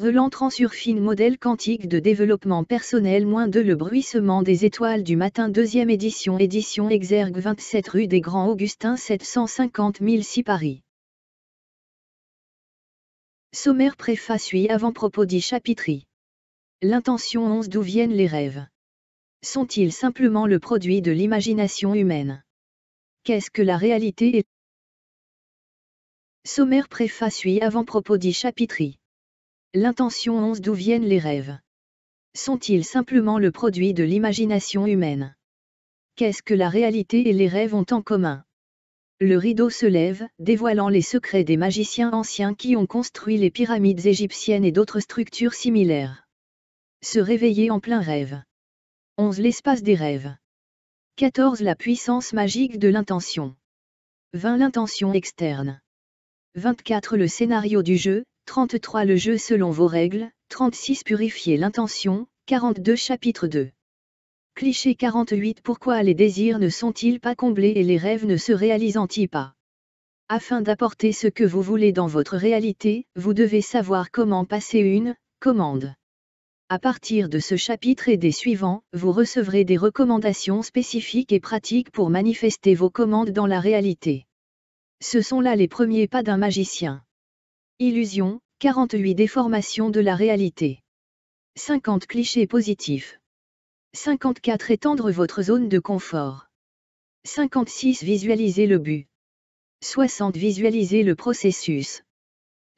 L'entrant sur fine modèle quantique de développement personnel moins 2 Le bruissement des étoiles du matin deuxième édition édition exergue 27 rue des Grands Augustins 750 006 Paris Sommaire préface suit avant-propos dit chapitri L'intention 11 D'où viennent les rêves Sont-ils simplement le produit de l'imagination humaine Qu'est-ce que la réalité est Sommaire préface suit avant-propos dit chapitri L'intention 11 D'où viennent les rêves Sont-ils simplement le produit de l'imagination humaine Qu'est-ce que la réalité et les rêves ont en commun Le rideau se lève, dévoilant les secrets des magiciens anciens qui ont construit les pyramides égyptiennes et d'autres structures similaires. Se réveiller en plein rêve. 11 L'espace des rêves. 14 La puissance magique de l'intention. 20 L'intention externe. 24 Le scénario du jeu, 33 Le jeu selon vos règles, 36 Purifier l'intention, 42 Chapitre 2 Cliché 48 Pourquoi les désirs ne sont-ils pas comblés et les rêves ne se réalisent-ils pas Afin d'apporter ce que vous voulez dans votre réalité, vous devez savoir comment passer une commande. À partir de ce chapitre et des suivants, vous recevrez des recommandations spécifiques et pratiques pour manifester vos commandes dans la réalité. Ce sont là les premiers pas d'un magicien. Illusion, 48 déformations de la réalité. 50 clichés positifs. 54 Étendre votre zone de confort. 56 Visualiser le but. 60 Visualiser le processus.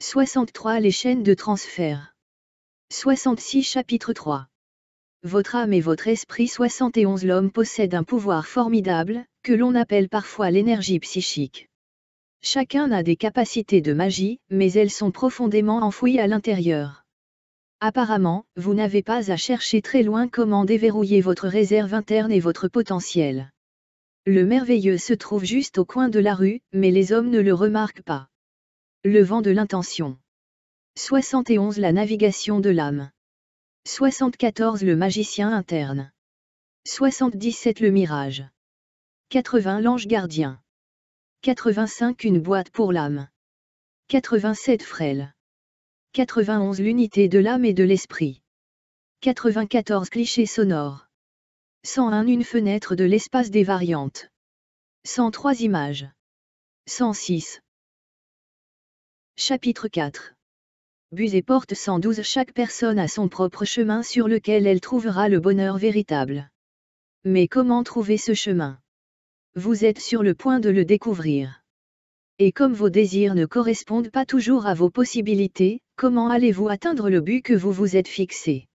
63 Les chaînes de transfert. 66 Chapitre 3 Votre âme et votre esprit 71 L'homme possède un pouvoir formidable, que l'on appelle parfois l'énergie psychique. Chacun a des capacités de magie, mais elles sont profondément enfouies à l'intérieur. Apparemment, vous n'avez pas à chercher très loin comment déverrouiller votre réserve interne et votre potentiel. Le merveilleux se trouve juste au coin de la rue, mais les hommes ne le remarquent pas. Le vent de l'intention. 71 La navigation de l'âme. 74 Le magicien interne. 77 Le mirage. 80 L'ange gardien. 85 une boîte pour l'âme. 87 frêle. 91 l'unité de l'âme et de l'esprit. 94 clichés sonores. 101 une fenêtre de l'espace des variantes. 103 images. 106. Chapitre 4. Bus et porte 112 Chaque personne a son propre chemin sur lequel elle trouvera le bonheur véritable. Mais comment trouver ce chemin vous êtes sur le point de le découvrir. Et comme vos désirs ne correspondent pas toujours à vos possibilités, comment allez-vous atteindre le but que vous vous êtes fixé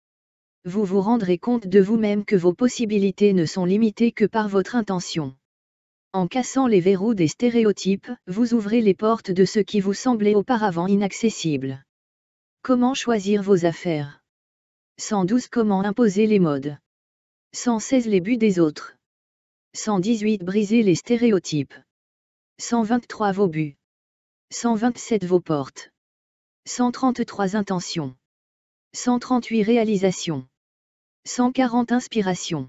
Vous vous rendrez compte de vous-même que vos possibilités ne sont limitées que par votre intention. En cassant les verrous des stéréotypes, vous ouvrez les portes de ce qui vous semblait auparavant inaccessible. Comment choisir vos affaires 112 Comment imposer les modes 116 Les buts des autres 118 Briser les stéréotypes. 123 Vos buts. 127 Vos portes. 133 Intentions. 138 Réalisations. 140 Inspirations.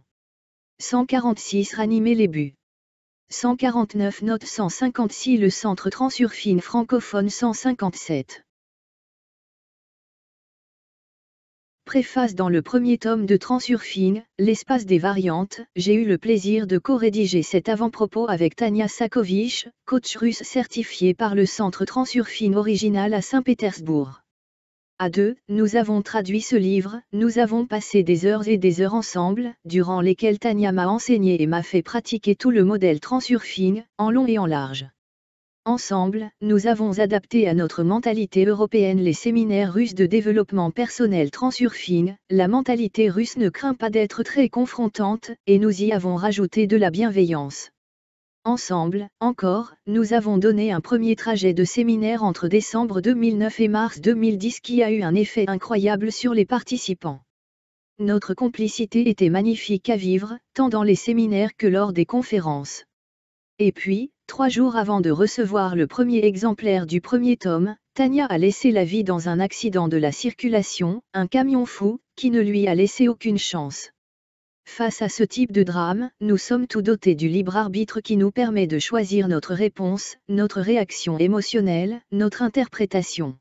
146 Ranimer les buts. 149 Note 156 Le Centre Transurfine francophone 157 préface dans le premier tome de Transurfing, L'espace des variantes, j'ai eu le plaisir de co-rédiger cet avant-propos avec Tania Sakovich, coach russe certifiée par le centre Transurfing original à Saint-Pétersbourg. À deux, nous avons traduit ce livre, nous avons passé des heures et des heures ensemble, durant lesquelles Tania m'a enseigné et m'a fait pratiquer tout le modèle Transurfing, en long et en large. Ensemble, nous avons adapté à notre mentalité européenne les séminaires russes de développement personnel transurfine. La mentalité russe ne craint pas d'être très confrontante, et nous y avons rajouté de la bienveillance. Ensemble, encore, nous avons donné un premier trajet de séminaire entre décembre 2009 et mars 2010 qui a eu un effet incroyable sur les participants. Notre complicité était magnifique à vivre, tant dans les séminaires que lors des conférences. Et puis, trois jours avant de recevoir le premier exemplaire du premier tome, Tania a laissé la vie dans un accident de la circulation, un camion fou, qui ne lui a laissé aucune chance. Face à ce type de drame, nous sommes tout dotés du libre arbitre qui nous permet de choisir notre réponse, notre réaction émotionnelle, notre interprétation.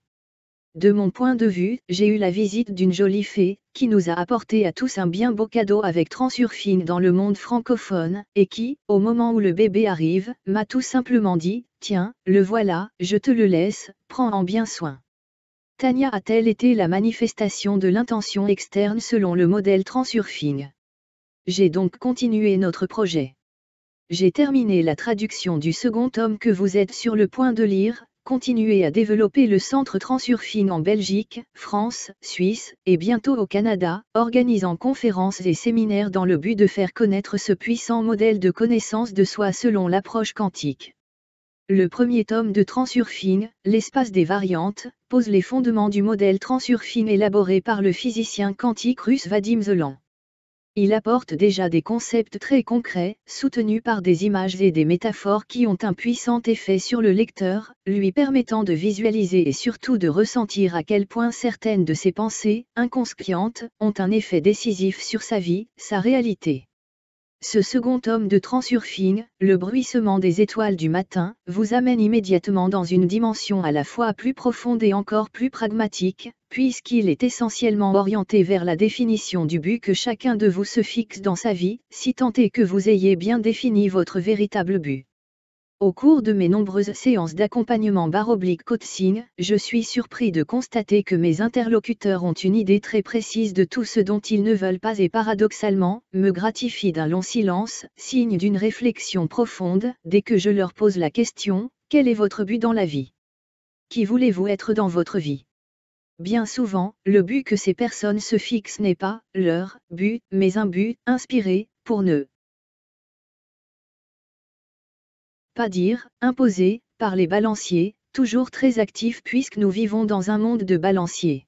De mon point de vue, j'ai eu la visite d'une jolie fée, qui nous a apporté à tous un bien beau cadeau avec transurfine dans le monde francophone, et qui, au moment où le bébé arrive, m'a tout simplement dit, tiens, le voilà, je te le laisse, prends en bien soin. Tania a-t-elle été la manifestation de l'intention externe selon le modèle transurfing J'ai donc continué notre projet. J'ai terminé la traduction du second tome que vous êtes sur le point de lire, continuer à développer le centre Transurfine en Belgique, France, Suisse et bientôt au Canada, organisant conférences et séminaires dans le but de faire connaître ce puissant modèle de connaissance de soi selon l'approche quantique. Le premier tome de Transurfine, L'espace des variantes, pose les fondements du modèle Transurfine élaboré par le physicien quantique russe Vadim Zeland il apporte déjà des concepts très concrets, soutenus par des images et des métaphores qui ont un puissant effet sur le lecteur, lui permettant de visualiser et surtout de ressentir à quel point certaines de ses pensées, inconscientes, ont un effet décisif sur sa vie, sa réalité. Ce second tome de Transurfing, Le bruissement des étoiles du matin, vous amène immédiatement dans une dimension à la fois plus profonde et encore plus pragmatique, puisqu'il est essentiellement orienté vers la définition du but que chacun de vous se fixe dans sa vie, si tant est que vous ayez bien défini votre véritable but. Au cours de mes nombreuses séances d'accompagnement baroblique coaching, je suis surpris de constater que mes interlocuteurs ont une idée très précise de tout ce dont ils ne veulent pas et paradoxalement, me gratifient d'un long silence, signe d'une réflexion profonde, dès que je leur pose la question, quel est votre but dans la vie Qui voulez-vous être dans votre vie Bien souvent, le but que ces personnes se fixent n'est pas leur but, mais un but inspiré, pour ne pas dire, imposé, par les balanciers, toujours très actifs puisque nous vivons dans un monde de balanciers.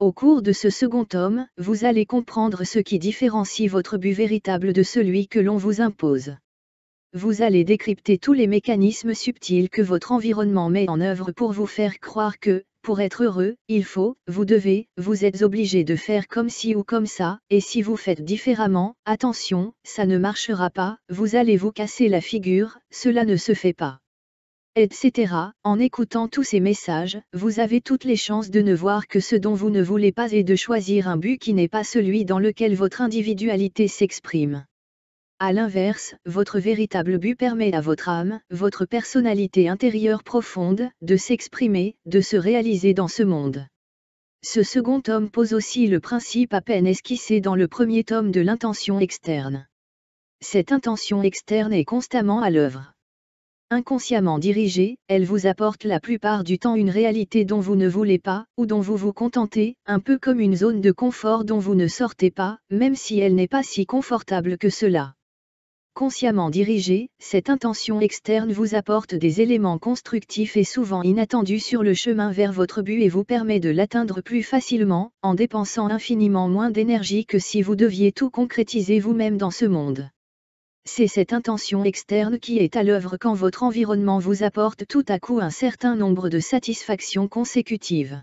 Au cours de ce second tome, vous allez comprendre ce qui différencie votre but véritable de celui que l'on vous impose. Vous allez décrypter tous les mécanismes subtils que votre environnement met en œuvre pour vous faire croire que, pour être heureux, il faut, vous devez, vous êtes obligé de faire comme ci ou comme ça, et si vous faites différemment, attention, ça ne marchera pas, vous allez vous casser la figure, cela ne se fait pas. Etc. En écoutant tous ces messages, vous avez toutes les chances de ne voir que ce dont vous ne voulez pas et de choisir un but qui n'est pas celui dans lequel votre individualité s'exprime. A l'inverse, votre véritable but permet à votre âme, votre personnalité intérieure profonde, de s'exprimer, de se réaliser dans ce monde. Ce second tome pose aussi le principe à peine esquissé dans le premier tome de l'intention externe. Cette intention externe est constamment à l'œuvre. Inconsciemment dirigée, elle vous apporte la plupart du temps une réalité dont vous ne voulez pas, ou dont vous vous contentez, un peu comme une zone de confort dont vous ne sortez pas, même si elle n'est pas si confortable que cela. Consciemment dirigée, cette intention externe vous apporte des éléments constructifs et souvent inattendus sur le chemin vers votre but et vous permet de l'atteindre plus facilement, en dépensant infiniment moins d'énergie que si vous deviez tout concrétiser vous-même dans ce monde. C'est cette intention externe qui est à l'œuvre quand votre environnement vous apporte tout à coup un certain nombre de satisfactions consécutives.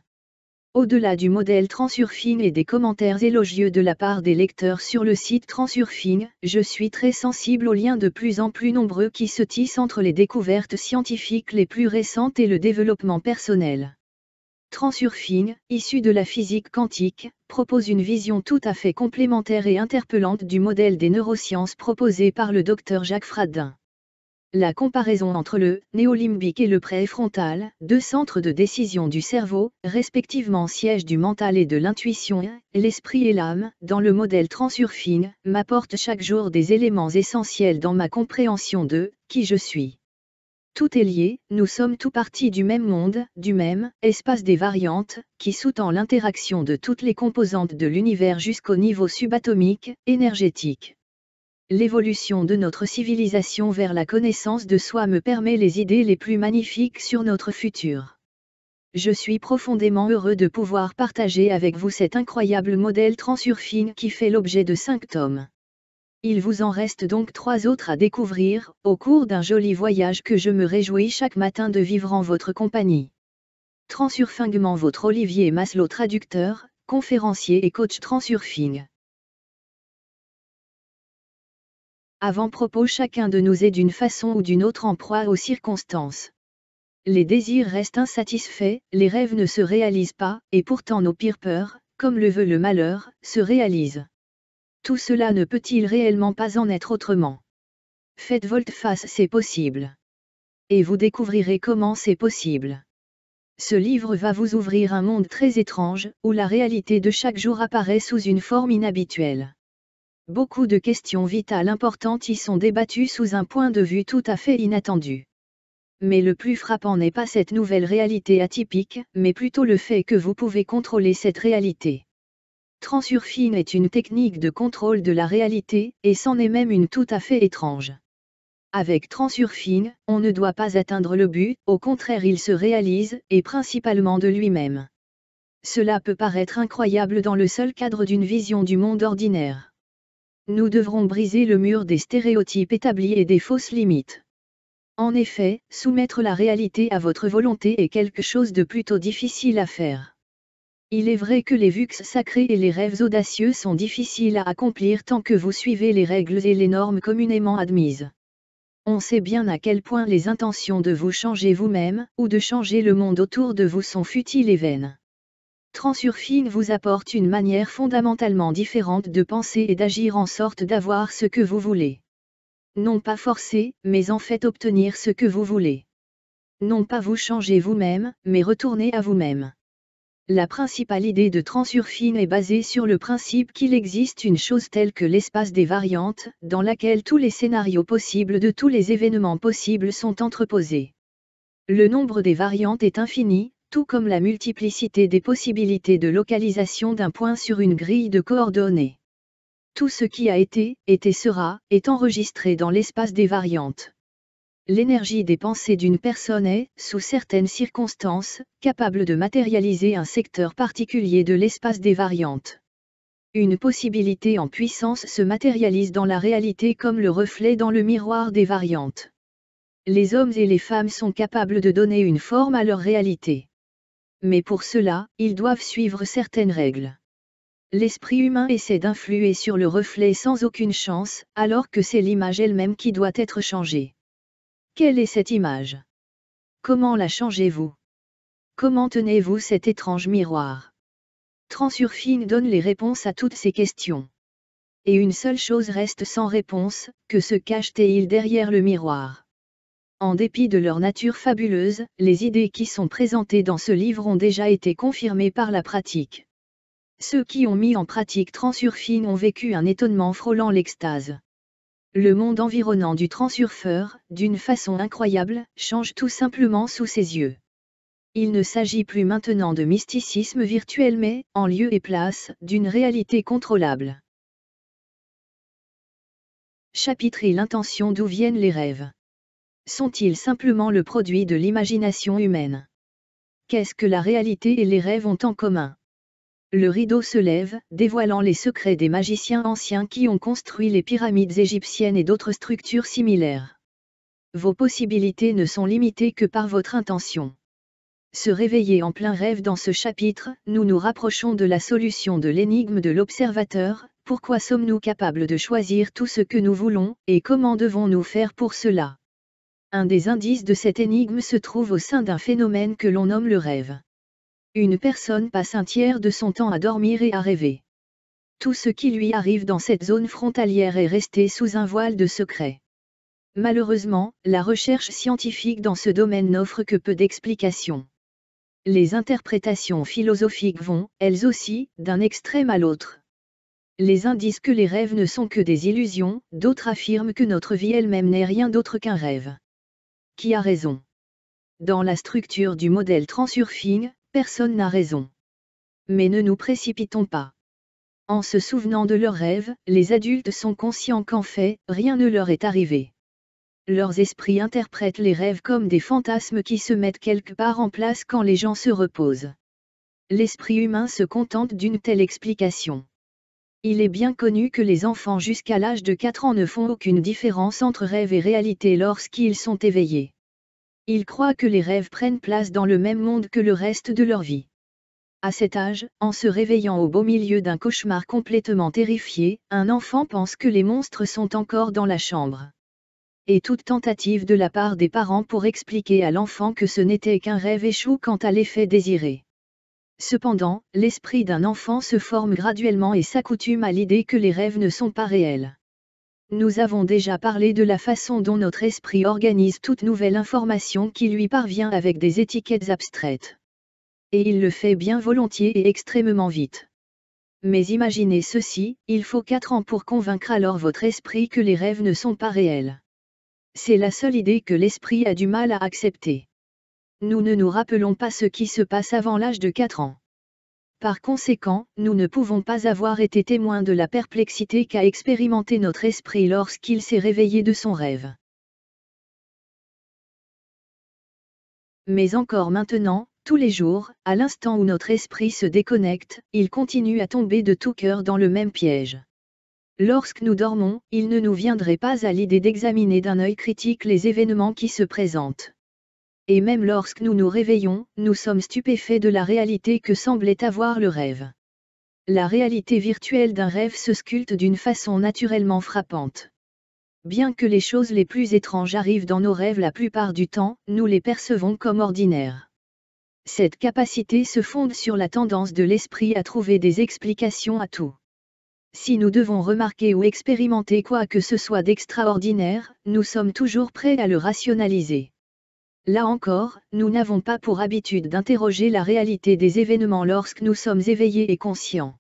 Au-delà du modèle Transurfing et des commentaires élogieux de la part des lecteurs sur le site Transurfing, je suis très sensible aux liens de plus en plus nombreux qui se tissent entre les découvertes scientifiques les plus récentes et le développement personnel. Transurfing, issu de la physique quantique, propose une vision tout à fait complémentaire et interpellante du modèle des neurosciences proposé par le docteur Jacques Fradin. La comparaison entre le néolimbique et le préfrontal, deux centres de décision du cerveau, respectivement siège du mental et de l'intuition, l'esprit et l'âme, dans le modèle transurfine, m'apporte chaque jour des éléments essentiels dans ma compréhension de qui je suis. Tout est lié, nous sommes tous partis du même monde, du même espace des variantes, qui sous-tend l'interaction de toutes les composantes de l'univers jusqu'au niveau subatomique, énergétique l'évolution de notre civilisation vers la connaissance de soi me permet les idées les plus magnifiques sur notre futur. Je suis profondément heureux de pouvoir partager avec vous cet incroyable modèle transurfing qui fait l'objet de cinq tomes. Il vous en reste donc trois autres à découvrir, au cours d'un joli voyage que je me réjouis chaque matin de vivre en votre compagnie. Transurfingement votre Olivier Maslow traducteur, conférencier et coach transurfing. avant-propos chacun de nous est d'une façon ou d'une autre en proie aux circonstances. Les désirs restent insatisfaits, les rêves ne se réalisent pas, et pourtant nos pires peurs, comme le veut le malheur, se réalisent. Tout cela ne peut-il réellement pas en être autrement Faites volte-face, c'est possible. Et vous découvrirez comment c'est possible. Ce livre va vous ouvrir un monde très étrange, où la réalité de chaque jour apparaît sous une forme inhabituelle. Beaucoup de questions vitales importantes y sont débattues sous un point de vue tout à fait inattendu. Mais le plus frappant n'est pas cette nouvelle réalité atypique, mais plutôt le fait que vous pouvez contrôler cette réalité. Transurfine est une technique de contrôle de la réalité, et c'en est même une tout à fait étrange. Avec Transurfine, on ne doit pas atteindre le but, au contraire il se réalise, et principalement de lui-même. Cela peut paraître incroyable dans le seul cadre d'une vision du monde ordinaire. Nous devrons briser le mur des stéréotypes établis et des fausses limites. En effet, soumettre la réalité à votre volonté est quelque chose de plutôt difficile à faire. Il est vrai que les vues sacrés et les rêves audacieux sont difficiles à accomplir tant que vous suivez les règles et les normes communément admises. On sait bien à quel point les intentions de vous changer vous-même, ou de changer le monde autour de vous sont futiles et vaines. Transurfine vous apporte une manière fondamentalement différente de penser et d'agir en sorte d'avoir ce que vous voulez. Non pas forcer, mais en fait obtenir ce que vous voulez. Non pas vous changer vous-même, mais retourner à vous-même. La principale idée de Transurfine est basée sur le principe qu'il existe une chose telle que l'espace des variantes, dans laquelle tous les scénarios possibles de tous les événements possibles sont entreposés. Le nombre des variantes est infini, tout comme la multiplicité des possibilités de localisation d'un point sur une grille de coordonnées. Tout ce qui a été, et sera, est enregistré dans l'espace des variantes. L'énergie des pensées d'une personne est, sous certaines circonstances, capable de matérialiser un secteur particulier de l'espace des variantes. Une possibilité en puissance se matérialise dans la réalité comme le reflet dans le miroir des variantes. Les hommes et les femmes sont capables de donner une forme à leur réalité mais pour cela, ils doivent suivre certaines règles. L'esprit humain essaie d'influer sur le reflet sans aucune chance, alors que c'est l'image elle-même qui doit être changée. Quelle est cette image Comment la changez-vous Comment tenez-vous cet étrange miroir Transurfine donne les réponses à toutes ces questions. Et une seule chose reste sans réponse, que se cache-t-il derrière le miroir en dépit de leur nature fabuleuse, les idées qui sont présentées dans ce livre ont déjà été confirmées par la pratique. Ceux qui ont mis en pratique transurfine ont vécu un étonnement frôlant l'extase. Le monde environnant du transurfeur, d'une façon incroyable, change tout simplement sous ses yeux. Il ne s'agit plus maintenant de mysticisme virtuel mais, en lieu et place, d'une réalité contrôlable. Chapitre L'intention d'où viennent les rêves sont-ils simplement le produit de l'imagination humaine Qu'est-ce que la réalité et les rêves ont en commun Le rideau se lève, dévoilant les secrets des magiciens anciens qui ont construit les pyramides égyptiennes et d'autres structures similaires. Vos possibilités ne sont limitées que par votre intention. Se réveiller en plein rêve dans ce chapitre, nous nous rapprochons de la solution de l'énigme de l'observateur, pourquoi sommes-nous capables de choisir tout ce que nous voulons, et comment devons-nous faire pour cela un des indices de cette énigme se trouve au sein d'un phénomène que l'on nomme le rêve. Une personne passe un tiers de son temps à dormir et à rêver. Tout ce qui lui arrive dans cette zone frontalière est resté sous un voile de secret. Malheureusement, la recherche scientifique dans ce domaine n'offre que peu d'explications. Les interprétations philosophiques vont, elles aussi, d'un extrême à l'autre. Les indices que les rêves ne sont que des illusions, d'autres affirment que notre vie elle-même n'est rien d'autre qu'un rêve qui a raison Dans la structure du modèle transurfing, personne n'a raison. Mais ne nous précipitons pas. En se souvenant de leurs rêves, les adultes sont conscients qu'en fait, rien ne leur est arrivé. Leurs esprits interprètent les rêves comme des fantasmes qui se mettent quelque part en place quand les gens se reposent. L'esprit humain se contente d'une telle explication. Il est bien connu que les enfants jusqu'à l'âge de 4 ans ne font aucune différence entre rêve et réalité lorsqu'ils sont éveillés. Ils croient que les rêves prennent place dans le même monde que le reste de leur vie. À cet âge, en se réveillant au beau milieu d'un cauchemar complètement terrifié, un enfant pense que les monstres sont encore dans la chambre. Et toute tentative de la part des parents pour expliquer à l'enfant que ce n'était qu'un rêve échoue quant à l'effet désiré. Cependant, l'esprit d'un enfant se forme graduellement et s'accoutume à l'idée que les rêves ne sont pas réels. Nous avons déjà parlé de la façon dont notre esprit organise toute nouvelle information qui lui parvient avec des étiquettes abstraites. Et il le fait bien volontiers et extrêmement vite. Mais imaginez ceci, il faut 4 ans pour convaincre alors votre esprit que les rêves ne sont pas réels. C'est la seule idée que l'esprit a du mal à accepter nous ne nous rappelons pas ce qui se passe avant l'âge de 4 ans. Par conséquent, nous ne pouvons pas avoir été témoins de la perplexité qu'a expérimenté notre esprit lorsqu'il s'est réveillé de son rêve. Mais encore maintenant, tous les jours, à l'instant où notre esprit se déconnecte, il continue à tomber de tout cœur dans le même piège. Lorsque nous dormons, il ne nous viendrait pas à l'idée d'examiner d'un œil critique les événements qui se présentent et même lorsque nous nous réveillons, nous sommes stupéfaits de la réalité que semblait avoir le rêve. La réalité virtuelle d'un rêve se sculpte d'une façon naturellement frappante. Bien que les choses les plus étranges arrivent dans nos rêves la plupart du temps, nous les percevons comme ordinaires. Cette capacité se fonde sur la tendance de l'esprit à trouver des explications à tout. Si nous devons remarquer ou expérimenter quoi que ce soit d'extraordinaire, nous sommes toujours prêts à le rationaliser. Là encore, nous n'avons pas pour habitude d'interroger la réalité des événements lorsque nous sommes éveillés et conscients.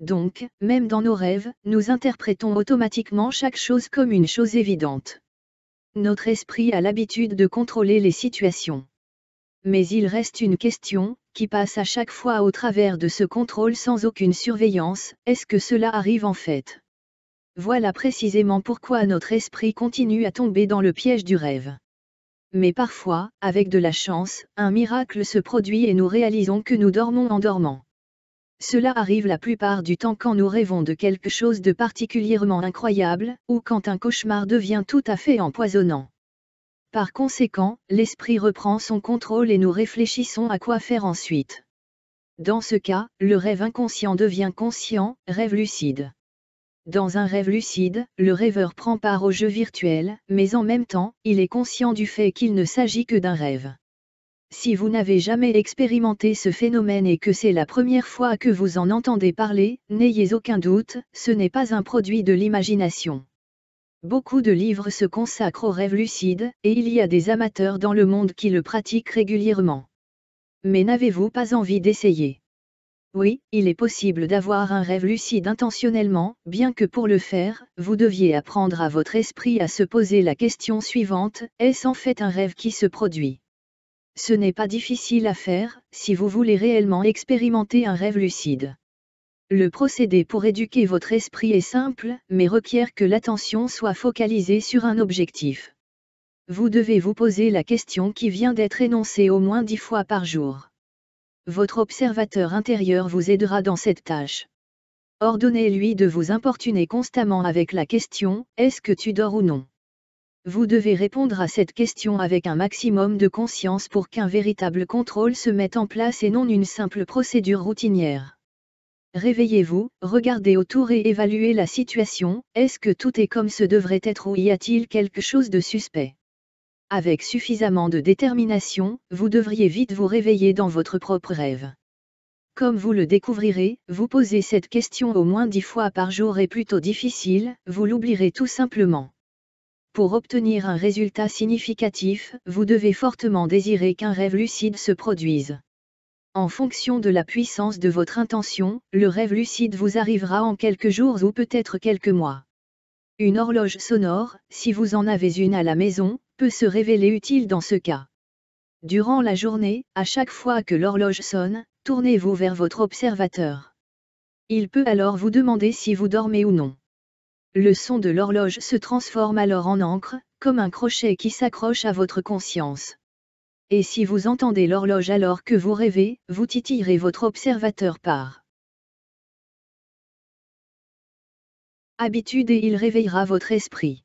Donc, même dans nos rêves, nous interprétons automatiquement chaque chose comme une chose évidente. Notre esprit a l'habitude de contrôler les situations. Mais il reste une question, qui passe à chaque fois au travers de ce contrôle sans aucune surveillance, est-ce que cela arrive en fait Voilà précisément pourquoi notre esprit continue à tomber dans le piège du rêve mais parfois, avec de la chance, un miracle se produit et nous réalisons que nous dormons en dormant. Cela arrive la plupart du temps quand nous rêvons de quelque chose de particulièrement incroyable, ou quand un cauchemar devient tout à fait empoisonnant. Par conséquent, l'esprit reprend son contrôle et nous réfléchissons à quoi faire ensuite. Dans ce cas, le rêve inconscient devient conscient, rêve lucide. Dans un rêve lucide, le rêveur prend part au jeu virtuel, mais en même temps, il est conscient du fait qu'il ne s'agit que d'un rêve. Si vous n'avez jamais expérimenté ce phénomène et que c'est la première fois que vous en entendez parler, n'ayez aucun doute, ce n'est pas un produit de l'imagination. Beaucoup de livres se consacrent au rêve lucide, et il y a des amateurs dans le monde qui le pratiquent régulièrement. Mais n'avez-vous pas envie d'essayer oui, il est possible d'avoir un rêve lucide intentionnellement, bien que pour le faire, vous deviez apprendre à votre esprit à se poser la question suivante, est-ce en fait un rêve qui se produit Ce n'est pas difficile à faire, si vous voulez réellement expérimenter un rêve lucide. Le procédé pour éduquer votre esprit est simple, mais requiert que l'attention soit focalisée sur un objectif. Vous devez vous poser la question qui vient d'être énoncée au moins dix fois par jour. Votre observateur intérieur vous aidera dans cette tâche. Ordonnez-lui de vous importuner constamment avec la question « Est-ce que tu dors ou non ?» Vous devez répondre à cette question avec un maximum de conscience pour qu'un véritable contrôle se mette en place et non une simple procédure routinière. Réveillez-vous, regardez autour et évaluez la situation, est-ce que tout est comme ce devrait être ou y a-t-il quelque chose de suspect avec suffisamment de détermination, vous devriez vite vous réveiller dans votre propre rêve. Comme vous le découvrirez, vous poser cette question au moins dix fois par jour est plutôt difficile, vous l'oublierez tout simplement. Pour obtenir un résultat significatif, vous devez fortement désirer qu'un rêve lucide se produise. En fonction de la puissance de votre intention, le rêve lucide vous arrivera en quelques jours ou peut-être quelques mois. Une horloge sonore, si vous en avez une à la maison, peut se révéler utile dans ce cas. Durant la journée, à chaque fois que l'horloge sonne, tournez-vous vers votre observateur. Il peut alors vous demander si vous dormez ou non. Le son de l'horloge se transforme alors en encre, comme un crochet qui s'accroche à votre conscience. Et si vous entendez l'horloge alors que vous rêvez, vous titillerez votre observateur par habitude et il réveillera votre esprit.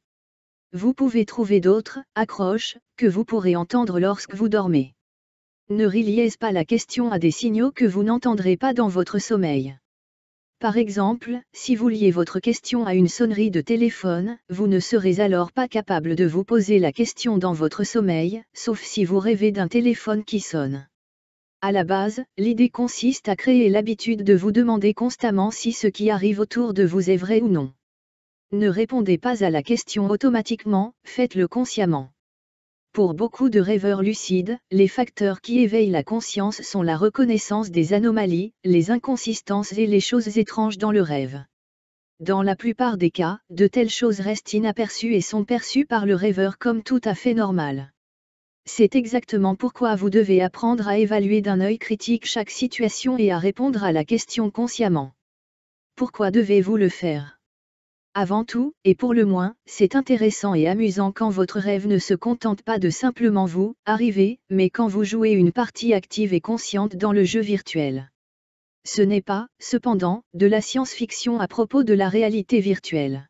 Vous pouvez trouver d'autres accroches que vous pourrez entendre lorsque vous dormez. Ne reliez pas la question à des signaux que vous n'entendrez pas dans votre sommeil. Par exemple, si vous liez votre question à une sonnerie de téléphone, vous ne serez alors pas capable de vous poser la question dans votre sommeil, sauf si vous rêvez d'un téléphone qui sonne. À la base, l'idée consiste à créer l'habitude de vous demander constamment si ce qui arrive autour de vous est vrai ou non. Ne répondez pas à la question automatiquement, faites-le consciemment. Pour beaucoup de rêveurs lucides, les facteurs qui éveillent la conscience sont la reconnaissance des anomalies, les inconsistances et les choses étranges dans le rêve. Dans la plupart des cas, de telles choses restent inaperçues et sont perçues par le rêveur comme tout à fait normales. C'est exactement pourquoi vous devez apprendre à évaluer d'un œil critique chaque situation et à répondre à la question consciemment. Pourquoi devez-vous le faire avant tout, et pour le moins, c'est intéressant et amusant quand votre rêve ne se contente pas de simplement vous arriver, mais quand vous jouez une partie active et consciente dans le jeu virtuel. Ce n'est pas, cependant, de la science-fiction à propos de la réalité virtuelle.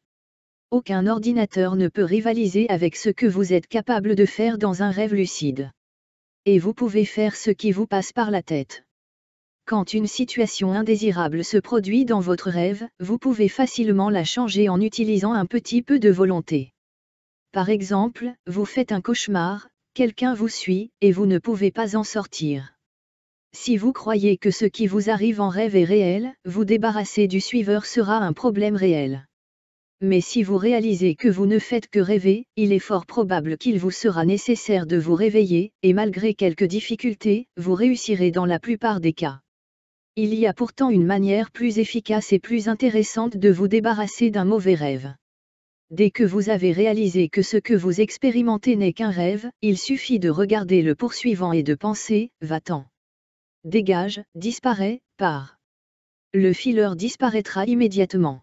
Aucun ordinateur ne peut rivaliser avec ce que vous êtes capable de faire dans un rêve lucide. Et vous pouvez faire ce qui vous passe par la tête. Quand une situation indésirable se produit dans votre rêve, vous pouvez facilement la changer en utilisant un petit peu de volonté. Par exemple, vous faites un cauchemar, quelqu'un vous suit, et vous ne pouvez pas en sortir. Si vous croyez que ce qui vous arrive en rêve est réel, vous débarrasser du suiveur sera un problème réel. Mais si vous réalisez que vous ne faites que rêver, il est fort probable qu'il vous sera nécessaire de vous réveiller, et malgré quelques difficultés, vous réussirez dans la plupart des cas. Il y a pourtant une manière plus efficace et plus intéressante de vous débarrasser d'un mauvais rêve. Dès que vous avez réalisé que ce que vous expérimentez n'est qu'un rêve, il suffit de regarder le poursuivant et de penser, va-t'en. Dégage, disparaît, part. Le fileur disparaîtra immédiatement.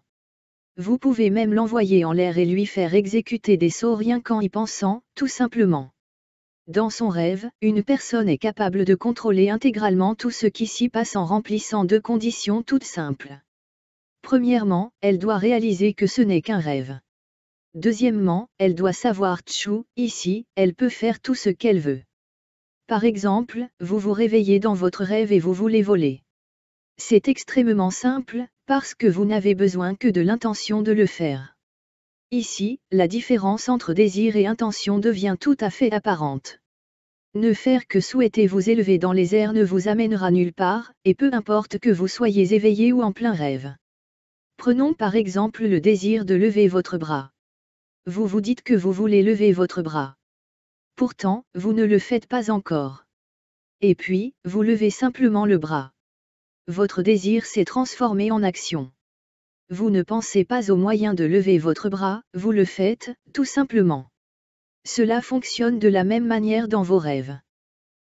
Vous pouvez même l'envoyer en l'air et lui faire exécuter des sauts rien qu'en y pensant, tout simplement. Dans son rêve, une personne est capable de contrôler intégralement tout ce qui s'y passe en remplissant deux conditions toutes simples. Premièrement, elle doit réaliser que ce n'est qu'un rêve. Deuxièmement, elle doit savoir Tchou, ici, elle peut faire tout ce qu'elle veut. Par exemple, vous vous réveillez dans votre rêve et vous voulez voler. C'est extrêmement simple, parce que vous n'avez besoin que de l'intention de le faire. Ici, la différence entre désir et intention devient tout à fait apparente. Ne faire que souhaiter vous élever dans les airs ne vous amènera nulle part, et peu importe que vous soyez éveillé ou en plein rêve. Prenons par exemple le désir de lever votre bras. Vous vous dites que vous voulez lever votre bras. Pourtant, vous ne le faites pas encore. Et puis, vous levez simplement le bras. Votre désir s'est transformé en action. Vous ne pensez pas au moyen de lever votre bras, vous le faites, tout simplement. Cela fonctionne de la même manière dans vos rêves.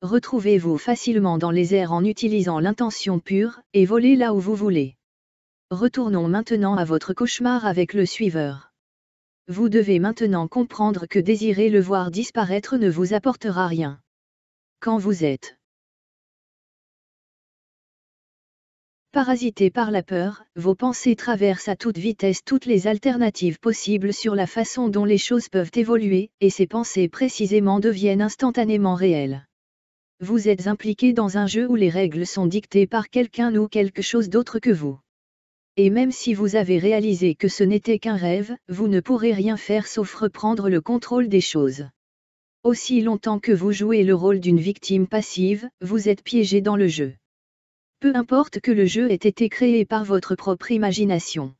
Retrouvez-vous facilement dans les airs en utilisant l'intention pure, et volez là où vous voulez. Retournons maintenant à votre cauchemar avec le suiveur. Vous devez maintenant comprendre que désirer le voir disparaître ne vous apportera rien. Quand vous êtes Parasité par la peur, vos pensées traversent à toute vitesse toutes les alternatives possibles sur la façon dont les choses peuvent évoluer, et ces pensées précisément deviennent instantanément réelles. Vous êtes impliqué dans un jeu où les règles sont dictées par quelqu'un ou quelque chose d'autre que vous. Et même si vous avez réalisé que ce n'était qu'un rêve, vous ne pourrez rien faire sauf reprendre le contrôle des choses. Aussi longtemps que vous jouez le rôle d'une victime passive, vous êtes piégé dans le jeu. Peu importe que le jeu ait été créé par votre propre imagination.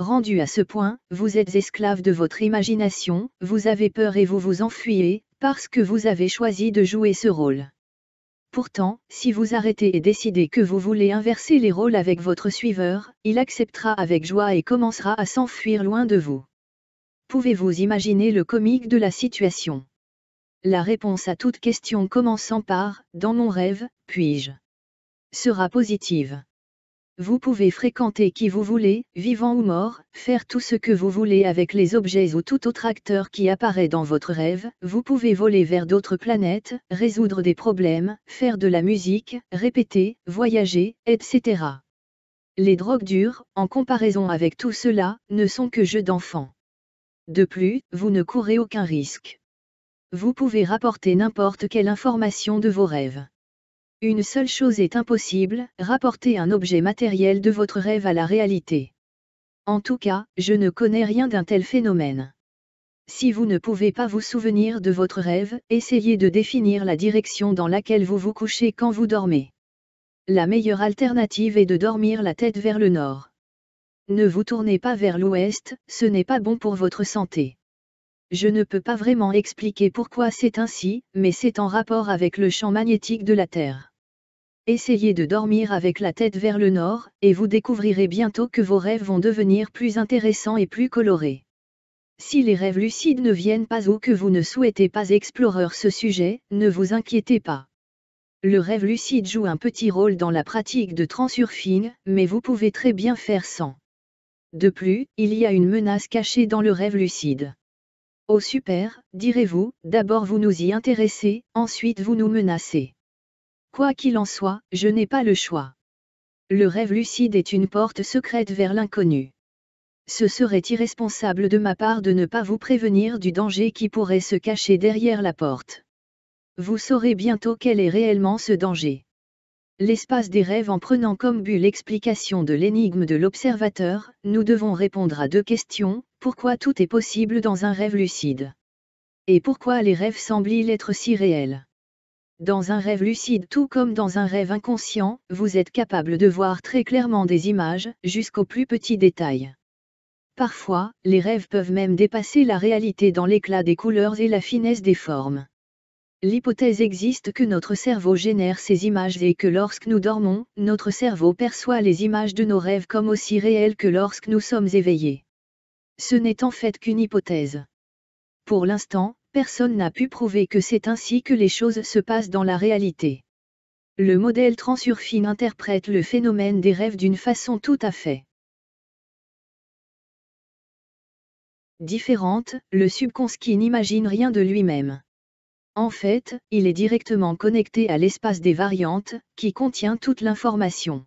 Rendu à ce point, vous êtes esclave de votre imagination, vous avez peur et vous vous enfuyez, parce que vous avez choisi de jouer ce rôle. Pourtant, si vous arrêtez et décidez que vous voulez inverser les rôles avec votre suiveur, il acceptera avec joie et commencera à s'enfuir loin de vous. Pouvez-vous imaginer le comique de la situation La réponse à toute question commençant par ⁇ Dans mon rêve, puis-je ?⁇ sera positive. Vous pouvez fréquenter qui vous voulez, vivant ou mort, faire tout ce que vous voulez avec les objets ou tout autre acteur qui apparaît dans votre rêve, vous pouvez voler vers d'autres planètes, résoudre des problèmes, faire de la musique, répéter, voyager, etc. Les drogues dures, en comparaison avec tout cela, ne sont que jeux d'enfants. De plus, vous ne courez aucun risque. Vous pouvez rapporter n'importe quelle information de vos rêves. Une seule chose est impossible, rapporter un objet matériel de votre rêve à la réalité. En tout cas, je ne connais rien d'un tel phénomène. Si vous ne pouvez pas vous souvenir de votre rêve, essayez de définir la direction dans laquelle vous vous couchez quand vous dormez. La meilleure alternative est de dormir la tête vers le nord. Ne vous tournez pas vers l'ouest, ce n'est pas bon pour votre santé. Je ne peux pas vraiment expliquer pourquoi c'est ainsi, mais c'est en rapport avec le champ magnétique de la Terre. Essayez de dormir avec la tête vers le nord, et vous découvrirez bientôt que vos rêves vont devenir plus intéressants et plus colorés. Si les rêves lucides ne viennent pas ou que vous ne souhaitez pas explorer ce sujet, ne vous inquiétez pas. Le rêve lucide joue un petit rôle dans la pratique de transurfing, mais vous pouvez très bien faire sans. De plus, il y a une menace cachée dans le rêve lucide. Oh super, direz-vous, d'abord vous nous y intéressez, ensuite vous nous menacez. Quoi qu'il en soit, je n'ai pas le choix. Le rêve lucide est une porte secrète vers l'inconnu. Ce serait irresponsable de ma part de ne pas vous prévenir du danger qui pourrait se cacher derrière la porte. Vous saurez bientôt quel est réellement ce danger. L'espace des rêves en prenant comme but l'explication de l'énigme de l'observateur, nous devons répondre à deux questions, pourquoi tout est possible dans un rêve lucide Et pourquoi les rêves semblent-ils être si réels dans un rêve lucide tout comme dans un rêve inconscient, vous êtes capable de voir très clairement des images, jusqu'aux plus petits détails. Parfois, les rêves peuvent même dépasser la réalité dans l'éclat des couleurs et la finesse des formes. L'hypothèse existe que notre cerveau génère ces images et que lorsque nous dormons, notre cerveau perçoit les images de nos rêves comme aussi réelles que lorsque nous sommes éveillés. Ce n'est en fait qu'une hypothèse. Pour l'instant, personne n'a pu prouver que c'est ainsi que les choses se passent dans la réalité. Le modèle transurfine interprète le phénomène des rêves d'une façon tout à fait différente, le subconscient n'imagine rien de lui-même. En fait, il est directement connecté à l'espace des variantes, qui contient toute l'information.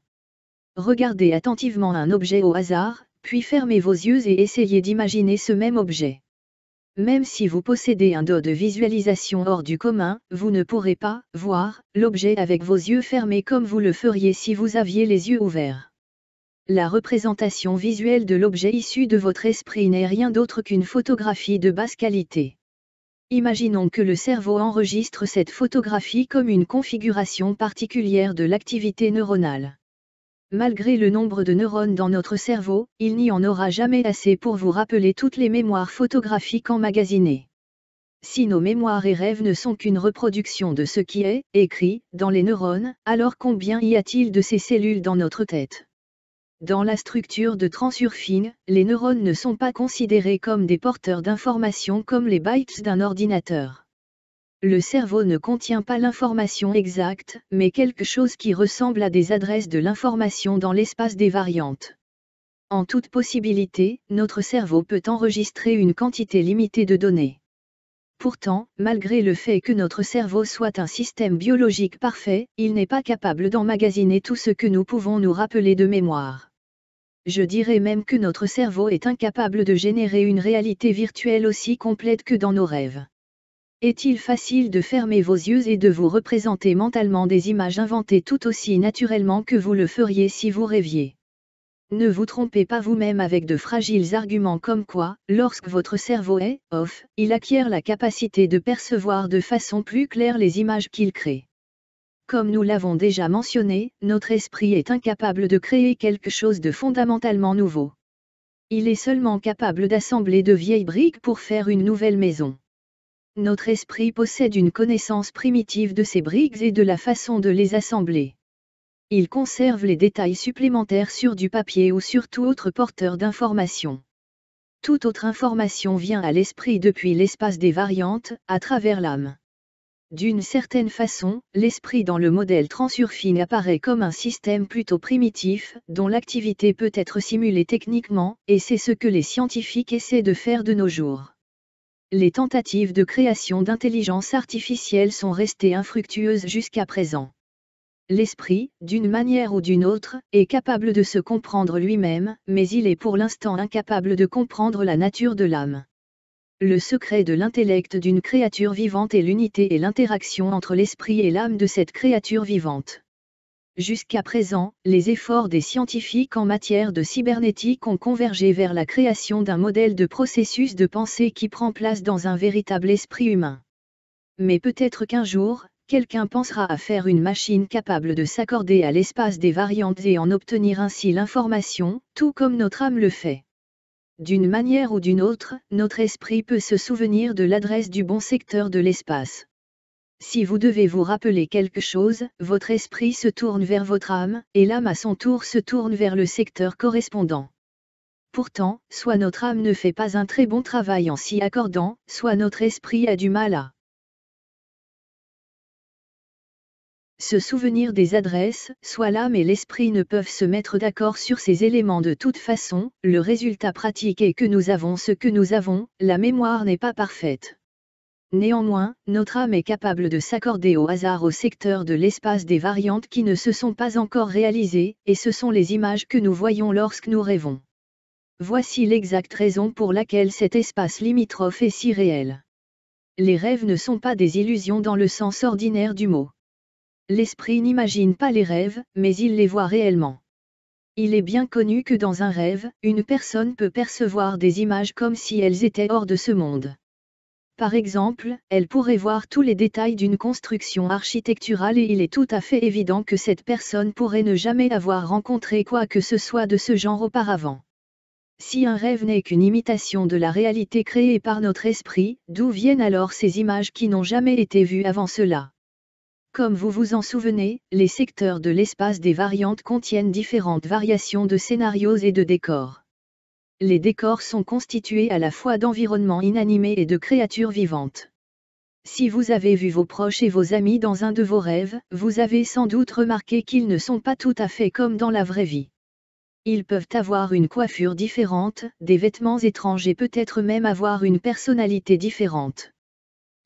Regardez attentivement un objet au hasard, puis fermez vos yeux et essayez d'imaginer ce même objet. Même si vous possédez un dos de visualisation hors du commun, vous ne pourrez pas voir l'objet avec vos yeux fermés comme vous le feriez si vous aviez les yeux ouverts. La représentation visuelle de l'objet issu de votre esprit n'est rien d'autre qu'une photographie de basse qualité. Imaginons que le cerveau enregistre cette photographie comme une configuration particulière de l'activité neuronale. Malgré le nombre de neurones dans notre cerveau, il n'y en aura jamais assez pour vous rappeler toutes les mémoires photographiques emmagasinées. Si nos mémoires et rêves ne sont qu'une reproduction de ce qui est écrit dans les neurones, alors combien y a-t-il de ces cellules dans notre tête Dans la structure de transurfine, les neurones ne sont pas considérés comme des porteurs d'informations comme les bytes d'un ordinateur. Le cerveau ne contient pas l'information exacte, mais quelque chose qui ressemble à des adresses de l'information dans l'espace des variantes. En toute possibilité, notre cerveau peut enregistrer une quantité limitée de données. Pourtant, malgré le fait que notre cerveau soit un système biologique parfait, il n'est pas capable d'emmagasiner tout ce que nous pouvons nous rappeler de mémoire. Je dirais même que notre cerveau est incapable de générer une réalité virtuelle aussi complète que dans nos rêves. Est-il facile de fermer vos yeux et de vous représenter mentalement des images inventées tout aussi naturellement que vous le feriez si vous rêviez Ne vous trompez pas vous-même avec de fragiles arguments comme quoi, lorsque votre cerveau est off, il acquiert la capacité de percevoir de façon plus claire les images qu'il crée. Comme nous l'avons déjà mentionné, notre esprit est incapable de créer quelque chose de fondamentalement nouveau. Il est seulement capable d'assembler de vieilles briques pour faire une nouvelle maison notre esprit possède une connaissance primitive de ces briques et de la façon de les assembler. Il conserve les détails supplémentaires sur du papier ou sur tout autre porteur d'informations. Toute autre information vient à l'esprit depuis l'espace des variantes, à travers l'âme. D'une certaine façon, l'esprit dans le modèle transurfine apparaît comme un système plutôt primitif, dont l'activité peut être simulée techniquement, et c'est ce que les scientifiques essaient de faire de nos jours les tentatives de création d'intelligence artificielle sont restées infructueuses jusqu'à présent. L'esprit, d'une manière ou d'une autre, est capable de se comprendre lui-même, mais il est pour l'instant incapable de comprendre la nature de l'âme. Le secret de l'intellect d'une créature vivante est l'unité et l'interaction entre l'esprit et l'âme de cette créature vivante. Jusqu'à présent, les efforts des scientifiques en matière de cybernétique ont convergé vers la création d'un modèle de processus de pensée qui prend place dans un véritable esprit humain. Mais peut-être qu'un jour, quelqu'un pensera à faire une machine capable de s'accorder à l'espace des variantes et en obtenir ainsi l'information, tout comme notre âme le fait. D'une manière ou d'une autre, notre esprit peut se souvenir de l'adresse du bon secteur de l'espace. Si vous devez vous rappeler quelque chose, votre esprit se tourne vers votre âme, et l'âme à son tour se tourne vers le secteur correspondant. Pourtant, soit notre âme ne fait pas un très bon travail en s'y accordant, soit notre esprit a du mal à se souvenir des adresses, soit l'âme et l'esprit ne peuvent se mettre d'accord sur ces éléments de toute façon, le résultat pratique est que nous avons ce que nous avons, la mémoire n'est pas parfaite. Néanmoins, notre âme est capable de s'accorder au hasard au secteur de l'espace des variantes qui ne se sont pas encore réalisées, et ce sont les images que nous voyons lorsque nous rêvons. Voici l'exacte raison pour laquelle cet espace limitrophe est si réel. Les rêves ne sont pas des illusions dans le sens ordinaire du mot. L'esprit n'imagine pas les rêves, mais il les voit réellement. Il est bien connu que dans un rêve, une personne peut percevoir des images comme si elles étaient hors de ce monde. Par exemple, elle pourrait voir tous les détails d'une construction architecturale et il est tout à fait évident que cette personne pourrait ne jamais avoir rencontré quoi que ce soit de ce genre auparavant. Si un rêve n'est qu'une imitation de la réalité créée par notre esprit, d'où viennent alors ces images qui n'ont jamais été vues avant cela Comme vous vous en souvenez, les secteurs de l'espace des variantes contiennent différentes variations de scénarios et de décors les décors sont constitués à la fois d'environnements inanimés et de créatures vivantes. Si vous avez vu vos proches et vos amis dans un de vos rêves, vous avez sans doute remarqué qu'ils ne sont pas tout à fait comme dans la vraie vie. Ils peuvent avoir une coiffure différente, des vêtements étranges et peut-être même avoir une personnalité différente.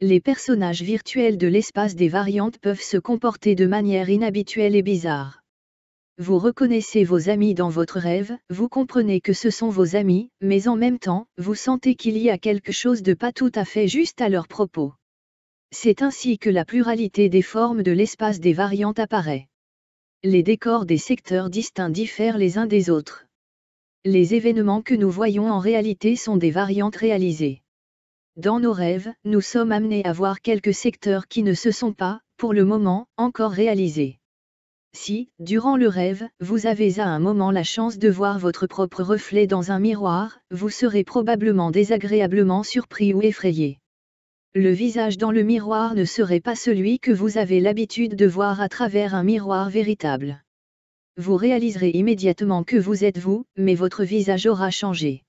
Les personnages virtuels de l'espace des variantes peuvent se comporter de manière inhabituelle et bizarre vous reconnaissez vos amis dans votre rêve, vous comprenez que ce sont vos amis, mais en même temps, vous sentez qu'il y a quelque chose de pas tout à fait juste à leur propos. C'est ainsi que la pluralité des formes de l'espace des variantes apparaît. Les décors des secteurs distincts diffèrent les uns des autres. Les événements que nous voyons en réalité sont des variantes réalisées. Dans nos rêves, nous sommes amenés à voir quelques secteurs qui ne se sont pas, pour le moment, encore réalisés. Si, durant le rêve, vous avez à un moment la chance de voir votre propre reflet dans un miroir, vous serez probablement désagréablement surpris ou effrayé. Le visage dans le miroir ne serait pas celui que vous avez l'habitude de voir à travers un miroir véritable. Vous réaliserez immédiatement que vous êtes vous, mais votre visage aura changé.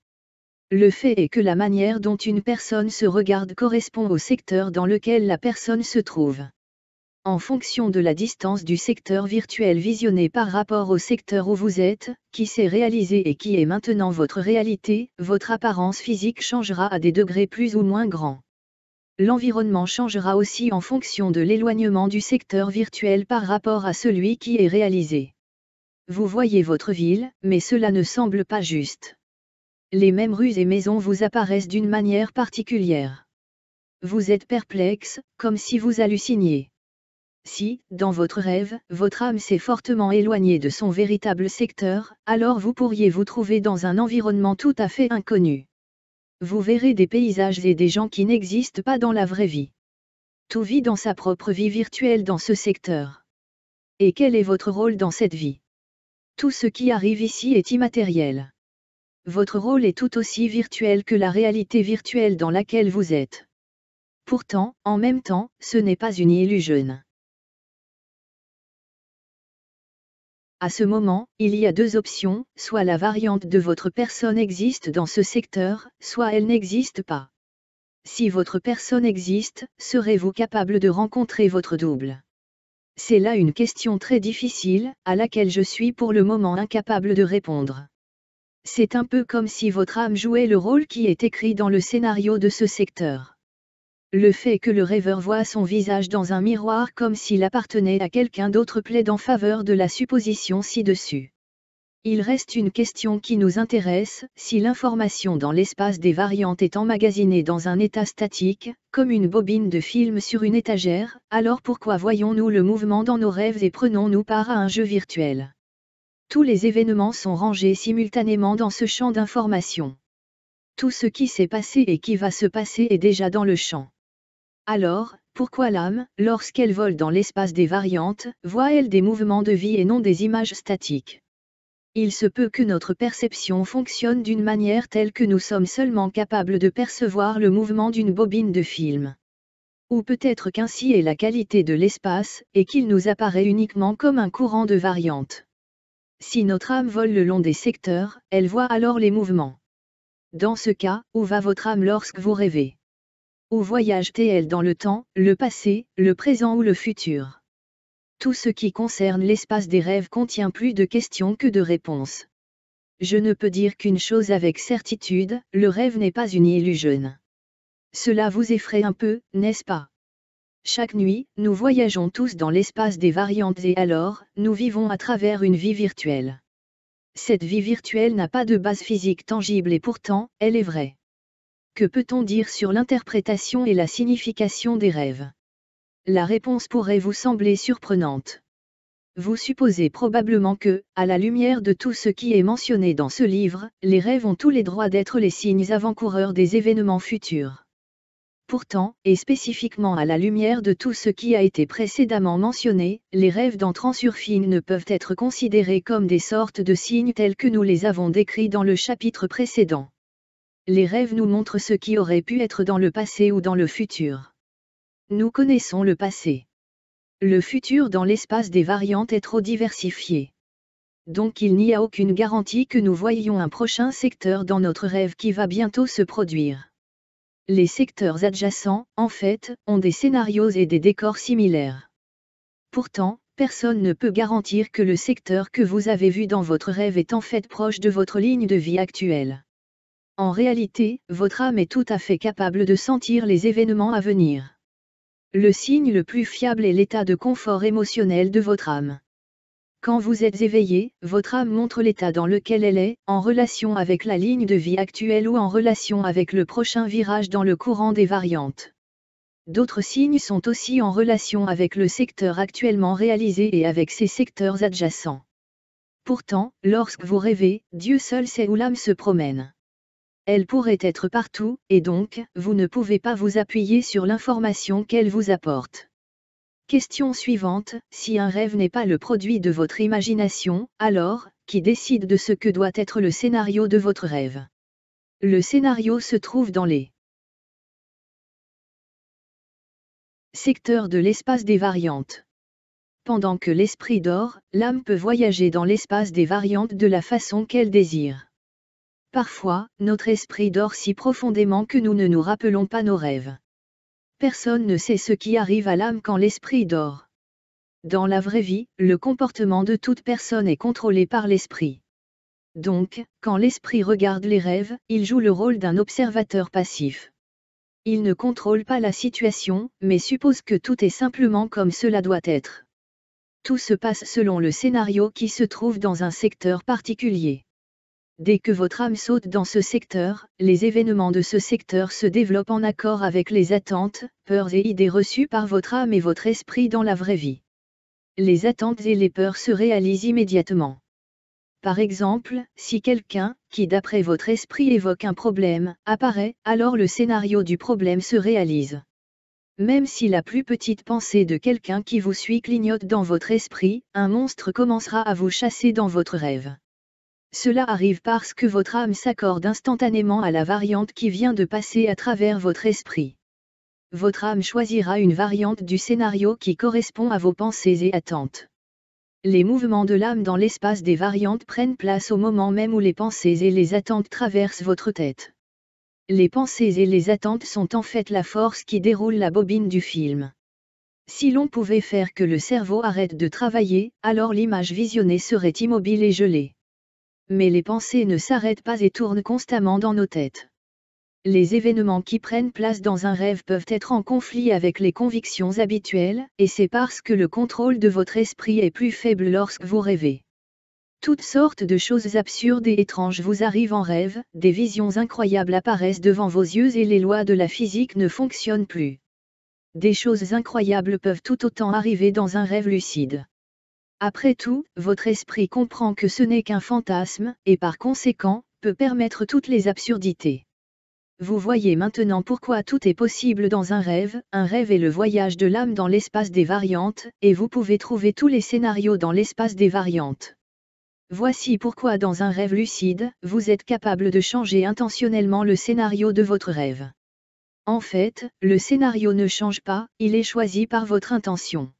Le fait est que la manière dont une personne se regarde correspond au secteur dans lequel la personne se trouve en fonction de la distance du secteur virtuel visionné par rapport au secteur où vous êtes, qui s'est réalisé et qui est maintenant votre réalité, votre apparence physique changera à des degrés plus ou moins grands. L'environnement changera aussi en fonction de l'éloignement du secteur virtuel par rapport à celui qui est réalisé. Vous voyez votre ville, mais cela ne semble pas juste. Les mêmes rues et maisons vous apparaissent d'une manière particulière. Vous êtes perplexe, comme si vous halluciniez. Si, dans votre rêve, votre âme s'est fortement éloignée de son véritable secteur, alors vous pourriez vous trouver dans un environnement tout à fait inconnu. Vous verrez des paysages et des gens qui n'existent pas dans la vraie vie. Tout vit dans sa propre vie virtuelle dans ce secteur. Et quel est votre rôle dans cette vie Tout ce qui arrive ici est immatériel. Votre rôle est tout aussi virtuel que la réalité virtuelle dans laquelle vous êtes. Pourtant, en même temps, ce n'est pas une illusion. À ce moment, il y a deux options, soit la variante de votre personne existe dans ce secteur, soit elle n'existe pas. Si votre personne existe, serez-vous capable de rencontrer votre double C'est là une question très difficile, à laquelle je suis pour le moment incapable de répondre. C'est un peu comme si votre âme jouait le rôle qui est écrit dans le scénario de ce secteur. Le fait que le rêveur voit son visage dans un miroir comme s'il appartenait à quelqu'un d'autre plaide en faveur de la supposition ci-dessus. Il reste une question qui nous intéresse, si l'information dans l'espace des variantes est emmagasinée dans un état statique, comme une bobine de film sur une étagère, alors pourquoi voyons-nous le mouvement dans nos rêves et prenons-nous part à un jeu virtuel Tous les événements sont rangés simultanément dans ce champ d'information. Tout ce qui s'est passé et qui va se passer est déjà dans le champ. Alors, pourquoi l'âme, lorsqu'elle vole dans l'espace des variantes, voit-elle des mouvements de vie et non des images statiques Il se peut que notre perception fonctionne d'une manière telle que nous sommes seulement capables de percevoir le mouvement d'une bobine de film. Ou peut-être qu'ainsi est la qualité de l'espace, et qu'il nous apparaît uniquement comme un courant de variantes. Si notre âme vole le long des secteurs, elle voit alors les mouvements. Dans ce cas, où va votre âme lorsque vous rêvez au voyage elle dans le temps, le passé, le présent ou le futur. Tout ce qui concerne l'espace des rêves contient plus de questions que de réponses. Je ne peux dire qu'une chose avec certitude, le rêve n'est pas une illusion. Cela vous effraie un peu, n'est-ce pas chaque nuit, nous voyageons tous dans l'espace des variantes et alors, nous vivons à travers une vie virtuelle. Cette vie virtuelle n'a pas de base physique tangible et pourtant, elle est vraie. Que peut-on dire sur l'interprétation et la signification des rêves La réponse pourrait vous sembler surprenante. Vous supposez probablement que, à la lumière de tout ce qui est mentionné dans ce livre, les rêves ont tous les droits d'être les signes avant-coureurs des événements futurs. Pourtant, et spécifiquement à la lumière de tout ce qui a été précédemment mentionné, les rêves d'entrant sur fine ne peuvent être considérés comme des sortes de signes tels que nous les avons décrits dans le chapitre précédent. Les rêves nous montrent ce qui aurait pu être dans le passé ou dans le futur. Nous connaissons le passé. Le futur dans l'espace des variantes est trop diversifié. Donc il n'y a aucune garantie que nous voyions un prochain secteur dans notre rêve qui va bientôt se produire. Les secteurs adjacents, en fait, ont des scénarios et des décors similaires. Pourtant, personne ne peut garantir que le secteur que vous avez vu dans votre rêve est en fait proche de votre ligne de vie actuelle. En réalité, votre âme est tout à fait capable de sentir les événements à venir. Le signe le plus fiable est l'état de confort émotionnel de votre âme. Quand vous êtes éveillé, votre âme montre l'état dans lequel elle est, en relation avec la ligne de vie actuelle ou en relation avec le prochain virage dans le courant des variantes. D'autres signes sont aussi en relation avec le secteur actuellement réalisé et avec ses secteurs adjacents. Pourtant, lorsque vous rêvez, Dieu seul sait où l'âme se promène elle pourrait être partout, et donc, vous ne pouvez pas vous appuyer sur l'information qu'elle vous apporte. Question suivante, si un rêve n'est pas le produit de votre imagination, alors, qui décide de ce que doit être le scénario de votre rêve Le scénario se trouve dans les secteurs de l'espace des variantes. Pendant que l'esprit dort, l'âme peut voyager dans l'espace des variantes de la façon qu'elle désire. Parfois, notre esprit dort si profondément que nous ne nous rappelons pas nos rêves. Personne ne sait ce qui arrive à l'âme quand l'esprit dort. Dans la vraie vie, le comportement de toute personne est contrôlé par l'esprit. Donc, quand l'esprit regarde les rêves, il joue le rôle d'un observateur passif. Il ne contrôle pas la situation, mais suppose que tout est simplement comme cela doit être. Tout se passe selon le scénario qui se trouve dans un secteur particulier. Dès que votre âme saute dans ce secteur, les événements de ce secteur se développent en accord avec les attentes, peurs et idées reçues par votre âme et votre esprit dans la vraie vie. Les attentes et les peurs se réalisent immédiatement. Par exemple, si quelqu'un, qui d'après votre esprit évoque un problème, apparaît, alors le scénario du problème se réalise. Même si la plus petite pensée de quelqu'un qui vous suit clignote dans votre esprit, un monstre commencera à vous chasser dans votre rêve. Cela arrive parce que votre âme s'accorde instantanément à la variante qui vient de passer à travers votre esprit. Votre âme choisira une variante du scénario qui correspond à vos pensées et attentes. Les mouvements de l'âme dans l'espace des variantes prennent place au moment même où les pensées et les attentes traversent votre tête. Les pensées et les attentes sont en fait la force qui déroule la bobine du film. Si l'on pouvait faire que le cerveau arrête de travailler, alors l'image visionnée serait immobile et gelée. Mais les pensées ne s'arrêtent pas et tournent constamment dans nos têtes. Les événements qui prennent place dans un rêve peuvent être en conflit avec les convictions habituelles, et c'est parce que le contrôle de votre esprit est plus faible lorsque vous rêvez. Toutes sortes de choses absurdes et étranges vous arrivent en rêve, des visions incroyables apparaissent devant vos yeux et les lois de la physique ne fonctionnent plus. Des choses incroyables peuvent tout autant arriver dans un rêve lucide. Après tout, votre esprit comprend que ce n'est qu'un fantasme, et par conséquent, peut permettre toutes les absurdités. Vous voyez maintenant pourquoi tout est possible dans un rêve, un rêve est le voyage de l'âme dans l'espace des variantes, et vous pouvez trouver tous les scénarios dans l'espace des variantes. Voici pourquoi dans un rêve lucide, vous êtes capable de changer intentionnellement le scénario de votre rêve. En fait, le scénario ne change pas, il est choisi par votre intention.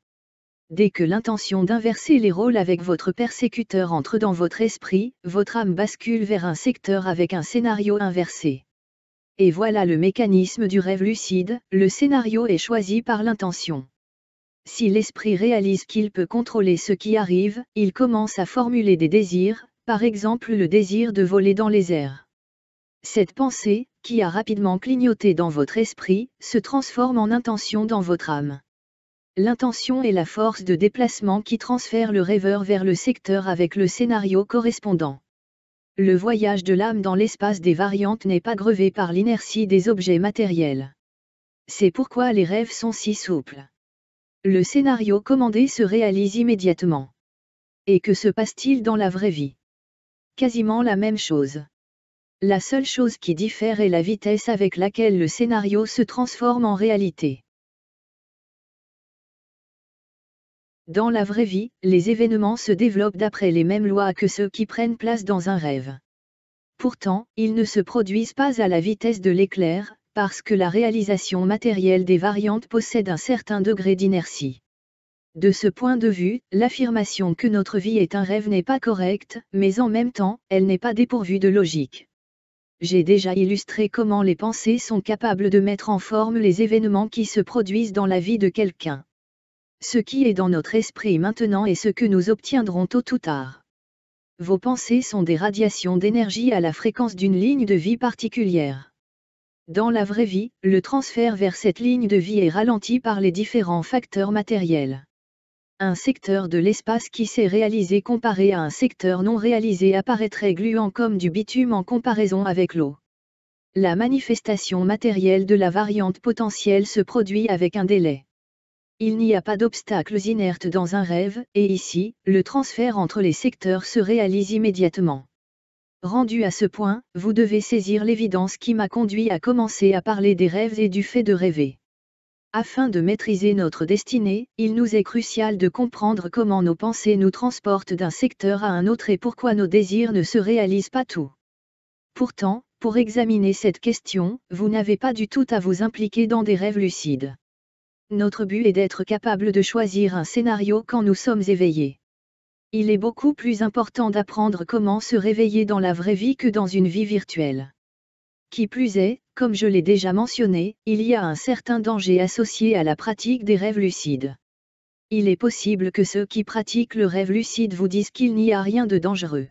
Dès que l'intention d'inverser les rôles avec votre persécuteur entre dans votre esprit, votre âme bascule vers un secteur avec un scénario inversé. Et voilà le mécanisme du rêve lucide, le scénario est choisi par l'intention. Si l'esprit réalise qu'il peut contrôler ce qui arrive, il commence à formuler des désirs, par exemple le désir de voler dans les airs. Cette pensée, qui a rapidement clignoté dans votre esprit, se transforme en intention dans votre âme l'intention est la force de déplacement qui transfère le rêveur vers le secteur avec le scénario correspondant. Le voyage de l'âme dans l'espace des variantes n'est pas grevé par l'inertie des objets matériels. C'est pourquoi les rêves sont si souples. Le scénario commandé se réalise immédiatement. Et que se passe-t-il dans la vraie vie Quasiment la même chose. La seule chose qui diffère est la vitesse avec laquelle le scénario se transforme en réalité. Dans la vraie vie, les événements se développent d'après les mêmes lois que ceux qui prennent place dans un rêve. Pourtant, ils ne se produisent pas à la vitesse de l'éclair, parce que la réalisation matérielle des variantes possède un certain degré d'inertie. De ce point de vue, l'affirmation que notre vie est un rêve n'est pas correcte, mais en même temps, elle n'est pas dépourvue de logique. J'ai déjà illustré comment les pensées sont capables de mettre en forme les événements qui se produisent dans la vie de quelqu'un ce qui est dans notre esprit maintenant est ce que nous obtiendrons tôt ou tard. Vos pensées sont des radiations d'énergie à la fréquence d'une ligne de vie particulière. Dans la vraie vie, le transfert vers cette ligne de vie est ralenti par les différents facteurs matériels. Un secteur de l'espace qui s'est réalisé comparé à un secteur non réalisé apparaîtrait gluant comme du bitume en comparaison avec l'eau. La manifestation matérielle de la variante potentielle se produit avec un délai. Il n'y a pas d'obstacles inertes dans un rêve, et ici, le transfert entre les secteurs se réalise immédiatement. Rendu à ce point, vous devez saisir l'évidence qui m'a conduit à commencer à parler des rêves et du fait de rêver. Afin de maîtriser notre destinée, il nous est crucial de comprendre comment nos pensées nous transportent d'un secteur à un autre et pourquoi nos désirs ne se réalisent pas tout. Pourtant, pour examiner cette question, vous n'avez pas du tout à vous impliquer dans des rêves lucides. Notre but est d'être capable de choisir un scénario quand nous sommes éveillés. Il est beaucoup plus important d'apprendre comment se réveiller dans la vraie vie que dans une vie virtuelle. Qui plus est, comme je l'ai déjà mentionné, il y a un certain danger associé à la pratique des rêves lucides. Il est possible que ceux qui pratiquent le rêve lucide vous disent qu'il n'y a rien de dangereux.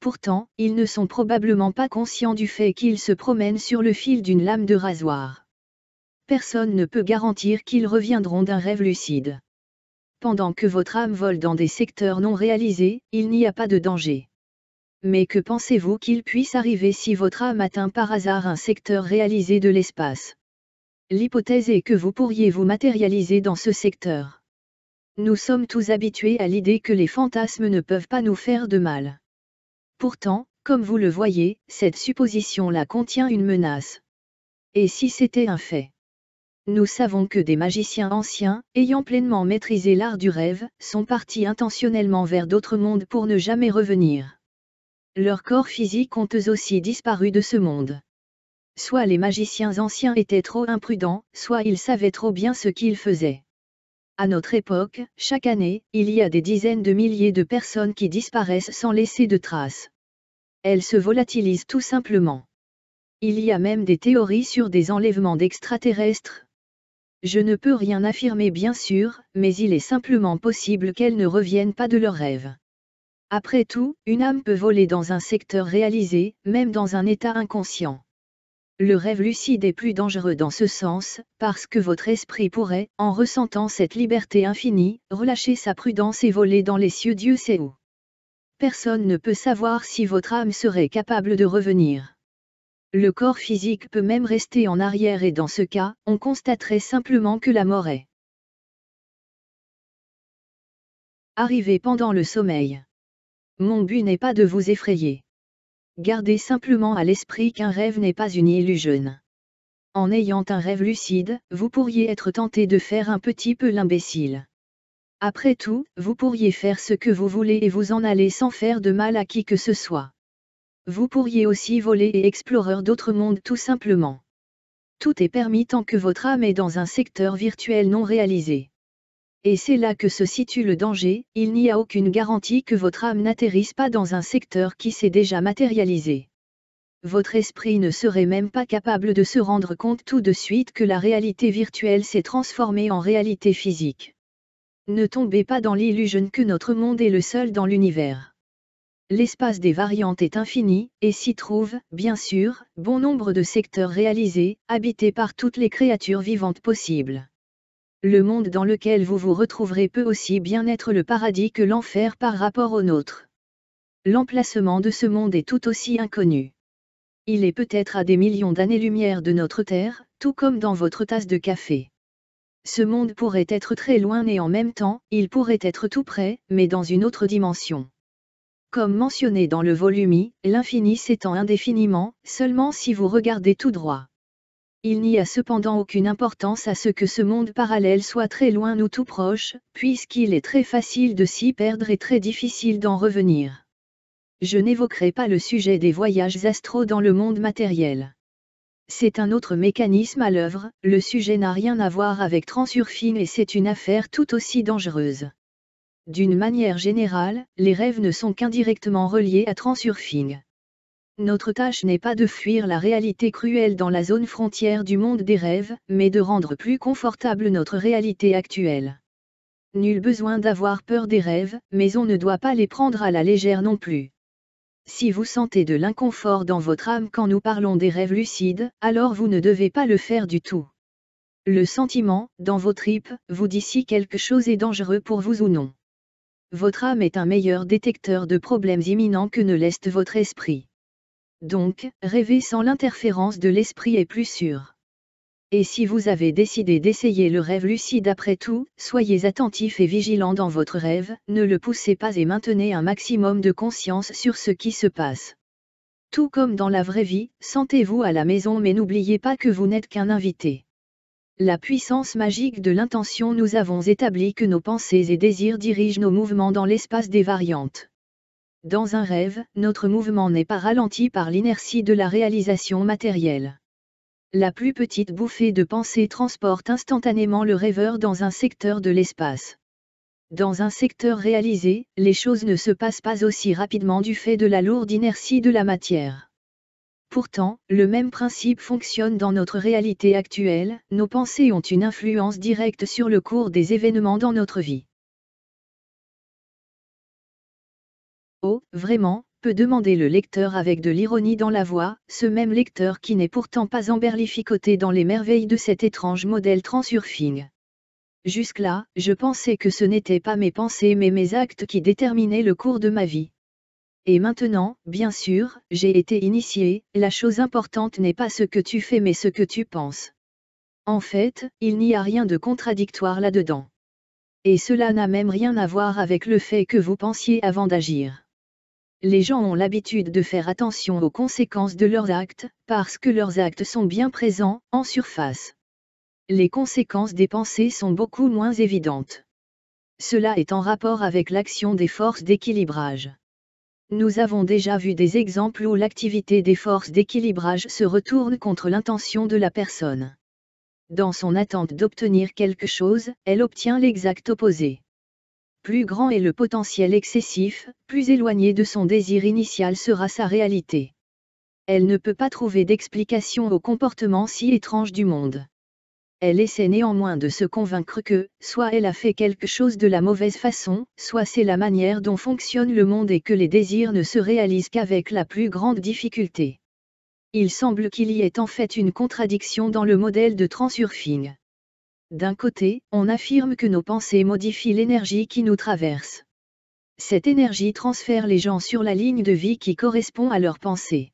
Pourtant, ils ne sont probablement pas conscients du fait qu'ils se promènent sur le fil d'une lame de rasoir personne ne peut garantir qu'ils reviendront d'un rêve lucide. Pendant que votre âme vole dans des secteurs non réalisés, il n'y a pas de danger. Mais que pensez-vous qu'il puisse arriver si votre âme atteint par hasard un secteur réalisé de l'espace L'hypothèse est que vous pourriez vous matérialiser dans ce secteur. Nous sommes tous habitués à l'idée que les fantasmes ne peuvent pas nous faire de mal. Pourtant, comme vous le voyez, cette supposition-là contient une menace. Et si c'était un fait nous savons que des magiciens anciens, ayant pleinement maîtrisé l'art du rêve, sont partis intentionnellement vers d'autres mondes pour ne jamais revenir. Leurs corps physiques ont eux aussi disparu de ce monde. Soit les magiciens anciens étaient trop imprudents, soit ils savaient trop bien ce qu'ils faisaient. À notre époque, chaque année, il y a des dizaines de milliers de personnes qui disparaissent sans laisser de traces. Elles se volatilisent tout simplement. Il y a même des théories sur des enlèvements d'extraterrestres, je ne peux rien affirmer bien sûr, mais il est simplement possible qu'elles ne reviennent pas de leurs rêves. Après tout, une âme peut voler dans un secteur réalisé, même dans un état inconscient. Le rêve lucide est plus dangereux dans ce sens, parce que votre esprit pourrait, en ressentant cette liberté infinie, relâcher sa prudence et voler dans les cieux Dieu sait où. Personne ne peut savoir si votre âme serait capable de revenir. Le corps physique peut même rester en arrière et dans ce cas, on constaterait simplement que la mort est arrivée pendant le sommeil. Mon but n'est pas de vous effrayer. Gardez simplement à l'esprit qu'un rêve n'est pas une illusion. En ayant un rêve lucide, vous pourriez être tenté de faire un petit peu l'imbécile. Après tout, vous pourriez faire ce que vous voulez et vous en aller sans faire de mal à qui que ce soit. Vous pourriez aussi voler et explorer d'autres mondes tout simplement. Tout est permis tant que votre âme est dans un secteur virtuel non réalisé. Et c'est là que se situe le danger, il n'y a aucune garantie que votre âme n'atterrisse pas dans un secteur qui s'est déjà matérialisé. Votre esprit ne serait même pas capable de se rendre compte tout de suite que la réalité virtuelle s'est transformée en réalité physique. Ne tombez pas dans l'illusion que notre monde est le seul dans l'univers l'espace des variantes est infini, et s'y trouve, bien sûr, bon nombre de secteurs réalisés, habités par toutes les créatures vivantes possibles. Le monde dans lequel vous vous retrouverez peut aussi bien être le paradis que l'enfer par rapport au nôtre. L'emplacement de ce monde est tout aussi inconnu. Il est peut-être à des millions d'années-lumière de notre Terre, tout comme dans votre tasse de café. Ce monde pourrait être très loin et en même temps, il pourrait être tout près, mais dans une autre dimension. Comme mentionné dans le volume I, l'infini s'étend indéfiniment, seulement si vous regardez tout droit. Il n'y a cependant aucune importance à ce que ce monde parallèle soit très loin ou tout proche, puisqu'il est très facile de s'y perdre et très difficile d'en revenir. Je n'évoquerai pas le sujet des voyages astraux dans le monde matériel. C'est un autre mécanisme à l'œuvre, le sujet n'a rien à voir avec transurfine et c'est une affaire tout aussi dangereuse. D'une manière générale, les rêves ne sont qu'indirectement reliés à transurfing. Notre tâche n'est pas de fuir la réalité cruelle dans la zone frontière du monde des rêves, mais de rendre plus confortable notre réalité actuelle. Nul besoin d'avoir peur des rêves, mais on ne doit pas les prendre à la légère non plus. Si vous sentez de l'inconfort dans votre âme quand nous parlons des rêves lucides, alors vous ne devez pas le faire du tout. Le sentiment, dans vos tripes, vous dit si quelque chose est dangereux pour vous ou non votre âme est un meilleur détecteur de problèmes imminents que ne l'est votre esprit. Donc, rêver sans l'interférence de l'esprit est plus sûr. Et si vous avez décidé d'essayer le rêve lucide après tout, soyez attentif et vigilant dans votre rêve, ne le poussez pas et maintenez un maximum de conscience sur ce qui se passe. Tout comme dans la vraie vie, sentez-vous à la maison mais n'oubliez pas que vous n'êtes qu'un invité. La puissance magique de l'intention Nous avons établi que nos pensées et désirs dirigent nos mouvements dans l'espace des variantes. Dans un rêve, notre mouvement n'est pas ralenti par l'inertie de la réalisation matérielle. La plus petite bouffée de pensée transporte instantanément le rêveur dans un secteur de l'espace. Dans un secteur réalisé, les choses ne se passent pas aussi rapidement du fait de la lourde inertie de la matière. Pourtant, le même principe fonctionne dans notre réalité actuelle, nos pensées ont une influence directe sur le cours des événements dans notre vie. Oh, vraiment, peut demander le lecteur avec de l'ironie dans la voix, ce même lecteur qui n'est pourtant pas emberlificoté dans les merveilles de cet étrange modèle transurfing. Jusque-là, je pensais que ce n'était pas mes pensées mais mes actes qui déterminaient le cours de ma vie. Et maintenant, bien sûr, j'ai été initié, la chose importante n'est pas ce que tu fais mais ce que tu penses. En fait, il n'y a rien de contradictoire là-dedans. Et cela n'a même rien à voir avec le fait que vous pensiez avant d'agir. Les gens ont l'habitude de faire attention aux conséquences de leurs actes, parce que leurs actes sont bien présents, en surface. Les conséquences des pensées sont beaucoup moins évidentes. Cela est en rapport avec l'action des forces d'équilibrage. Nous avons déjà vu des exemples où l'activité des forces d'équilibrage se retourne contre l'intention de la personne. Dans son attente d'obtenir quelque chose, elle obtient l'exact opposé. Plus grand est le potentiel excessif, plus éloigné de son désir initial sera sa réalité. Elle ne peut pas trouver d'explication au comportement si étrange du monde elle essaie néanmoins de se convaincre que, soit elle a fait quelque chose de la mauvaise façon, soit c'est la manière dont fonctionne le monde et que les désirs ne se réalisent qu'avec la plus grande difficulté. Il semble qu'il y ait en fait une contradiction dans le modèle de transurfing. D'un côté, on affirme que nos pensées modifient l'énergie qui nous traverse. Cette énergie transfère les gens sur la ligne de vie qui correspond à leurs pensées.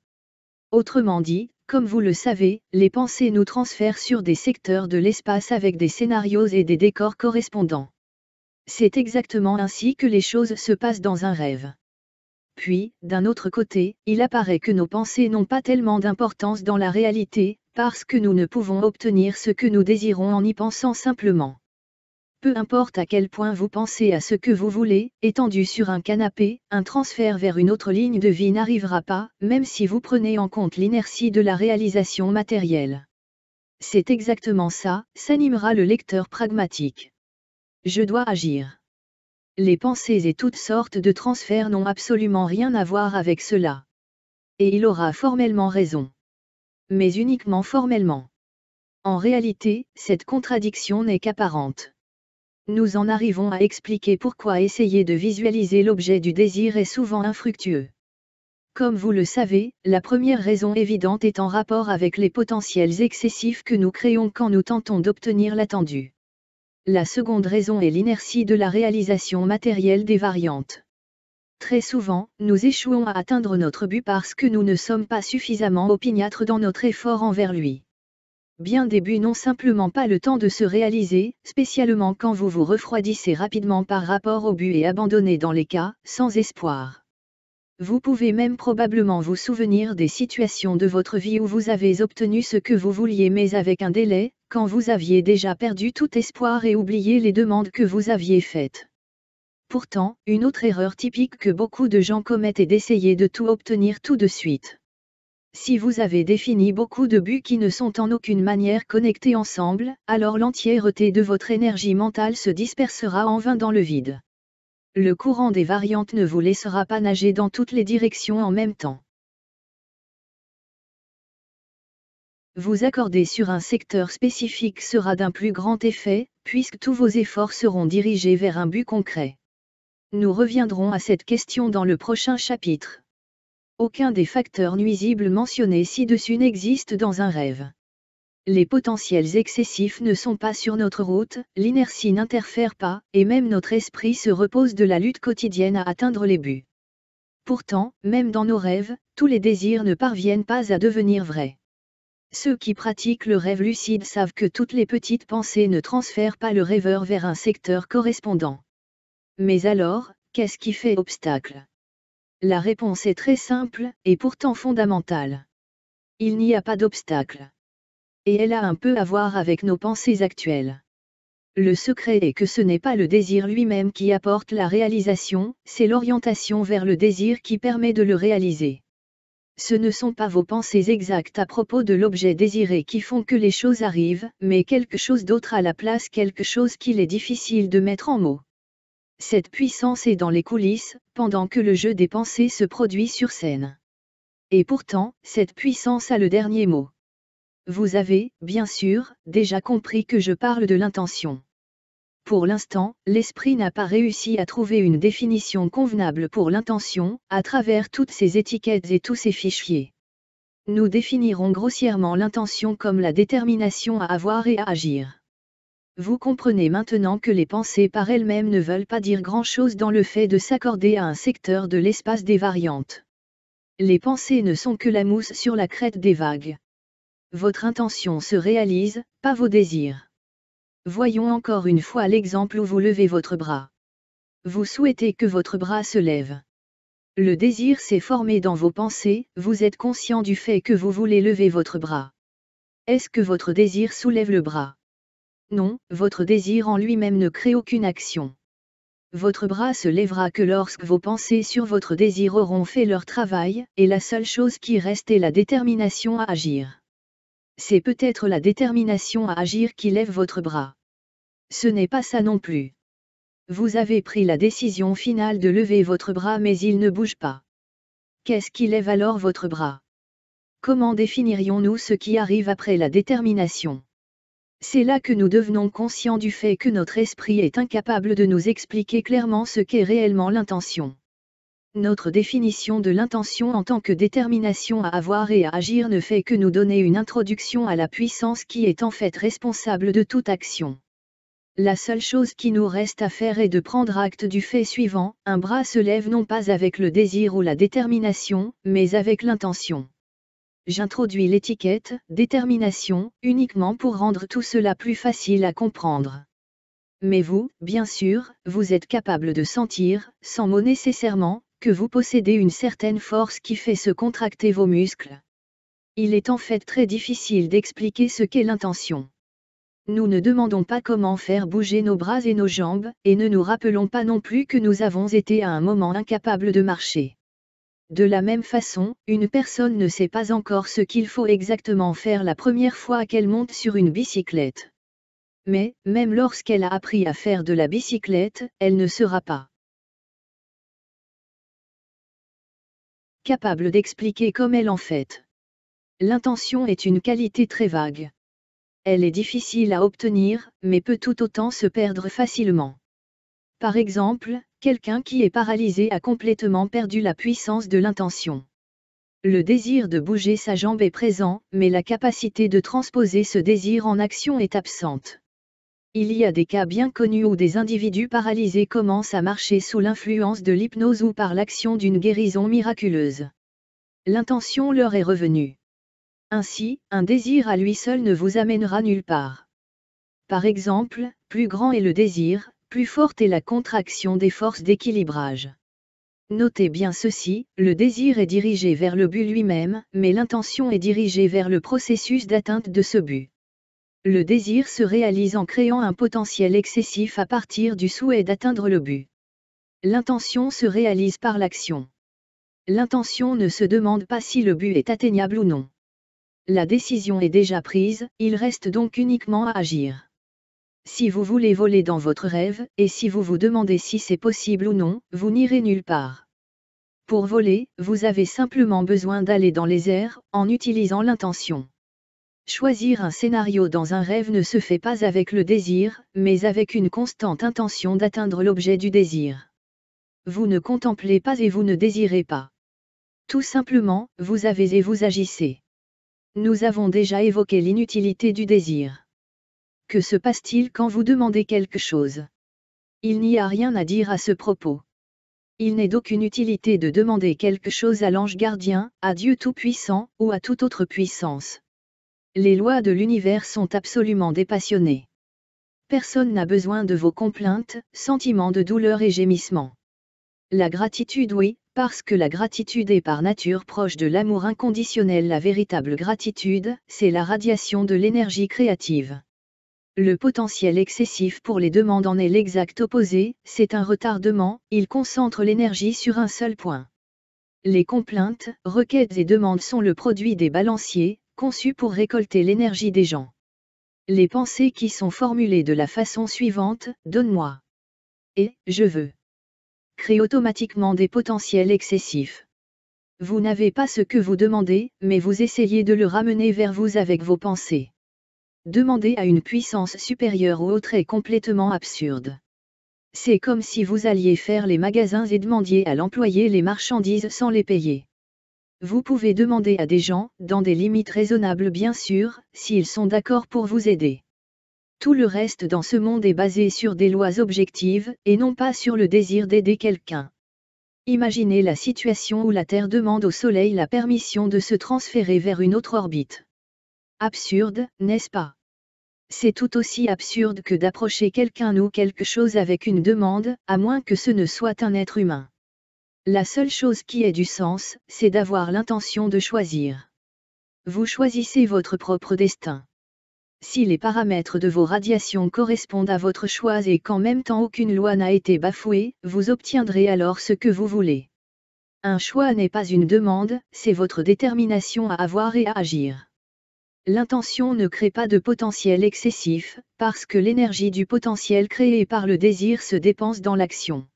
Autrement dit, comme vous le savez, les pensées nous transfèrent sur des secteurs de l'espace avec des scénarios et des décors correspondants. C'est exactement ainsi que les choses se passent dans un rêve. Puis, d'un autre côté, il apparaît que nos pensées n'ont pas tellement d'importance dans la réalité, parce que nous ne pouvons obtenir ce que nous désirons en y pensant simplement. Peu importe à quel point vous pensez à ce que vous voulez, étendu sur un canapé, un transfert vers une autre ligne de vie n'arrivera pas, même si vous prenez en compte l'inertie de la réalisation matérielle. C'est exactement ça, s'animera le lecteur pragmatique. Je dois agir. Les pensées et toutes sortes de transferts n'ont absolument rien à voir avec cela. Et il aura formellement raison. Mais uniquement formellement. En réalité, cette contradiction n'est qu'apparente nous en arrivons à expliquer pourquoi essayer de visualiser l'objet du désir est souvent infructueux. Comme vous le savez, la première raison évidente est en rapport avec les potentiels excessifs que nous créons quand nous tentons d'obtenir l'attendu. La seconde raison est l'inertie de la réalisation matérielle des variantes. Très souvent, nous échouons à atteindre notre but parce que nous ne sommes pas suffisamment opiniâtres dans notre effort envers lui bien des buts n'ont simplement pas le temps de se réaliser, spécialement quand vous vous refroidissez rapidement par rapport au but et abandonnez dans les cas, sans espoir. Vous pouvez même probablement vous souvenir des situations de votre vie où vous avez obtenu ce que vous vouliez mais avec un délai, quand vous aviez déjà perdu tout espoir et oublié les demandes que vous aviez faites. Pourtant, une autre erreur typique que beaucoup de gens commettent est d'essayer de tout obtenir tout de suite. Si vous avez défini beaucoup de buts qui ne sont en aucune manière connectés ensemble, alors l'entièreté de votre énergie mentale se dispersera en vain dans le vide. Le courant des variantes ne vous laissera pas nager dans toutes les directions en même temps. vous accorder sur un secteur spécifique sera d'un plus grand effet, puisque tous vos efforts seront dirigés vers un but concret. Nous reviendrons à cette question dans le prochain chapitre. Aucun des facteurs nuisibles mentionnés ci-dessus n'existe dans un rêve. Les potentiels excessifs ne sont pas sur notre route, l'inertie n'interfère pas, et même notre esprit se repose de la lutte quotidienne à atteindre les buts. Pourtant, même dans nos rêves, tous les désirs ne parviennent pas à devenir vrais. Ceux qui pratiquent le rêve lucide savent que toutes les petites pensées ne transfèrent pas le rêveur vers un secteur correspondant. Mais alors, qu'est-ce qui fait obstacle la réponse est très simple, et pourtant fondamentale. Il n'y a pas d'obstacle. Et elle a un peu à voir avec nos pensées actuelles. Le secret est que ce n'est pas le désir lui-même qui apporte la réalisation, c'est l'orientation vers le désir qui permet de le réaliser. Ce ne sont pas vos pensées exactes à propos de l'objet désiré qui font que les choses arrivent, mais quelque chose d'autre à la place, quelque chose qu'il est difficile de mettre en mots. Cette puissance est dans les coulisses, pendant que le jeu des pensées se produit sur scène. Et pourtant, cette puissance a le dernier mot. Vous avez, bien sûr, déjà compris que je parle de l'intention. Pour l'instant, l'esprit n'a pas réussi à trouver une définition convenable pour l'intention, à travers toutes ces étiquettes et tous ces fichiers. Nous définirons grossièrement l'intention comme la détermination à avoir et à agir. Vous comprenez maintenant que les pensées par elles-mêmes ne veulent pas dire grand-chose dans le fait de s'accorder à un secteur de l'espace des variantes. Les pensées ne sont que la mousse sur la crête des vagues. Votre intention se réalise, pas vos désirs. Voyons encore une fois l'exemple où vous levez votre bras. Vous souhaitez que votre bras se lève. Le désir s'est formé dans vos pensées, vous êtes conscient du fait que vous voulez lever votre bras. Est-ce que votre désir soulève le bras non, votre désir en lui-même ne crée aucune action. Votre bras se lèvera que lorsque vos pensées sur votre désir auront fait leur travail, et la seule chose qui reste est la détermination à agir. C'est peut-être la détermination à agir qui lève votre bras. Ce n'est pas ça non plus. Vous avez pris la décision finale de lever votre bras mais il ne bouge pas. Qu'est-ce qui lève alors votre bras Comment définirions-nous ce qui arrive après la détermination c'est là que nous devenons conscients du fait que notre esprit est incapable de nous expliquer clairement ce qu'est réellement l'intention. Notre définition de l'intention en tant que détermination à avoir et à agir ne fait que nous donner une introduction à la puissance qui est en fait responsable de toute action. La seule chose qui nous reste à faire est de prendre acte du fait suivant, un bras se lève non pas avec le désir ou la détermination, mais avec l'intention. J'introduis l'étiquette détermination uniquement pour rendre tout cela plus facile à comprendre. Mais vous, bien sûr, vous êtes capable de sentir, sans mot nécessairement, que vous possédez une certaine force qui fait se contracter vos muscles. Il est en fait très difficile d'expliquer ce qu'est l'intention. Nous ne demandons pas comment faire bouger nos bras et nos jambes, et ne nous rappelons pas non plus que nous avons été à un moment incapables de marcher. De la même façon, une personne ne sait pas encore ce qu'il faut exactement faire la première fois qu'elle monte sur une bicyclette. Mais, même lorsqu'elle a appris à faire de la bicyclette, elle ne sera pas capable d'expliquer comme elle en fait. L'intention est une qualité très vague. Elle est difficile à obtenir, mais peut tout autant se perdre facilement. Par exemple, quelqu'un qui est paralysé a complètement perdu la puissance de l'intention. Le désir de bouger sa jambe est présent, mais la capacité de transposer ce désir en action est absente. Il y a des cas bien connus où des individus paralysés commencent à marcher sous l'influence de l'hypnose ou par l'action d'une guérison miraculeuse. L'intention leur est revenue. Ainsi, un désir à lui seul ne vous amènera nulle part. Par exemple, plus grand est le désir, plus forte est la contraction des forces d'équilibrage. Notez bien ceci, le désir est dirigé vers le but lui-même, mais l'intention est dirigée vers le processus d'atteinte de ce but. Le désir se réalise en créant un potentiel excessif à partir du souhait d'atteindre le but. L'intention se réalise par l'action. L'intention ne se demande pas si le but est atteignable ou non. La décision est déjà prise, il reste donc uniquement à agir. Si vous voulez voler dans votre rêve, et si vous vous demandez si c'est possible ou non, vous n'irez nulle part. Pour voler, vous avez simplement besoin d'aller dans les airs, en utilisant l'intention. Choisir un scénario dans un rêve ne se fait pas avec le désir, mais avec une constante intention d'atteindre l'objet du désir. Vous ne contemplez pas et vous ne désirez pas. Tout simplement, vous avez et vous agissez. Nous avons déjà évoqué l'inutilité du désir. Que se passe-t-il quand vous demandez quelque chose Il n'y a rien à dire à ce propos. Il n'est d'aucune utilité de demander quelque chose à l'ange gardien, à Dieu Tout-Puissant, ou à toute autre puissance. Les lois de l'univers sont absolument dépassionnées. Personne n'a besoin de vos complaintes, sentiments de douleur et gémissements. La gratitude oui, parce que la gratitude est par nature proche de l'amour inconditionnel. La véritable gratitude, c'est la radiation de l'énergie créative. Le potentiel excessif pour les demandes en est l'exact opposé, c'est un retardement, il concentre l'énergie sur un seul point. Les complaintes, requêtes et demandes sont le produit des balanciers, conçus pour récolter l'énergie des gens. Les pensées qui sont formulées de la façon suivante, donne-moi. Et, je veux. Créent automatiquement des potentiels excessifs. Vous n'avez pas ce que vous demandez, mais vous essayez de le ramener vers vous avec vos pensées. Demander à une puissance supérieure ou autre est complètement absurde. C'est comme si vous alliez faire les magasins et demandiez à l'employé les marchandises sans les payer. Vous pouvez demander à des gens, dans des limites raisonnables bien sûr, s'ils sont d'accord pour vous aider. Tout le reste dans ce monde est basé sur des lois objectives, et non pas sur le désir d'aider quelqu'un. Imaginez la situation où la Terre demande au Soleil la permission de se transférer vers une autre orbite. Absurde, n'est-ce pas C'est tout aussi absurde que d'approcher quelqu'un ou quelque chose avec une demande, à moins que ce ne soit un être humain. La seule chose qui ait du sens, c'est d'avoir l'intention de choisir. Vous choisissez votre propre destin. Si les paramètres de vos radiations correspondent à votre choix et qu'en même temps aucune loi n'a été bafouée, vous obtiendrez alors ce que vous voulez. Un choix n'est pas une demande, c'est votre détermination à avoir et à agir. L'intention ne crée pas de potentiel excessif, parce que l'énergie du potentiel créé par le désir se dépense dans l'action.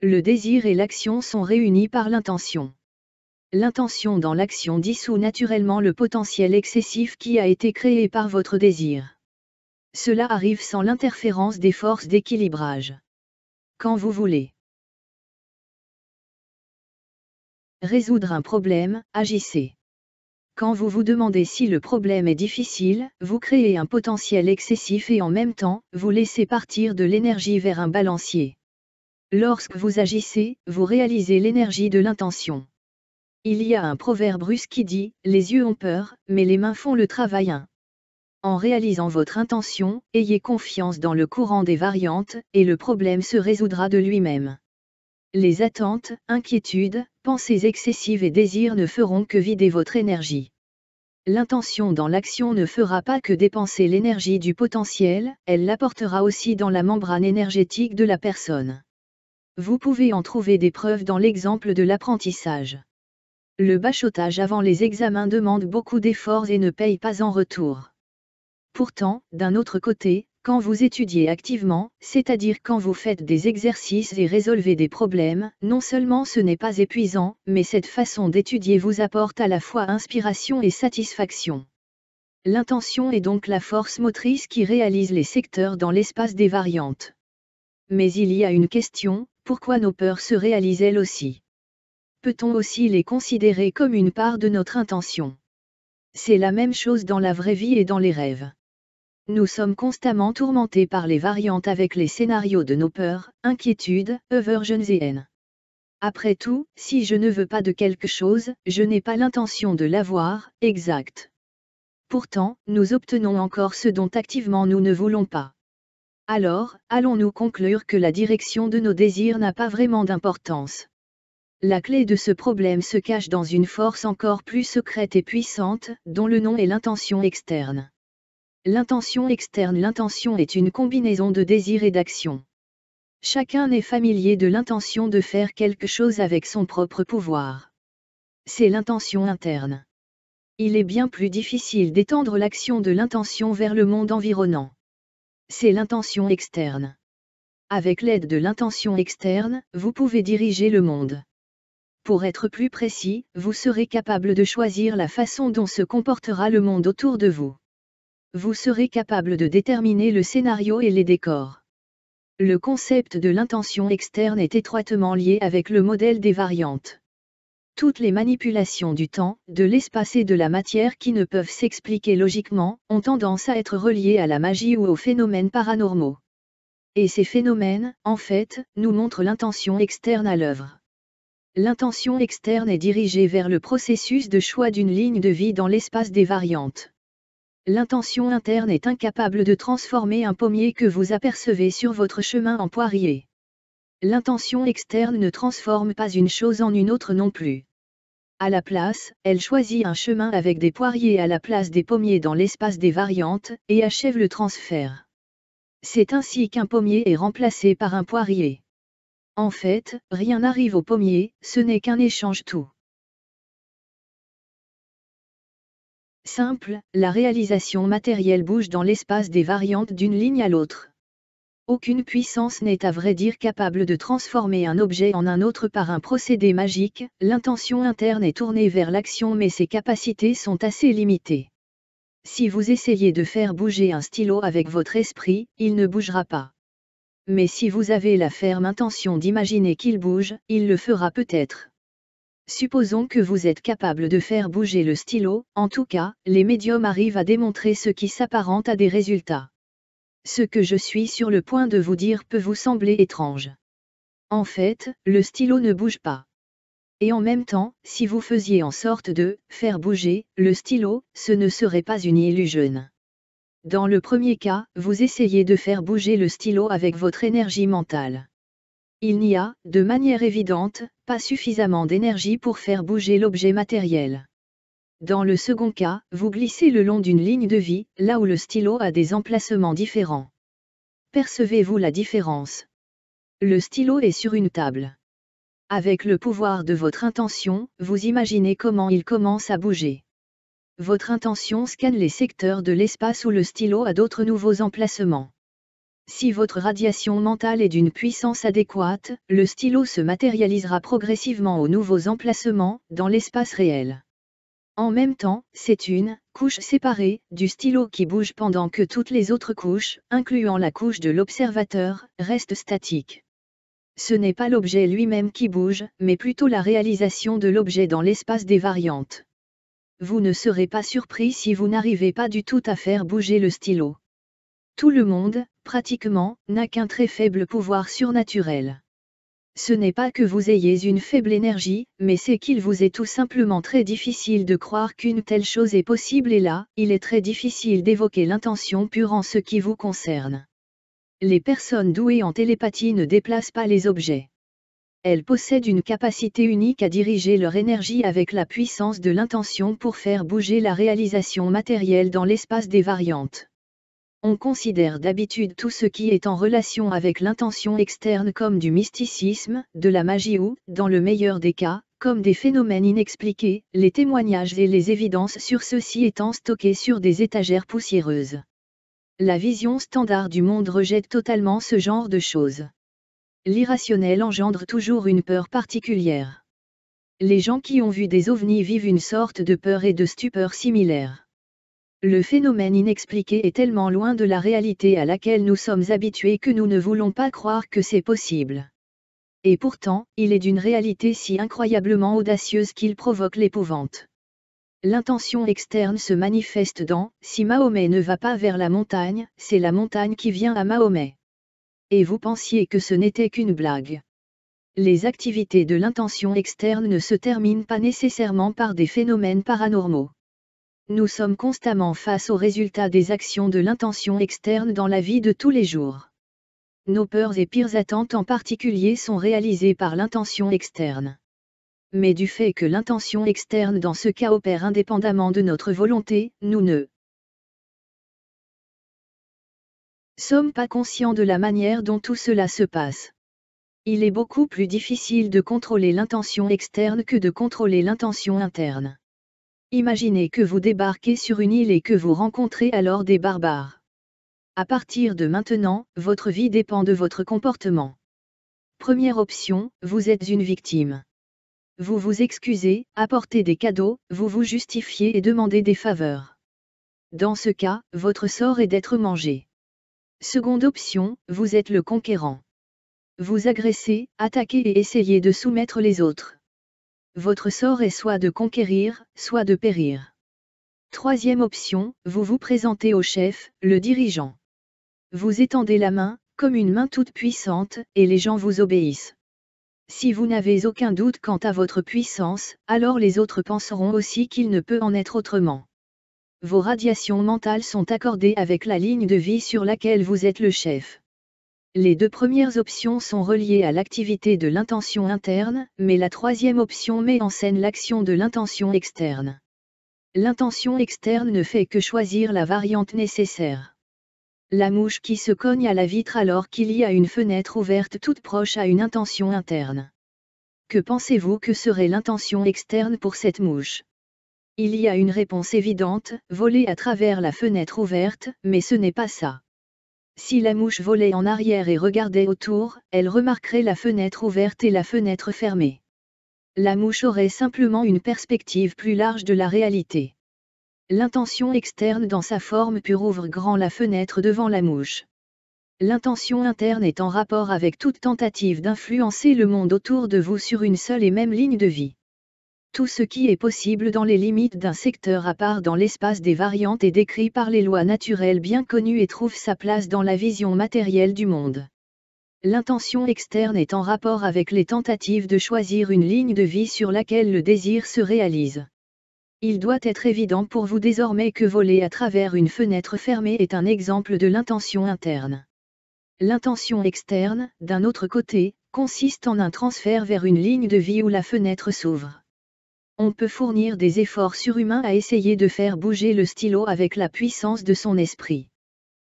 Le désir et l'action sont réunis par l'intention. L'intention dans l'action dissout naturellement le potentiel excessif qui a été créé par votre désir. Cela arrive sans l'interférence des forces d'équilibrage. Quand vous voulez résoudre un problème, agissez. Quand vous vous demandez si le problème est difficile, vous créez un potentiel excessif et en même temps, vous laissez partir de l'énergie vers un balancier. Lorsque vous agissez, vous réalisez l'énergie de l'intention. Il y a un proverbe russe qui dit, les yeux ont peur, mais les mains font le travail. En réalisant votre intention, ayez confiance dans le courant des variantes, et le problème se résoudra de lui-même. Les attentes, inquiétudes, Pensées excessives et désirs ne feront que vider votre énergie. L'intention dans l'action ne fera pas que dépenser l'énergie du potentiel, elle l'apportera aussi dans la membrane énergétique de la personne. Vous pouvez en trouver des preuves dans l'exemple de l'apprentissage. Le bachotage avant les examens demande beaucoup d'efforts et ne paye pas en retour. Pourtant, d'un autre côté, quand vous étudiez activement, c'est-à-dire quand vous faites des exercices et résolvez des problèmes, non seulement ce n'est pas épuisant, mais cette façon d'étudier vous apporte à la fois inspiration et satisfaction. L'intention est donc la force motrice qui réalise les secteurs dans l'espace des variantes. Mais il y a une question, pourquoi nos peurs se réalisent elles aussi Peut-on aussi les considérer comme une part de notre intention C'est la même chose dans la vraie vie et dans les rêves. Nous sommes constamment tourmentés par les variantes avec les scénarios de nos peurs, inquiétudes, jeunes et haines. Après tout, si je ne veux pas de quelque chose, je n'ai pas l'intention de l'avoir, exact. Pourtant, nous obtenons encore ce dont activement nous ne voulons pas. Alors, allons-nous conclure que la direction de nos désirs n'a pas vraiment d'importance La clé de ce problème se cache dans une force encore plus secrète et puissante, dont le nom est l'intention externe. L'intention externe L'intention est une combinaison de désir et d'action. Chacun est familier de l'intention de faire quelque chose avec son propre pouvoir. C'est l'intention interne. Il est bien plus difficile d'étendre l'action de l'intention vers le monde environnant. C'est l'intention externe. Avec l'aide de l'intention externe, vous pouvez diriger le monde. Pour être plus précis, vous serez capable de choisir la façon dont se comportera le monde autour de vous vous serez capable de déterminer le scénario et les décors. Le concept de l'intention externe est étroitement lié avec le modèle des variantes. Toutes les manipulations du temps, de l'espace et de la matière qui ne peuvent s'expliquer logiquement, ont tendance à être reliées à la magie ou aux phénomènes paranormaux. Et ces phénomènes, en fait, nous montrent l'intention externe à l'œuvre. L'intention externe est dirigée vers le processus de choix d'une ligne de vie dans l'espace des variantes. L'intention interne est incapable de transformer un pommier que vous apercevez sur votre chemin en poirier. L'intention externe ne transforme pas une chose en une autre non plus. À la place, elle choisit un chemin avec des poiriers à la place des pommiers dans l'espace des variantes, et achève le transfert. C'est ainsi qu'un pommier est remplacé par un poirier. En fait, rien n'arrive au pommier, ce n'est qu'un échange tout. Simple, la réalisation matérielle bouge dans l'espace des variantes d'une ligne à l'autre. Aucune puissance n'est à vrai dire capable de transformer un objet en un autre par un procédé magique, l'intention interne est tournée vers l'action mais ses capacités sont assez limitées. Si vous essayez de faire bouger un stylo avec votre esprit, il ne bougera pas. Mais si vous avez la ferme intention d'imaginer qu'il bouge, il le fera peut-être. Supposons que vous êtes capable de faire bouger le stylo, en tout cas, les médiums arrivent à démontrer ce qui s'apparente à des résultats. Ce que je suis sur le point de vous dire peut vous sembler étrange. En fait, le stylo ne bouge pas. Et en même temps, si vous faisiez en sorte de faire bouger le stylo, ce ne serait pas une illusion. Dans le premier cas, vous essayez de faire bouger le stylo avec votre énergie mentale. Il n'y a, de manière évidente, pas suffisamment d'énergie pour faire bouger l'objet matériel. Dans le second cas, vous glissez le long d'une ligne de vie, là où le stylo a des emplacements différents. Percevez-vous la différence Le stylo est sur une table. Avec le pouvoir de votre intention, vous imaginez comment il commence à bouger. Votre intention scanne les secteurs de l'espace où le stylo a d'autres nouveaux emplacements. Si votre radiation mentale est d'une puissance adéquate, le stylo se matérialisera progressivement aux nouveaux emplacements, dans l'espace réel. En même temps, c'est une couche séparée du stylo qui bouge pendant que toutes les autres couches, incluant la couche de l'observateur, restent statiques. Ce n'est pas l'objet lui-même qui bouge, mais plutôt la réalisation de l'objet dans l'espace des variantes. Vous ne serez pas surpris si vous n'arrivez pas du tout à faire bouger le stylo. Tout le monde, pratiquement, n'a qu'un très faible pouvoir surnaturel. Ce n'est pas que vous ayez une faible énergie, mais c'est qu'il vous est tout simplement très difficile de croire qu'une telle chose est possible et là, il est très difficile d'évoquer l'intention pure en ce qui vous concerne. Les personnes douées en télépathie ne déplacent pas les objets. Elles possèdent une capacité unique à diriger leur énergie avec la puissance de l'intention pour faire bouger la réalisation matérielle dans l'espace des variantes. On considère d'habitude tout ce qui est en relation avec l'intention externe comme du mysticisme, de la magie ou, dans le meilleur des cas, comme des phénomènes inexpliqués, les témoignages et les évidences sur ceux-ci étant stockés sur des étagères poussiéreuses. La vision standard du monde rejette totalement ce genre de choses. L'irrationnel engendre toujours une peur particulière. Les gens qui ont vu des ovnis vivent une sorte de peur et de stupeur similaire. Le phénomène inexpliqué est tellement loin de la réalité à laquelle nous sommes habitués que nous ne voulons pas croire que c'est possible. Et pourtant, il est d'une réalité si incroyablement audacieuse qu'il provoque l'épouvante. L'intention externe se manifeste dans « Si Mahomet ne va pas vers la montagne, c'est la montagne qui vient à Mahomet. » Et vous pensiez que ce n'était qu'une blague. Les activités de l'intention externe ne se terminent pas nécessairement par des phénomènes paranormaux. Nous sommes constamment face aux résultats des actions de l'intention externe dans la vie de tous les jours. Nos peurs et pires attentes en particulier sont réalisées par l'intention externe. Mais du fait que l'intention externe dans ce cas opère indépendamment de notre volonté, nous ne sommes pas conscients de la manière dont tout cela se passe. Il est beaucoup plus difficile de contrôler l'intention externe que de contrôler l'intention interne. Imaginez que vous débarquez sur une île et que vous rencontrez alors des barbares. À partir de maintenant, votre vie dépend de votre comportement. Première option, vous êtes une victime. Vous vous excusez, apportez des cadeaux, vous vous justifiez et demandez des faveurs. Dans ce cas, votre sort est d'être mangé. Seconde option, vous êtes le conquérant. Vous agressez, attaquez et essayez de soumettre les autres votre sort est soit de conquérir, soit de périr. Troisième option, vous vous présentez au chef, le dirigeant. Vous étendez la main, comme une main toute puissante, et les gens vous obéissent. Si vous n'avez aucun doute quant à votre puissance, alors les autres penseront aussi qu'il ne peut en être autrement. Vos radiations mentales sont accordées avec la ligne de vie sur laquelle vous êtes le chef. Les deux premières options sont reliées à l'activité de l'intention interne, mais la troisième option met en scène l'action de l'intention externe. L'intention externe ne fait que choisir la variante nécessaire. La mouche qui se cogne à la vitre alors qu'il y a une fenêtre ouverte toute proche à une intention interne. Que pensez-vous que serait l'intention externe pour cette mouche Il y a une réponse évidente, voler à travers la fenêtre ouverte, mais ce n'est pas ça. Si la mouche volait en arrière et regardait autour, elle remarquerait la fenêtre ouverte et la fenêtre fermée. La mouche aurait simplement une perspective plus large de la réalité. L'intention externe dans sa forme pure ouvre grand la fenêtre devant la mouche. L'intention interne est en rapport avec toute tentative d'influencer le monde autour de vous sur une seule et même ligne de vie tout ce qui est possible dans les limites d'un secteur à part dans l'espace des variantes est décrit par les lois naturelles bien connues et trouve sa place dans la vision matérielle du monde. L'intention externe est en rapport avec les tentatives de choisir une ligne de vie sur laquelle le désir se réalise. Il doit être évident pour vous désormais que voler à travers une fenêtre fermée est un exemple de l'intention interne. L'intention externe, d'un autre côté, consiste en un transfert vers une ligne de vie où la fenêtre s'ouvre on peut fournir des efforts surhumains à essayer de faire bouger le stylo avec la puissance de son esprit.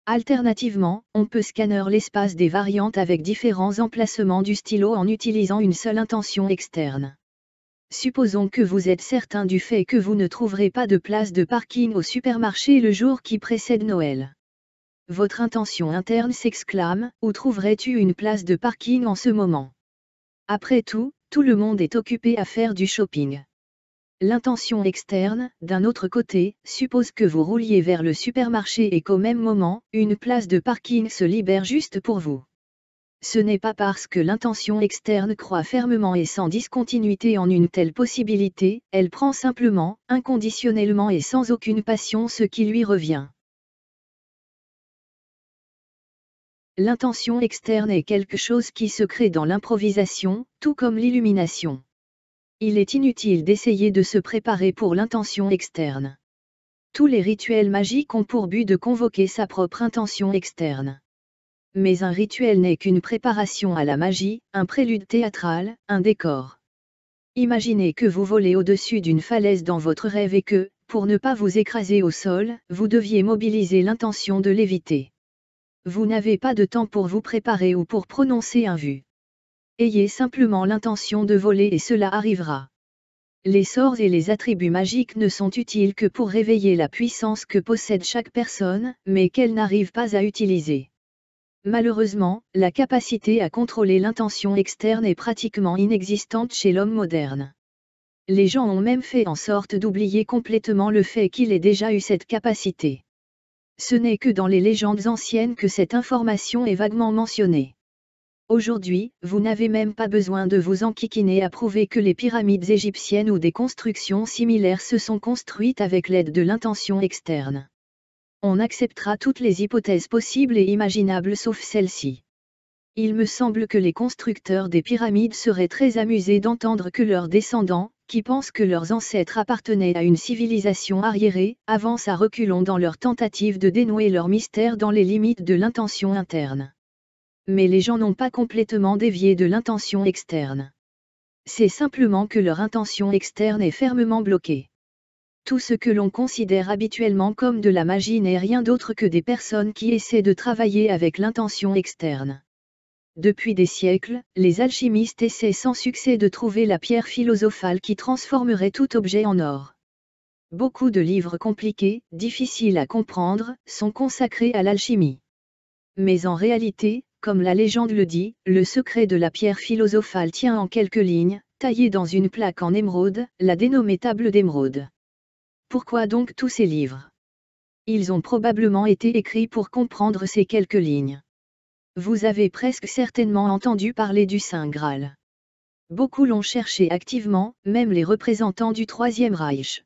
Alternativement, on peut scanner l'espace des variantes avec différents emplacements du stylo en utilisant une seule intention externe. Supposons que vous êtes certain du fait que vous ne trouverez pas de place de parking au supermarché le jour qui précède Noël. Votre intention interne s'exclame, où trouverais-tu une place de parking en ce moment Après tout, tout le monde est occupé à faire du shopping. L'intention externe, d'un autre côté, suppose que vous rouliez vers le supermarché et qu'au même moment, une place de parking se libère juste pour vous. Ce n'est pas parce que l'intention externe croit fermement et sans discontinuité en une telle possibilité, elle prend simplement, inconditionnellement et sans aucune passion ce qui lui revient. L'intention externe est quelque chose qui se crée dans l'improvisation, tout comme l'illumination il est inutile d'essayer de se préparer pour l'intention externe. Tous les rituels magiques ont pour but de convoquer sa propre intention externe. Mais un rituel n'est qu'une préparation à la magie, un prélude théâtral, un décor. Imaginez que vous volez au-dessus d'une falaise dans votre rêve et que, pour ne pas vous écraser au sol, vous deviez mobiliser l'intention de l'éviter. Vous n'avez pas de temps pour vous préparer ou pour prononcer un vue. Ayez simplement l'intention de voler et cela arrivera. Les sorts et les attributs magiques ne sont utiles que pour réveiller la puissance que possède chaque personne, mais qu'elle n'arrive pas à utiliser. Malheureusement, la capacité à contrôler l'intention externe est pratiquement inexistante chez l'homme moderne. Les gens ont même fait en sorte d'oublier complètement le fait qu'il ait déjà eu cette capacité. Ce n'est que dans les légendes anciennes que cette information est vaguement mentionnée. Aujourd'hui, vous n'avez même pas besoin de vous enquiquiner à prouver que les pyramides égyptiennes ou des constructions similaires se sont construites avec l'aide de l'intention externe. On acceptera toutes les hypothèses possibles et imaginables sauf celle-ci. Il me semble que les constructeurs des pyramides seraient très amusés d'entendre que leurs descendants, qui pensent que leurs ancêtres appartenaient à une civilisation arriérée, avancent à reculons dans leur tentative de dénouer leur mystère dans les limites de l'intention interne mais les gens n'ont pas complètement dévié de l'intention externe. C'est simplement que leur intention externe est fermement bloquée. Tout ce que l'on considère habituellement comme de la magie n'est rien d'autre que des personnes qui essaient de travailler avec l'intention externe. Depuis des siècles, les alchimistes essaient sans succès de trouver la pierre philosophale qui transformerait tout objet en or. Beaucoup de livres compliqués, difficiles à comprendre, sont consacrés à l'alchimie. Mais en réalité, comme la légende le dit, le secret de la pierre philosophale tient en quelques lignes, taillées dans une plaque en émeraude, la dénommée table d'émeraude. Pourquoi donc tous ces livres Ils ont probablement été écrits pour comprendre ces quelques lignes. Vous avez presque certainement entendu parler du Saint Graal. Beaucoup l'ont cherché activement, même les représentants du Troisième Reich.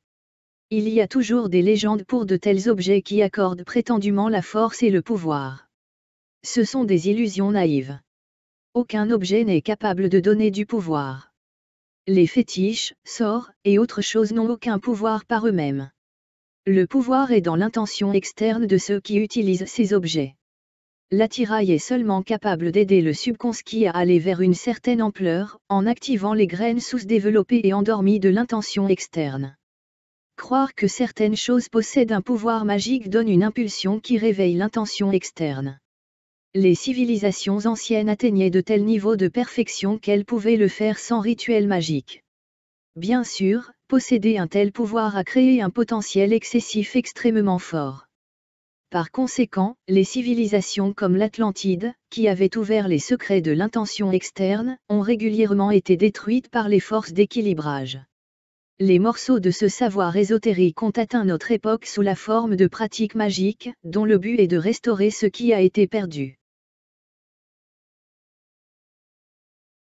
Il y a toujours des légendes pour de tels objets qui accordent prétendument la force et le pouvoir. Ce sont des illusions naïves. Aucun objet n'est capable de donner du pouvoir. Les fétiches, sorts et autres choses n'ont aucun pouvoir par eux-mêmes. Le pouvoir est dans l'intention externe de ceux qui utilisent ces objets. L'attirail est seulement capable d'aider le subconscient à aller vers une certaine ampleur, en activant les graines sous-développées et endormies de l'intention externe. Croire que certaines choses possèdent un pouvoir magique donne une impulsion qui réveille l'intention externe les civilisations anciennes atteignaient de tels niveaux de perfection qu'elles pouvaient le faire sans rituel magique. Bien sûr, posséder un tel pouvoir a créé un potentiel excessif extrêmement fort. Par conséquent, les civilisations comme l'Atlantide, qui avaient ouvert les secrets de l'intention externe, ont régulièrement été détruites par les forces d'équilibrage. Les morceaux de ce savoir ésotérique ont atteint notre époque sous la forme de pratiques magiques, dont le but est de restaurer ce qui a été perdu.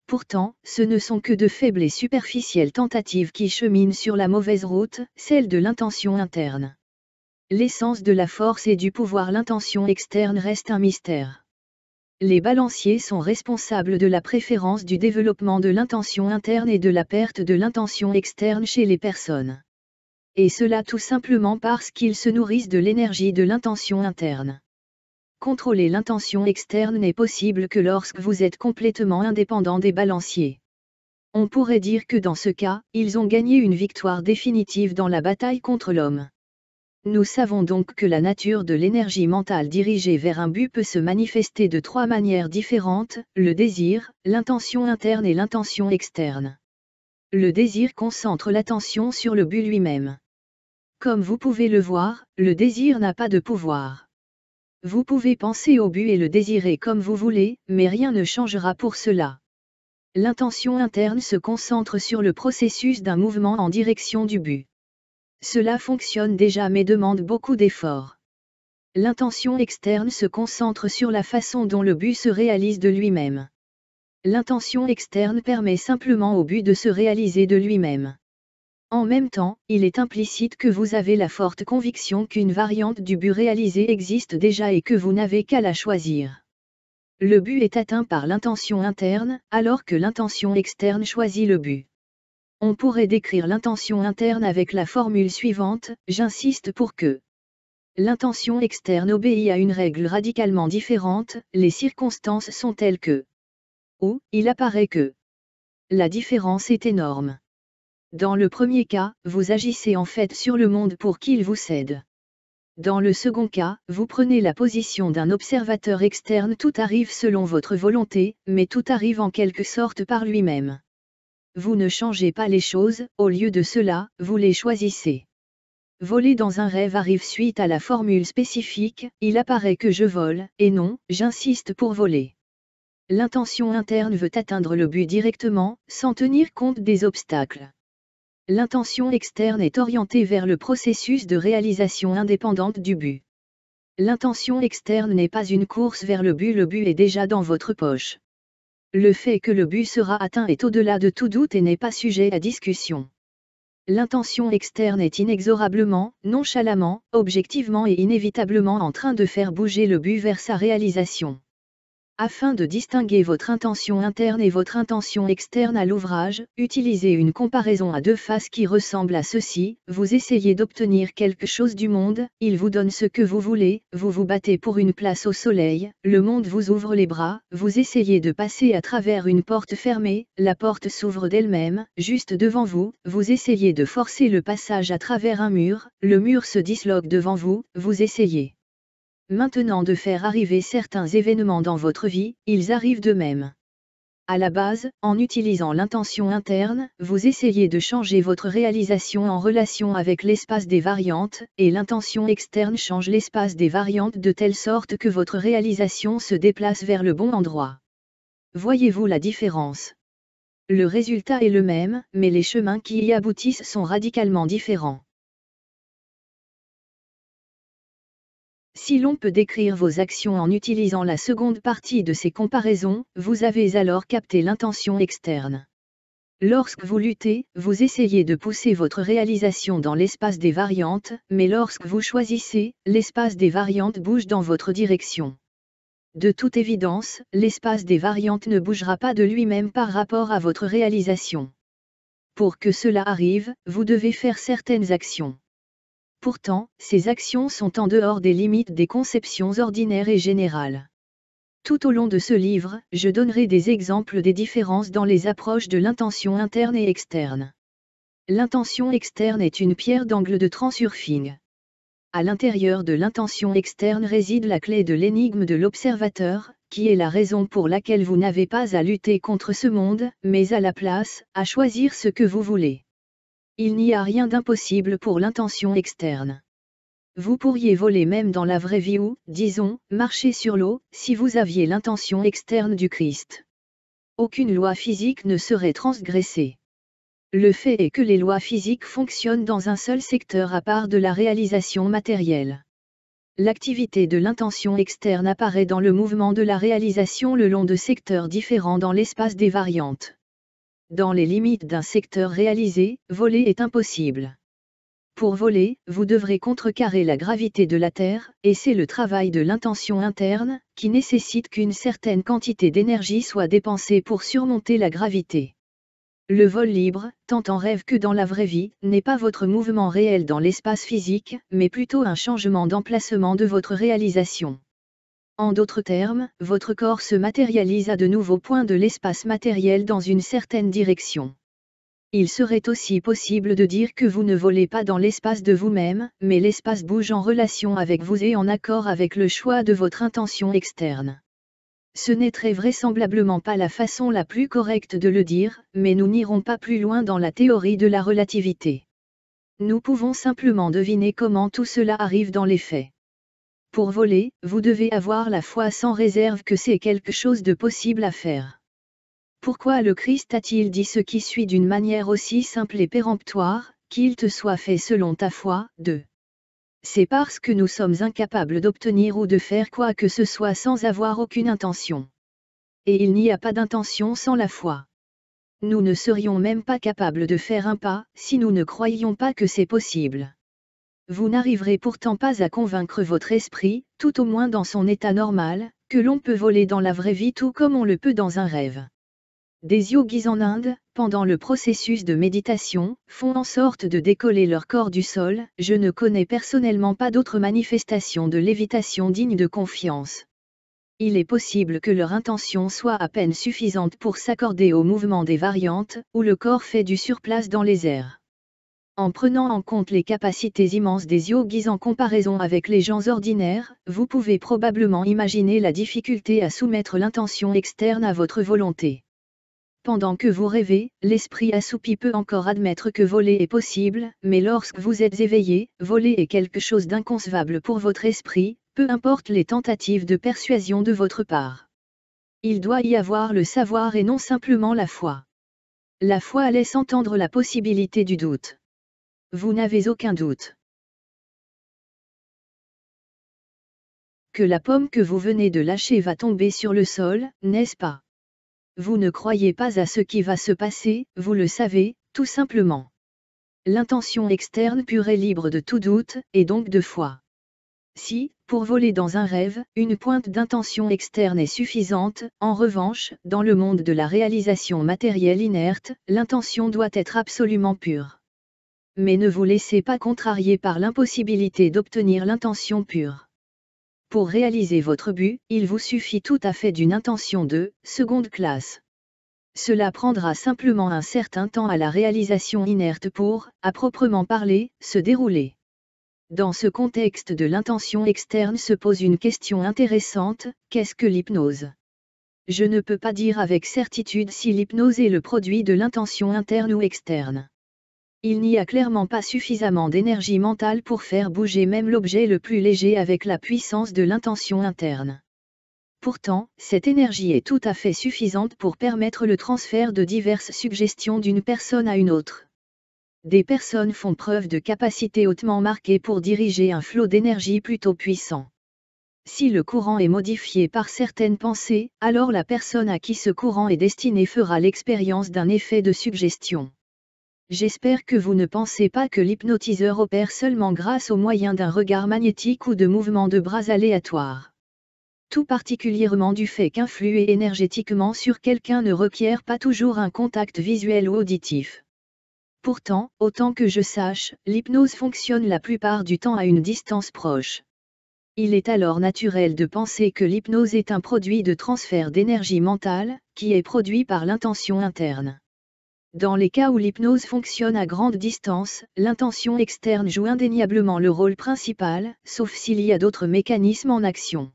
Pourtant, ce ne sont que de faibles et superficielles tentatives qui cheminent sur la mauvaise route, celle de l'intention interne. L'essence de la force et du pouvoir l'intention externe reste un mystère. Les balanciers sont responsables de la préférence du développement de l'intention interne et de la perte de l'intention externe chez les personnes. Et cela tout simplement parce qu'ils se nourrissent de l'énergie de l'intention interne. Contrôler l'intention externe n'est possible que lorsque vous êtes complètement indépendant des balanciers. On pourrait dire que dans ce cas, ils ont gagné une victoire définitive dans la bataille contre l'homme. Nous savons donc que la nature de l'énergie mentale dirigée vers un but peut se manifester de trois manières différentes, le désir, l'intention interne et l'intention externe. Le désir concentre l'attention sur le but lui-même. Comme vous pouvez le voir, le désir n'a pas de pouvoir. Vous pouvez penser au but et le désirer comme vous voulez, mais rien ne changera pour cela. L'intention interne se concentre sur le processus d'un mouvement en direction du but. Cela fonctionne déjà mais demande beaucoup d'efforts. L'intention externe se concentre sur la façon dont le but se réalise de lui-même. L'intention externe permet simplement au but de se réaliser de lui-même. En même temps, il est implicite que vous avez la forte conviction qu'une variante du but réalisé existe déjà et que vous n'avez qu'à la choisir. Le but est atteint par l'intention interne, alors que l'intention externe choisit le but. On pourrait décrire l'intention interne avec la formule suivante, j'insiste pour que. L'intention externe obéit à une règle radicalement différente, les circonstances sont telles que. Ou, il apparaît que. La différence est énorme. Dans le premier cas, vous agissez en fait sur le monde pour qu'il vous cède. Dans le second cas, vous prenez la position d'un observateur externe, tout arrive selon votre volonté, mais tout arrive en quelque sorte par lui-même. Vous ne changez pas les choses, au lieu de cela, vous les choisissez. Voler dans un rêve arrive suite à la formule spécifique, il apparaît que je vole, et non, j'insiste pour voler. L'intention interne veut atteindre le but directement, sans tenir compte des obstacles. L'intention externe est orientée vers le processus de réalisation indépendante du but. L'intention externe n'est pas une course vers le but, le but est déjà dans votre poche. Le fait que le but sera atteint est au-delà de tout doute et n'est pas sujet à discussion. L'intention externe est inexorablement, nonchalamment, objectivement et inévitablement en train de faire bouger le but vers sa réalisation. Afin de distinguer votre intention interne et votre intention externe à l'ouvrage, utilisez une comparaison à deux faces qui ressemble à ceci, vous essayez d'obtenir quelque chose du monde, il vous donne ce que vous voulez, vous vous battez pour une place au soleil, le monde vous ouvre les bras, vous essayez de passer à travers une porte fermée, la porte s'ouvre d'elle-même, juste devant vous, vous essayez de forcer le passage à travers un mur, le mur se disloque devant vous, vous essayez maintenant de faire arriver certains événements dans votre vie, ils arrivent d'eux-mêmes. À la base, en utilisant l'intention interne, vous essayez de changer votre réalisation en relation avec l'espace des variantes, et l'intention externe change l'espace des variantes de telle sorte que votre réalisation se déplace vers le bon endroit. Voyez-vous la différence Le résultat est le même, mais les chemins qui y aboutissent sont radicalement différents. Si l'on peut décrire vos actions en utilisant la seconde partie de ces comparaisons, vous avez alors capté l'intention externe. Lorsque vous luttez, vous essayez de pousser votre réalisation dans l'espace des variantes, mais lorsque vous choisissez, l'espace des variantes bouge dans votre direction. De toute évidence, l'espace des variantes ne bougera pas de lui-même par rapport à votre réalisation. Pour que cela arrive, vous devez faire certaines actions. Pourtant, ces actions sont en dehors des limites des conceptions ordinaires et générales. Tout au long de ce livre, je donnerai des exemples des différences dans les approches de l'intention interne et externe. L'intention externe est une pierre d'angle de transurfing. À l'intérieur de l'intention externe réside la clé de l'énigme de l'observateur, qui est la raison pour laquelle vous n'avez pas à lutter contre ce monde, mais à la place, à choisir ce que vous voulez. Il n'y a rien d'impossible pour l'intention externe. Vous pourriez voler même dans la vraie vie ou, disons, marcher sur l'eau, si vous aviez l'intention externe du Christ. Aucune loi physique ne serait transgressée. Le fait est que les lois physiques fonctionnent dans un seul secteur à part de la réalisation matérielle. L'activité de l'intention externe apparaît dans le mouvement de la réalisation le long de secteurs différents dans l'espace des variantes. Dans les limites d'un secteur réalisé, voler est impossible. Pour voler, vous devrez contrecarrer la gravité de la Terre, et c'est le travail de l'intention interne, qui nécessite qu'une certaine quantité d'énergie soit dépensée pour surmonter la gravité. Le vol libre, tant en rêve que dans la vraie vie, n'est pas votre mouvement réel dans l'espace physique, mais plutôt un changement d'emplacement de votre réalisation. En d'autres termes, votre corps se matérialise à de nouveaux points de l'espace matériel dans une certaine direction. Il serait aussi possible de dire que vous ne volez pas dans l'espace de vous-même, mais l'espace bouge en relation avec vous et en accord avec le choix de votre intention externe. Ce n'est très vraisemblablement pas la façon la plus correcte de le dire, mais nous n'irons pas plus loin dans la théorie de la relativité. Nous pouvons simplement deviner comment tout cela arrive dans les faits. Pour voler, vous devez avoir la foi sans réserve que c'est quelque chose de possible à faire. Pourquoi le Christ a-t-il dit ce qui suit d'une manière aussi simple et péremptoire, qu'il te soit fait selon ta foi 2. C'est parce que nous sommes incapables d'obtenir ou de faire quoi que ce soit sans avoir aucune intention. Et il n'y a pas d'intention sans la foi. Nous ne serions même pas capables de faire un pas, si nous ne croyions pas que c'est possible. Vous n'arriverez pourtant pas à convaincre votre esprit, tout au moins dans son état normal, que l'on peut voler dans la vraie vie tout comme on le peut dans un rêve. Des yogis en Inde, pendant le processus de méditation, font en sorte de décoller leur corps du sol, je ne connais personnellement pas d'autres manifestations de lévitation dignes de confiance. Il est possible que leur intention soit à peine suffisante pour s'accorder au mouvement des variantes, où le corps fait du surplace dans les airs. En prenant en compte les capacités immenses des yogis en comparaison avec les gens ordinaires, vous pouvez probablement imaginer la difficulté à soumettre l'intention externe à votre volonté. Pendant que vous rêvez, l'esprit assoupi peut encore admettre que voler est possible, mais lorsque vous êtes éveillé, voler est quelque chose d'inconcevable pour votre esprit, peu importe les tentatives de persuasion de votre part. Il doit y avoir le savoir et non simplement la foi. La foi laisse entendre la possibilité du doute. Vous n'avez aucun doute. que la pomme que vous venez de lâcher va tomber sur le sol, n'est-ce pas Vous ne croyez pas à ce qui va se passer, vous le savez, tout simplement. L'intention externe pure est libre de tout doute, et donc de foi. Si, pour voler dans un rêve, une pointe d'intention externe est suffisante, en revanche, dans le monde de la réalisation matérielle inerte, l'intention doit être absolument pure mais ne vous laissez pas contrarier par l'impossibilité d'obtenir l'intention pure. Pour réaliser votre but, il vous suffit tout à fait d'une intention de seconde classe. Cela prendra simplement un certain temps à la réalisation inerte pour, à proprement parler, se dérouler. Dans ce contexte de l'intention externe se pose une question intéressante, qu'est-ce que l'hypnose Je ne peux pas dire avec certitude si l'hypnose est le produit de l'intention interne ou externe. Il n'y a clairement pas suffisamment d'énergie mentale pour faire bouger même l'objet le plus léger avec la puissance de l'intention interne. Pourtant, cette énergie est tout à fait suffisante pour permettre le transfert de diverses suggestions d'une personne à une autre. Des personnes font preuve de capacités hautement marquées pour diriger un flot d'énergie plutôt puissant. Si le courant est modifié par certaines pensées, alors la personne à qui ce courant est destiné fera l'expérience d'un effet de suggestion. J'espère que vous ne pensez pas que l'hypnotiseur opère seulement grâce au moyen d'un regard magnétique ou de mouvements de bras aléatoires. Tout particulièrement du fait qu'influer énergétiquement sur quelqu'un ne requiert pas toujours un contact visuel ou auditif. Pourtant, autant que je sache, l'hypnose fonctionne la plupart du temps à une distance proche. Il est alors naturel de penser que l'hypnose est un produit de transfert d'énergie mentale, qui est produit par l'intention interne. Dans les cas où l'hypnose fonctionne à grande distance, l'intention externe joue indéniablement le rôle principal, sauf s'il y a d'autres mécanismes en action.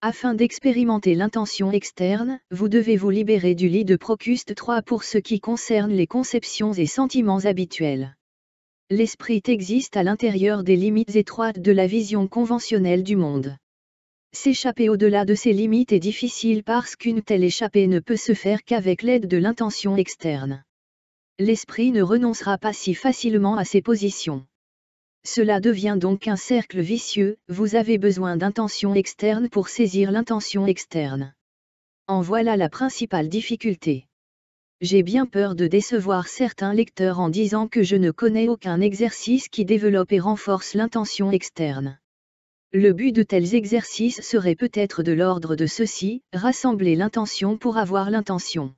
Afin d'expérimenter l'intention externe, vous devez vous libérer du lit de Procuste 3 pour ce qui concerne les conceptions et sentiments habituels. L'esprit existe à l'intérieur des limites étroites de la vision conventionnelle du monde. S'échapper au-delà de ces limites est difficile parce qu'une telle échappée ne peut se faire qu'avec l'aide de l'intention externe l'esprit ne renoncera pas si facilement à ses positions. Cela devient donc un cercle vicieux, vous avez besoin d'intention externe pour saisir l'intention externe. En voilà la principale difficulté. J'ai bien peur de décevoir certains lecteurs en disant que je ne connais aucun exercice qui développe et renforce l'intention externe. Le but de tels exercices serait peut-être de l'ordre de ceci, rassembler l'intention pour avoir l'intention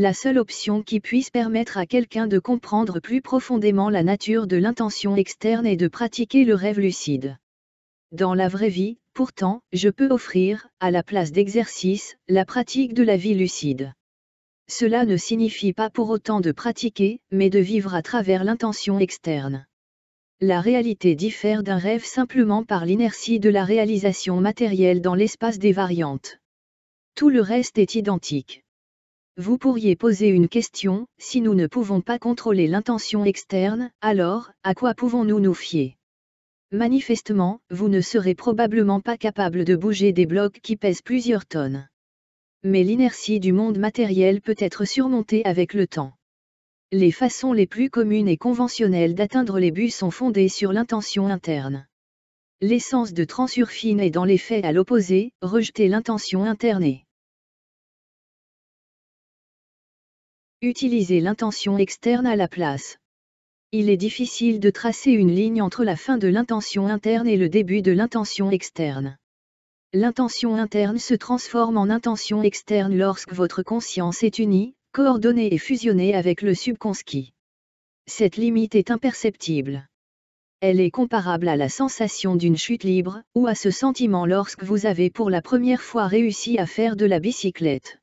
la seule option qui puisse permettre à quelqu'un de comprendre plus profondément la nature de l'intention externe est de pratiquer le rêve lucide. Dans la vraie vie, pourtant, je peux offrir, à la place d'exercice, la pratique de la vie lucide. Cela ne signifie pas pour autant de pratiquer, mais de vivre à travers l'intention externe. La réalité diffère d'un rêve simplement par l'inertie de la réalisation matérielle dans l'espace des variantes. Tout le reste est identique. Vous pourriez poser une question, si nous ne pouvons pas contrôler l'intention externe, alors, à quoi pouvons-nous nous fier Manifestement, vous ne serez probablement pas capable de bouger des blocs qui pèsent plusieurs tonnes. Mais l'inertie du monde matériel peut être surmontée avec le temps. Les façons les plus communes et conventionnelles d'atteindre les buts sont fondées sur l'intention interne. L'essence de transurfine est dans les faits à l'opposé, rejeter l'intention interne. Utiliser l'intention externe à la place. Il est difficile de tracer une ligne entre la fin de l'intention interne et le début de l'intention externe. L'intention interne se transforme en intention externe lorsque votre conscience est unie, coordonnée et fusionnée avec le subconscient. Cette limite est imperceptible. Elle est comparable à la sensation d'une chute libre, ou à ce sentiment lorsque vous avez pour la première fois réussi à faire de la bicyclette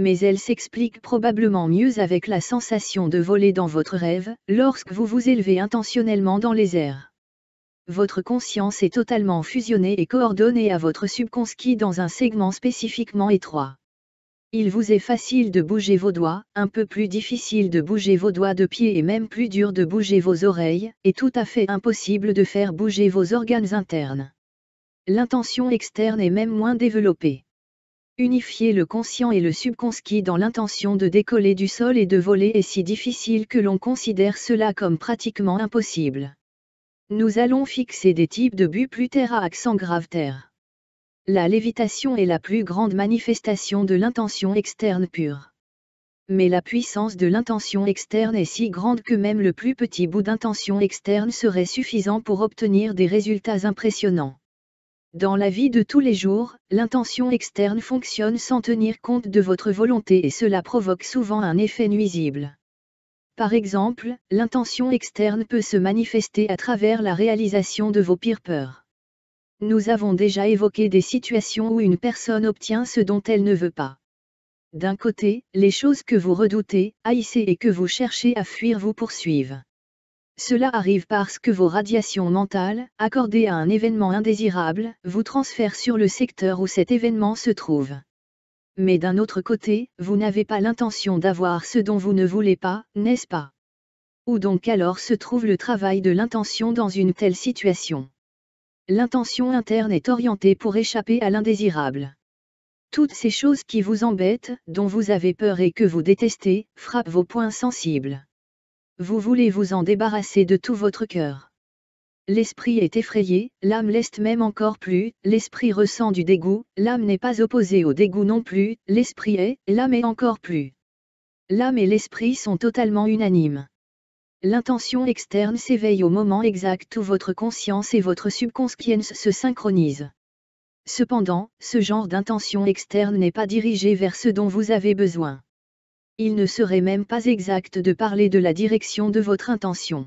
mais elle s'explique probablement mieux avec la sensation de voler dans votre rêve, lorsque vous vous élevez intentionnellement dans les airs. Votre conscience est totalement fusionnée et coordonnée à votre subconscient dans un segment spécifiquement étroit. Il vous est facile de bouger vos doigts, un peu plus difficile de bouger vos doigts de pied et même plus dur de bouger vos oreilles, et tout à fait impossible de faire bouger vos organes internes. L'intention externe est même moins développée. Unifier le conscient et le subconscient dans l'intention de décoller du sol et de voler est si difficile que l'on considère cela comme pratiquement impossible. Nous allons fixer des types de buts plus terre à accent grave terre. La lévitation est la plus grande manifestation de l'intention externe pure. Mais la puissance de l'intention externe est si grande que même le plus petit bout d'intention externe serait suffisant pour obtenir des résultats impressionnants. Dans la vie de tous les jours, l'intention externe fonctionne sans tenir compte de votre volonté et cela provoque souvent un effet nuisible. Par exemple, l'intention externe peut se manifester à travers la réalisation de vos pires peurs. Nous avons déjà évoqué des situations où une personne obtient ce dont elle ne veut pas. D'un côté, les choses que vous redoutez, haïssez et que vous cherchez à fuir vous poursuivent. Cela arrive parce que vos radiations mentales, accordées à un événement indésirable, vous transfèrent sur le secteur où cet événement se trouve. Mais d'un autre côté, vous n'avez pas l'intention d'avoir ce dont vous ne voulez pas, n'est-ce pas Où donc alors se trouve le travail de l'intention dans une telle situation L'intention interne est orientée pour échapper à l'indésirable. Toutes ces choses qui vous embêtent, dont vous avez peur et que vous détestez, frappent vos points sensibles. Vous voulez vous en débarrasser de tout votre cœur. L'esprit est effrayé, l'âme l'est même encore plus, l'esprit ressent du dégoût, l'âme n'est pas opposée au dégoût non plus, l'esprit est, l'âme est encore plus. L'âme et l'esprit sont totalement unanimes. L'intention externe s'éveille au moment exact où votre conscience et votre subconscience se synchronisent. Cependant, ce genre d'intention externe n'est pas dirigé vers ce dont vous avez besoin il ne serait même pas exact de parler de la direction de votre intention.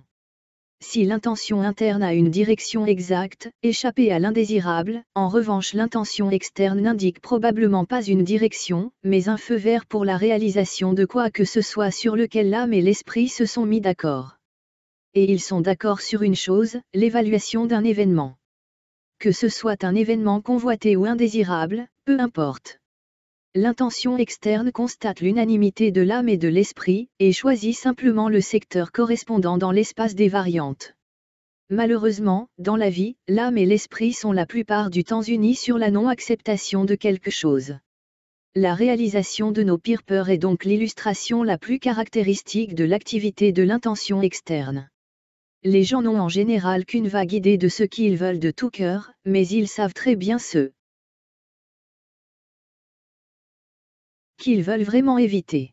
Si l'intention interne a une direction exacte, échapper à l'indésirable, en revanche l'intention externe n'indique probablement pas une direction, mais un feu vert pour la réalisation de quoi que ce soit sur lequel l'âme et l'esprit se sont mis d'accord. Et ils sont d'accord sur une chose, l'évaluation d'un événement. Que ce soit un événement convoité ou indésirable, peu importe l'intention externe constate l'unanimité de l'âme et de l'esprit, et choisit simplement le secteur correspondant dans l'espace des variantes. Malheureusement, dans la vie, l'âme et l'esprit sont la plupart du temps unis sur la non-acceptation de quelque chose. La réalisation de nos pires peurs est donc l'illustration la plus caractéristique de l'activité de l'intention externe. Les gens n'ont en général qu'une vague idée de ce qu'ils veulent de tout cœur, mais ils savent très bien ce qu'ils veulent vraiment éviter.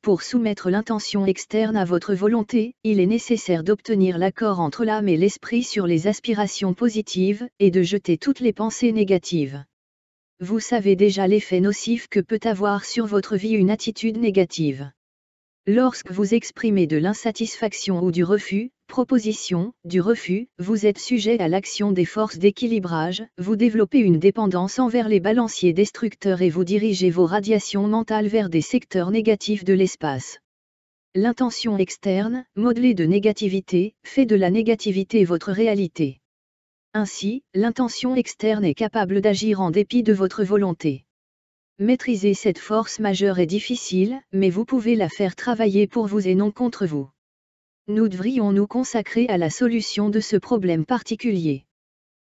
Pour soumettre l'intention externe à votre volonté, il est nécessaire d'obtenir l'accord entre l'âme et l'esprit sur les aspirations positives, et de jeter toutes les pensées négatives. Vous savez déjà l'effet nocif que peut avoir sur votre vie une attitude négative. Lorsque vous exprimez de l'insatisfaction ou du refus, proposition, du refus, vous êtes sujet à l'action des forces d'équilibrage, vous développez une dépendance envers les balanciers destructeurs et vous dirigez vos radiations mentales vers des secteurs négatifs de l'espace. L'intention externe, modelée de négativité, fait de la négativité votre réalité. Ainsi, l'intention externe est capable d'agir en dépit de votre volonté. Maîtriser cette force majeure est difficile, mais vous pouvez la faire travailler pour vous et non contre vous. Nous devrions nous consacrer à la solution de ce problème particulier.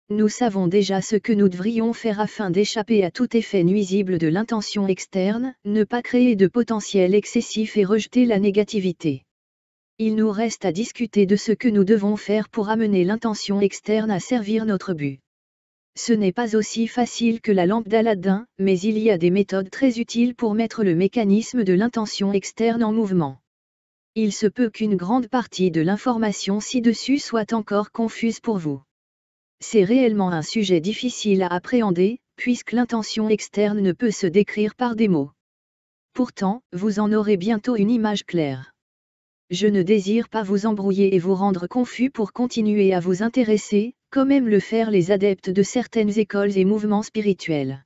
Nous savons déjà ce que nous devrions faire afin d'échapper à tout effet nuisible de l'intention externe, ne pas créer de potentiel excessif et rejeter la négativité. Il nous reste à discuter de ce que nous devons faire pour amener l'intention externe à servir notre but. Ce n'est pas aussi facile que la lampe d'Aladin, mais il y a des méthodes très utiles pour mettre le mécanisme de l'intention externe en mouvement. Il se peut qu'une grande partie de l'information ci-dessus soit encore confuse pour vous. C'est réellement un sujet difficile à appréhender, puisque l'intention externe ne peut se décrire par des mots. Pourtant, vous en aurez bientôt une image claire. Je ne désire pas vous embrouiller et vous rendre confus pour continuer à vous intéresser, comme aiment le faire les adeptes de certaines écoles et mouvements spirituels.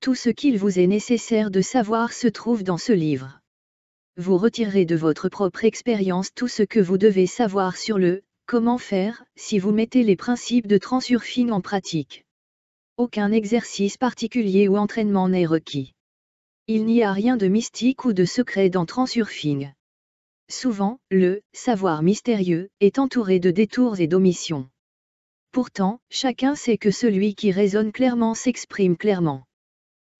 Tout ce qu'il vous est nécessaire de savoir se trouve dans ce livre vous retirez de votre propre expérience tout ce que vous devez savoir sur le comment faire si vous mettez les principes de transurfing en pratique. Aucun exercice particulier ou entraînement n'est requis. Il n'y a rien de mystique ou de secret dans transurfing. Souvent, le savoir mystérieux est entouré de détours et d'omissions. Pourtant, chacun sait que celui qui raisonne clairement s'exprime clairement.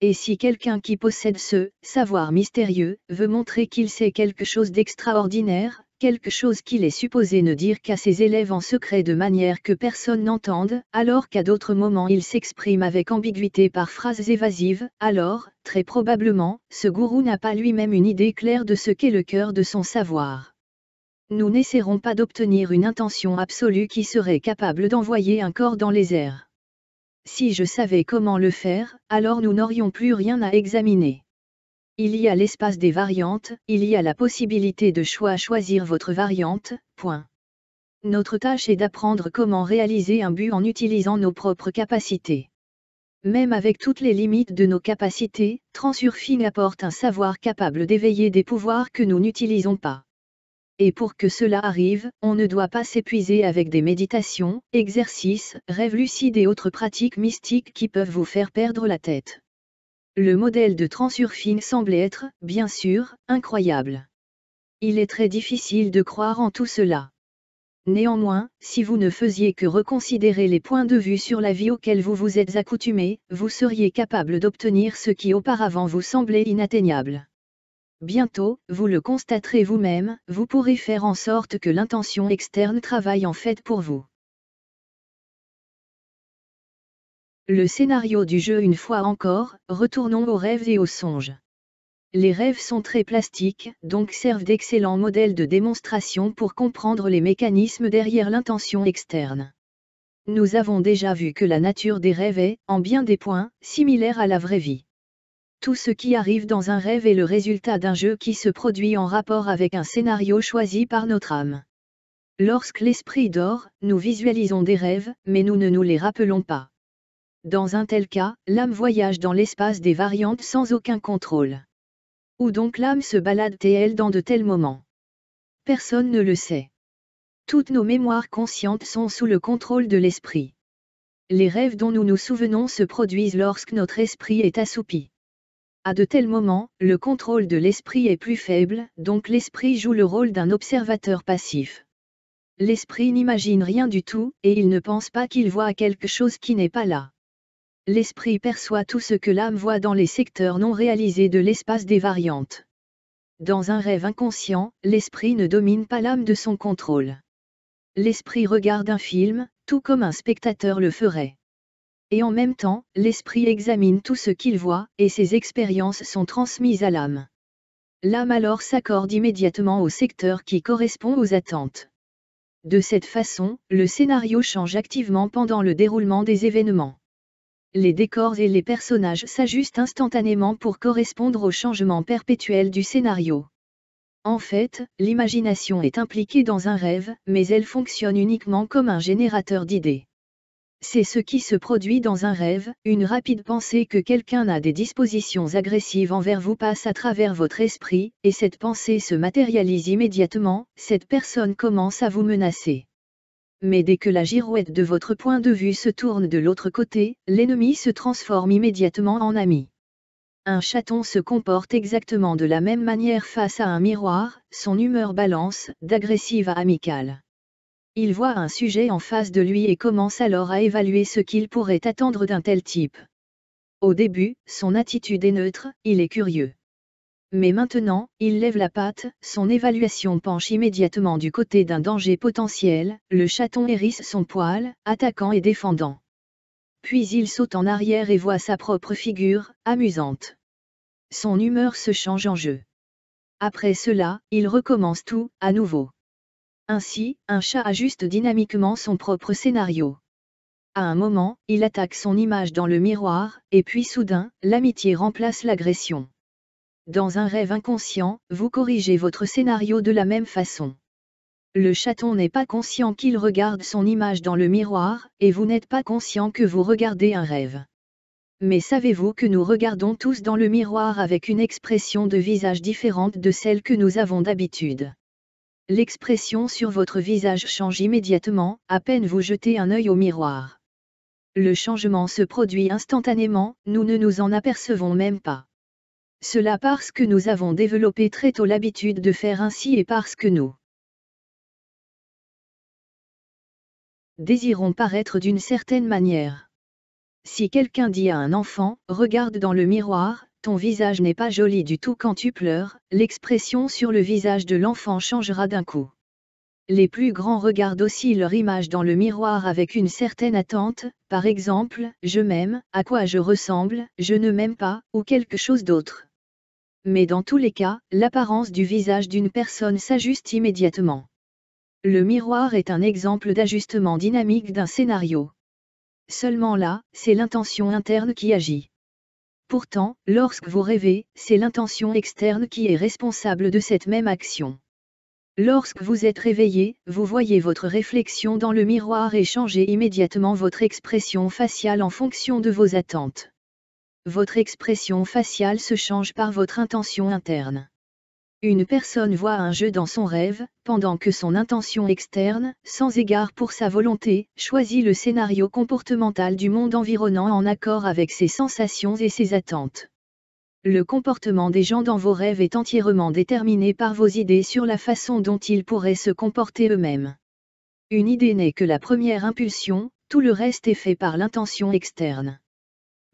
Et si quelqu'un qui possède ce savoir mystérieux veut montrer qu'il sait quelque chose d'extraordinaire, quelque chose qu'il est supposé ne dire qu'à ses élèves en secret de manière que personne n'entende, alors qu'à d'autres moments il s'exprime avec ambiguïté par phrases évasives, alors, très probablement, ce gourou n'a pas lui-même une idée claire de ce qu'est le cœur de son savoir. Nous n'essaierons pas d'obtenir une intention absolue qui serait capable d'envoyer un corps dans les airs. Si je savais comment le faire, alors nous n'aurions plus rien à examiner. Il y a l'espace des variantes, il y a la possibilité de choix à choisir votre variante, point. Notre tâche est d'apprendre comment réaliser un but en utilisant nos propres capacités. Même avec toutes les limites de nos capacités, Transurfing apporte un savoir capable d'éveiller des pouvoirs que nous n'utilisons pas. Et pour que cela arrive, on ne doit pas s'épuiser avec des méditations, exercices, rêves lucides et autres pratiques mystiques qui peuvent vous faire perdre la tête. Le modèle de transurfine semble être, bien sûr, incroyable. Il est très difficile de croire en tout cela. Néanmoins, si vous ne faisiez que reconsidérer les points de vue sur la vie auxquels vous vous êtes accoutumé, vous seriez capable d'obtenir ce qui auparavant vous semblait inatteignable. Bientôt, vous le constaterez vous-même, vous pourrez faire en sorte que l'intention externe travaille en fait pour vous. Le scénario du jeu une fois encore, retournons aux rêves et aux songes. Les rêves sont très plastiques, donc servent d'excellents modèles de démonstration pour comprendre les mécanismes derrière l'intention externe. Nous avons déjà vu que la nature des rêves est, en bien des points, similaire à la vraie vie. Tout ce qui arrive dans un rêve est le résultat d'un jeu qui se produit en rapport avec un scénario choisi par notre âme. Lorsque l'esprit dort, nous visualisons des rêves, mais nous ne nous les rappelons pas. Dans un tel cas, l'âme voyage dans l'espace des variantes sans aucun contrôle. Où donc l'âme se balade-t-elle dans de tels moments Personne ne le sait. Toutes nos mémoires conscientes sont sous le contrôle de l'esprit. Les rêves dont nous nous souvenons se produisent lorsque notre esprit est assoupi. À de tels moments, le contrôle de l'esprit est plus faible, donc l'esprit joue le rôle d'un observateur passif. L'esprit n'imagine rien du tout, et il ne pense pas qu'il voit quelque chose qui n'est pas là. L'esprit perçoit tout ce que l'âme voit dans les secteurs non réalisés de l'espace des variantes. Dans un rêve inconscient, l'esprit ne domine pas l'âme de son contrôle. L'esprit regarde un film, tout comme un spectateur le ferait et en même temps, l'esprit examine tout ce qu'il voit, et ses expériences sont transmises à l'âme. L'âme alors s'accorde immédiatement au secteur qui correspond aux attentes. De cette façon, le scénario change activement pendant le déroulement des événements. Les décors et les personnages s'ajustent instantanément pour correspondre au changement perpétuel du scénario. En fait, l'imagination est impliquée dans un rêve, mais elle fonctionne uniquement comme un générateur d'idées. C'est ce qui se produit dans un rêve, une rapide pensée que quelqu'un a des dispositions agressives envers vous passe à travers votre esprit, et cette pensée se matérialise immédiatement, cette personne commence à vous menacer. Mais dès que la girouette de votre point de vue se tourne de l'autre côté, l'ennemi se transforme immédiatement en ami. Un chaton se comporte exactement de la même manière face à un miroir, son humeur balance, d'agressive à amicale. Il voit un sujet en face de lui et commence alors à évaluer ce qu'il pourrait attendre d'un tel type. Au début, son attitude est neutre, il est curieux. Mais maintenant, il lève la patte, son évaluation penche immédiatement du côté d'un danger potentiel, le chaton hérisse son poil, attaquant et défendant. Puis il saute en arrière et voit sa propre figure, amusante. Son humeur se change en jeu. Après cela, il recommence tout, à nouveau. Ainsi, un chat ajuste dynamiquement son propre scénario. À un moment, il attaque son image dans le miroir, et puis soudain, l'amitié remplace l'agression. Dans un rêve inconscient, vous corrigez votre scénario de la même façon. Le chaton n'est pas conscient qu'il regarde son image dans le miroir, et vous n'êtes pas conscient que vous regardez un rêve. Mais savez-vous que nous regardons tous dans le miroir avec une expression de visage différente de celle que nous avons d'habitude L'expression sur votre visage change immédiatement, à peine vous jetez un œil au miroir. Le changement se produit instantanément, nous ne nous en apercevons même pas. Cela parce que nous avons développé très tôt l'habitude de faire ainsi et parce que nous désirons paraître d'une certaine manière. Si quelqu'un dit à un enfant, regarde dans le miroir, ton visage n'est pas joli du tout quand tu pleures, l'expression sur le visage de l'enfant changera d'un coup. Les plus grands regardent aussi leur image dans le miroir avec une certaine attente, par exemple, je m'aime, à quoi je ressemble, je ne m'aime pas, ou quelque chose d'autre. Mais dans tous les cas, l'apparence du visage d'une personne s'ajuste immédiatement. Le miroir est un exemple d'ajustement dynamique d'un scénario. Seulement là, c'est l'intention interne qui agit. Pourtant, lorsque vous rêvez, c'est l'intention externe qui est responsable de cette même action. Lorsque vous êtes réveillé, vous voyez votre réflexion dans le miroir et changez immédiatement votre expression faciale en fonction de vos attentes. Votre expression faciale se change par votre intention interne. Une personne voit un jeu dans son rêve, pendant que son intention externe, sans égard pour sa volonté, choisit le scénario comportemental du monde environnant en accord avec ses sensations et ses attentes. Le comportement des gens dans vos rêves est entièrement déterminé par vos idées sur la façon dont ils pourraient se comporter eux-mêmes. Une idée n'est que la première impulsion, tout le reste est fait par l'intention externe.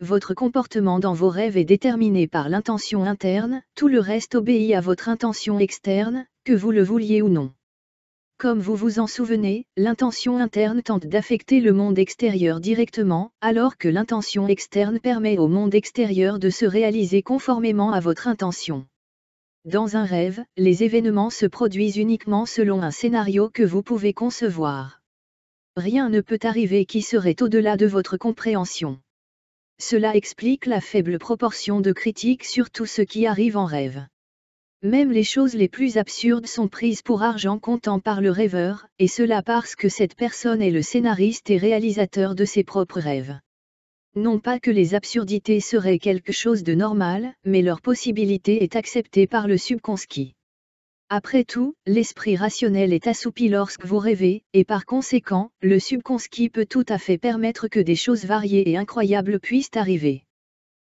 Votre comportement dans vos rêves est déterminé par l'intention interne, tout le reste obéit à votre intention externe, que vous le vouliez ou non. Comme vous vous en souvenez, l'intention interne tente d'affecter le monde extérieur directement, alors que l'intention externe permet au monde extérieur de se réaliser conformément à votre intention. Dans un rêve, les événements se produisent uniquement selon un scénario que vous pouvez concevoir. Rien ne peut arriver qui serait au-delà de votre compréhension. Cela explique la faible proportion de critiques sur tout ce qui arrive en rêve. Même les choses les plus absurdes sont prises pour argent comptant par le rêveur, et cela parce que cette personne est le scénariste et réalisateur de ses propres rêves. Non pas que les absurdités seraient quelque chose de normal, mais leur possibilité est acceptée par le subconscient. Après tout, l'esprit rationnel est assoupi lorsque vous rêvez, et par conséquent, le subconscient peut tout à fait permettre que des choses variées et incroyables puissent arriver.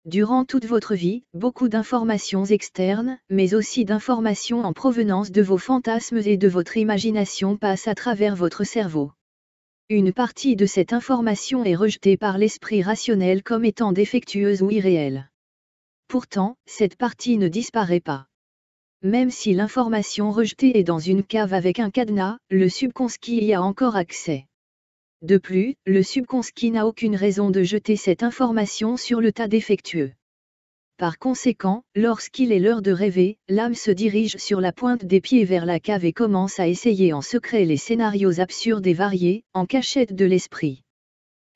Durant toute votre vie, beaucoup d'informations externes, mais aussi d'informations en provenance de vos fantasmes et de votre imagination passent à travers votre cerveau. Une partie de cette information est rejetée par l'esprit rationnel comme étant défectueuse ou irréelle. Pourtant, cette partie ne disparaît pas. Même si l'information rejetée est dans une cave avec un cadenas, le subconscient y a encore accès. De plus, le subconscient n'a aucune raison de jeter cette information sur le tas défectueux. Par conséquent, lorsqu'il est l'heure de rêver, l'âme se dirige sur la pointe des pieds vers la cave et commence à essayer en secret les scénarios absurdes et variés, en cachette de l'esprit.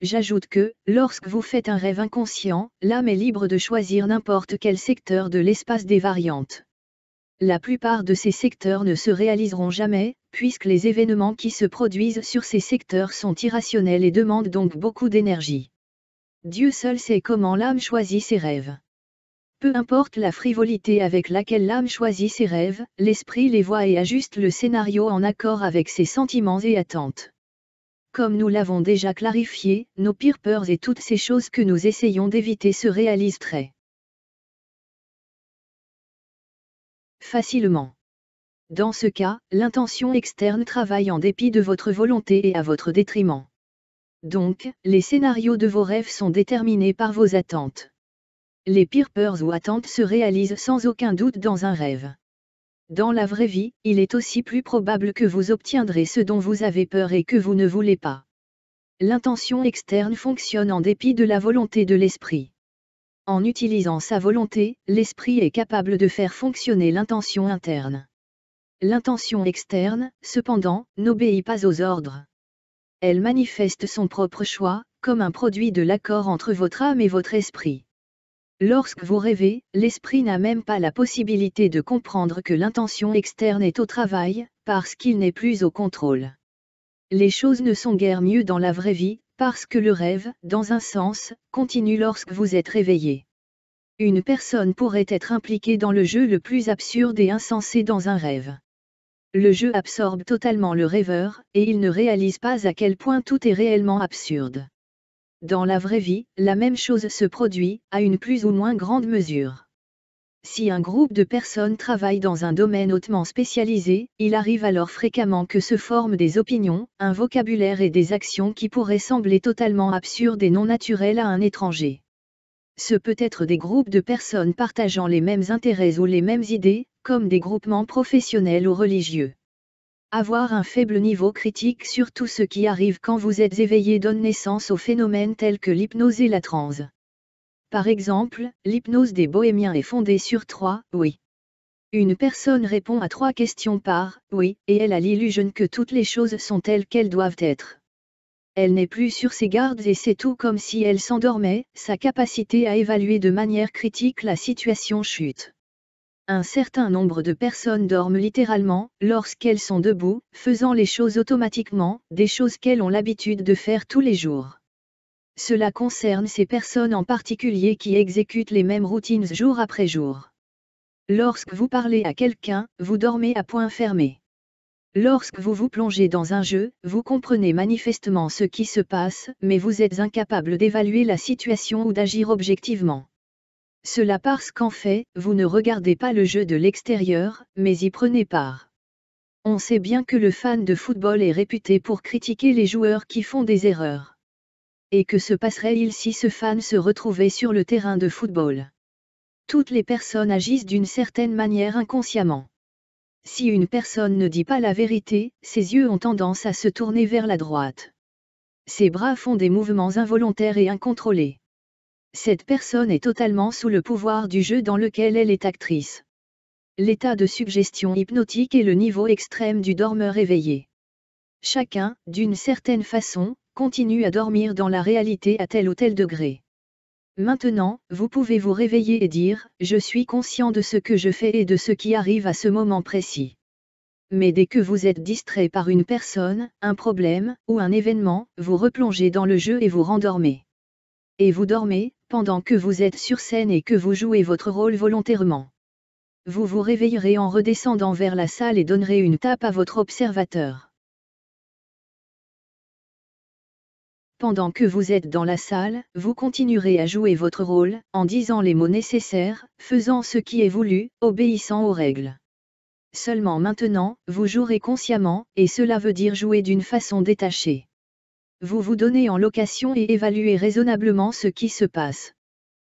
J'ajoute que, lorsque vous faites un rêve inconscient, l'âme est libre de choisir n'importe quel secteur de l'espace des variantes. La plupart de ces secteurs ne se réaliseront jamais, puisque les événements qui se produisent sur ces secteurs sont irrationnels et demandent donc beaucoup d'énergie. Dieu seul sait comment l'âme choisit ses rêves. Peu importe la frivolité avec laquelle l'âme choisit ses rêves, l'esprit les voit et ajuste le scénario en accord avec ses sentiments et attentes. Comme nous l'avons déjà clarifié, nos pires peurs et toutes ces choses que nous essayons d'éviter se réalisent très facilement. Dans ce cas, l'intention externe travaille en dépit de votre volonté et à votre détriment. Donc, les scénarios de vos rêves sont déterminés par vos attentes. Les pires peurs ou attentes se réalisent sans aucun doute dans un rêve. Dans la vraie vie, il est aussi plus probable que vous obtiendrez ce dont vous avez peur et que vous ne voulez pas. L'intention externe fonctionne en dépit de la volonté de l'esprit. En utilisant sa volonté, l'esprit est capable de faire fonctionner l'intention interne. L'intention externe, cependant, n'obéit pas aux ordres. Elle manifeste son propre choix, comme un produit de l'accord entre votre âme et votre esprit. Lorsque vous rêvez, l'esprit n'a même pas la possibilité de comprendre que l'intention externe est au travail, parce qu'il n'est plus au contrôle. Les choses ne sont guère mieux dans la vraie vie, parce que le rêve, dans un sens, continue lorsque vous êtes réveillé. Une personne pourrait être impliquée dans le jeu le plus absurde et insensé dans un rêve. Le jeu absorbe totalement le rêveur, et il ne réalise pas à quel point tout est réellement absurde. Dans la vraie vie, la même chose se produit, à une plus ou moins grande mesure. Si un groupe de personnes travaille dans un domaine hautement spécialisé, il arrive alors fréquemment que se forment des opinions, un vocabulaire et des actions qui pourraient sembler totalement absurdes et non naturelles à un étranger. Ce peut être des groupes de personnes partageant les mêmes intérêts ou les mêmes idées, comme des groupements professionnels ou religieux. Avoir un faible niveau critique sur tout ce qui arrive quand vous êtes éveillé donne naissance aux phénomènes tels que l'hypnose et la transe. Par exemple, l'hypnose des bohémiens est fondée sur trois « oui ». Une personne répond à trois questions par « oui » et elle a l'illusion que toutes les choses sont telles qu'elles doivent être. Elle n'est plus sur ses gardes et c'est tout comme si elle s'endormait, sa capacité à évaluer de manière critique la situation chute. Un certain nombre de personnes dorment littéralement, lorsqu'elles sont debout, faisant les choses automatiquement, des choses qu'elles ont l'habitude de faire tous les jours. Cela concerne ces personnes en particulier qui exécutent les mêmes routines jour après jour. Lorsque vous parlez à quelqu'un, vous dormez à point fermé. Lorsque vous vous plongez dans un jeu, vous comprenez manifestement ce qui se passe, mais vous êtes incapable d'évaluer la situation ou d'agir objectivement. Cela parce qu'en fait, vous ne regardez pas le jeu de l'extérieur, mais y prenez part. On sait bien que le fan de football est réputé pour critiquer les joueurs qui font des erreurs et que se passerait-il si ce fan se retrouvait sur le terrain de football Toutes les personnes agissent d'une certaine manière inconsciemment. Si une personne ne dit pas la vérité, ses yeux ont tendance à se tourner vers la droite. Ses bras font des mouvements involontaires et incontrôlés. Cette personne est totalement sous le pouvoir du jeu dans lequel elle est actrice. L'état de suggestion hypnotique est le niveau extrême du dormeur éveillé. Chacun, d'une certaine façon, continue à dormir dans la réalité à tel ou tel degré. Maintenant, vous pouvez vous réveiller et dire, je suis conscient de ce que je fais et de ce qui arrive à ce moment précis. Mais dès que vous êtes distrait par une personne, un problème, ou un événement, vous replongez dans le jeu et vous rendormez. Et vous dormez, pendant que vous êtes sur scène et que vous jouez votre rôle volontairement. Vous vous réveillerez en redescendant vers la salle et donnerez une tape à votre observateur. Pendant que vous êtes dans la salle, vous continuerez à jouer votre rôle, en disant les mots nécessaires, faisant ce qui est voulu, obéissant aux règles. Seulement maintenant, vous jouerez consciemment, et cela veut dire jouer d'une façon détachée. Vous vous donnez en location et évaluez raisonnablement ce qui se passe.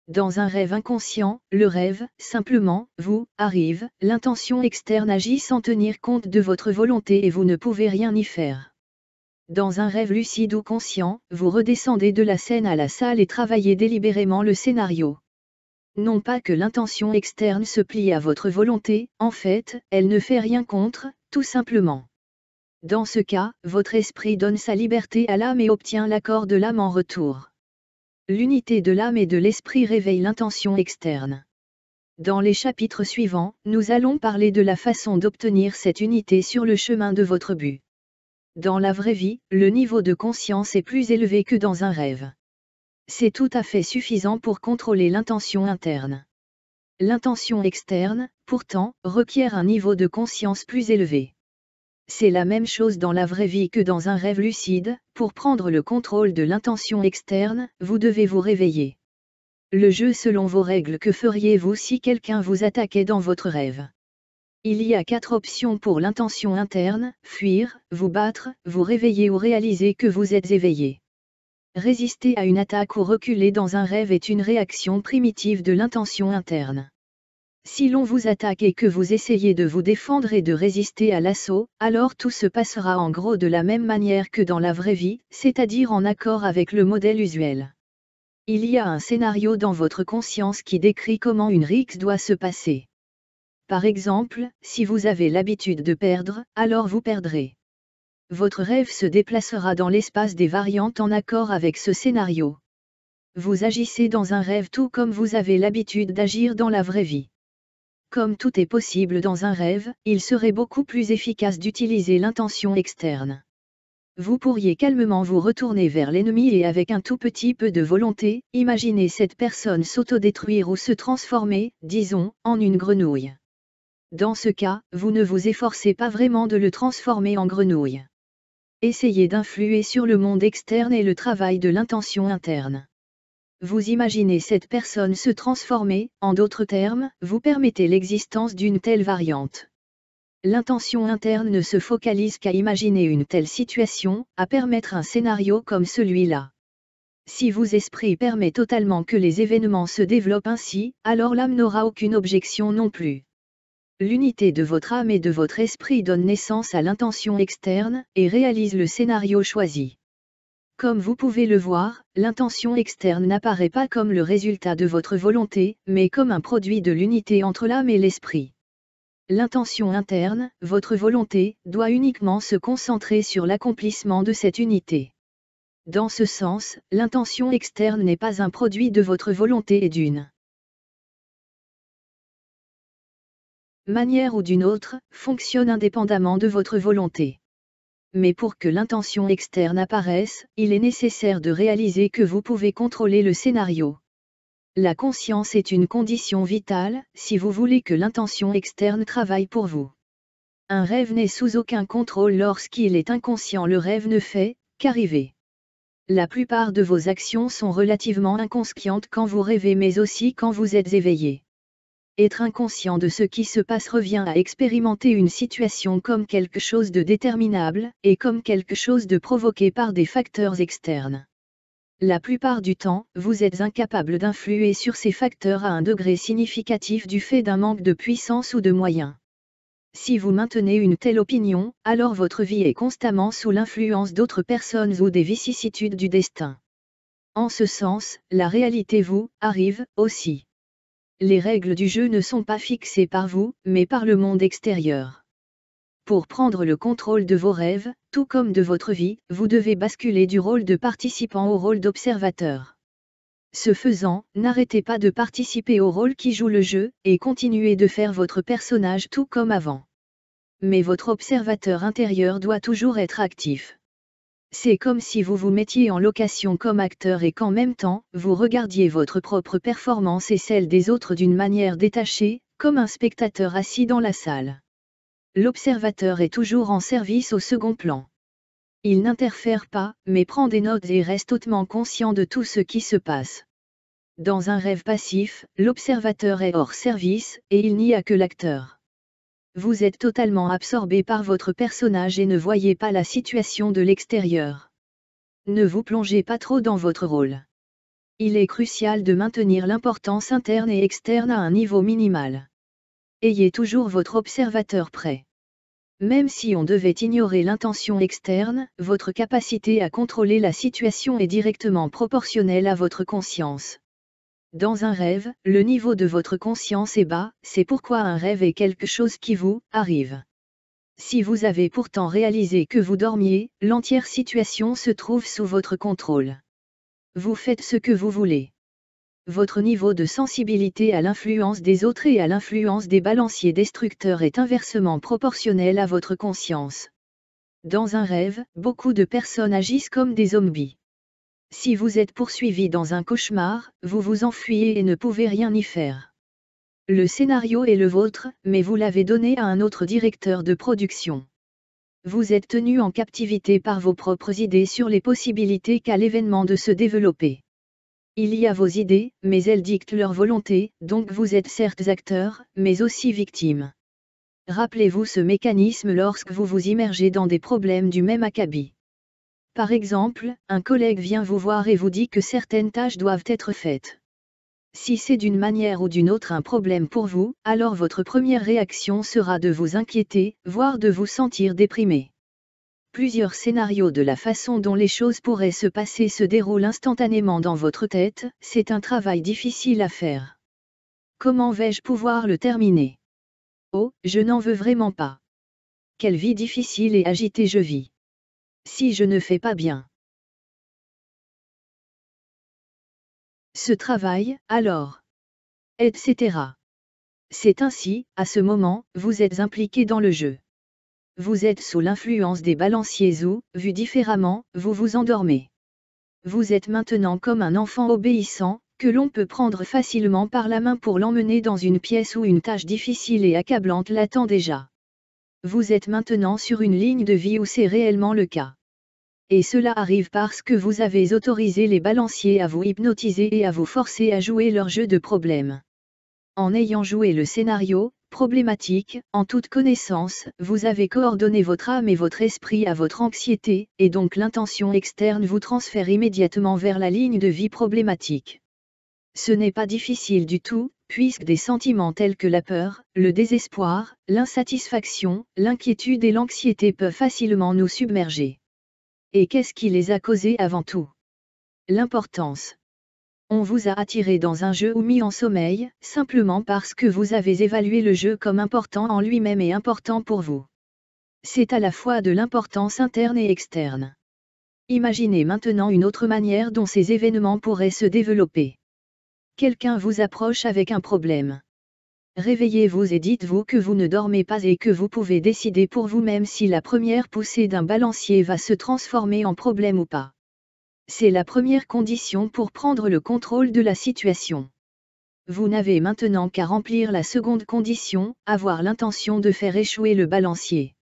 Dans un rêve inconscient, le rêve, simplement, vous, arrive, l'intention externe agit sans tenir compte de votre volonté et vous ne pouvez rien y faire. Dans un rêve lucide ou conscient, vous redescendez de la scène à la salle et travaillez délibérément le scénario. Non pas que l'intention externe se plie à votre volonté, en fait, elle ne fait rien contre, tout simplement. Dans ce cas, votre esprit donne sa liberté à l'âme et obtient l'accord de l'âme en retour. L'unité de l'âme et de l'esprit réveille l'intention externe. Dans les chapitres suivants, nous allons parler de la façon d'obtenir cette unité sur le chemin de votre but. Dans la vraie vie, le niveau de conscience est plus élevé que dans un rêve. C'est tout à fait suffisant pour contrôler l'intention interne. L'intention externe, pourtant, requiert un niveau de conscience plus élevé. C'est la même chose dans la vraie vie que dans un rêve lucide, pour prendre le contrôle de l'intention externe, vous devez vous réveiller. Le jeu selon vos règles que feriez-vous si quelqu'un vous attaquait dans votre rêve il y a quatre options pour l'intention interne, fuir, vous battre, vous réveiller ou réaliser que vous êtes éveillé. Résister à une attaque ou reculer dans un rêve est une réaction primitive de l'intention interne. Si l'on vous attaque et que vous essayez de vous défendre et de résister à l'assaut, alors tout se passera en gros de la même manière que dans la vraie vie, c'est-à-dire en accord avec le modèle usuel. Il y a un scénario dans votre conscience qui décrit comment une rixe doit se passer. Par exemple, si vous avez l'habitude de perdre, alors vous perdrez. Votre rêve se déplacera dans l'espace des variantes en accord avec ce scénario. Vous agissez dans un rêve tout comme vous avez l'habitude d'agir dans la vraie vie. Comme tout est possible dans un rêve, il serait beaucoup plus efficace d'utiliser l'intention externe. Vous pourriez calmement vous retourner vers l'ennemi et avec un tout petit peu de volonté, imaginer cette personne s'autodétruire ou se transformer, disons, en une grenouille. Dans ce cas, vous ne vous efforcez pas vraiment de le transformer en grenouille. Essayez d'influer sur le monde externe et le travail de l'intention interne. Vous imaginez cette personne se transformer, en d'autres termes, vous permettez l'existence d'une telle variante. L'intention interne ne se focalise qu'à imaginer une telle situation, à permettre un scénario comme celui-là. Si vos esprits permettent totalement que les événements se développent ainsi, alors l'âme n'aura aucune objection non plus. L'unité de votre âme et de votre esprit donne naissance à l'intention externe, et réalise le scénario choisi. Comme vous pouvez le voir, l'intention externe n'apparaît pas comme le résultat de votre volonté, mais comme un produit de l'unité entre l'âme et l'esprit. L'intention interne, votre volonté, doit uniquement se concentrer sur l'accomplissement de cette unité. Dans ce sens, l'intention externe n'est pas un produit de votre volonté et d'une manière ou d'une autre, fonctionne indépendamment de votre volonté. Mais pour que l'intention externe apparaisse, il est nécessaire de réaliser que vous pouvez contrôler le scénario. La conscience est une condition vitale, si vous voulez que l'intention externe travaille pour vous. Un rêve n'est sous aucun contrôle lorsqu'il est inconscient, le rêve ne fait qu'arriver. La plupart de vos actions sont relativement inconscientes quand vous rêvez mais aussi quand vous êtes éveillé. Être inconscient de ce qui se passe revient à expérimenter une situation comme quelque chose de déterminable, et comme quelque chose de provoqué par des facteurs externes. La plupart du temps, vous êtes incapable d'influer sur ces facteurs à un degré significatif du fait d'un manque de puissance ou de moyens. Si vous maintenez une telle opinion, alors votre vie est constamment sous l'influence d'autres personnes ou des vicissitudes du destin. En ce sens, la réalité vous arrive aussi les règles du jeu ne sont pas fixées par vous, mais par le monde extérieur. Pour prendre le contrôle de vos rêves, tout comme de votre vie, vous devez basculer du rôle de participant au rôle d'observateur. Ce faisant, n'arrêtez pas de participer au rôle qui joue le jeu, et continuez de faire votre personnage tout comme avant. Mais votre observateur intérieur doit toujours être actif. C'est comme si vous vous mettiez en location comme acteur et qu'en même temps, vous regardiez votre propre performance et celle des autres d'une manière détachée, comme un spectateur assis dans la salle. L'observateur est toujours en service au second plan. Il n'interfère pas, mais prend des notes et reste hautement conscient de tout ce qui se passe. Dans un rêve passif, l'observateur est hors service, et il n'y a que l'acteur vous êtes totalement absorbé par votre personnage et ne voyez pas la situation de l'extérieur. Ne vous plongez pas trop dans votre rôle. Il est crucial de maintenir l'importance interne et externe à un niveau minimal. Ayez toujours votre observateur prêt. Même si on devait ignorer l'intention externe, votre capacité à contrôler la situation est directement proportionnelle à votre conscience. Dans un rêve, le niveau de votre conscience est bas, c'est pourquoi un rêve est quelque chose qui vous arrive. Si vous avez pourtant réalisé que vous dormiez, l'entière situation se trouve sous votre contrôle. Vous faites ce que vous voulez. Votre niveau de sensibilité à l'influence des autres et à l'influence des balanciers destructeurs est inversement proportionnel à votre conscience. Dans un rêve, beaucoup de personnes agissent comme des zombies. Si vous êtes poursuivi dans un cauchemar, vous vous enfuyez et ne pouvez rien y faire. Le scénario est le vôtre, mais vous l'avez donné à un autre directeur de production. Vous êtes tenu en captivité par vos propres idées sur les possibilités qu'a l'événement de se développer. Il y a vos idées, mais elles dictent leur volonté, donc vous êtes certes acteur, mais aussi victime. Rappelez-vous ce mécanisme lorsque vous vous immergez dans des problèmes du même acabit. Par exemple, un collègue vient vous voir et vous dit que certaines tâches doivent être faites. Si c'est d'une manière ou d'une autre un problème pour vous, alors votre première réaction sera de vous inquiéter, voire de vous sentir déprimé. Plusieurs scénarios de la façon dont les choses pourraient se passer se déroulent instantanément dans votre tête, c'est un travail difficile à faire. Comment vais-je pouvoir le terminer Oh, je n'en veux vraiment pas. Quelle vie difficile et agitée je vis. Si je ne fais pas bien ce travail, alors etc. C'est ainsi, à ce moment, vous êtes impliqué dans le jeu. Vous êtes sous l'influence des balanciers ou, vu différemment, vous vous endormez. Vous êtes maintenant comme un enfant obéissant, que l'on peut prendre facilement par la main pour l'emmener dans une pièce où une tâche difficile et accablante l'attend déjà. Vous êtes maintenant sur une ligne de vie où c'est réellement le cas. Et cela arrive parce que vous avez autorisé les balanciers à vous hypnotiser et à vous forcer à jouer leur jeu de problème. En ayant joué le scénario, problématique, en toute connaissance, vous avez coordonné votre âme et votre esprit à votre anxiété, et donc l'intention externe vous transfère immédiatement vers la ligne de vie problématique. Ce n'est pas difficile du tout, puisque des sentiments tels que la peur, le désespoir, l'insatisfaction, l'inquiétude et l'anxiété peuvent facilement nous submerger. Et qu'est-ce qui les a causés avant tout L'importance. On vous a attiré dans un jeu ou mis en sommeil, simplement parce que vous avez évalué le jeu comme important en lui-même et important pour vous. C'est à la fois de l'importance interne et externe. Imaginez maintenant une autre manière dont ces événements pourraient se développer. Quelqu'un vous approche avec un problème. Réveillez-vous et dites-vous que vous ne dormez pas et que vous pouvez décider pour vous-même si la première poussée d'un balancier va se transformer en problème ou pas. C'est la première condition pour prendre le contrôle de la situation. Vous n'avez maintenant qu'à remplir la seconde condition, avoir l'intention de faire échouer le balancier.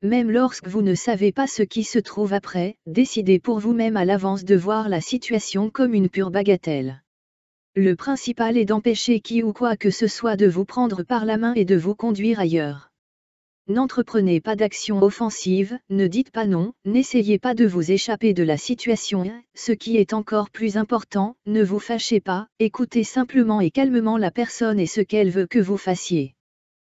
Même lorsque vous ne savez pas ce qui se trouve après, décidez pour vous-même à l'avance de voir la situation comme une pure bagatelle. Le principal est d'empêcher qui ou quoi que ce soit de vous prendre par la main et de vous conduire ailleurs. N'entreprenez pas d'action offensive, ne dites pas non, n'essayez pas de vous échapper de la situation. Ce qui est encore plus important, ne vous fâchez pas, écoutez simplement et calmement la personne et ce qu'elle veut que vous fassiez.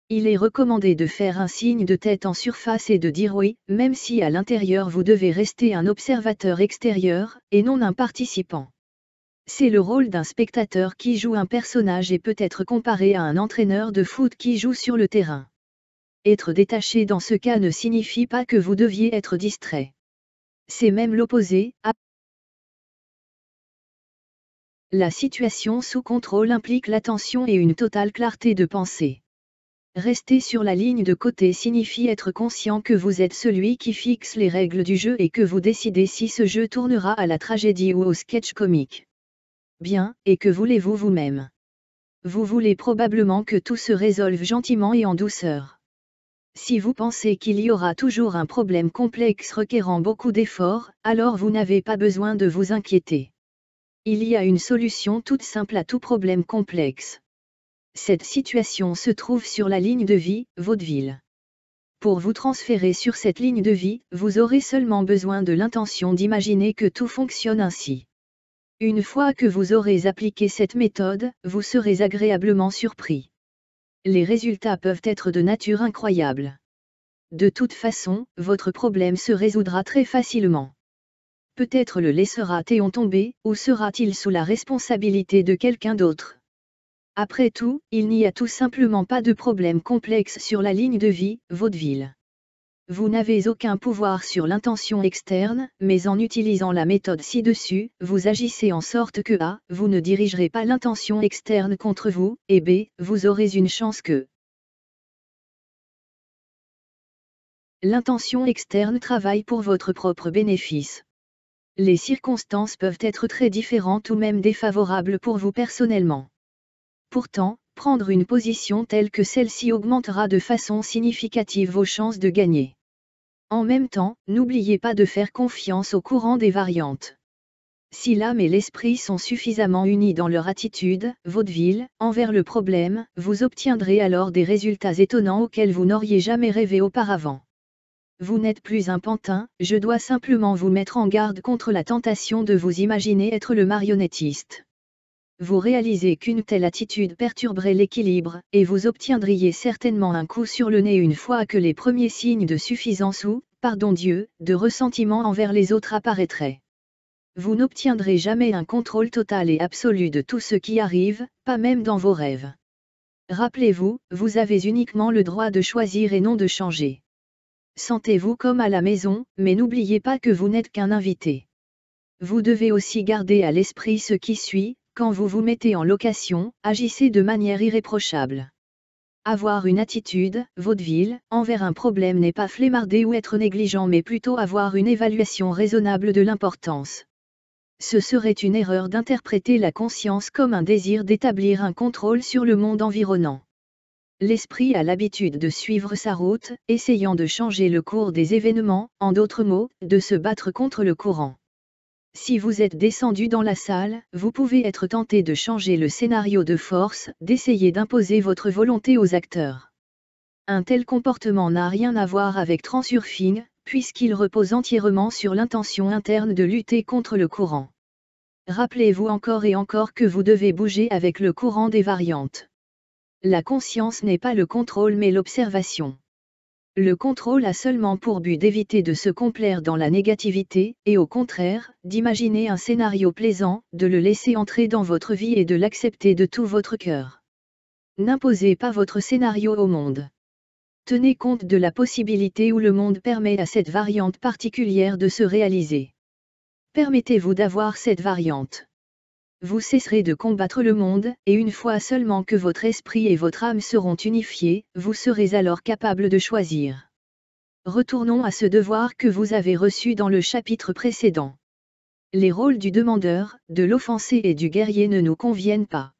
Il est recommandé de faire un signe de tête en surface et de dire oui, même si à l'intérieur vous devez rester un observateur extérieur, et non un participant. C'est le rôle d'un spectateur qui joue un personnage et peut être comparé à un entraîneur de foot qui joue sur le terrain. Être détaché dans ce cas ne signifie pas que vous deviez être distrait. C'est même l'opposé. À... La situation sous contrôle implique l'attention et une totale clarté de pensée. Rester sur la ligne de côté signifie être conscient que vous êtes celui qui fixe les règles du jeu et que vous décidez si ce jeu tournera à la tragédie ou au sketch comique. Bien, et que voulez-vous vous-même Vous voulez probablement que tout se résolve gentiment et en douceur. Si vous pensez qu'il y aura toujours un problème complexe requérant beaucoup d'efforts, alors vous n'avez pas besoin de vous inquiéter. Il y a une solution toute simple à tout problème complexe. Cette situation se trouve sur la ligne de vie, vaudeville. Pour vous transférer sur cette ligne de vie, vous aurez seulement besoin de l'intention d'imaginer que tout fonctionne ainsi. Une fois que vous aurez appliqué cette méthode, vous serez agréablement surpris. Les résultats peuvent être de nature incroyable. De toute façon, votre problème se résoudra très facilement. Peut-être le laissera Théon tomber, ou sera-t-il sous la responsabilité de quelqu'un d'autre Après tout, il n'y a tout simplement pas de problème complexe sur la ligne de vie, votre ville. Vous n'avez aucun pouvoir sur l'intention externe, mais en utilisant la méthode ci-dessus, vous agissez en sorte que A, vous ne dirigerez pas l'intention externe contre vous, et B, vous aurez une chance que L'intention externe travaille pour votre propre bénéfice. Les circonstances peuvent être très différentes ou même défavorables pour vous personnellement. Pourtant, prendre une position telle que celle-ci augmentera de façon significative vos chances de gagner. En même temps, n'oubliez pas de faire confiance au courant des variantes. Si l'âme et l'esprit sont suffisamment unis dans leur attitude, votre ville, envers le problème, vous obtiendrez alors des résultats étonnants auxquels vous n'auriez jamais rêvé auparavant. Vous n'êtes plus un pantin, je dois simplement vous mettre en garde contre la tentation de vous imaginer être le marionnettiste vous réalisez qu'une telle attitude perturberait l'équilibre, et vous obtiendriez certainement un coup sur le nez une fois que les premiers signes de suffisance ou, pardon Dieu, de ressentiment envers les autres apparaîtraient. Vous n'obtiendrez jamais un contrôle total et absolu de tout ce qui arrive, pas même dans vos rêves. Rappelez-vous, vous avez uniquement le droit de choisir et non de changer. Sentez-vous comme à la maison, mais n'oubliez pas que vous n'êtes qu'un invité. Vous devez aussi garder à l'esprit ce qui suit, quand vous vous mettez en location, agissez de manière irréprochable. Avoir une attitude, vaudeville, envers un problème n'est pas flémarder ou être négligent mais plutôt avoir une évaluation raisonnable de l'importance. Ce serait une erreur d'interpréter la conscience comme un désir d'établir un contrôle sur le monde environnant. L'esprit a l'habitude de suivre sa route, essayant de changer le cours des événements, en d'autres mots, de se battre contre le courant. Si vous êtes descendu dans la salle, vous pouvez être tenté de changer le scénario de force, d'essayer d'imposer votre volonté aux acteurs. Un tel comportement n'a rien à voir avec transurfing, puisqu'il repose entièrement sur l'intention interne de lutter contre le courant. Rappelez-vous encore et encore que vous devez bouger avec le courant des variantes. La conscience n'est pas le contrôle mais l'observation. Le contrôle a seulement pour but d'éviter de se complaire dans la négativité, et au contraire, d'imaginer un scénario plaisant, de le laisser entrer dans votre vie et de l'accepter de tout votre cœur. N'imposez pas votre scénario au monde. Tenez compte de la possibilité où le monde permet à cette variante particulière de se réaliser. Permettez-vous d'avoir cette variante vous cesserez de combattre le monde, et une fois seulement que votre esprit et votre âme seront unifiés, vous serez alors capable de choisir. Retournons à ce devoir que vous avez reçu dans le chapitre précédent. Les rôles du demandeur, de l'offensé et du guerrier ne nous conviennent pas.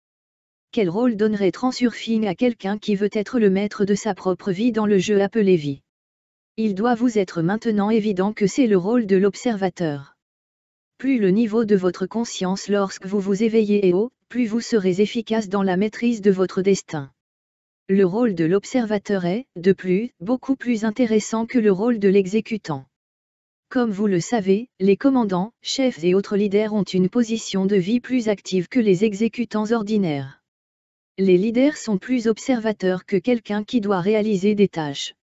Quel rôle donnerait Transurfing à quelqu'un qui veut être le maître de sa propre vie dans le jeu appelé vie Il doit vous être maintenant évident que c'est le rôle de l'observateur plus le niveau de votre conscience lorsque vous vous éveillez est haut, plus vous serez efficace dans la maîtrise de votre destin. Le rôle de l'observateur est, de plus, beaucoup plus intéressant que le rôle de l'exécutant. Comme vous le savez, les commandants, chefs et autres leaders ont une position de vie plus active que les exécutants ordinaires. Les leaders sont plus observateurs que quelqu'un qui doit réaliser des tâches.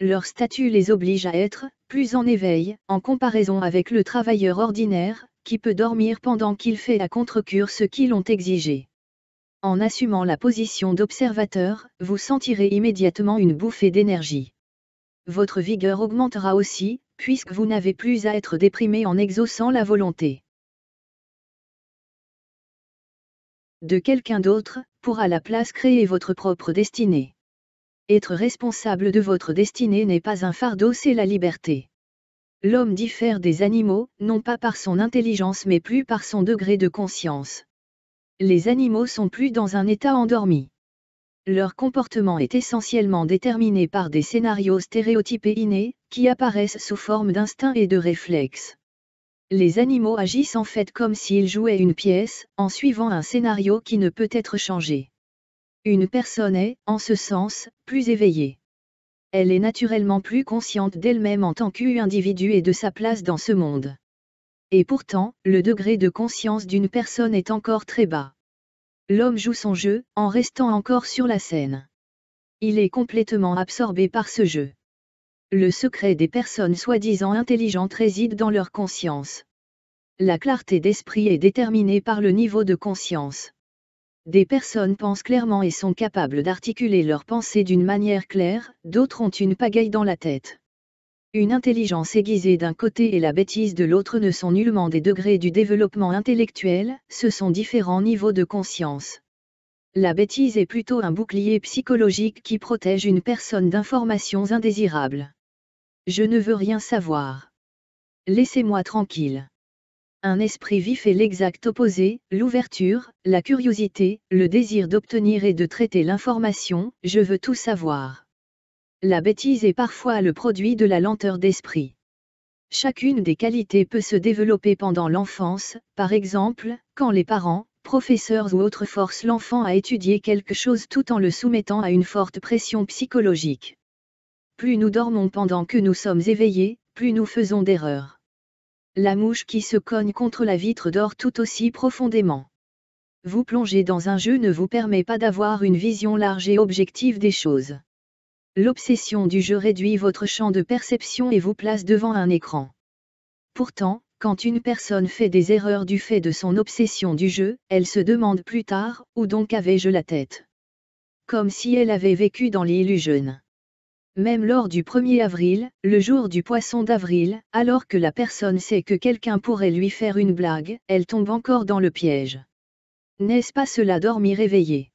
Leur statut les oblige à être plus en éveil, en comparaison avec le travailleur ordinaire, qui peut dormir pendant qu'il fait à contre-cure ce qu'ils ont exigé. En assumant la position d'observateur, vous sentirez immédiatement une bouffée d'énergie. Votre vigueur augmentera aussi, puisque vous n'avez plus à être déprimé en exaucant la volonté de quelqu'un d'autre, pour à la place créer votre propre destinée. Être responsable de votre destinée n'est pas un fardeau, c'est la liberté. L'homme diffère des animaux, non pas par son intelligence mais plus par son degré de conscience. Les animaux sont plus dans un état endormi. Leur comportement est essentiellement déterminé par des scénarios stéréotypés innés, qui apparaissent sous forme d'instincts et de réflexes. Les animaux agissent en fait comme s'ils jouaient une pièce, en suivant un scénario qui ne peut être changé. Une personne est, en ce sens, plus éveillée. Elle est naturellement plus consciente d'elle-même en tant qu'individu et de sa place dans ce monde. Et pourtant, le degré de conscience d'une personne est encore très bas. L'homme joue son jeu, en restant encore sur la scène. Il est complètement absorbé par ce jeu. Le secret des personnes soi-disant intelligentes réside dans leur conscience. La clarté d'esprit est déterminée par le niveau de conscience. Des personnes pensent clairement et sont capables d'articuler leurs pensées d'une manière claire, d'autres ont une pagaille dans la tête. Une intelligence aiguisée d'un côté et la bêtise de l'autre ne sont nullement des degrés du développement intellectuel, ce sont différents niveaux de conscience. La bêtise est plutôt un bouclier psychologique qui protège une personne d'informations indésirables. Je ne veux rien savoir. Laissez-moi tranquille un esprit vif est l'exact opposé, l'ouverture, la curiosité, le désir d'obtenir et de traiter l'information, je veux tout savoir. La bêtise est parfois le produit de la lenteur d'esprit. Chacune des qualités peut se développer pendant l'enfance, par exemple, quand les parents, professeurs ou autres forcent l'enfant à étudier quelque chose tout en le soumettant à une forte pression psychologique. Plus nous dormons pendant que nous sommes éveillés, plus nous faisons d'erreurs. La mouche qui se cogne contre la vitre dort tout aussi profondément. Vous plonger dans un jeu ne vous permet pas d'avoir une vision large et objective des choses. L'obsession du jeu réduit votre champ de perception et vous place devant un écran. Pourtant, quand une personne fait des erreurs du fait de son obsession du jeu, elle se demande plus tard, où donc avais-je la tête Comme si elle avait vécu dans l'illusion. Même lors du 1er avril, le jour du poisson d'avril, alors que la personne sait que quelqu'un pourrait lui faire une blague, elle tombe encore dans le piège. N'est-ce pas cela dormir éveillé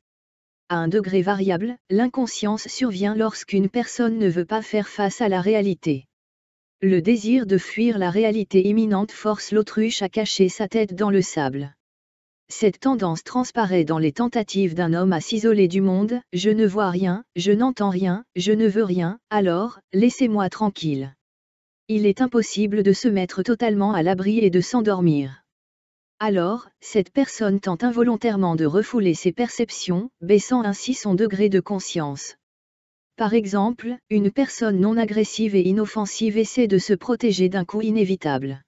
à un degré variable, l'inconscience survient lorsqu'une personne ne veut pas faire face à la réalité. Le désir de fuir la réalité imminente force l'autruche à cacher sa tête dans le sable. Cette tendance transparaît dans les tentatives d'un homme à s'isoler du monde, je ne vois rien, je n'entends rien, je ne veux rien, alors, laissez-moi tranquille. Il est impossible de se mettre totalement à l'abri et de s'endormir. Alors, cette personne tente involontairement de refouler ses perceptions, baissant ainsi son degré de conscience. Par exemple, une personne non agressive et inoffensive essaie de se protéger d'un coup inévitable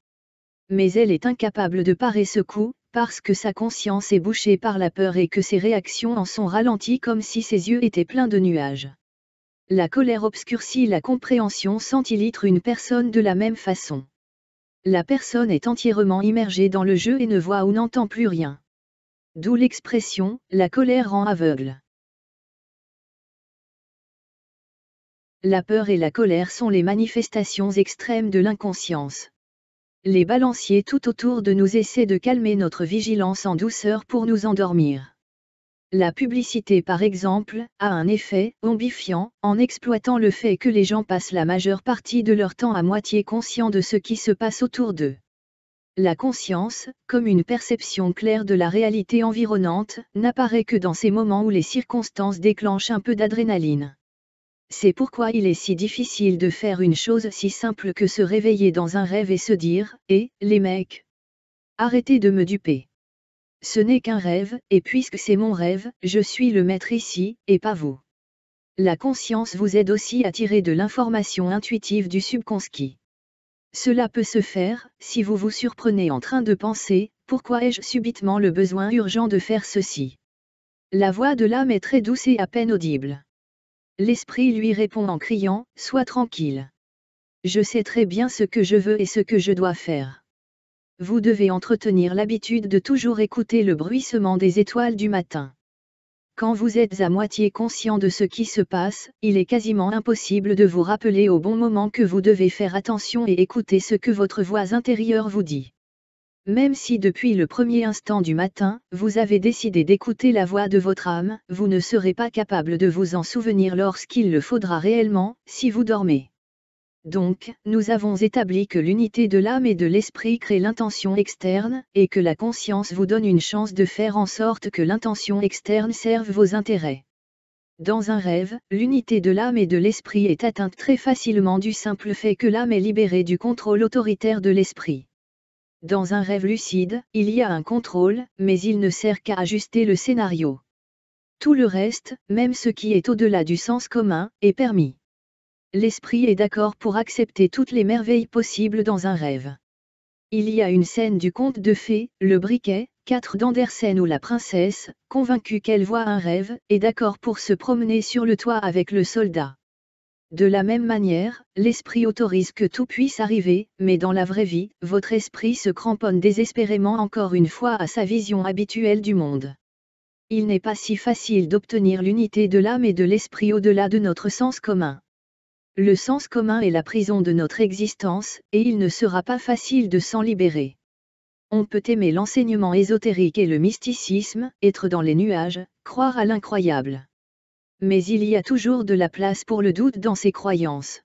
mais elle est incapable de parer ce coup, parce que sa conscience est bouchée par la peur et que ses réactions en sont ralenties comme si ses yeux étaient pleins de nuages. La colère obscurcit la compréhension centilitre une personne de la même façon. La personne est entièrement immergée dans le jeu et ne voit ou n'entend plus rien. D'où l'expression, la colère rend aveugle. La peur et la colère sont les manifestations extrêmes de l'inconscience les balanciers tout autour de nous essaient de calmer notre vigilance en douceur pour nous endormir. La publicité par exemple, a un effet ombifiant, en exploitant le fait que les gens passent la majeure partie de leur temps à moitié conscients de ce qui se passe autour d'eux. La conscience, comme une perception claire de la réalité environnante, n'apparaît que dans ces moments où les circonstances déclenchent un peu d'adrénaline. C'est pourquoi il est si difficile de faire une chose si simple que se réveiller dans un rêve et se dire, hé, eh, les mecs, arrêtez de me duper. Ce n'est qu'un rêve, et puisque c'est mon rêve, je suis le maître ici, et pas vous. La conscience vous aide aussi à tirer de l'information intuitive du subconscient. Cela peut se faire, si vous vous surprenez en train de penser, pourquoi ai-je subitement le besoin urgent de faire ceci La voix de l'âme est très douce et à peine audible. L'esprit lui répond en criant, Sois tranquille. Je sais très bien ce que je veux et ce que je dois faire. Vous devez entretenir l'habitude de toujours écouter le bruissement des étoiles du matin. Quand vous êtes à moitié conscient de ce qui se passe, il est quasiment impossible de vous rappeler au bon moment que vous devez faire attention et écouter ce que votre voix intérieure vous dit. Même si depuis le premier instant du matin, vous avez décidé d'écouter la voix de votre âme, vous ne serez pas capable de vous en souvenir lorsqu'il le faudra réellement, si vous dormez. Donc, nous avons établi que l'unité de l'âme et de l'esprit crée l'intention externe, et que la conscience vous donne une chance de faire en sorte que l'intention externe serve vos intérêts. Dans un rêve, l'unité de l'âme et de l'esprit est atteinte très facilement du simple fait que l'âme est libérée du contrôle autoritaire de l'esprit. Dans un rêve lucide, il y a un contrôle, mais il ne sert qu'à ajuster le scénario. Tout le reste, même ce qui est au-delà du sens commun, est permis. L'esprit est d'accord pour accepter toutes les merveilles possibles dans un rêve. Il y a une scène du conte de fées, Le briquet, 4 d'Andersen où la princesse, convaincue qu'elle voit un rêve, est d'accord pour se promener sur le toit avec le soldat. De la même manière, l'esprit autorise que tout puisse arriver, mais dans la vraie vie, votre esprit se cramponne désespérément encore une fois à sa vision habituelle du monde. Il n'est pas si facile d'obtenir l'unité de l'âme et de l'esprit au-delà de notre sens commun. Le sens commun est la prison de notre existence, et il ne sera pas facile de s'en libérer. On peut aimer l'enseignement ésotérique et le mysticisme, être dans les nuages, croire à l'incroyable mais il y a toujours de la place pour le doute dans ses croyances.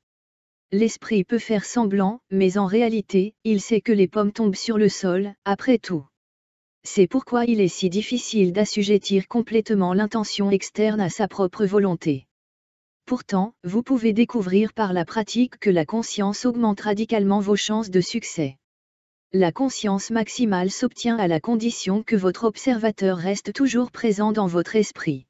L'esprit peut faire semblant, mais en réalité, il sait que les pommes tombent sur le sol, après tout. C'est pourquoi il est si difficile d'assujettir complètement l'intention externe à sa propre volonté. Pourtant, vous pouvez découvrir par la pratique que la conscience augmente radicalement vos chances de succès. La conscience maximale s'obtient à la condition que votre observateur reste toujours présent dans votre esprit.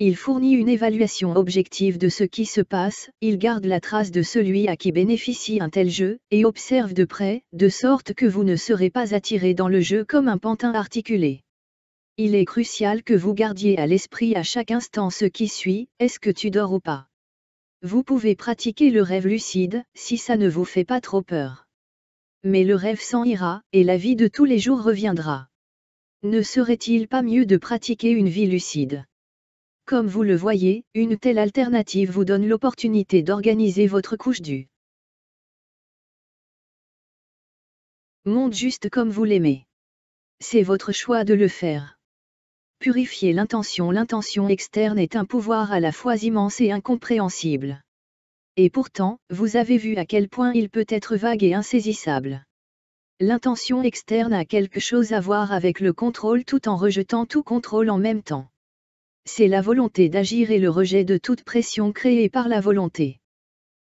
Il fournit une évaluation objective de ce qui se passe, il garde la trace de celui à qui bénéficie un tel jeu, et observe de près, de sorte que vous ne serez pas attiré dans le jeu comme un pantin articulé. Il est crucial que vous gardiez à l'esprit à chaque instant ce qui suit, est-ce que tu dors ou pas vous pouvez pratiquer le rêve lucide, si ça ne vous fait pas trop peur. Mais le rêve s'en ira, et la vie de tous les jours reviendra. Ne serait-il pas mieux de pratiquer une vie lucide comme vous le voyez, une telle alternative vous donne l'opportunité d'organiser votre couche du monde juste comme vous l'aimez. C'est votre choix de le faire. Purifier l'intention L'intention externe est un pouvoir à la fois immense et incompréhensible. Et pourtant, vous avez vu à quel point il peut être vague et insaisissable. L'intention externe a quelque chose à voir avec le contrôle tout en rejetant tout contrôle en même temps. C'est la volonté d'agir et le rejet de toute pression créée par la volonté.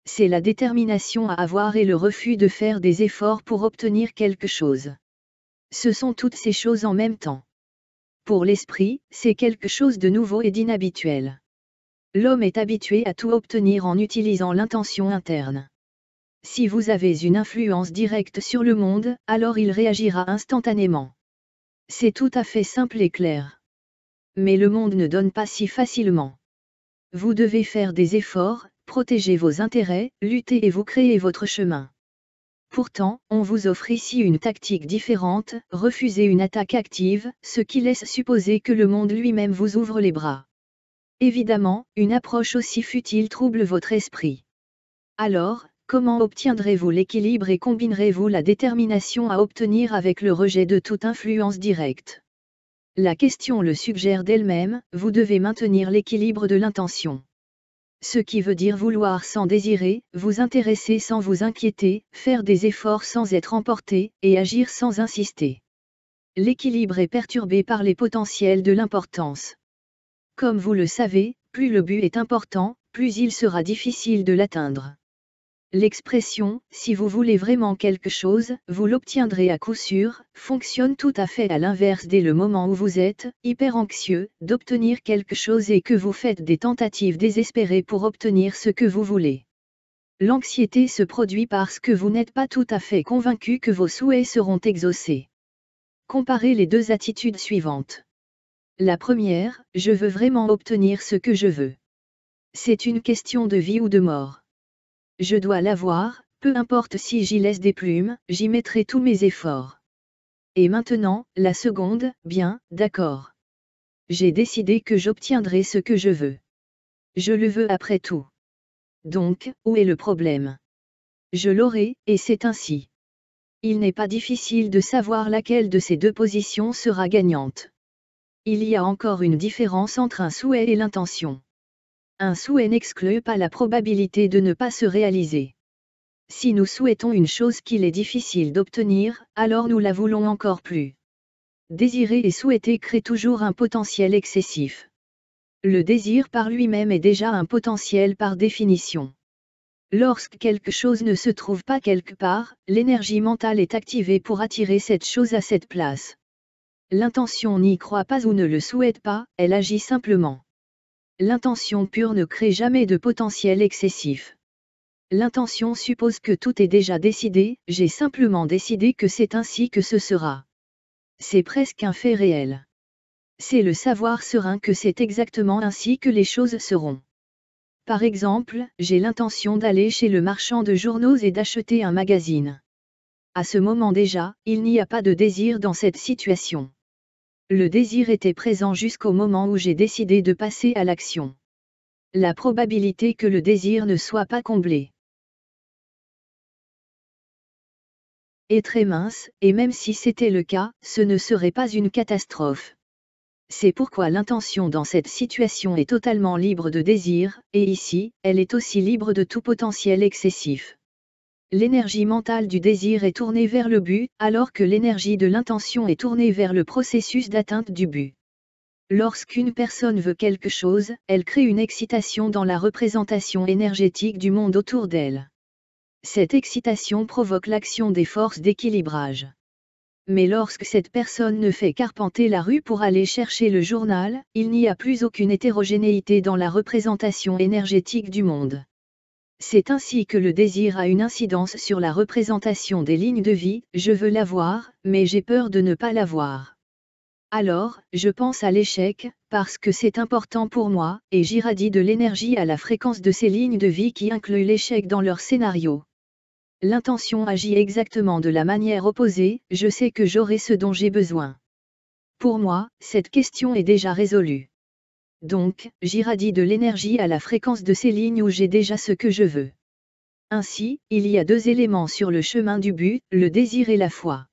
C'est la détermination à avoir et le refus de faire des efforts pour obtenir quelque chose. Ce sont toutes ces choses en même temps. Pour l'esprit, c'est quelque chose de nouveau et d'inhabituel. L'homme est habitué à tout obtenir en utilisant l'intention interne. Si vous avez une influence directe sur le monde, alors il réagira instantanément. C'est tout à fait simple et clair. Mais le monde ne donne pas si facilement. Vous devez faire des efforts, protéger vos intérêts, lutter et vous créer votre chemin. Pourtant, on vous offre ici une tactique différente, refuser une attaque active, ce qui laisse supposer que le monde lui-même vous ouvre les bras. Évidemment, une approche aussi futile trouble votre esprit. Alors, comment obtiendrez-vous l'équilibre et combinerez-vous la détermination à obtenir avec le rejet de toute influence directe la question le suggère d'elle-même, vous devez maintenir l'équilibre de l'intention. Ce qui veut dire vouloir sans désirer, vous intéresser sans vous inquiéter, faire des efforts sans être emporté, et agir sans insister. L'équilibre est perturbé par les potentiels de l'importance. Comme vous le savez, plus le but est important, plus il sera difficile de l'atteindre. L'expression « si vous voulez vraiment quelque chose, vous l'obtiendrez à coup sûr » fonctionne tout à fait à l'inverse dès le moment où vous êtes hyper anxieux d'obtenir quelque chose et que vous faites des tentatives désespérées pour obtenir ce que vous voulez. L'anxiété se produit parce que vous n'êtes pas tout à fait convaincu que vos souhaits seront exaucés. Comparez les deux attitudes suivantes. La première, je veux vraiment obtenir ce que je veux. C'est une question de vie ou de mort. Je dois l'avoir, peu importe si j'y laisse des plumes, j'y mettrai tous mes efforts. Et maintenant, la seconde, bien, d'accord. J'ai décidé que j'obtiendrai ce que je veux. Je le veux après tout. Donc, où est le problème Je l'aurai, et c'est ainsi. Il n'est pas difficile de savoir laquelle de ces deux positions sera gagnante. Il y a encore une différence entre un souhait et l'intention. Un souhait n'exclut pas la probabilité de ne pas se réaliser. Si nous souhaitons une chose qu'il est difficile d'obtenir, alors nous la voulons encore plus. Désirer et souhaiter crée toujours un potentiel excessif. Le désir par lui-même est déjà un potentiel par définition. Lorsque quelque chose ne se trouve pas quelque part, l'énergie mentale est activée pour attirer cette chose à cette place. L'intention n'y croit pas ou ne le souhaite pas, elle agit simplement. L'intention pure ne crée jamais de potentiel excessif. L'intention suppose que tout est déjà décidé, j'ai simplement décidé que c'est ainsi que ce sera. C'est presque un fait réel. C'est le savoir serein que c'est exactement ainsi que les choses seront. Par exemple, j'ai l'intention d'aller chez le marchand de journaux et d'acheter un magazine. À ce moment déjà, il n'y a pas de désir dans cette situation. Le désir était présent jusqu'au moment où j'ai décidé de passer à l'action. La probabilité que le désir ne soit pas comblé est très mince, et même si c'était le cas, ce ne serait pas une catastrophe. C'est pourquoi l'intention dans cette situation est totalement libre de désir, et ici, elle est aussi libre de tout potentiel excessif. L'énergie mentale du désir est tournée vers le but, alors que l'énergie de l'intention est tournée vers le processus d'atteinte du but. Lorsqu'une personne veut quelque chose, elle crée une excitation dans la représentation énergétique du monde autour d'elle. Cette excitation provoque l'action des forces d'équilibrage. Mais lorsque cette personne ne fait qu'arpenter la rue pour aller chercher le journal, il n'y a plus aucune hétérogénéité dans la représentation énergétique du monde. C'est ainsi que le désir a une incidence sur la représentation des lignes de vie, je veux l'avoir, mais j'ai peur de ne pas l'avoir. Alors, je pense à l'échec, parce que c'est important pour moi, et j'irradie de l'énergie à la fréquence de ces lignes de vie qui incluent l'échec dans leur scénario. L'intention agit exactement de la manière opposée, je sais que j'aurai ce dont j'ai besoin. Pour moi, cette question est déjà résolue. Donc, j'irradie de l'énergie à la fréquence de ces lignes où j'ai déjà ce que je veux. Ainsi, il y a deux éléments sur le chemin du but, le désir et la foi.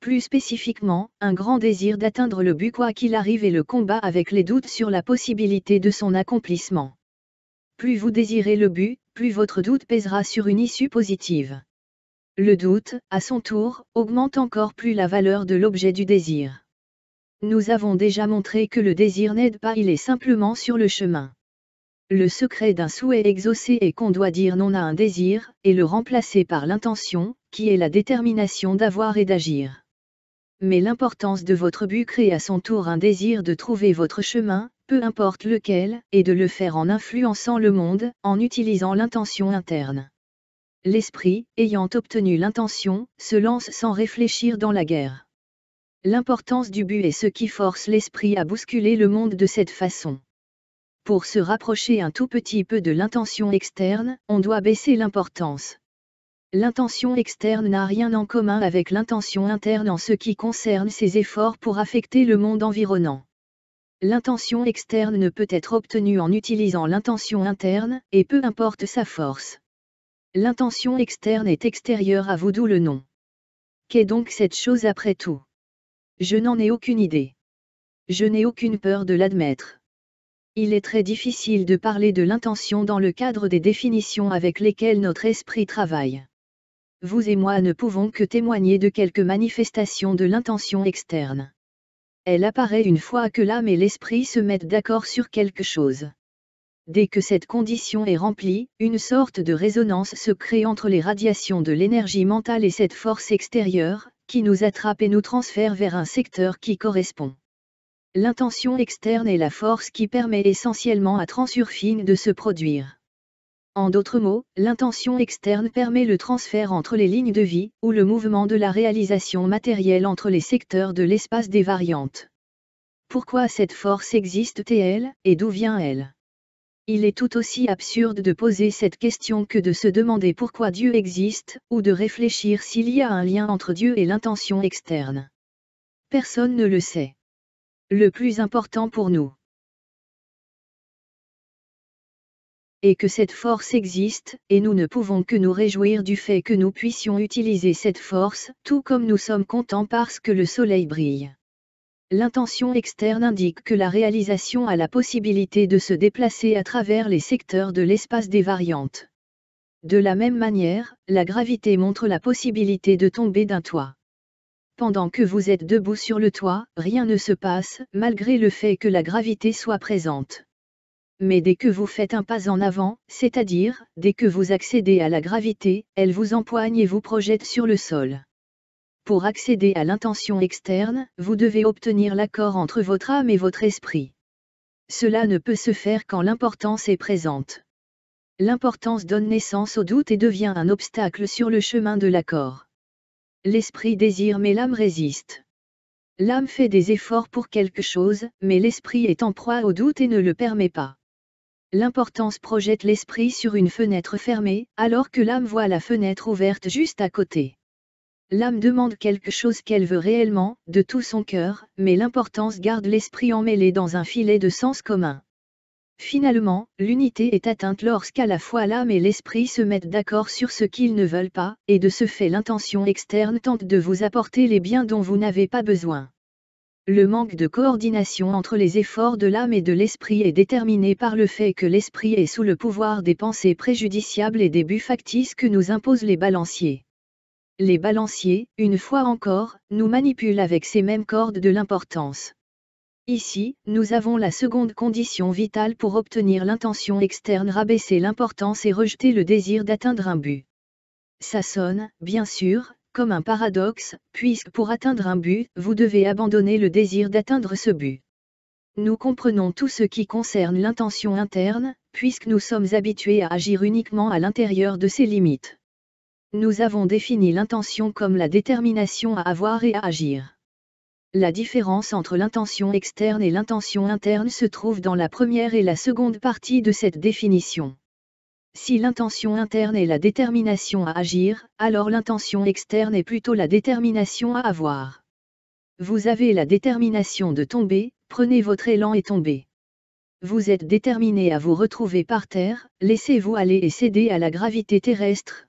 Plus spécifiquement, un grand désir d'atteindre le but quoi qu'il arrive et le combat avec les doutes sur la possibilité de son accomplissement. Plus vous désirez le but, plus votre doute pèsera sur une issue positive. Le doute, à son tour, augmente encore plus la valeur de l'objet du désir. Nous avons déjà montré que le désir n'aide pas, il est simplement sur le chemin. Le secret d'un souhait exaucé est qu'on doit dire non à un désir, et le remplacer par l'intention, qui est la détermination d'avoir et d'agir. Mais l'importance de votre but crée à son tour un désir de trouver votre chemin, peu importe lequel, et de le faire en influençant le monde, en utilisant l'intention interne. L'esprit, ayant obtenu l'intention, se lance sans réfléchir dans la guerre. L'importance du but est ce qui force l'esprit à bousculer le monde de cette façon. Pour se rapprocher un tout petit peu de l'intention externe, on doit baisser l'importance. L'intention externe n'a rien en commun avec l'intention interne en ce qui concerne ses efforts pour affecter le monde environnant. L'intention externe ne peut être obtenue en utilisant l'intention interne, et peu importe sa force. L'intention externe est extérieure à vous d'où le nom. Qu'est donc cette chose après tout je n'en ai aucune idée. Je n'ai aucune peur de l'admettre. Il est très difficile de parler de l'intention dans le cadre des définitions avec lesquelles notre esprit travaille. Vous et moi ne pouvons que témoigner de quelques manifestations de l'intention externe. Elle apparaît une fois que l'âme et l'esprit se mettent d'accord sur quelque chose. Dès que cette condition est remplie, une sorte de résonance se crée entre les radiations de l'énergie mentale et cette force extérieure, qui nous attrape et nous transfère vers un secteur qui correspond. L'intention externe est la force qui permet essentiellement à Transurfine de se produire. En d'autres mots, l'intention externe permet le transfert entre les lignes de vie, ou le mouvement de la réalisation matérielle entre les secteurs de l'espace des variantes. Pourquoi cette force existe-t-elle, et d'où vient-elle il est tout aussi absurde de poser cette question que de se demander pourquoi Dieu existe, ou de réfléchir s'il y a un lien entre Dieu et l'intention externe. Personne ne le sait. Le plus important pour nous est que cette force existe, et nous ne pouvons que nous réjouir du fait que nous puissions utiliser cette force, tout comme nous sommes contents parce que le soleil brille. L'intention externe indique que la réalisation a la possibilité de se déplacer à travers les secteurs de l'espace des variantes. De la même manière, la gravité montre la possibilité de tomber d'un toit. Pendant que vous êtes debout sur le toit, rien ne se passe, malgré le fait que la gravité soit présente. Mais dès que vous faites un pas en avant, c'est-à-dire, dès que vous accédez à la gravité, elle vous empoigne et vous projette sur le sol. Pour accéder à l'intention externe, vous devez obtenir l'accord entre votre âme et votre esprit. Cela ne peut se faire quand l'importance est présente. L'importance donne naissance au doute et devient un obstacle sur le chemin de l'accord. L'esprit désire mais l'âme résiste. L'âme fait des efforts pour quelque chose, mais l'esprit est en proie au doute et ne le permet pas. L'importance projette l'esprit sur une fenêtre fermée, alors que l'âme voit la fenêtre ouverte juste à côté. L'âme demande quelque chose qu'elle veut réellement, de tout son cœur, mais l'importance garde l'esprit emmêlé dans un filet de sens commun. Finalement, l'unité est atteinte lorsqu'à la fois l'âme et l'esprit se mettent d'accord sur ce qu'ils ne veulent pas, et de ce fait l'intention externe tente de vous apporter les biens dont vous n'avez pas besoin. Le manque de coordination entre les efforts de l'âme et de l'esprit est déterminé par le fait que l'esprit est sous le pouvoir des pensées préjudiciables et des buts factices que nous imposent les balanciers. Les balanciers, une fois encore, nous manipulent avec ces mêmes cordes de l'importance. Ici, nous avons la seconde condition vitale pour obtenir l'intention externe, rabaisser l'importance et rejeter le désir d'atteindre un but. Ça sonne, bien sûr, comme un paradoxe, puisque pour atteindre un but, vous devez abandonner le désir d'atteindre ce but. Nous comprenons tout ce qui concerne l'intention interne, puisque nous sommes habitués à agir uniquement à l'intérieur de ses limites. Nous avons défini l'intention comme la détermination à avoir et à agir. La différence entre l'intention externe et l'intention interne se trouve dans la première et la seconde partie de cette définition. Si l'intention interne est la détermination à agir, alors l'intention externe est plutôt la détermination à avoir. Vous avez la détermination de tomber, prenez votre élan et tombez. Vous êtes déterminé à vous retrouver par terre, laissez-vous aller et cédez à la gravité terrestre,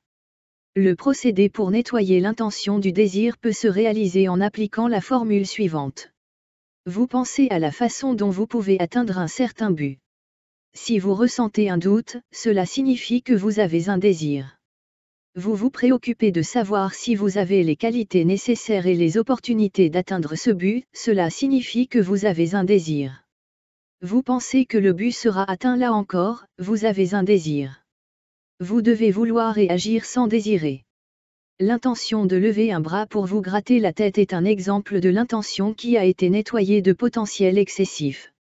le procédé pour nettoyer l'intention du désir peut se réaliser en appliquant la formule suivante. Vous pensez à la façon dont vous pouvez atteindre un certain but. Si vous ressentez un doute, cela signifie que vous avez un désir. Vous vous préoccupez de savoir si vous avez les qualités nécessaires et les opportunités d'atteindre ce but, cela signifie que vous avez un désir. Vous pensez que le but sera atteint là encore, vous avez un désir. Vous devez vouloir et agir sans désirer. L'intention de lever un bras pour vous gratter la tête est un exemple de l'intention qui a été nettoyée de potentiel excessif.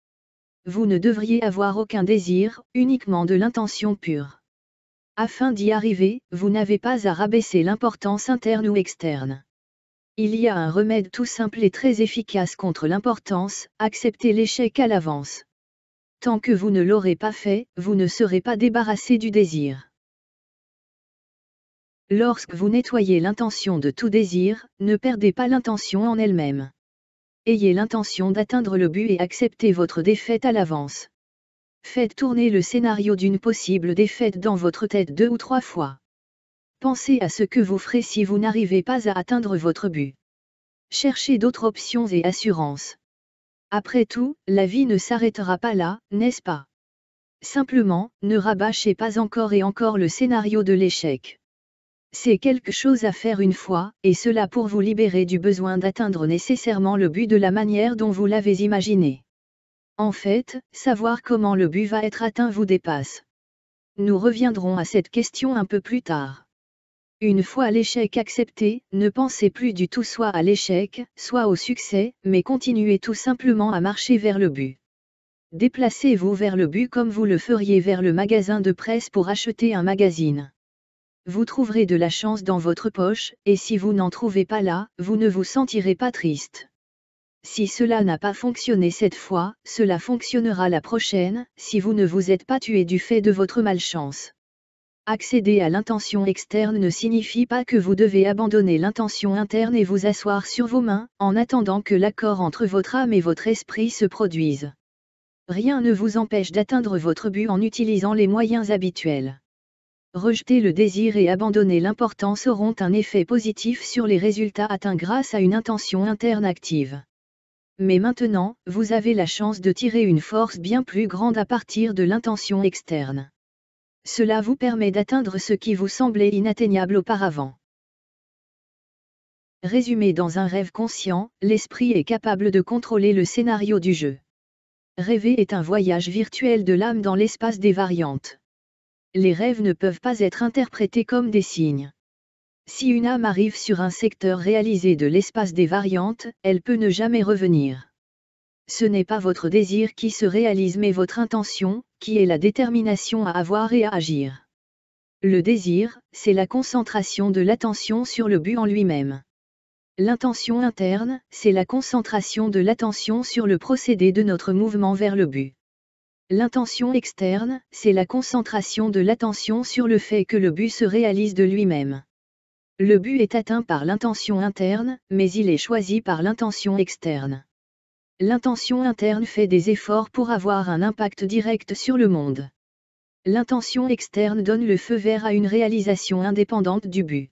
Vous ne devriez avoir aucun désir, uniquement de l'intention pure. Afin d'y arriver, vous n'avez pas à rabaisser l'importance interne ou externe. Il y a un remède tout simple et très efficace contre l'importance, accepter l'échec à l'avance. Tant que vous ne l'aurez pas fait, vous ne serez pas débarrassé du désir. Lorsque vous nettoyez l'intention de tout désir, ne perdez pas l'intention en elle-même. Ayez l'intention d'atteindre le but et acceptez votre défaite à l'avance. Faites tourner le scénario d'une possible défaite dans votre tête deux ou trois fois. Pensez à ce que vous ferez si vous n'arrivez pas à atteindre votre but. Cherchez d'autres options et assurances. Après tout, la vie ne s'arrêtera pas là, n'est-ce pas Simplement, ne rabâchez pas encore et encore le scénario de l'échec. C'est quelque chose à faire une fois, et cela pour vous libérer du besoin d'atteindre nécessairement le but de la manière dont vous l'avez imaginé. En fait, savoir comment le but va être atteint vous dépasse. Nous reviendrons à cette question un peu plus tard. Une fois l'échec accepté, ne pensez plus du tout soit à l'échec, soit au succès, mais continuez tout simplement à marcher vers le but. Déplacez-vous vers le but comme vous le feriez vers le magasin de presse pour acheter un magazine vous trouverez de la chance dans votre poche, et si vous n'en trouvez pas là, vous ne vous sentirez pas triste. Si cela n'a pas fonctionné cette fois, cela fonctionnera la prochaine, si vous ne vous êtes pas tué du fait de votre malchance. Accéder à l'intention externe ne signifie pas que vous devez abandonner l'intention interne et vous asseoir sur vos mains, en attendant que l'accord entre votre âme et votre esprit se produise. Rien ne vous empêche d'atteindre votre but en utilisant les moyens habituels rejeter le désir et abandonner l'importance auront un effet positif sur les résultats atteints grâce à une intention interne active. Mais maintenant, vous avez la chance de tirer une force bien plus grande à partir de l'intention externe. Cela vous permet d'atteindre ce qui vous semblait inatteignable auparavant. Résumé dans un rêve conscient, l'esprit est capable de contrôler le scénario du jeu. Rêver est un voyage virtuel de l'âme dans l'espace des variantes les rêves ne peuvent pas être interprétés comme des signes. Si une âme arrive sur un secteur réalisé de l'espace des variantes, elle peut ne jamais revenir. Ce n'est pas votre désir qui se réalise mais votre intention, qui est la détermination à avoir et à agir. Le désir, c'est la concentration de l'attention sur le but en lui-même. L'intention interne, c'est la concentration de l'attention sur le procédé de notre mouvement vers le but. L'intention externe, c'est la concentration de l'attention sur le fait que le but se réalise de lui-même. Le but est atteint par l'intention interne, mais il est choisi par l'intention externe. L'intention interne fait des efforts pour avoir un impact direct sur le monde. L'intention externe donne le feu vert à une réalisation indépendante du but.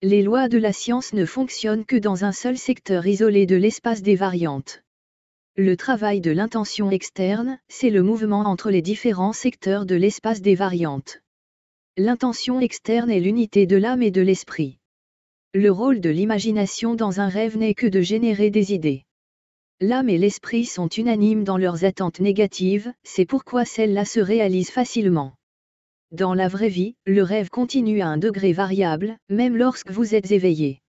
Les lois de la science ne fonctionnent que dans un seul secteur isolé de l'espace des variantes. Le travail de l'intention externe, c'est le mouvement entre les différents secteurs de l'espace des variantes. L'intention externe est l'unité de l'âme et de l'esprit. Le rôle de l'imagination dans un rêve n'est que de générer des idées. L'âme et l'esprit sont unanimes dans leurs attentes négatives, c'est pourquoi celles-là se réalisent facilement. Dans la vraie vie, le rêve continue à un degré variable, même lorsque vous êtes éveillé.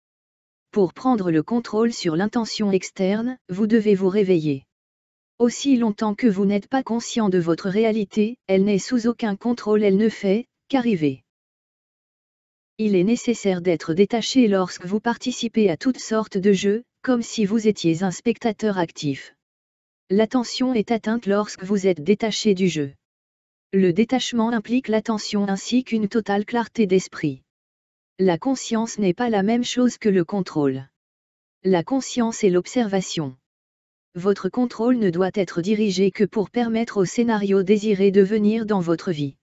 Pour prendre le contrôle sur l'intention externe, vous devez vous réveiller. Aussi longtemps que vous n'êtes pas conscient de votre réalité, elle n'est sous aucun contrôle, elle ne fait qu'arriver. Il est nécessaire d'être détaché lorsque vous participez à toutes sortes de jeux, comme si vous étiez un spectateur actif. L'attention est atteinte lorsque vous êtes détaché du jeu. Le détachement implique l'attention ainsi qu'une totale clarté d'esprit. La conscience n'est pas la même chose que le contrôle. La conscience est l'observation. Votre contrôle ne doit être dirigé que pour permettre au scénario désiré de venir dans votre vie.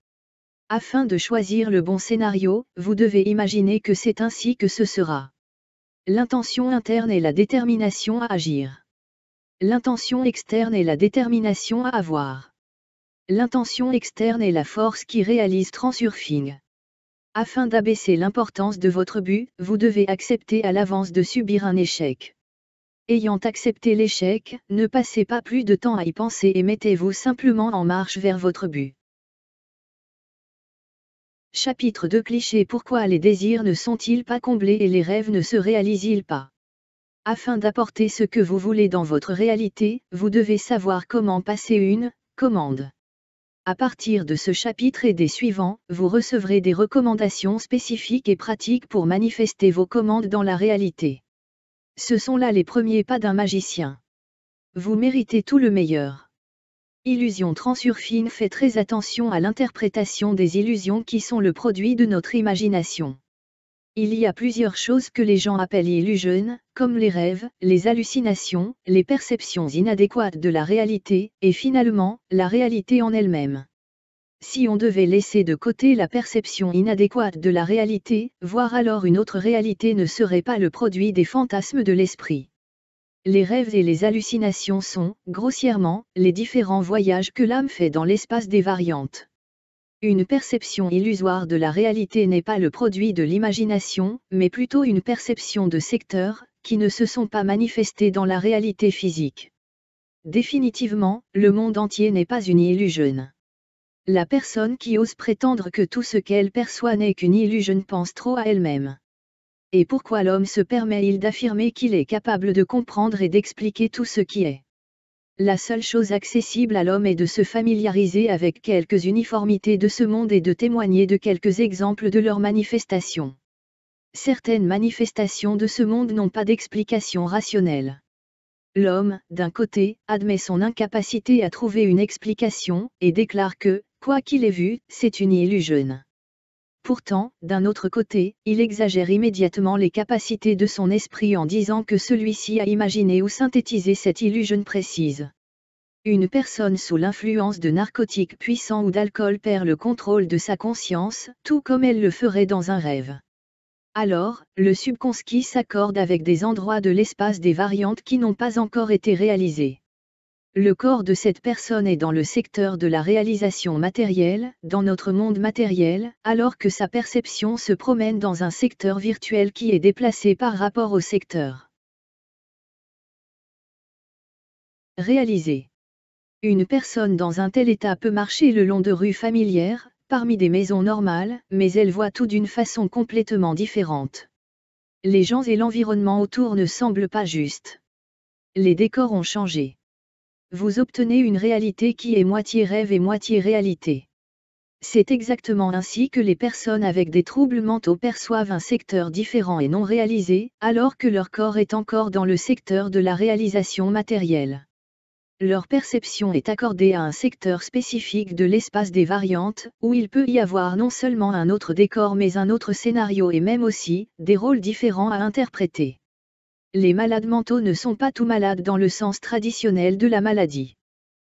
Afin de choisir le bon scénario, vous devez imaginer que c'est ainsi que ce sera. L'intention interne est la détermination à agir. L'intention externe est la détermination à avoir. L'intention externe est la force qui réalise transurfing. Afin d'abaisser l'importance de votre but, vous devez accepter à l'avance de subir un échec. Ayant accepté l'échec, ne passez pas plus de temps à y penser et mettez-vous simplement en marche vers votre but. Chapitre 2 Clichés Pourquoi les désirs ne sont-ils pas comblés et les rêves ne se réalisent-ils pas Afin d'apporter ce que vous voulez dans votre réalité, vous devez savoir comment passer une commande. À partir de ce chapitre et des suivants, vous recevrez des recommandations spécifiques et pratiques pour manifester vos commandes dans la réalité. Ce sont là les premiers pas d'un magicien. Vous méritez tout le meilleur. Illusion transurfine fait très attention à l'interprétation des illusions qui sont le produit de notre imagination. Il y a plusieurs choses que les gens appellent illusion, comme les rêves, les hallucinations, les perceptions inadéquates de la réalité, et finalement, la réalité en elle-même. Si on devait laisser de côté la perception inadéquate de la réalité, voir alors une autre réalité ne serait pas le produit des fantasmes de l'esprit. Les rêves et les hallucinations sont, grossièrement, les différents voyages que l'âme fait dans l'espace des variantes. Une perception illusoire de la réalité n'est pas le produit de l'imagination, mais plutôt une perception de secteurs, qui ne se sont pas manifestés dans la réalité physique. Définitivement, le monde entier n'est pas une illusion. La personne qui ose prétendre que tout ce qu'elle perçoit n'est qu'une illusion pense trop à elle-même. Et pourquoi l'homme se permet-il d'affirmer qu'il est capable de comprendre et d'expliquer tout ce qui est la seule chose accessible à l'homme est de se familiariser avec quelques uniformités de ce monde et de témoigner de quelques exemples de leurs manifestations. Certaines manifestations de ce monde n'ont pas d'explication rationnelle. L'homme, d'un côté, admet son incapacité à trouver une explication, et déclare que, quoi qu'il ait vu, c'est une illusion. Pourtant, d'un autre côté, il exagère immédiatement les capacités de son esprit en disant que celui-ci a imaginé ou synthétisé cette illusion précise. Une personne sous l'influence de narcotiques puissants ou d'alcool perd le contrôle de sa conscience, tout comme elle le ferait dans un rêve. Alors, le subconscient s'accorde avec des endroits de l'espace des variantes qui n'ont pas encore été réalisées. Le corps de cette personne est dans le secteur de la réalisation matérielle, dans notre monde matériel, alors que sa perception se promène dans un secteur virtuel qui est déplacé par rapport au secteur. Réaliser. Une personne dans un tel état peut marcher le long de rues familières, parmi des maisons normales, mais elle voit tout d'une façon complètement différente. Les gens et l'environnement autour ne semblent pas justes. Les décors ont changé vous obtenez une réalité qui est moitié rêve et moitié réalité. C'est exactement ainsi que les personnes avec des troubles mentaux perçoivent un secteur différent et non réalisé, alors que leur corps est encore dans le secteur de la réalisation matérielle. Leur perception est accordée à un secteur spécifique de l'espace des variantes, où il peut y avoir non seulement un autre décor mais un autre scénario et même aussi des rôles différents à interpréter les malades mentaux ne sont pas tout malades dans le sens traditionnel de la maladie.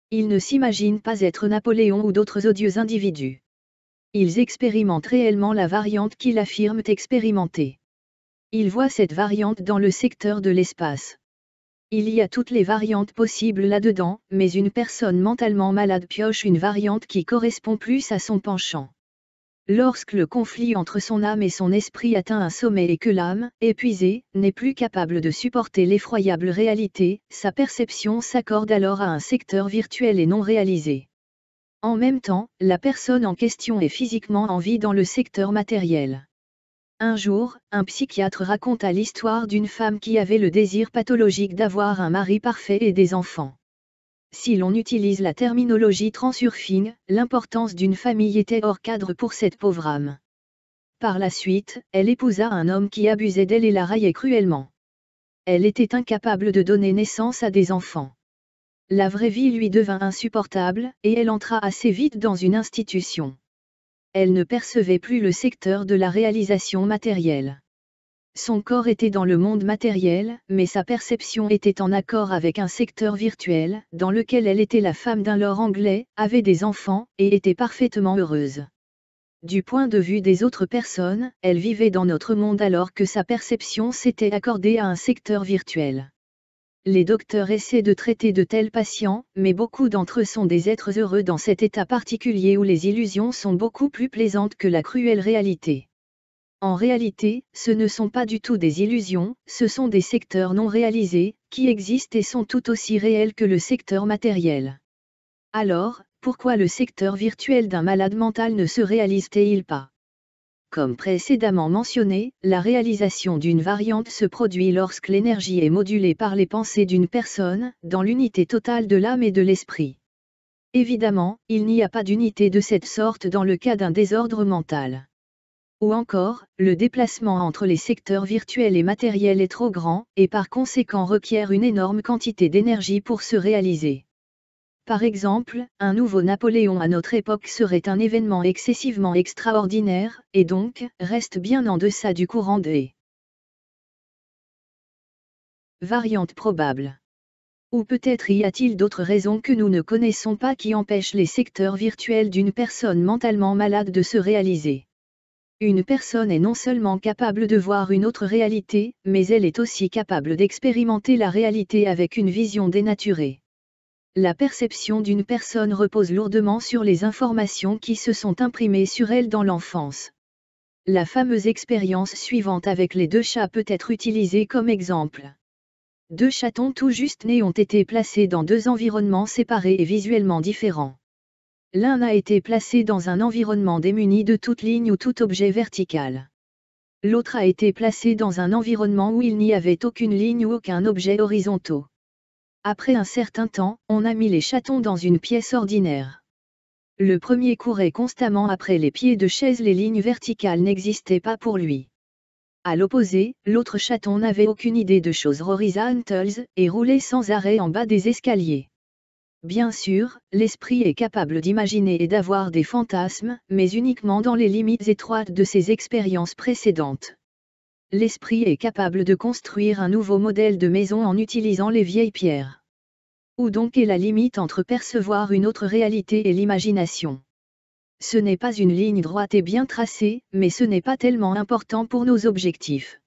Ils ne s'imaginent pas être Napoléon ou d'autres odieux individus. Ils expérimentent réellement la variante qu'ils affirment expérimenter. Ils voient cette variante dans le secteur de l'espace. Il y a toutes les variantes possibles là-dedans, mais une personne mentalement malade pioche une variante qui correspond plus à son penchant. Lorsque le conflit entre son âme et son esprit atteint un sommet et que l'âme, épuisée, n'est plus capable de supporter l'effroyable réalité, sa perception s'accorde alors à un secteur virtuel et non réalisé. En même temps, la personne en question est physiquement en vie dans le secteur matériel. Un jour, un psychiatre raconta l'histoire d'une femme qui avait le désir pathologique d'avoir un mari parfait et des enfants. Si l'on utilise la terminologie transurfing, l'importance d'une famille était hors cadre pour cette pauvre âme. Par la suite, elle épousa un homme qui abusait d'elle et la raillait cruellement. Elle était incapable de donner naissance à des enfants. La vraie vie lui devint insupportable, et elle entra assez vite dans une institution. Elle ne percevait plus le secteur de la réalisation matérielle. Son corps était dans le monde matériel, mais sa perception était en accord avec un secteur virtuel, dans lequel elle était la femme d'un lord anglais, avait des enfants, et était parfaitement heureuse. Du point de vue des autres personnes, elle vivait dans notre monde alors que sa perception s'était accordée à un secteur virtuel. Les docteurs essaient de traiter de tels patients, mais beaucoup d'entre eux sont des êtres heureux dans cet état particulier où les illusions sont beaucoup plus plaisantes que la cruelle réalité. En réalité, ce ne sont pas du tout des illusions, ce sont des secteurs non réalisés, qui existent et sont tout aussi réels que le secteur matériel. Alors, pourquoi le secteur virtuel d'un malade mental ne se réalise-t-il pas Comme précédemment mentionné, la réalisation d'une variante se produit lorsque l'énergie est modulée par les pensées d'une personne, dans l'unité totale de l'âme et de l'esprit. Évidemment, il n'y a pas d'unité de cette sorte dans le cas d'un désordre mental ou encore, le déplacement entre les secteurs virtuels et matériels est trop grand, et par conséquent requiert une énorme quantité d'énergie pour se réaliser. Par exemple, un nouveau Napoléon à notre époque serait un événement excessivement extraordinaire, et donc, reste bien en deçà du courant des Variante probable. Ou peut-être y a-t-il d'autres raisons que nous ne connaissons pas qui empêchent les secteurs virtuels d'une personne mentalement malade de se réaliser. Une personne est non seulement capable de voir une autre réalité, mais elle est aussi capable d'expérimenter la réalité avec une vision dénaturée. La perception d'une personne repose lourdement sur les informations qui se sont imprimées sur elle dans l'enfance. La fameuse expérience suivante avec les deux chats peut être utilisée comme exemple. Deux chatons tout juste nés ont été placés dans deux environnements séparés et visuellement différents. L'un a été placé dans un environnement démuni de toute ligne ou tout objet vertical. L'autre a été placé dans un environnement où il n'y avait aucune ligne ou aucun objet horizontaux. Après un certain temps, on a mis les chatons dans une pièce ordinaire. Le premier courait constamment après les pieds de chaise, les lignes verticales n'existaient pas pour lui. À l'opposé, l'autre chaton n'avait aucune idée de choses horizontales et roulait sans arrêt en bas des escaliers. Bien sûr, l'esprit est capable d'imaginer et d'avoir des fantasmes, mais uniquement dans les limites étroites de ses expériences précédentes. L'esprit est capable de construire un nouveau modèle de maison en utilisant les vieilles pierres. Où donc est la limite entre percevoir une autre réalité et l'imagination Ce n'est pas une ligne droite et bien tracée, mais ce n'est pas tellement important pour nos objectifs.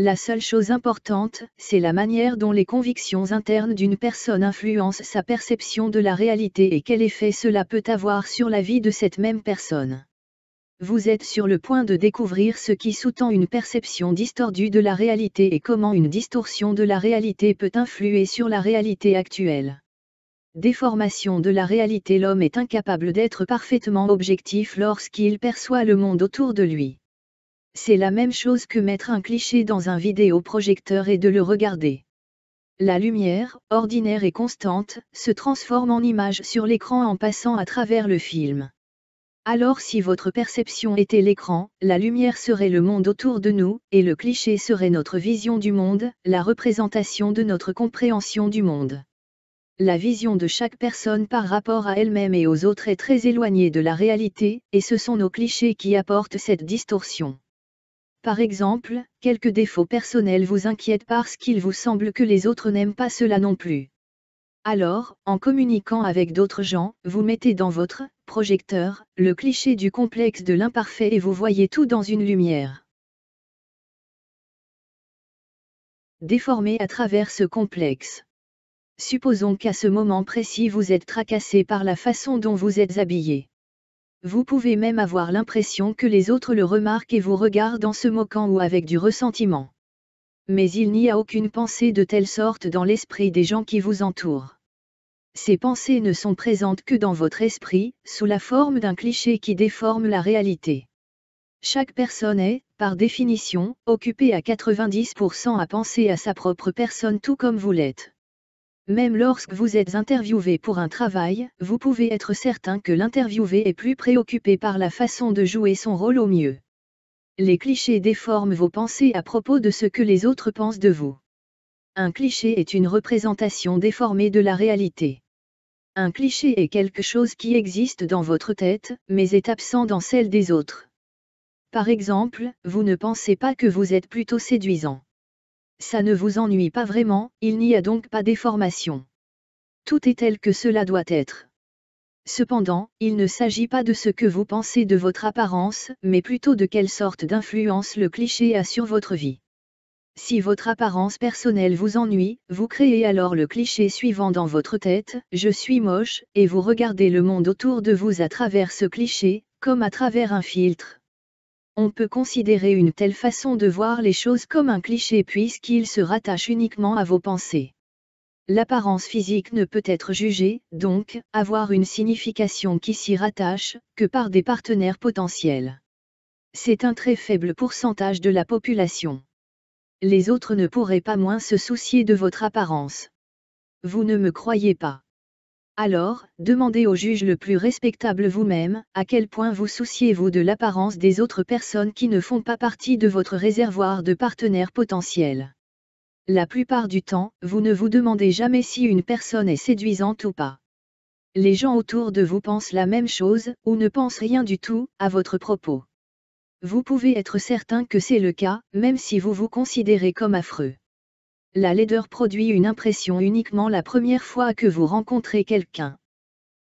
La seule chose importante, c'est la manière dont les convictions internes d'une personne influencent sa perception de la réalité et quel effet cela peut avoir sur la vie de cette même personne. Vous êtes sur le point de découvrir ce qui sous-tend une perception distordue de la réalité et comment une distorsion de la réalité peut influer sur la réalité actuelle. Déformation de la réalité L'homme est incapable d'être parfaitement objectif lorsqu'il perçoit le monde autour de lui. C'est la même chose que mettre un cliché dans un vidéoprojecteur et de le regarder. La lumière, ordinaire et constante, se transforme en image sur l'écran en passant à travers le film. Alors si votre perception était l'écran, la lumière serait le monde autour de nous, et le cliché serait notre vision du monde, la représentation de notre compréhension du monde. La vision de chaque personne par rapport à elle-même et aux autres est très éloignée de la réalité, et ce sont nos clichés qui apportent cette distorsion. Par exemple, quelques défauts personnels vous inquiètent parce qu'il vous semble que les autres n'aiment pas cela non plus. Alors, en communiquant avec d'autres gens, vous mettez dans votre projecteur le cliché du complexe de l'imparfait et vous voyez tout dans une lumière. Déformé à travers ce complexe. Supposons qu'à ce moment précis vous êtes tracassé par la façon dont vous êtes habillé. Vous pouvez même avoir l'impression que les autres le remarquent et vous regardent en se moquant ou avec du ressentiment. Mais il n'y a aucune pensée de telle sorte dans l'esprit des gens qui vous entourent. Ces pensées ne sont présentes que dans votre esprit, sous la forme d'un cliché qui déforme la réalité. Chaque personne est, par définition, occupée à 90% à penser à sa propre personne tout comme vous l'êtes. Même lorsque vous êtes interviewé pour un travail, vous pouvez être certain que l'interviewé est plus préoccupé par la façon de jouer son rôle au mieux. Les clichés déforment vos pensées à propos de ce que les autres pensent de vous. Un cliché est une représentation déformée de la réalité. Un cliché est quelque chose qui existe dans votre tête, mais est absent dans celle des autres. Par exemple, vous ne pensez pas que vous êtes plutôt séduisant ça ne vous ennuie pas vraiment, il n'y a donc pas déformation. Tout est tel que cela doit être. Cependant, il ne s'agit pas de ce que vous pensez de votre apparence, mais plutôt de quelle sorte d'influence le cliché a sur votre vie. Si votre apparence personnelle vous ennuie, vous créez alors le cliché suivant dans votre tête, je suis moche, et vous regardez le monde autour de vous à travers ce cliché, comme à travers un filtre. On peut considérer une telle façon de voir les choses comme un cliché puisqu'il se rattache uniquement à vos pensées. L'apparence physique ne peut être jugée, donc, avoir une signification qui s'y rattache, que par des partenaires potentiels. C'est un très faible pourcentage de la population. Les autres ne pourraient pas moins se soucier de votre apparence. Vous ne me croyez pas. Alors, demandez au juge le plus respectable vous-même, à quel point vous souciez-vous de l'apparence des autres personnes qui ne font pas partie de votre réservoir de partenaires potentiels. La plupart du temps, vous ne vous demandez jamais si une personne est séduisante ou pas. Les gens autour de vous pensent la même chose, ou ne pensent rien du tout, à votre propos. Vous pouvez être certain que c'est le cas, même si vous vous considérez comme affreux. La laideur produit une impression uniquement la première fois que vous rencontrez quelqu'un.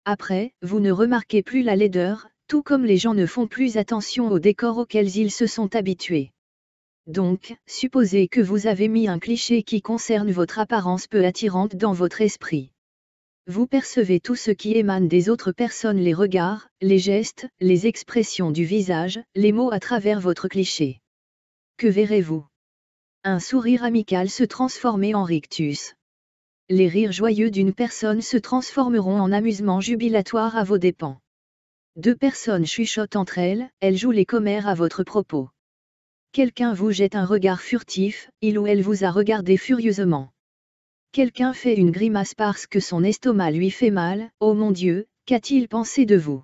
Après, vous ne remarquez plus la laideur, tout comme les gens ne font plus attention aux décors auxquels ils se sont habitués. Donc, supposez que vous avez mis un cliché qui concerne votre apparence peu attirante dans votre esprit. Vous percevez tout ce qui émane des autres personnes, les regards, les gestes, les expressions du visage, les mots à travers votre cliché. Que verrez-vous un sourire amical se transformait en rictus. Les rires joyeux d'une personne se transformeront en amusement jubilatoire à vos dépens. Deux personnes chuchotent entre elles, elles jouent les commères à votre propos. Quelqu'un vous jette un regard furtif, il ou elle vous a regardé furieusement. Quelqu'un fait une grimace parce que son estomac lui fait mal, oh mon Dieu, qu'a-t-il pensé de vous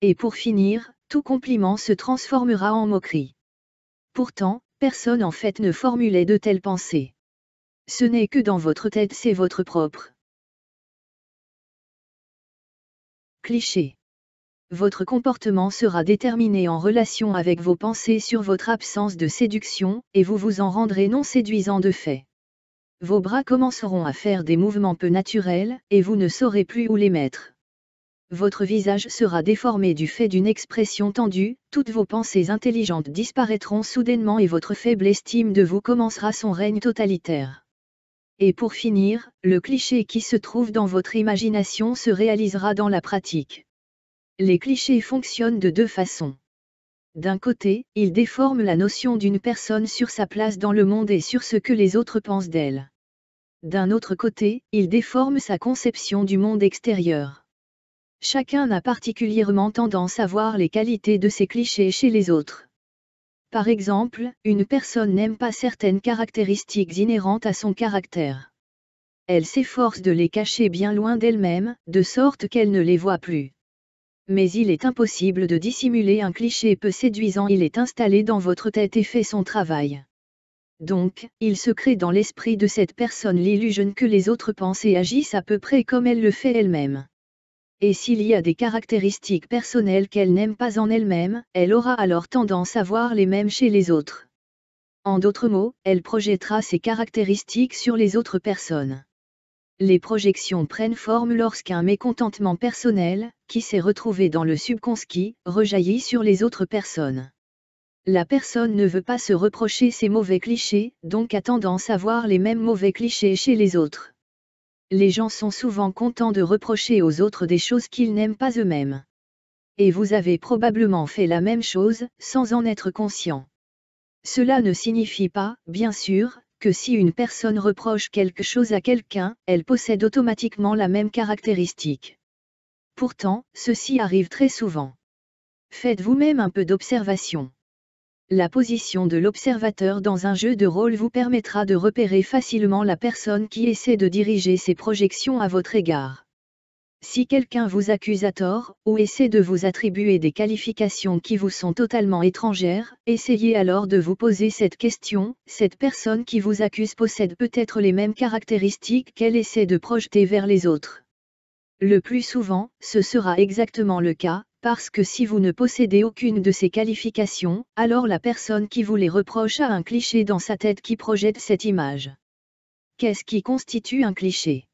Et pour finir, tout compliment se transformera en moquerie. Pourtant, personne en fait ne formulait de telles pensées. Ce n'est que dans votre tête, c'est votre propre cliché. Votre comportement sera déterminé en relation avec vos pensées sur votre absence de séduction, et vous vous en rendrez non séduisant de fait. Vos bras commenceront à faire des mouvements peu naturels, et vous ne saurez plus où les mettre votre visage sera déformé du fait d'une expression tendue, toutes vos pensées intelligentes disparaîtront soudainement et votre faible estime de vous commencera son règne totalitaire. Et pour finir, le cliché qui se trouve dans votre imagination se réalisera dans la pratique. Les clichés fonctionnent de deux façons. D'un côté, ils déforment la notion d'une personne sur sa place dans le monde et sur ce que les autres pensent d'elle. D'un autre côté, ils déforment sa conception du monde extérieur. Chacun a particulièrement tendance à voir les qualités de ses clichés chez les autres. Par exemple, une personne n'aime pas certaines caractéristiques inhérentes à son caractère. Elle s'efforce de les cacher bien loin d'elle-même, de sorte qu'elle ne les voit plus. Mais il est impossible de dissimuler un cliché peu séduisant, il est installé dans votre tête et fait son travail. Donc, il se crée dans l'esprit de cette personne l'illusion que les autres pensent et agissent à peu près comme elle le fait elle-même et s'il y a des caractéristiques personnelles qu'elle n'aime pas en elle-même, elle aura alors tendance à voir les mêmes chez les autres. En d'autres mots, elle projettera ses caractéristiques sur les autres personnes. Les projections prennent forme lorsqu'un mécontentement personnel, qui s'est retrouvé dans le subconscient, rejaillit sur les autres personnes. La personne ne veut pas se reprocher ses mauvais clichés, donc a tendance à voir les mêmes mauvais clichés chez les autres les gens sont souvent contents de reprocher aux autres des choses qu'ils n'aiment pas eux-mêmes. Et vous avez probablement fait la même chose, sans en être conscient. Cela ne signifie pas, bien sûr, que si une personne reproche quelque chose à quelqu'un, elle possède automatiquement la même caractéristique. Pourtant, ceci arrive très souvent. Faites vous-même un peu d'observation. La position de l'observateur dans un jeu de rôle vous permettra de repérer facilement la personne qui essaie de diriger ses projections à votre égard. Si quelqu'un vous accuse à tort, ou essaie de vous attribuer des qualifications qui vous sont totalement étrangères, essayez alors de vous poser cette question, cette personne qui vous accuse possède peut-être les mêmes caractéristiques qu'elle essaie de projeter vers les autres. Le plus souvent, ce sera exactement le cas, parce que si vous ne possédez aucune de ces qualifications, alors la personne qui vous les reproche a un cliché dans sa tête qui projette cette image. Qu'est-ce qui constitue un cliché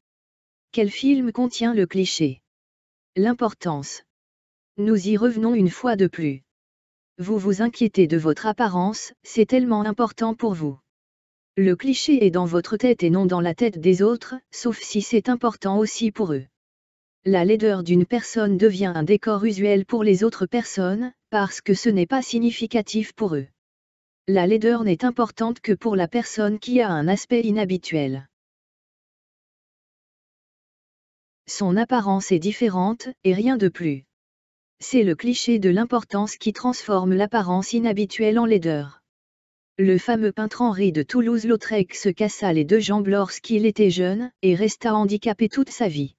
Quel film contient le cliché L'importance. Nous y revenons une fois de plus. Vous vous inquiétez de votre apparence, c'est tellement important pour vous. Le cliché est dans votre tête et non dans la tête des autres, sauf si c'est important aussi pour eux la laideur d'une personne devient un décor usuel pour les autres personnes, parce que ce n'est pas significatif pour eux. La laideur n'est importante que pour la personne qui a un aspect inhabituel. Son apparence est différente, et rien de plus. C'est le cliché de l'importance qui transforme l'apparence inhabituelle en laideur. Le fameux peintre Henri de Toulouse-Lautrec se cassa les deux jambes lorsqu'il était jeune, et resta handicapé toute sa vie.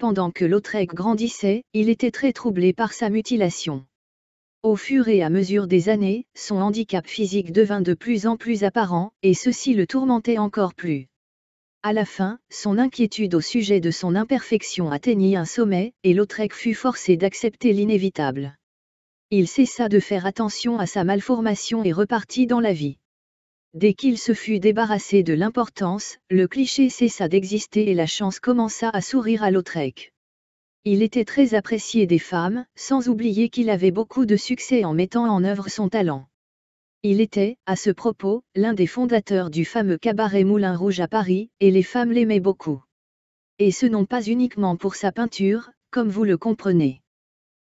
Pendant que Lautrec grandissait, il était très troublé par sa mutilation. Au fur et à mesure des années, son handicap physique devint de plus en plus apparent, et ceci le tourmentait encore plus. À la fin, son inquiétude au sujet de son imperfection atteignit un sommet, et Lautrec fut forcé d'accepter l'inévitable. Il cessa de faire attention à sa malformation et repartit dans la vie. Dès qu'il se fut débarrassé de l'importance, le cliché cessa d'exister et la chance commença à sourire à Lautrec. Il était très apprécié des femmes, sans oublier qu'il avait beaucoup de succès en mettant en œuvre son talent. Il était, à ce propos, l'un des fondateurs du fameux cabaret Moulin Rouge à Paris, et les femmes l'aimaient beaucoup. Et ce non pas uniquement pour sa peinture, comme vous le comprenez.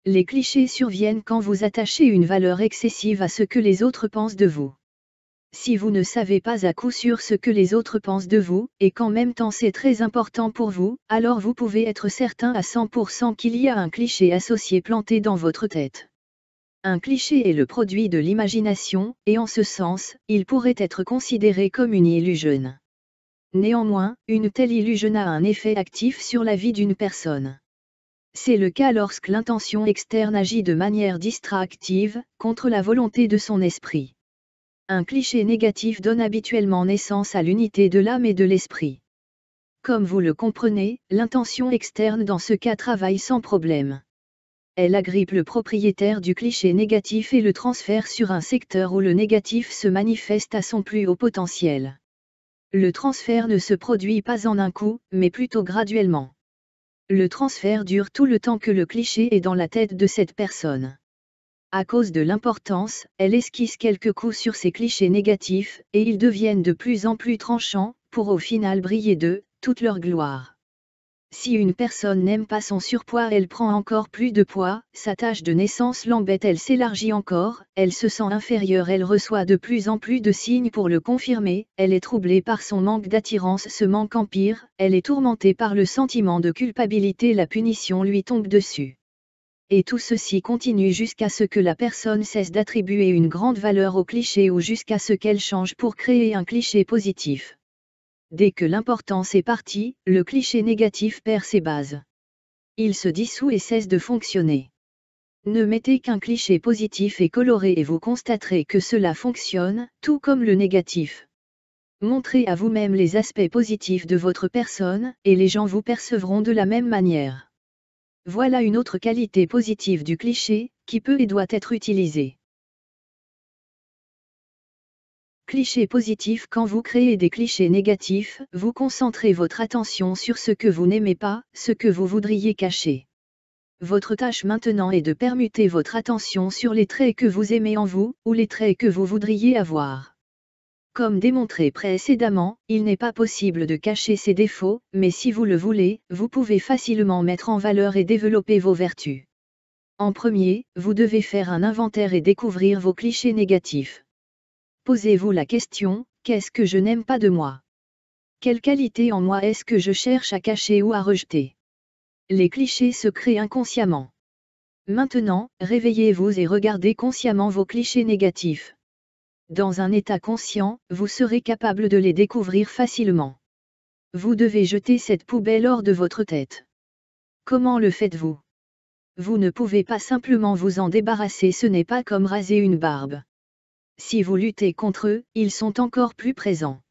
Les clichés surviennent quand vous attachez une valeur excessive à ce que les autres pensent de vous si vous ne savez pas à coup sûr ce que les autres pensent de vous, et qu'en même temps c'est très important pour vous, alors vous pouvez être certain à 100% qu'il y a un cliché associé planté dans votre tête. Un cliché est le produit de l'imagination, et en ce sens, il pourrait être considéré comme une illusion. Néanmoins, une telle illusion a un effet actif sur la vie d'une personne. C'est le cas lorsque l'intention externe agit de manière distractive, contre la volonté de son esprit un cliché négatif donne habituellement naissance à l'unité de l'âme et de l'esprit. Comme vous le comprenez, l'intention externe dans ce cas travaille sans problème. Elle agrippe le propriétaire du cliché négatif et le transfère sur un secteur où le négatif se manifeste à son plus haut potentiel. Le transfert ne se produit pas en un coup, mais plutôt graduellement. Le transfert dure tout le temps que le cliché est dans la tête de cette personne. À cause de l'importance, elle esquisse quelques coups sur ses clichés négatifs, et ils deviennent de plus en plus tranchants, pour au final briller de toute leur gloire. Si une personne n'aime pas son surpoids, elle prend encore plus de poids, sa tâche de naissance l'embête, elle s'élargit encore, elle se sent inférieure, elle reçoit de plus en plus de signes pour le confirmer, elle est troublée par son manque d'attirance, ce manque empire, elle est tourmentée par le sentiment de culpabilité, la punition lui tombe dessus et tout ceci continue jusqu'à ce que la personne cesse d'attribuer une grande valeur au cliché ou jusqu'à ce qu'elle change pour créer un cliché positif. Dès que l'importance est partie, le cliché négatif perd ses bases. Il se dissout et cesse de fonctionner. Ne mettez qu'un cliché positif et coloré et vous constaterez que cela fonctionne, tout comme le négatif. Montrez à vous-même les aspects positifs de votre personne, et les gens vous percevront de la même manière. Voilà une autre qualité positive du cliché, qui peut et doit être utilisée. Cliché positif Quand vous créez des clichés négatifs, vous concentrez votre attention sur ce que vous n'aimez pas, ce que vous voudriez cacher. Votre tâche maintenant est de permuter votre attention sur les traits que vous aimez en vous, ou les traits que vous voudriez avoir. Comme démontré précédemment, il n'est pas possible de cacher ses défauts, mais si vous le voulez, vous pouvez facilement mettre en valeur et développer vos vertus. En premier, vous devez faire un inventaire et découvrir vos clichés négatifs. Posez-vous la question, qu'est-ce que je n'aime pas de moi Quelle qualité en moi est-ce que je cherche à cacher ou à rejeter Les clichés se créent inconsciemment. Maintenant, réveillez-vous et regardez consciemment vos clichés négatifs. Dans un état conscient, vous serez capable de les découvrir facilement. Vous devez jeter cette poubelle hors de votre tête. Comment le faites-vous Vous ne pouvez pas simplement vous en débarrasser, ce n'est pas comme raser une barbe. Si vous luttez contre eux, ils sont encore plus présents.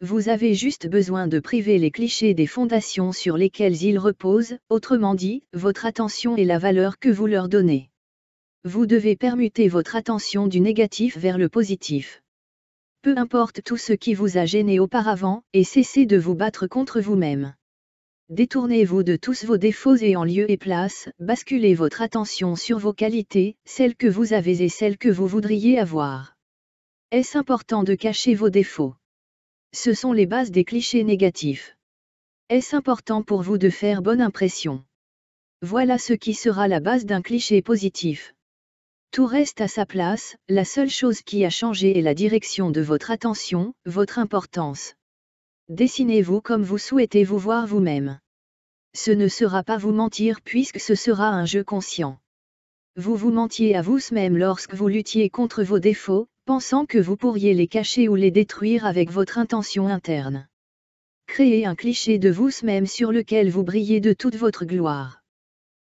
Vous avez juste besoin de priver les clichés des fondations sur lesquelles ils reposent, autrement dit, votre attention et la valeur que vous leur donnez. Vous devez permuter votre attention du négatif vers le positif. Peu importe tout ce qui vous a gêné auparavant, et cessez de vous battre contre vous-même. Détournez-vous de tous vos défauts et en lieu et place, basculez votre attention sur vos qualités, celles que vous avez et celles que vous voudriez avoir. Est-ce important de cacher vos défauts Ce sont les bases des clichés négatifs. Est-ce important pour vous de faire bonne impression Voilà ce qui sera la base d'un cliché positif. Tout reste à sa place, la seule chose qui a changé est la direction de votre attention, votre importance. Dessinez-vous comme vous souhaitez vous voir vous-même. Ce ne sera pas vous mentir puisque ce sera un jeu conscient. Vous vous mentiez à vous-même lorsque vous luttiez contre vos défauts, pensant que vous pourriez les cacher ou les détruire avec votre intention interne. Créez un cliché de vous-même sur lequel vous brillez de toute votre gloire.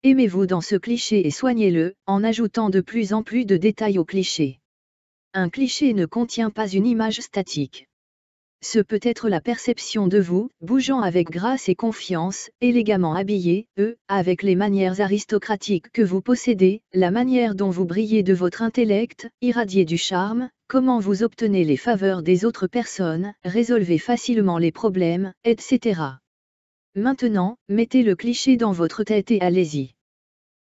Aimez-vous dans ce cliché et soignez-le, en ajoutant de plus en plus de détails au cliché. Un cliché ne contient pas une image statique. Ce peut être la perception de vous, bougeant avec grâce et confiance, élégamment habillé, eux, avec les manières aristocratiques que vous possédez, la manière dont vous brillez de votre intellect, irradiez du charme, comment vous obtenez les faveurs des autres personnes, résolvez facilement les problèmes, etc. Maintenant, mettez le cliché dans votre tête et allez-y.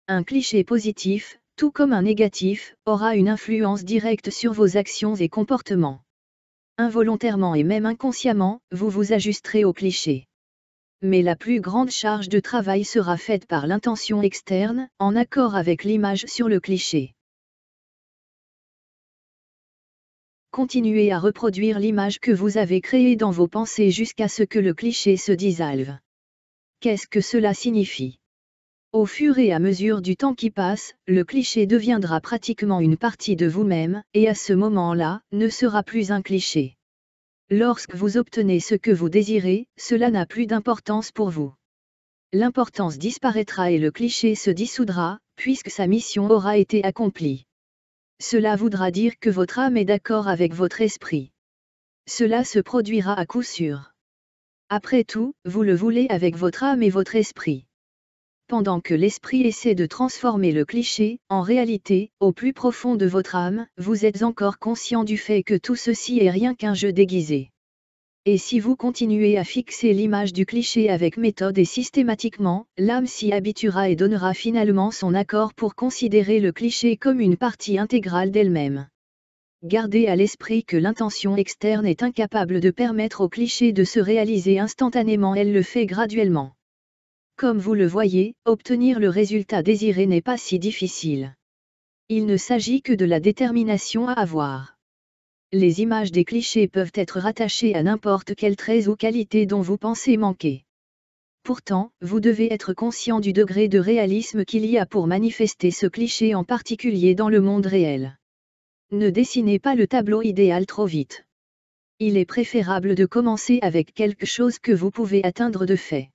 Un cliché positif, tout comme un négatif, aura une influence directe sur vos actions et comportements. Involontairement et même inconsciemment, vous vous ajusterez au cliché. Mais la plus grande charge de travail sera faite par l'intention externe, en accord avec l'image sur le cliché. Continuez à reproduire l'image que vous avez créée dans vos pensées jusqu'à ce que le cliché se dissolve. Qu'est-ce que cela signifie Au fur et à mesure du temps qui passe, le cliché deviendra pratiquement une partie de vous-même, et à ce moment-là, ne sera plus un cliché. Lorsque vous obtenez ce que vous désirez, cela n'a plus d'importance pour vous. L'importance disparaîtra et le cliché se dissoudra, puisque sa mission aura été accomplie. Cela voudra dire que votre âme est d'accord avec votre esprit. Cela se produira à coup sûr. Après tout, vous le voulez avec votre âme et votre esprit. Pendant que l'esprit essaie de transformer le cliché, en réalité, au plus profond de votre âme, vous êtes encore conscient du fait que tout ceci est rien qu'un jeu déguisé. Et si vous continuez à fixer l'image du cliché avec méthode et systématiquement, l'âme s'y habituera et donnera finalement son accord pour considérer le cliché comme une partie intégrale d'elle-même. Gardez à l'esprit que l'intention externe est incapable de permettre au cliché de se réaliser instantanément, elle le fait graduellement. Comme vous le voyez, obtenir le résultat désiré n'est pas si difficile. Il ne s'agit que de la détermination à avoir. Les images des clichés peuvent être rattachées à n'importe quel trait ou qualité dont vous pensez manquer. Pourtant, vous devez être conscient du degré de réalisme qu'il y a pour manifester ce cliché en particulier dans le monde réel. Ne dessinez pas le tableau idéal trop vite. Il est préférable de commencer avec quelque chose que vous pouvez atteindre de fait.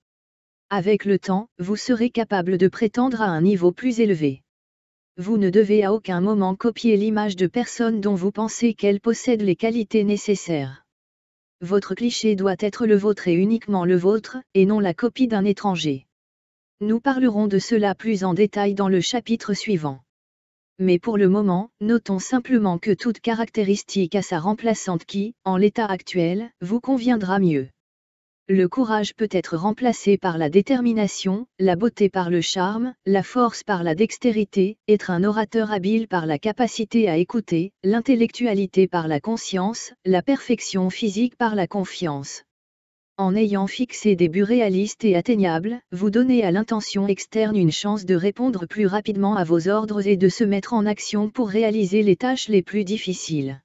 Avec le temps, vous serez capable de prétendre à un niveau plus élevé. Vous ne devez à aucun moment copier l'image de personne dont vous pensez qu'elle possède les qualités nécessaires. Votre cliché doit être le vôtre et uniquement le vôtre, et non la copie d'un étranger. Nous parlerons de cela plus en détail dans le chapitre suivant mais pour le moment, notons simplement que toute caractéristique a sa remplaçante qui, en l'état actuel, vous conviendra mieux. Le courage peut être remplacé par la détermination, la beauté par le charme, la force par la dextérité, être un orateur habile par la capacité à écouter, l'intellectualité par la conscience, la perfection physique par la confiance en ayant fixé des buts réalistes et atteignables, vous donnez à l'intention externe une chance de répondre plus rapidement à vos ordres et de se mettre en action pour réaliser les tâches les plus difficiles.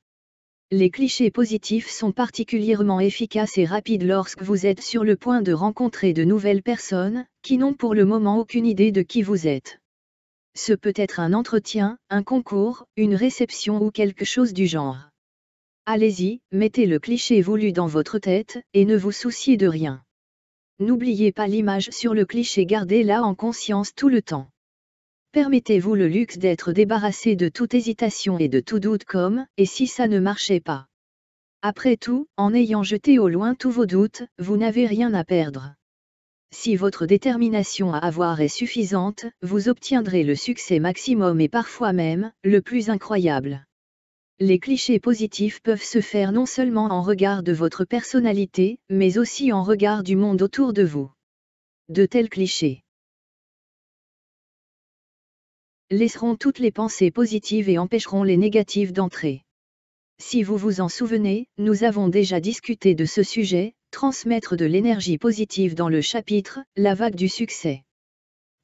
Les clichés positifs sont particulièrement efficaces et rapides lorsque vous êtes sur le point de rencontrer de nouvelles personnes, qui n'ont pour le moment aucune idée de qui vous êtes. Ce peut être un entretien, un concours, une réception ou quelque chose du genre. Allez-y, mettez le cliché voulu dans votre tête, et ne vous souciez de rien. N'oubliez pas l'image sur le cliché, gardez-la en conscience tout le temps. Permettez-vous le luxe d'être débarrassé de toute hésitation et de tout doute comme, et si ça ne marchait pas. Après tout, en ayant jeté au loin tous vos doutes, vous n'avez rien à perdre. Si votre détermination à avoir est suffisante, vous obtiendrez le succès maximum et parfois même, le plus incroyable. Les clichés positifs peuvent se faire non seulement en regard de votre personnalité, mais aussi en regard du monde autour de vous. De tels clichés laisseront toutes les pensées positives et empêcheront les négatives d'entrer. Si vous vous en souvenez, nous avons déjà discuté de ce sujet, transmettre de l'énergie positive dans le chapitre La vague du succès.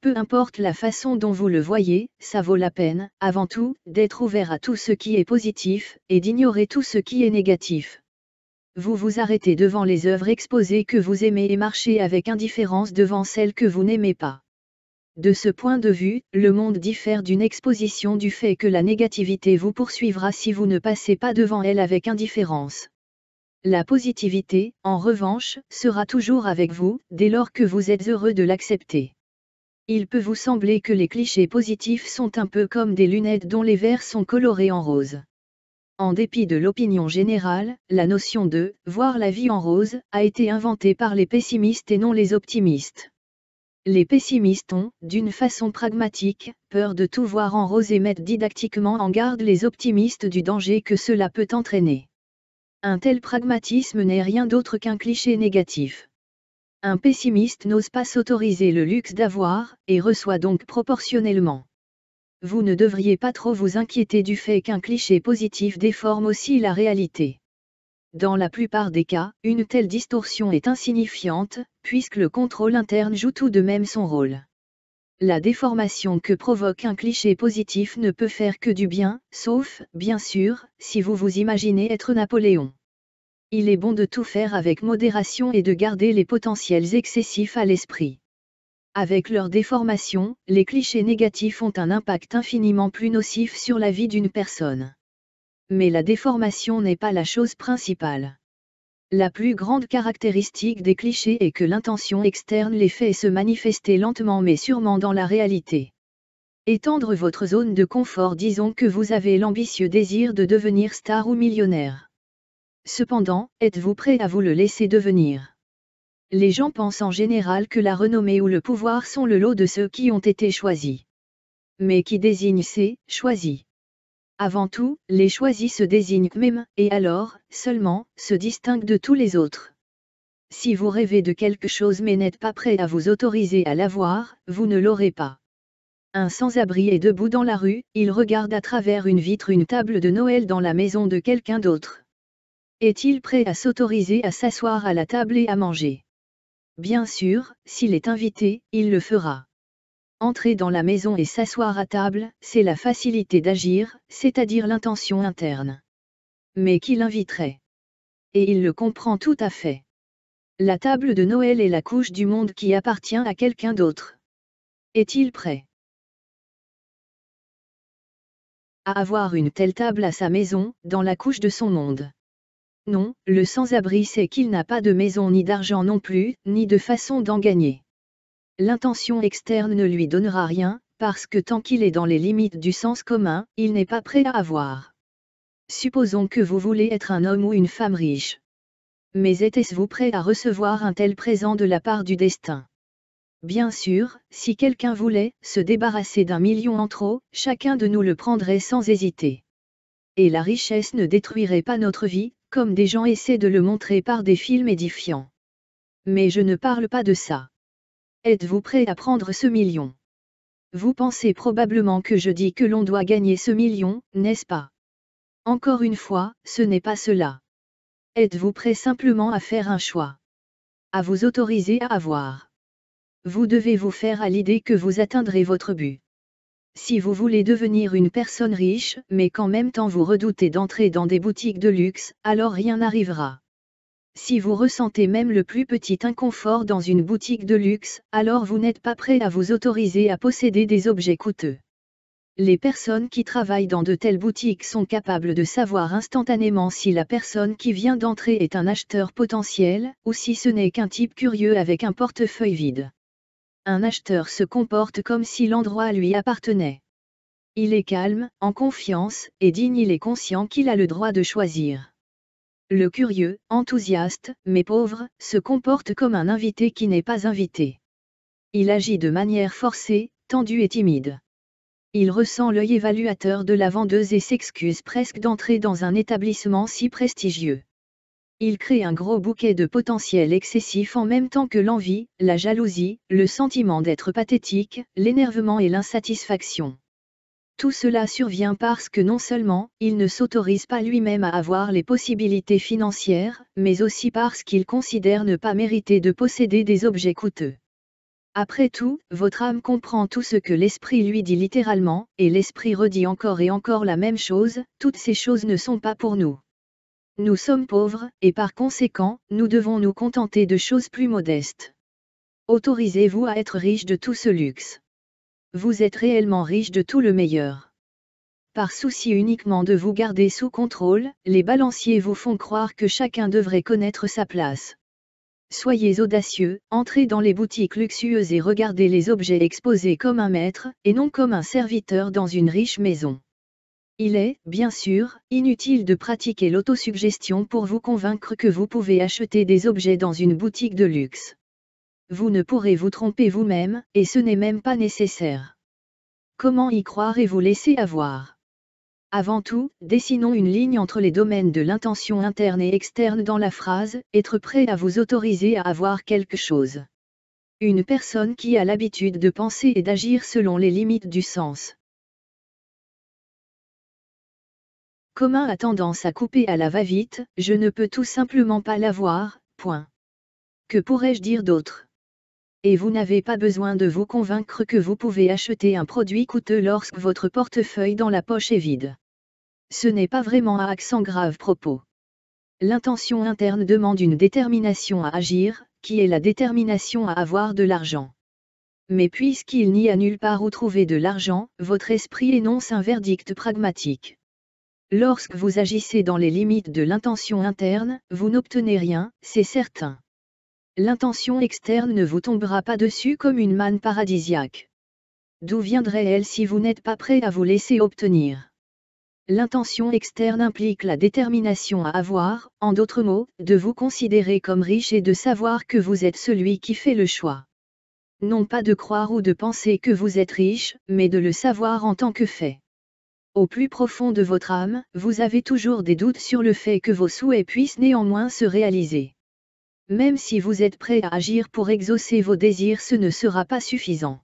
Peu importe la façon dont vous le voyez, ça vaut la peine, avant tout, d'être ouvert à tout ce qui est positif, et d'ignorer tout ce qui est négatif. Vous vous arrêtez devant les œuvres exposées que vous aimez et marchez avec indifférence devant celles que vous n'aimez pas. De ce point de vue, le monde diffère d'une exposition du fait que la négativité vous poursuivra si vous ne passez pas devant elle avec indifférence. La positivité, en revanche, sera toujours avec vous, dès lors que vous êtes heureux de l'accepter. Il peut vous sembler que les clichés positifs sont un peu comme des lunettes dont les verres sont colorés en rose. En dépit de l'opinion générale, la notion de voir la vie en rose a été inventée par les pessimistes et non les optimistes. Les pessimistes ont, d'une façon pragmatique, peur de tout voir en rose et mettent didactiquement en garde les optimistes du danger que cela peut entraîner. Un tel pragmatisme n'est rien d'autre qu'un cliché négatif. Un pessimiste n'ose pas s'autoriser le luxe d'avoir, et reçoit donc proportionnellement. Vous ne devriez pas trop vous inquiéter du fait qu'un cliché positif déforme aussi la réalité. Dans la plupart des cas, une telle distorsion est insignifiante, puisque le contrôle interne joue tout de même son rôle. La déformation que provoque un cliché positif ne peut faire que du bien, sauf, bien sûr, si vous vous imaginez être Napoléon il est bon de tout faire avec modération et de garder les potentiels excessifs à l'esprit. Avec leur déformation, les clichés négatifs ont un impact infiniment plus nocif sur la vie d'une personne. Mais la déformation n'est pas la chose principale. La plus grande caractéristique des clichés est que l'intention externe les fait se manifester lentement mais sûrement dans la réalité. Étendre votre zone de confort disons que vous avez l'ambitieux désir de devenir star ou millionnaire. Cependant, êtes-vous prêt à vous le laisser devenir Les gens pensent en général que la renommée ou le pouvoir sont le lot de ceux qui ont été choisis. Mais qui désigne ces choisis Avant tout, les choisis se désignent eux-mêmes, et alors, seulement, se distinguent de tous les autres. Si vous rêvez de quelque chose mais n'êtes pas prêt à vous autoriser à l'avoir, vous ne l'aurez pas. Un sans-abri est debout dans la rue, il regarde à travers une vitre une table de Noël dans la maison de quelqu'un d'autre. Est-il prêt à s'autoriser à s'asseoir à la table et à manger Bien sûr, s'il est invité, il le fera. Entrer dans la maison et s'asseoir à table, c'est la facilité d'agir, c'est-à-dire l'intention interne. Mais qui l'inviterait Et il le comprend tout à fait. La table de Noël est la couche du monde qui appartient à quelqu'un d'autre. Est-il prêt à avoir une telle table à sa maison, dans la couche de son monde non, le sans-abri c'est qu'il n'a pas de maison ni d'argent non plus, ni de façon d'en gagner. L'intention externe ne lui donnera rien, parce que tant qu'il est dans les limites du sens commun, il n'est pas prêt à avoir. Supposons que vous voulez être un homme ou une femme riche. Mais était-ce-vous prêt à recevoir un tel présent de la part du destin Bien sûr, si quelqu'un voulait se débarrasser d'un million en trop, chacun de nous le prendrait sans hésiter. Et la richesse ne détruirait pas notre vie, comme des gens essaient de le montrer par des films édifiants. Mais je ne parle pas de ça. Êtes-vous prêt à prendre ce million Vous pensez probablement que je dis que l'on doit gagner ce million, n'est-ce pas Encore une fois, ce n'est pas cela. Êtes-vous prêt simplement à faire un choix À vous autoriser à avoir. Vous devez vous faire à l'idée que vous atteindrez votre but. Si vous voulez devenir une personne riche, mais qu'en même temps vous redoutez d'entrer dans des boutiques de luxe, alors rien n'arrivera. Si vous ressentez même le plus petit inconfort dans une boutique de luxe, alors vous n'êtes pas prêt à vous autoriser à posséder des objets coûteux. Les personnes qui travaillent dans de telles boutiques sont capables de savoir instantanément si la personne qui vient d'entrer est un acheteur potentiel, ou si ce n'est qu'un type curieux avec un portefeuille vide un acheteur se comporte comme si l'endroit lui appartenait. Il est calme, en confiance, et digne il est conscient qu'il a le droit de choisir. Le curieux, enthousiaste, mais pauvre, se comporte comme un invité qui n'est pas invité. Il agit de manière forcée, tendue et timide. Il ressent l'œil évaluateur de la vendeuse et s'excuse presque d'entrer dans un établissement si prestigieux il crée un gros bouquet de potentiel excessif en même temps que l'envie, la jalousie, le sentiment d'être pathétique, l'énervement et l'insatisfaction. Tout cela survient parce que non seulement il ne s'autorise pas lui-même à avoir les possibilités financières, mais aussi parce qu'il considère ne pas mériter de posséder des objets coûteux. Après tout, votre âme comprend tout ce que l'esprit lui dit littéralement, et l'esprit redit encore et encore la même chose, toutes ces choses ne sont pas pour nous. Nous sommes pauvres, et par conséquent, nous devons nous contenter de choses plus modestes. Autorisez-vous à être riche de tout ce luxe. Vous êtes réellement riche de tout le meilleur. Par souci uniquement de vous garder sous contrôle, les balanciers vous font croire que chacun devrait connaître sa place. Soyez audacieux, entrez dans les boutiques luxueuses et regardez les objets exposés comme un maître, et non comme un serviteur dans une riche maison. Il est, bien sûr, inutile de pratiquer l'autosuggestion pour vous convaincre que vous pouvez acheter des objets dans une boutique de luxe. Vous ne pourrez vous tromper vous-même, et ce n'est même pas nécessaire. Comment y croire et vous laisser avoir Avant tout, dessinons une ligne entre les domaines de l'intention interne et externe dans la phrase, être prêt à vous autoriser à avoir quelque chose. Une personne qui a l'habitude de penser et d'agir selon les limites du sens commun a tendance à couper à la va-vite, je ne peux tout simplement pas l'avoir, point. Que pourrais-je dire d'autre Et vous n'avez pas besoin de vous convaincre que vous pouvez acheter un produit coûteux lorsque votre portefeuille dans la poche est vide. Ce n'est pas vraiment un accent grave propos. L'intention interne demande une détermination à agir, qui est la détermination à avoir de l'argent. Mais puisqu'il n'y a nulle part où trouver de l'argent, votre esprit énonce un verdict pragmatique. Lorsque vous agissez dans les limites de l'intention interne, vous n'obtenez rien, c'est certain. L'intention externe ne vous tombera pas dessus comme une manne paradisiaque. D'où viendrait-elle si vous n'êtes pas prêt à vous laisser obtenir L'intention externe implique la détermination à avoir, en d'autres mots, de vous considérer comme riche et de savoir que vous êtes celui qui fait le choix. Non pas de croire ou de penser que vous êtes riche, mais de le savoir en tant que fait. Au plus profond de votre âme, vous avez toujours des doutes sur le fait que vos souhaits puissent néanmoins se réaliser. Même si vous êtes prêt à agir pour exaucer vos désirs, ce ne sera pas suffisant.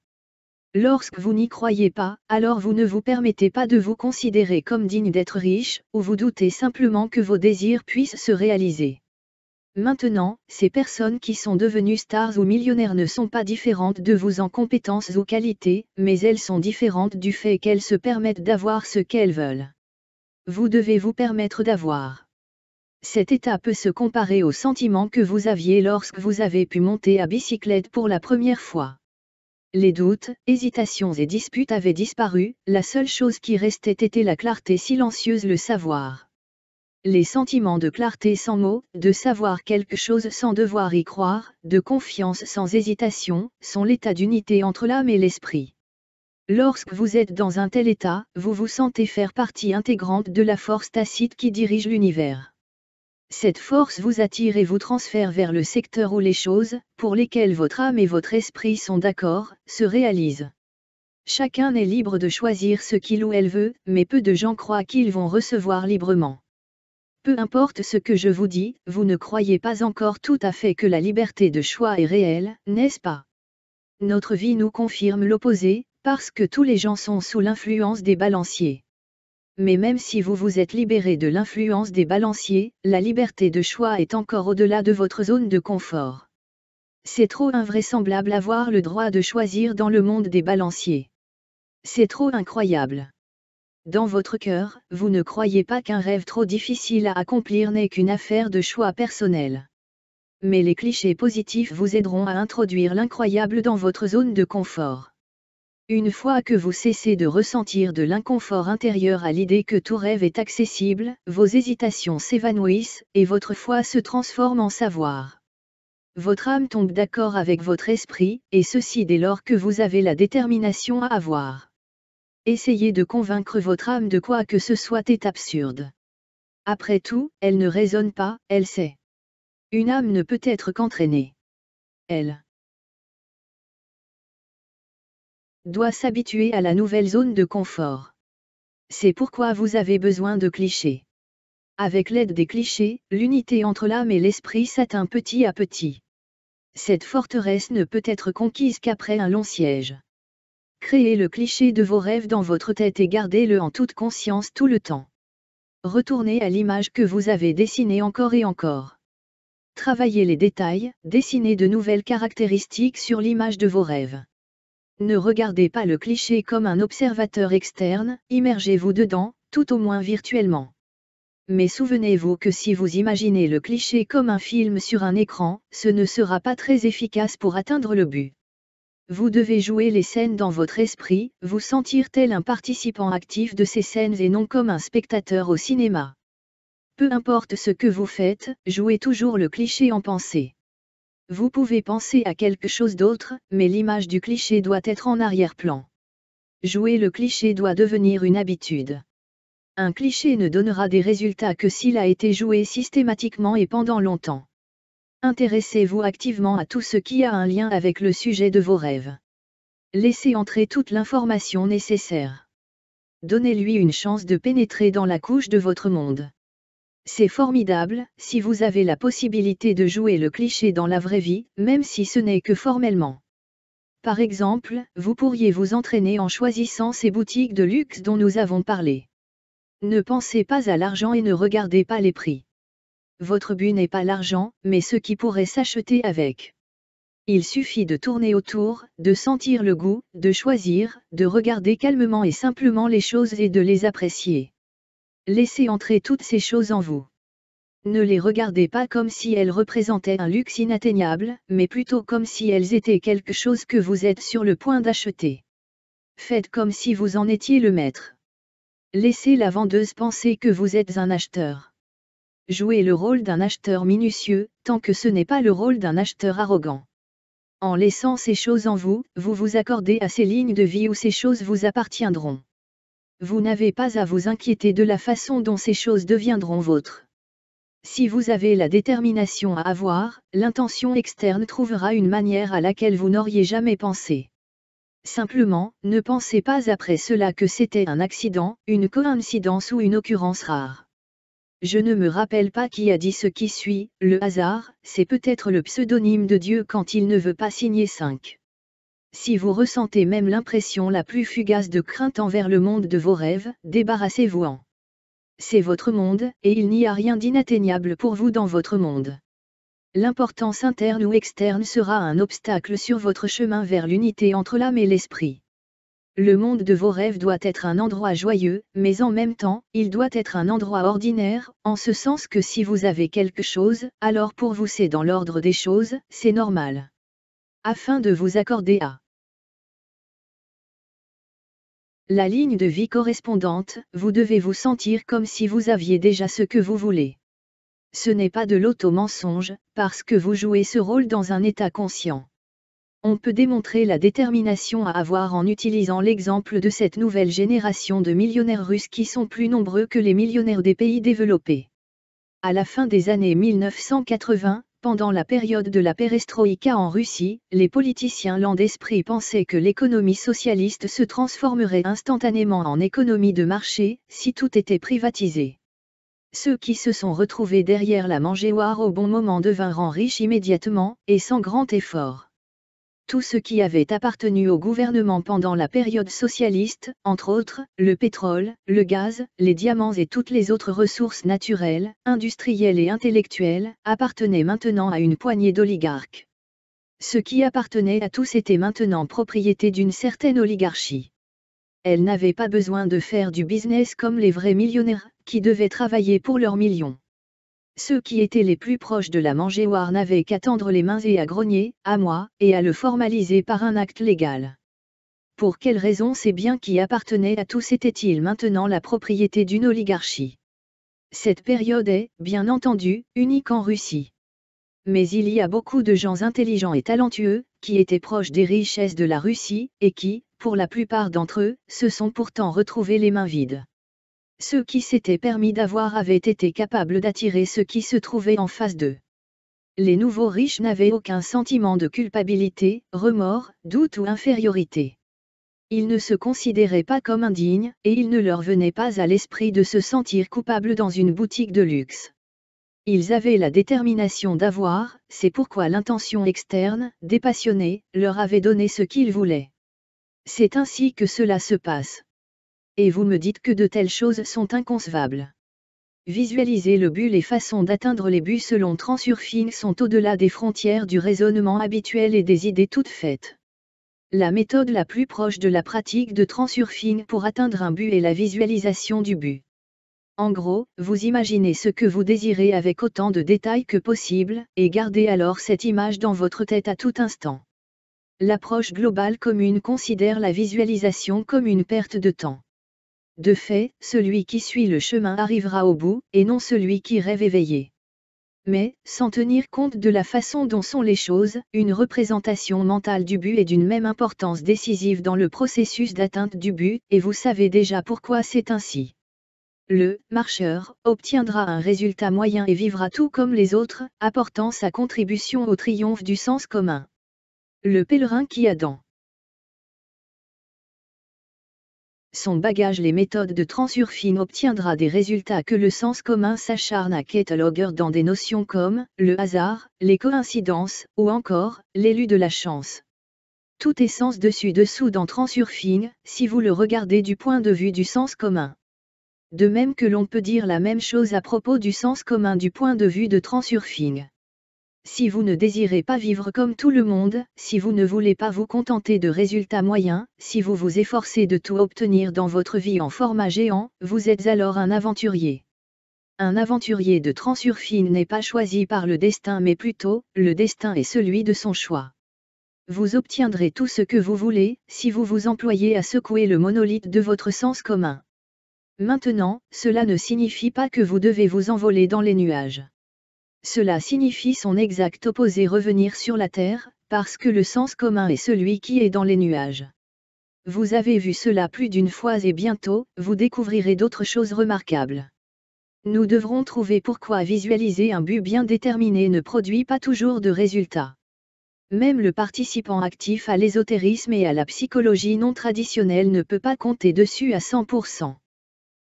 Lorsque vous n'y croyez pas, alors vous ne vous permettez pas de vous considérer comme digne d'être riche, ou vous doutez simplement que vos désirs puissent se réaliser. Maintenant, ces personnes qui sont devenues stars ou millionnaires ne sont pas différentes de vous en compétences ou qualités, mais elles sont différentes du fait qu'elles se permettent d'avoir ce qu'elles veulent. Vous devez vous permettre d'avoir. Cet état peut se comparer au sentiment que vous aviez lorsque vous avez pu monter à bicyclette pour la première fois. Les doutes, hésitations et disputes avaient disparu, la seule chose qui restait était la clarté silencieuse, le savoir les sentiments de clarté sans mots, de savoir quelque chose sans devoir y croire, de confiance sans hésitation, sont l'état d'unité entre l'âme et l'esprit. Lorsque vous êtes dans un tel état, vous vous sentez faire partie intégrante de la force tacite qui dirige l'univers. Cette force vous attire et vous transfère vers le secteur où les choses, pour lesquelles votre âme et votre esprit sont d'accord, se réalisent. Chacun est libre de choisir ce qu'il ou elle veut, mais peu de gens croient qu'ils vont recevoir librement. Peu importe ce que je vous dis, vous ne croyez pas encore tout à fait que la liberté de choix est réelle, n'est-ce pas Notre vie nous confirme l'opposé, parce que tous les gens sont sous l'influence des balanciers. Mais même si vous vous êtes libéré de l'influence des balanciers, la liberté de choix est encore au-delà de votre zone de confort. C'est trop invraisemblable avoir le droit de choisir dans le monde des balanciers. C'est trop incroyable. Dans votre cœur, vous ne croyez pas qu'un rêve trop difficile à accomplir n'est qu'une affaire de choix personnel. Mais les clichés positifs vous aideront à introduire l'incroyable dans votre zone de confort. Une fois que vous cessez de ressentir de l'inconfort intérieur à l'idée que tout rêve est accessible, vos hésitations s'évanouissent, et votre foi se transforme en savoir. Votre âme tombe d'accord avec votre esprit, et ceci dès lors que vous avez la détermination à avoir. Essayez de convaincre votre âme de quoi que ce soit est absurde. Après tout, elle ne raisonne pas, elle sait. Une âme ne peut être qu'entraînée. Elle doit s'habituer à la nouvelle zone de confort. C'est pourquoi vous avez besoin de clichés. Avec l'aide des clichés, l'unité entre l'âme et l'esprit s'atteint petit à petit. Cette forteresse ne peut être conquise qu'après un long siège. Créez le cliché de vos rêves dans votre tête et gardez-le en toute conscience tout le temps. Retournez à l'image que vous avez dessinée encore et encore. Travaillez les détails, dessinez de nouvelles caractéristiques sur l'image de vos rêves. Ne regardez pas le cliché comme un observateur externe, immergez-vous dedans, tout au moins virtuellement. Mais souvenez-vous que si vous imaginez le cliché comme un film sur un écran, ce ne sera pas très efficace pour atteindre le but. Vous devez jouer les scènes dans votre esprit, vous sentir tel un participant actif de ces scènes et non comme un spectateur au cinéma. Peu importe ce que vous faites, jouez toujours le cliché en pensée. Vous pouvez penser à quelque chose d'autre, mais l'image du cliché doit être en arrière-plan. Jouer le cliché doit devenir une habitude. Un cliché ne donnera des résultats que s'il a été joué systématiquement et pendant longtemps. Intéressez-vous activement à tout ce qui a un lien avec le sujet de vos rêves. Laissez entrer toute l'information nécessaire. Donnez-lui une chance de pénétrer dans la couche de votre monde. C'est formidable, si vous avez la possibilité de jouer le cliché dans la vraie vie, même si ce n'est que formellement. Par exemple, vous pourriez vous entraîner en choisissant ces boutiques de luxe dont nous avons parlé. Ne pensez pas à l'argent et ne regardez pas les prix votre but n'est pas l'argent, mais ce qui pourrait s'acheter avec. Il suffit de tourner autour, de sentir le goût, de choisir, de regarder calmement et simplement les choses et de les apprécier. Laissez entrer toutes ces choses en vous. Ne les regardez pas comme si elles représentaient un luxe inatteignable, mais plutôt comme si elles étaient quelque chose que vous êtes sur le point d'acheter. Faites comme si vous en étiez le maître. Laissez la vendeuse penser que vous êtes un acheteur. Jouez le rôle d'un acheteur minutieux, tant que ce n'est pas le rôle d'un acheteur arrogant. En laissant ces choses en vous, vous vous accordez à ces lignes de vie où ces choses vous appartiendront. Vous n'avez pas à vous inquiéter de la façon dont ces choses deviendront vôtres. Si vous avez la détermination à avoir, l'intention externe trouvera une manière à laquelle vous n'auriez jamais pensé. Simplement, ne pensez pas après cela que c'était un accident, une coïncidence ou une occurrence rare. Je ne me rappelle pas qui a dit ce qui suit, le hasard, c'est peut-être le pseudonyme de Dieu quand il ne veut pas signer 5. Si vous ressentez même l'impression la plus fugace de crainte envers le monde de vos rêves, débarrassez-vous en. C'est votre monde, et il n'y a rien d'inatteignable pour vous dans votre monde. L'importance interne ou externe sera un obstacle sur votre chemin vers l'unité entre l'âme et l'esprit. Le monde de vos rêves doit être un endroit joyeux, mais en même temps, il doit être un endroit ordinaire, en ce sens que si vous avez quelque chose, alors pour vous c'est dans l'ordre des choses, c'est normal. Afin de vous accorder à la ligne de vie correspondante, vous devez vous sentir comme si vous aviez déjà ce que vous voulez. Ce n'est pas de l'auto-mensonge, parce que vous jouez ce rôle dans un état conscient. On peut démontrer la détermination à avoir en utilisant l'exemple de cette nouvelle génération de millionnaires russes qui sont plus nombreux que les millionnaires des pays développés. À la fin des années 1980, pendant la période de la perestroïka en Russie, les politiciens lents d'esprit pensaient que l'économie socialiste se transformerait instantanément en économie de marché, si tout était privatisé. Ceux qui se sont retrouvés derrière la mangeoire au bon moment devinrent riches immédiatement, et sans grand effort tout ce qui avait appartenu au gouvernement pendant la période socialiste, entre autres, le pétrole, le gaz, les diamants et toutes les autres ressources naturelles, industrielles et intellectuelles, appartenait maintenant à une poignée d'oligarques. Ce qui appartenait à tous était maintenant propriété d'une certaine oligarchie. Elle n'avait pas besoin de faire du business comme les vrais millionnaires, qui devaient travailler pour leurs millions. Ceux qui étaient les plus proches de la mangeoire n'avaient qu'à tendre les mains et à grogner, à moi, et à le formaliser par un acte légal. Pour quelle raison ces biens qui appartenaient à tous étaient-ils maintenant la propriété d'une oligarchie Cette période est, bien entendu, unique en Russie. Mais il y a beaucoup de gens intelligents et talentueux, qui étaient proches des richesses de la Russie, et qui, pour la plupart d'entre eux, se sont pourtant retrouvés les mains vides. Ceux qui s'étaient permis d'avoir avaient été capables d'attirer ceux qui se trouvaient en face d'eux. Les nouveaux riches n'avaient aucun sentiment de culpabilité, remords, doute ou infériorité. Ils ne se considéraient pas comme indignes, et il ne leur venait pas à l'esprit de se sentir coupables dans une boutique de luxe. Ils avaient la détermination d'avoir, c'est pourquoi l'intention externe, dépassionnée, leur avait donné ce qu'ils voulaient. C'est ainsi que cela se passe et vous me dites que de telles choses sont inconcevables. Visualiser le but Les façons d'atteindre les buts selon Transurfing sont au-delà des frontières du raisonnement habituel et des idées toutes faites. La méthode la plus proche de la pratique de transurfing pour atteindre un but est la visualisation du but. En gros, vous imaginez ce que vous désirez avec autant de détails que possible, et gardez alors cette image dans votre tête à tout instant. L'approche globale commune considère la visualisation comme une perte de temps. De fait, celui qui suit le chemin arrivera au bout, et non celui qui rêve éveillé. Mais, sans tenir compte de la façon dont sont les choses, une représentation mentale du but est d'une même importance décisive dans le processus d'atteinte du but, et vous savez déjà pourquoi c'est ainsi. Le marcheur obtiendra un résultat moyen et vivra tout comme les autres, apportant sa contribution au triomphe du sens commun. Le pèlerin qui a dans son bagage les méthodes de transurfine obtiendra des résultats que le sens commun s'acharne à cataloguer dans des notions comme le hasard, les coïncidences, ou encore l'élu de la chance. Tout est sens dessus-dessous dans transurfine, si vous le regardez du point de vue du sens commun. De même que l'on peut dire la même chose à propos du sens commun du point de vue de transurfing. Si vous ne désirez pas vivre comme tout le monde, si vous ne voulez pas vous contenter de résultats moyens, si vous vous efforcez de tout obtenir dans votre vie en format géant, vous êtes alors un aventurier. Un aventurier de transurfine n'est pas choisi par le destin mais plutôt, le destin est celui de son choix. Vous obtiendrez tout ce que vous voulez, si vous vous employez à secouer le monolithe de votre sens commun. Maintenant, cela ne signifie pas que vous devez vous envoler dans les nuages. Cela signifie son exact opposé revenir sur la terre, parce que le sens commun est celui qui est dans les nuages. Vous avez vu cela plus d'une fois et bientôt, vous découvrirez d'autres choses remarquables. Nous devrons trouver pourquoi visualiser un but bien déterminé ne produit pas toujours de résultats. Même le participant actif à l'ésotérisme et à la psychologie non traditionnelle ne peut pas compter dessus à 100%.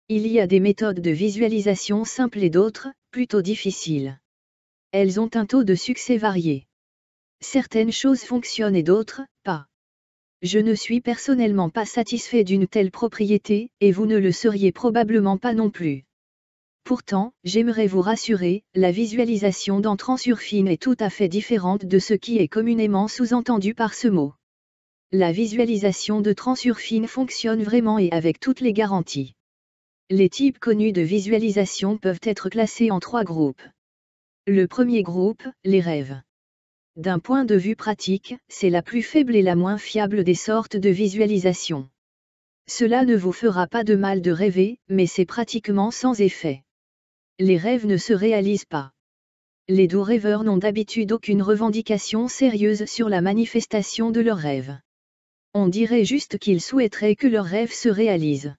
Il y a des méthodes de visualisation simples et d'autres, plutôt difficiles. Elles ont un taux de succès varié. Certaines choses fonctionnent et d'autres, pas. Je ne suis personnellement pas satisfait d'une telle propriété, et vous ne le seriez probablement pas non plus. Pourtant, j'aimerais vous rassurer, la visualisation dans Transurfine est tout à fait différente de ce qui est communément sous-entendu par ce mot. La visualisation de transurfine fonctionne vraiment et avec toutes les garanties. Les types connus de visualisation peuvent être classés en trois groupes. Le premier groupe, les rêves. D'un point de vue pratique, c'est la plus faible et la moins fiable des sortes de visualisation. Cela ne vous fera pas de mal de rêver, mais c'est pratiquement sans effet. Les rêves ne se réalisent pas. Les doux rêveurs n'ont d'habitude aucune revendication sérieuse sur la manifestation de leurs rêves. On dirait juste qu'ils souhaiteraient que leurs rêves se réalisent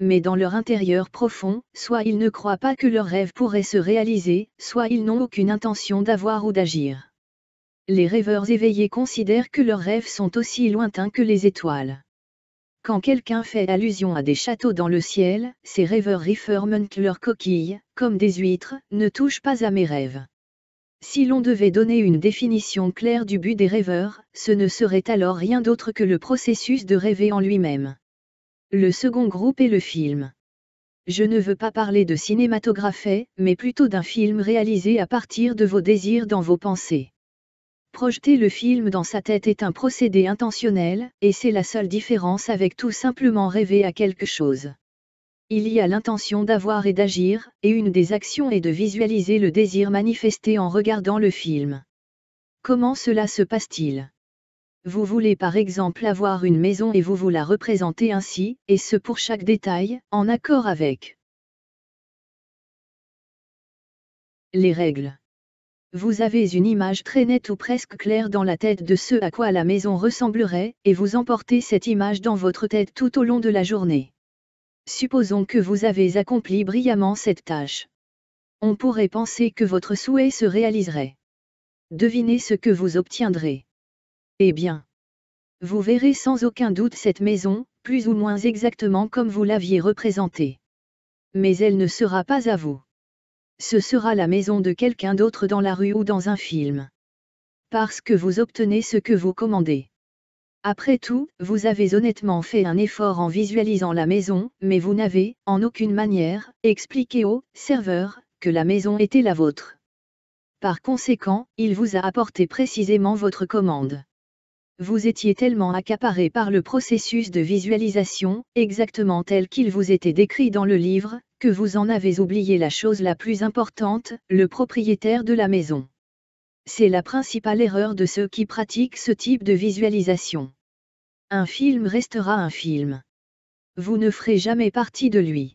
mais dans leur intérieur profond, soit ils ne croient pas que leurs rêves pourraient se réaliser, soit ils n'ont aucune intention d'avoir ou d'agir. Les rêveurs éveillés considèrent que leurs rêves sont aussi lointains que les étoiles. Quand quelqu'un fait allusion à des châteaux dans le ciel, ces rêveurs que leurs coquilles, comme des huîtres, ne touchent pas à mes rêves. Si l'on devait donner une définition claire du but des rêveurs, ce ne serait alors rien d'autre que le processus de rêver en lui-même. Le second groupe est le film. Je ne veux pas parler de cinématographie, mais plutôt d'un film réalisé à partir de vos désirs dans vos pensées. Projeter le film dans sa tête est un procédé intentionnel, et c'est la seule différence avec tout simplement rêver à quelque chose. Il y a l'intention d'avoir et d'agir, et une des actions est de visualiser le désir manifesté en regardant le film. Comment cela se passe-t-il vous voulez par exemple avoir une maison et vous vous la représentez ainsi, et ce pour chaque détail, en accord avec les règles. Vous avez une image très nette ou presque claire dans la tête de ce à quoi la maison ressemblerait, et vous emportez cette image dans votre tête tout au long de la journée. Supposons que vous avez accompli brillamment cette tâche. On pourrait penser que votre souhait se réaliserait. Devinez ce que vous obtiendrez. Eh bien. Vous verrez sans aucun doute cette maison, plus ou moins exactement comme vous l'aviez représentée. Mais elle ne sera pas à vous. Ce sera la maison de quelqu'un d'autre dans la rue ou dans un film. Parce que vous obtenez ce que vous commandez. Après tout, vous avez honnêtement fait un effort en visualisant la maison, mais vous n'avez, en aucune manière, expliqué au serveur que la maison était la vôtre. Par conséquent, il vous a apporté précisément votre commande vous étiez tellement accaparé par le processus de visualisation, exactement tel qu'il vous était décrit dans le livre, que vous en avez oublié la chose la plus importante, le propriétaire de la maison. C'est la principale erreur de ceux qui pratiquent ce type de visualisation. Un film restera un film. Vous ne ferez jamais partie de lui.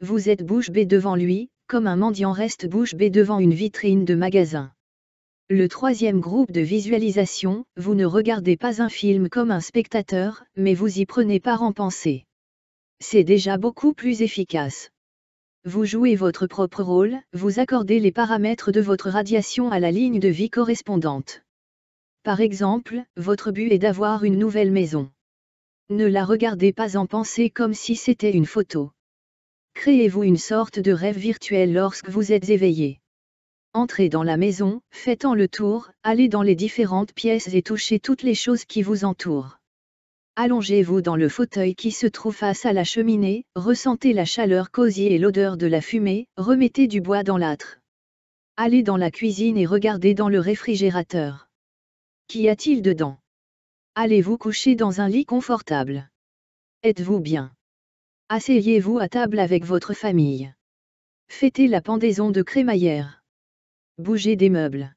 Vous êtes bouche bée devant lui, comme un mendiant reste bouche bée devant une vitrine de magasin. Le troisième groupe de visualisation, vous ne regardez pas un film comme un spectateur, mais vous y prenez part en pensée. C'est déjà beaucoup plus efficace. Vous jouez votre propre rôle, vous accordez les paramètres de votre radiation à la ligne de vie correspondante. Par exemple, votre but est d'avoir une nouvelle maison. Ne la regardez pas en pensée comme si c'était une photo. Créez-vous une sorte de rêve virtuel lorsque vous êtes éveillé entrez dans la maison, faites en le tour, allez dans les différentes pièces et touchez toutes les choses qui vous entourent. Allongez-vous dans le fauteuil qui se trouve face à la cheminée, ressentez la chaleur cosy et l'odeur de la fumée, remettez du bois dans l'âtre. Allez dans la cuisine et regardez dans le réfrigérateur. Qu'y a-t-il dedans Allez vous coucher dans un lit confortable. Êtes-vous bien Asseyez-vous à table avec votre famille. Fêtez la pendaison de crémaillère. Bougez des meubles.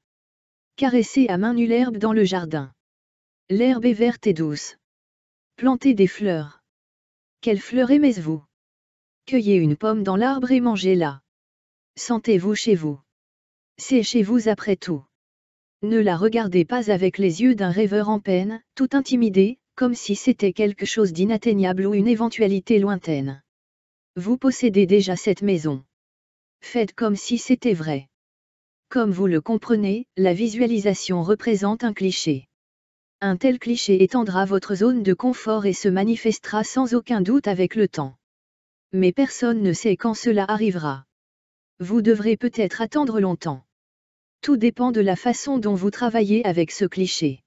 Caresser à main nue l'herbe dans le jardin. L'herbe est verte et douce. Plantez des fleurs. Quelle fleur aimez-vous Cueillez une pomme dans l'arbre et mangez-la. Sentez-vous chez vous. C'est chez vous après tout. Ne la regardez pas avec les yeux d'un rêveur en peine, tout intimidé, comme si c'était quelque chose d'inatteignable ou une éventualité lointaine. Vous possédez déjà cette maison. Faites comme si c'était vrai. Comme vous le comprenez, la visualisation représente un cliché. Un tel cliché étendra votre zone de confort et se manifestera sans aucun doute avec le temps. Mais personne ne sait quand cela arrivera. Vous devrez peut-être attendre longtemps. Tout dépend de la façon dont vous travaillez avec ce cliché.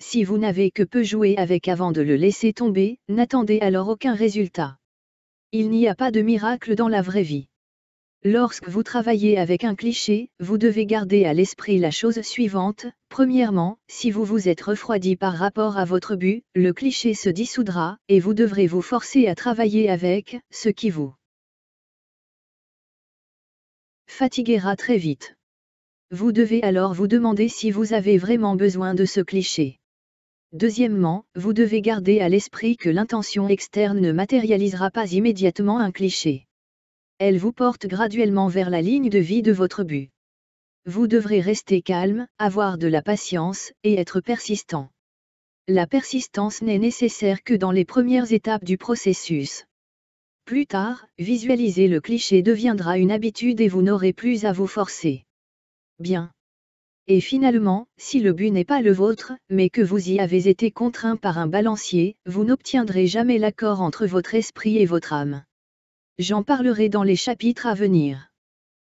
Si vous n'avez que peu joué avec avant de le laisser tomber, n'attendez alors aucun résultat. Il n'y a pas de miracle dans la vraie vie. Lorsque vous travaillez avec un cliché, vous devez garder à l'esprit la chose suivante. Premièrement, si vous vous êtes refroidi par rapport à votre but, le cliché se dissoudra, et vous devrez vous forcer à travailler avec ce qui vous fatiguera très vite. Vous devez alors vous demander si vous avez vraiment besoin de ce cliché. Deuxièmement, vous devez garder à l'esprit que l'intention externe ne matérialisera pas immédiatement un cliché. Elle vous porte graduellement vers la ligne de vie de votre but. Vous devrez rester calme, avoir de la patience, et être persistant. La persistance n'est nécessaire que dans les premières étapes du processus. Plus tard, visualiser le cliché deviendra une habitude et vous n'aurez plus à vous forcer. Bien. Et finalement, si le but n'est pas le vôtre, mais que vous y avez été contraint par un balancier, vous n'obtiendrez jamais l'accord entre votre esprit et votre âme. J'en parlerai dans les chapitres à venir.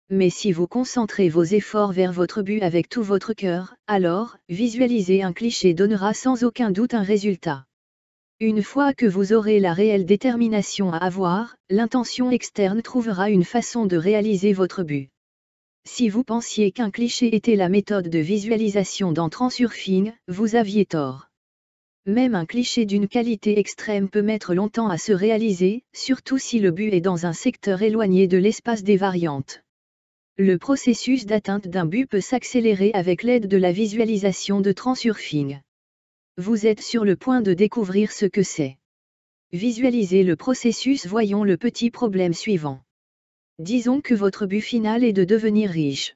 Mais si vous concentrez vos efforts vers votre but avec tout votre cœur, alors, visualiser un cliché donnera sans aucun doute un résultat. Une fois que vous aurez la réelle détermination à avoir, l'intention externe trouvera une façon de réaliser votre but. Si vous pensiez qu'un cliché était la méthode de visualisation dans Transurfing, vous aviez tort. Même un cliché d'une qualité extrême peut mettre longtemps à se réaliser, surtout si le but est dans un secteur éloigné de l'espace des variantes. Le processus d'atteinte d'un but peut s'accélérer avec l'aide de la visualisation de transurfing. Vous êtes sur le point de découvrir ce que c'est. Visualisez le processus, voyons le petit problème suivant. Disons que votre but final est de devenir riche.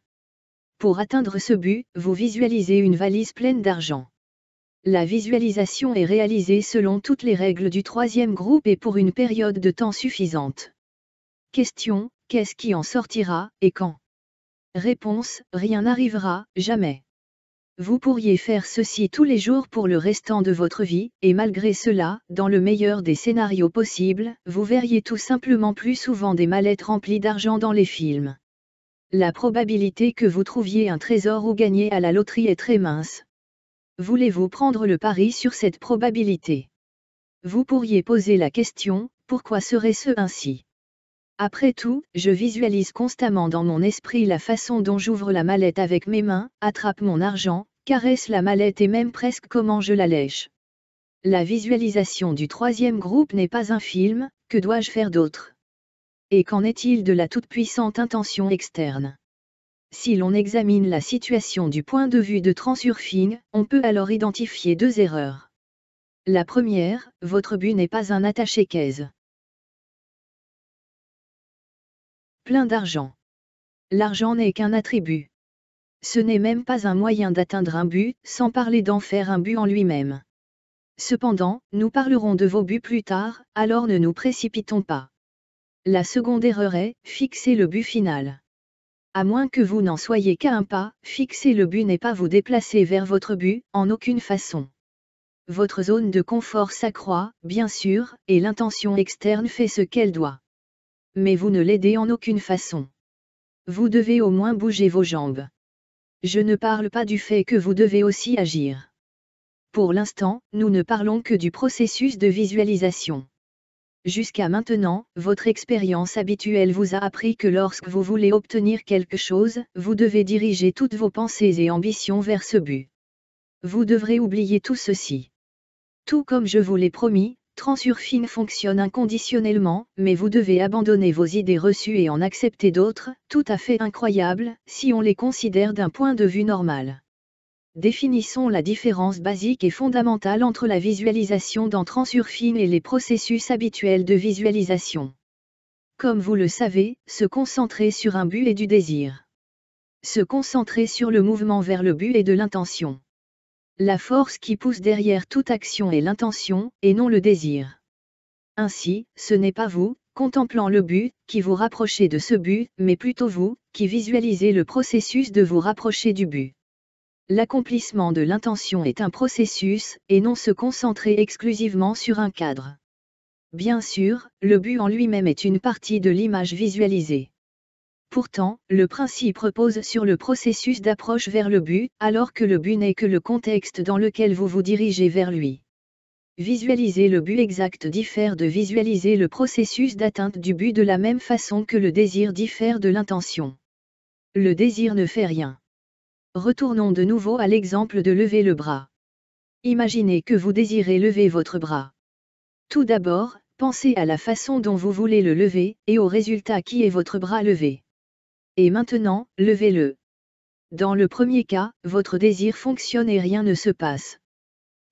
Pour atteindre ce but, vous visualisez une valise pleine d'argent. La visualisation est réalisée selon toutes les règles du troisième groupe et pour une période de temps suffisante. Question, qu'est-ce qui en sortira, et quand Réponse, rien n'arrivera, jamais. Vous pourriez faire ceci tous les jours pour le restant de votre vie, et malgré cela, dans le meilleur des scénarios possibles, vous verriez tout simplement plus souvent des mallettes remplies d'argent dans les films. La probabilité que vous trouviez un trésor ou gagniez à la loterie est très mince. Voulez-vous prendre le pari sur cette probabilité Vous pourriez poser la question, pourquoi serait-ce ainsi Après tout, je visualise constamment dans mon esprit la façon dont j'ouvre la mallette avec mes mains, attrape mon argent, caresse la mallette et même presque comment je la lèche. La visualisation du troisième groupe n'est pas un film, que dois-je faire d'autre Et qu'en est-il de la toute-puissante intention externe si l'on examine la situation du point de vue de transurfing, on peut alors identifier deux erreurs. La première, votre but n'est pas un attaché caisse. Plein d'argent. L'argent n'est qu'un attribut. Ce n'est même pas un moyen d'atteindre un but, sans parler d'en faire un but en lui-même. Cependant, nous parlerons de vos buts plus tard, alors ne nous précipitons pas. La seconde erreur est, fixer le but final. À moins que vous n'en soyez qu'à un pas, fixer le but n'est pas vous déplacer vers votre but, en aucune façon. Votre zone de confort s'accroît, bien sûr, et l'intention externe fait ce qu'elle doit. Mais vous ne l'aidez en aucune façon. Vous devez au moins bouger vos jambes. Je ne parle pas du fait que vous devez aussi agir. Pour l'instant, nous ne parlons que du processus de visualisation. Jusqu'à maintenant, votre expérience habituelle vous a appris que lorsque vous voulez obtenir quelque chose, vous devez diriger toutes vos pensées et ambitions vers ce but. Vous devrez oublier tout ceci. Tout comme je vous l'ai promis, Transurfine fonctionne inconditionnellement, mais vous devez abandonner vos idées reçues et en accepter d'autres, tout à fait incroyables, si on les considère d'un point de vue normal. Définissons la différence basique et fondamentale entre la visualisation d'entrants sur et les processus habituels de visualisation. Comme vous le savez, se concentrer sur un but et du désir. Se concentrer sur le mouvement vers le but et de l'intention. La force qui pousse derrière toute action est l'intention, et non le désir. Ainsi, ce n'est pas vous, contemplant le but, qui vous rapprochez de ce but, mais plutôt vous, qui visualisez le processus de vous rapprocher du but. L'accomplissement de l'intention est un processus, et non se concentrer exclusivement sur un cadre. Bien sûr, le but en lui-même est une partie de l'image visualisée. Pourtant, le principe repose sur le processus d'approche vers le but, alors que le but n'est que le contexte dans lequel vous vous dirigez vers lui. Visualiser le but exact diffère de visualiser le processus d'atteinte du but de la même façon que le désir diffère de l'intention. Le désir ne fait rien. Retournons de nouveau à l'exemple de lever le bras. Imaginez que vous désirez lever votre bras. Tout d'abord, pensez à la façon dont vous voulez le lever, et au résultat qui est votre bras levé. Et maintenant, levez-le. Dans le premier cas, votre désir fonctionne et rien ne se passe.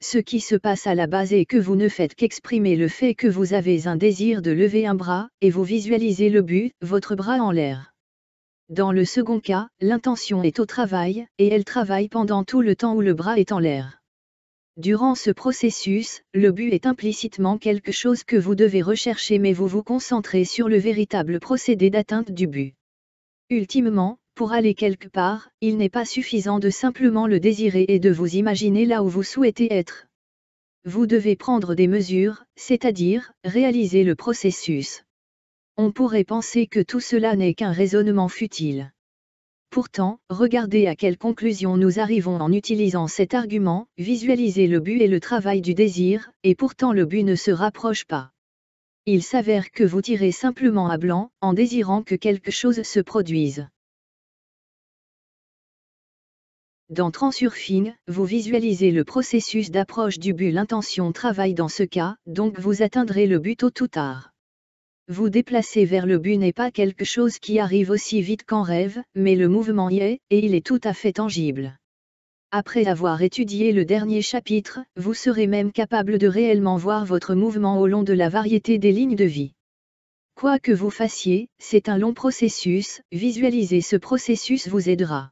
Ce qui se passe à la base est que vous ne faites qu'exprimer le fait que vous avez un désir de lever un bras, et vous visualisez le but, votre bras en l'air. Dans le second cas, l'intention est au travail, et elle travaille pendant tout le temps où le bras est en l'air. Durant ce processus, le but est implicitement quelque chose que vous devez rechercher mais vous vous concentrez sur le véritable procédé d'atteinte du but. Ultimement, pour aller quelque part, il n'est pas suffisant de simplement le désirer et de vous imaginer là où vous souhaitez être. Vous devez prendre des mesures, c'est-à-dire réaliser le processus. On pourrait penser que tout cela n'est qu'un raisonnement futile. Pourtant, regardez à quelle conclusion nous arrivons en utilisant cet argument, visualisez le but et le travail du désir, et pourtant le but ne se rapproche pas. Il s'avère que vous tirez simplement à blanc, en désirant que quelque chose se produise. Dans Transurfing, vous visualisez le processus d'approche du but. L'intention travaille dans ce cas, donc vous atteindrez le but au tout tard. Vous déplacer vers le but n'est pas quelque chose qui arrive aussi vite qu'en rêve, mais le mouvement y est, et il est tout à fait tangible. Après avoir étudié le dernier chapitre, vous serez même capable de réellement voir votre mouvement au long de la variété des lignes de vie. Quoi que vous fassiez, c'est un long processus, visualiser ce processus vous aidera.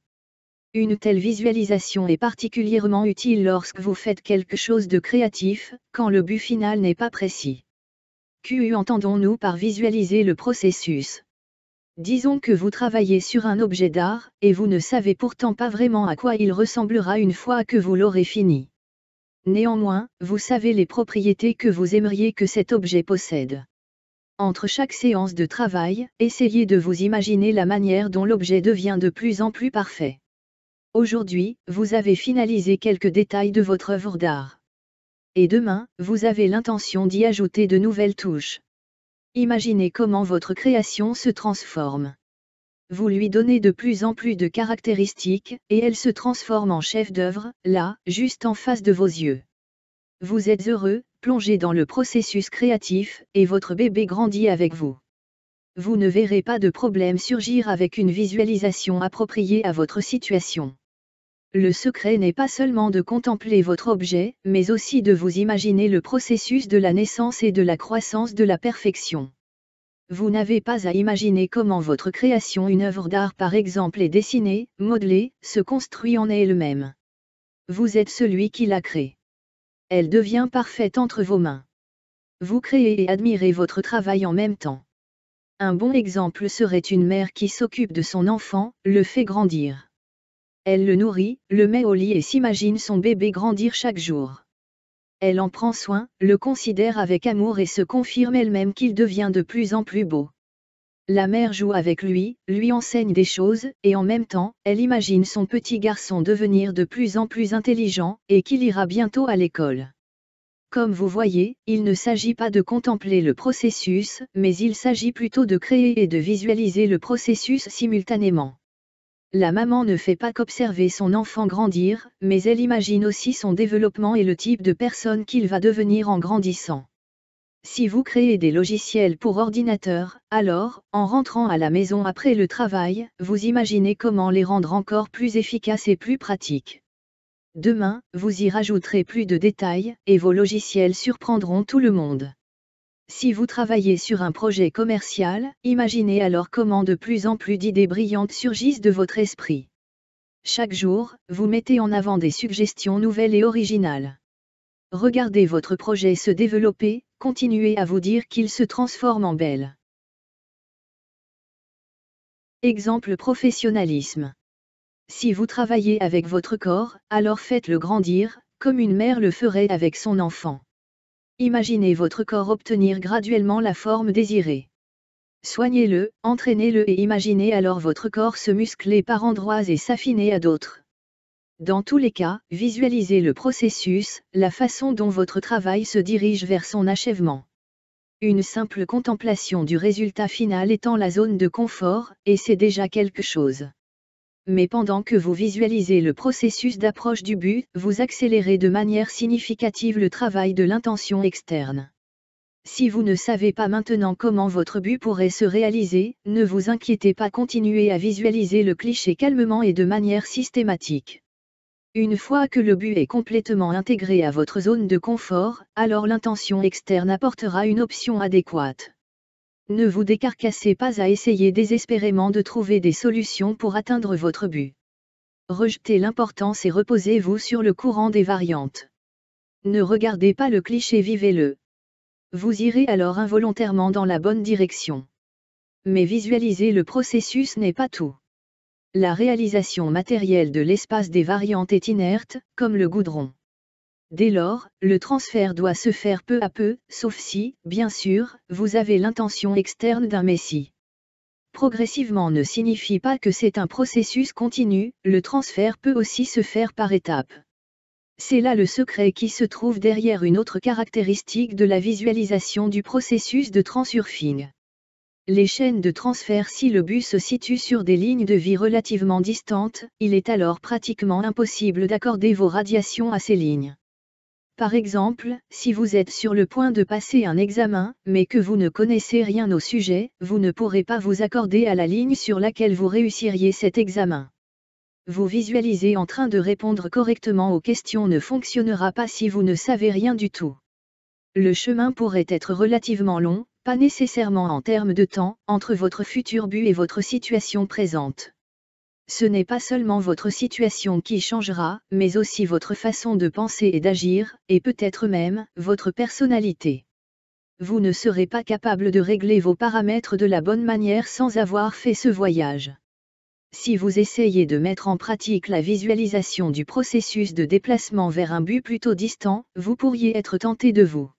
Une telle visualisation est particulièrement utile lorsque vous faites quelque chose de créatif, quand le but final n'est pas précis. QU entendons-nous par visualiser le processus. Disons que vous travaillez sur un objet d'art, et vous ne savez pourtant pas vraiment à quoi il ressemblera une fois que vous l'aurez fini. Néanmoins, vous savez les propriétés que vous aimeriez que cet objet possède. Entre chaque séance de travail, essayez de vous imaginer la manière dont l'objet devient de plus en plus parfait. Aujourd'hui, vous avez finalisé quelques détails de votre œuvre d'art et demain, vous avez l'intention d'y ajouter de nouvelles touches. Imaginez comment votre création se transforme. Vous lui donnez de plus en plus de caractéristiques, et elle se transforme en chef-d'œuvre, là, juste en face de vos yeux. Vous êtes heureux, plongé dans le processus créatif, et votre bébé grandit avec vous. Vous ne verrez pas de problème surgir avec une visualisation appropriée à votre situation. Le secret n'est pas seulement de contempler votre objet, mais aussi de vous imaginer le processus de la naissance et de la croissance de la perfection. Vous n'avez pas à imaginer comment votre création, une œuvre d'art par exemple, est dessinée, modelée, se construit en elle-même. Vous êtes celui qui la crée. Elle devient parfaite entre vos mains. Vous créez et admirez votre travail en même temps. Un bon exemple serait une mère qui s'occupe de son enfant, le fait grandir. Elle le nourrit, le met au lit et s'imagine son bébé grandir chaque jour. Elle en prend soin, le considère avec amour et se confirme elle-même qu'il devient de plus en plus beau. La mère joue avec lui, lui enseigne des choses, et en même temps, elle imagine son petit garçon devenir de plus en plus intelligent, et qu'il ira bientôt à l'école. Comme vous voyez, il ne s'agit pas de contempler le processus, mais il s'agit plutôt de créer et de visualiser le processus simultanément. La maman ne fait pas qu'observer son enfant grandir, mais elle imagine aussi son développement et le type de personne qu'il va devenir en grandissant. Si vous créez des logiciels pour ordinateur, alors, en rentrant à la maison après le travail, vous imaginez comment les rendre encore plus efficaces et plus pratiques. Demain, vous y rajouterez plus de détails, et vos logiciels surprendront tout le monde. Si vous travaillez sur un projet commercial, imaginez alors comment de plus en plus d'idées brillantes surgissent de votre esprit. Chaque jour, vous mettez en avant des suggestions nouvelles et originales. Regardez votre projet se développer, continuez à vous dire qu'il se transforme en belle. Exemple professionnalisme. Si vous travaillez avec votre corps, alors faites-le grandir, comme une mère le ferait avec son enfant. Imaginez votre corps obtenir graduellement la forme désirée. Soignez-le, entraînez-le et imaginez alors votre corps se muscler par endroits et s'affiner à d'autres. Dans tous les cas, visualisez le processus, la façon dont votre travail se dirige vers son achèvement. Une simple contemplation du résultat final étant la zone de confort, et c'est déjà quelque chose mais pendant que vous visualisez le processus d'approche du but, vous accélérez de manière significative le travail de l'intention externe. Si vous ne savez pas maintenant comment votre but pourrait se réaliser, ne vous inquiétez pas, continuez à visualiser le cliché calmement et de manière systématique. Une fois que le but est complètement intégré à votre zone de confort, alors l'intention externe apportera une option adéquate. Ne vous décarcassez pas à essayer désespérément de trouver des solutions pour atteindre votre but. Rejetez l'importance et reposez-vous sur le courant des variantes. Ne regardez pas le cliché, vivez-le. Vous irez alors involontairement dans la bonne direction. Mais visualiser le processus n'est pas tout. La réalisation matérielle de l'espace des variantes est inerte, comme le goudron. Dès lors, le transfert doit se faire peu à peu, sauf si, bien sûr, vous avez l'intention externe d'un Messie. Progressivement ne signifie pas que c'est un processus continu, le transfert peut aussi se faire par étapes. C'est là le secret qui se trouve derrière une autre caractéristique de la visualisation du processus de transurfing. Les chaînes de transfert Si le bus se situe sur des lignes de vie relativement distantes, il est alors pratiquement impossible d'accorder vos radiations à ces lignes. Par exemple, si vous êtes sur le point de passer un examen, mais que vous ne connaissez rien au sujet, vous ne pourrez pas vous accorder à la ligne sur laquelle vous réussiriez cet examen. Vous visualiser en train de répondre correctement aux questions ne fonctionnera pas si vous ne savez rien du tout. Le chemin pourrait être relativement long, pas nécessairement en termes de temps, entre votre futur but et votre situation présente ce n'est pas seulement votre situation qui changera, mais aussi votre façon de penser et d'agir, et peut-être même, votre personnalité. Vous ne serez pas capable de régler vos paramètres de la bonne manière sans avoir fait ce voyage. Si vous essayez de mettre en pratique la visualisation du processus de déplacement vers un but plutôt distant, vous pourriez être tenté de vous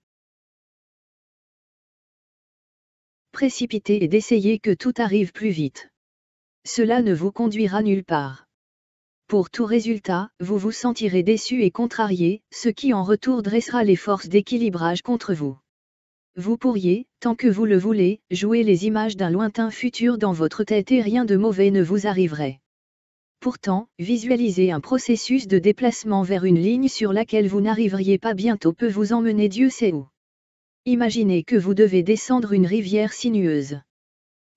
précipiter et d'essayer que tout arrive plus vite. Cela ne vous conduira nulle part. Pour tout résultat, vous vous sentirez déçu et contrarié, ce qui en retour dressera les forces d'équilibrage contre vous. Vous pourriez, tant que vous le voulez, jouer les images d'un lointain futur dans votre tête et rien de mauvais ne vous arriverait. Pourtant, visualiser un processus de déplacement vers une ligne sur laquelle vous n'arriveriez pas bientôt peut vous emmener Dieu sait où. Imaginez que vous devez descendre une rivière sinueuse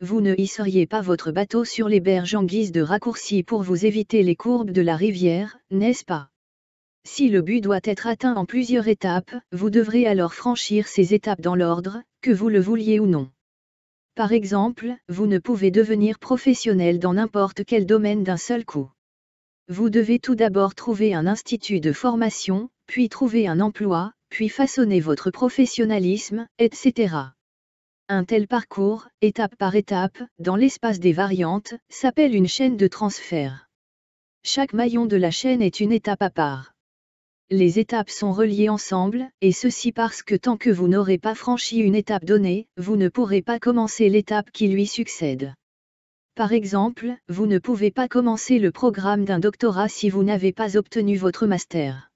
vous ne hisseriez pas votre bateau sur les berges en guise de raccourci pour vous éviter les courbes de la rivière, n'est-ce pas Si le but doit être atteint en plusieurs étapes, vous devrez alors franchir ces étapes dans l'ordre, que vous le vouliez ou non. Par exemple, vous ne pouvez devenir professionnel dans n'importe quel domaine d'un seul coup. Vous devez tout d'abord trouver un institut de formation, puis trouver un emploi, puis façonner votre professionnalisme, etc. Un tel parcours, étape par étape, dans l'espace des variantes, s'appelle une chaîne de transfert. Chaque maillon de la chaîne est une étape à part. Les étapes sont reliées ensemble, et ceci parce que tant que vous n'aurez pas franchi une étape donnée, vous ne pourrez pas commencer l'étape qui lui succède. Par exemple, vous ne pouvez pas commencer le programme d'un doctorat si vous n'avez pas obtenu votre master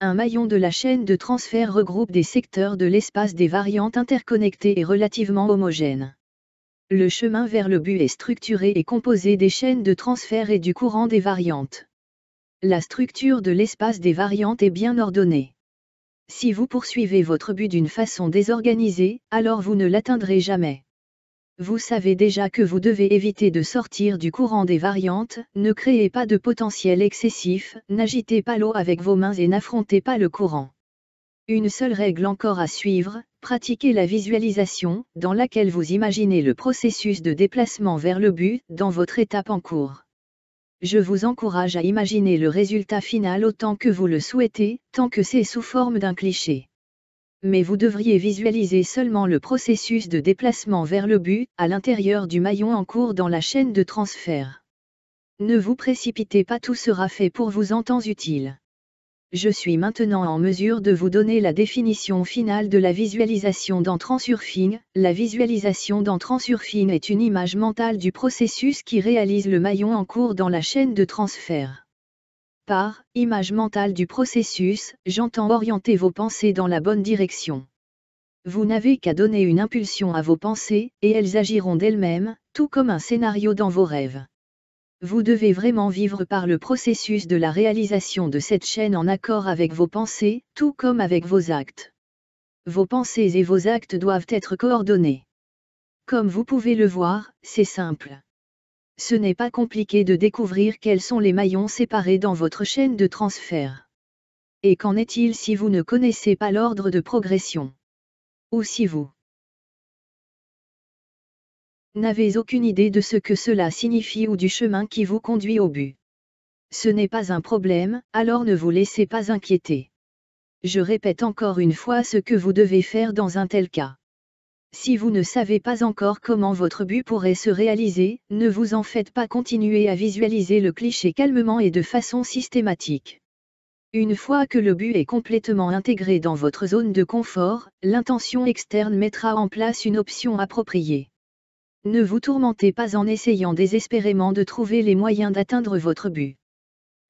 un maillon de la chaîne de transfert regroupe des secteurs de l'espace des variantes interconnectées et relativement homogènes. Le chemin vers le but est structuré et composé des chaînes de transfert et du courant des variantes. La structure de l'espace des variantes est bien ordonnée. Si vous poursuivez votre but d'une façon désorganisée, alors vous ne l'atteindrez jamais. Vous savez déjà que vous devez éviter de sortir du courant des variantes, ne créez pas de potentiel excessif, n'agitez pas l'eau avec vos mains et n'affrontez pas le courant. Une seule règle encore à suivre, pratiquez la visualisation, dans laquelle vous imaginez le processus de déplacement vers le but, dans votre étape en cours. Je vous encourage à imaginer le résultat final autant que vous le souhaitez, tant que c'est sous forme d'un cliché mais vous devriez visualiser seulement le processus de déplacement vers le but à l'intérieur du maillon en cours dans la chaîne de transfert. Ne vous précipitez pas, tout sera fait pour vous en temps utile. Je suis maintenant en mesure de vous donner la définition finale de la visualisation dans surfing La visualisation dans surfing est une image mentale du processus qui réalise le maillon en cours dans la chaîne de transfert. Par image mentale du processus, j'entends orienter vos pensées dans la bonne direction. Vous n'avez qu'à donner une impulsion à vos pensées, et elles agiront d'elles-mêmes, tout comme un scénario dans vos rêves. Vous devez vraiment vivre par le processus de la réalisation de cette chaîne en accord avec vos pensées, tout comme avec vos actes. Vos pensées et vos actes doivent être coordonnés. Comme vous pouvez le voir, c'est simple ce n'est pas compliqué de découvrir quels sont les maillons séparés dans votre chaîne de transfert. Et qu'en est-il si vous ne connaissez pas l'ordre de progression Ou si vous n'avez aucune idée de ce que cela signifie ou du chemin qui vous conduit au but Ce n'est pas un problème, alors ne vous laissez pas inquiéter. Je répète encore une fois ce que vous devez faire dans un tel cas. Si vous ne savez pas encore comment votre but pourrait se réaliser, ne vous en faites pas continuer à visualiser le cliché calmement et de façon systématique. Une fois que le but est complètement intégré dans votre zone de confort, l'intention externe mettra en place une option appropriée. Ne vous tourmentez pas en essayant désespérément de trouver les moyens d'atteindre votre but.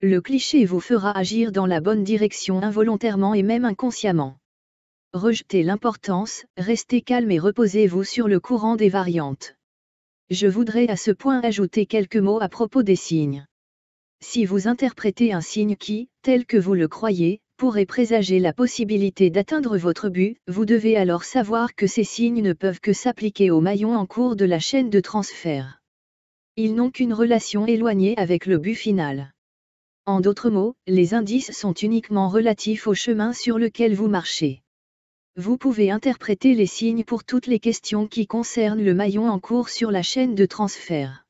Le cliché vous fera agir dans la bonne direction involontairement et même inconsciemment. Rejetez l'importance, restez calme et reposez-vous sur le courant des variantes. Je voudrais à ce point ajouter quelques mots à propos des signes. Si vous interprétez un signe qui, tel que vous le croyez, pourrait présager la possibilité d'atteindre votre but, vous devez alors savoir que ces signes ne peuvent que s'appliquer aux maillons en cours de la chaîne de transfert. Ils n'ont qu'une relation éloignée avec le but final. En d'autres mots, les indices sont uniquement relatifs au chemin sur lequel vous marchez. Vous pouvez interpréter les signes pour toutes les questions qui concernent le maillon en cours sur la chaîne de transfert.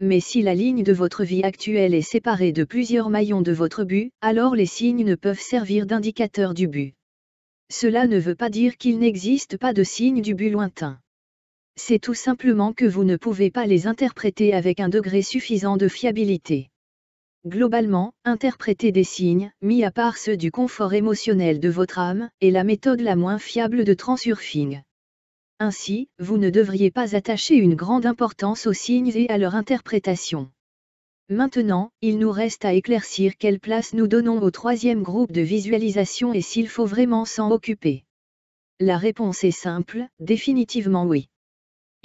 Mais si la ligne de votre vie actuelle est séparée de plusieurs maillons de votre but, alors les signes ne peuvent servir d'indicateur du but. Cela ne veut pas dire qu'il n'existe pas de signes du but lointain. C'est tout simplement que vous ne pouvez pas les interpréter avec un degré suffisant de fiabilité globalement, interpréter des signes, mis à part ceux du confort émotionnel de votre âme, est la méthode la moins fiable de transurfing. Ainsi, vous ne devriez pas attacher une grande importance aux signes et à leur interprétation. Maintenant, il nous reste à éclaircir quelle place nous donnons au troisième groupe de visualisation et s'il faut vraiment s'en occuper. La réponse est simple, définitivement oui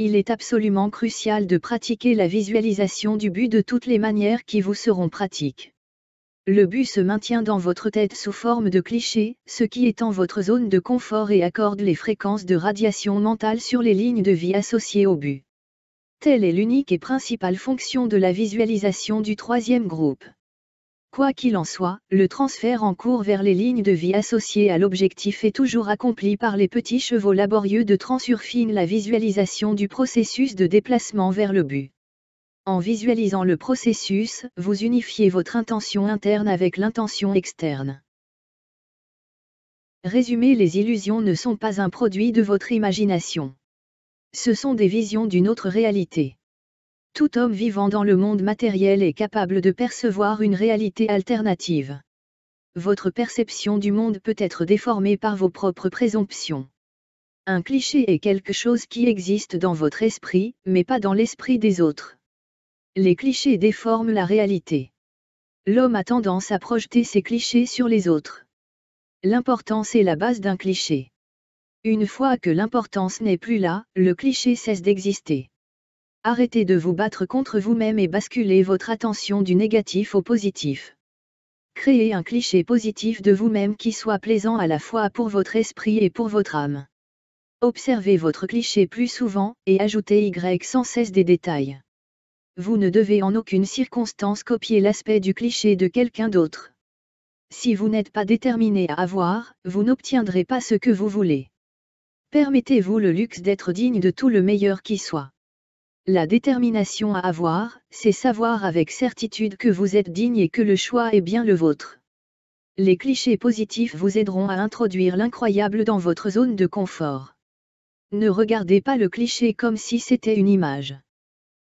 il est absolument crucial de pratiquer la visualisation du but de toutes les manières qui vous seront pratiques. Le but se maintient dans votre tête sous forme de clichés, ce qui étend votre zone de confort et accorde les fréquences de radiation mentale sur les lignes de vie associées au but. Telle est l'unique et principale fonction de la visualisation du troisième groupe. Quoi qu'il en soit, le transfert en cours vers les lignes de vie associées à l'objectif est toujours accompli par les petits chevaux laborieux de transurfine la visualisation du processus de déplacement vers le but. En visualisant le processus, vous unifiez votre intention interne avec l'intention externe. Résumé les illusions ne sont pas un produit de votre imagination. Ce sont des visions d'une autre réalité. Tout homme vivant dans le monde matériel est capable de percevoir une réalité alternative. Votre perception du monde peut être déformée par vos propres présomptions. Un cliché est quelque chose qui existe dans votre esprit, mais pas dans l'esprit des autres. Les clichés déforment la réalité. L'homme a tendance à projeter ses clichés sur les autres. L'importance est la base d'un cliché. Une fois que l'importance n'est plus là, le cliché cesse d'exister. Arrêtez de vous battre contre vous-même et basculez votre attention du négatif au positif. Créez un cliché positif de vous-même qui soit plaisant à la fois pour votre esprit et pour votre âme. Observez votre cliché plus souvent, et ajoutez Y sans cesse des détails. Vous ne devez en aucune circonstance copier l'aspect du cliché de quelqu'un d'autre. Si vous n'êtes pas déterminé à avoir, vous n'obtiendrez pas ce que vous voulez. Permettez-vous le luxe d'être digne de tout le meilleur qui soit. La détermination à avoir, c'est savoir avec certitude que vous êtes digne et que le choix est bien le vôtre. Les clichés positifs vous aideront à introduire l'incroyable dans votre zone de confort. Ne regardez pas le cliché comme si c'était une image.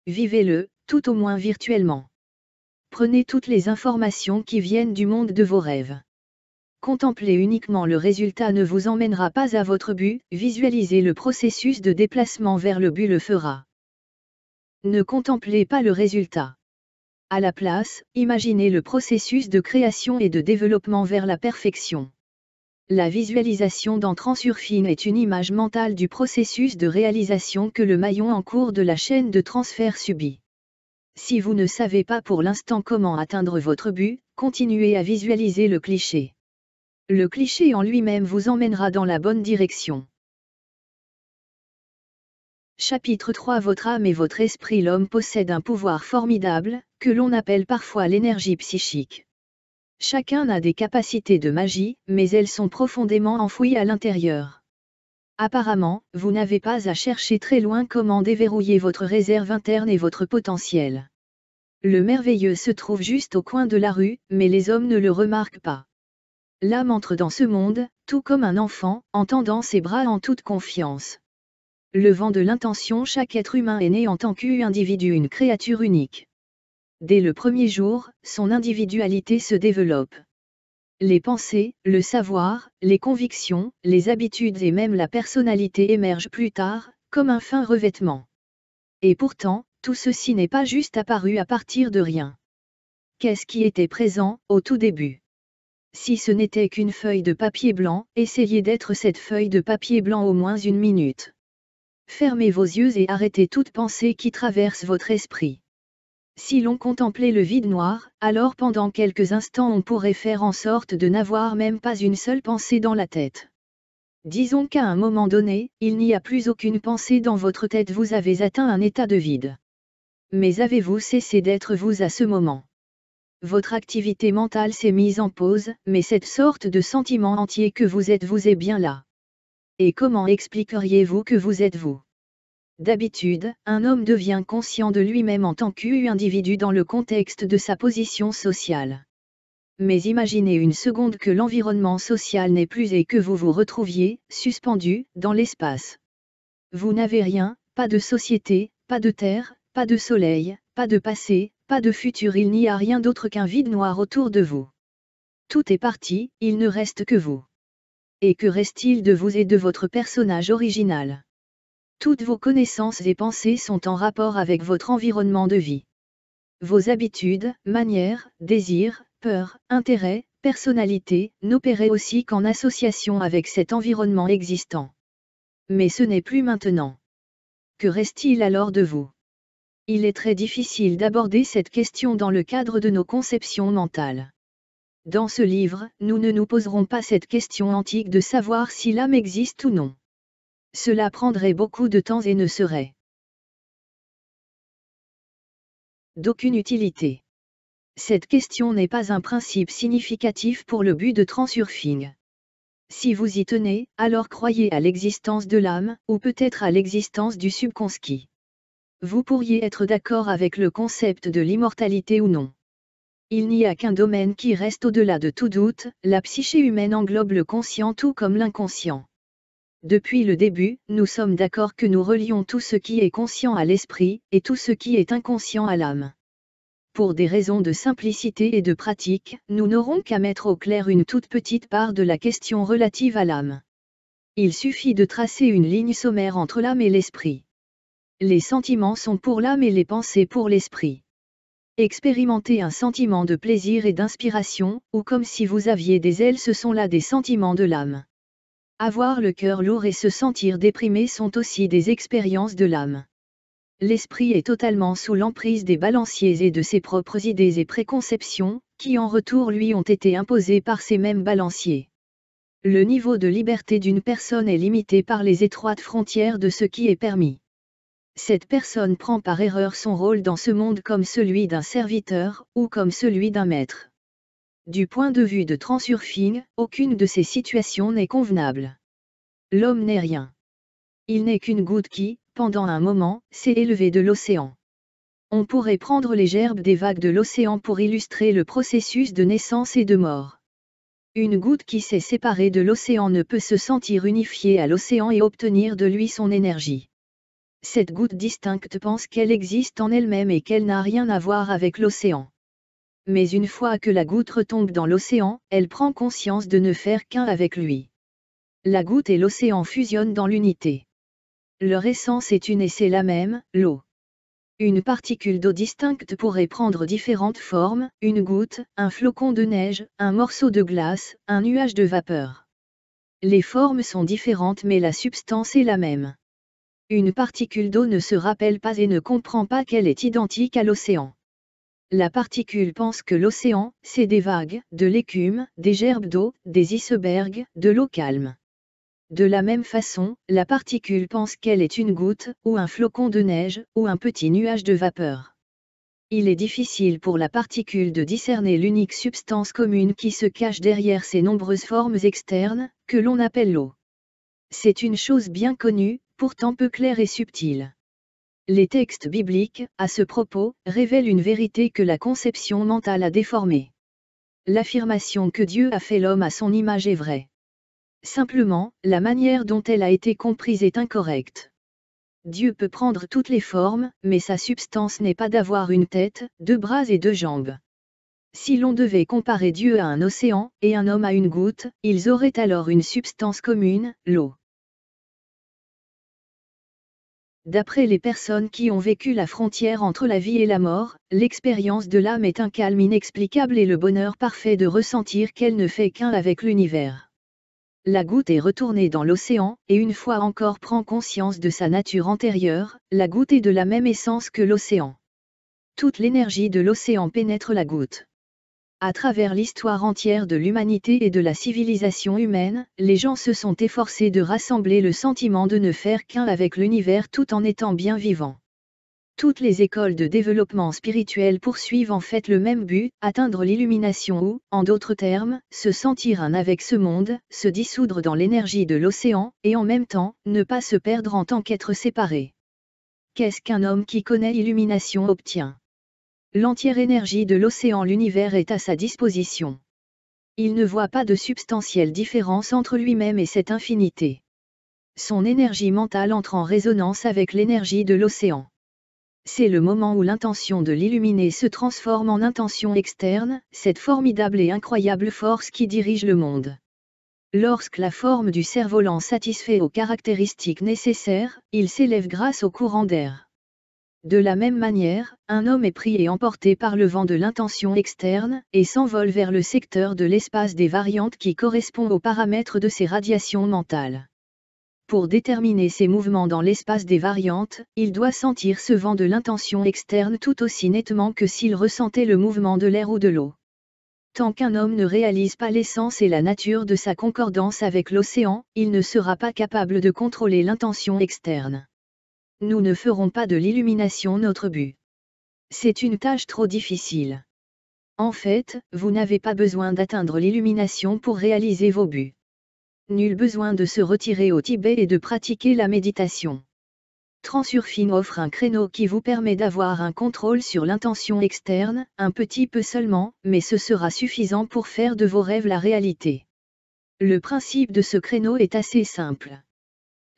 Vivez-le, tout au moins virtuellement. Prenez toutes les informations qui viennent du monde de vos rêves. Contempler uniquement le résultat ne vous emmènera pas à votre but, visualiser le processus de déplacement vers le but le fera. Ne contemplez pas le résultat. À la place, imaginez le processus de création et de développement vers la perfection. La visualisation d'entrant sur est une image mentale du processus de réalisation que le maillon en cours de la chaîne de transfert subit. Si vous ne savez pas pour l'instant comment atteindre votre but, continuez à visualiser le cliché. Le cliché en lui-même vous emmènera dans la bonne direction. Chapitre 3 Votre âme et votre esprit L'homme possède un pouvoir formidable, que l'on appelle parfois l'énergie psychique. Chacun a des capacités de magie, mais elles sont profondément enfouies à l'intérieur. Apparemment, vous n'avez pas à chercher très loin comment déverrouiller votre réserve interne et votre potentiel. Le merveilleux se trouve juste au coin de la rue, mais les hommes ne le remarquent pas. L'âme entre dans ce monde, tout comme un enfant, en tendant ses bras en toute confiance le vent de l'intention chaque être humain est né en tant qu'individu une créature unique. Dès le premier jour, son individualité se développe. Les pensées, le savoir, les convictions, les habitudes et même la personnalité émergent plus tard, comme un fin revêtement. Et pourtant, tout ceci n'est pas juste apparu à partir de rien. Qu'est-ce qui était présent, au tout début Si ce n'était qu'une feuille de papier blanc, essayez d'être cette feuille de papier blanc au moins une minute. Fermez vos yeux et arrêtez toute pensée qui traverse votre esprit. Si l'on contemplait le vide noir, alors pendant quelques instants on pourrait faire en sorte de n'avoir même pas une seule pensée dans la tête. Disons qu'à un moment donné, il n'y a plus aucune pensée dans votre tête, vous avez atteint un état de vide. Mais avez-vous cessé d'être vous à ce moment Votre activité mentale s'est mise en pause, mais cette sorte de sentiment entier que vous êtes vous est bien là. Et comment expliqueriez-vous que vous êtes vous D'habitude, un homme devient conscient de lui-même en tant qu'individu dans le contexte de sa position sociale. Mais imaginez une seconde que l'environnement social n'est plus et que vous vous retrouviez, suspendu, dans l'espace. Vous n'avez rien, pas de société, pas de terre, pas de soleil, pas de passé, pas de futur, il n'y a rien d'autre qu'un vide noir autour de vous. Tout est parti, il ne reste que vous. Et que reste-t-il de vous et de votre personnage original Toutes vos connaissances et pensées sont en rapport avec votre environnement de vie. Vos habitudes, manières, désirs, peurs, intérêts, personnalités, n'opéraient aussi qu'en association avec cet environnement existant. Mais ce n'est plus maintenant. Que reste-t-il alors de vous Il est très difficile d'aborder cette question dans le cadre de nos conceptions mentales. Dans ce livre, nous ne nous poserons pas cette question antique de savoir si l'âme existe ou non. Cela prendrait beaucoup de temps et ne serait d'aucune utilité. Cette question n'est pas un principe significatif pour le but de transurfing. Si vous y tenez, alors croyez à l'existence de l'âme, ou peut-être à l'existence du subconscient. Vous pourriez être d'accord avec le concept de l'immortalité ou non. Il n'y a qu'un domaine qui reste au-delà de tout doute, la psyché humaine englobe le conscient tout comme l'inconscient. Depuis le début, nous sommes d'accord que nous relions tout ce qui est conscient à l'esprit, et tout ce qui est inconscient à l'âme. Pour des raisons de simplicité et de pratique, nous n'aurons qu'à mettre au clair une toute petite part de la question relative à l'âme. Il suffit de tracer une ligne sommaire entre l'âme et l'esprit. Les sentiments sont pour l'âme et les pensées pour l'esprit. Expérimenter un sentiment de plaisir et d'inspiration, ou comme si vous aviez des ailes, ce sont là des sentiments de l'âme. Avoir le cœur lourd et se sentir déprimé sont aussi des expériences de l'âme. L'esprit est totalement sous l'emprise des balanciers et de ses propres idées et préconceptions, qui en retour lui ont été imposées par ces mêmes balanciers. Le niveau de liberté d'une personne est limité par les étroites frontières de ce qui est permis cette personne prend par erreur son rôle dans ce monde comme celui d'un serviteur, ou comme celui d'un maître. Du point de vue de Transurfing, aucune de ces situations n'est convenable. L'homme n'est rien. Il n'est qu'une goutte qui, pendant un moment, s'est élevée de l'océan. On pourrait prendre les gerbes des vagues de l'océan pour illustrer le processus de naissance et de mort. Une goutte qui s'est séparée de l'océan ne peut se sentir unifiée à l'océan et obtenir de lui son énergie cette goutte distincte pense qu'elle existe en elle-même et qu'elle n'a rien à voir avec l'océan. Mais une fois que la goutte retombe dans l'océan, elle prend conscience de ne faire qu'un avec lui. La goutte et l'océan fusionnent dans l'unité. Leur essence est une et c'est la même, l'eau. Une particule d'eau distincte pourrait prendre différentes formes, une goutte, un flocon de neige, un morceau de glace, un nuage de vapeur. Les formes sont différentes mais la substance est la même. Une particule d'eau ne se rappelle pas et ne comprend pas qu'elle est identique à l'océan. La particule pense que l'océan, c'est des vagues, de l'écume, des gerbes d'eau, des icebergs, de l'eau calme. De la même façon, la particule pense qu'elle est une goutte, ou un flocon de neige, ou un petit nuage de vapeur. Il est difficile pour la particule de discerner l'unique substance commune qui se cache derrière ces nombreuses formes externes, que l'on appelle l'eau. C'est une chose bien connue, pourtant peu clair et subtil. Les textes bibliques, à ce propos, révèlent une vérité que la conception mentale a déformée. L'affirmation que Dieu a fait l'homme à son image est vraie. Simplement, la manière dont elle a été comprise est incorrecte. Dieu peut prendre toutes les formes, mais sa substance n'est pas d'avoir une tête, deux bras et deux jambes. Si l'on devait comparer Dieu à un océan, et un homme à une goutte, ils auraient alors une substance commune, l'eau. D'après les personnes qui ont vécu la frontière entre la vie et la mort, l'expérience de l'âme est un calme inexplicable et le bonheur parfait de ressentir qu'elle ne fait qu'un avec l'univers. La goutte est retournée dans l'océan, et une fois encore prend conscience de sa nature antérieure, la goutte est de la même essence que l'océan. Toute l'énergie de l'océan pénètre la goutte. À travers l'histoire entière de l'humanité et de la civilisation humaine, les gens se sont efforcés de rassembler le sentiment de ne faire qu'un avec l'univers tout en étant bien vivant. Toutes les écoles de développement spirituel poursuivent en fait le même but, atteindre l'illumination ou, en d'autres termes, se sentir un avec ce monde, se dissoudre dans l'énergie de l'océan, et en même temps, ne pas se perdre en tant qu'être séparé. Qu'est-ce qu'un homme qui connaît l'illumination obtient L'entière énergie de l'océan l'univers est à sa disposition. Il ne voit pas de substantielle différence entre lui-même et cette infinité. Son énergie mentale entre en résonance avec l'énergie de l'océan. C'est le moment où l'intention de l'illuminé se transforme en intention externe, cette formidable et incroyable force qui dirige le monde. Lorsque la forme du cerf-volant satisfait aux caractéristiques nécessaires, il s'élève grâce au courant d'air. De la même manière, un homme est pris et emporté par le vent de l'intention externe, et s'envole vers le secteur de l'espace des variantes qui correspond aux paramètres de ses radiations mentales. Pour déterminer ses mouvements dans l'espace des variantes, il doit sentir ce vent de l'intention externe tout aussi nettement que s'il ressentait le mouvement de l'air ou de l'eau. Tant qu'un homme ne réalise pas l'essence et la nature de sa concordance avec l'océan, il ne sera pas capable de contrôler l'intention externe. Nous ne ferons pas de l'illumination notre but. C'est une tâche trop difficile. En fait, vous n'avez pas besoin d'atteindre l'illumination pour réaliser vos buts. Nul besoin de se retirer au Tibet et de pratiquer la méditation. Transurfine offre un créneau qui vous permet d'avoir un contrôle sur l'intention externe, un petit peu seulement, mais ce sera suffisant pour faire de vos rêves la réalité. Le principe de ce créneau est assez simple.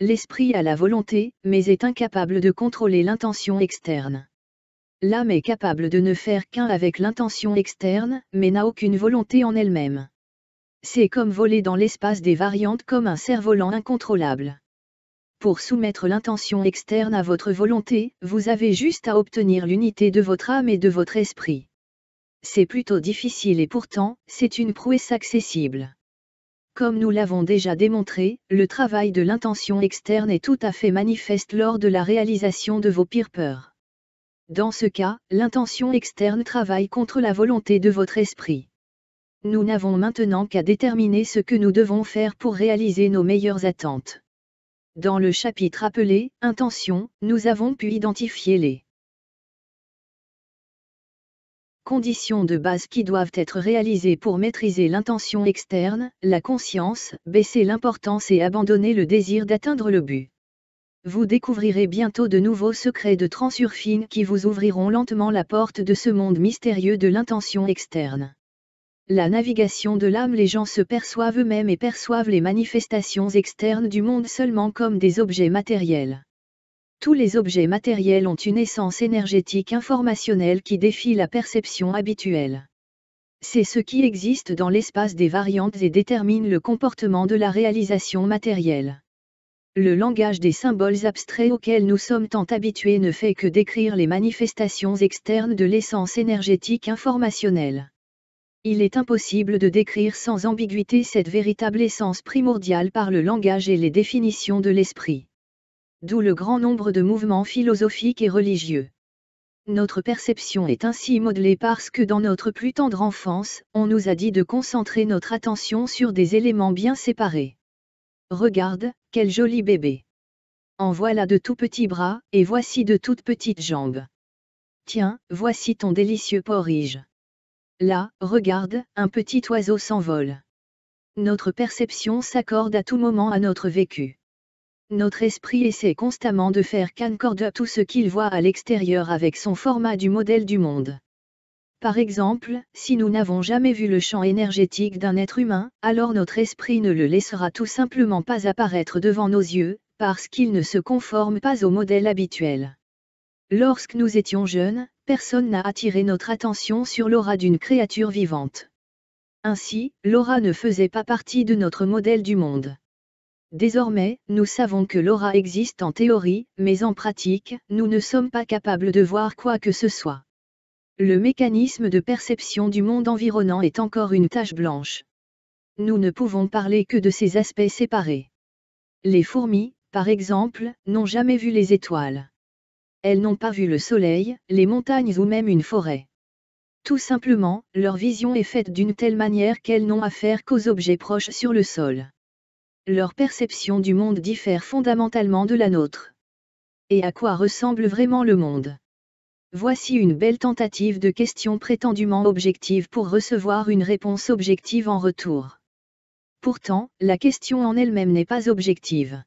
L'esprit a la volonté, mais est incapable de contrôler l'intention externe. L'âme est capable de ne faire qu'un avec l'intention externe, mais n'a aucune volonté en elle-même. C'est comme voler dans l'espace des variantes comme un cerf-volant incontrôlable. Pour soumettre l'intention externe à votre volonté, vous avez juste à obtenir l'unité de votre âme et de votre esprit. C'est plutôt difficile et pourtant, c'est une prouesse accessible. Comme nous l'avons déjà démontré, le travail de l'intention externe est tout à fait manifeste lors de la réalisation de vos pires peurs. Dans ce cas, l'intention externe travaille contre la volonté de votre esprit. Nous n'avons maintenant qu'à déterminer ce que nous devons faire pour réaliser nos meilleures attentes. Dans le chapitre appelé Intention, nous avons pu identifier les conditions de base qui doivent être réalisées pour maîtriser l'intention externe, la conscience, baisser l'importance et abandonner le désir d'atteindre le but. Vous découvrirez bientôt de nouveaux secrets de transurfine qui vous ouvriront lentement la porte de ce monde mystérieux de l'intention externe. La navigation de l'âme Les gens se perçoivent eux-mêmes et perçoivent les manifestations externes du monde seulement comme des objets matériels tous les objets matériels ont une essence énergétique informationnelle qui défie la perception habituelle. C'est ce qui existe dans l'espace des variantes et détermine le comportement de la réalisation matérielle. Le langage des symboles abstraits auxquels nous sommes tant habitués ne fait que décrire les manifestations externes de l'essence énergétique informationnelle. Il est impossible de décrire sans ambiguïté cette véritable essence primordiale par le langage et les définitions de l'esprit d'où le grand nombre de mouvements philosophiques et religieux. Notre perception est ainsi modelée parce que dans notre plus tendre enfance, on nous a dit de concentrer notre attention sur des éléments bien séparés. Regarde, quel joli bébé. En voilà de tout petits bras, et voici de toutes petites jambes. Tiens, voici ton délicieux porridge. Là, regarde, un petit oiseau s'envole. Notre perception s'accorde à tout moment à notre vécu. Notre esprit essaie constamment de faire concorde tout ce qu'il voit à l'extérieur avec son format du modèle du monde. Par exemple, si nous n'avons jamais vu le champ énergétique d'un être humain, alors notre esprit ne le laissera tout simplement pas apparaître devant nos yeux, parce qu'il ne se conforme pas au modèle habituel. Lorsque nous étions jeunes, personne n'a attiré notre attention sur l'aura d'une créature vivante. Ainsi, l'aura ne faisait pas partie de notre modèle du monde. Désormais, nous savons que l'aura existe en théorie, mais en pratique, nous ne sommes pas capables de voir quoi que ce soit. Le mécanisme de perception du monde environnant est encore une tache blanche. Nous ne pouvons parler que de ces aspects séparés. Les fourmis, par exemple, n'ont jamais vu les étoiles. Elles n'ont pas vu le soleil, les montagnes ou même une forêt. Tout simplement, leur vision est faite d'une telle manière qu'elles n'ont affaire qu'aux objets proches sur le sol leur perception du monde diffère fondamentalement de la nôtre. Et à quoi ressemble vraiment le monde Voici une belle tentative de question prétendument objective pour recevoir une réponse objective en retour. Pourtant, la question en elle-même n'est pas objective.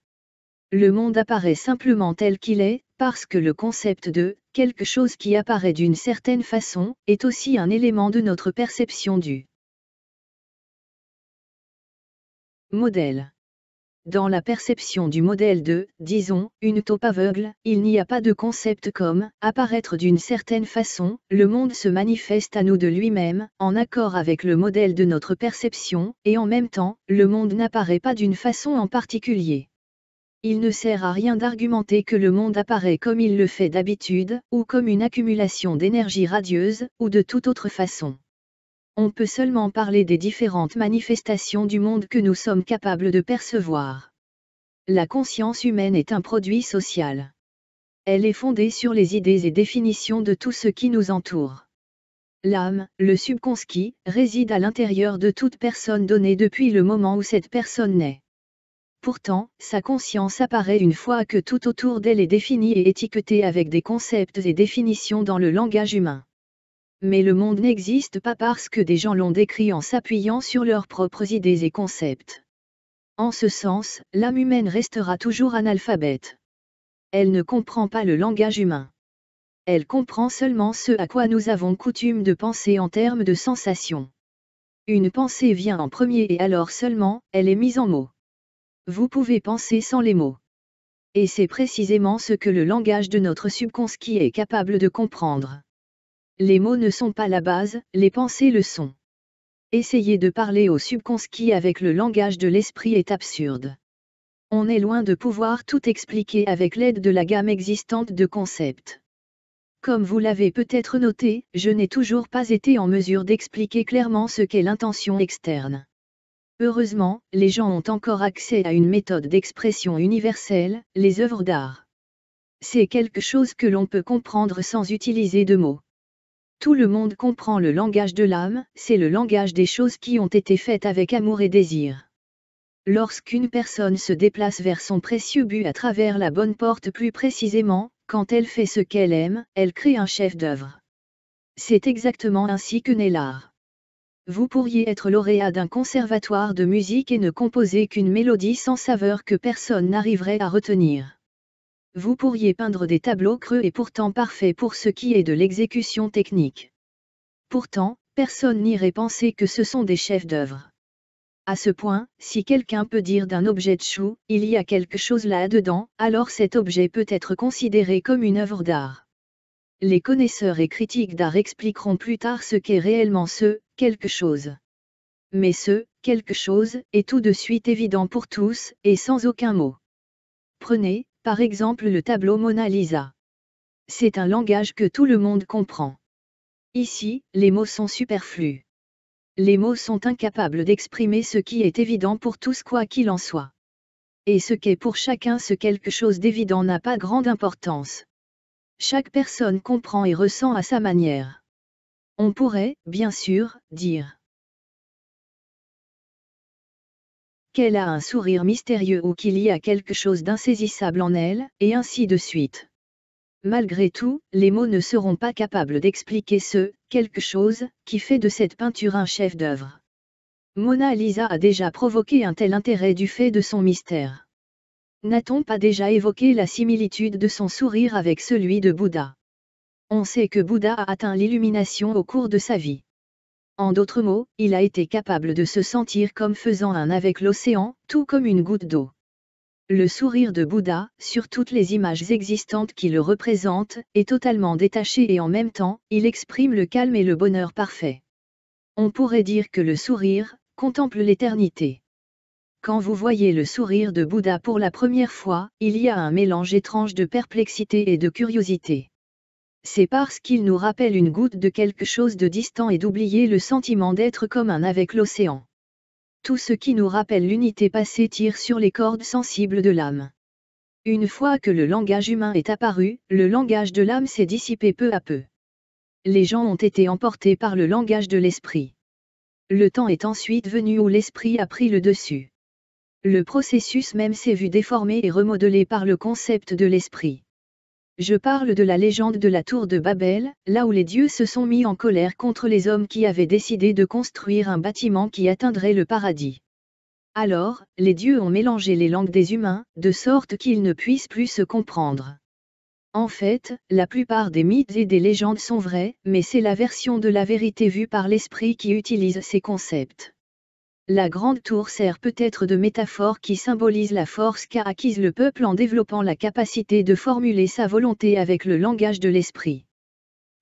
Le monde apparaît simplement tel qu'il est, parce que le concept de quelque chose qui apparaît d'une certaine façon est aussi un élément de notre perception du modèle. Dans la perception du modèle de, disons, une taupe aveugle, il n'y a pas de concept comme apparaître d'une certaine façon, le monde se manifeste à nous de lui-même, en accord avec le modèle de notre perception, et en même temps, le monde n'apparaît pas d'une façon en particulier. Il ne sert à rien d'argumenter que le monde apparaît comme il le fait d'habitude, ou comme une accumulation d'énergie radieuse, ou de toute autre façon on peut seulement parler des différentes manifestations du monde que nous sommes capables de percevoir. La conscience humaine est un produit social. Elle est fondée sur les idées et définitions de tout ce qui nous entoure. L'âme, le subconscient, réside à l'intérieur de toute personne donnée depuis le moment où cette personne naît. Pourtant, sa conscience apparaît une fois que tout autour d'elle est défini et étiqueté avec des concepts et définitions dans le langage humain. Mais le monde n'existe pas parce que des gens l'ont décrit en s'appuyant sur leurs propres idées et concepts. En ce sens, l'âme humaine restera toujours analphabète. Elle ne comprend pas le langage humain. Elle comprend seulement ce à quoi nous avons coutume de penser en termes de sensations. Une pensée vient en premier et alors seulement, elle est mise en mots. Vous pouvez penser sans les mots. Et c'est précisément ce que le langage de notre subconscient est capable de comprendre. Les mots ne sont pas la base, les pensées le sont. Essayer de parler au subconscient avec le langage de l'esprit est absurde. On est loin de pouvoir tout expliquer avec l'aide de la gamme existante de concepts. Comme vous l'avez peut-être noté, je n'ai toujours pas été en mesure d'expliquer clairement ce qu'est l'intention externe. Heureusement, les gens ont encore accès à une méthode d'expression universelle, les œuvres d'art. C'est quelque chose que l'on peut comprendre sans utiliser de mots. Tout le monde comprend le langage de l'âme, c'est le langage des choses qui ont été faites avec amour et désir. Lorsqu'une personne se déplace vers son précieux but à travers la bonne porte plus précisément, quand elle fait ce qu'elle aime, elle crée un chef-d'œuvre. C'est exactement ainsi que naît l'art. Vous pourriez être lauréat d'un conservatoire de musique et ne composer qu'une mélodie sans saveur que personne n'arriverait à retenir vous pourriez peindre des tableaux creux et pourtant parfaits pour ce qui est de l'exécution technique. Pourtant, personne n'irait penser que ce sont des chefs-d'œuvre. À ce point, si quelqu'un peut dire d'un objet de chou, il y a quelque chose là-dedans, alors cet objet peut être considéré comme une œuvre d'art. Les connaisseurs et critiques d'art expliqueront plus tard ce qu'est réellement ce quelque chose. Mais ce quelque chose est tout de suite évident pour tous, et sans aucun mot. Prenez, par exemple le tableau Mona Lisa. C'est un langage que tout le monde comprend. Ici, les mots sont superflus. Les mots sont incapables d'exprimer ce qui est évident pour tous quoi qu'il en soit. Et ce qu'est pour chacun ce quelque chose d'évident n'a pas grande importance. Chaque personne comprend et ressent à sa manière. On pourrait, bien sûr, dire qu'elle a un sourire mystérieux ou qu'il y a quelque chose d'insaisissable en elle, et ainsi de suite. Malgré tout, les mots ne seront pas capables d'expliquer ce, quelque chose, qui fait de cette peinture un chef-d'œuvre. Mona Lisa a déjà provoqué un tel intérêt du fait de son mystère. N'a-t-on pas déjà évoqué la similitude de son sourire avec celui de Bouddha On sait que Bouddha a atteint l'illumination au cours de sa vie. En d'autres mots, il a été capable de se sentir comme faisant un avec l'océan, tout comme une goutte d'eau. Le sourire de Bouddha, sur toutes les images existantes qui le représentent, est totalement détaché et en même temps, il exprime le calme et le bonheur parfait. On pourrait dire que le sourire, contemple l'éternité. Quand vous voyez le sourire de Bouddha pour la première fois, il y a un mélange étrange de perplexité et de curiosité c'est parce qu'il nous rappelle une goutte de quelque chose de distant et d'oublier le sentiment d'être commun avec l'océan. Tout ce qui nous rappelle l'unité passée tire sur les cordes sensibles de l'âme. Une fois que le langage humain est apparu, le langage de l'âme s'est dissipé peu à peu. Les gens ont été emportés par le langage de l'esprit. Le temps est ensuite venu où l'esprit a pris le dessus. Le processus même s'est vu déformé et remodelé par le concept de l'esprit. Je parle de la légende de la tour de Babel, là où les dieux se sont mis en colère contre les hommes qui avaient décidé de construire un bâtiment qui atteindrait le paradis. Alors, les dieux ont mélangé les langues des humains, de sorte qu'ils ne puissent plus se comprendre. En fait, la plupart des mythes et des légendes sont vrais, mais c'est la version de la vérité vue par l'esprit qui utilise ces concepts. La grande tour sert peut-être de métaphore qui symbolise la force qu'a acquise le peuple en développant la capacité de formuler sa volonté avec le langage de l'esprit.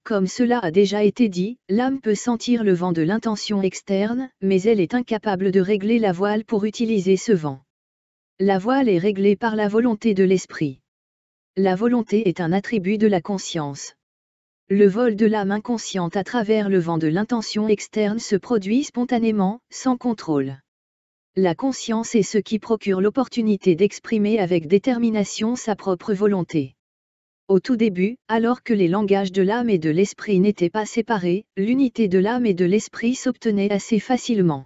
Comme cela a déjà été dit, l'âme peut sentir le vent de l'intention externe, mais elle est incapable de régler la voile pour utiliser ce vent. La voile est réglée par la volonté de l'esprit. La volonté est un attribut de la conscience. Le vol de l'âme inconsciente à travers le vent de l'intention externe se produit spontanément, sans contrôle. La conscience est ce qui procure l'opportunité d'exprimer avec détermination sa propre volonté. Au tout début, alors que les langages de l'âme et de l'esprit n'étaient pas séparés, l'unité de l'âme et de l'esprit s'obtenait assez facilement.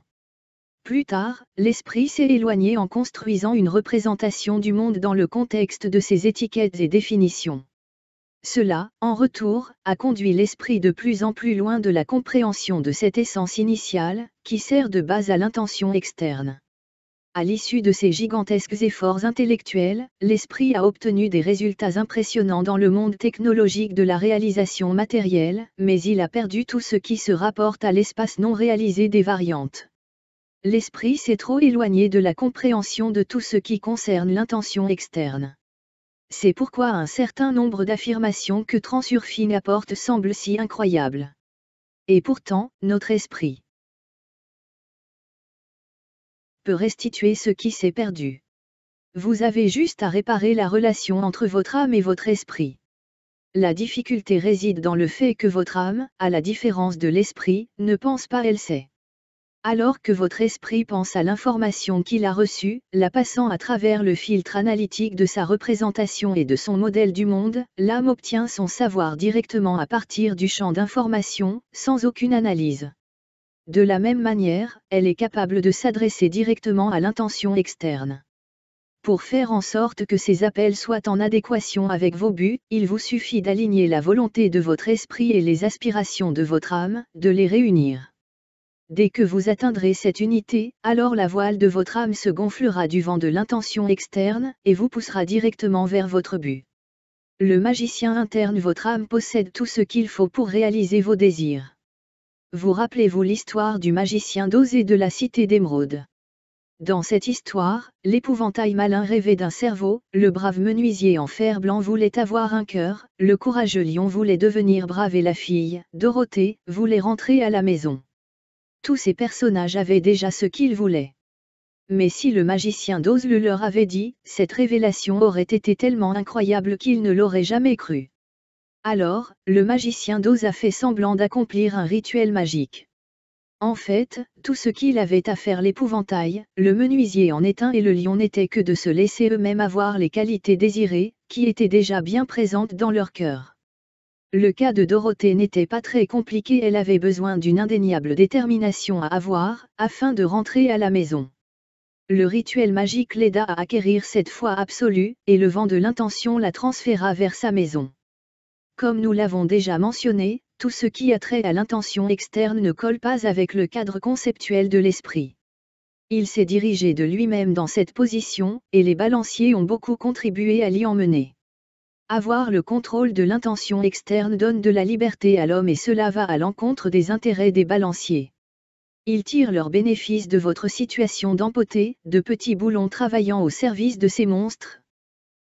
Plus tard, l'esprit s'est éloigné en construisant une représentation du monde dans le contexte de ses étiquettes et définitions. Cela, en retour, a conduit l'esprit de plus en plus loin de la compréhension de cette essence initiale, qui sert de base à l'intention externe. À l'issue de ces gigantesques efforts intellectuels, l'esprit a obtenu des résultats impressionnants dans le monde technologique de la réalisation matérielle, mais il a perdu tout ce qui se rapporte à l'espace non réalisé des variantes. L'esprit s'est trop éloigné de la compréhension de tout ce qui concerne l'intention externe. C'est pourquoi un certain nombre d'affirmations que Transurfine apporte semblent si incroyables. Et pourtant, notre esprit peut restituer ce qui s'est perdu. Vous avez juste à réparer la relation entre votre âme et votre esprit. La difficulté réside dans le fait que votre âme, à la différence de l'esprit, ne pense pas elle sait alors que votre esprit pense à l'information qu'il a reçue, la passant à travers le filtre analytique de sa représentation et de son modèle du monde, l'âme obtient son savoir directement à partir du champ d'information, sans aucune analyse. De la même manière, elle est capable de s'adresser directement à l'intention externe. Pour faire en sorte que ces appels soient en adéquation avec vos buts, il vous suffit d'aligner la volonté de votre esprit et les aspirations de votre âme, de les réunir. Dès que vous atteindrez cette unité, alors la voile de votre âme se gonflera du vent de l'intention externe, et vous poussera directement vers votre but. Le magicien interne votre âme possède tout ce qu'il faut pour réaliser vos désirs. Vous rappelez-vous l'histoire du magicien d'osé de la cité d'émeraude. Dans cette histoire, l'épouvantail malin rêvait d'un cerveau, le brave menuisier en fer blanc voulait avoir un cœur, le courageux lion voulait devenir brave et la fille, Dorothée, voulait rentrer à la maison tous ces personnages avaient déjà ce qu'ils voulaient. Mais si le magicien d'Oz le leur avait dit, cette révélation aurait été tellement incroyable qu'ils ne l'auraient jamais cru. Alors, le magicien d'Oz a fait semblant d'accomplir un rituel magique. En fait, tout ce qu'il avait à faire l'épouvantail, le menuisier en étain et le lion n'était que de se laisser eux-mêmes avoir les qualités désirées, qui étaient déjà bien présentes dans leur cœur. Le cas de Dorothée n'était pas très compliqué, elle avait besoin d'une indéniable détermination à avoir, afin de rentrer à la maison. Le rituel magique l'aida à acquérir cette foi absolue, et le vent de l'intention la transféra vers sa maison. Comme nous l'avons déjà mentionné, tout ce qui a trait à l'intention externe ne colle pas avec le cadre conceptuel de l'esprit. Il s'est dirigé de lui-même dans cette position, et les balanciers ont beaucoup contribué à l'y emmener. Avoir le contrôle de l'intention externe donne de la liberté à l'homme et cela va à l'encontre des intérêts des balanciers. Ils tirent leur bénéfice de votre situation d'empoté, de petits boulons travaillant au service de ces monstres.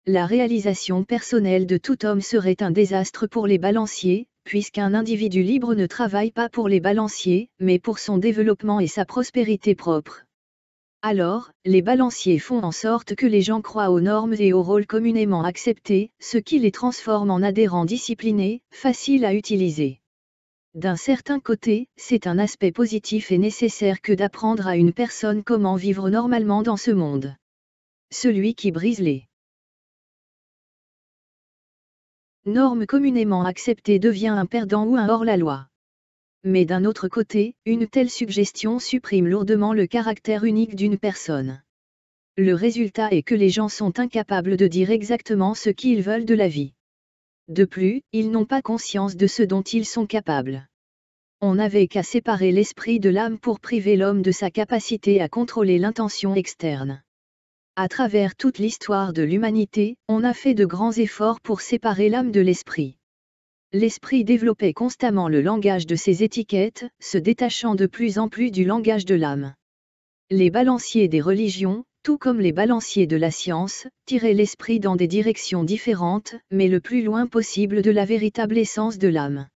La réalisation personnelle de tout homme serait un désastre pour les balanciers, puisqu'un individu libre ne travaille pas pour les balanciers, mais pour son développement et sa prospérité propre. Alors, les balanciers font en sorte que les gens croient aux normes et aux rôles communément acceptés, ce qui les transforme en adhérents disciplinés, faciles à utiliser. D'un certain côté, c'est un aspect positif et nécessaire que d'apprendre à une personne comment vivre normalement dans ce monde. Celui qui brise les normes communément acceptées devient un perdant ou un hors-la-loi. Mais d'un autre côté, une telle suggestion supprime lourdement le caractère unique d'une personne. Le résultat est que les gens sont incapables de dire exactement ce qu'ils veulent de la vie. De plus, ils n'ont pas conscience de ce dont ils sont capables. On n'avait qu'à séparer l'esprit de l'âme pour priver l'homme de sa capacité à contrôler l'intention externe. À travers toute l'histoire de l'humanité, on a fait de grands efforts pour séparer l'âme de l'esprit. L'esprit développait constamment le langage de ses étiquettes, se détachant de plus en plus du langage de l'âme. Les balanciers des religions, tout comme les balanciers de la science, tiraient l'esprit dans des directions différentes, mais le plus loin possible de la véritable essence de l'âme.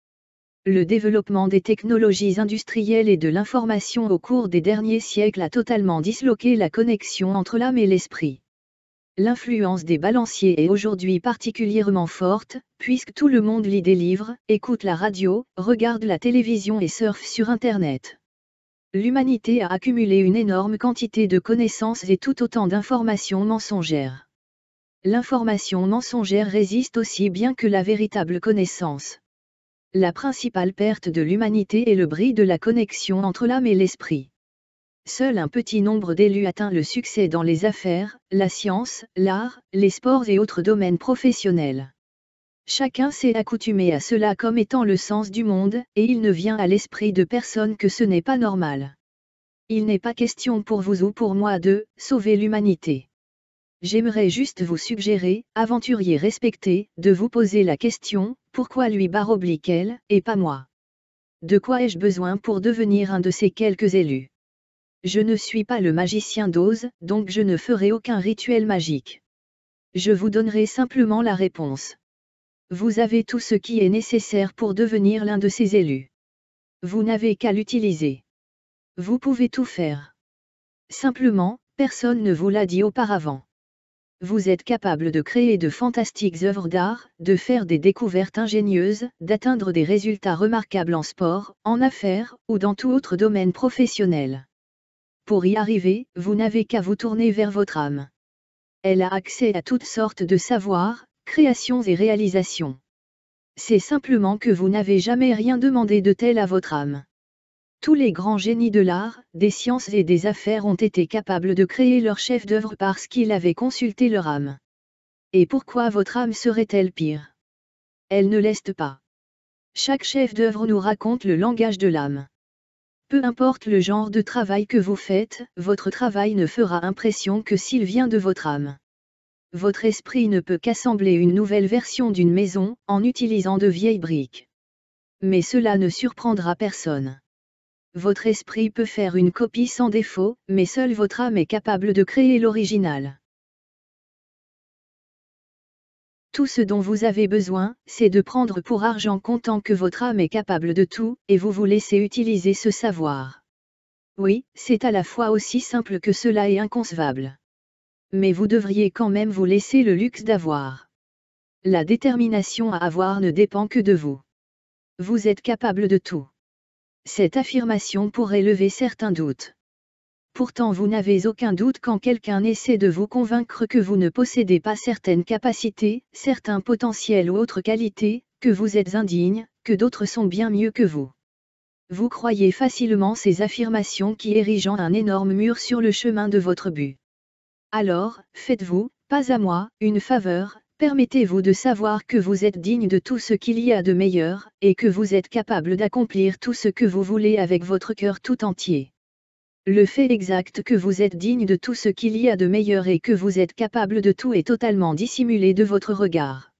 Le développement des technologies industrielles et de l'information au cours des derniers siècles a totalement disloqué la connexion entre l'âme et l'esprit. L'influence des balanciers est aujourd'hui particulièrement forte, puisque tout le monde lit des livres, écoute la radio, regarde la télévision et surfe sur Internet. L'humanité a accumulé une énorme quantité de connaissances et tout autant d'informations mensongères. L'information mensongère résiste aussi bien que la véritable connaissance. La principale perte de l'humanité est le bris de la connexion entre l'âme et l'esprit. Seul un petit nombre d'élus atteint le succès dans les affaires, la science, l'art, les sports et autres domaines professionnels. Chacun s'est accoutumé à cela comme étant le sens du monde, et il ne vient à l'esprit de personne que ce n'est pas normal. Il n'est pas question pour vous ou pour moi de sauver l'humanité. J'aimerais juste vous suggérer, aventurier respecté, de vous poser la question, pourquoi lui barre elle, et pas moi De quoi ai-je besoin pour devenir un de ces quelques élus je ne suis pas le magicien d'Oz, donc je ne ferai aucun rituel magique. Je vous donnerai simplement la réponse. Vous avez tout ce qui est nécessaire pour devenir l'un de ces élus. Vous n'avez qu'à l'utiliser. Vous pouvez tout faire. Simplement, personne ne vous l'a dit auparavant. Vous êtes capable de créer de fantastiques œuvres d'art, de faire des découvertes ingénieuses, d'atteindre des résultats remarquables en sport, en affaires, ou dans tout autre domaine professionnel. Pour y arriver, vous n'avez qu'à vous tourner vers votre âme. Elle a accès à toutes sortes de savoirs, créations et réalisations. C'est simplement que vous n'avez jamais rien demandé de tel à votre âme. Tous les grands génies de l'art, des sciences et des affaires ont été capables de créer leur chef d'œuvre parce qu'ils avaient consulté leur âme. Et pourquoi votre âme serait-elle pire Elle ne l'est pas. Chaque chef d'œuvre nous raconte le langage de l'âme. Peu importe le genre de travail que vous faites, votre travail ne fera impression que s'il vient de votre âme. Votre esprit ne peut qu'assembler une nouvelle version d'une maison, en utilisant de vieilles briques. Mais cela ne surprendra personne. Votre esprit peut faire une copie sans défaut, mais seule votre âme est capable de créer l'original. Tout ce dont vous avez besoin, c'est de prendre pour argent comptant que votre âme est capable de tout, et vous vous laissez utiliser ce savoir. Oui, c'est à la fois aussi simple que cela et inconcevable. Mais vous devriez quand même vous laisser le luxe d'avoir. La détermination à avoir ne dépend que de vous. Vous êtes capable de tout. Cette affirmation pourrait lever certains doutes. Pourtant vous n'avez aucun doute quand quelqu'un essaie de vous convaincre que vous ne possédez pas certaines capacités, certains potentiels ou autres qualités, que vous êtes indigne, que d'autres sont bien mieux que vous. Vous croyez facilement ces affirmations qui érigeant un énorme mur sur le chemin de votre but. Alors, faites-vous, pas à moi, une faveur, permettez-vous de savoir que vous êtes digne de tout ce qu'il y a de meilleur, et que vous êtes capable d'accomplir tout ce que vous voulez avec votre cœur tout entier. Le fait exact que vous êtes digne de tout ce qu'il y a de meilleur et que vous êtes capable de tout est totalement dissimulé de votre regard.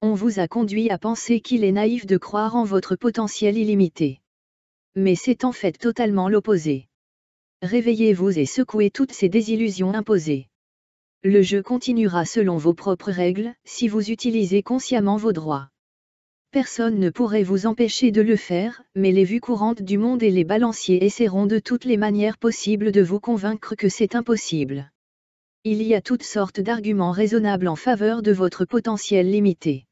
On vous a conduit à penser qu'il est naïf de croire en votre potentiel illimité. Mais c'est en fait totalement l'opposé. Réveillez-vous et secouez toutes ces désillusions imposées. Le jeu continuera selon vos propres règles, si vous utilisez consciemment vos droits. Personne ne pourrait vous empêcher de le faire, mais les vues courantes du monde et les balanciers essaieront de toutes les manières possibles de vous convaincre que c'est impossible. Il y a toutes sortes d'arguments raisonnables en faveur de votre potentiel limité.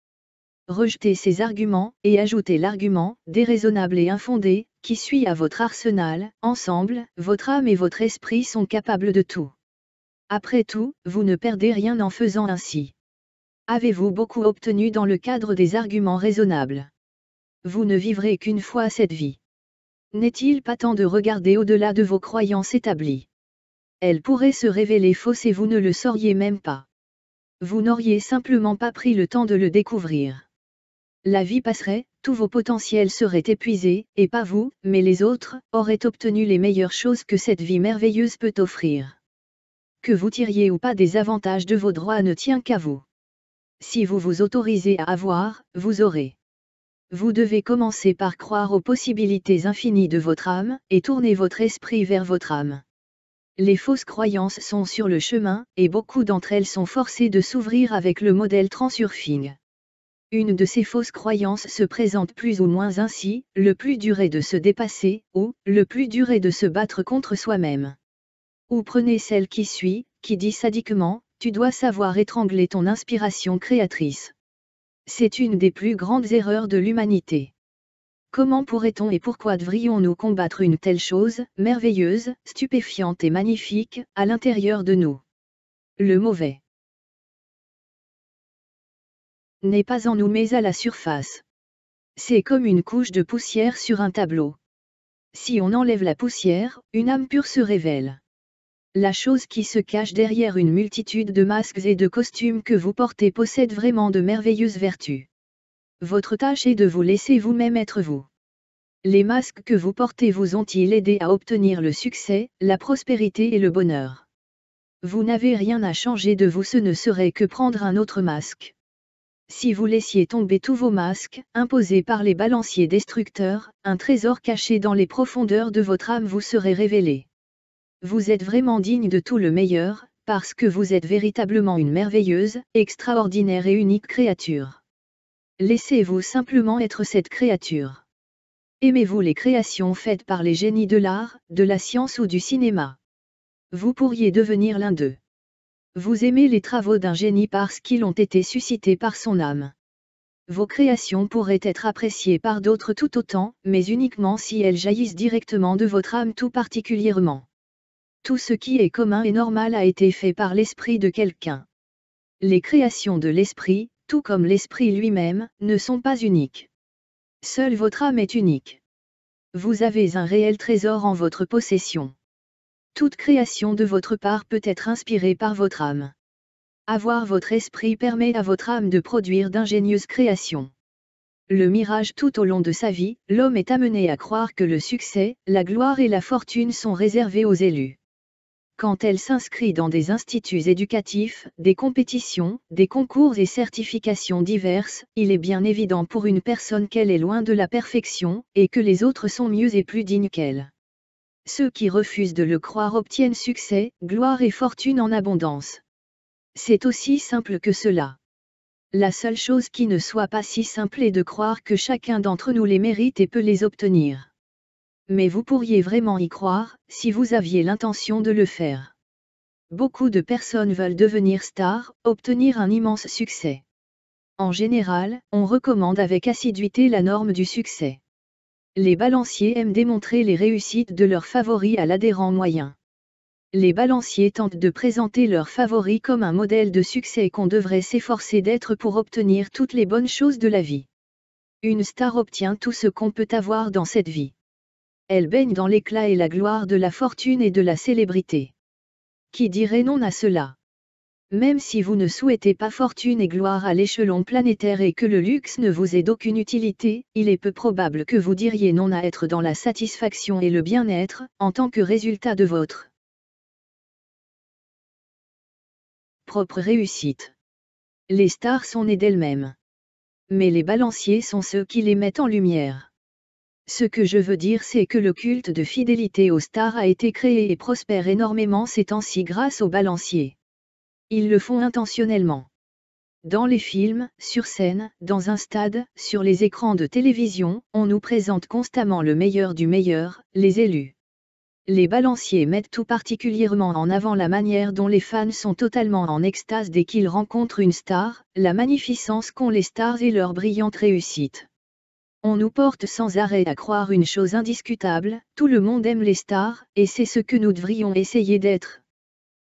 Rejetez ces arguments, et ajoutez l'argument, déraisonnable et infondé, qui suit à votre arsenal, ensemble, votre âme et votre esprit sont capables de tout. Après tout, vous ne perdez rien en faisant ainsi. Avez-vous beaucoup obtenu dans le cadre des arguments raisonnables Vous ne vivrez qu'une fois cette vie. N'est-il pas temps de regarder au-delà de vos croyances établies Elles pourraient se révéler fausses et vous ne le sauriez même pas. Vous n'auriez simplement pas pris le temps de le découvrir. La vie passerait, tous vos potentiels seraient épuisés, et pas vous, mais les autres, auraient obtenu les meilleures choses que cette vie merveilleuse peut offrir. Que vous tiriez ou pas des avantages de vos droits ne tient qu'à vous si vous vous autorisez à avoir, vous aurez. Vous devez commencer par croire aux possibilités infinies de votre âme, et tourner votre esprit vers votre âme. Les fausses croyances sont sur le chemin, et beaucoup d'entre elles sont forcées de s'ouvrir avec le modèle transurfing. Une de ces fausses croyances se présente plus ou moins ainsi, le plus dur est de se dépasser, ou, le plus dur est de se battre contre soi-même. Ou prenez celle qui suit, qui dit sadiquement, tu dois savoir étrangler ton inspiration créatrice. C'est une des plus grandes erreurs de l'humanité. Comment pourrait-on et pourquoi devrions-nous combattre une telle chose, merveilleuse, stupéfiante et magnifique, à l'intérieur de nous Le mauvais n'est pas en nous mais à la surface. C'est comme une couche de poussière sur un tableau. Si on enlève la poussière, une âme pure se révèle la chose qui se cache derrière une multitude de masques et de costumes que vous portez possède vraiment de merveilleuses vertus. Votre tâche est de vous laisser vous-même être vous. Les masques que vous portez vous ont-ils aidé à obtenir le succès, la prospérité et le bonheur Vous n'avez rien à changer de vous, ce ne serait que prendre un autre masque. Si vous laissiez tomber tous vos masques, imposés par les balanciers destructeurs, un trésor caché dans les profondeurs de votre âme vous serait révélé. Vous êtes vraiment digne de tout le meilleur, parce que vous êtes véritablement une merveilleuse, extraordinaire et unique créature. Laissez-vous simplement être cette créature. Aimez-vous les créations faites par les génies de l'art, de la science ou du cinéma Vous pourriez devenir l'un d'eux. Vous aimez les travaux d'un génie parce qu'ils ont été suscités par son âme. Vos créations pourraient être appréciées par d'autres tout autant, mais uniquement si elles jaillissent directement de votre âme tout particulièrement. Tout ce qui est commun et normal a été fait par l'esprit de quelqu'un. Les créations de l'esprit, tout comme l'esprit lui-même, ne sont pas uniques. Seule votre âme est unique. Vous avez un réel trésor en votre possession. Toute création de votre part peut être inspirée par votre âme. Avoir votre esprit permet à votre âme de produire d'ingénieuses créations. Le mirage tout au long de sa vie, l'homme est amené à croire que le succès, la gloire et la fortune sont réservés aux élus quand elle s'inscrit dans des instituts éducatifs, des compétitions, des concours et certifications diverses, il est bien évident pour une personne qu'elle est loin de la perfection, et que les autres sont mieux et plus dignes qu'elle. Ceux qui refusent de le croire obtiennent succès, gloire et fortune en abondance. C'est aussi simple que cela. La seule chose qui ne soit pas si simple est de croire que chacun d'entre nous les mérite et peut les obtenir mais vous pourriez vraiment y croire, si vous aviez l'intention de le faire. Beaucoup de personnes veulent devenir stars, obtenir un immense succès. En général, on recommande avec assiduité la norme du succès. Les balanciers aiment démontrer les réussites de leurs favoris à l'adhérent moyen. Les balanciers tentent de présenter leurs favoris comme un modèle de succès qu'on devrait s'efforcer d'être pour obtenir toutes les bonnes choses de la vie. Une star obtient tout ce qu'on peut avoir dans cette vie. Elle baigne dans l'éclat et la gloire de la fortune et de la célébrité. Qui dirait non à cela Même si vous ne souhaitez pas fortune et gloire à l'échelon planétaire et que le luxe ne vous est d'aucune utilité, il est peu probable que vous diriez non à être dans la satisfaction et le bien-être, en tant que résultat de votre propre réussite. Les stars sont nées d'elles-mêmes. Mais les balanciers sont ceux qui les mettent en lumière. Ce que je veux dire c'est que le culte de fidélité aux stars a été créé et prospère énormément ces temps-ci grâce aux balanciers. Ils le font intentionnellement. Dans les films, sur scène, dans un stade, sur les écrans de télévision, on nous présente constamment le meilleur du meilleur, les élus. Les balanciers mettent tout particulièrement en avant la manière dont les fans sont totalement en extase dès qu'ils rencontrent une star, la magnificence qu'ont les stars et leur brillante réussite. On nous porte sans arrêt à croire une chose indiscutable, tout le monde aime les stars, et c'est ce que nous devrions essayer d'être.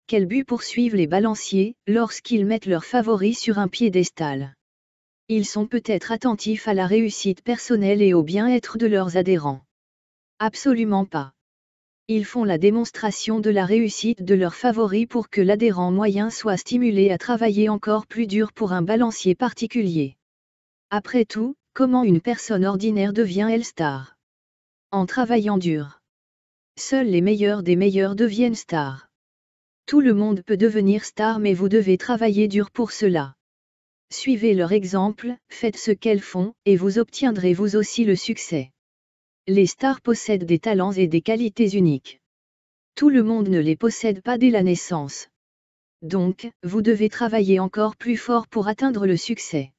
Quel but poursuivent les balanciers, lorsqu'ils mettent leurs favoris sur un piédestal Ils sont peut-être attentifs à la réussite personnelle et au bien-être de leurs adhérents. Absolument pas. Ils font la démonstration de la réussite de leurs favoris pour que l'adhérent moyen soit stimulé à travailler encore plus dur pour un balancier particulier. Après tout, Comment une personne ordinaire devient elle star En travaillant dur. Seuls les meilleurs des meilleurs deviennent stars. Tout le monde peut devenir star mais vous devez travailler dur pour cela. Suivez leur exemple, faites ce qu'elles font, et vous obtiendrez vous aussi le succès. Les stars possèdent des talents et des qualités uniques. Tout le monde ne les possède pas dès la naissance. Donc, vous devez travailler encore plus fort pour atteindre le succès.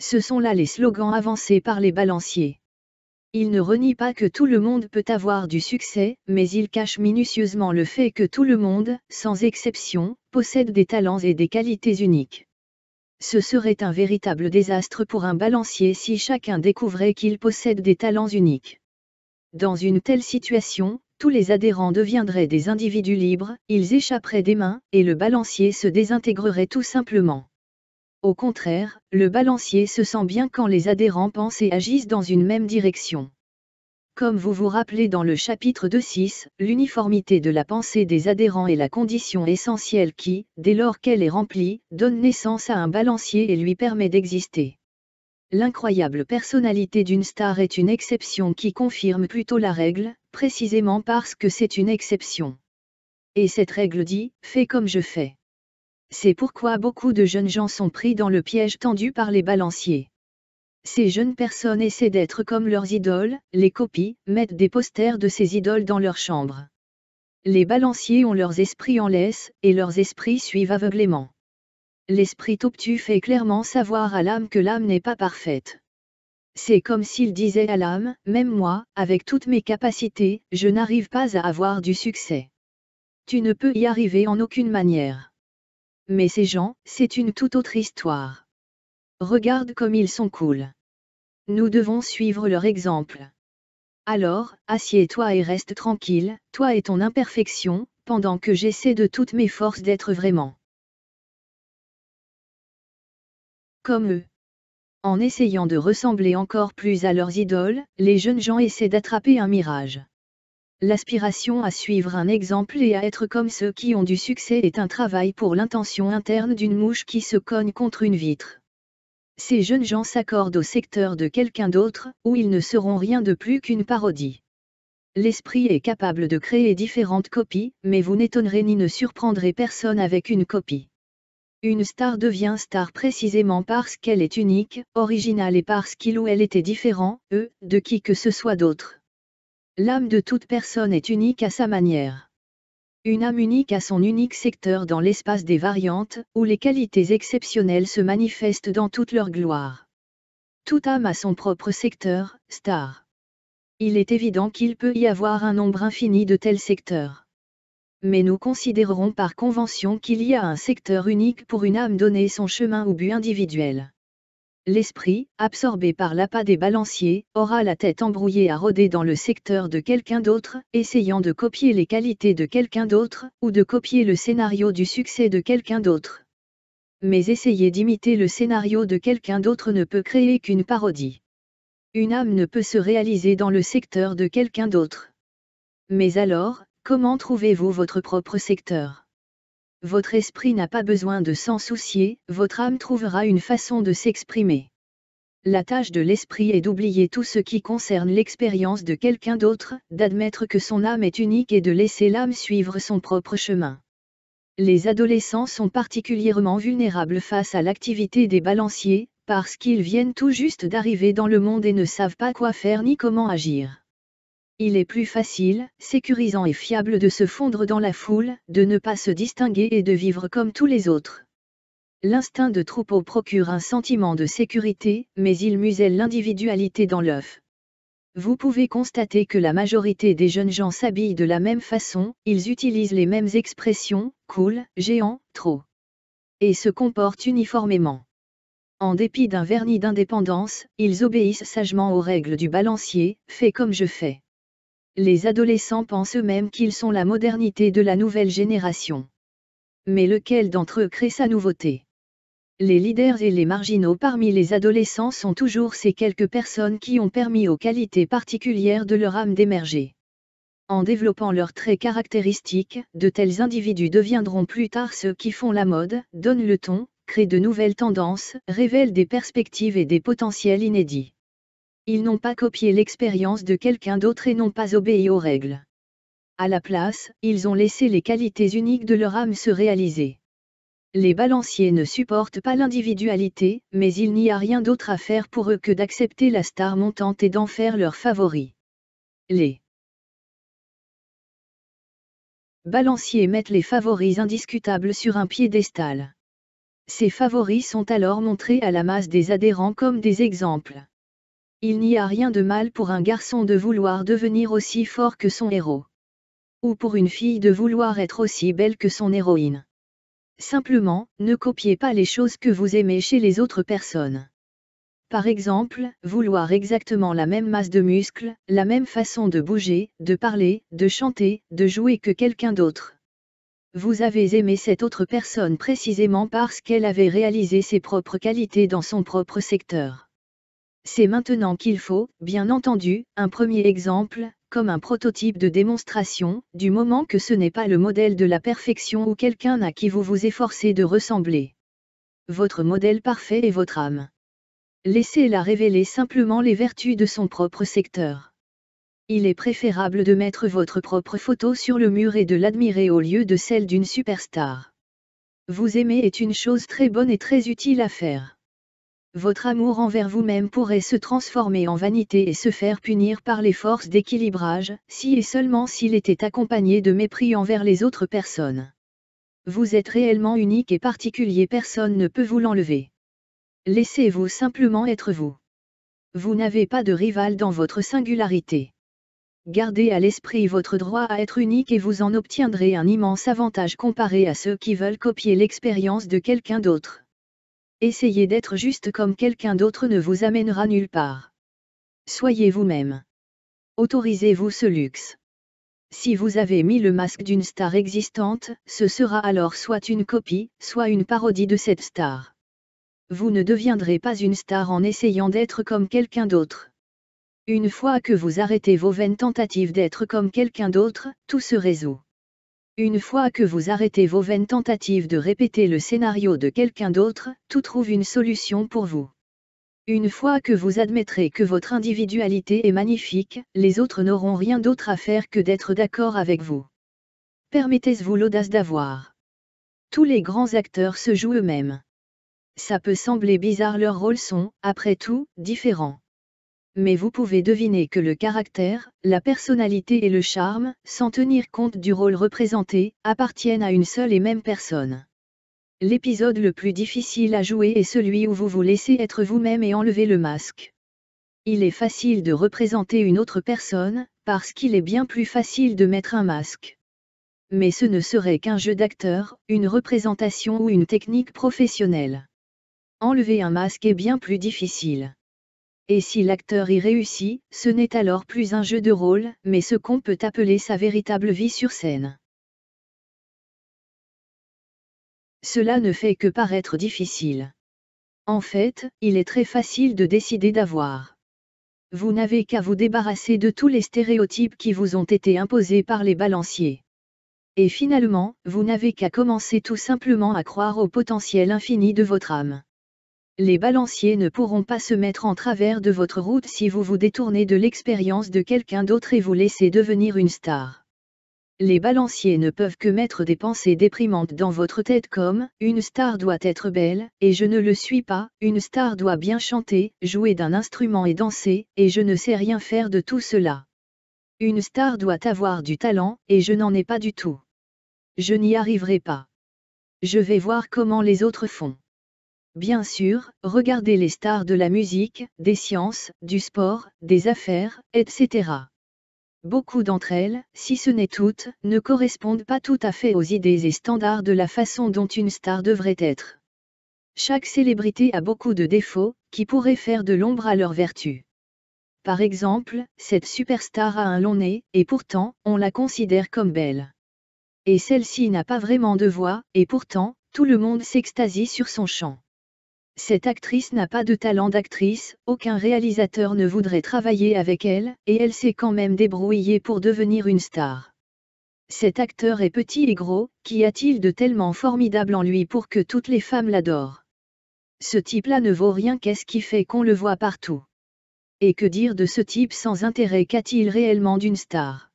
Ce sont là les slogans avancés par les balanciers. Il ne renie pas que tout le monde peut avoir du succès, mais il cache minutieusement le fait que tout le monde, sans exception, possède des talents et des qualités uniques. Ce serait un véritable désastre pour un balancier si chacun découvrait qu'il possède des talents uniques. Dans une telle situation, tous les adhérents deviendraient des individus libres, ils échapperaient des mains, et le balancier se désintégrerait tout simplement. Au contraire, le balancier se sent bien quand les adhérents pensent et agissent dans une même direction. Comme vous vous rappelez dans le chapitre 2.6, l'uniformité de la pensée des adhérents est la condition essentielle qui, dès lors qu'elle est remplie, donne naissance à un balancier et lui permet d'exister. L'incroyable personnalité d'une star est une exception qui confirme plutôt la règle, précisément parce que c'est une exception. Et cette règle dit, fais comme je fais. C'est pourquoi beaucoup de jeunes gens sont pris dans le piège tendu par les balanciers. Ces jeunes personnes essaient d'être comme leurs idoles, les copient, mettent des posters de ces idoles dans leur chambres. Les balanciers ont leurs esprits en laisse, et leurs esprits suivent aveuglément. L'esprit obtus fait clairement savoir à l'âme que l'âme n'est pas parfaite. C'est comme s'il disait à l'âme, même moi, avec toutes mes capacités, je n'arrive pas à avoir du succès. Tu ne peux y arriver en aucune manière. Mais ces gens, c'est une toute autre histoire. Regarde comme ils sont cool. Nous devons suivre leur exemple. Alors, assieds-toi et reste tranquille, toi et ton imperfection, pendant que j'essaie de toutes mes forces d'être vraiment. Comme eux. En essayant de ressembler encore plus à leurs idoles, les jeunes gens essaient d'attraper un mirage. L'aspiration à suivre un exemple et à être comme ceux qui ont du succès est un travail pour l'intention interne d'une mouche qui se cogne contre une vitre. Ces jeunes gens s'accordent au secteur de quelqu'un d'autre, où ils ne seront rien de plus qu'une parodie. L'esprit est capable de créer différentes copies, mais vous n'étonnerez ni ne surprendrez personne avec une copie. Une star devient star précisément parce qu'elle est unique, originale et parce qu'il ou elle était différent, eux, de qui que ce soit d'autre. L'âme de toute personne est unique à sa manière. Une âme unique à son unique secteur dans l'espace des variantes, où les qualités exceptionnelles se manifestent dans toute leur gloire. Toute âme a son propre secteur, star. Il est évident qu'il peut y avoir un nombre infini de tels secteurs. Mais nous considérerons par convention qu'il y a un secteur unique pour une âme donnée son chemin ou but individuel. L'esprit, absorbé par l'appât des balanciers, aura la tête embrouillée à rôder dans le secteur de quelqu'un d'autre, essayant de copier les qualités de quelqu'un d'autre, ou de copier le scénario du succès de quelqu'un d'autre. Mais essayer d'imiter le scénario de quelqu'un d'autre ne peut créer qu'une parodie. Une âme ne peut se réaliser dans le secteur de quelqu'un d'autre. Mais alors, comment trouvez-vous votre propre secteur votre esprit n'a pas besoin de s'en soucier, votre âme trouvera une façon de s'exprimer. La tâche de l'esprit est d'oublier tout ce qui concerne l'expérience de quelqu'un d'autre, d'admettre que son âme est unique et de laisser l'âme suivre son propre chemin. Les adolescents sont particulièrement vulnérables face à l'activité des balanciers, parce qu'ils viennent tout juste d'arriver dans le monde et ne savent pas quoi faire ni comment agir il est plus facile, sécurisant et fiable de se fondre dans la foule, de ne pas se distinguer et de vivre comme tous les autres. L'instinct de troupeau procure un sentiment de sécurité, mais il muselle l'individualité dans l'œuf. Vous pouvez constater que la majorité des jeunes gens s'habillent de la même façon, ils utilisent les mêmes expressions, cool, géant, trop, et se comportent uniformément. En dépit d'un vernis d'indépendance, ils obéissent sagement aux règles du balancier, fais comme je fais les adolescents pensent eux-mêmes qu'ils sont la modernité de la nouvelle génération. Mais lequel d'entre eux crée sa nouveauté Les leaders et les marginaux parmi les adolescents sont toujours ces quelques personnes qui ont permis aux qualités particulières de leur âme d'émerger. En développant leurs traits caractéristiques, de tels individus deviendront plus tard ceux qui font la mode, donnent le ton, créent de nouvelles tendances, révèlent des perspectives et des potentiels inédits. Ils n'ont pas copié l'expérience de quelqu'un d'autre et n'ont pas obéi aux règles. À la place, ils ont laissé les qualités uniques de leur âme se réaliser. Les balanciers ne supportent pas l'individualité, mais il n'y a rien d'autre à faire pour eux que d'accepter la star montante et d'en faire leurs favoris. Les balanciers mettent les favoris indiscutables sur un piédestal. Ces favoris sont alors montrés à la masse des adhérents comme des exemples. Il n'y a rien de mal pour un garçon de vouloir devenir aussi fort que son héros. Ou pour une fille de vouloir être aussi belle que son héroïne. Simplement, ne copiez pas les choses que vous aimez chez les autres personnes. Par exemple, vouloir exactement la même masse de muscles, la même façon de bouger, de parler, de chanter, de jouer que quelqu'un d'autre. Vous avez aimé cette autre personne précisément parce qu'elle avait réalisé ses propres qualités dans son propre secteur. C'est maintenant qu'il faut, bien entendu, un premier exemple, comme un prototype de démonstration, du moment que ce n'est pas le modèle de la perfection ou quelqu'un à qui vous vous efforcez de ressembler. Votre modèle parfait est votre âme. Laissez-la révéler simplement les vertus de son propre secteur. Il est préférable de mettre votre propre photo sur le mur et de l'admirer au lieu de celle d'une superstar. Vous aimer est une chose très bonne et très utile à faire votre amour envers vous-même pourrait se transformer en vanité et se faire punir par les forces d'équilibrage, si et seulement s'il était accompagné de mépris envers les autres personnes. Vous êtes réellement unique et particulier, personne ne peut vous l'enlever. Laissez-vous simplement être vous. Vous n'avez pas de rival dans votre singularité. Gardez à l'esprit votre droit à être unique et vous en obtiendrez un immense avantage comparé à ceux qui veulent copier l'expérience de quelqu'un d'autre. Essayez d'être juste comme quelqu'un d'autre ne vous amènera nulle part. Soyez vous-même. Autorisez-vous ce luxe. Si vous avez mis le masque d'une star existante, ce sera alors soit une copie, soit une parodie de cette star. Vous ne deviendrez pas une star en essayant d'être comme quelqu'un d'autre. Une fois que vous arrêtez vos vaines tentatives d'être comme quelqu'un d'autre, tout se résout. Une fois que vous arrêtez vos vaines tentatives de répéter le scénario de quelqu'un d'autre, tout trouve une solution pour vous. Une fois que vous admettrez que votre individualité est magnifique, les autres n'auront rien d'autre à faire que d'être d'accord avec vous. Permettez-vous l'audace d'avoir. Tous les grands acteurs se jouent eux-mêmes. Ça peut sembler bizarre, leurs rôles sont, après tout, différents mais vous pouvez deviner que le caractère, la personnalité et le charme, sans tenir compte du rôle représenté, appartiennent à une seule et même personne. L'épisode le plus difficile à jouer est celui où vous vous laissez être vous-même et enlevez le masque. Il est facile de représenter une autre personne, parce qu'il est bien plus facile de mettre un masque. Mais ce ne serait qu'un jeu d'acteur, une représentation ou une technique professionnelle. Enlever un masque est bien plus difficile et si l'acteur y réussit, ce n'est alors plus un jeu de rôle, mais ce qu'on peut appeler sa véritable vie sur scène. Cela ne fait que paraître difficile. En fait, il est très facile de décider d'avoir. Vous n'avez qu'à vous débarrasser de tous les stéréotypes qui vous ont été imposés par les balanciers. Et finalement, vous n'avez qu'à commencer tout simplement à croire au potentiel infini de votre âme les balanciers ne pourront pas se mettre en travers de votre route si vous vous détournez de l'expérience de quelqu'un d'autre et vous laissez devenir une star. Les balanciers ne peuvent que mettre des pensées déprimantes dans votre tête comme ⁇ Une star doit être belle, et je ne le suis pas ⁇ Une star doit bien chanter, jouer d'un instrument et danser, et je ne sais rien faire de tout cela. Une star doit avoir du talent, et je n'en ai pas du tout. Je n'y arriverai pas. Je vais voir comment les autres font. Bien sûr, regardez les stars de la musique, des sciences, du sport, des affaires, etc. Beaucoup d'entre elles, si ce n'est toutes, ne correspondent pas tout à fait aux idées et standards de la façon dont une star devrait être. Chaque célébrité a beaucoup de défauts, qui pourraient faire de l'ombre à leurs vertus. Par exemple, cette superstar a un long nez, et pourtant, on la considère comme belle. Et celle-ci n'a pas vraiment de voix, et pourtant, tout le monde s'extasie sur son chant. Cette actrice n'a pas de talent d'actrice, aucun réalisateur ne voudrait travailler avec elle, et elle s'est quand même débrouillée pour devenir une star. Cet acteur est petit et gros, qu'y a-t-il de tellement formidable en lui pour que toutes les femmes l'adorent Ce type-là ne vaut rien qu'est-ce qui fait qu'on le voit partout. Et que dire de ce type sans intérêt qu'a-t-il réellement d'une star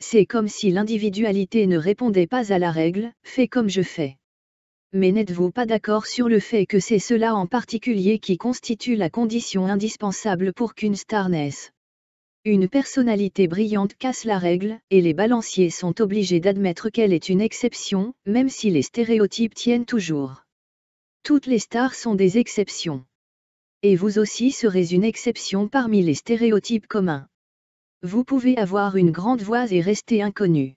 C'est comme si l'individualité ne répondait pas à la règle, fais comme je fais mais n'êtes-vous pas d'accord sur le fait que c'est cela en particulier qui constitue la condition indispensable pour qu'une star naisse Une personnalité brillante casse la règle, et les balanciers sont obligés d'admettre qu'elle est une exception, même si les stéréotypes tiennent toujours. Toutes les stars sont des exceptions. Et vous aussi serez une exception parmi les stéréotypes communs. Vous pouvez avoir une grande voix et rester inconnu.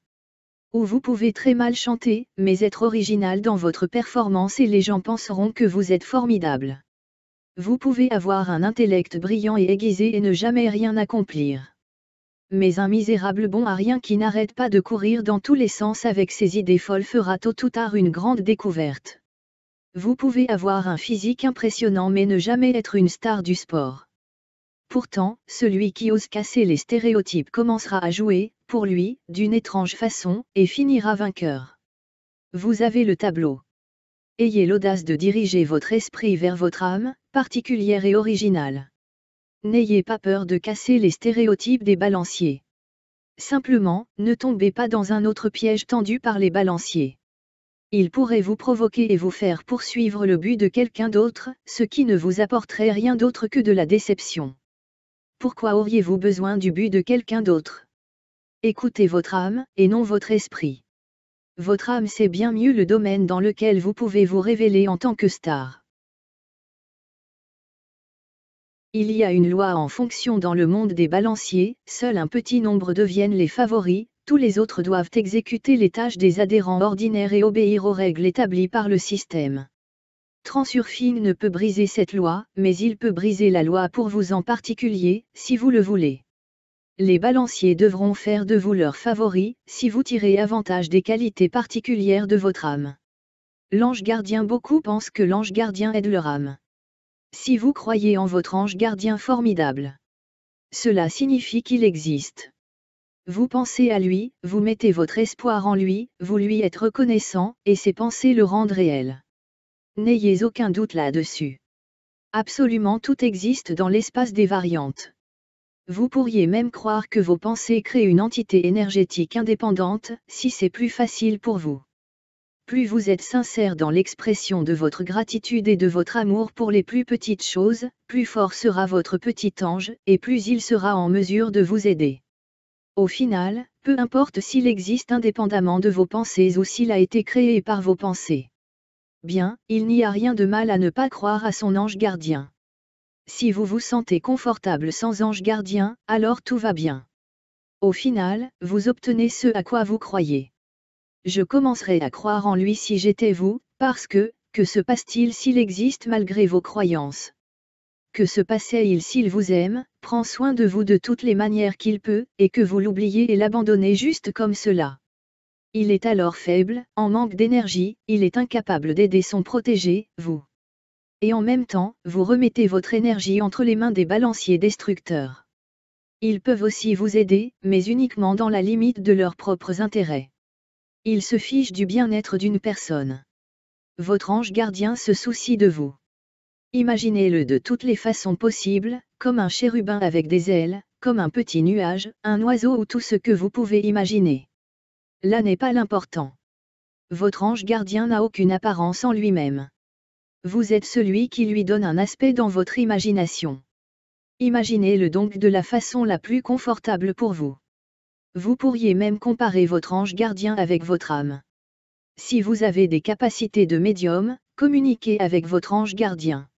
Ou vous pouvez très mal chanter, mais être original dans votre performance et les gens penseront que vous êtes formidable. Vous pouvez avoir un intellect brillant et aiguisé et ne jamais rien accomplir. Mais un misérable bon à rien qui n'arrête pas de courir dans tous les sens avec ses idées folles fera tôt ou tard une grande découverte. Vous pouvez avoir un physique impressionnant mais ne jamais être une star du sport. Pourtant, celui qui ose casser les stéréotypes commencera à jouer, pour lui, d'une étrange façon, et finira vainqueur. Vous avez le tableau. Ayez l'audace de diriger votre esprit vers votre âme, particulière et originale. N'ayez pas peur de casser les stéréotypes des balanciers. Simplement, ne tombez pas dans un autre piège tendu par les balanciers. Ils pourraient vous provoquer et vous faire poursuivre le but de quelqu'un d'autre, ce qui ne vous apporterait rien d'autre que de la déception pourquoi auriez-vous besoin du but de quelqu'un d'autre Écoutez votre âme, et non votre esprit. Votre âme sait bien mieux le domaine dans lequel vous pouvez vous révéler en tant que star. Il y a une loi en fonction dans le monde des balanciers, seul un petit nombre deviennent les favoris, tous les autres doivent exécuter les tâches des adhérents ordinaires et obéir aux règles établies par le système. Transurfine ne peut briser cette loi, mais il peut briser la loi pour vous en particulier, si vous le voulez. Les balanciers devront faire de vous leur favori, si vous tirez avantage des qualités particulières de votre âme. L'ange gardien beaucoup pensent que l'ange gardien aide leur âme. Si vous croyez en votre ange gardien formidable, cela signifie qu'il existe. Vous pensez à lui, vous mettez votre espoir en lui, vous lui êtes reconnaissant, et ses pensées le rendent réel. N'ayez aucun doute là-dessus. Absolument tout existe dans l'espace des variantes. Vous pourriez même croire que vos pensées créent une entité énergétique indépendante, si c'est plus facile pour vous. Plus vous êtes sincère dans l'expression de votre gratitude et de votre amour pour les plus petites choses, plus fort sera votre petit ange, et plus il sera en mesure de vous aider. Au final, peu importe s'il existe indépendamment de vos pensées ou s'il a été créé par vos pensées. Bien, il n'y a rien de mal à ne pas croire à son ange gardien. Si vous vous sentez confortable sans ange gardien, alors tout va bien. Au final, vous obtenez ce à quoi vous croyez. Je commencerai à croire en lui si j'étais vous, parce que, que se passe-t-il s'il existe malgré vos croyances Que se passait-il s'il vous aime, prend soin de vous de toutes les manières qu'il peut, et que vous l'oubliez et l'abandonnez juste comme cela il est alors faible, en manque d'énergie, il est incapable d'aider son protégé, vous. Et en même temps, vous remettez votre énergie entre les mains des balanciers destructeurs. Ils peuvent aussi vous aider, mais uniquement dans la limite de leurs propres intérêts. Ils se fichent du bien-être d'une personne. Votre ange gardien se soucie de vous. Imaginez-le de toutes les façons possibles, comme un chérubin avec des ailes, comme un petit nuage, un oiseau ou tout ce que vous pouvez imaginer. Là n'est pas l'important. Votre ange gardien n'a aucune apparence en lui-même. Vous êtes celui qui lui donne un aspect dans votre imagination. Imaginez-le donc de la façon la plus confortable pour vous. Vous pourriez même comparer votre ange gardien avec votre âme. Si vous avez des capacités de médium, communiquez avec votre ange gardien.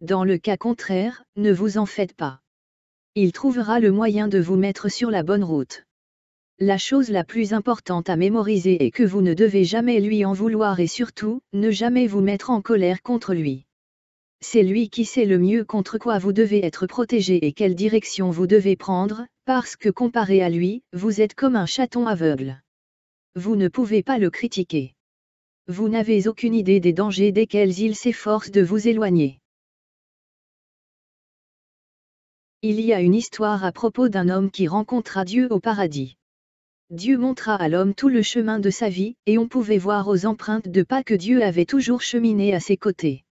Dans le cas contraire, ne vous en faites pas. Il trouvera le moyen de vous mettre sur la bonne route. La chose la plus importante à mémoriser est que vous ne devez jamais lui en vouloir et surtout, ne jamais vous mettre en colère contre lui. C'est lui qui sait le mieux contre quoi vous devez être protégé et quelle direction vous devez prendre, parce que comparé à lui, vous êtes comme un chaton aveugle. Vous ne pouvez pas le critiquer. Vous n'avez aucune idée des dangers desquels il s'efforce de vous éloigner. Il y a une histoire à propos d'un homme qui rencontra Dieu au paradis. Dieu montra à l'homme tout le chemin de sa vie, et on pouvait voir aux empreintes de pas que Dieu avait toujours cheminé à ses côtés.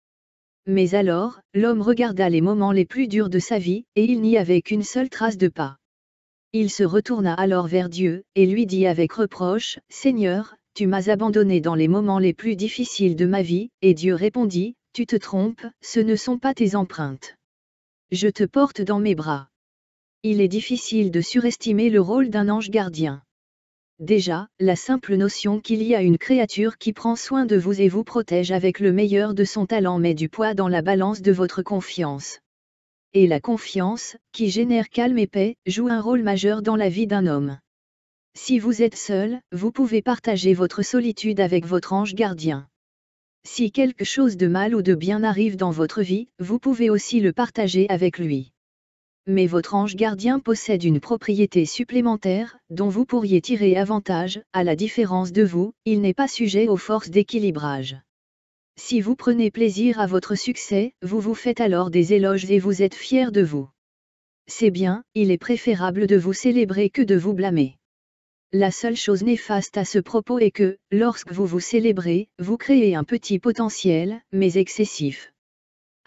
Mais alors, l'homme regarda les moments les plus durs de sa vie, et il n'y avait qu'une seule trace de pas. Il se retourna alors vers Dieu, et lui dit avec reproche, Seigneur, tu m'as abandonné dans les moments les plus difficiles de ma vie, et Dieu répondit, Tu te trompes, ce ne sont pas tes empreintes. Je te porte dans mes bras. Il est difficile de surestimer le rôle d'un ange gardien. Déjà, la simple notion qu'il y a une créature qui prend soin de vous et vous protège avec le meilleur de son talent met du poids dans la balance de votre confiance. Et la confiance, qui génère calme et paix, joue un rôle majeur dans la vie d'un homme. Si vous êtes seul, vous pouvez partager votre solitude avec votre ange gardien. Si quelque chose de mal ou de bien arrive dans votre vie, vous pouvez aussi le partager avec lui mais votre ange gardien possède une propriété supplémentaire, dont vous pourriez tirer avantage, à la différence de vous, il n'est pas sujet aux forces d'équilibrage. Si vous prenez plaisir à votre succès, vous vous faites alors des éloges et vous êtes fier de vous. C'est bien, il est préférable de vous célébrer que de vous blâmer. La seule chose néfaste à ce propos est que, lorsque vous vous célébrez, vous créez un petit potentiel, mais excessif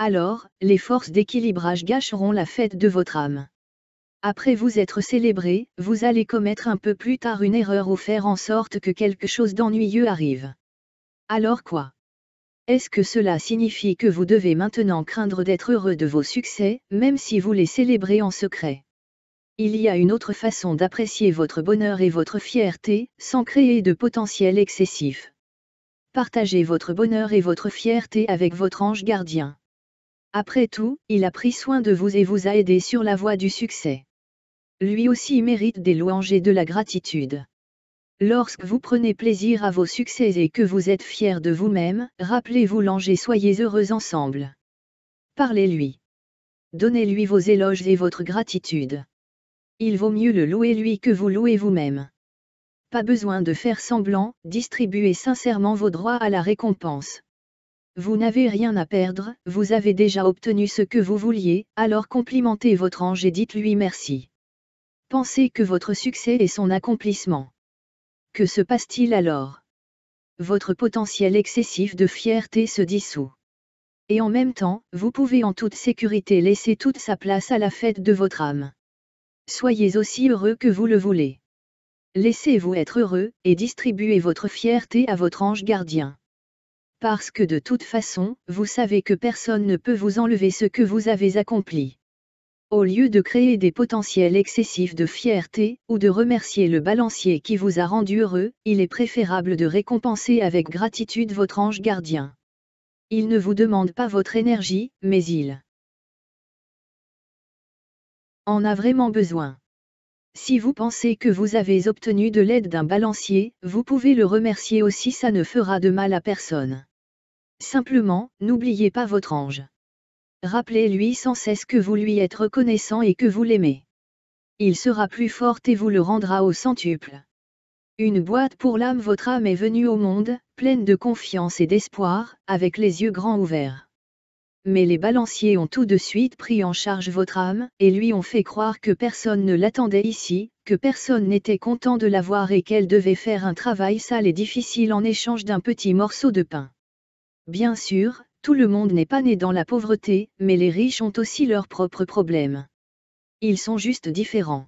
alors, les forces d'équilibrage gâcheront la fête de votre âme. Après vous être célébré, vous allez commettre un peu plus tard une erreur ou faire en sorte que quelque chose d'ennuyeux arrive. Alors quoi Est-ce que cela signifie que vous devez maintenant craindre d'être heureux de vos succès, même si vous les célébrez en secret Il y a une autre façon d'apprécier votre bonheur et votre fierté, sans créer de potentiel excessif. Partagez votre bonheur et votre fierté avec votre ange gardien. Après tout, il a pris soin de vous et vous a aidé sur la voie du succès. Lui aussi mérite des louanges et de la gratitude. Lorsque vous prenez plaisir à vos succès et que vous êtes fiers de vous-même, rappelez-vous l'ange et soyez heureux ensemble. Parlez-lui. Donnez-lui vos éloges et votre gratitude. Il vaut mieux le louer lui que vous louez vous-même. Pas besoin de faire semblant, distribuez sincèrement vos droits à la récompense. Vous n'avez rien à perdre, vous avez déjà obtenu ce que vous vouliez, alors complimentez votre ange et dites-lui merci. Pensez que votre succès est son accomplissement. Que se passe-t-il alors Votre potentiel excessif de fierté se dissout. Et en même temps, vous pouvez en toute sécurité laisser toute sa place à la fête de votre âme. Soyez aussi heureux que vous le voulez. Laissez-vous être heureux, et distribuez votre fierté à votre ange gardien parce que de toute façon, vous savez que personne ne peut vous enlever ce que vous avez accompli. Au lieu de créer des potentiels excessifs de fierté, ou de remercier le balancier qui vous a rendu heureux, il est préférable de récompenser avec gratitude votre ange gardien. Il ne vous demande pas votre énergie, mais il en a vraiment besoin. Si vous pensez que vous avez obtenu de l'aide d'un balancier, vous pouvez le remercier aussi ça ne fera de mal à personne. Simplement, n'oubliez pas votre ange. Rappelez-lui sans cesse que vous lui êtes reconnaissant et que vous l'aimez. Il sera plus fort et vous le rendra au centuple. Une boîte pour l'âme Votre âme est venue au monde, pleine de confiance et d'espoir, avec les yeux grands ouverts. Mais les balanciers ont tout de suite pris en charge votre âme, et lui ont fait croire que personne ne l'attendait ici, que personne n'était content de la voir et qu'elle devait faire un travail sale et difficile en échange d'un petit morceau de pain. Bien sûr, tout le monde n'est pas né dans la pauvreté, mais les riches ont aussi leurs propres problèmes. Ils sont juste différents.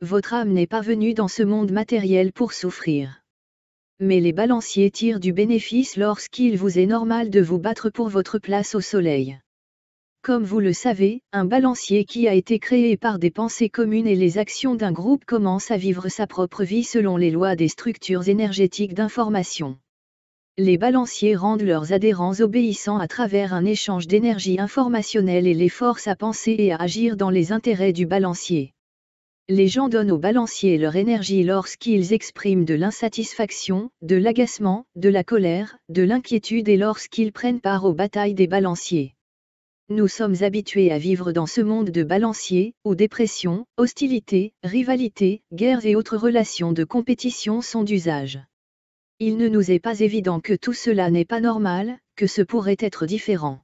Votre âme n'est pas venue dans ce monde matériel pour souffrir. Mais les balanciers tirent du bénéfice lorsqu'il vous est normal de vous battre pour votre place au soleil. Comme vous le savez, un balancier qui a été créé par des pensées communes et les actions d'un groupe commence à vivre sa propre vie selon les lois des structures énergétiques d'information les balanciers rendent leurs adhérents obéissants à travers un échange d'énergie informationnelle et les forcent à penser et à agir dans les intérêts du balancier. Les gens donnent aux balanciers leur énergie lorsqu'ils expriment de l'insatisfaction, de l'agacement, de la colère, de l'inquiétude et lorsqu'ils prennent part aux batailles des balanciers. Nous sommes habitués à vivre dans ce monde de balanciers, où dépression, hostilité, rivalité, guerres et autres relations de compétition sont d'usage il ne nous est pas évident que tout cela n'est pas normal, que ce pourrait être différent.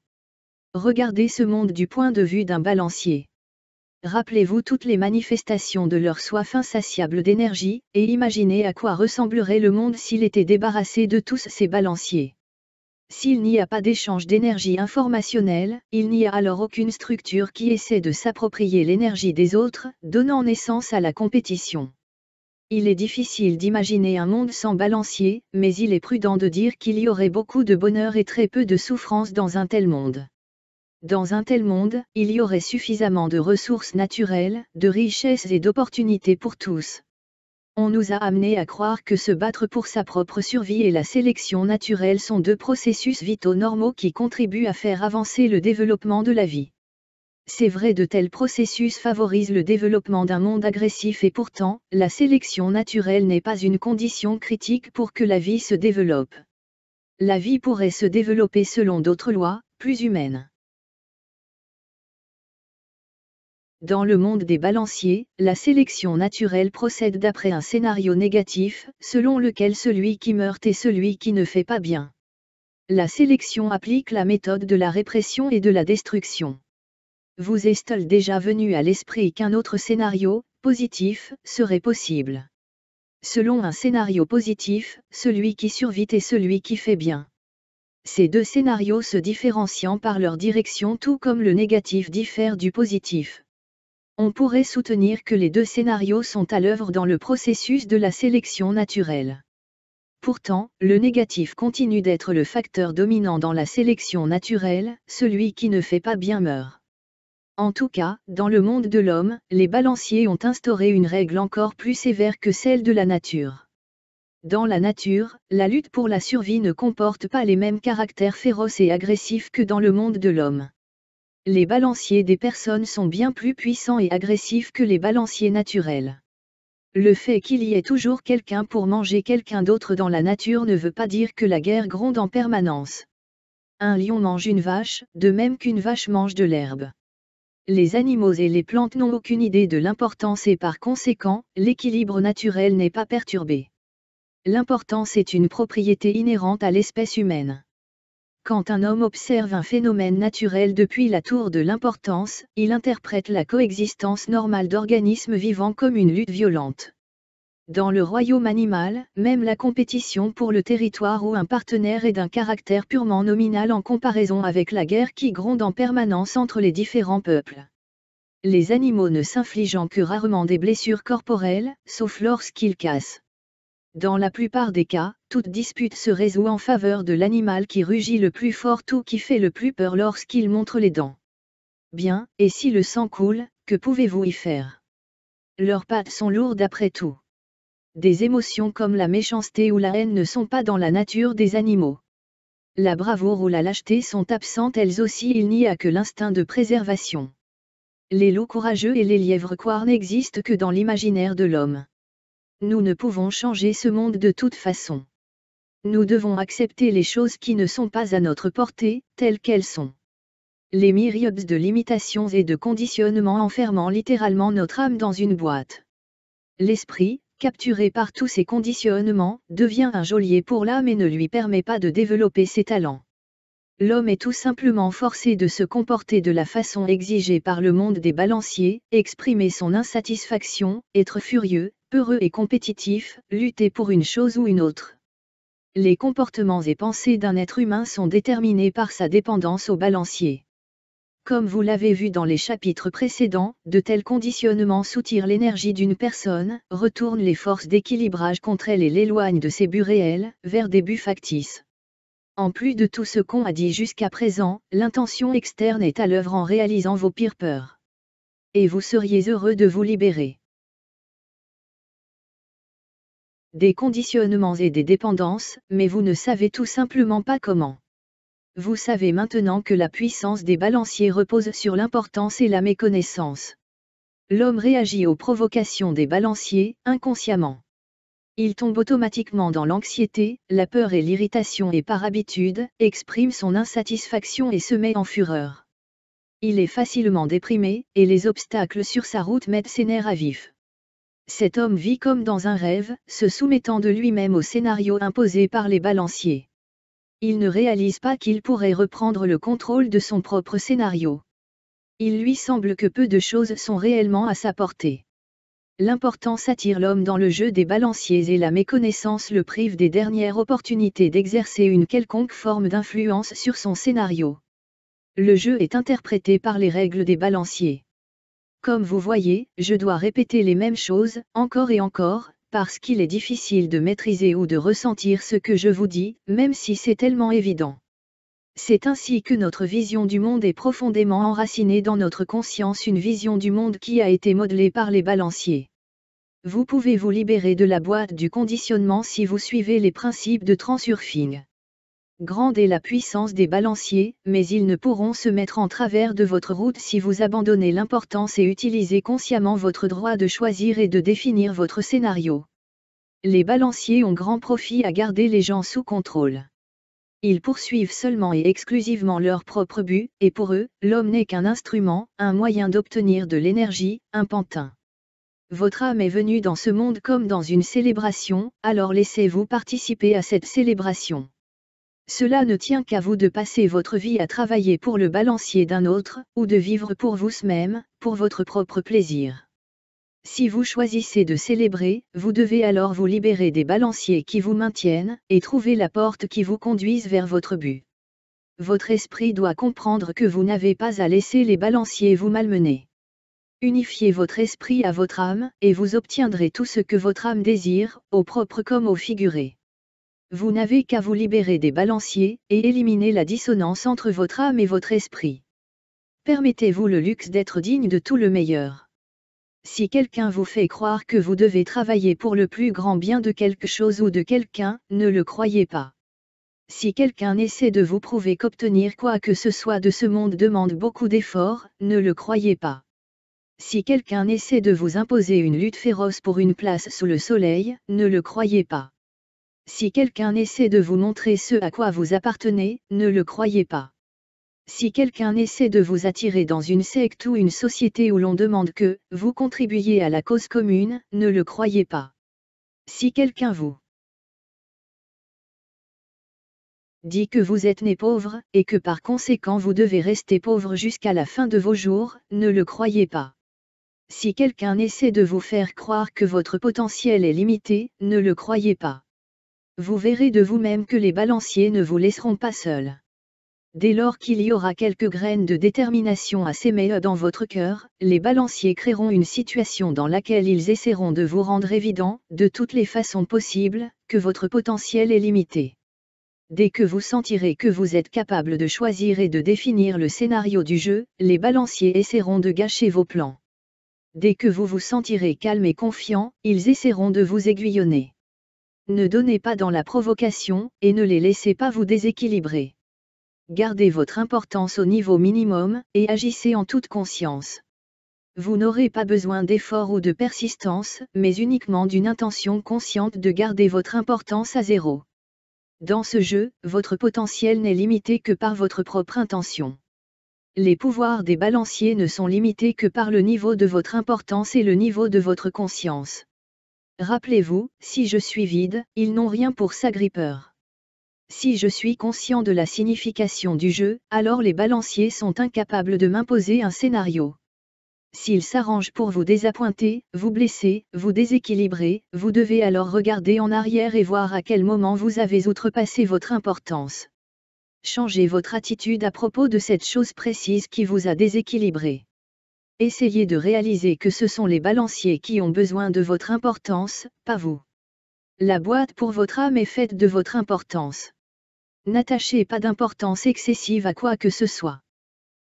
Regardez ce monde du point de vue d'un balancier. Rappelez-vous toutes les manifestations de leur soif insatiable d'énergie, et imaginez à quoi ressemblerait le monde s'il était débarrassé de tous ces balanciers. S'il n'y a pas d'échange d'énergie informationnelle, il n'y a alors aucune structure qui essaie de s'approprier l'énergie des autres, donnant naissance à la compétition. Il est difficile d'imaginer un monde sans balancier, mais il est prudent de dire qu'il y aurait beaucoup de bonheur et très peu de souffrance dans un tel monde. Dans un tel monde, il y aurait suffisamment de ressources naturelles, de richesses et d'opportunités pour tous. On nous a amené à croire que se battre pour sa propre survie et la sélection naturelle sont deux processus vitaux normaux qui contribuent à faire avancer le développement de la vie. C'est vrai de tels processus favorisent le développement d'un monde agressif et pourtant, la sélection naturelle n'est pas une condition critique pour que la vie se développe. La vie pourrait se développer selon d'autres lois, plus humaines. Dans le monde des balanciers, la sélection naturelle procède d'après un scénario négatif, selon lequel celui qui meurt est celui qui ne fait pas bien. La sélection applique la méthode de la répression et de la destruction vous est-il déjà venu à l'esprit qu'un autre scénario, positif, serait possible Selon un scénario positif, celui qui survit est celui qui fait bien. Ces deux scénarios se différenciant par leur direction tout comme le négatif diffère du positif. On pourrait soutenir que les deux scénarios sont à l'œuvre dans le processus de la sélection naturelle. Pourtant, le négatif continue d'être le facteur dominant dans la sélection naturelle, celui qui ne fait pas bien meurt. En tout cas, dans le monde de l'homme, les balanciers ont instauré une règle encore plus sévère que celle de la nature. Dans la nature, la lutte pour la survie ne comporte pas les mêmes caractères féroces et agressifs que dans le monde de l'homme. Les balanciers des personnes sont bien plus puissants et agressifs que les balanciers naturels. Le fait qu'il y ait toujours quelqu'un pour manger quelqu'un d'autre dans la nature ne veut pas dire que la guerre gronde en permanence. Un lion mange une vache, de même qu'une vache mange de l'herbe les animaux et les plantes n'ont aucune idée de l'importance et par conséquent, l'équilibre naturel n'est pas perturbé. L'importance est une propriété inhérente à l'espèce humaine. Quand un homme observe un phénomène naturel depuis la tour de l'importance, il interprète la coexistence normale d'organismes vivants comme une lutte violente. Dans le royaume animal, même la compétition pour le territoire ou un partenaire est d'un caractère purement nominal en comparaison avec la guerre qui gronde en permanence entre les différents peuples. Les animaux ne s'infligeant que rarement des blessures corporelles, sauf lorsqu'ils cassent. Dans la plupart des cas, toute dispute se résout en faveur de l'animal qui rugit le plus fort ou qui fait le plus peur lorsqu'il montre les dents. Bien, et si le sang coule, que pouvez-vous y faire Leurs pattes sont lourdes après tout. Des émotions comme la méchanceté ou la haine ne sont pas dans la nature des animaux. La bravoure ou la lâcheté sont absentes elles aussi, il n'y a que l'instinct de préservation. Les loups courageux et les lièvres couards n'existent que dans l'imaginaire de l'homme. Nous ne pouvons changer ce monde de toute façon. Nous devons accepter les choses qui ne sont pas à notre portée, telles qu'elles sont. Les myriades de limitations et de conditionnements enfermant littéralement notre âme dans une boîte. L'esprit, capturé par tous ces conditionnements, devient un geôlier pour l'âme et ne lui permet pas de développer ses talents. L'homme est tout simplement forcé de se comporter de la façon exigée par le monde des balanciers, exprimer son insatisfaction, être furieux, peureux et compétitif, lutter pour une chose ou une autre. Les comportements et pensées d'un être humain sont déterminés par sa dépendance au balancier. Comme vous l'avez vu dans les chapitres précédents, de tels conditionnements soutirent l'énergie d'une personne, retournent les forces d'équilibrage contre elle et l'éloignent de ses buts réels, vers des buts factices. En plus de tout ce qu'on a dit jusqu'à présent, l'intention externe est à l'œuvre en réalisant vos pires peurs. Et vous seriez heureux de vous libérer. Des conditionnements et des dépendances, mais vous ne savez tout simplement pas comment. Vous savez maintenant que la puissance des balanciers repose sur l'importance et la méconnaissance. L'homme réagit aux provocations des balanciers, inconsciemment. Il tombe automatiquement dans l'anxiété, la peur et l'irritation et par habitude, exprime son insatisfaction et se met en fureur. Il est facilement déprimé, et les obstacles sur sa route mettent ses nerfs à vif. Cet homme vit comme dans un rêve, se soumettant de lui-même au scénario imposé par les balanciers il ne réalise pas qu'il pourrait reprendre le contrôle de son propre scénario. Il lui semble que peu de choses sont réellement à sa portée. L'importance attire l'homme dans le jeu des balanciers et la méconnaissance le prive des dernières opportunités d'exercer une quelconque forme d'influence sur son scénario. Le jeu est interprété par les règles des balanciers. Comme vous voyez, je dois répéter les mêmes choses, encore et encore, parce qu'il est difficile de maîtriser ou de ressentir ce que je vous dis, même si c'est tellement évident. C'est ainsi que notre vision du monde est profondément enracinée dans notre conscience, une vision du monde qui a été modelée par les balanciers. Vous pouvez vous libérer de la boîte du conditionnement si vous suivez les principes de transurfing. Grande est la puissance des balanciers, mais ils ne pourront se mettre en travers de votre route si vous abandonnez l'importance et utilisez consciemment votre droit de choisir et de définir votre scénario. Les balanciers ont grand profit à garder les gens sous contrôle. Ils poursuivent seulement et exclusivement leur propre but, et pour eux, l'homme n'est qu'un instrument, un moyen d'obtenir de l'énergie, un pantin. Votre âme est venue dans ce monde comme dans une célébration, alors laissez-vous participer à cette célébration. Cela ne tient qu'à vous de passer votre vie à travailler pour le balancier d'un autre, ou de vivre pour vous-même, pour votre propre plaisir. Si vous choisissez de célébrer, vous devez alors vous libérer des balanciers qui vous maintiennent, et trouver la porte qui vous conduise vers votre but. Votre esprit doit comprendre que vous n'avez pas à laisser les balanciers vous malmener. Unifiez votre esprit à votre âme, et vous obtiendrez tout ce que votre âme désire, au propre comme au figuré. Vous n'avez qu'à vous libérer des balanciers et éliminer la dissonance entre votre âme et votre esprit. Permettez-vous le luxe d'être digne de tout le meilleur. Si quelqu'un vous fait croire que vous devez travailler pour le plus grand bien de quelque chose ou de quelqu'un, ne le croyez pas. Si quelqu'un essaie de vous prouver qu'obtenir quoi que ce soit de ce monde demande beaucoup d'efforts, ne le croyez pas. Si quelqu'un essaie de vous imposer une lutte féroce pour une place sous le soleil, ne le croyez pas. Si quelqu'un essaie de vous montrer ce à quoi vous appartenez, ne le croyez pas. Si quelqu'un essaie de vous attirer dans une secte ou une société où l'on demande que vous contribuiez à la cause commune, ne le croyez pas. Si quelqu'un vous dit que vous êtes né pauvre, et que par conséquent vous devez rester pauvre jusqu'à la fin de vos jours, ne le croyez pas. Si quelqu'un essaie de vous faire croire que votre potentiel est limité, ne le croyez pas. Vous verrez de vous-même que les balanciers ne vous laisseront pas seuls. Dès lors qu'il y aura quelques graines de détermination à s'aimer dans votre cœur, les balanciers créeront une situation dans laquelle ils essaieront de vous rendre évident, de toutes les façons possibles, que votre potentiel est limité. Dès que vous sentirez que vous êtes capable de choisir et de définir le scénario du jeu, les balanciers essaieront de gâcher vos plans. Dès que vous vous sentirez calme et confiant, ils essaieront de vous aiguillonner. Ne donnez pas dans la provocation, et ne les laissez pas vous déséquilibrer. Gardez votre importance au niveau minimum, et agissez en toute conscience. Vous n'aurez pas besoin d'effort ou de persistance, mais uniquement d'une intention consciente de garder votre importance à zéro. Dans ce jeu, votre potentiel n'est limité que par votre propre intention. Les pouvoirs des balanciers ne sont limités que par le niveau de votre importance et le niveau de votre conscience. Rappelez-vous, si je suis vide, ils n'ont rien pour s'agripper. Si je suis conscient de la signification du jeu, alors les balanciers sont incapables de m'imposer un scénario. S'ils s'arrangent pour vous désappointer, vous blesser, vous déséquilibrer, vous devez alors regarder en arrière et voir à quel moment vous avez outrepassé votre importance. Changez votre attitude à propos de cette chose précise qui vous a déséquilibré essayez de réaliser que ce sont les balanciers qui ont besoin de votre importance, pas vous. La boîte pour votre âme est faite de votre importance. N'attachez pas d'importance excessive à quoi que ce soit.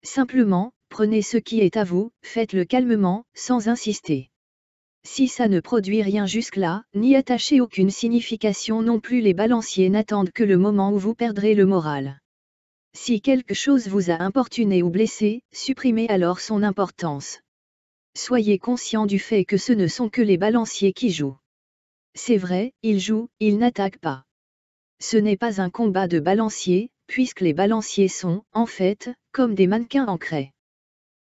Simplement, prenez ce qui est à vous, faites-le calmement, sans insister. Si ça ne produit rien jusque-là, n'y attachez aucune signification non plus les balanciers n'attendent que le moment où vous perdrez le moral. Si quelque chose vous a importuné ou blessé, supprimez alors son importance. Soyez conscient du fait que ce ne sont que les balanciers qui jouent. C'est vrai, ils jouent, ils n'attaquent pas. Ce n'est pas un combat de balanciers, puisque les balanciers sont, en fait, comme des mannequins en craie.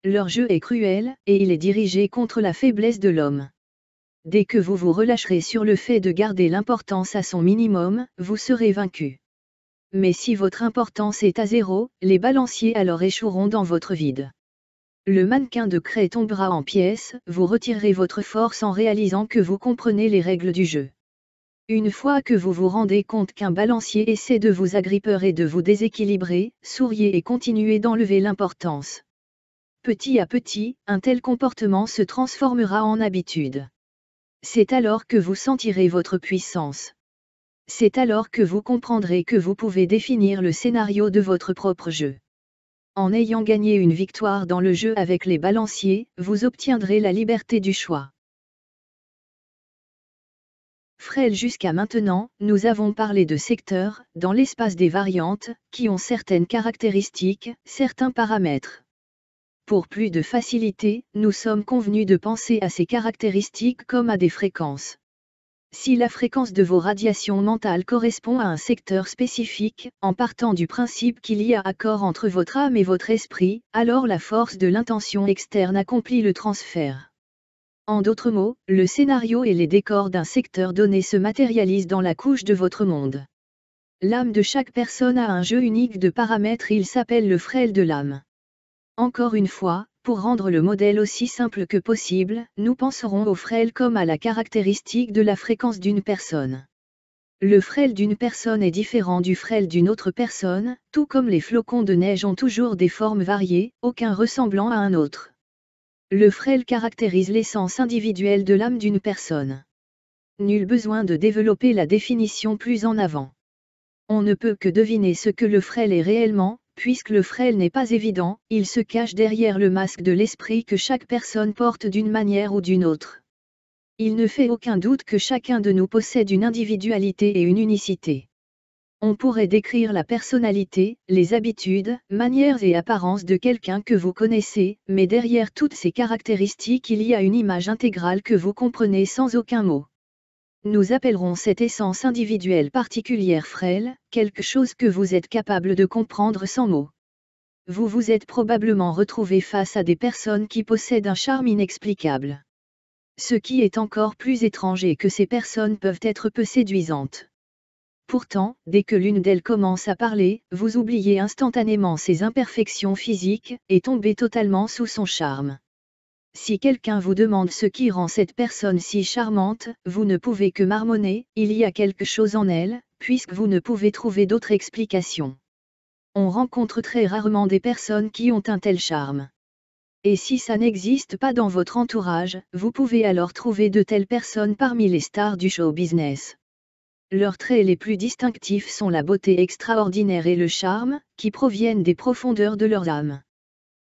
Leur jeu est cruel, et il est dirigé contre la faiblesse de l'homme. Dès que vous vous relâcherez sur le fait de garder l'importance à son minimum, vous serez vaincu mais si votre importance est à zéro, les balanciers alors échoueront dans votre vide. Le mannequin de craie tombera en pièces, vous retirerez votre force en réalisant que vous comprenez les règles du jeu. Une fois que vous vous rendez compte qu'un balancier essaie de vous agripper et de vous déséquilibrer, souriez et continuez d'enlever l'importance. Petit à petit, un tel comportement se transformera en habitude. C'est alors que vous sentirez votre puissance. C'est alors que vous comprendrez que vous pouvez définir le scénario de votre propre jeu. En ayant gagné une victoire dans le jeu avec les balanciers, vous obtiendrez la liberté du choix. Frêle jusqu'à maintenant, nous avons parlé de secteurs, dans l'espace des variantes, qui ont certaines caractéristiques, certains paramètres. Pour plus de facilité, nous sommes convenus de penser à ces caractéristiques comme à des fréquences. Si la fréquence de vos radiations mentales correspond à un secteur spécifique, en partant du principe qu'il y a accord entre votre âme et votre esprit, alors la force de l'intention externe accomplit le transfert. En d'autres mots, le scénario et les décors d'un secteur donné se matérialisent dans la couche de votre monde. L'âme de chaque personne a un jeu unique de paramètres, il s'appelle le frêle de l'âme. Encore une fois, pour rendre le modèle aussi simple que possible, nous penserons au frêle comme à la caractéristique de la fréquence d'une personne. Le frêle d'une personne est différent du frêle d'une autre personne, tout comme les flocons de neige ont toujours des formes variées, aucun ressemblant à un autre. Le frêle caractérise l'essence individuelle de l'âme d'une personne. Nul besoin de développer la définition plus en avant. On ne peut que deviner ce que le frêle est réellement, Puisque le frêle n'est pas évident, il se cache derrière le masque de l'esprit que chaque personne porte d'une manière ou d'une autre. Il ne fait aucun doute que chacun de nous possède une individualité et une unicité. On pourrait décrire la personnalité, les habitudes, manières et apparences de quelqu'un que vous connaissez, mais derrière toutes ces caractéristiques il y a une image intégrale que vous comprenez sans aucun mot. Nous appellerons cette essence individuelle particulière frêle, quelque chose que vous êtes capable de comprendre sans mots. Vous vous êtes probablement retrouvé face à des personnes qui possèdent un charme inexplicable. Ce qui est encore plus étranger que ces personnes peuvent être peu séduisantes. Pourtant, dès que l'une d'elles commence à parler, vous oubliez instantanément ses imperfections physiques, et tombez totalement sous son charme. Si quelqu'un vous demande ce qui rend cette personne si charmante, vous ne pouvez que marmonner, il y a quelque chose en elle, puisque vous ne pouvez trouver d'autre explication. On rencontre très rarement des personnes qui ont un tel charme. Et si ça n'existe pas dans votre entourage, vous pouvez alors trouver de telles personnes parmi les stars du show business. Leurs traits les plus distinctifs sont la beauté extraordinaire et le charme, qui proviennent des profondeurs de leur âme.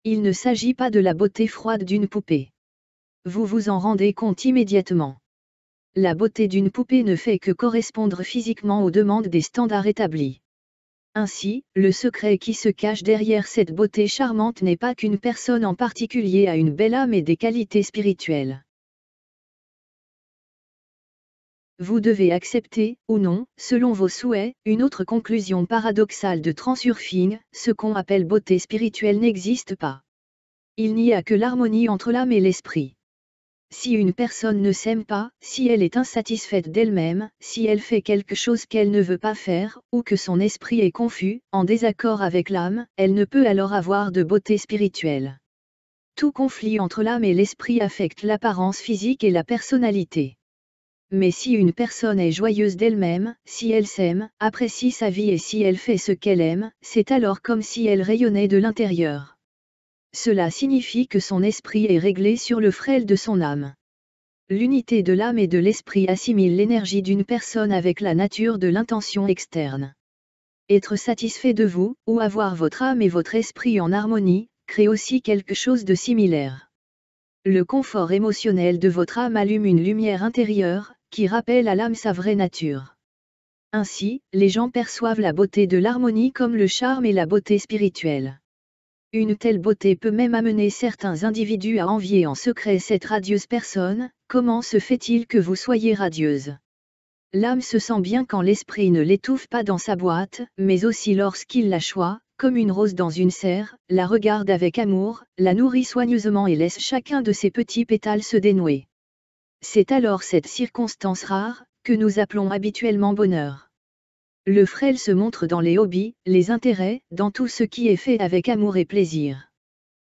Il ne s'agit pas de la beauté froide d'une poupée. Vous vous en rendez compte immédiatement. La beauté d'une poupée ne fait que correspondre physiquement aux demandes des standards établis. Ainsi, le secret qui se cache derrière cette beauté charmante n'est pas qu'une personne en particulier a une belle âme et des qualités spirituelles. Vous devez accepter, ou non, selon vos souhaits, une autre conclusion paradoxale de transurfing, ce qu'on appelle beauté spirituelle n'existe pas. Il n'y a que l'harmonie entre l'âme et l'esprit. Si une personne ne s'aime pas, si elle est insatisfaite d'elle-même, si elle fait quelque chose qu'elle ne veut pas faire, ou que son esprit est confus, en désaccord avec l'âme, elle ne peut alors avoir de beauté spirituelle. Tout conflit entre l'âme et l'esprit affecte l'apparence physique et la personnalité. Mais si une personne est joyeuse d'elle-même, si elle s'aime, apprécie sa vie et si elle fait ce qu'elle aime, c'est alors comme si elle rayonnait de l'intérieur. Cela signifie que son esprit est réglé sur le frêle de son âme. L'unité de l'âme et de l'esprit assimile l'énergie d'une personne avec la nature de l'intention externe. Être satisfait de vous, ou avoir votre âme et votre esprit en harmonie, crée aussi quelque chose de similaire. Le confort émotionnel de votre âme allume une lumière intérieure, qui rappelle à l'âme sa vraie nature. Ainsi, les gens perçoivent la beauté de l'harmonie comme le charme et la beauté spirituelle. Une telle beauté peut même amener certains individus à envier en secret cette radieuse personne, comment se fait-il que vous soyez radieuse L'âme se sent bien quand l'esprit ne l'étouffe pas dans sa boîte, mais aussi lorsqu'il la choit, comme une rose dans une serre, la regarde avec amour, la nourrit soigneusement et laisse chacun de ses petits pétales se dénouer. C'est alors cette circonstance rare, que nous appelons habituellement bonheur. Le frêle se montre dans les hobbies, les intérêts, dans tout ce qui est fait avec amour et plaisir.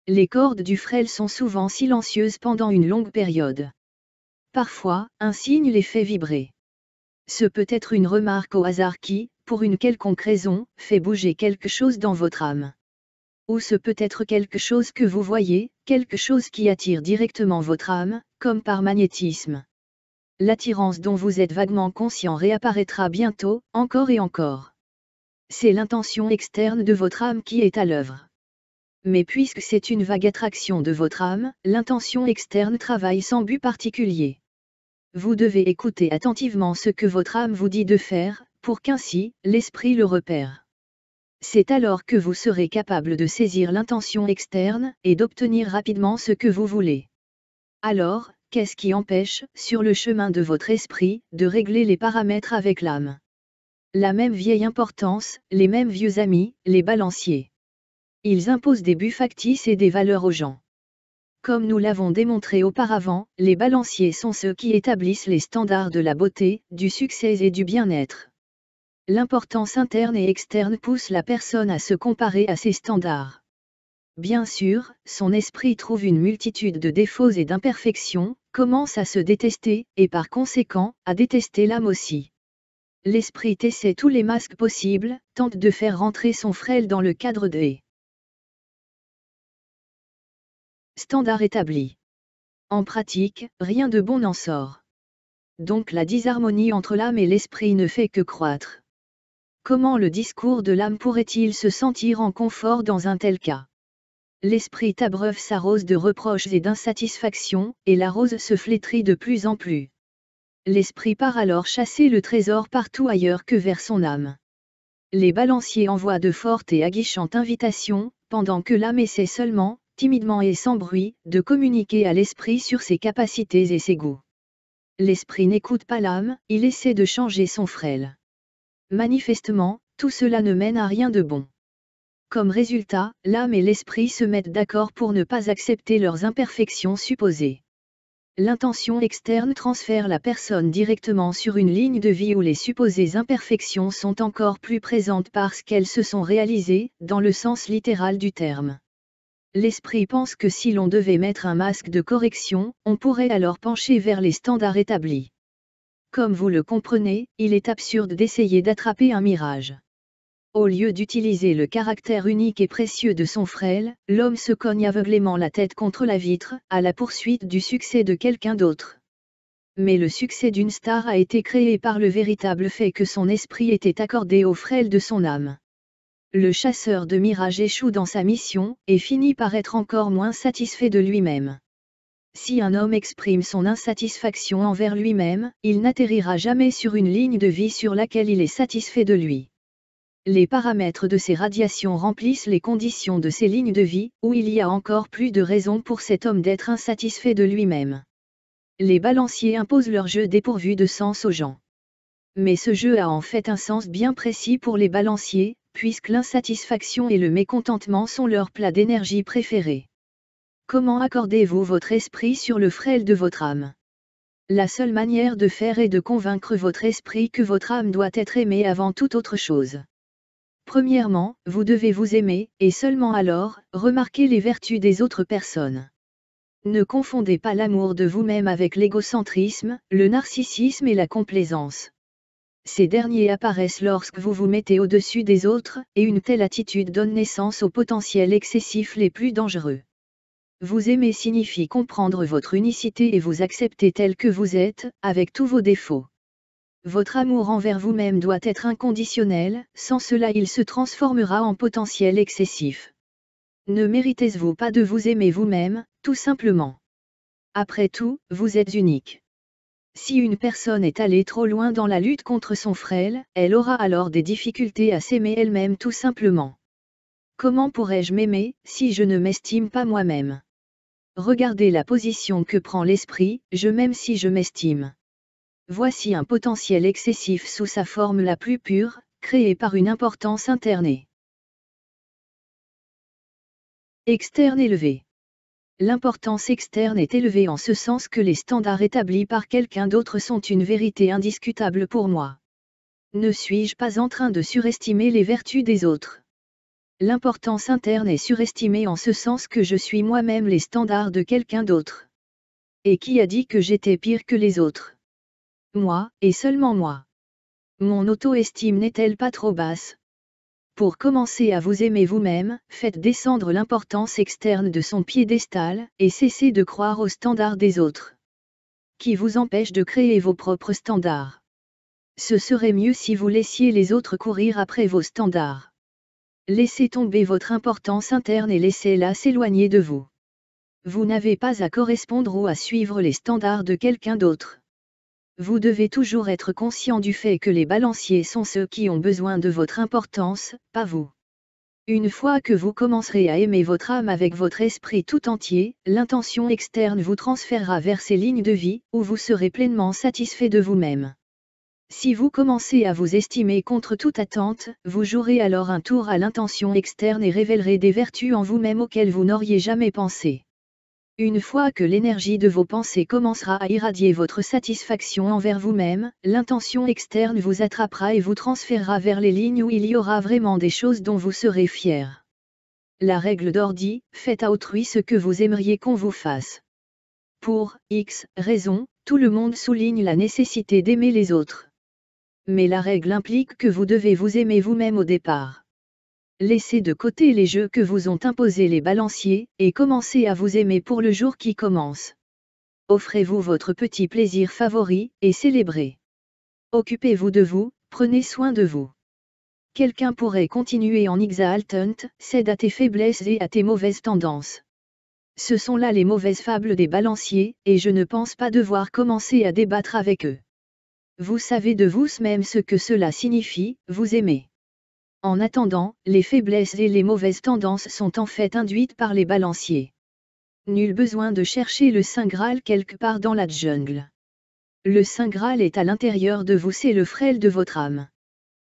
Les cordes du frêle sont souvent silencieuses pendant une longue période. Parfois, un signe les fait vibrer. Ce peut être une remarque au hasard qui, pour une quelconque raison, fait bouger quelque chose dans votre âme. Ou ce peut être quelque chose que vous voyez, quelque chose qui attire directement votre âme, comme par magnétisme. L'attirance dont vous êtes vaguement conscient réapparaîtra bientôt, encore et encore. C'est l'intention externe de votre âme qui est à l'œuvre. Mais puisque c'est une vague attraction de votre âme, l'intention externe travaille sans but particulier. Vous devez écouter attentivement ce que votre âme vous dit de faire, pour qu'ainsi, l'esprit le repère. C'est alors que vous serez capable de saisir l'intention externe, et d'obtenir rapidement ce que vous voulez. Alors, Qu'est-ce qui empêche, sur le chemin de votre esprit, de régler les paramètres avec l'âme La même vieille importance, les mêmes vieux amis, les balanciers. Ils imposent des buts factices et des valeurs aux gens. Comme nous l'avons démontré auparavant, les balanciers sont ceux qui établissent les standards de la beauté, du succès et du bien-être. L'importance interne et externe pousse la personne à se comparer à ces standards. Bien sûr, son esprit trouve une multitude de défauts et d'imperfections, commence à se détester, et par conséquent, à détester l'âme aussi. L'esprit essaie tous les masques possibles, tente de faire rentrer son frêle dans le cadre des standard établis. En pratique, rien de bon n'en sort. Donc la disharmonie entre l'âme et l'esprit ne fait que croître. Comment le discours de l'âme pourrait-il se sentir en confort dans un tel cas l'esprit t'abreuve sa rose de reproches et d'insatisfactions, et la rose se flétrit de plus en plus. L'esprit part alors chasser le trésor partout ailleurs que vers son âme. Les balanciers envoient de fortes et aguichantes invitations, pendant que l'âme essaie seulement, timidement et sans bruit, de communiquer à l'esprit sur ses capacités et ses goûts. L'esprit n'écoute pas l'âme, il essaie de changer son frêle. Manifestement, tout cela ne mène à rien de bon. Comme résultat, l'âme et l'esprit se mettent d'accord pour ne pas accepter leurs imperfections supposées. L'intention externe transfère la personne directement sur une ligne de vie où les supposées imperfections sont encore plus présentes parce qu'elles se sont réalisées, dans le sens littéral du terme. L'esprit pense que si l'on devait mettre un masque de correction, on pourrait alors pencher vers les standards établis. Comme vous le comprenez, il est absurde d'essayer d'attraper un mirage. Au lieu d'utiliser le caractère unique et précieux de son frêle, l'homme se cogne aveuglément la tête contre la vitre, à la poursuite du succès de quelqu'un d'autre. Mais le succès d'une star a été créé par le véritable fait que son esprit était accordé au frêle de son âme. Le chasseur de mirages échoue dans sa mission, et finit par être encore moins satisfait de lui-même. Si un homme exprime son insatisfaction envers lui-même, il n'atterrira jamais sur une ligne de vie sur laquelle il est satisfait de lui les paramètres de ces radiations remplissent les conditions de ces lignes de vie, où il y a encore plus de raisons pour cet homme d'être insatisfait de lui-même. Les balanciers imposent leur jeu dépourvu de sens aux gens. Mais ce jeu a en fait un sens bien précis pour les balanciers, puisque l'insatisfaction et le mécontentement sont leurs plats d'énergie préférés. Comment accordez-vous votre esprit sur le frêle de votre âme La seule manière de faire est de convaincre votre esprit que votre âme doit être aimée avant toute autre chose. Premièrement, vous devez vous aimer, et seulement alors, remarquer les vertus des autres personnes. Ne confondez pas l'amour de vous-même avec l'égocentrisme, le narcissisme et la complaisance. Ces derniers apparaissent lorsque vous vous mettez au-dessus des autres, et une telle attitude donne naissance aux potentiels excessifs les plus dangereux. Vous aimer signifie comprendre votre unicité et vous accepter tel que vous êtes, avec tous vos défauts. Votre amour envers vous-même doit être inconditionnel, sans cela il se transformera en potentiel excessif. Ne méritez-vous pas de vous aimer vous-même, tout simplement. Après tout, vous êtes unique. Si une personne est allée trop loin dans la lutte contre son frêle, elle aura alors des difficultés à s'aimer elle-même tout simplement. Comment pourrais-je m'aimer, si je ne m'estime pas moi-même Regardez la position que prend l'esprit, je m'aime si je m'estime. Voici un potentiel excessif sous sa forme la plus pure, créé par une importance internée. Externe élevée. L'importance externe est élevée en ce sens que les standards établis par quelqu'un d'autre sont une vérité indiscutable pour moi. Ne suis-je pas en train de surestimer les vertus des autres L'importance interne est surestimée en ce sens que je suis moi-même les standards de quelqu'un d'autre. Et qui a dit que j'étais pire que les autres moi, et seulement moi. Mon auto-estime n'est-elle pas trop basse Pour commencer à vous aimer vous-même, faites descendre l'importance externe de son piédestal, et cessez de croire aux standards des autres. Qui vous empêche de créer vos propres standards Ce serait mieux si vous laissiez les autres courir après vos standards. Laissez tomber votre importance interne et laissez-la s'éloigner de vous. Vous n'avez pas à correspondre ou à suivre les standards de quelqu'un d'autre. Vous devez toujours être conscient du fait que les balanciers sont ceux qui ont besoin de votre importance, pas vous. Une fois que vous commencerez à aimer votre âme avec votre esprit tout entier, l'intention externe vous transférera vers ces lignes de vie, où vous serez pleinement satisfait de vous-même. Si vous commencez à vous estimer contre toute attente, vous jouerez alors un tour à l'intention externe et révélerez des vertus en vous-même auxquelles vous n'auriez jamais pensé. Une fois que l'énergie de vos pensées commencera à irradier votre satisfaction envers vous-même, l'intention externe vous attrapera et vous transférera vers les lignes où il y aura vraiment des choses dont vous serez fier. La règle d'ordi, dit, faites à autrui ce que vous aimeriez qu'on vous fasse. Pour X raisons, tout le monde souligne la nécessité d'aimer les autres. Mais la règle implique que vous devez vous aimer vous-même au départ laissez de côté les jeux que vous ont imposés les balanciers, et commencez à vous aimer pour le jour qui commence. Offrez-vous votre petit plaisir favori, et célébrez. Occupez-vous de vous, prenez soin de vous. Quelqu'un pourrait continuer en exaltant, cède à tes faiblesses et à tes mauvaises tendances. Ce sont là les mauvaises fables des balanciers, et je ne pense pas devoir commencer à débattre avec eux. Vous savez de vous-même ce que cela signifie, vous aimez. En attendant, les faiblesses et les mauvaises tendances sont en fait induites par les balanciers. Nul besoin de chercher le Saint Graal quelque part dans la jungle. Le Saint Graal est à l'intérieur de vous, c'est le frêle de votre âme.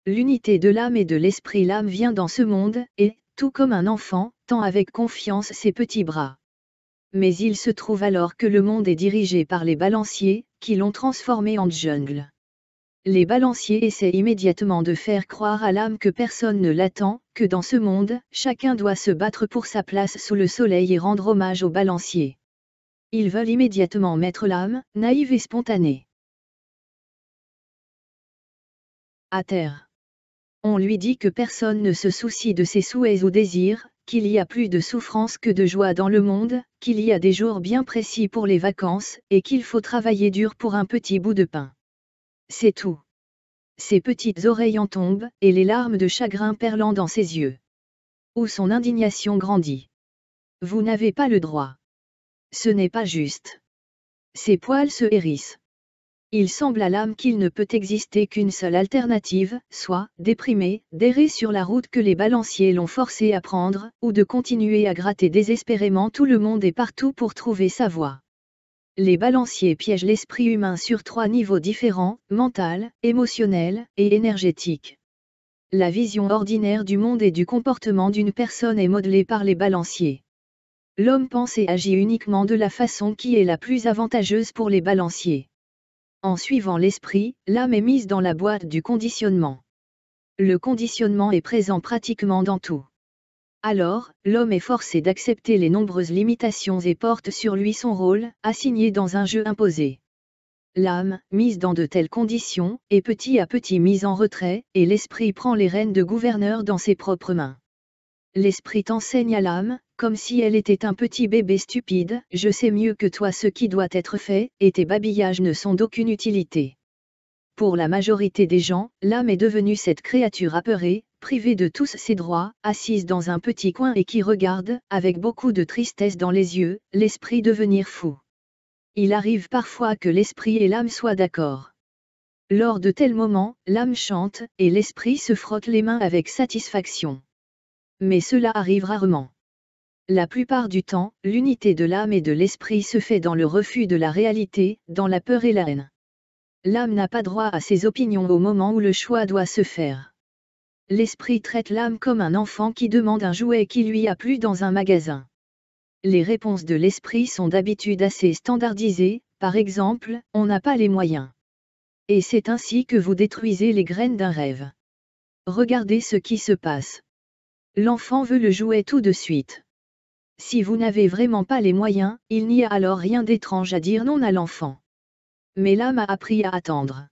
L'unité de l'âme et de l'esprit l'âme vient dans ce monde, et, tout comme un enfant, tend avec confiance ses petits bras. Mais il se trouve alors que le monde est dirigé par les balanciers, qui l'ont transformé en jungle les balanciers essaient immédiatement de faire croire à l'âme que personne ne l'attend, que dans ce monde, chacun doit se battre pour sa place sous le soleil et rendre hommage aux balanciers. Ils veulent immédiatement mettre l'âme, naïve et spontanée, à terre. On lui dit que personne ne se soucie de ses souhaits ou désirs, qu'il y a plus de souffrance que de joie dans le monde, qu'il y a des jours bien précis pour les vacances, et qu'il faut travailler dur pour un petit bout de pain. C'est tout. Ses petites oreilles en tombent, et les larmes de chagrin perlant dans ses yeux. Où son indignation grandit. Vous n'avez pas le droit. Ce n'est pas juste. Ses poils se hérissent. Il semble à l'âme qu'il ne peut exister qu'une seule alternative, soit, déprimé, d'errer sur la route que les balanciers l'ont forcé à prendre, ou de continuer à gratter désespérément tout le monde et partout pour trouver sa voie les balanciers piègent l'esprit humain sur trois niveaux différents, mental, émotionnel et énergétique. La vision ordinaire du monde et du comportement d'une personne est modelée par les balanciers. L'homme pense et agit uniquement de la façon qui est la plus avantageuse pour les balanciers. En suivant l'esprit, l'âme est mise dans la boîte du conditionnement. Le conditionnement est présent pratiquement dans tout. Alors, l'homme est forcé d'accepter les nombreuses limitations et porte sur lui son rôle, assigné dans un jeu imposé. L'âme, mise dans de telles conditions, est petit à petit mise en retrait, et l'esprit prend les rênes de gouverneur dans ses propres mains. L'esprit t'enseigne à l'âme, comme si elle était un petit bébé stupide, je sais mieux que toi ce qui doit être fait, et tes babillages ne sont d'aucune utilité. Pour la majorité des gens, l'âme est devenue cette créature apeurée, privée de tous ses droits, assise dans un petit coin et qui regarde, avec beaucoup de tristesse dans les yeux, l'esprit devenir fou. Il arrive parfois que l'esprit et l'âme soient d'accord. Lors de tels moments, l'âme chante, et l'esprit se frotte les mains avec satisfaction. Mais cela arrive rarement. La plupart du temps, l'unité de l'âme et de l'esprit se fait dans le refus de la réalité, dans la peur et la haine. L'âme n'a pas droit à ses opinions au moment où le choix doit se faire. L'esprit traite l'âme comme un enfant qui demande un jouet qui lui a plu dans un magasin. Les réponses de l'esprit sont d'habitude assez standardisées, par exemple, on n'a pas les moyens. Et c'est ainsi que vous détruisez les graines d'un rêve. Regardez ce qui se passe. L'enfant veut le jouet tout de suite. Si vous n'avez vraiment pas les moyens, il n'y a alors rien d'étrange à dire non à l'enfant. Mais l'âme a appris à attendre.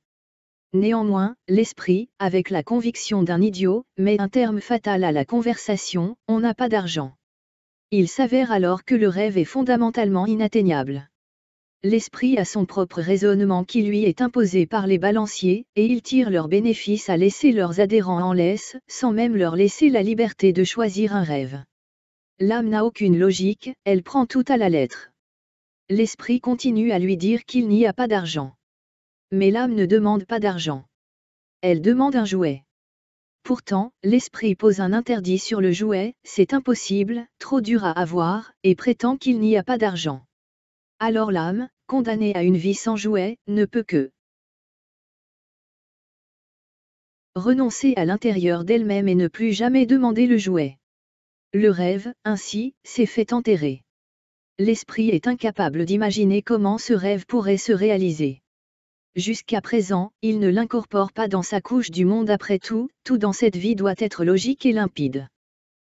Néanmoins, l'esprit, avec la conviction d'un idiot, met un terme fatal à la conversation, on n'a pas d'argent. Il s'avère alors que le rêve est fondamentalement inatteignable. L'esprit a son propre raisonnement qui lui est imposé par les balanciers, et il tire leur bénéfice à laisser leurs adhérents en laisse, sans même leur laisser la liberté de choisir un rêve. L'âme n'a aucune logique, elle prend tout à la lettre. L'esprit continue à lui dire qu'il n'y a pas d'argent. Mais l'âme ne demande pas d'argent. Elle demande un jouet. Pourtant, l'esprit pose un interdit sur le jouet, c'est impossible, trop dur à avoir, et prétend qu'il n'y a pas d'argent. Alors l'âme, condamnée à une vie sans jouet, ne peut que renoncer à l'intérieur d'elle-même et ne plus jamais demander le jouet. Le rêve, ainsi, s'est fait enterrer. L'esprit est incapable d'imaginer comment ce rêve pourrait se réaliser. Jusqu'à présent, il ne l'incorpore pas dans sa couche du monde après tout, tout dans cette vie doit être logique et limpide.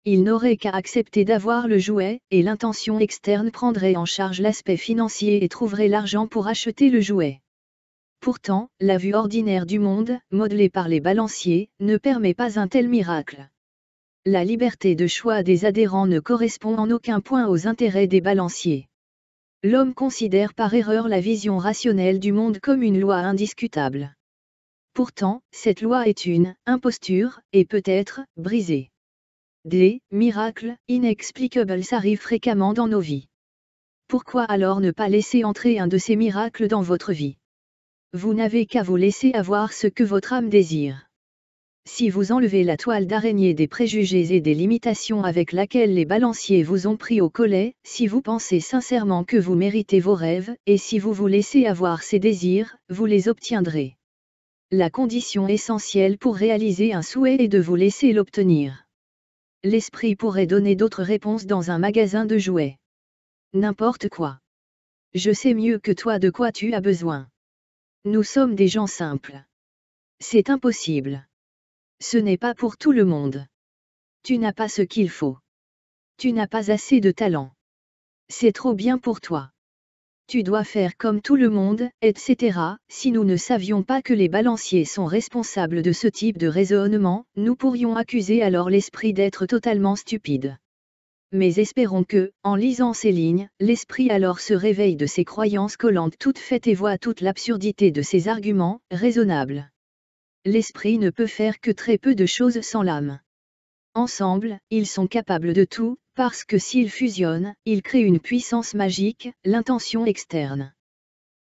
Il n'aurait qu'à accepter d'avoir le jouet, et l'intention externe prendrait en charge l'aspect financier et trouverait l'argent pour acheter le jouet. Pourtant, la vue ordinaire du monde, modelée par les balanciers, ne permet pas un tel miracle. La liberté de choix des adhérents ne correspond en aucun point aux intérêts des balanciers l'homme considère par erreur la vision rationnelle du monde comme une loi indiscutable. Pourtant, cette loi est une imposture, et peut être brisée. Des miracles inexplicables arrivent fréquemment dans nos vies. Pourquoi alors ne pas laisser entrer un de ces miracles dans votre vie Vous n'avez qu'à vous laisser avoir ce que votre âme désire. Si vous enlevez la toile d'araignée des préjugés et des limitations avec laquelle les balanciers vous ont pris au collet, si vous pensez sincèrement que vous méritez vos rêves, et si vous vous laissez avoir ces désirs, vous les obtiendrez. La condition essentielle pour réaliser un souhait est de vous laisser l'obtenir. L'esprit pourrait donner d'autres réponses dans un magasin de jouets. N'importe quoi. Je sais mieux que toi de quoi tu as besoin. Nous sommes des gens simples. C'est impossible. Ce n'est pas pour tout le monde. Tu n'as pas ce qu'il faut. Tu n'as pas assez de talent. C'est trop bien pour toi. Tu dois faire comme tout le monde, etc. Si nous ne savions pas que les balanciers sont responsables de ce type de raisonnement, nous pourrions accuser alors l'esprit d'être totalement stupide mais espérons que, en lisant ces lignes, l'esprit alors se réveille de ses croyances collantes toutes faites et voit toute l'absurdité de ses arguments, raisonnables l'esprit ne peut faire que très peu de choses sans l'âme. Ensemble, ils sont capables de tout, parce que s'ils fusionnent, ils créent une puissance magique, l'intention externe.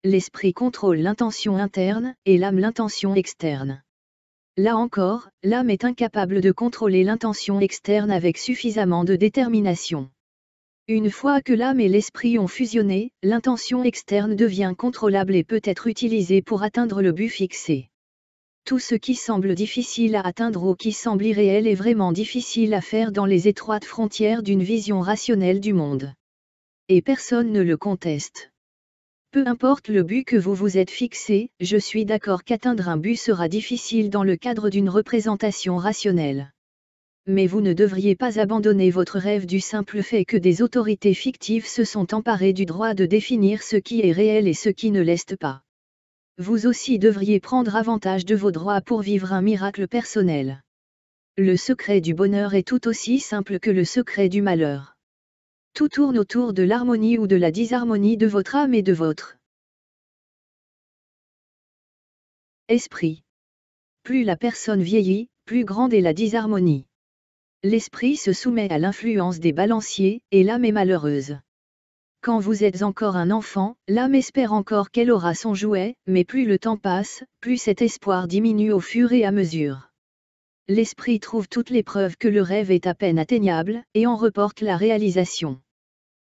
L'esprit contrôle l'intention interne, et l'âme l'intention externe. Là encore, l'âme est incapable de contrôler l'intention externe avec suffisamment de détermination. Une fois que l'âme et l'esprit ont fusionné, l'intention externe devient contrôlable et peut être utilisée pour atteindre le but fixé. Tout ce qui semble difficile à atteindre ou qui semble irréel est vraiment difficile à faire dans les étroites frontières d'une vision rationnelle du monde. Et personne ne le conteste. Peu importe le but que vous vous êtes fixé, je suis d'accord qu'atteindre un but sera difficile dans le cadre d'une représentation rationnelle. Mais vous ne devriez pas abandonner votre rêve du simple fait que des autorités fictives se sont emparées du droit de définir ce qui est réel et ce qui ne l'est pas vous aussi devriez prendre avantage de vos droits pour vivre un miracle personnel. Le secret du bonheur est tout aussi simple que le secret du malheur. Tout tourne autour de l'harmonie ou de la disharmonie de votre âme et de votre esprit. Plus la personne vieillit, plus grande est la disharmonie. L'esprit se soumet à l'influence des balanciers, et l'âme est malheureuse. Quand vous êtes encore un enfant, l'âme espère encore qu'elle aura son jouet, mais plus le temps passe, plus cet espoir diminue au fur et à mesure. L'esprit trouve toutes les preuves que le rêve est à peine atteignable, et en reporte la réalisation.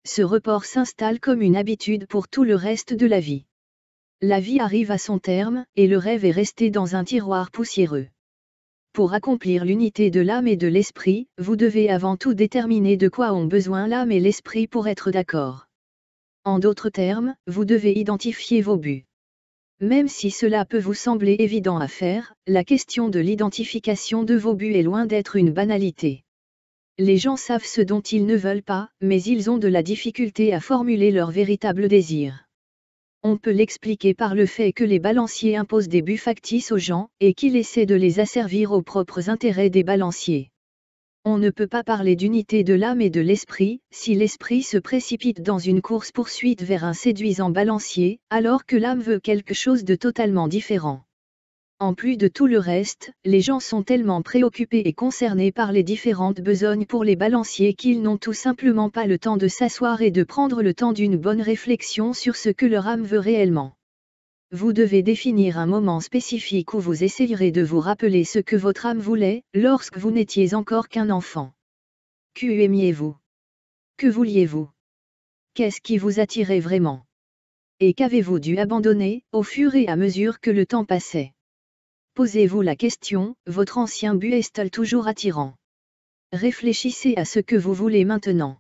Ce report s'installe comme une habitude pour tout le reste de la vie. La vie arrive à son terme, et le rêve est resté dans un tiroir poussiéreux. Pour accomplir l'unité de l'âme et de l'esprit, vous devez avant tout déterminer de quoi ont besoin l'âme et l'esprit pour être d'accord. En d'autres termes, vous devez identifier vos buts. Même si cela peut vous sembler évident à faire, la question de l'identification de vos buts est loin d'être une banalité. Les gens savent ce dont ils ne veulent pas, mais ils ont de la difficulté à formuler leur véritable désir. On peut l'expliquer par le fait que les balanciers imposent des buts factices aux gens, et qu'ils essaient de les asservir aux propres intérêts des balanciers. On ne peut pas parler d'unité de l'âme et de l'esprit, si l'esprit se précipite dans une course-poursuite vers un séduisant balancier, alors que l'âme veut quelque chose de totalement différent. En plus de tout le reste, les gens sont tellement préoccupés et concernés par les différentes besognes pour les balanciers qu'ils n'ont tout simplement pas le temps de s'asseoir et de prendre le temps d'une bonne réflexion sur ce que leur âme veut réellement. Vous devez définir un moment spécifique où vous essayerez de vous rappeler ce que votre âme voulait, lorsque vous n'étiez encore qu'un enfant. Que aimiez-vous Que vouliez-vous Qu'est-ce qui vous attirait vraiment Et qu'avez-vous dû abandonner, au fur et à mesure que le temps passait Posez-vous la question, votre ancien but est-il toujours attirant Réfléchissez à ce que vous voulez maintenant.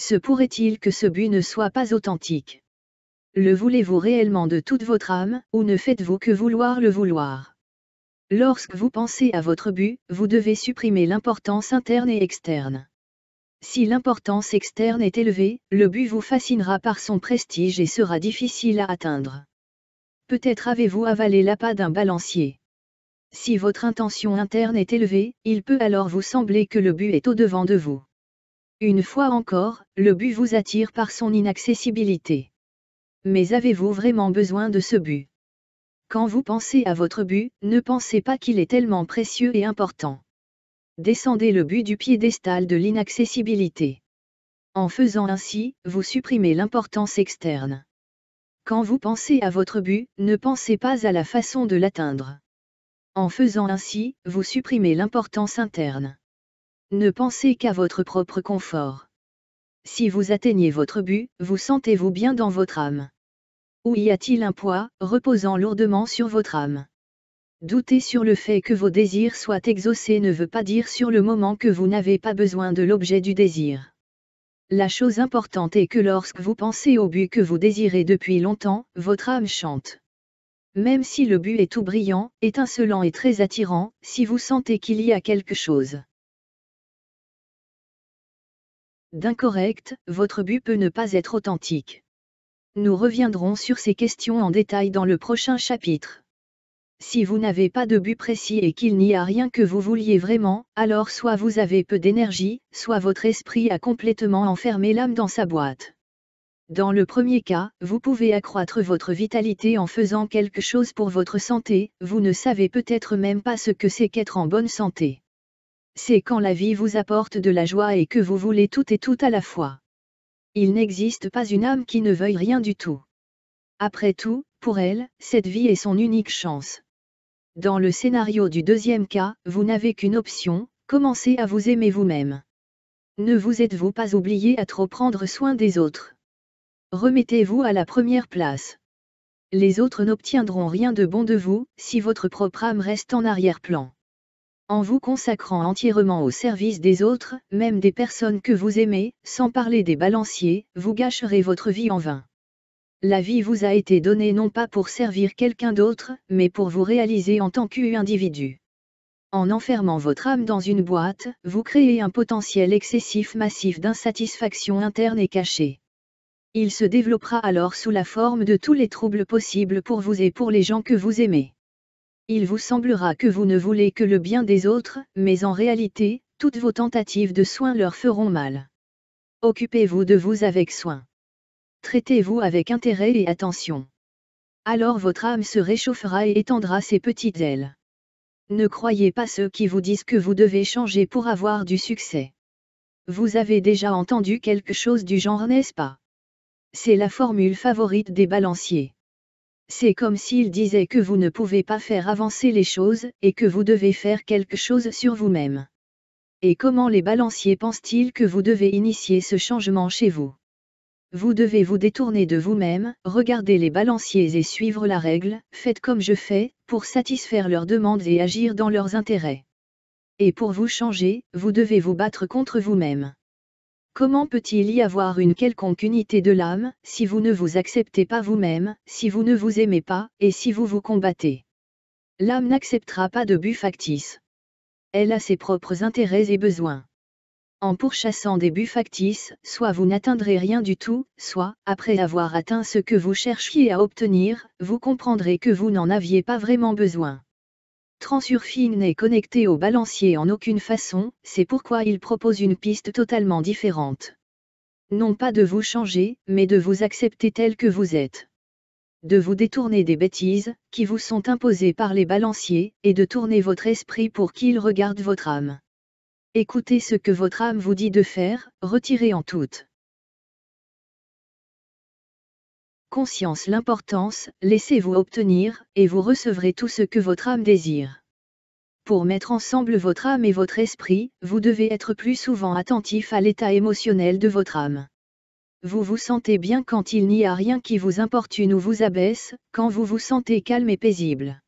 Se pourrait-il que ce but ne soit pas authentique le voulez-vous réellement de toute votre âme, ou ne faites-vous que vouloir le vouloir Lorsque vous pensez à votre but, vous devez supprimer l'importance interne et externe. Si l'importance externe est élevée, le but vous fascinera par son prestige et sera difficile à atteindre. Peut-être avez-vous avalé l'appât d'un balancier. Si votre intention interne est élevée, il peut alors vous sembler que le but est au-devant de vous. Une fois encore, le but vous attire par son inaccessibilité. Mais avez-vous vraiment besoin de ce but Quand vous pensez à votre but, ne pensez pas qu'il est tellement précieux et important. Descendez le but du piédestal de l'inaccessibilité. En faisant ainsi, vous supprimez l'importance externe. Quand vous pensez à votre but, ne pensez pas à la façon de l'atteindre. En faisant ainsi, vous supprimez l'importance interne. Ne pensez qu'à votre propre confort. Si vous atteignez votre but, vous sentez-vous bien dans votre âme Ou y a-t-il un poids, reposant lourdement sur votre âme Douter sur le fait que vos désirs soient exaucés ne veut pas dire sur le moment que vous n'avez pas besoin de l'objet du désir. La chose importante est que lorsque vous pensez au but que vous désirez depuis longtemps, votre âme chante. Même si le but est tout brillant, étincelant et très attirant, si vous sentez qu'il y a quelque chose d'incorrect, votre but peut ne pas être authentique. Nous reviendrons sur ces questions en détail dans le prochain chapitre. Si vous n'avez pas de but précis et qu'il n'y a rien que vous vouliez vraiment, alors soit vous avez peu d'énergie, soit votre esprit a complètement enfermé l'âme dans sa boîte. Dans le premier cas, vous pouvez accroître votre vitalité en faisant quelque chose pour votre santé, vous ne savez peut-être même pas ce que c'est qu'être en bonne santé c'est quand la vie vous apporte de la joie et que vous voulez tout et tout à la fois. Il n'existe pas une âme qui ne veuille rien du tout. Après tout, pour elle, cette vie est son unique chance. Dans le scénario du deuxième cas, vous n'avez qu'une option, commencez à vous aimer vous-même. Ne vous êtes-vous pas oublié à trop prendre soin des autres Remettez-vous à la première place. Les autres n'obtiendront rien de bon de vous, si votre propre âme reste en arrière-plan en vous consacrant entièrement au service des autres, même des personnes que vous aimez, sans parler des balanciers, vous gâcherez votre vie en vain. La vie vous a été donnée non pas pour servir quelqu'un d'autre, mais pour vous réaliser en tant qu'individu. En enfermant votre âme dans une boîte, vous créez un potentiel excessif massif d'insatisfaction interne et cachée. Il se développera alors sous la forme de tous les troubles possibles pour vous et pour les gens que vous aimez. Il vous semblera que vous ne voulez que le bien des autres, mais en réalité, toutes vos tentatives de soins leur feront mal. Occupez-vous de vous avec soin. Traitez-vous avec intérêt et attention. Alors votre âme se réchauffera et étendra ses petites ailes. Ne croyez pas ceux qui vous disent que vous devez changer pour avoir du succès. Vous avez déjà entendu quelque chose du genre, n'est-ce pas C'est la formule favorite des balanciers. C'est comme s'il disait que vous ne pouvez pas faire avancer les choses, et que vous devez faire quelque chose sur vous-même. Et comment les balanciers pensent-ils que vous devez initier ce changement chez vous Vous devez vous détourner de vous-même, regarder les balanciers et suivre la règle, faites comme je fais, pour satisfaire leurs demandes et agir dans leurs intérêts. Et pour vous changer, vous devez vous battre contre vous-même. Comment peut-il y avoir une quelconque unité de l'âme, si vous ne vous acceptez pas vous-même, si vous ne vous aimez pas, et si vous vous combattez L'âme n'acceptera pas de but factice. Elle a ses propres intérêts et besoins. En pourchassant des buts factices, soit vous n'atteindrez rien du tout, soit, après avoir atteint ce que vous cherchiez à obtenir, vous comprendrez que vous n'en aviez pas vraiment besoin. Transurfine n'est connecté au balancier en aucune façon, c'est pourquoi il propose une piste totalement différente. Non pas de vous changer, mais de vous accepter tel que vous êtes. De vous détourner des bêtises, qui vous sont imposées par les balanciers, et de tourner votre esprit pour qu'il regarde votre âme. Écoutez ce que votre âme vous dit de faire, retirez en toute conscience l'importance, laissez-vous obtenir, et vous recevrez tout ce que votre âme désire. Pour mettre ensemble votre âme et votre esprit, vous devez être plus souvent attentif à l'état émotionnel de votre âme. Vous vous sentez bien quand il n'y a rien qui vous importune ou vous abaisse, quand vous vous sentez calme et paisible.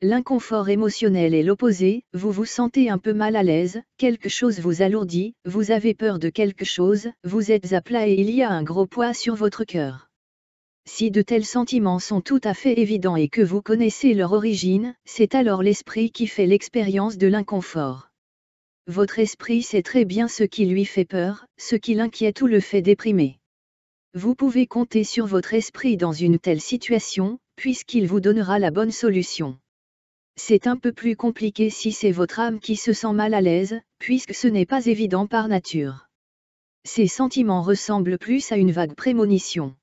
L'inconfort émotionnel est l'opposé, vous vous sentez un peu mal à l'aise, quelque chose vous alourdit, vous avez peur de quelque chose, vous êtes à plat et il y a un gros poids sur votre cœur. Si de tels sentiments sont tout à fait évidents et que vous connaissez leur origine, c'est alors l'esprit qui fait l'expérience de l'inconfort. Votre esprit sait très bien ce qui lui fait peur, ce qui l'inquiète ou le fait déprimer. Vous pouvez compter sur votre esprit dans une telle situation, puisqu'il vous donnera la bonne solution. C'est un peu plus compliqué si c'est votre âme qui se sent mal à l'aise, puisque ce n'est pas évident par nature. Ces sentiments ressemblent plus à une vague prémonition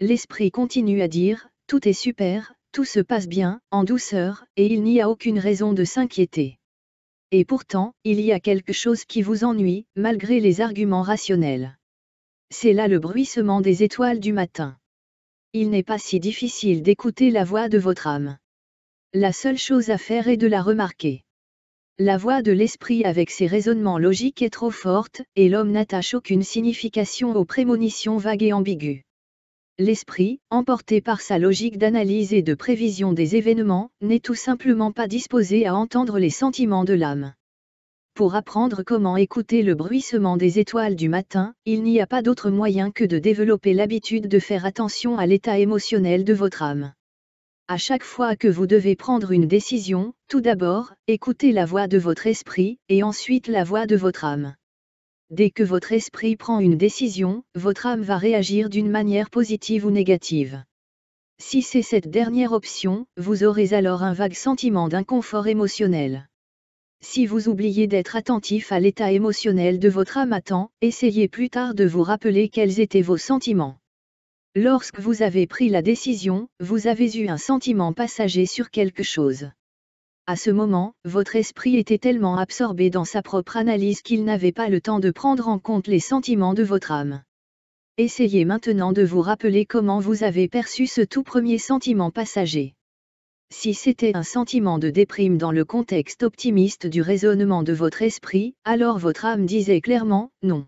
l'esprit continue à dire, tout est super, tout se passe bien, en douceur, et il n'y a aucune raison de s'inquiéter. Et pourtant, il y a quelque chose qui vous ennuie, malgré les arguments rationnels. C'est là le bruissement des étoiles du matin. Il n'est pas si difficile d'écouter la voix de votre âme. La seule chose à faire est de la remarquer. La voix de l'esprit avec ses raisonnements logiques est trop forte, et l'homme n'attache aucune signification aux prémonitions vagues et ambiguës. L'esprit, emporté par sa logique d'analyse et de prévision des événements, n'est tout simplement pas disposé à entendre les sentiments de l'âme. Pour apprendre comment écouter le bruissement des étoiles du matin, il n'y a pas d'autre moyen que de développer l'habitude de faire attention à l'état émotionnel de votre âme. À chaque fois que vous devez prendre une décision, tout d'abord, écoutez la voix de votre esprit, et ensuite la voix de votre âme. Dès que votre esprit prend une décision, votre âme va réagir d'une manière positive ou négative. Si c'est cette dernière option, vous aurez alors un vague sentiment d'inconfort émotionnel. Si vous oubliez d'être attentif à l'état émotionnel de votre âme à temps, essayez plus tard de vous rappeler quels étaient vos sentiments. Lorsque vous avez pris la décision, vous avez eu un sentiment passager sur quelque chose. À ce moment, votre esprit était tellement absorbé dans sa propre analyse qu'il n'avait pas le temps de prendre en compte les sentiments de votre âme. Essayez maintenant de vous rappeler comment vous avez perçu ce tout premier sentiment passager. Si c'était un sentiment de déprime dans le contexte optimiste du raisonnement de votre esprit, alors votre âme disait clairement ⁇ non ⁇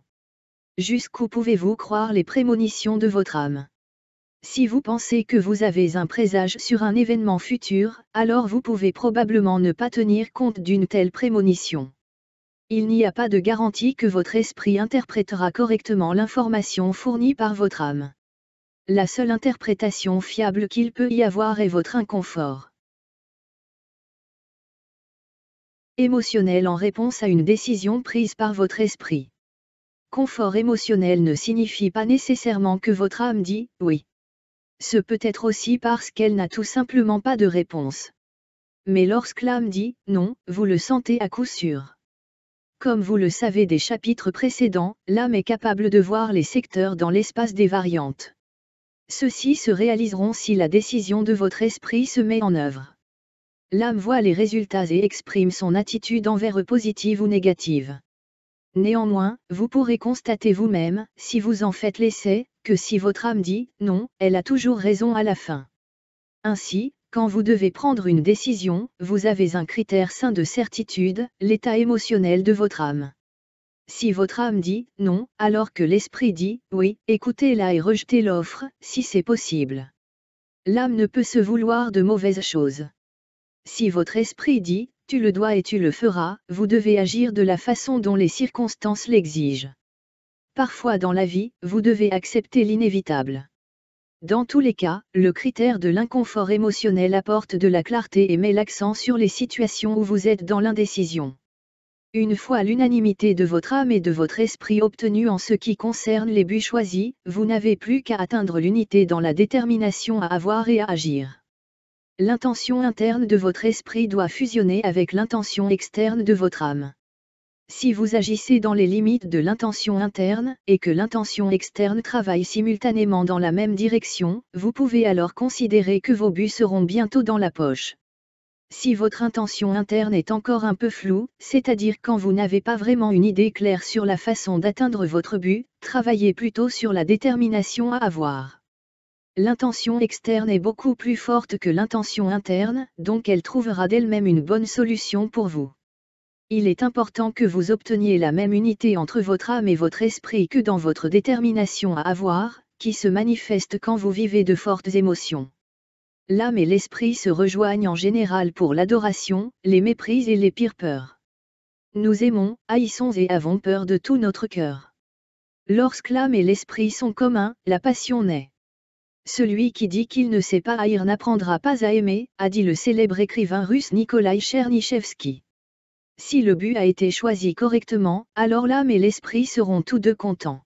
Jusqu'où pouvez-vous croire les prémonitions de votre âme si vous pensez que vous avez un présage sur un événement futur, alors vous pouvez probablement ne pas tenir compte d'une telle prémonition. Il n'y a pas de garantie que votre esprit interprétera correctement l'information fournie par votre âme. La seule interprétation fiable qu'il peut y avoir est votre inconfort. Émotionnel en réponse à une décision prise par votre esprit. Confort émotionnel ne signifie pas nécessairement que votre âme dit ⁇ oui ⁇ ce peut être aussi parce qu'elle n'a tout simplement pas de réponse. Mais lorsque l'âme dit non, vous le sentez à coup sûr. Comme vous le savez des chapitres précédents, l'âme est capable de voir les secteurs dans l'espace des variantes. Ceux-ci se réaliseront si la décision de votre esprit se met en œuvre. L'âme voit les résultats et exprime son attitude envers eux positive ou négative. Néanmoins, vous pourrez constater vous-même, si vous en faites l'essai, que si votre âme dit « non », elle a toujours raison à la fin. Ainsi, quand vous devez prendre une décision, vous avez un critère sain de certitude, l'état émotionnel de votre âme. Si votre âme dit « non », alors que l'esprit dit « oui », écoutez-la et rejetez l'offre, si c'est possible. L'âme ne peut se vouloir de mauvaises choses. Si votre esprit dit tu le dois et tu le feras, vous devez agir de la façon dont les circonstances l'exigent. Parfois dans la vie, vous devez accepter l'inévitable. Dans tous les cas, le critère de l'inconfort émotionnel apporte de la clarté et met l'accent sur les situations où vous êtes dans l'indécision. Une fois l'unanimité de votre âme et de votre esprit obtenue en ce qui concerne les buts choisis, vous n'avez plus qu'à atteindre l'unité dans la détermination à avoir et à agir. L'intention interne de votre esprit doit fusionner avec l'intention externe de votre âme. Si vous agissez dans les limites de l'intention interne, et que l'intention externe travaille simultanément dans la même direction, vous pouvez alors considérer que vos buts seront bientôt dans la poche. Si votre intention interne est encore un peu floue, c'est-à-dire quand vous n'avez pas vraiment une idée claire sur la façon d'atteindre votre but, travaillez plutôt sur la détermination à avoir. L'intention externe est beaucoup plus forte que l'intention interne, donc elle trouvera d'elle-même une bonne solution pour vous. Il est important que vous obteniez la même unité entre votre âme et votre esprit que dans votre détermination à avoir, qui se manifeste quand vous vivez de fortes émotions. L'âme et l'esprit se rejoignent en général pour l'adoration, les méprises et les pires peurs. Nous aimons, haïssons et avons peur de tout notre cœur. Lorsque l'âme et l'esprit sont communs, la passion naît. Celui qui dit qu'il ne sait pas haïr n'apprendra pas à aimer, a dit le célèbre écrivain russe Nikolai Chernyshevsky. Si le but a été choisi correctement, alors l'âme et l'esprit seront tous deux contents.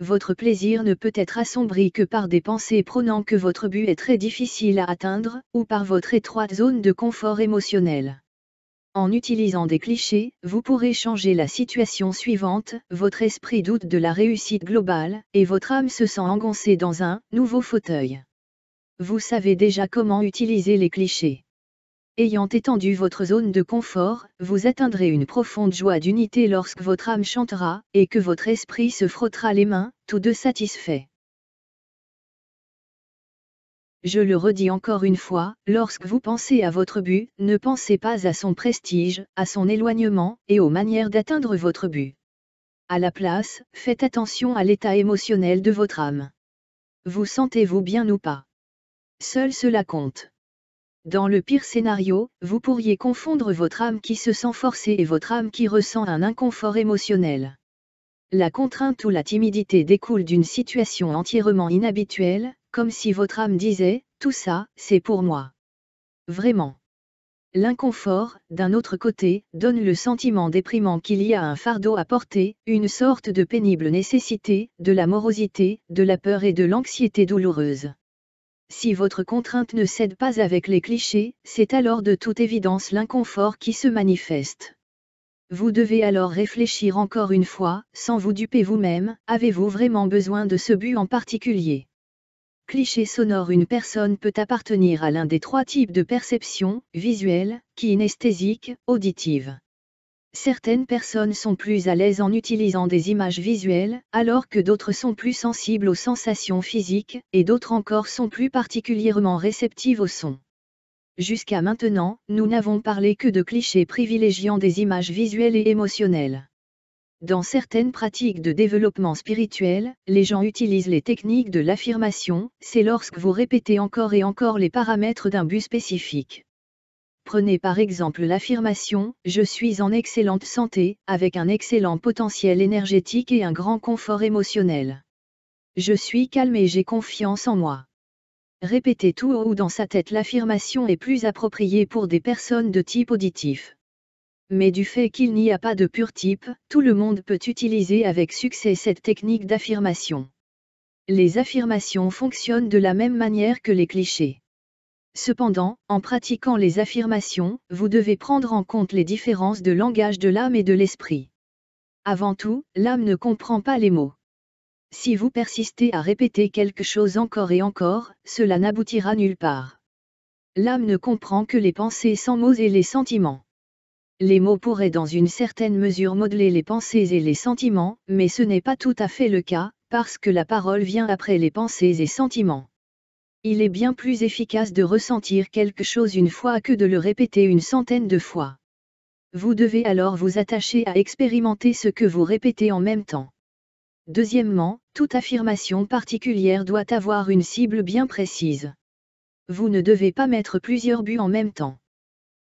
Votre plaisir ne peut être assombri que par des pensées prônant que votre but est très difficile à atteindre, ou par votre étroite zone de confort émotionnel. En utilisant des clichés, vous pourrez changer la situation suivante, votre esprit doute de la réussite globale, et votre âme se sent engoncée dans un nouveau fauteuil. Vous savez déjà comment utiliser les clichés. Ayant étendu votre zone de confort, vous atteindrez une profonde joie d'unité lorsque votre âme chantera, et que votre esprit se frottera les mains, tous deux satisfaits. Je le redis encore une fois, lorsque vous pensez à votre but, ne pensez pas à son prestige, à son éloignement, et aux manières d'atteindre votre but. À la place, faites attention à l'état émotionnel de votre âme. Vous sentez-vous bien ou pas Seul cela compte. Dans le pire scénario, vous pourriez confondre votre âme qui se sent forcée et votre âme qui ressent un inconfort émotionnel. La contrainte ou la timidité découle d'une situation entièrement inhabituelle, comme si votre âme disait, tout ça, c'est pour moi. Vraiment. L'inconfort, d'un autre côté, donne le sentiment déprimant qu'il y a un fardeau à porter, une sorte de pénible nécessité, de la morosité, de la peur et de l'anxiété douloureuse. Si votre contrainte ne cède pas avec les clichés, c'est alors de toute évidence l'inconfort qui se manifeste. Vous devez alors réfléchir encore une fois, sans vous duper vous-même, avez-vous vraiment besoin de ce but en particulier Cliché sonore Une personne peut appartenir à l'un des trois types de perception, visuelle, kinesthésique, auditive. Certaines personnes sont plus à l'aise en utilisant des images visuelles, alors que d'autres sont plus sensibles aux sensations physiques, et d'autres encore sont plus particulièrement réceptives aux son. Jusqu'à maintenant, nous n'avons parlé que de clichés privilégiant des images visuelles et émotionnelles. Dans certaines pratiques de développement spirituel, les gens utilisent les techniques de l'affirmation, c'est lorsque vous répétez encore et encore les paramètres d'un but spécifique. Prenez par exemple l'affirmation ⁇ Je suis en excellente santé, avec un excellent potentiel énergétique et un grand confort émotionnel. Je suis calme et j'ai confiance en moi. ⁇ Répétez tout haut dans sa tête l'affirmation est plus appropriée pour des personnes de type auditif mais du fait qu'il n'y a pas de pur type, tout le monde peut utiliser avec succès cette technique d'affirmation. Les affirmations fonctionnent de la même manière que les clichés. Cependant, en pratiquant les affirmations, vous devez prendre en compte les différences de langage de l'âme et de l'esprit. Avant tout, l'âme ne comprend pas les mots. Si vous persistez à répéter quelque chose encore et encore, cela n'aboutira nulle part. L'âme ne comprend que les pensées sans mots et les sentiments. Les mots pourraient dans une certaine mesure modeler les pensées et les sentiments, mais ce n'est pas tout à fait le cas, parce que la parole vient après les pensées et sentiments. Il est bien plus efficace de ressentir quelque chose une fois que de le répéter une centaine de fois. Vous devez alors vous attacher à expérimenter ce que vous répétez en même temps. Deuxièmement, toute affirmation particulière doit avoir une cible bien précise. Vous ne devez pas mettre plusieurs buts en même temps.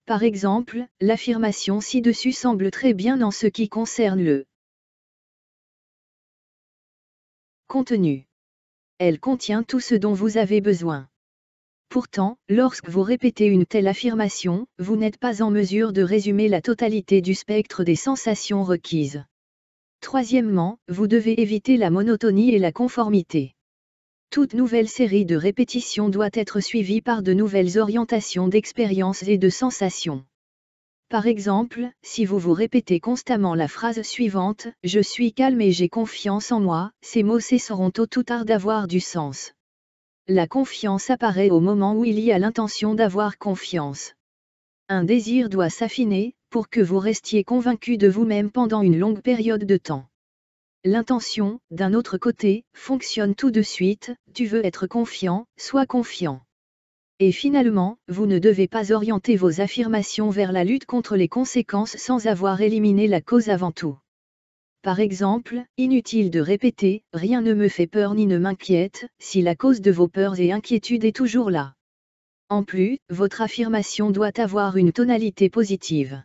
Par exemple, l'affirmation ci-dessus semble très bien en ce qui concerne le contenu. Elle contient tout ce dont vous avez besoin. Pourtant, lorsque vous répétez une telle affirmation, vous n'êtes pas en mesure de résumer la totalité du spectre des sensations requises. Troisièmement, vous devez éviter la monotonie et la conformité. Toute nouvelle série de répétitions doit être suivie par de nouvelles orientations d'expériences et de sensations. Par exemple, si vous vous répétez constamment la phrase suivante ⁇ Je suis calme et j'ai confiance en moi ⁇ ces mots cesseront tôt ou tard d'avoir du sens. La confiance apparaît au moment où il y a l'intention d'avoir confiance. Un désir doit s'affiner, pour que vous restiez convaincu de vous-même pendant une longue période de temps. L'intention, d'un autre côté, fonctionne tout de suite, tu veux être confiant, sois confiant. Et finalement, vous ne devez pas orienter vos affirmations vers la lutte contre les conséquences sans avoir éliminé la cause avant tout. Par exemple, inutile de répéter, rien ne me fait peur ni ne m'inquiète, si la cause de vos peurs et inquiétudes est toujours là. En plus, votre affirmation doit avoir une tonalité positive.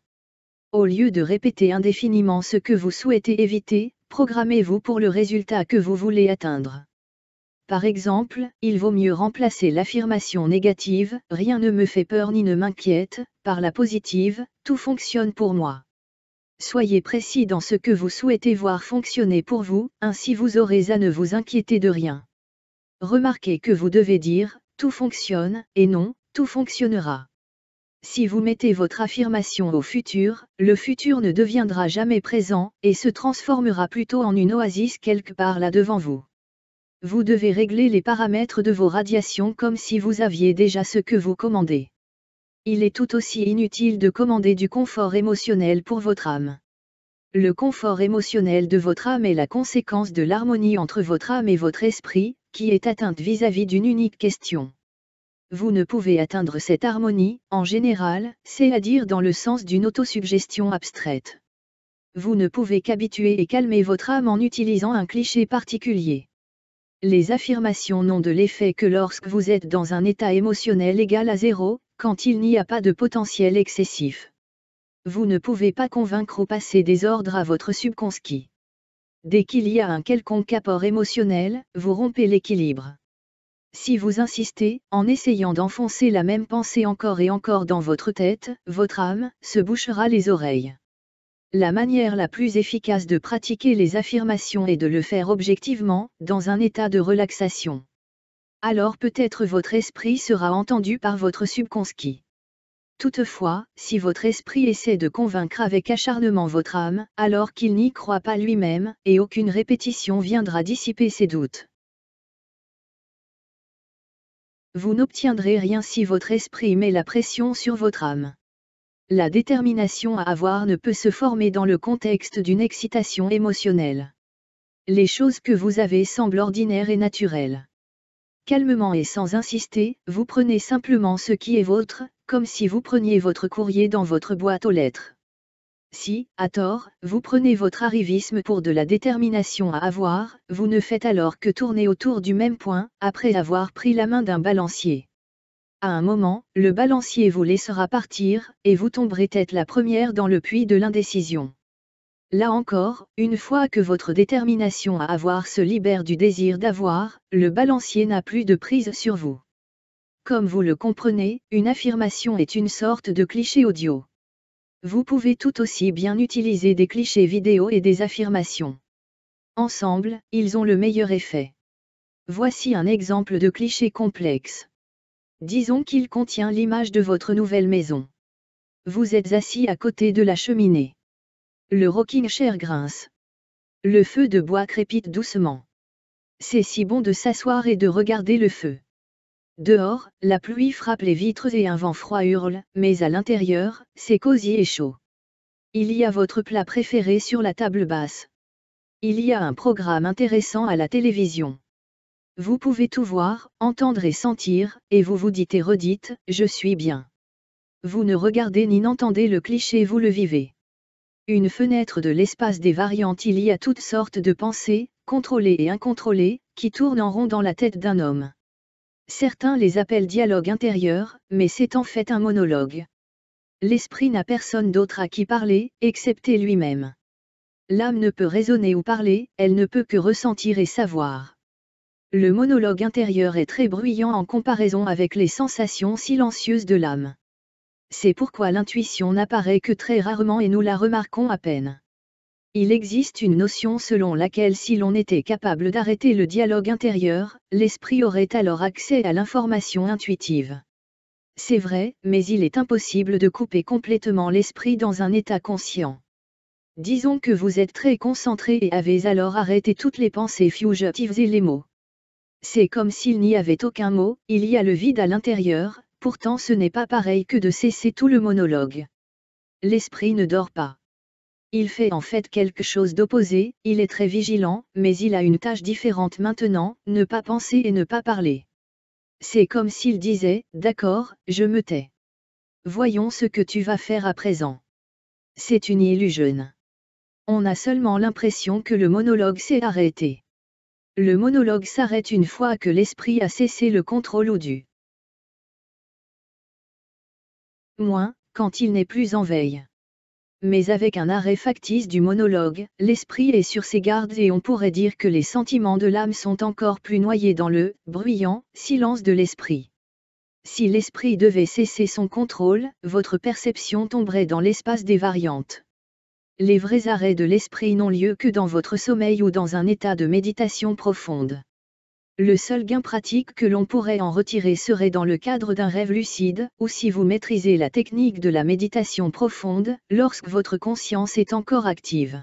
Au lieu de répéter indéfiniment ce que vous souhaitez éviter, programmez-vous pour le résultat que vous voulez atteindre. Par exemple, il vaut mieux remplacer l'affirmation négative ⁇ Rien ne me fait peur ni ne m'inquiète ⁇ par la positive ⁇ Tout fonctionne pour moi ⁇ Soyez précis dans ce que vous souhaitez voir fonctionner pour vous, ainsi vous aurez à ne vous inquiéter de rien. Remarquez que vous devez dire ⁇ Tout fonctionne ⁇ et non ⁇ Tout fonctionnera ⁇ si vous mettez votre affirmation au futur, le futur ne deviendra jamais présent, et se transformera plutôt en une oasis quelque part là devant vous. Vous devez régler les paramètres de vos radiations comme si vous aviez déjà ce que vous commandez. Il est tout aussi inutile de commander du confort émotionnel pour votre âme. Le confort émotionnel de votre âme est la conséquence de l'harmonie entre votre âme et votre esprit, qui est atteinte vis-à-vis d'une unique question vous ne pouvez atteindre cette harmonie, en général, c'est-à-dire dans le sens d'une autosuggestion abstraite. Vous ne pouvez qu'habituer et calmer votre âme en utilisant un cliché particulier. Les affirmations n'ont de l'effet que lorsque vous êtes dans un état émotionnel égal à zéro, quand il n'y a pas de potentiel excessif. Vous ne pouvez pas convaincre ou passer des ordres à votre subconscient. Dès qu'il y a un quelconque apport émotionnel, vous rompez l'équilibre. Si vous insistez, en essayant d'enfoncer la même pensée encore et encore dans votre tête, votre âme se bouchera les oreilles. La manière la plus efficace de pratiquer les affirmations est de le faire objectivement, dans un état de relaxation. Alors peut-être votre esprit sera entendu par votre subconscient. Toutefois, si votre esprit essaie de convaincre avec acharnement votre âme, alors qu'il n'y croit pas lui-même, et aucune répétition viendra dissiper ses doutes vous n'obtiendrez rien si votre esprit met la pression sur votre âme. La détermination à avoir ne peut se former dans le contexte d'une excitation émotionnelle. Les choses que vous avez semblent ordinaires et naturelles. Calmement et sans insister, vous prenez simplement ce qui est votre, comme si vous preniez votre courrier dans votre boîte aux lettres. Si, à tort, vous prenez votre arrivisme pour de la détermination à avoir, vous ne faites alors que tourner autour du même point, après avoir pris la main d'un balancier. À un moment, le balancier vous laissera partir, et vous tomberez tête la première dans le puits de l'indécision. Là encore, une fois que votre détermination à avoir se libère du désir d'avoir, le balancier n'a plus de prise sur vous. Comme vous le comprenez, une affirmation est une sorte de cliché audio. Vous pouvez tout aussi bien utiliser des clichés vidéo et des affirmations. Ensemble, ils ont le meilleur effet. Voici un exemple de cliché complexe. Disons qu'il contient l'image de votre nouvelle maison. Vous êtes assis à côté de la cheminée. Le rocking chair grince. Le feu de bois crépite doucement. C'est si bon de s'asseoir et de regarder le feu. Dehors, la pluie frappe les vitres et un vent froid hurle, mais à l'intérieur, c'est cosy et chaud. Il y a votre plat préféré sur la table basse. Il y a un programme intéressant à la télévision. Vous pouvez tout voir, entendre et sentir, et vous vous dites et redites, je suis bien. Vous ne regardez ni n'entendez le cliché, vous le vivez. Une fenêtre de l'espace des variantes, il y a toutes sortes de pensées, contrôlées et incontrôlées, qui tournent en rond dans la tête d'un homme. Certains les appellent dialogue intérieur, mais c'est en fait un monologue. L'esprit n'a personne d'autre à qui parler, excepté lui-même. L'âme ne peut raisonner ou parler, elle ne peut que ressentir et savoir. Le monologue intérieur est très bruyant en comparaison avec les sensations silencieuses de l'âme. C'est pourquoi l'intuition n'apparaît que très rarement et nous la remarquons à peine. Il existe une notion selon laquelle si l'on était capable d'arrêter le dialogue intérieur, l'esprit aurait alors accès à l'information intuitive. C'est vrai, mais il est impossible de couper complètement l'esprit dans un état conscient. Disons que vous êtes très concentré et avez alors arrêté toutes les pensées fugitives et les mots. C'est comme s'il n'y avait aucun mot, il y a le vide à l'intérieur, pourtant ce n'est pas pareil que de cesser tout le monologue. L'esprit ne dort pas. Il fait en fait quelque chose d'opposé, il est très vigilant, mais il a une tâche différente maintenant, ne pas penser et ne pas parler. C'est comme s'il disait, d'accord, je me tais. Voyons ce que tu vas faire à présent. C'est une illusion. On a seulement l'impression que le monologue s'est arrêté. Le monologue s'arrête une fois que l'esprit a cessé le contrôle ou du moins, quand il n'est plus en veille mais avec un arrêt factice du monologue, l'esprit est sur ses gardes et on pourrait dire que les sentiments de l'âme sont encore plus noyés dans le bruyant silence de l'esprit. Si l'esprit devait cesser son contrôle, votre perception tomberait dans l'espace des variantes. Les vrais arrêts de l'esprit n'ont lieu que dans votre sommeil ou dans un état de méditation profonde. Le seul gain pratique que l'on pourrait en retirer serait dans le cadre d'un rêve lucide, ou si vous maîtrisez la technique de la méditation profonde, lorsque votre conscience est encore active.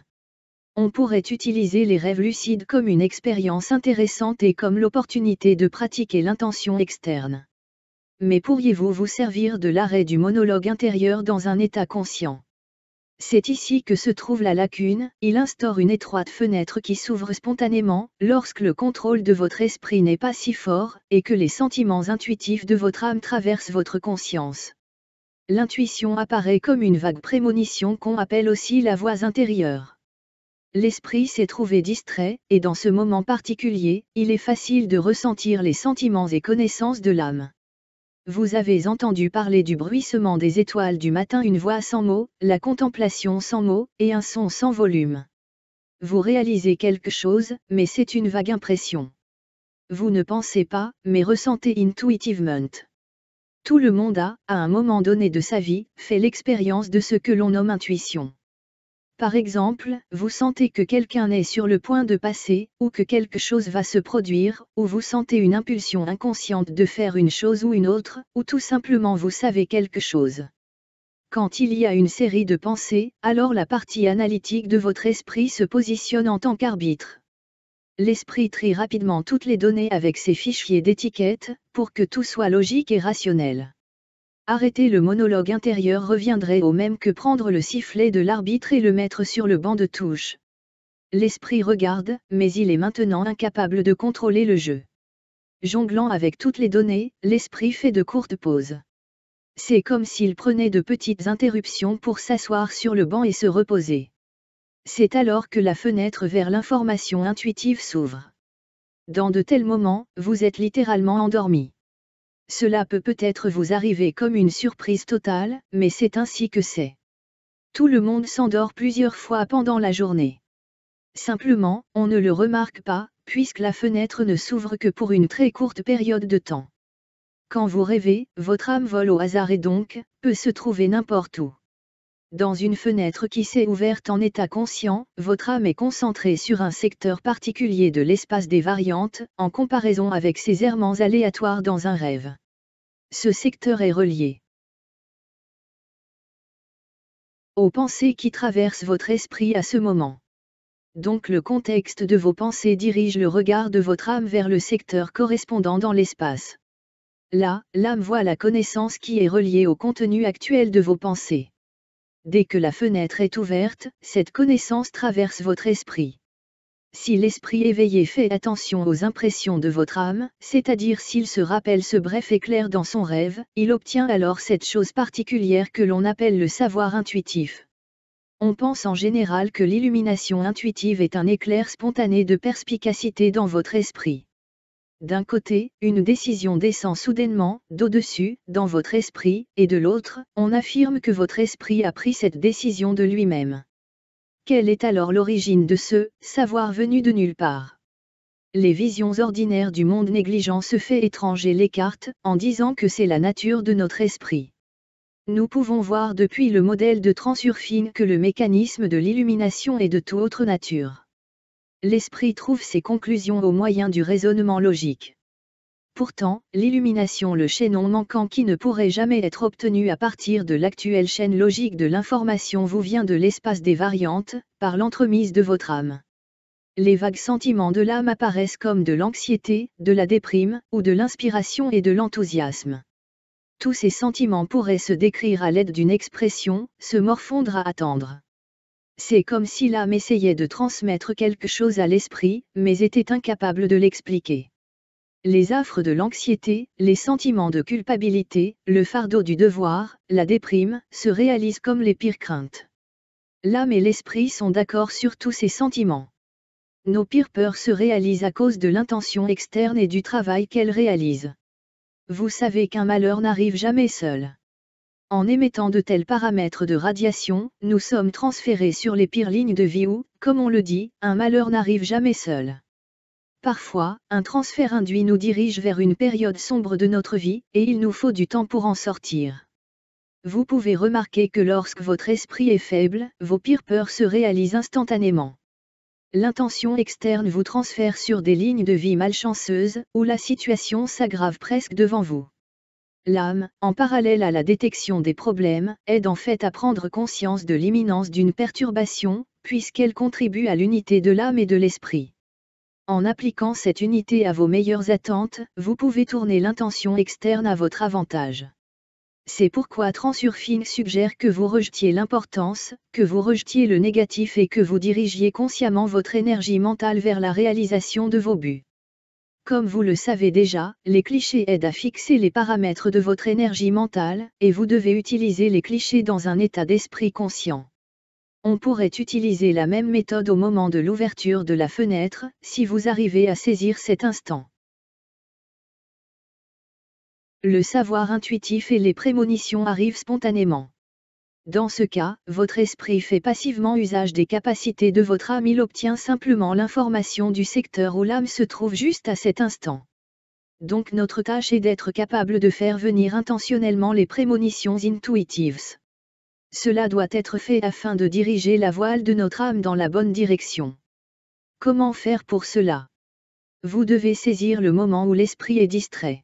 On pourrait utiliser les rêves lucides comme une expérience intéressante et comme l'opportunité de pratiquer l'intention externe. Mais pourriez-vous vous servir de l'arrêt du monologue intérieur dans un état conscient c'est ici que se trouve la lacune, il instaure une étroite fenêtre qui s'ouvre spontanément, lorsque le contrôle de votre esprit n'est pas si fort, et que les sentiments intuitifs de votre âme traversent votre conscience. L'intuition apparaît comme une vague prémonition qu'on appelle aussi la voix intérieure. L'esprit s'est trouvé distrait, et dans ce moment particulier, il est facile de ressentir les sentiments et connaissances de l'âme. Vous avez entendu parler du bruissement des étoiles du matin, une voix sans mots, la contemplation sans mots, et un son sans volume. Vous réalisez quelque chose, mais c'est une vague impression. Vous ne pensez pas, mais ressentez intuitivement. Tout le monde a, à un moment donné de sa vie, fait l'expérience de ce que l'on nomme intuition. Par exemple, vous sentez que quelqu'un est sur le point de passer, ou que quelque chose va se produire, ou vous sentez une impulsion inconsciente de faire une chose ou une autre, ou tout simplement vous savez quelque chose. Quand il y a une série de pensées, alors la partie analytique de votre esprit se positionne en tant qu'arbitre. L'esprit trie rapidement toutes les données avec ses fichiers d'étiquettes, pour que tout soit logique et rationnel. Arrêter le monologue intérieur reviendrait au même que prendre le sifflet de l'arbitre et le mettre sur le banc de touche. L'esprit regarde, mais il est maintenant incapable de contrôler le jeu. Jonglant avec toutes les données, l'esprit fait de courtes pauses. C'est comme s'il prenait de petites interruptions pour s'asseoir sur le banc et se reposer. C'est alors que la fenêtre vers l'information intuitive s'ouvre. Dans de tels moments, vous êtes littéralement endormi. Cela peut peut-être vous arriver comme une surprise totale, mais c'est ainsi que c'est. Tout le monde s'endort plusieurs fois pendant la journée. Simplement, on ne le remarque pas, puisque la fenêtre ne s'ouvre que pour une très courte période de temps. Quand vous rêvez, votre âme vole au hasard et donc, peut se trouver n'importe où dans une fenêtre qui s'est ouverte en état conscient, votre âme est concentrée sur un secteur particulier de l'espace des variantes, en comparaison avec ses errements aléatoires dans un rêve. Ce secteur est relié aux pensées qui traversent votre esprit à ce moment. Donc le contexte de vos pensées dirige le regard de votre âme vers le secteur correspondant dans l'espace. Là, l'âme voit la connaissance qui est reliée au contenu actuel de vos pensées. Dès que la fenêtre est ouverte, cette connaissance traverse votre esprit. Si l'esprit éveillé fait attention aux impressions de votre âme, c'est-à-dire s'il se rappelle ce bref éclair dans son rêve, il obtient alors cette chose particulière que l'on appelle le savoir intuitif. On pense en général que l'illumination intuitive est un éclair spontané de perspicacité dans votre esprit. D'un côté, une décision descend soudainement, d'au-dessus, dans votre esprit, et de l'autre, on affirme que votre esprit a pris cette décision de lui-même. Quelle est alors l'origine de ce savoir venu de nulle part Les visions ordinaires du monde négligent ce fait étranger et l'écartent, en disant que c'est la nature de notre esprit. Nous pouvons voir depuis le modèle de transurfine que le mécanisme de l'illumination est de toute autre nature l'esprit trouve ses conclusions au moyen du raisonnement logique. Pourtant, l'illumination le chaînon manquant qui ne pourrait jamais être obtenu à partir de l'actuelle chaîne logique de l'information vous vient de l'espace des variantes, par l'entremise de votre âme. Les vagues sentiments de l'âme apparaissent comme de l'anxiété, de la déprime, ou de l'inspiration et de l'enthousiasme. Tous ces sentiments pourraient se décrire à l'aide d'une expression, se morfondre à attendre. C'est comme si l'âme essayait de transmettre quelque chose à l'esprit, mais était incapable de l'expliquer. Les affres de l'anxiété, les sentiments de culpabilité, le fardeau du devoir, la déprime, se réalisent comme les pires craintes. L'âme et l'esprit sont d'accord sur tous ces sentiments. Nos pires peurs se réalisent à cause de l'intention externe et du travail qu'elles réalisent. Vous savez qu'un malheur n'arrive jamais seul. En émettant de tels paramètres de radiation, nous sommes transférés sur les pires lignes de vie où, comme on le dit, un malheur n'arrive jamais seul. Parfois, un transfert induit nous dirige vers une période sombre de notre vie, et il nous faut du temps pour en sortir. Vous pouvez remarquer que lorsque votre esprit est faible, vos pires peurs se réalisent instantanément. L'intention externe vous transfère sur des lignes de vie malchanceuses, où la situation s'aggrave presque devant vous. L'âme, en parallèle à la détection des problèmes, aide en fait à prendre conscience de l'imminence d'une perturbation, puisqu'elle contribue à l'unité de l'âme et de l'esprit. En appliquant cette unité à vos meilleures attentes, vous pouvez tourner l'intention externe à votre avantage. C'est pourquoi Transurfine suggère que vous rejetiez l'importance, que vous rejetiez le négatif et que vous dirigiez consciemment votre énergie mentale vers la réalisation de vos buts. Comme vous le savez déjà, les clichés aident à fixer les paramètres de votre énergie mentale, et vous devez utiliser les clichés dans un état d'esprit conscient. On pourrait utiliser la même méthode au moment de l'ouverture de la fenêtre, si vous arrivez à saisir cet instant. Le savoir intuitif et les prémonitions arrivent spontanément. Dans ce cas, votre esprit fait passivement usage des capacités de votre âme, il obtient simplement l'information du secteur où l'âme se trouve juste à cet instant. Donc notre tâche est d'être capable de faire venir intentionnellement les prémonitions intuitives. Cela doit être fait afin de diriger la voile de notre âme dans la bonne direction. Comment faire pour cela Vous devez saisir le moment où l'esprit est distrait.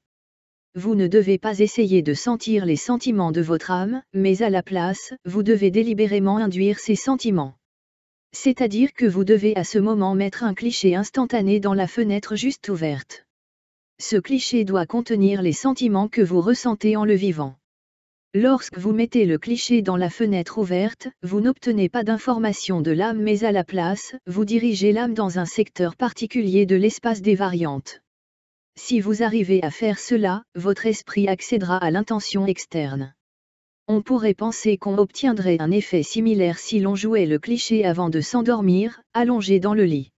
Vous ne devez pas essayer de sentir les sentiments de votre âme, mais à la place, vous devez délibérément induire ces sentiments. C'est-à-dire que vous devez à ce moment mettre un cliché instantané dans la fenêtre juste ouverte. Ce cliché doit contenir les sentiments que vous ressentez en le vivant. Lorsque vous mettez le cliché dans la fenêtre ouverte, vous n'obtenez pas d'information de l'âme mais à la place, vous dirigez l'âme dans un secteur particulier de l'espace des variantes. Si vous arrivez à faire cela, votre esprit accédera à l'intention externe. On pourrait penser qu'on obtiendrait un effet similaire si l'on jouait le cliché avant de s'endormir, allongé dans le lit.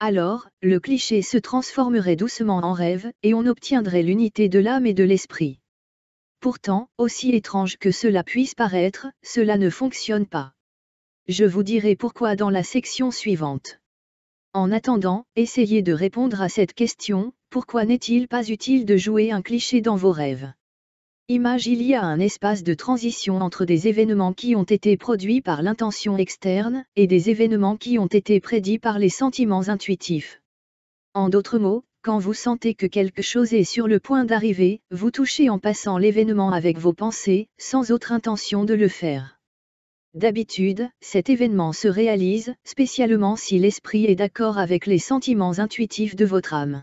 Alors, le cliché se transformerait doucement en rêve, et on obtiendrait l'unité de l'âme et de l'esprit. Pourtant, aussi étrange que cela puisse paraître, cela ne fonctionne pas. Je vous dirai pourquoi dans la section suivante. En attendant, essayez de répondre à cette question, pourquoi n'est-il pas utile de jouer un cliché dans vos rêves Image Il y a un espace de transition entre des événements qui ont été produits par l'intention externe et des événements qui ont été prédits par les sentiments intuitifs. En d'autres mots, quand vous sentez que quelque chose est sur le point d'arriver, vous touchez en passant l'événement avec vos pensées, sans autre intention de le faire. D'habitude, cet événement se réalise, spécialement si l'esprit est d'accord avec les sentiments intuitifs de votre âme.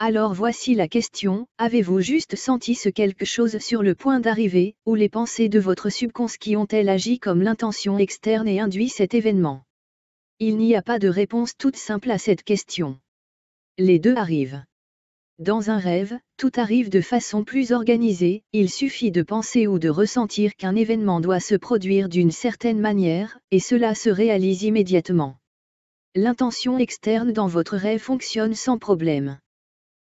Alors voici la question, avez-vous juste senti ce quelque chose sur le point d'arriver, ou les pensées de votre subconscient ont-elles agi comme l'intention externe et induit cet événement Il n'y a pas de réponse toute simple à cette question. Les deux arrivent. Dans un rêve, tout arrive de façon plus organisée, il suffit de penser ou de ressentir qu'un événement doit se produire d'une certaine manière, et cela se réalise immédiatement. L'intention externe dans votre rêve fonctionne sans problème.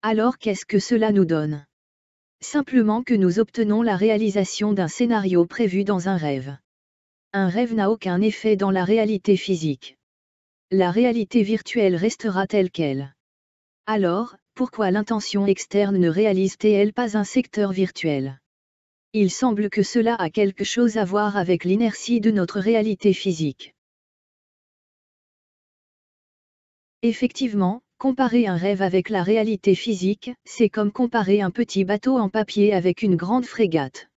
Alors qu'est-ce que cela nous donne Simplement que nous obtenons la réalisation d'un scénario prévu dans un rêve. Un rêve n'a aucun effet dans la réalité physique. La réalité virtuelle restera telle qu'elle. Alors, pourquoi l'intention externe ne réalise-t-elle pas un secteur virtuel Il semble que cela a quelque chose à voir avec l'inertie de notre réalité physique. Effectivement, Comparer un rêve avec la réalité physique, c'est comme comparer un petit bateau en papier avec une grande frégate.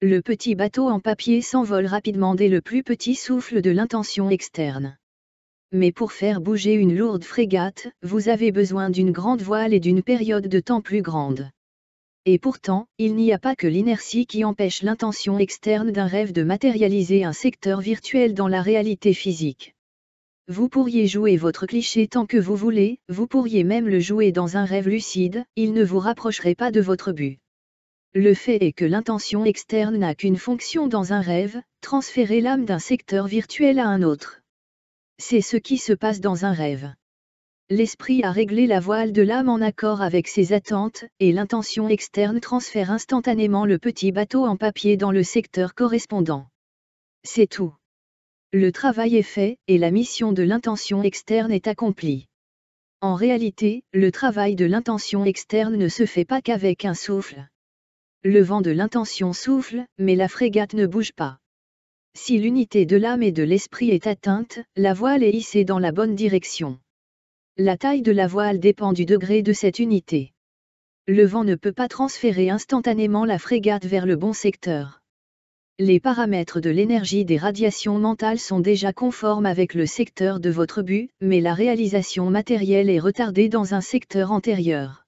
Le petit bateau en papier s'envole rapidement dès le plus petit souffle de l'intention externe. Mais pour faire bouger une lourde frégate, vous avez besoin d'une grande voile et d'une période de temps plus grande. Et pourtant, il n'y a pas que l'inertie qui empêche l'intention externe d'un rêve de matérialiser un secteur virtuel dans la réalité physique. Vous pourriez jouer votre cliché tant que vous voulez, vous pourriez même le jouer dans un rêve lucide, il ne vous rapprocherait pas de votre but. Le fait est que l'intention externe n'a qu'une fonction dans un rêve, transférer l'âme d'un secteur virtuel à un autre. C'est ce qui se passe dans un rêve. L'esprit a réglé la voile de l'âme en accord avec ses attentes, et l'intention externe transfère instantanément le petit bateau en papier dans le secteur correspondant. C'est tout. Le travail est fait, et la mission de l'intention externe est accomplie. En réalité, le travail de l'intention externe ne se fait pas qu'avec un souffle. Le vent de l'intention souffle, mais la frégate ne bouge pas. Si l'unité de l'âme et de l'esprit est atteinte, la voile est hissée dans la bonne direction. La taille de la voile dépend du degré de cette unité. Le vent ne peut pas transférer instantanément la frégate vers le bon secteur les paramètres de l'énergie des radiations mentales sont déjà conformes avec le secteur de votre but, mais la réalisation matérielle est retardée dans un secteur antérieur.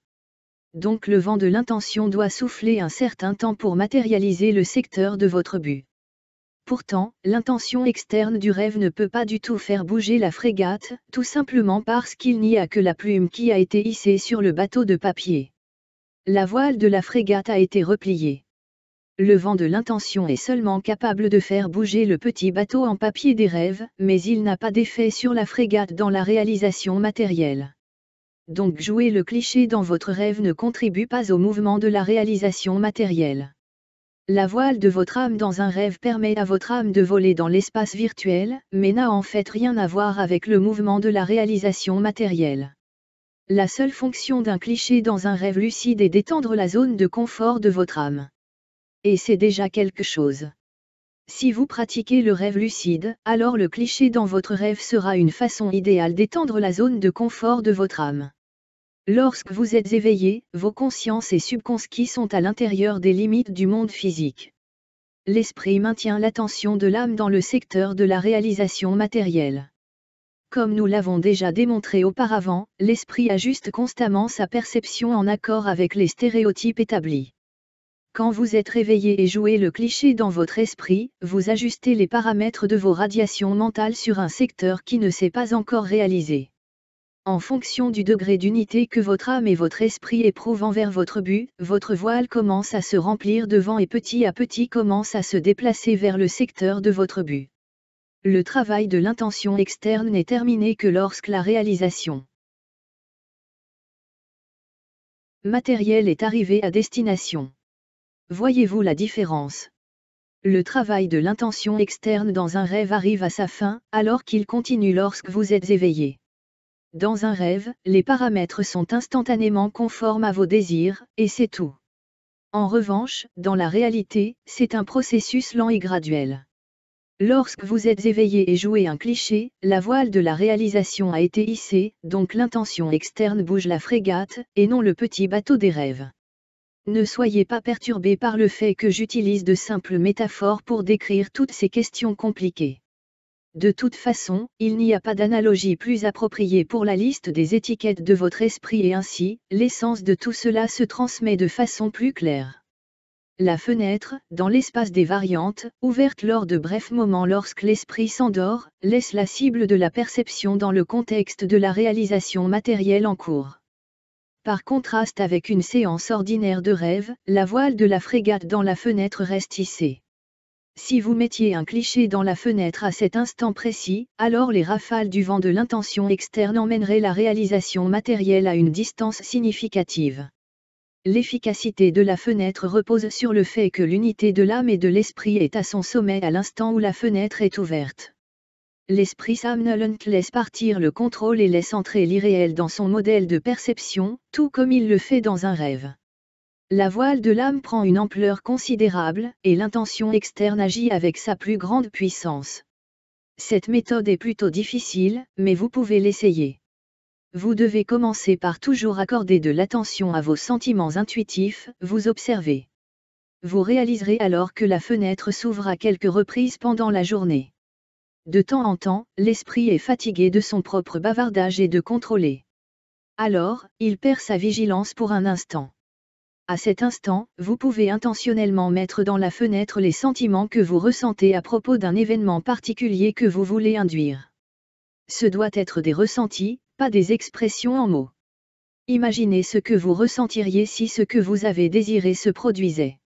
Donc le vent de l'intention doit souffler un certain temps pour matérialiser le secteur de votre but. Pourtant, l'intention externe du rêve ne peut pas du tout faire bouger la frégate, tout simplement parce qu'il n'y a que la plume qui a été hissée sur le bateau de papier. La voile de la frégate a été repliée. Le vent de l'intention est seulement capable de faire bouger le petit bateau en papier des rêves, mais il n'a pas d'effet sur la frégate dans la réalisation matérielle. Donc jouer le cliché dans votre rêve ne contribue pas au mouvement de la réalisation matérielle. La voile de votre âme dans un rêve permet à votre âme de voler dans l'espace virtuel, mais n'a en fait rien à voir avec le mouvement de la réalisation matérielle. La seule fonction d'un cliché dans un rêve lucide est d'étendre la zone de confort de votre âme et c'est déjà quelque chose. Si vous pratiquez le rêve lucide, alors le cliché dans votre rêve sera une façon idéale d'étendre la zone de confort de votre âme. Lorsque vous êtes éveillé, vos consciences et subconsquis sont à l'intérieur des limites du monde physique. L'esprit maintient l'attention de l'âme dans le secteur de la réalisation matérielle. Comme nous l'avons déjà démontré auparavant, l'esprit ajuste constamment sa perception en accord avec les stéréotypes établis. Quand vous êtes réveillé et jouez le cliché dans votre esprit, vous ajustez les paramètres de vos radiations mentales sur un secteur qui ne s'est pas encore réalisé. En fonction du degré d'unité que votre âme et votre esprit éprouvent envers votre but, votre voile commence à se remplir devant et petit à petit commence à se déplacer vers le secteur de votre but. Le travail de l'intention externe n'est terminé que lorsque la réalisation matérielle est arrivée à destination. Voyez-vous la différence Le travail de l'intention externe dans un rêve arrive à sa fin, alors qu'il continue lorsque vous êtes éveillé. Dans un rêve, les paramètres sont instantanément conformes à vos désirs, et c'est tout. En revanche, dans la réalité, c'est un processus lent et graduel. Lorsque vous êtes éveillé et jouez un cliché, la voile de la réalisation a été hissée, donc l'intention externe bouge la frégate, et non le petit bateau des rêves. Ne soyez pas perturbés par le fait que j'utilise de simples métaphores pour décrire toutes ces questions compliquées. De toute façon, il n'y a pas d'analogie plus appropriée pour la liste des étiquettes de votre esprit et ainsi, l'essence de tout cela se transmet de façon plus claire. La fenêtre, dans l'espace des variantes, ouverte lors de brefs moments lorsque l'esprit s'endort, laisse la cible de la perception dans le contexte de la réalisation matérielle en cours. Par contraste avec une séance ordinaire de rêve, la voile de la frégate dans la fenêtre reste hissée. Si vous mettiez un cliché dans la fenêtre à cet instant précis, alors les rafales du vent de l'intention externe emmèneraient la réalisation matérielle à une distance significative. L'efficacité de la fenêtre repose sur le fait que l'unité de l'âme et de l'esprit est à son sommet à l'instant où la fenêtre est ouverte. L'esprit Nolent laisse partir le contrôle et laisse entrer l'irréel dans son modèle de perception, tout comme il le fait dans un rêve. La voile de l'âme prend une ampleur considérable, et l'intention externe agit avec sa plus grande puissance. Cette méthode est plutôt difficile, mais vous pouvez l'essayer. Vous devez commencer par toujours accorder de l'attention à vos sentiments intuitifs, vous observez. Vous réaliserez alors que la fenêtre s'ouvre à quelques reprises pendant la journée. De temps en temps, l'esprit est fatigué de son propre bavardage et de contrôler. Alors, il perd sa vigilance pour un instant. À cet instant, vous pouvez intentionnellement mettre dans la fenêtre les sentiments que vous ressentez à propos d'un événement particulier que vous voulez induire. Ce doit être des ressentis, pas des expressions en mots. Imaginez ce que vous ressentiriez si ce que vous avez désiré se produisait.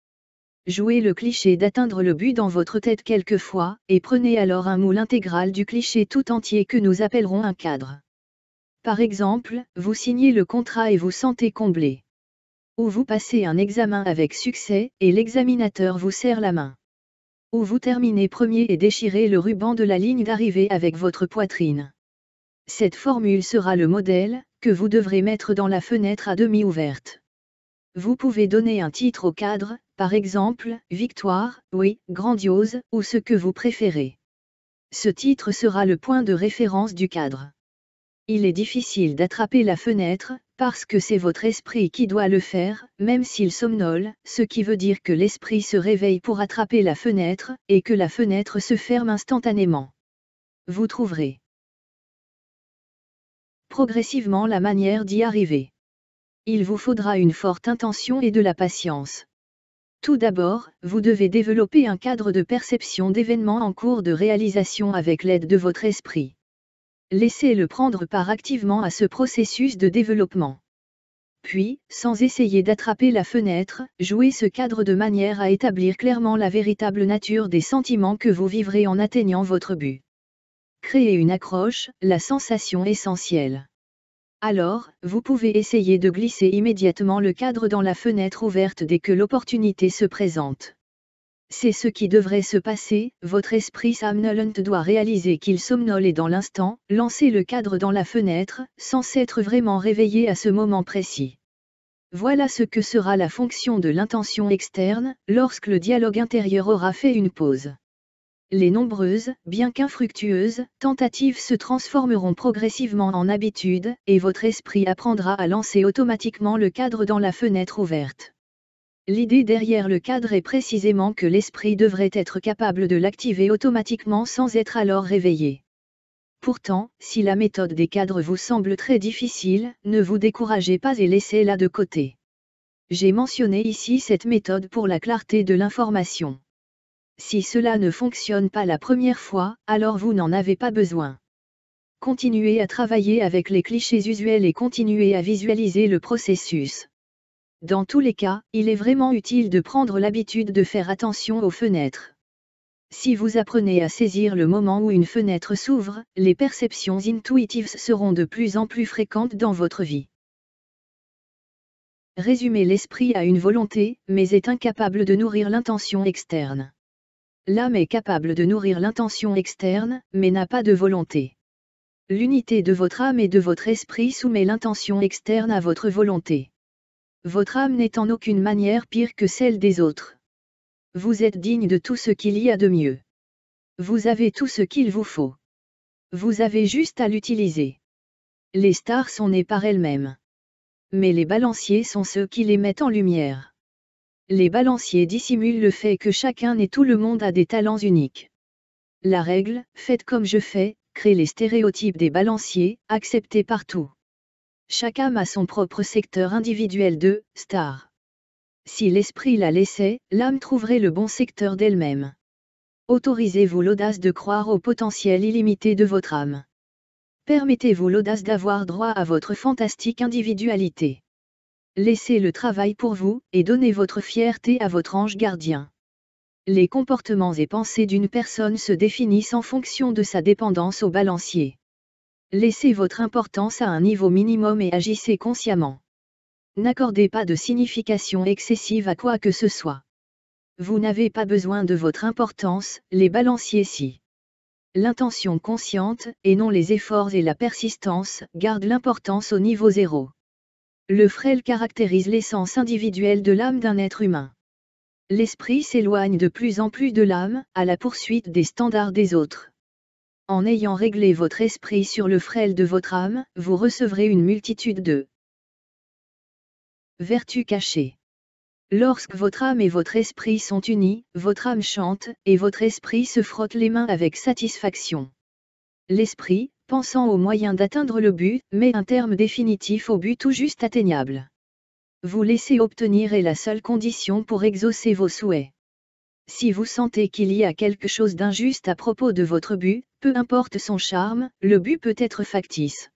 Jouez le cliché d'atteindre le but dans votre tête quelquefois, et prenez alors un moule intégral du cliché tout entier que nous appellerons un cadre. Par exemple, vous signez le contrat et vous sentez comblé. Ou vous passez un examen avec succès, et l'examinateur vous serre la main. Ou vous terminez premier et déchirez le ruban de la ligne d'arrivée avec votre poitrine. Cette formule sera le modèle, que vous devrez mettre dans la fenêtre à demi ouverte. Vous pouvez donner un titre au cadre, par exemple, Victoire, oui, Grandiose, ou ce que vous préférez. Ce titre sera le point de référence du cadre. Il est difficile d'attraper la fenêtre, parce que c'est votre esprit qui doit le faire, même s'il somnole, ce qui veut dire que l'esprit se réveille pour attraper la fenêtre, et que la fenêtre se ferme instantanément. Vous trouverez progressivement la manière d'y arriver. Il vous faudra une forte intention et de la patience. Tout d'abord, vous devez développer un cadre de perception d'événements en cours de réalisation avec l'aide de votre esprit. Laissez-le prendre part activement à ce processus de développement. Puis, sans essayer d'attraper la fenêtre, jouez ce cadre de manière à établir clairement la véritable nature des sentiments que vous vivrez en atteignant votre but. Créez une accroche, la sensation essentielle. Alors, vous pouvez essayer de glisser immédiatement le cadre dans la fenêtre ouverte dès que l'opportunité se présente. C'est ce qui devrait se passer, votre esprit Samnolent doit réaliser qu'il somnole et dans l'instant, lancer le cadre dans la fenêtre, sans s'être vraiment réveillé à ce moment précis. Voilà ce que sera la fonction de l'intention externe, lorsque le dialogue intérieur aura fait une pause les nombreuses, bien qu'infructueuses, tentatives se transformeront progressivement en habitudes, et votre esprit apprendra à lancer automatiquement le cadre dans la fenêtre ouverte. L'idée derrière le cadre est précisément que l'esprit devrait être capable de l'activer automatiquement sans être alors réveillé. Pourtant, si la méthode des cadres vous semble très difficile, ne vous découragez pas et laissez-la de côté. J'ai mentionné ici cette méthode pour la clarté de l'information. Si cela ne fonctionne pas la première fois, alors vous n'en avez pas besoin. Continuez à travailler avec les clichés usuels et continuez à visualiser le processus. Dans tous les cas, il est vraiment utile de prendre l'habitude de faire attention aux fenêtres. Si vous apprenez à saisir le moment où une fenêtre s'ouvre, les perceptions intuitives seront de plus en plus fréquentes dans votre vie. Résumer l'esprit à une volonté, mais est incapable de nourrir l'intention externe. L'âme est capable de nourrir l'intention externe, mais n'a pas de volonté. L'unité de votre âme et de votre esprit soumet l'intention externe à votre volonté. Votre âme n'est en aucune manière pire que celle des autres. Vous êtes digne de tout ce qu'il y a de mieux. Vous avez tout ce qu'il vous faut. Vous avez juste à l'utiliser. Les stars sont nées par elles-mêmes. Mais les balanciers sont ceux qui les mettent en lumière les balanciers dissimulent le fait que chacun et tout le monde a des talents uniques. La règle, faites comme je fais, crée les stéréotypes des balanciers, acceptés partout. Chaque âme a son propre secteur individuel de star. Si l'esprit la laissait, l'âme trouverait le bon secteur d'elle-même. Autorisez-vous l'audace de croire au potentiel illimité de votre âme. Permettez-vous l'audace d'avoir droit à votre fantastique individualité. Laissez le travail pour vous, et donnez votre fierté à votre ange gardien. Les comportements et pensées d'une personne se définissent en fonction de sa dépendance au balancier. Laissez votre importance à un niveau minimum et agissez consciemment. N'accordez pas de signification excessive à quoi que ce soit. Vous n'avez pas besoin de votre importance, les balanciers si. L'intention consciente, et non les efforts et la persistance, gardent l'importance au niveau zéro. Le frêle caractérise l'essence individuelle de l'âme d'un être humain. L'esprit s'éloigne de plus en plus de l'âme, à la poursuite des standards des autres. En ayant réglé votre esprit sur le frêle de votre âme, vous recevrez une multitude de vertus cachées. Lorsque votre âme et votre esprit sont unis, votre âme chante, et votre esprit se frotte les mains avec satisfaction. L'esprit, pensant aux moyens d'atteindre le but, met un terme définitif au but tout juste atteignable. Vous laisser obtenir est la seule condition pour exaucer vos souhaits. Si vous sentez qu'il y a quelque chose d'injuste à propos de votre but, peu importe son charme, le but peut être factice.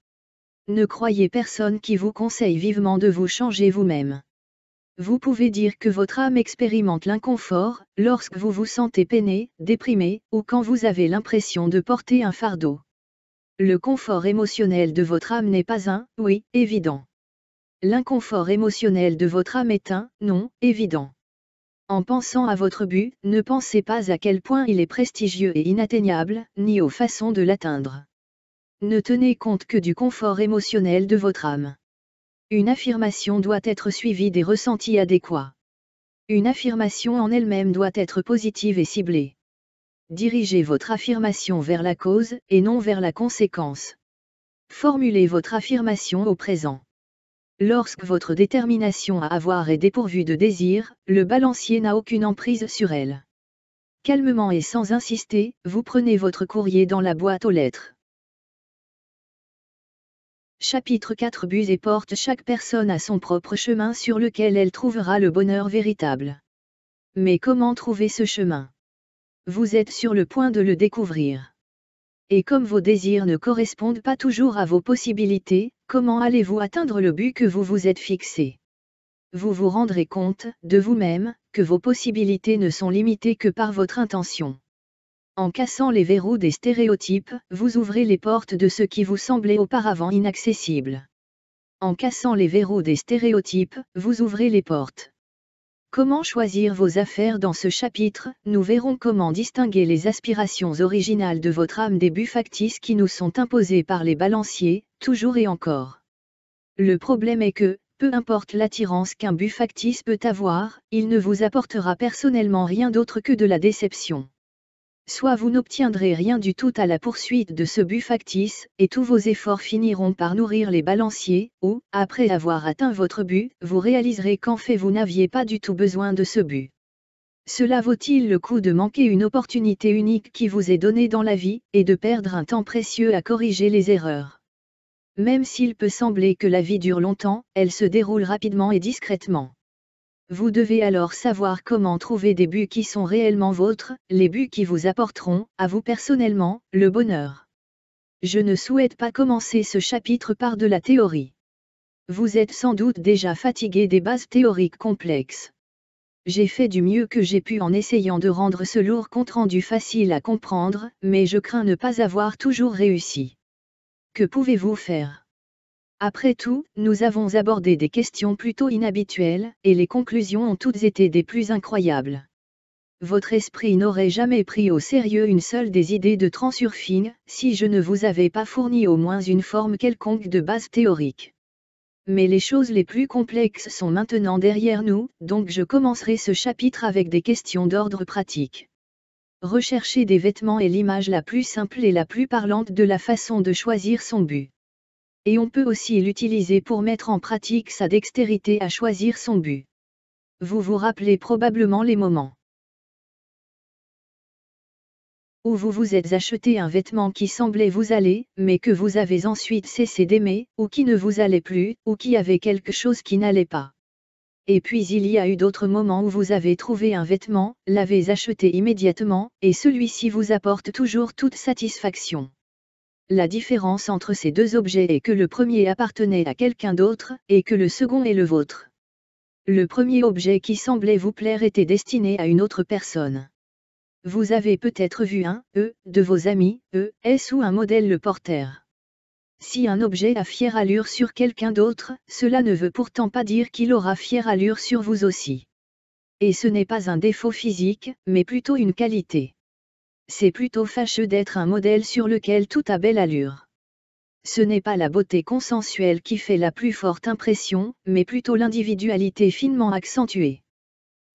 Ne croyez personne qui vous conseille vivement de vous changer vous-même. Vous pouvez dire que votre âme expérimente l'inconfort, lorsque vous vous sentez peiné, déprimé, ou quand vous avez l'impression de porter un fardeau. Le confort émotionnel de votre âme n'est pas un oui évident. L'inconfort émotionnel de votre âme est un non évident. En pensant à votre but, ne pensez pas à quel point il est prestigieux et inatteignable, ni aux façons de l'atteindre. Ne tenez compte que du confort émotionnel de votre âme. Une affirmation doit être suivie des ressentis adéquats. Une affirmation en elle-même doit être positive et ciblée. Dirigez votre affirmation vers la cause et non vers la conséquence. Formulez votre affirmation au présent. Lorsque votre détermination à avoir est dépourvue de désir, le balancier n'a aucune emprise sur elle. Calmement et sans insister, vous prenez votre courrier dans la boîte aux lettres. Chapitre 4 Bus et porte chaque personne à son propre chemin sur lequel elle trouvera le bonheur véritable. Mais comment trouver ce chemin vous êtes sur le point de le découvrir. Et comme vos désirs ne correspondent pas toujours à vos possibilités, comment allez-vous atteindre le but que vous vous êtes fixé Vous vous rendrez compte, de vous-même, que vos possibilités ne sont limitées que par votre intention. En cassant les verrous des stéréotypes, vous ouvrez les portes de ce qui vous semblait auparavant inaccessible. En cassant les verrous des stéréotypes, vous ouvrez les portes. Comment choisir vos affaires Dans ce chapitre, nous verrons comment distinguer les aspirations originales de votre âme des buts factices qui nous sont imposés par les balanciers, toujours et encore. Le problème est que, peu importe l'attirance qu'un but factice peut avoir, il ne vous apportera personnellement rien d'autre que de la déception soit vous n'obtiendrez rien du tout à la poursuite de ce but factice, et tous vos efforts finiront par nourrir les balanciers, ou, après avoir atteint votre but, vous réaliserez qu'en fait vous n'aviez pas du tout besoin de ce but. Cela vaut-il le coup de manquer une opportunité unique qui vous est donnée dans la vie, et de perdre un temps précieux à corriger les erreurs Même s'il peut sembler que la vie dure longtemps, elle se déroule rapidement et discrètement. Vous devez alors savoir comment trouver des buts qui sont réellement vôtres, les buts qui vous apporteront, à vous personnellement, le bonheur. Je ne souhaite pas commencer ce chapitre par de la théorie. Vous êtes sans doute déjà fatigué des bases théoriques complexes. J'ai fait du mieux que j'ai pu en essayant de rendre ce lourd compte-rendu facile à comprendre, mais je crains ne pas avoir toujours réussi. Que pouvez-vous faire après tout, nous avons abordé des questions plutôt inhabituelles, et les conclusions ont toutes été des plus incroyables. Votre esprit n'aurait jamais pris au sérieux une seule des idées de transurfing, si je ne vous avais pas fourni au moins une forme quelconque de base théorique. Mais les choses les plus complexes sont maintenant derrière nous, donc je commencerai ce chapitre avec des questions d'ordre pratique. Rechercher des vêtements est l'image la plus simple et la plus parlante de la façon de choisir son but et on peut aussi l'utiliser pour mettre en pratique sa dextérité à choisir son but. Vous vous rappelez probablement les moments où vous vous êtes acheté un vêtement qui semblait vous aller, mais que vous avez ensuite cessé d'aimer, ou qui ne vous allait plus, ou qui avait quelque chose qui n'allait pas. Et puis il y a eu d'autres moments où vous avez trouvé un vêtement, l'avez acheté immédiatement, et celui-ci vous apporte toujours toute satisfaction. La différence entre ces deux objets est que le premier appartenait à quelqu'un d'autre, et que le second est le vôtre. Le premier objet qui semblait vous plaire était destiné à une autre personne. Vous avez peut-être vu un, E, de vos amis, E, S ou un modèle le porter. Si un objet a fière allure sur quelqu'un d'autre, cela ne veut pourtant pas dire qu'il aura fière allure sur vous aussi. Et ce n'est pas un défaut physique, mais plutôt une qualité c'est plutôt fâcheux d'être un modèle sur lequel tout a belle allure. Ce n'est pas la beauté consensuelle qui fait la plus forte impression, mais plutôt l'individualité finement accentuée.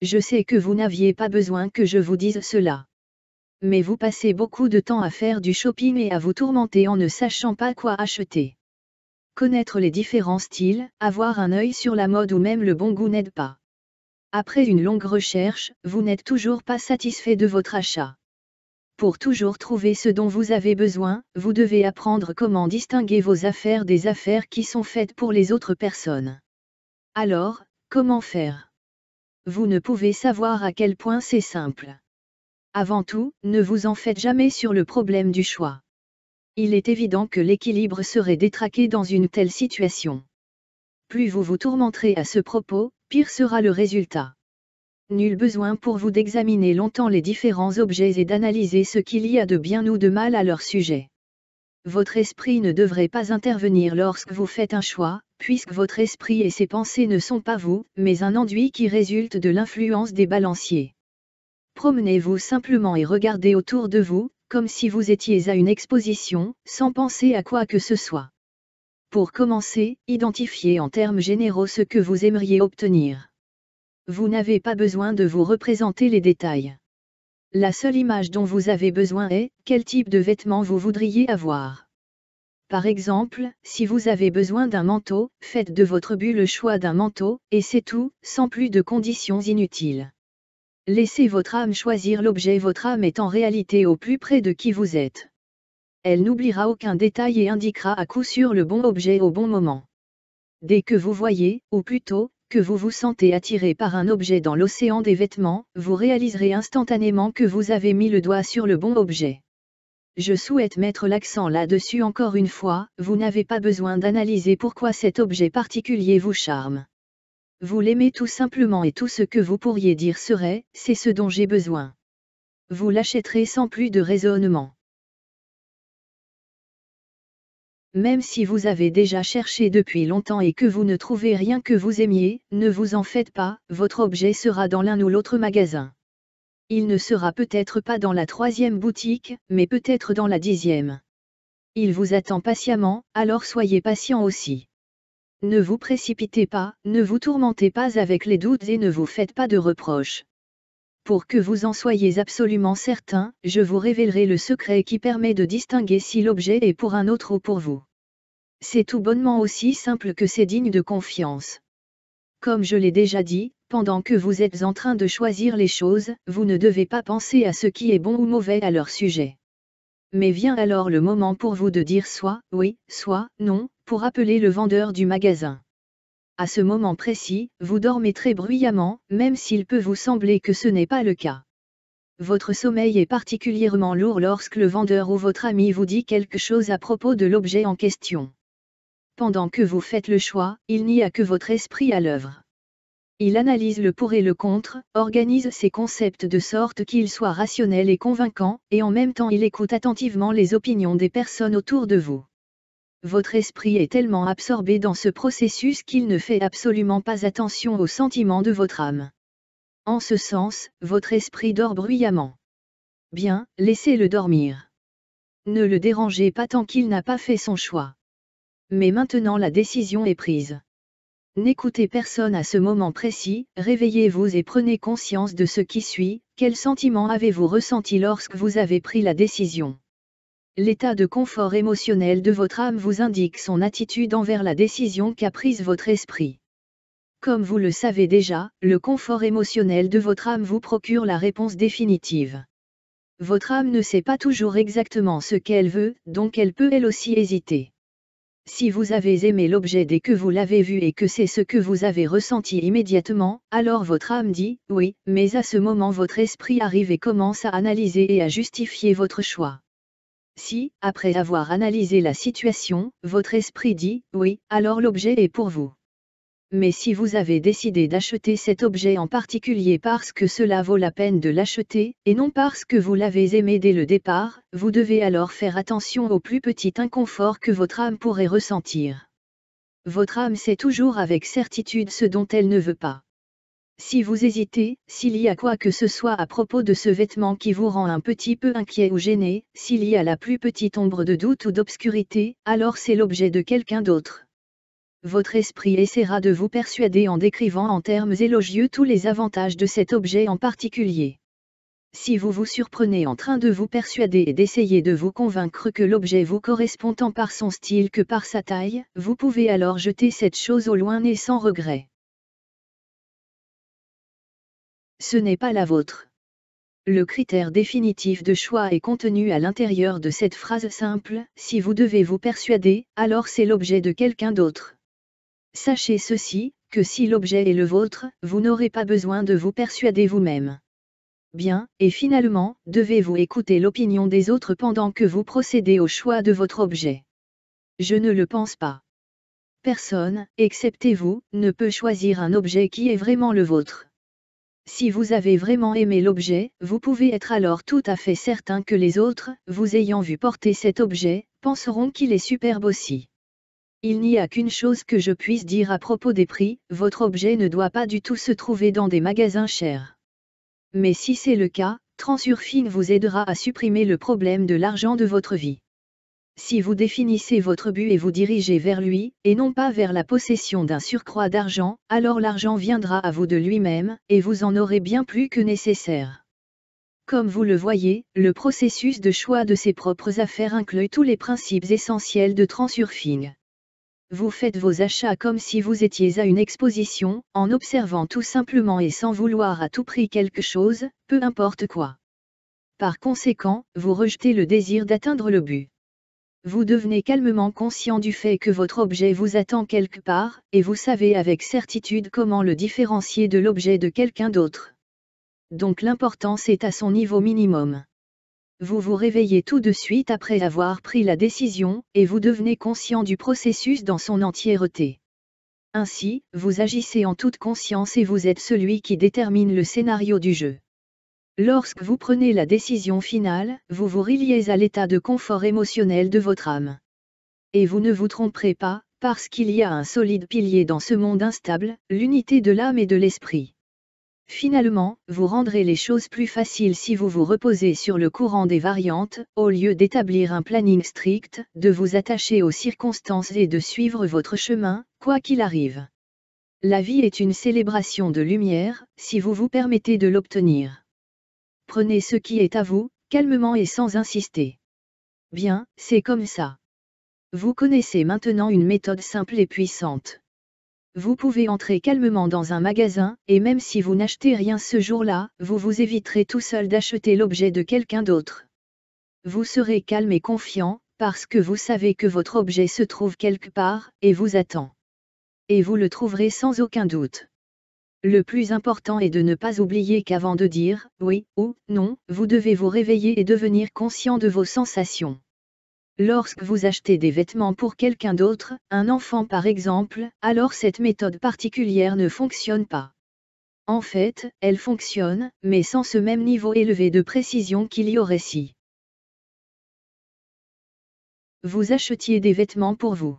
Je sais que vous n'aviez pas besoin que je vous dise cela. Mais vous passez beaucoup de temps à faire du shopping et à vous tourmenter en ne sachant pas quoi acheter. Connaître les différents styles, avoir un œil sur la mode ou même le bon goût n'aide pas. Après une longue recherche, vous n'êtes toujours pas satisfait de votre achat. Pour toujours trouver ce dont vous avez besoin, vous devez apprendre comment distinguer vos affaires des affaires qui sont faites pour les autres personnes. Alors, comment faire Vous ne pouvez savoir à quel point c'est simple. Avant tout, ne vous en faites jamais sur le problème du choix. Il est évident que l'équilibre serait détraqué dans une telle situation. Plus vous vous tourmenterez à ce propos, pire sera le résultat. Nul besoin pour vous d'examiner longtemps les différents objets et d'analyser ce qu'il y a de bien ou de mal à leur sujet. Votre esprit ne devrait pas intervenir lorsque vous faites un choix, puisque votre esprit et ses pensées ne sont pas vous, mais un enduit qui résulte de l'influence des balanciers. Promenez-vous simplement et regardez autour de vous, comme si vous étiez à une exposition, sans penser à quoi que ce soit. Pour commencer, identifiez en termes généraux ce que vous aimeriez obtenir. Vous n'avez pas besoin de vous représenter les détails. La seule image dont vous avez besoin est, quel type de vêtements vous voudriez avoir. Par exemple, si vous avez besoin d'un manteau, faites de votre but le choix d'un manteau, et c'est tout, sans plus de conditions inutiles. Laissez votre âme choisir l'objet, votre âme est en réalité au plus près de qui vous êtes. Elle n'oubliera aucun détail et indiquera à coup sûr le bon objet au bon moment. Dès que vous voyez, ou plutôt, que vous vous sentez attiré par un objet dans l'océan des vêtements, vous réaliserez instantanément que vous avez mis le doigt sur le bon objet. Je souhaite mettre l'accent là-dessus encore une fois, vous n'avez pas besoin d'analyser pourquoi cet objet particulier vous charme. Vous l'aimez tout simplement et tout ce que vous pourriez dire serait, c'est ce dont j'ai besoin. Vous l'achèterez sans plus de raisonnement. Même si vous avez déjà cherché depuis longtemps et que vous ne trouvez rien que vous aimiez, ne vous en faites pas, votre objet sera dans l'un ou l'autre magasin. Il ne sera peut-être pas dans la troisième boutique, mais peut-être dans la dixième. Il vous attend patiemment, alors soyez patient aussi. Ne vous précipitez pas, ne vous tourmentez pas avec les doutes et ne vous faites pas de reproches. Pour que vous en soyez absolument certain, je vous révélerai le secret qui permet de distinguer si l'objet est pour un autre ou pour vous. C'est tout bonnement aussi simple que c'est digne de confiance. Comme je l'ai déjà dit, pendant que vous êtes en train de choisir les choses, vous ne devez pas penser à ce qui est bon ou mauvais à leur sujet. Mais vient alors le moment pour vous de dire soit oui, soit non, pour appeler le vendeur du magasin à ce moment précis, vous dormez très bruyamment, même s'il peut vous sembler que ce n'est pas le cas. Votre sommeil est particulièrement lourd lorsque le vendeur ou votre ami vous dit quelque chose à propos de l'objet en question. Pendant que vous faites le choix, il n'y a que votre esprit à l'œuvre. Il analyse le pour et le contre, organise ses concepts de sorte qu'ils soient rationnels et convaincants, et en même temps il écoute attentivement les opinions des personnes autour de vous votre esprit est tellement absorbé dans ce processus qu'il ne fait absolument pas attention aux sentiments de votre âme. En ce sens, votre esprit dort bruyamment. Bien, laissez-le dormir. Ne le dérangez pas tant qu'il n'a pas fait son choix. Mais maintenant la décision est prise. N'écoutez personne à ce moment précis, réveillez-vous et prenez conscience de ce qui suit, quel sentiment avez-vous ressenti lorsque vous avez pris la décision L'état de confort émotionnel de votre âme vous indique son attitude envers la décision qu'a prise votre esprit. Comme vous le savez déjà, le confort émotionnel de votre âme vous procure la réponse définitive. Votre âme ne sait pas toujours exactement ce qu'elle veut, donc elle peut elle aussi hésiter. Si vous avez aimé l'objet dès que vous l'avez vu et que c'est ce que vous avez ressenti immédiatement, alors votre âme dit ⁇ oui ⁇ mais à ce moment votre esprit arrive et commence à analyser et à justifier votre choix. Si, après avoir analysé la situation, votre esprit dit ⁇ oui, alors l'objet est pour vous ⁇ Mais si vous avez décidé d'acheter cet objet en particulier parce que cela vaut la peine de l'acheter, et non parce que vous l'avez aimé dès le départ, vous devez alors faire attention au plus petit inconfort que votre âme pourrait ressentir. Votre âme sait toujours avec certitude ce dont elle ne veut pas. Si vous hésitez, s'il y a quoi que ce soit à propos de ce vêtement qui vous rend un petit peu inquiet ou gêné, s'il y a la plus petite ombre de doute ou d'obscurité, alors c'est l'objet de quelqu'un d'autre. Votre esprit essaiera de vous persuader en décrivant en termes élogieux tous les avantages de cet objet en particulier. Si vous vous surprenez en train de vous persuader et d'essayer de vous convaincre que l'objet vous correspond tant par son style que par sa taille, vous pouvez alors jeter cette chose au loin et sans regret ce n'est pas la vôtre. Le critère définitif de choix est contenu à l'intérieur de cette phrase simple, si vous devez vous persuader, alors c'est l'objet de quelqu'un d'autre. Sachez ceci, que si l'objet est le vôtre, vous n'aurez pas besoin de vous persuader vous-même. Bien, et finalement, devez-vous écouter l'opinion des autres pendant que vous procédez au choix de votre objet Je ne le pense pas. Personne, excepté vous, ne peut choisir un objet qui est vraiment le vôtre. Si vous avez vraiment aimé l'objet, vous pouvez être alors tout à fait certain que les autres, vous ayant vu porter cet objet, penseront qu'il est superbe aussi. Il n'y a qu'une chose que je puisse dire à propos des prix, votre objet ne doit pas du tout se trouver dans des magasins chers. Mais si c'est le cas, Transurfine vous aidera à supprimer le problème de l'argent de votre vie si vous définissez votre but et vous dirigez vers lui, et non pas vers la possession d'un surcroît d'argent, alors l'argent viendra à vous de lui-même, et vous en aurez bien plus que nécessaire. Comme vous le voyez, le processus de choix de ses propres affaires inclut tous les principes essentiels de transurfing. Vous faites vos achats comme si vous étiez à une exposition, en observant tout simplement et sans vouloir à tout prix quelque chose, peu importe quoi. Par conséquent, vous rejetez le désir d'atteindre le but. Vous devenez calmement conscient du fait que votre objet vous attend quelque part, et vous savez avec certitude comment le différencier de l'objet de quelqu'un d'autre. Donc l'importance est à son niveau minimum. Vous vous réveillez tout de suite après avoir pris la décision, et vous devenez conscient du processus dans son entièreté. Ainsi, vous agissez en toute conscience et vous êtes celui qui détermine le scénario du jeu. Lorsque vous prenez la décision finale, vous vous reliez à l'état de confort émotionnel de votre âme. Et vous ne vous tromperez pas, parce qu'il y a un solide pilier dans ce monde instable, l'unité de l'âme et de l'esprit. Finalement, vous rendrez les choses plus faciles si vous vous reposez sur le courant des variantes, au lieu d'établir un planning strict, de vous attacher aux circonstances et de suivre votre chemin, quoi qu'il arrive. La vie est une célébration de lumière, si vous vous permettez de l'obtenir prenez ce qui est à vous, calmement et sans insister. Bien, c'est comme ça. Vous connaissez maintenant une méthode simple et puissante. Vous pouvez entrer calmement dans un magasin, et même si vous n'achetez rien ce jour-là, vous vous éviterez tout seul d'acheter l'objet de quelqu'un d'autre. Vous serez calme et confiant, parce que vous savez que votre objet se trouve quelque part, et vous attend. Et vous le trouverez sans aucun doute. Le plus important est de ne pas oublier qu'avant de dire oui ou non, vous devez vous réveiller et devenir conscient de vos sensations. Lorsque vous achetez des vêtements pour quelqu'un d'autre, un enfant par exemple, alors cette méthode particulière ne fonctionne pas. En fait, elle fonctionne, mais sans ce même niveau élevé de précision qu'il y aurait si vous achetiez des vêtements pour vous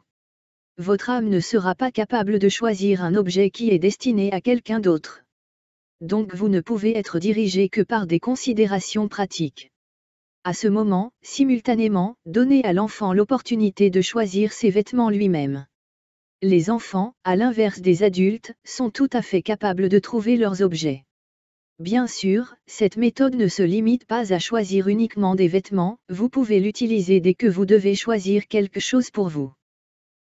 votre âme ne sera pas capable de choisir un objet qui est destiné à quelqu'un d'autre. Donc vous ne pouvez être dirigé que par des considérations pratiques. À ce moment, simultanément, donnez à l'enfant l'opportunité de choisir ses vêtements lui-même. Les enfants, à l'inverse des adultes, sont tout à fait capables de trouver leurs objets. Bien sûr, cette méthode ne se limite pas à choisir uniquement des vêtements, vous pouvez l'utiliser dès que vous devez choisir quelque chose pour vous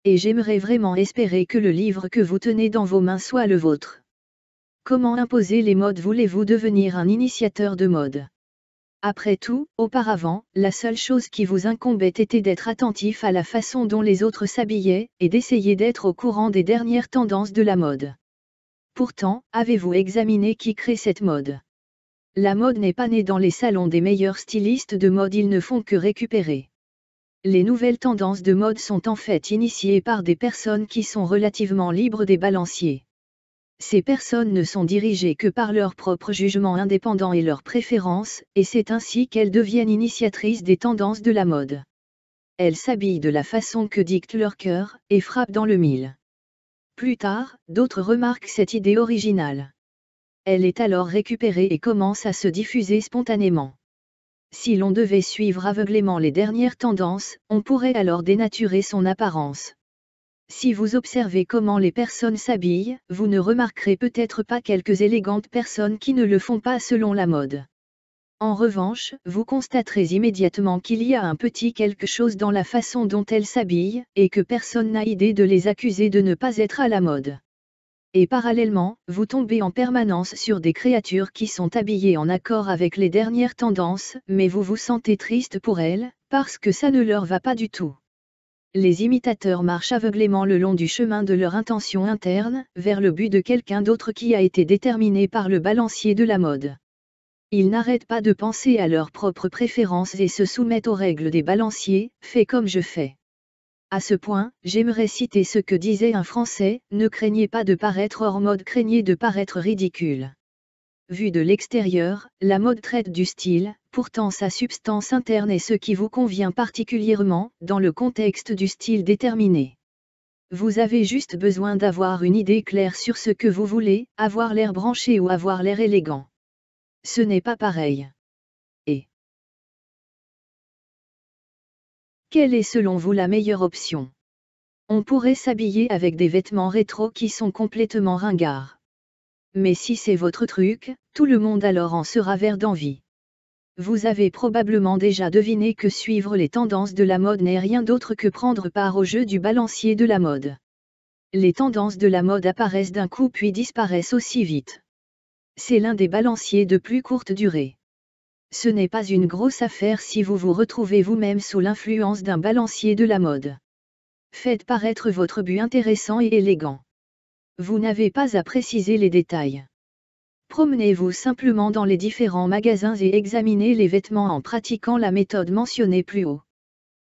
et j'aimerais vraiment espérer que le livre que vous tenez dans vos mains soit le vôtre. Comment imposer les modes Voulez-vous devenir un initiateur de mode Après tout, auparavant, la seule chose qui vous incombait était d'être attentif à la façon dont les autres s'habillaient, et d'essayer d'être au courant des dernières tendances de la mode. Pourtant, avez-vous examiné qui crée cette mode La mode n'est pas née dans les salons des meilleurs stylistes de mode, ils ne font que récupérer. Les nouvelles tendances de mode sont en fait initiées par des personnes qui sont relativement libres des balanciers. Ces personnes ne sont dirigées que par leur propre jugement indépendant et leurs préférences, et c'est ainsi qu'elles deviennent initiatrices des tendances de la mode. Elles s'habillent de la façon que dicte leur cœur, et frappent dans le mille. Plus tard, d'autres remarquent cette idée originale. Elle est alors récupérée et commence à se diffuser spontanément. Si l'on devait suivre aveuglément les dernières tendances, on pourrait alors dénaturer son apparence. Si vous observez comment les personnes s'habillent, vous ne remarquerez peut-être pas quelques élégantes personnes qui ne le font pas selon la mode. En revanche, vous constaterez immédiatement qu'il y a un petit quelque chose dans la façon dont elles s'habillent, et que personne n'a idée de les accuser de ne pas être à la mode. Et parallèlement, vous tombez en permanence sur des créatures qui sont habillées en accord avec les dernières tendances, mais vous vous sentez triste pour elles, parce que ça ne leur va pas du tout. Les imitateurs marchent aveuglément le long du chemin de leur intention interne, vers le but de quelqu'un d'autre qui a été déterminé par le balancier de la mode. Ils n'arrêtent pas de penser à leurs propres préférences et se soumettent aux règles des balanciers, fais comme je fais. À ce point, j'aimerais citer ce que disait un Français, ne craignez pas de paraître hors mode, craignez de paraître ridicule. Vu de l'extérieur, la mode traite du style, pourtant sa substance interne est ce qui vous convient particulièrement, dans le contexte du style déterminé. Vous avez juste besoin d'avoir une idée claire sur ce que vous voulez, avoir l'air branché ou avoir l'air élégant. Ce n'est pas pareil. Quelle est selon vous la meilleure option On pourrait s'habiller avec des vêtements rétro qui sont complètement ringards. Mais si c'est votre truc, tout le monde alors en sera vert d'envie. Vous avez probablement déjà deviné que suivre les tendances de la mode n'est rien d'autre que prendre part au jeu du balancier de la mode. Les tendances de la mode apparaissent d'un coup puis disparaissent aussi vite. C'est l'un des balanciers de plus courte durée. Ce n'est pas une grosse affaire si vous vous retrouvez vous-même sous l'influence d'un balancier de la mode. Faites paraître votre but intéressant et élégant. Vous n'avez pas à préciser les détails. Promenez-vous simplement dans les différents magasins et examinez les vêtements en pratiquant la méthode mentionnée plus haut.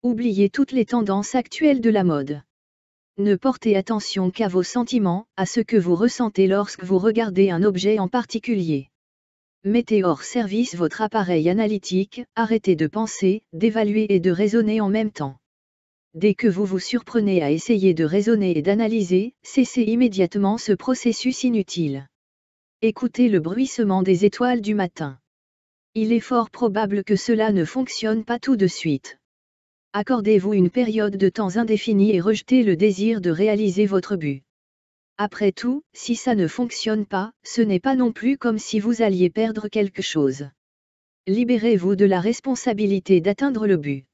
Oubliez toutes les tendances actuelles de la mode. Ne portez attention qu'à vos sentiments, à ce que vous ressentez lorsque vous regardez un objet en particulier. Mettez hors service votre appareil analytique, arrêtez de penser, d'évaluer et de raisonner en même temps. Dès que vous vous surprenez à essayer de raisonner et d'analyser, cessez immédiatement ce processus inutile. Écoutez le bruissement des étoiles du matin. Il est fort probable que cela ne fonctionne pas tout de suite. Accordez-vous une période de temps indéfinie et rejetez le désir de réaliser votre but. Après tout, si ça ne fonctionne pas, ce n'est pas non plus comme si vous alliez perdre quelque chose. Libérez-vous de la responsabilité d'atteindre le but.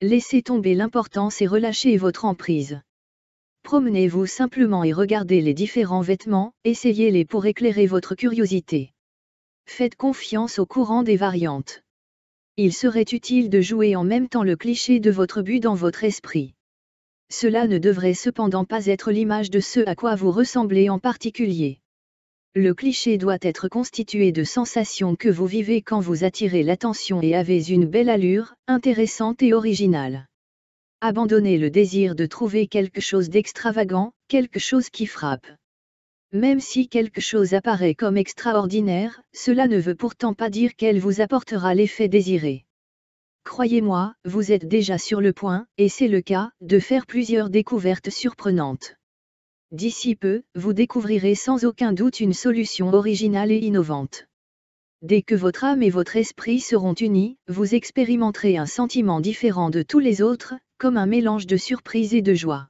Laissez tomber l'importance et relâchez votre emprise. Promenez-vous simplement et regardez les différents vêtements, essayez-les pour éclairer votre curiosité. Faites confiance au courant des variantes. Il serait utile de jouer en même temps le cliché de votre but dans votre esprit. Cela ne devrait cependant pas être l'image de ce à quoi vous ressemblez en particulier. Le cliché doit être constitué de sensations que vous vivez quand vous attirez l'attention et avez une belle allure, intéressante et originale. Abandonnez le désir de trouver quelque chose d'extravagant, quelque chose qui frappe. Même si quelque chose apparaît comme extraordinaire, cela ne veut pourtant pas dire qu'elle vous apportera l'effet désiré. Croyez-moi, vous êtes déjà sur le point, et c'est le cas, de faire plusieurs découvertes surprenantes. D'ici peu, vous découvrirez sans aucun doute une solution originale et innovante. Dès que votre âme et votre esprit seront unis, vous expérimenterez un sentiment différent de tous les autres, comme un mélange de surprise et de joie.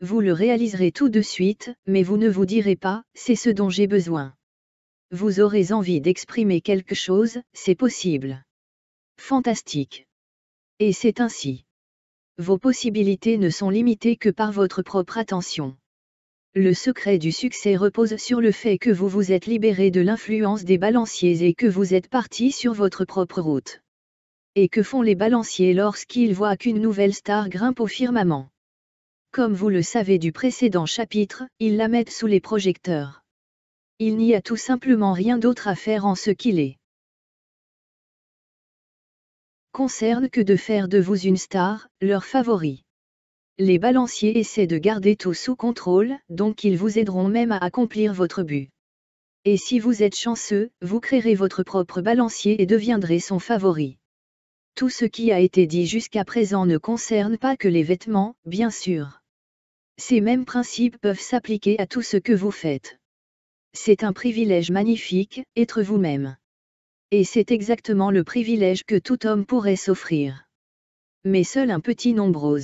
Vous le réaliserez tout de suite, mais vous ne vous direz pas, c'est ce dont j'ai besoin. Vous aurez envie d'exprimer quelque chose, c'est possible fantastique. Et c'est ainsi. Vos possibilités ne sont limitées que par votre propre attention. Le secret du succès repose sur le fait que vous vous êtes libéré de l'influence des balanciers et que vous êtes parti sur votre propre route. Et que font les balanciers lorsqu'ils voient qu'une nouvelle star grimpe au firmament Comme vous le savez du précédent chapitre, ils la mettent sous les projecteurs. Il n'y a tout simplement rien d'autre à faire en ce qu'il est concerne que de faire de vous une star, leur favori. Les balanciers essaient de garder tout sous contrôle, donc ils vous aideront même à accomplir votre but. Et si vous êtes chanceux, vous créerez votre propre balancier et deviendrez son favori. Tout ce qui a été dit jusqu'à présent ne concerne pas que les vêtements, bien sûr. Ces mêmes principes peuvent s'appliquer à tout ce que vous faites. C'est un privilège magnifique, être vous-même. Et c'est exactement le privilège que tout homme pourrait s'offrir. Mais seul un petit nombre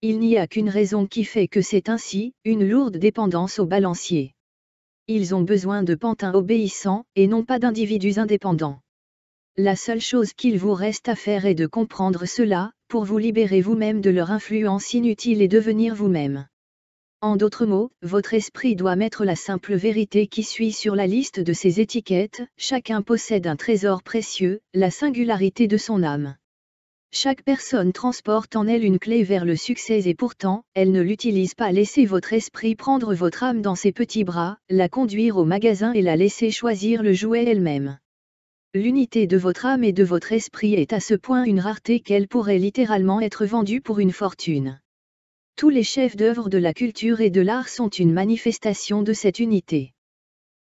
Il n'y a qu'une raison qui fait que c'est ainsi, une lourde dépendance au balancier. Ils ont besoin de pantins obéissants, et non pas d'individus indépendants. La seule chose qu'il vous reste à faire est de comprendre cela, pour vous libérer vous-même de leur influence inutile et devenir vous-même. En d'autres mots, votre esprit doit mettre la simple vérité qui suit sur la liste de ces étiquettes, chacun possède un trésor précieux, la singularité de son âme. Chaque personne transporte en elle une clé vers le succès et pourtant, elle ne l'utilise pas. Laissez votre esprit prendre votre âme dans ses petits bras, la conduire au magasin et la laisser choisir le jouet elle-même. L'unité de votre âme et de votre esprit est à ce point une rareté qu'elle pourrait littéralement être vendue pour une fortune. Tous les chefs d'œuvre de la culture et de l'art sont une manifestation de cette unité.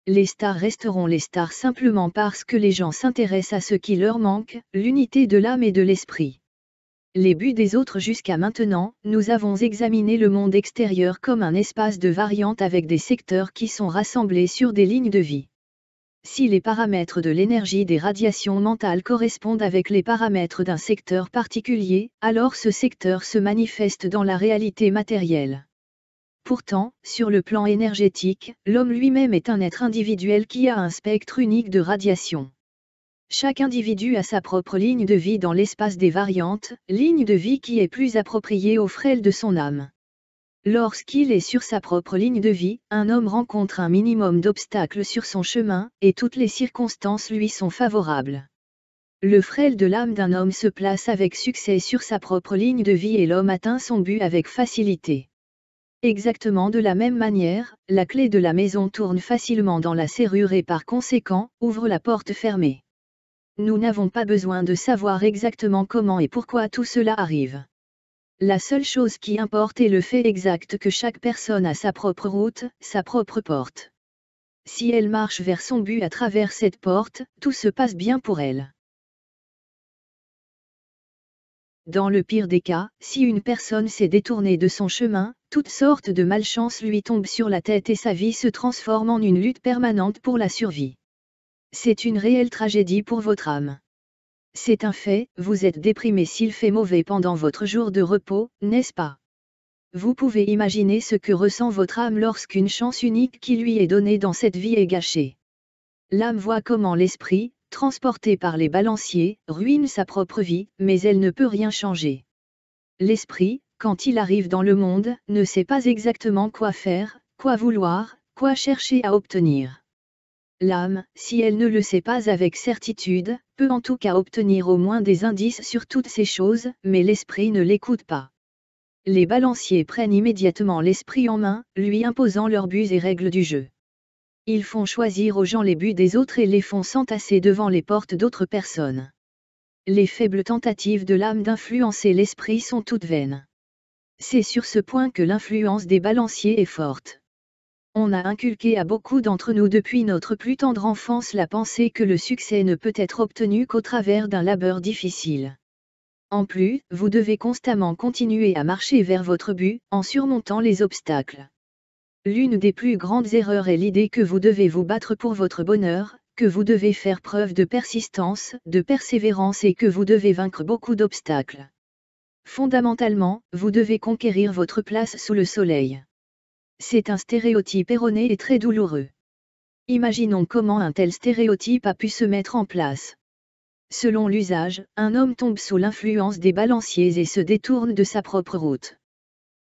Les stars resteront les stars simplement parce que les gens s'intéressent à ce qui leur manque, l'unité de l'âme et de l'esprit. Les buts des autres jusqu'à maintenant, nous avons examiné le monde extérieur comme un espace de variantes avec des secteurs qui sont rassemblés sur des lignes de vie. Si les paramètres de l'énergie des radiations mentales correspondent avec les paramètres d'un secteur particulier, alors ce secteur se manifeste dans la réalité matérielle. Pourtant, sur le plan énergétique, l'homme lui-même est un être individuel qui a un spectre unique de radiation. Chaque individu a sa propre ligne de vie dans l'espace des variantes, ligne de vie qui est plus appropriée aux frêles de son âme. Lorsqu'il est sur sa propre ligne de vie, un homme rencontre un minimum d'obstacles sur son chemin, et toutes les circonstances lui sont favorables. Le frêle de l'âme d'un homme se place avec succès sur sa propre ligne de vie et l'homme atteint son but avec facilité. Exactement de la même manière, la clé de la maison tourne facilement dans la serrure et par conséquent, ouvre la porte fermée. Nous n'avons pas besoin de savoir exactement comment et pourquoi tout cela arrive. La seule chose qui importe est le fait exact que chaque personne a sa propre route, sa propre porte. Si elle marche vers son but à travers cette porte, tout se passe bien pour elle. Dans le pire des cas, si une personne s'est détournée de son chemin, toutes sortes de malchances lui tombent sur la tête et sa vie se transforme en une lutte permanente pour la survie. C'est une réelle tragédie pour votre âme. C'est un fait, vous êtes déprimé s'il fait mauvais pendant votre jour de repos, n'est-ce pas Vous pouvez imaginer ce que ressent votre âme lorsqu'une chance unique qui lui est donnée dans cette vie est gâchée. L'âme voit comment l'esprit, transporté par les balanciers, ruine sa propre vie, mais elle ne peut rien changer. L'esprit, quand il arrive dans le monde, ne sait pas exactement quoi faire, quoi vouloir, quoi chercher à obtenir. L'âme, si elle ne le sait pas avec certitude, peut en tout cas obtenir au moins des indices sur toutes ces choses, mais l'esprit ne l'écoute pas. Les balanciers prennent immédiatement l'esprit en main, lui imposant leurs buts et règles du jeu. Ils font choisir aux gens les buts des autres et les font s'entasser devant les portes d'autres personnes. Les faibles tentatives de l'âme d'influencer l'esprit sont toutes vaines. C'est sur ce point que l'influence des balanciers est forte. On a inculqué à beaucoup d'entre nous depuis notre plus tendre enfance la pensée que le succès ne peut être obtenu qu'au travers d'un labeur difficile. En plus, vous devez constamment continuer à marcher vers votre but, en surmontant les obstacles. L'une des plus grandes erreurs est l'idée que vous devez vous battre pour votre bonheur, que vous devez faire preuve de persistance, de persévérance et que vous devez vaincre beaucoup d'obstacles. Fondamentalement, vous devez conquérir votre place sous le soleil. C'est un stéréotype erroné et très douloureux. Imaginons comment un tel stéréotype a pu se mettre en place. Selon l'usage, un homme tombe sous l'influence des balanciers et se détourne de sa propre route.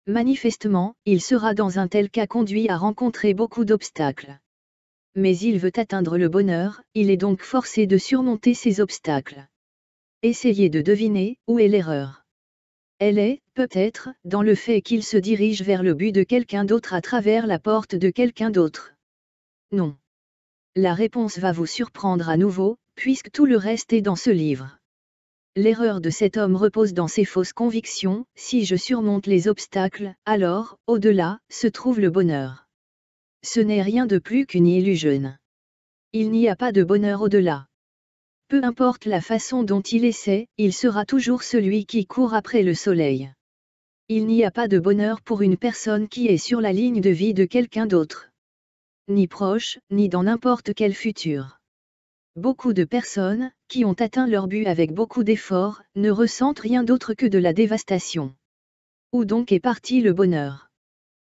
Manifestement, il sera dans un tel cas conduit à rencontrer beaucoup d'obstacles. Mais il veut atteindre le bonheur, il est donc forcé de surmonter ces obstacles. Essayez de deviner où est l'erreur. Elle est, peut-être, dans le fait qu'il se dirige vers le but de quelqu'un d'autre à travers la porte de quelqu'un d'autre Non. La réponse va vous surprendre à nouveau, puisque tout le reste est dans ce livre. L'erreur de cet homme repose dans ses fausses convictions, si je surmonte les obstacles, alors, au-delà, se trouve le bonheur. Ce n'est rien de plus qu'une illusion. Il n'y a pas de bonheur au-delà. Peu importe la façon dont il essaie, il sera toujours celui qui court après le soleil. Il n'y a pas de bonheur pour une personne qui est sur la ligne de vie de quelqu'un d'autre. Ni proche, ni dans n'importe quel futur. Beaucoup de personnes, qui ont atteint leur but avec beaucoup d'efforts, ne ressentent rien d'autre que de la dévastation. Où donc est parti le bonheur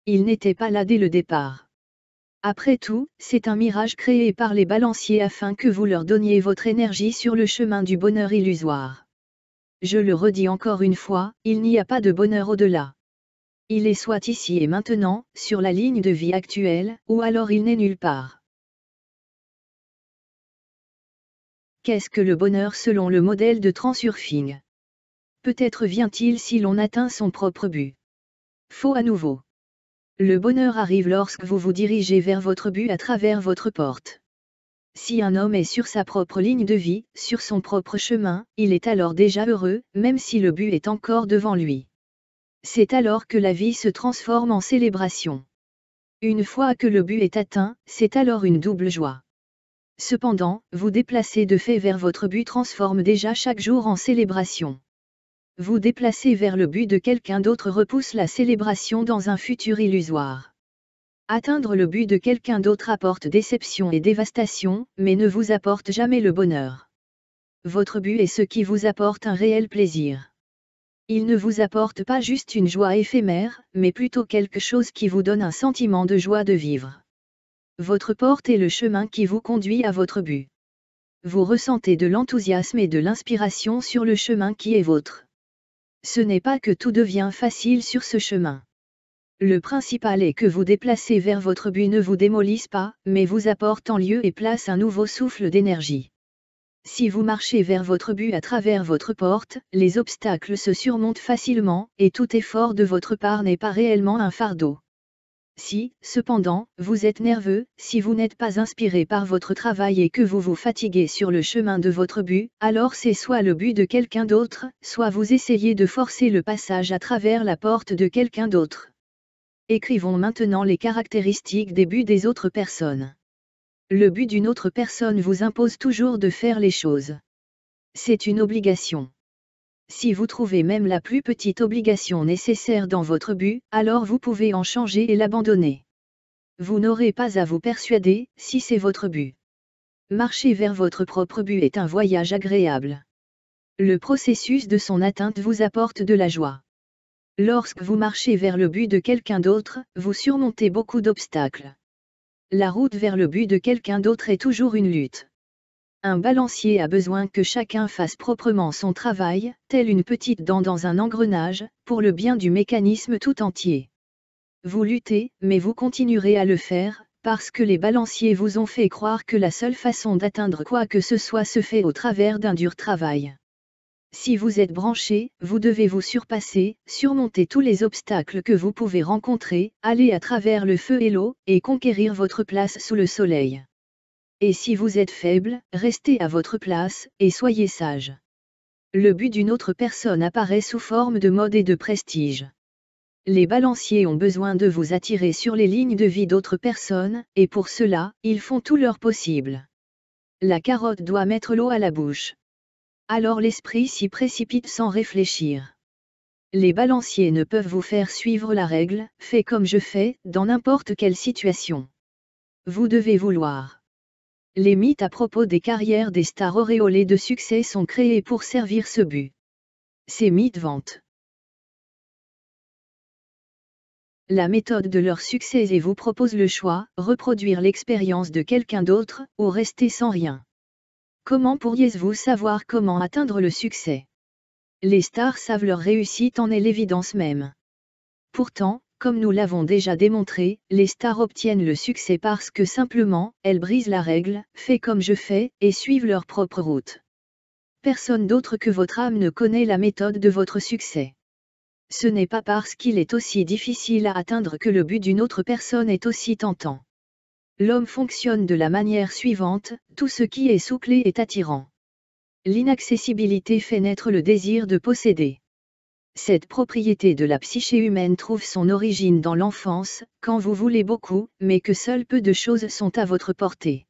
Il n'était pas là dès le départ. Après tout, c'est un mirage créé par les balanciers afin que vous leur donniez votre énergie sur le chemin du bonheur illusoire. Je le redis encore une fois, il n'y a pas de bonheur au-delà. Il est soit ici et maintenant, sur la ligne de vie actuelle, ou alors il n'est nulle part. Qu'est-ce que le bonheur selon le modèle de transurfing Peut-être vient-il si l'on atteint son propre but. Faux à nouveau. Le bonheur arrive lorsque vous vous dirigez vers votre but à travers votre porte. Si un homme est sur sa propre ligne de vie, sur son propre chemin, il est alors déjà heureux, même si le but est encore devant lui. C'est alors que la vie se transforme en célébration. Une fois que le but est atteint, c'est alors une double joie. Cependant, vous déplacer de fait vers votre but transforme déjà chaque jour en célébration. Vous déplacer vers le but de quelqu'un d'autre repousse la célébration dans un futur illusoire. Atteindre le but de quelqu'un d'autre apporte déception et dévastation, mais ne vous apporte jamais le bonheur. Votre but est ce qui vous apporte un réel plaisir. Il ne vous apporte pas juste une joie éphémère, mais plutôt quelque chose qui vous donne un sentiment de joie de vivre. Votre porte est le chemin qui vous conduit à votre but. Vous ressentez de l'enthousiasme et de l'inspiration sur le chemin qui est votre. Ce n'est pas que tout devient facile sur ce chemin. Le principal est que vous déplacez vers votre but ne vous démolisse pas, mais vous apporte en lieu et place un nouveau souffle d'énergie. Si vous marchez vers votre but à travers votre porte, les obstacles se surmontent facilement, et tout effort de votre part n'est pas réellement un fardeau. Si, cependant, vous êtes nerveux, si vous n'êtes pas inspiré par votre travail et que vous vous fatiguez sur le chemin de votre but, alors c'est soit le but de quelqu'un d'autre, soit vous essayez de forcer le passage à travers la porte de quelqu'un d'autre. Écrivons maintenant les caractéristiques des buts des autres personnes. Le but d'une autre personne vous impose toujours de faire les choses. C'est une obligation. Si vous trouvez même la plus petite obligation nécessaire dans votre but, alors vous pouvez en changer et l'abandonner. Vous n'aurez pas à vous persuader, si c'est votre but. Marcher vers votre propre but est un voyage agréable. Le processus de son atteinte vous apporte de la joie. Lorsque vous marchez vers le but de quelqu'un d'autre, vous surmontez beaucoup d'obstacles. La route vers le but de quelqu'un d'autre est toujours une lutte. Un balancier a besoin que chacun fasse proprement son travail, telle une petite dent dans un engrenage, pour le bien du mécanisme tout entier. Vous luttez, mais vous continuerez à le faire, parce que les balanciers vous ont fait croire que la seule façon d'atteindre quoi que ce soit se fait au travers d'un dur travail. Si vous êtes branché, vous devez vous surpasser, surmonter tous les obstacles que vous pouvez rencontrer, aller à travers le feu et l'eau, et conquérir votre place sous le soleil. Et si vous êtes faible, restez à votre place, et soyez sage. Le but d'une autre personne apparaît sous forme de mode et de prestige. Les balanciers ont besoin de vous attirer sur les lignes de vie d'autres personnes, et pour cela, ils font tout leur possible. La carotte doit mettre l'eau à la bouche alors l'esprit s'y précipite sans réfléchir. Les balanciers ne peuvent vous faire suivre la règle, fais comme je fais, dans n'importe quelle situation. Vous devez vouloir. Les mythes à propos des carrières des stars auréolées de succès sont créés pour servir ce but. Ces mythes vantent la méthode de leur succès et vous propose le choix, reproduire l'expérience de quelqu'un d'autre, ou rester sans rien. Comment pourriez-vous savoir comment atteindre le succès Les stars savent leur réussite en est l'évidence même. Pourtant, comme nous l'avons déjà démontré, les stars obtiennent le succès parce que simplement, elles brisent la règle, fais comme je fais, et suivent leur propre route. Personne d'autre que votre âme ne connaît la méthode de votre succès. Ce n'est pas parce qu'il est aussi difficile à atteindre que le but d'une autre personne est aussi tentant. L'homme fonctionne de la manière suivante, tout ce qui est sous est attirant. L'inaccessibilité fait naître le désir de posséder. Cette propriété de la psyché humaine trouve son origine dans l'enfance, quand vous voulez beaucoup, mais que seules peu de choses sont à votre portée.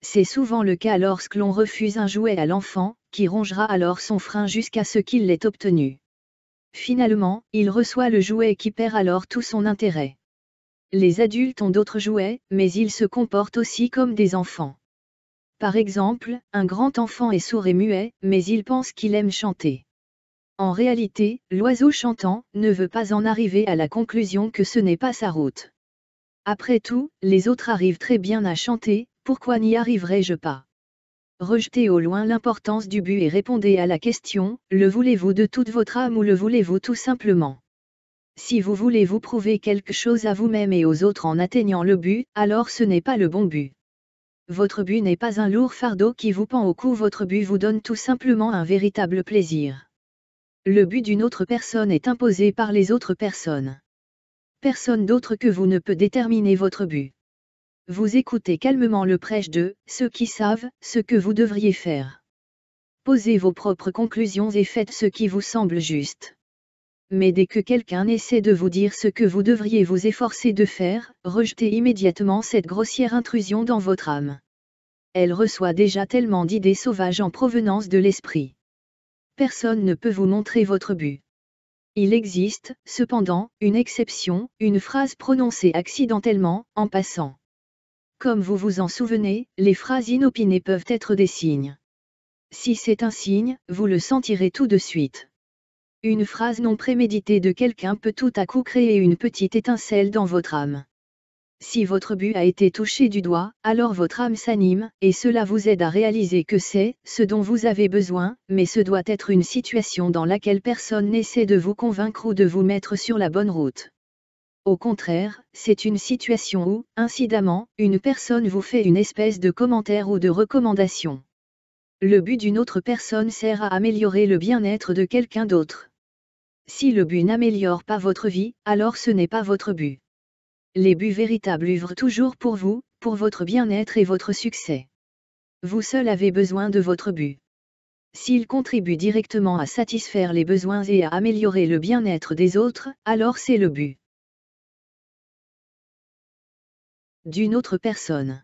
C'est souvent le cas lorsque l'on refuse un jouet à l'enfant, qui rongera alors son frein jusqu'à ce qu'il l'ait obtenu. Finalement, il reçoit le jouet qui perd alors tout son intérêt. Les adultes ont d'autres jouets, mais ils se comportent aussi comme des enfants. Par exemple, un grand enfant est sourd et muet, mais il pense qu'il aime chanter. En réalité, l'oiseau chantant ne veut pas en arriver à la conclusion que ce n'est pas sa route. Après tout, les autres arrivent très bien à chanter, pourquoi n'y arriverais-je pas Rejetez au loin l'importance du but et répondez à la question, le voulez-vous de toute votre âme ou le voulez-vous tout simplement si vous voulez vous prouver quelque chose à vous-même et aux autres en atteignant le but, alors ce n'est pas le bon but. Votre but n'est pas un lourd fardeau qui vous pend au cou, votre but vous donne tout simplement un véritable plaisir. Le but d'une autre personne est imposé par les autres personnes. Personne d'autre que vous ne peut déterminer votre but. Vous écoutez calmement le prêche de ceux qui savent ce que vous devriez faire. Posez vos propres conclusions et faites ce qui vous semble juste mais dès que quelqu'un essaie de vous dire ce que vous devriez vous efforcer de faire, rejetez immédiatement cette grossière intrusion dans votre âme. Elle reçoit déjà tellement d'idées sauvages en provenance de l'esprit. Personne ne peut vous montrer votre but. Il existe, cependant, une exception, une phrase prononcée accidentellement, en passant. Comme vous vous en souvenez, les phrases inopinées peuvent être des signes. Si c'est un signe, vous le sentirez tout de suite. Une phrase non préméditée de quelqu'un peut tout à coup créer une petite étincelle dans votre âme. Si votre but a été touché du doigt, alors votre âme s'anime, et cela vous aide à réaliser que c'est ce dont vous avez besoin, mais ce doit être une situation dans laquelle personne n'essaie de vous convaincre ou de vous mettre sur la bonne route. Au contraire, c'est une situation où, incidemment, une personne vous fait une espèce de commentaire ou de recommandation. Le but d'une autre personne sert à améliorer le bien-être de quelqu'un d'autre. Si le but n'améliore pas votre vie, alors ce n'est pas votre but. Les buts véritables œuvrent toujours pour vous, pour votre bien-être et votre succès. Vous seul avez besoin de votre but. S'il contribue directement à satisfaire les besoins et à améliorer le bien-être des autres, alors c'est le but. D'une autre personne.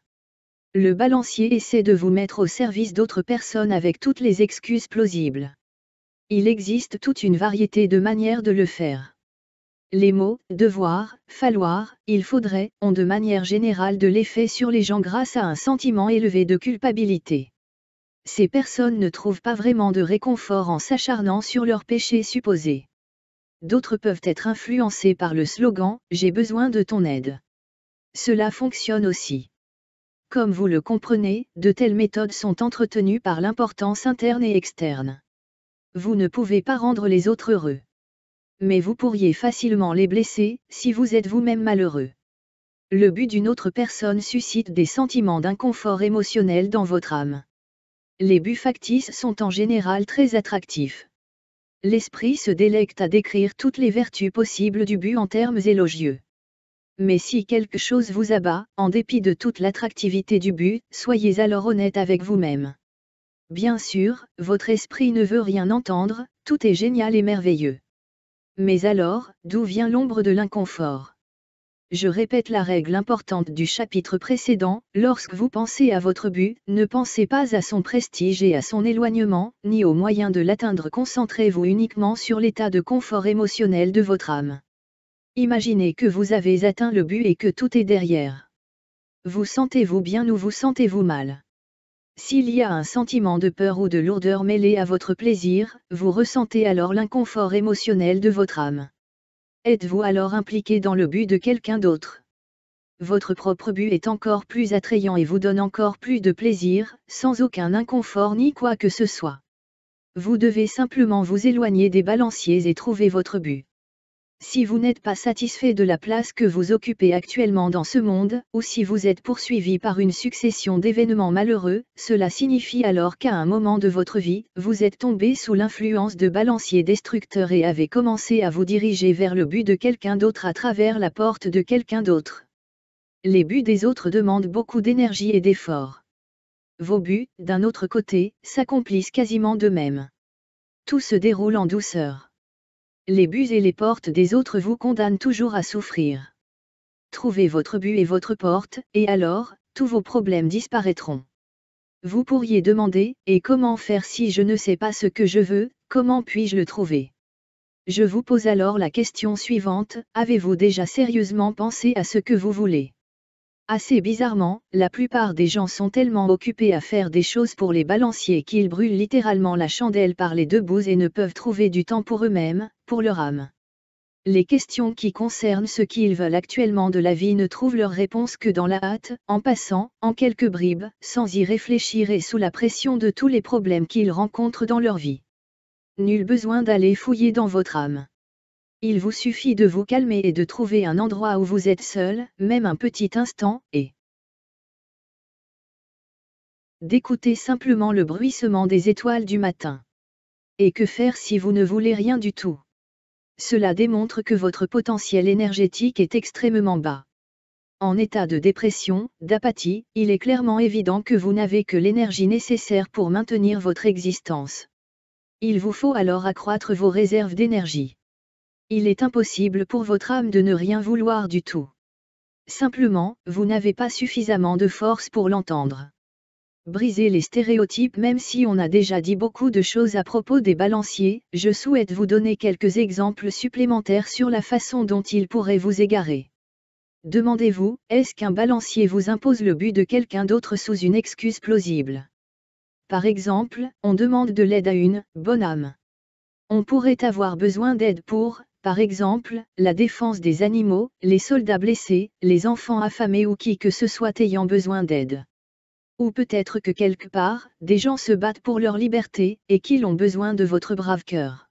Le balancier essaie de vous mettre au service d'autres personnes avec toutes les excuses plausibles. Il existe toute une variété de manières de le faire. Les mots devoir, falloir, il faudrait ont de manière générale de l'effet sur les gens grâce à un sentiment élevé de culpabilité. Ces personnes ne trouvent pas vraiment de réconfort en s'acharnant sur leurs péchés supposés. D'autres peuvent être influencés par le slogan ⁇ J'ai besoin de ton aide ⁇ Cela fonctionne aussi. Comme vous le comprenez, de telles méthodes sont entretenues par l'importance interne et externe. Vous ne pouvez pas rendre les autres heureux. Mais vous pourriez facilement les blesser, si vous êtes vous-même malheureux. Le but d'une autre personne suscite des sentiments d'inconfort émotionnel dans votre âme. Les buts factices sont en général très attractifs. L'esprit se délecte à décrire toutes les vertus possibles du but en termes élogieux. Mais si quelque chose vous abat, en dépit de toute l'attractivité du but, soyez alors honnête avec vous-même. Bien sûr, votre esprit ne veut rien entendre, tout est génial et merveilleux. Mais alors, d'où vient l'ombre de l'inconfort Je répète la règle importante du chapitre précédent, lorsque vous pensez à votre but, ne pensez pas à son prestige et à son éloignement, ni aux moyens de l'atteindre, concentrez-vous uniquement sur l'état de confort émotionnel de votre âme. Imaginez que vous avez atteint le but et que tout est derrière. Vous sentez-vous bien ou vous sentez-vous mal s'il y a un sentiment de peur ou de lourdeur mêlé à votre plaisir, vous ressentez alors l'inconfort émotionnel de votre âme. Êtes-vous alors impliqué dans le but de quelqu'un d'autre Votre propre but est encore plus attrayant et vous donne encore plus de plaisir, sans aucun inconfort ni quoi que ce soit. Vous devez simplement vous éloigner des balanciers et trouver votre but. Si vous n'êtes pas satisfait de la place que vous occupez actuellement dans ce monde, ou si vous êtes poursuivi par une succession d'événements malheureux, cela signifie alors qu'à un moment de votre vie, vous êtes tombé sous l'influence de balanciers destructeurs et avez commencé à vous diriger vers le but de quelqu'un d'autre à travers la porte de quelqu'un d'autre. Les buts des autres demandent beaucoup d'énergie et d'efforts. Vos buts, d'un autre côté, s'accomplissent quasiment de même. Tout se déroule en douceur les buts et les portes des autres vous condamnent toujours à souffrir. Trouvez votre but et votre porte, et alors, tous vos problèmes disparaîtront. Vous pourriez demander, et comment faire si je ne sais pas ce que je veux, comment puis-je le trouver Je vous pose alors la question suivante, avez-vous déjà sérieusement pensé à ce que vous voulez Assez bizarrement, la plupart des gens sont tellement occupés à faire des choses pour les balanciers qu'ils brûlent littéralement la chandelle par les deux bouts et ne peuvent trouver du temps pour eux-mêmes, pour leur âme. Les questions qui concernent ce qu'ils veulent actuellement de la vie ne trouvent leur réponse que dans la hâte, en passant, en quelques bribes, sans y réfléchir et sous la pression de tous les problèmes qu'ils rencontrent dans leur vie. Nul besoin d'aller fouiller dans votre âme. Il vous suffit de vous calmer et de trouver un endroit où vous êtes seul, même un petit instant, et d'écouter simplement le bruissement des étoiles du matin. Et que faire si vous ne voulez rien du tout Cela démontre que votre potentiel énergétique est extrêmement bas. En état de dépression, d'apathie, il est clairement évident que vous n'avez que l'énergie nécessaire pour maintenir votre existence. Il vous faut alors accroître vos réserves d'énergie. Il est impossible pour votre âme de ne rien vouloir du tout. Simplement, vous n'avez pas suffisamment de force pour l'entendre. Brisez les stéréotypes même si on a déjà dit beaucoup de choses à propos des balanciers, je souhaite vous donner quelques exemples supplémentaires sur la façon dont ils pourraient vous égarer. Demandez-vous, est-ce qu'un balancier vous impose le but de quelqu'un d'autre sous une excuse plausible Par exemple, on demande de l'aide à une bonne âme. On pourrait avoir besoin d'aide pour par exemple, la défense des animaux, les soldats blessés, les enfants affamés ou qui que ce soit ayant besoin d'aide. Ou peut-être que quelque part, des gens se battent pour leur liberté, et qu'ils ont besoin de votre brave cœur.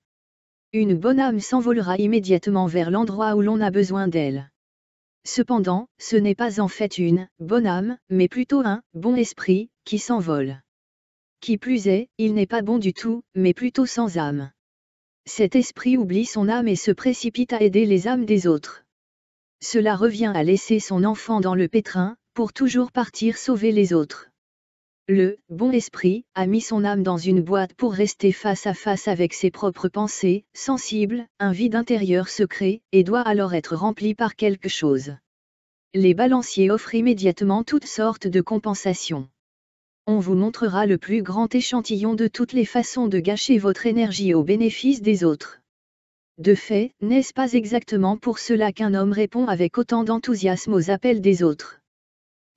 Une bonne âme s'envolera immédiatement vers l'endroit où l'on a besoin d'elle. Cependant, ce n'est pas en fait une bonne âme, mais plutôt un bon esprit, qui s'envole. Qui plus est, il n'est pas bon du tout, mais plutôt sans âme cet esprit oublie son âme et se précipite à aider les âmes des autres. Cela revient à laisser son enfant dans le pétrin, pour toujours partir sauver les autres. Le bon esprit a mis son âme dans une boîte pour rester face à face avec ses propres pensées, sensibles, un vide intérieur secret, et doit alors être rempli par quelque chose. Les balanciers offrent immédiatement toutes sortes de compensations on vous montrera le plus grand échantillon de toutes les façons de gâcher votre énergie au bénéfice des autres. De fait, n'est-ce pas exactement pour cela qu'un homme répond avec autant d'enthousiasme aux appels des autres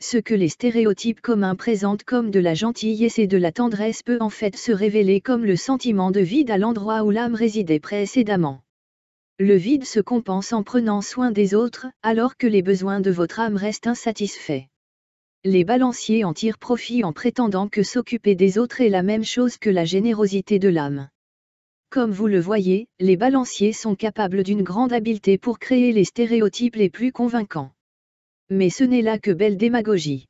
Ce que les stéréotypes communs présentent comme de la gentillesse et de la tendresse peut en fait se révéler comme le sentiment de vide à l'endroit où l'âme résidait précédemment. Le vide se compense en prenant soin des autres, alors que les besoins de votre âme restent insatisfaits les balanciers en tirent profit en prétendant que s'occuper des autres est la même chose que la générosité de l'âme. Comme vous le voyez, les balanciers sont capables d'une grande habileté pour créer les stéréotypes les plus convaincants. Mais ce n'est là que belle démagogie.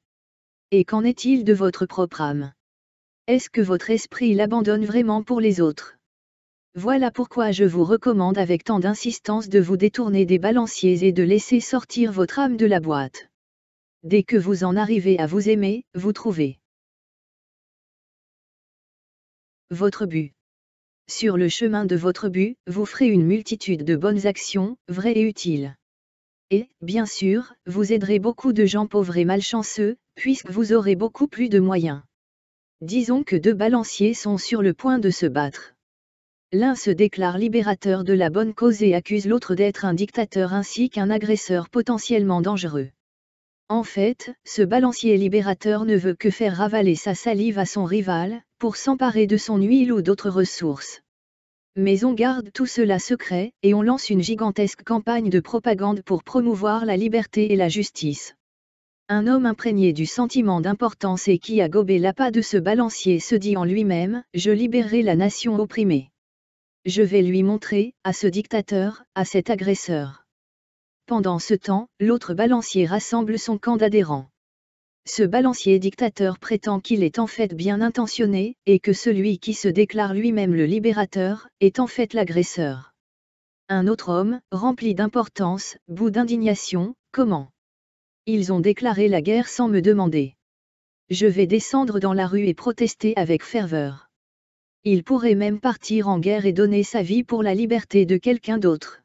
Et qu'en est-il de votre propre âme Est-ce que votre esprit l'abandonne vraiment pour les autres Voilà pourquoi je vous recommande avec tant d'insistance de vous détourner des balanciers et de laisser sortir votre âme de la boîte. Dès que vous en arrivez à vous aimer, vous trouvez votre but. Sur le chemin de votre but, vous ferez une multitude de bonnes actions, vraies et utiles. Et, bien sûr, vous aiderez beaucoup de gens pauvres et malchanceux, puisque vous aurez beaucoup plus de moyens. Disons que deux balanciers sont sur le point de se battre. L'un se déclare libérateur de la bonne cause et accuse l'autre d'être un dictateur ainsi qu'un agresseur potentiellement dangereux. En fait, ce balancier libérateur ne veut que faire ravaler sa salive à son rival, pour s'emparer de son huile ou d'autres ressources. Mais on garde tout cela secret, et on lance une gigantesque campagne de propagande pour promouvoir la liberté et la justice. Un homme imprégné du sentiment d'importance et qui a gobé l'appât de ce balancier se dit en lui-même, je libérerai la nation opprimée. Je vais lui montrer, à ce dictateur, à cet agresseur. Pendant ce temps, l'autre balancier rassemble son camp d'adhérents. Ce balancier dictateur prétend qu'il est en fait bien intentionné, et que celui qui se déclare lui-même le libérateur, est en fait l'agresseur. Un autre homme, rempli d'importance, bout d'indignation, comment Ils ont déclaré la guerre sans me demander. Je vais descendre dans la rue et protester avec ferveur. Il pourrait même partir en guerre et donner sa vie pour la liberté de quelqu'un d'autre.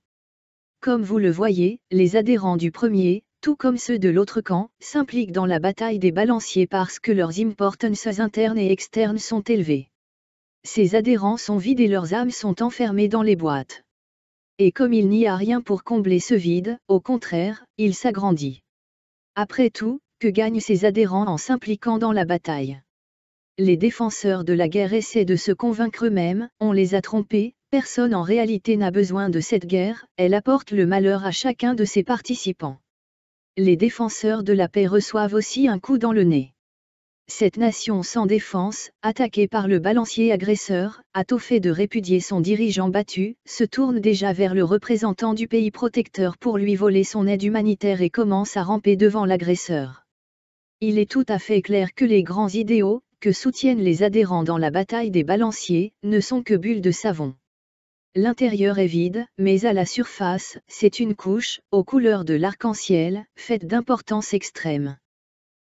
Comme vous le voyez, les adhérents du premier, tout comme ceux de l'autre camp, s'impliquent dans la bataille des balanciers parce que leurs importances internes et externes sont élevées. Ces adhérents sont vides et leurs âmes sont enfermées dans les boîtes. Et comme il n'y a rien pour combler ce vide, au contraire, il s'agrandit. Après tout, que gagnent ces adhérents en s'impliquant dans la bataille Les défenseurs de la guerre essaient de se convaincre eux-mêmes, on les a trompés, Personne en réalité n'a besoin de cette guerre, elle apporte le malheur à chacun de ses participants. Les défenseurs de la paix reçoivent aussi un coup dans le nez. Cette nation sans défense, attaquée par le balancier agresseur, a tôt fait de répudier son dirigeant battu, se tourne déjà vers le représentant du pays protecteur pour lui voler son aide humanitaire et commence à ramper devant l'agresseur. Il est tout à fait clair que les grands idéaux, que soutiennent les adhérents dans la bataille des balanciers, ne sont que bulles de savon. L'intérieur est vide, mais à la surface, c'est une couche, aux couleurs de l'arc-en-ciel, faite d'importance extrême.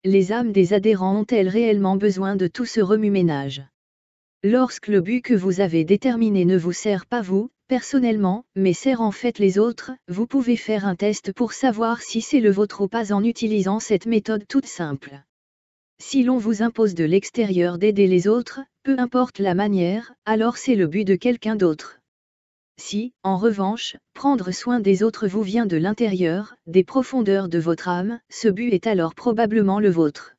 Les âmes des adhérents ont-elles réellement besoin de tout ce remue-ménage Lorsque le but que vous avez déterminé ne vous sert pas vous, personnellement, mais sert en fait les autres, vous pouvez faire un test pour savoir si c'est le vôtre ou pas en utilisant cette méthode toute simple. Si l'on vous impose de l'extérieur d'aider les autres, peu importe la manière, alors c'est le but de quelqu'un d'autre. Si, en revanche, prendre soin des autres vous vient de l'intérieur, des profondeurs de votre âme, ce but est alors probablement le vôtre.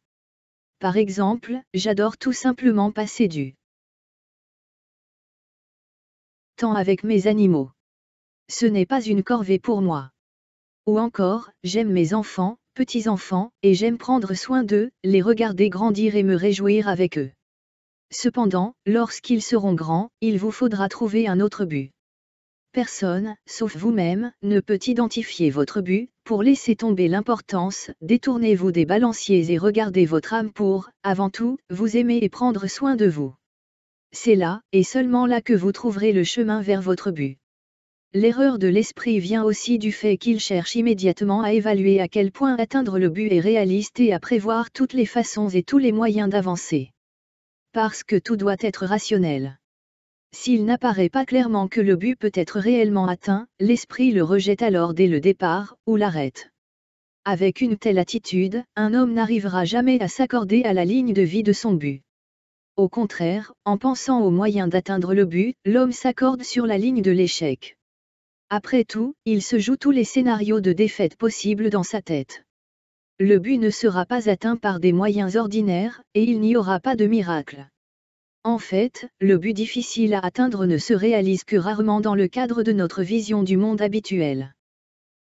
Par exemple, j'adore tout simplement passer du temps avec mes animaux. Ce n'est pas une corvée pour moi. Ou encore, j'aime mes enfants, petits-enfants, et j'aime prendre soin d'eux, les regarder grandir et me réjouir avec eux. Cependant, lorsqu'ils seront grands, il vous faudra trouver un autre but personne, sauf vous-même, ne peut identifier votre but, pour laisser tomber l'importance, détournez-vous des balanciers et regardez votre âme pour, avant tout, vous aimer et prendre soin de vous. C'est là, et seulement là que vous trouverez le chemin vers votre but. L'erreur de l'esprit vient aussi du fait qu'il cherche immédiatement à évaluer à quel point atteindre le but est réaliste et à prévoir toutes les façons et tous les moyens d'avancer. Parce que tout doit être rationnel. S'il n'apparaît pas clairement que le but peut être réellement atteint, l'esprit le rejette alors dès le départ, ou l'arrête. Avec une telle attitude, un homme n'arrivera jamais à s'accorder à la ligne de vie de son but. Au contraire, en pensant aux moyens d'atteindre le but, l'homme s'accorde sur la ligne de l'échec. Après tout, il se joue tous les scénarios de défaite possibles dans sa tête. Le but ne sera pas atteint par des moyens ordinaires, et il n'y aura pas de miracle. En fait, le but difficile à atteindre ne se réalise que rarement dans le cadre de notre vision du monde habituel.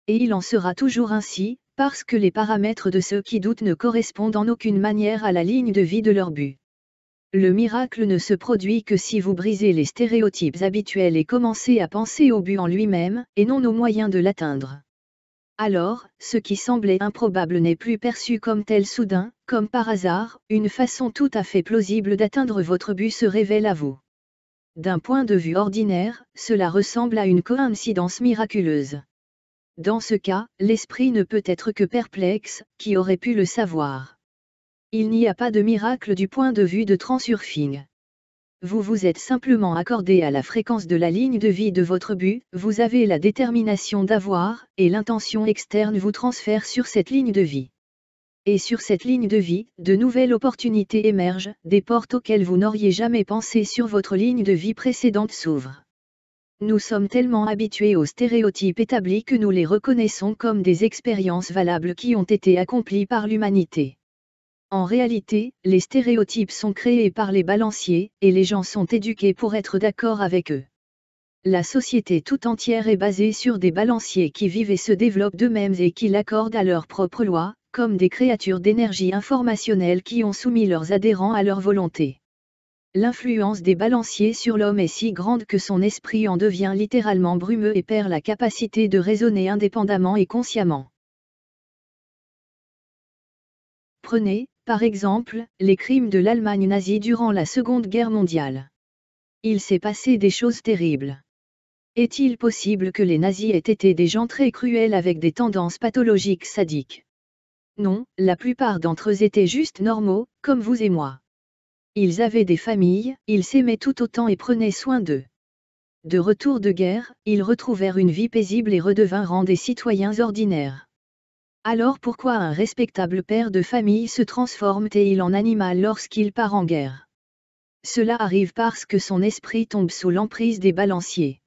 Et il en sera toujours ainsi, parce que les paramètres de ceux qui doutent ne correspondent en aucune manière à la ligne de vie de leur but. Le miracle ne se produit que si vous brisez les stéréotypes habituels et commencez à penser au but en lui-même, et non aux moyens de l'atteindre. Alors, ce qui semblait improbable n'est plus perçu comme tel soudain, comme par hasard, une façon tout à fait plausible d'atteindre votre but se révèle à vous. D'un point de vue ordinaire, cela ressemble à une coïncidence miraculeuse. Dans ce cas, l'esprit ne peut être que perplexe, qui aurait pu le savoir. Il n'y a pas de miracle du point de vue de transurfing. Vous vous êtes simplement accordé à la fréquence de la ligne de vie de votre but, vous avez la détermination d'avoir, et l'intention externe vous transfère sur cette ligne de vie. Et sur cette ligne de vie, de nouvelles opportunités émergent, des portes auxquelles vous n'auriez jamais pensé sur votre ligne de vie précédente s'ouvrent. Nous sommes tellement habitués aux stéréotypes établis que nous les reconnaissons comme des expériences valables qui ont été accomplies par l'humanité. En réalité, les stéréotypes sont créés par les balanciers, et les gens sont éduqués pour être d'accord avec eux. La société tout entière est basée sur des balanciers qui vivent et se développent d'eux-mêmes et qui l'accordent à leurs propres lois, comme des créatures d'énergie informationnelle qui ont soumis leurs adhérents à leur volonté. L'influence des balanciers sur l'homme est si grande que son esprit en devient littéralement brumeux et perd la capacité de raisonner indépendamment et consciemment. Prenez, par exemple, les crimes de l'Allemagne nazie durant la Seconde Guerre mondiale. Il s'est passé des choses terribles. Est-il possible que les nazis aient été des gens très cruels avec des tendances pathologiques sadiques non, la plupart d'entre eux étaient juste normaux, comme vous et moi. Ils avaient des familles, ils s'aimaient tout autant et prenaient soin d'eux. De retour de guerre, ils retrouvèrent une vie paisible et redevinrent des citoyens ordinaires. Alors pourquoi un respectable père de famille se transforme-t-il en animal lorsqu'il part en guerre Cela arrive parce que son esprit tombe sous l'emprise des balanciers.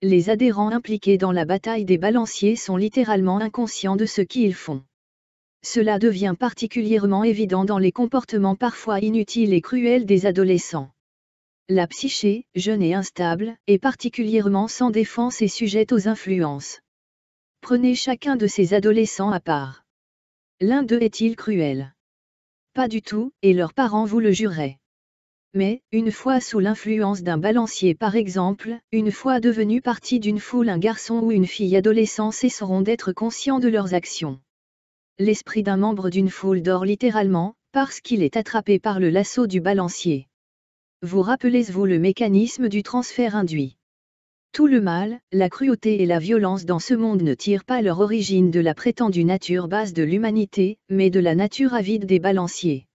Les adhérents impliqués dans la bataille des balanciers sont littéralement inconscients de ce qu'ils font. Cela devient particulièrement évident dans les comportements parfois inutiles et cruels des adolescents. La psyché, jeune et instable, est particulièrement sans défense et sujette aux influences. Prenez chacun de ces adolescents à part. L'un d'eux est-il cruel Pas du tout, et leurs parents vous le juraient. Mais, une fois sous l'influence d'un balancier par exemple, une fois devenu partie d'une foule un garçon ou une fille adolescent cesseront d'être conscients de leurs actions l'esprit d'un membre d'une foule dort littéralement, parce qu'il est attrapé par le lasso du balancier. Vous rappelez-vous le mécanisme du transfert induit. Tout le mal, la cruauté et la violence dans ce monde ne tirent pas leur origine de la prétendue nature basse de l'humanité, mais de la nature avide des balanciers.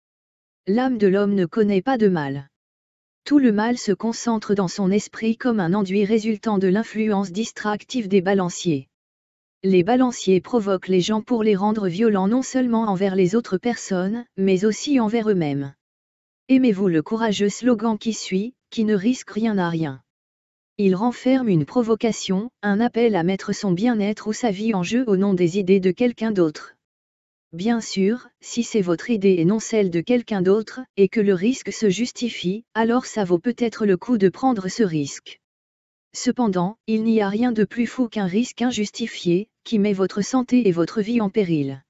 L'âme de l'homme ne connaît pas de mal. Tout le mal se concentre dans son esprit comme un enduit résultant de l'influence distractive des balanciers les balanciers provoquent les gens pour les rendre violents non seulement envers les autres personnes, mais aussi envers eux-mêmes. Aimez-vous le courageux slogan qui suit, qui ne risque rien à rien. Il renferme une provocation, un appel à mettre son bien-être ou sa vie en jeu au nom des idées de quelqu'un d'autre. Bien sûr, si c'est votre idée et non celle de quelqu'un d'autre, et que le risque se justifie, alors ça vaut peut-être le coup de prendre ce risque. Cependant, il n'y a rien de plus fou qu'un risque injustifié, qui met votre santé et votre vie en péril.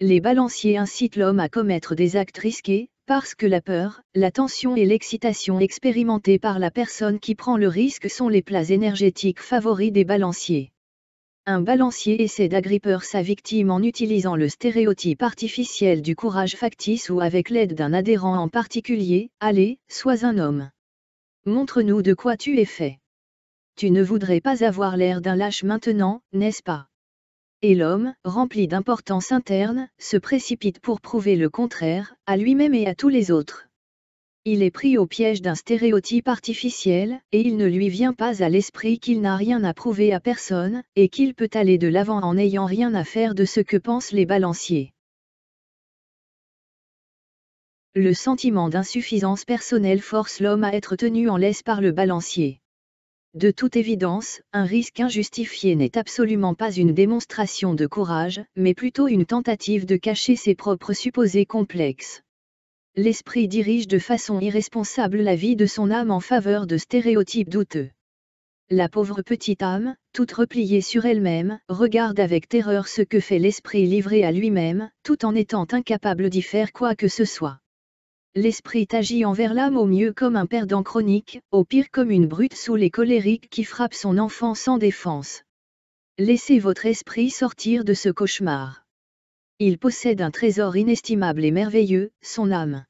Les balanciers incitent l'homme à commettre des actes risqués, parce que la peur, la tension et l'excitation expérimentées par la personne qui prend le risque sont les plats énergétiques favoris des balanciers. Un balancier essaie d'agripper sa victime en utilisant le stéréotype artificiel du courage factice ou avec l'aide d'un adhérent en particulier, allez, sois un homme. Montre-nous de quoi tu es fait. Tu ne voudrais pas avoir l'air d'un lâche maintenant, n'est-ce pas et l'homme, rempli d'importance interne, se précipite pour prouver le contraire, à lui-même et à tous les autres. Il est pris au piège d'un stéréotype artificiel, et il ne lui vient pas à l'esprit qu'il n'a rien à prouver à personne, et qu'il peut aller de l'avant en n'ayant rien à faire de ce que pensent les balanciers. Le sentiment d'insuffisance personnelle force l'homme à être tenu en laisse par le balancier. De toute évidence, un risque injustifié n'est absolument pas une démonstration de courage, mais plutôt une tentative de cacher ses propres supposés complexes. L'esprit dirige de façon irresponsable la vie de son âme en faveur de stéréotypes douteux. La pauvre petite âme, toute repliée sur elle-même, regarde avec terreur ce que fait l'esprit livré à lui-même, tout en étant incapable d'y faire quoi que ce soit. L'esprit agit envers l'âme au mieux comme un perdant chronique, au pire comme une brute sous les colériques qui frappe son enfant sans défense. Laissez votre esprit sortir de ce cauchemar. Il possède un trésor inestimable et merveilleux, son âme.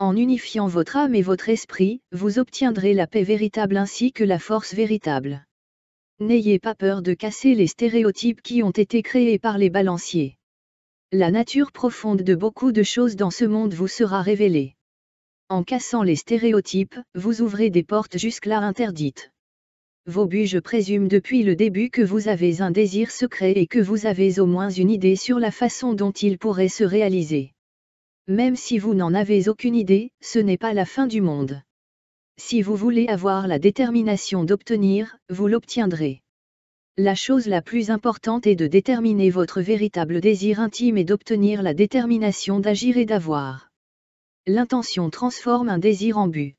En unifiant votre âme et votre esprit, vous obtiendrez la paix véritable ainsi que la force véritable. N'ayez pas peur de casser les stéréotypes qui ont été créés par les balanciers la nature profonde de beaucoup de choses dans ce monde vous sera révélée. En cassant les stéréotypes, vous ouvrez des portes jusque-là interdites. Vos buts, je présume depuis le début que vous avez un désir secret et que vous avez au moins une idée sur la façon dont il pourrait se réaliser. Même si vous n'en avez aucune idée, ce n'est pas la fin du monde. Si vous voulez avoir la détermination d'obtenir, vous l'obtiendrez la chose la plus importante est de déterminer votre véritable désir intime et d'obtenir la détermination d'agir et d'avoir. L'intention transforme un désir en but.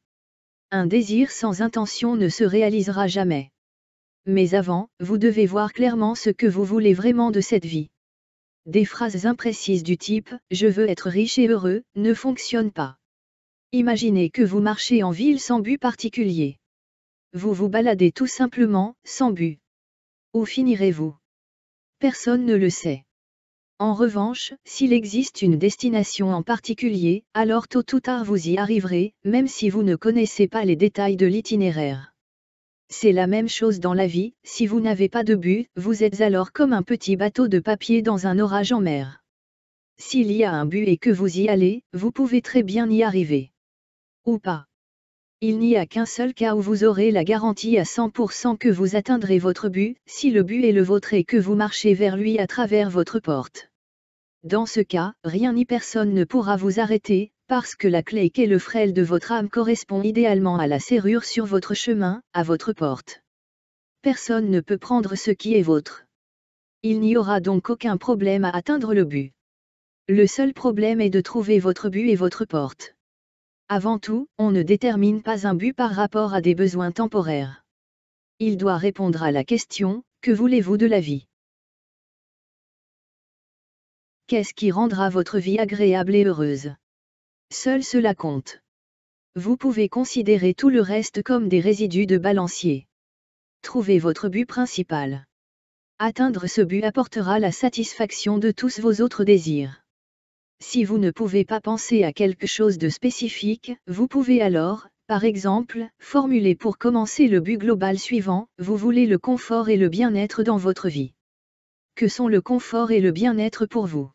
Un désir sans intention ne se réalisera jamais. Mais avant, vous devez voir clairement ce que vous voulez vraiment de cette vie. Des phrases imprécises du type ⁇ Je veux être riche et heureux ⁇ ne fonctionnent pas. Imaginez que vous marchez en ville sans but particulier. Vous vous baladez tout simplement, sans but. Où finirez-vous Personne ne le sait. En revanche, s'il existe une destination en particulier, alors tôt ou tard vous y arriverez, même si vous ne connaissez pas les détails de l'itinéraire. C'est la même chose dans la vie, si vous n'avez pas de but, vous êtes alors comme un petit bateau de papier dans un orage en mer. S'il y a un but et que vous y allez, vous pouvez très bien y arriver. Ou pas. Il n'y a qu'un seul cas où vous aurez la garantie à 100% que vous atteindrez votre but, si le but est le vôtre et que vous marchez vers lui à travers votre porte. Dans ce cas, rien ni personne ne pourra vous arrêter, parce que la clé qu'est le frêle de votre âme correspond idéalement à la serrure sur votre chemin, à votre porte. Personne ne peut prendre ce qui est vôtre. Il n'y aura donc aucun problème à atteindre le but. Le seul problème est de trouver votre but et votre porte. Avant tout, on ne détermine pas un but par rapport à des besoins temporaires. Il doit répondre à la question, que voulez-vous de la vie Qu'est-ce qui rendra votre vie agréable et heureuse Seul cela compte. Vous pouvez considérer tout le reste comme des résidus de balancier. Trouvez votre but principal. Atteindre ce but apportera la satisfaction de tous vos autres désirs. Si vous ne pouvez pas penser à quelque chose de spécifique, vous pouvez alors, par exemple, formuler pour commencer le but global suivant, vous voulez le confort et le bien-être dans votre vie. Que sont le confort et le bien-être pour vous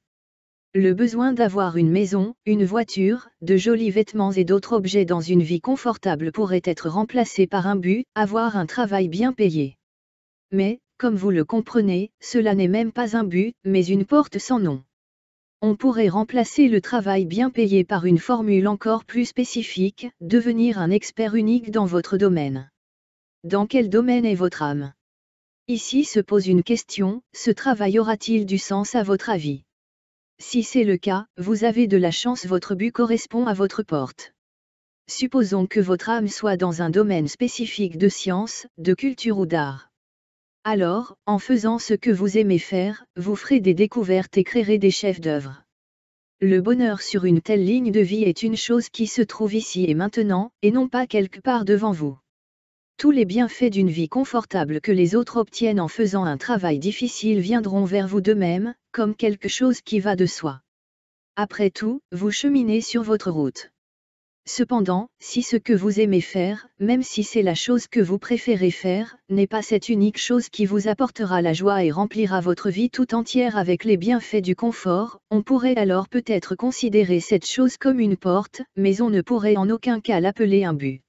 Le besoin d'avoir une maison, une voiture, de jolis vêtements et d'autres objets dans une vie confortable pourrait être remplacé par un but, avoir un travail bien payé. Mais, comme vous le comprenez, cela n'est même pas un but, mais une porte sans nom on pourrait remplacer le travail bien payé par une formule encore plus spécifique, devenir un expert unique dans votre domaine. Dans quel domaine est votre âme Ici se pose une question, ce travail aura-t-il du sens à votre avis Si c'est le cas, vous avez de la chance, votre but correspond à votre porte. Supposons que votre âme soit dans un domaine spécifique de science, de culture ou d'art. Alors, en faisant ce que vous aimez faire, vous ferez des découvertes et créerez des chefs-d'œuvre. Le bonheur sur une telle ligne de vie est une chose qui se trouve ici et maintenant, et non pas quelque part devant vous. Tous les bienfaits d'une vie confortable que les autres obtiennent en faisant un travail difficile viendront vers vous d'eux-mêmes, comme quelque chose qui va de soi. Après tout, vous cheminez sur votre route. Cependant, si ce que vous aimez faire, même si c'est la chose que vous préférez faire, n'est pas cette unique chose qui vous apportera la joie et remplira votre vie tout entière avec les bienfaits du confort, on pourrait alors peut-être considérer cette chose comme une porte, mais on ne pourrait en aucun cas l'appeler un but.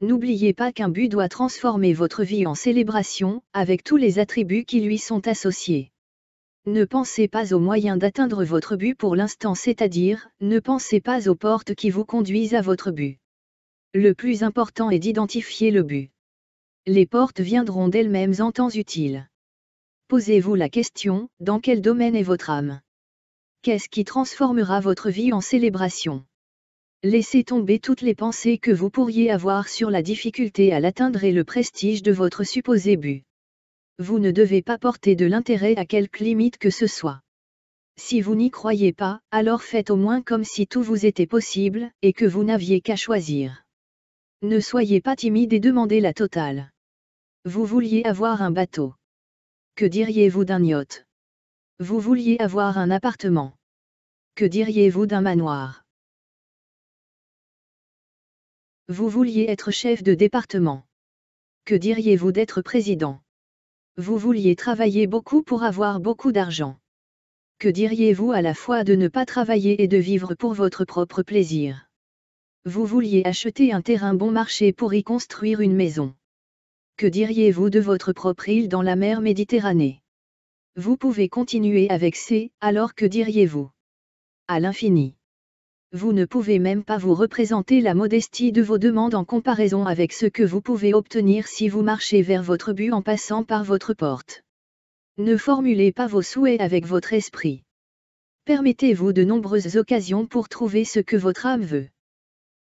N'oubliez pas qu'un but doit transformer votre vie en célébration, avec tous les attributs qui lui sont associés. Ne pensez pas aux moyens d'atteindre votre but pour l'instant, c'est-à-dire, ne pensez pas aux portes qui vous conduisent à votre but. Le plus important est d'identifier le but. Les portes viendront d'elles-mêmes en temps utile. Posez-vous la question, dans quel domaine est votre âme Qu'est-ce qui transformera votre vie en célébration Laissez tomber toutes les pensées que vous pourriez avoir sur la difficulté à l'atteindre et le prestige de votre supposé but vous ne devez pas porter de l'intérêt à quelque limite que ce soit. Si vous n'y croyez pas, alors faites au moins comme si tout vous était possible, et que vous n'aviez qu'à choisir. Ne soyez pas timide et demandez la totale. Vous vouliez avoir un bateau. Que diriez-vous d'un yacht Vous vouliez avoir un appartement. Que diriez-vous d'un manoir Vous vouliez être chef de département. Que diriez-vous d'être président vous vouliez travailler beaucoup pour avoir beaucoup d'argent. Que diriez-vous à la fois de ne pas travailler et de vivre pour votre propre plaisir Vous vouliez acheter un terrain bon marché pour y construire une maison. Que diriez-vous de votre propre île dans la mer Méditerranée Vous pouvez continuer avec C, alors que diriez-vous À l'infini vous ne pouvez même pas vous représenter la modestie de vos demandes en comparaison avec ce que vous pouvez obtenir si vous marchez vers votre but en passant par votre porte. Ne formulez pas vos souhaits avec votre esprit. Permettez-vous de nombreuses occasions pour trouver ce que votre âme veut.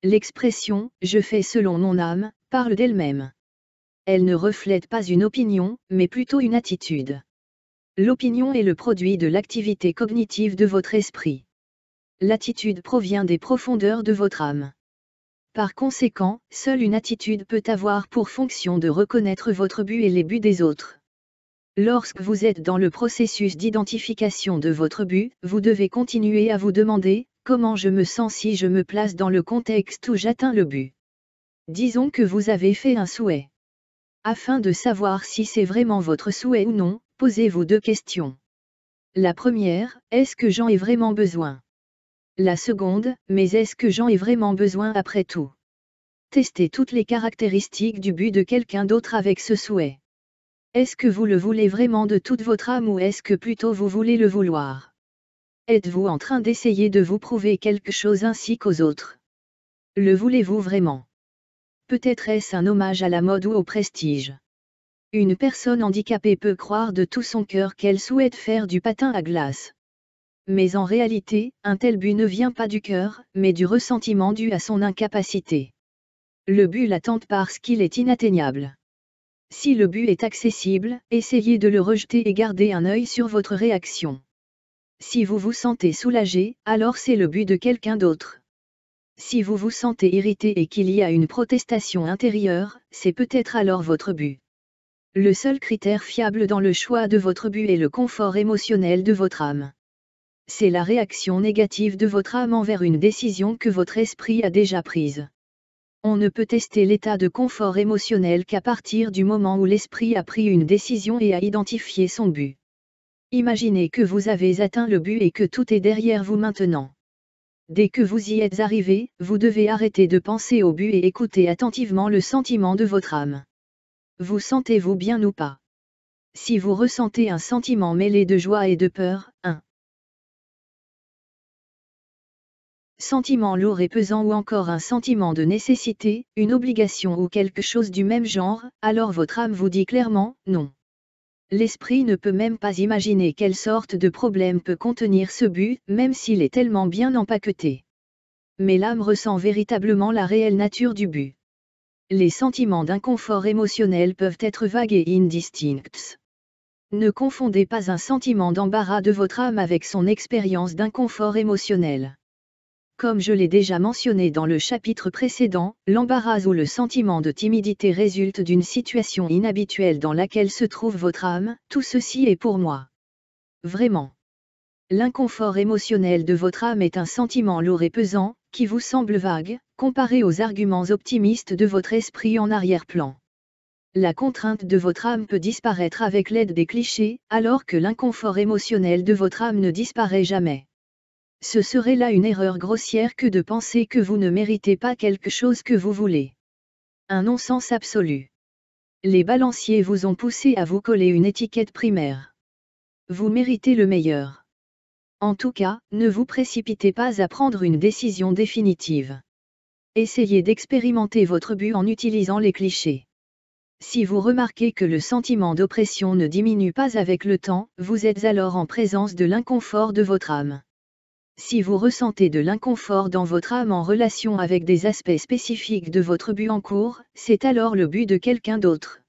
L'expression ⁇ je fais selon mon âme ⁇ parle d'elle-même. Elle ne reflète pas une opinion, mais plutôt une attitude. L'opinion est le produit de l'activité cognitive de votre esprit l'attitude provient des profondeurs de votre âme. Par conséquent, seule une attitude peut avoir pour fonction de reconnaître votre but et les buts des autres. Lorsque vous êtes dans le processus d'identification de votre but, vous devez continuer à vous demander, comment je me sens si je me place dans le contexte où j'atteins le but. Disons que vous avez fait un souhait. Afin de savoir si c'est vraiment votre souhait ou non, posez-vous deux questions. La première, est-ce que j'en ai vraiment besoin la seconde, mais est-ce que j'en ai vraiment besoin après tout Testez toutes les caractéristiques du but de quelqu'un d'autre avec ce souhait. Est-ce que vous le voulez vraiment de toute votre âme ou est-ce que plutôt vous voulez le vouloir Êtes-vous en train d'essayer de vous prouver quelque chose ainsi qu'aux autres Le voulez-vous vraiment Peut-être est-ce un hommage à la mode ou au prestige. Une personne handicapée peut croire de tout son cœur qu'elle souhaite faire du patin à glace mais en réalité, un tel but ne vient pas du cœur, mais du ressentiment dû à son incapacité. Le but l'attente parce qu'il est inatteignable. Si le but est accessible, essayez de le rejeter et gardez un œil sur votre réaction. Si vous vous sentez soulagé, alors c'est le but de quelqu'un d'autre. Si vous vous sentez irrité et qu'il y a une protestation intérieure, c'est peut-être alors votre but. Le seul critère fiable dans le choix de votre but est le confort émotionnel de votre âme c'est la réaction négative de votre âme envers une décision que votre esprit a déjà prise. On ne peut tester l'état de confort émotionnel qu'à partir du moment où l'esprit a pris une décision et a identifié son but. Imaginez que vous avez atteint le but et que tout est derrière vous maintenant. Dès que vous y êtes arrivé, vous devez arrêter de penser au but et écouter attentivement le sentiment de votre âme. Vous sentez-vous bien ou pas Si vous ressentez un sentiment mêlé de joie et de peur, 1. sentiment lourd et pesant ou encore un sentiment de nécessité, une obligation ou quelque chose du même genre, alors votre âme vous dit clairement non. L'esprit ne peut même pas imaginer quelle sorte de problème peut contenir ce but, même s'il est tellement bien empaqueté. Mais l'âme ressent véritablement la réelle nature du but. Les sentiments d'inconfort émotionnel peuvent être vagues et indistincts. Ne confondez pas un sentiment d'embarras de votre âme avec son expérience d'inconfort émotionnel. Comme je l'ai déjà mentionné dans le chapitre précédent, l'embarras ou le sentiment de timidité résulte d'une situation inhabituelle dans laquelle se trouve votre âme, tout ceci est pour moi. Vraiment. L'inconfort émotionnel de votre âme est un sentiment lourd et pesant, qui vous semble vague, comparé aux arguments optimistes de votre esprit en arrière-plan. La contrainte de votre âme peut disparaître avec l'aide des clichés, alors que l'inconfort émotionnel de votre âme ne disparaît jamais. Ce serait là une erreur grossière que de penser que vous ne méritez pas quelque chose que vous voulez. Un non-sens absolu. Les balanciers vous ont poussé à vous coller une étiquette primaire. Vous méritez le meilleur. En tout cas, ne vous précipitez pas à prendre une décision définitive. Essayez d'expérimenter votre but en utilisant les clichés. Si vous remarquez que le sentiment d'oppression ne diminue pas avec le temps, vous êtes alors en présence de l'inconfort de votre âme. Si vous ressentez de l'inconfort dans votre âme en relation avec des aspects spécifiques de votre but en cours, c'est alors le but de quelqu'un d'autre.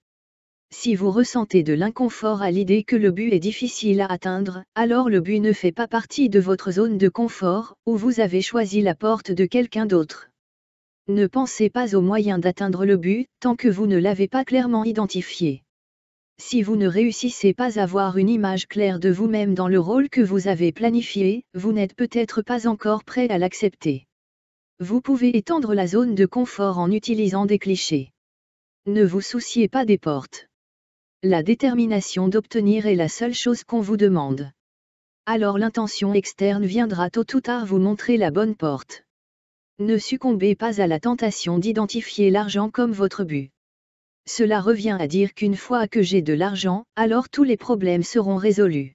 Si vous ressentez de l'inconfort à l'idée que le but est difficile à atteindre, alors le but ne fait pas partie de votre zone de confort, ou vous avez choisi la porte de quelqu'un d'autre. Ne pensez pas aux moyens d'atteindre le but, tant que vous ne l'avez pas clairement identifié. Si vous ne réussissez pas à voir une image claire de vous-même dans le rôle que vous avez planifié, vous n'êtes peut-être pas encore prêt à l'accepter. Vous pouvez étendre la zone de confort en utilisant des clichés. Ne vous souciez pas des portes. La détermination d'obtenir est la seule chose qu'on vous demande. Alors l'intention externe viendra tôt ou tard vous montrer la bonne porte. Ne succombez pas à la tentation d'identifier l'argent comme votre but. Cela revient à dire qu'une fois que j'ai de l'argent, alors tous les problèmes seront résolus.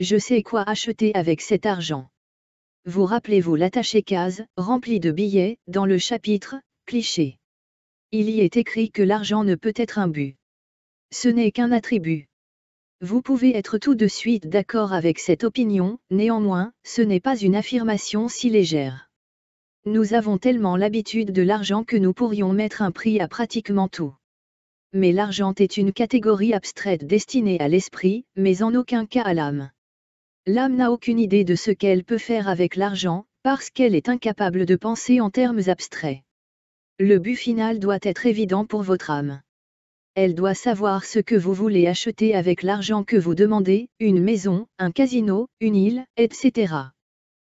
Je sais quoi acheter avec cet argent. Vous rappelez-vous l'attaché case, rempli de billets, dans le chapitre, cliché. Il y est écrit que l'argent ne peut être un but. Ce n'est qu'un attribut. Vous pouvez être tout de suite d'accord avec cette opinion, néanmoins, ce n'est pas une affirmation si légère. Nous avons tellement l'habitude de l'argent que nous pourrions mettre un prix à pratiquement tout mais l'argent est une catégorie abstraite destinée à l'esprit, mais en aucun cas à l'âme. L'âme n'a aucune idée de ce qu'elle peut faire avec l'argent, parce qu'elle est incapable de penser en termes abstraits. Le but final doit être évident pour votre âme. Elle doit savoir ce que vous voulez acheter avec l'argent que vous demandez, une maison, un casino, une île, etc.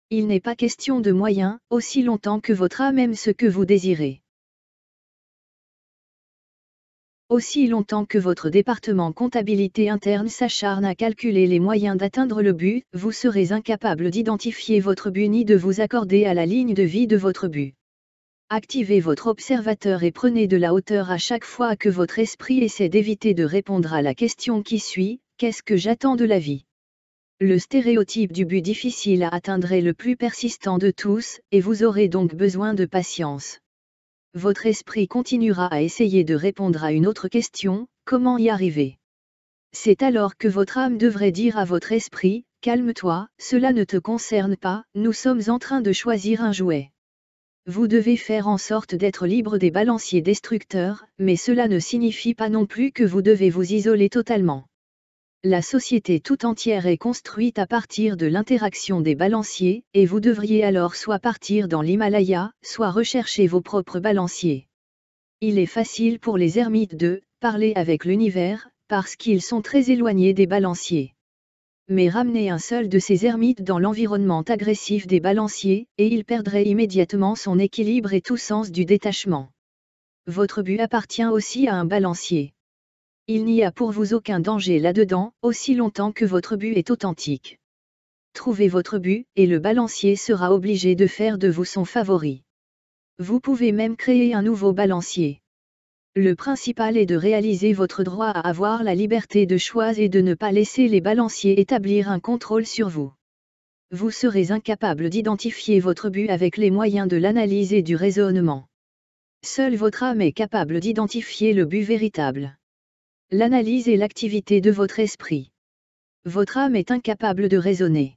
Il n'est pas question de moyens, aussi longtemps que votre âme aime ce que vous désirez. Aussi longtemps que votre département comptabilité interne s'acharne à calculer les moyens d'atteindre le but, vous serez incapable d'identifier votre but ni de vous accorder à la ligne de vie de votre but. Activez votre observateur et prenez de la hauteur à chaque fois que votre esprit essaie d'éviter de répondre à la question qui suit, qu'est-ce que j'attends de la vie Le stéréotype du but difficile à atteindre est le plus persistant de tous, et vous aurez donc besoin de patience votre esprit continuera à essayer de répondre à une autre question, comment y arriver C'est alors que votre âme devrait dire à votre esprit, calme-toi, cela ne te concerne pas, nous sommes en train de choisir un jouet. Vous devez faire en sorte d'être libre des balanciers destructeurs, mais cela ne signifie pas non plus que vous devez vous isoler totalement. La société tout entière est construite à partir de l'interaction des balanciers, et vous devriez alors soit partir dans l'Himalaya, soit rechercher vos propres balanciers. Il est facile pour les ermites de parler avec l'univers, parce qu'ils sont très éloignés des balanciers. Mais ramenez un seul de ces ermites dans l'environnement agressif des balanciers, et il perdrait immédiatement son équilibre et tout sens du détachement. Votre but appartient aussi à un balancier. Il n'y a pour vous aucun danger là-dedans, aussi longtemps que votre but est authentique. Trouvez votre but, et le balancier sera obligé de faire de vous son favori. Vous pouvez même créer un nouveau balancier. Le principal est de réaliser votre droit à avoir la liberté de choix et de ne pas laisser les balanciers établir un contrôle sur vous. Vous serez incapable d'identifier votre but avec les moyens de l'analyse et du raisonnement. Seule votre âme est capable d'identifier le but véritable. L'analyse est l'activité de votre esprit. Votre âme est incapable de raisonner.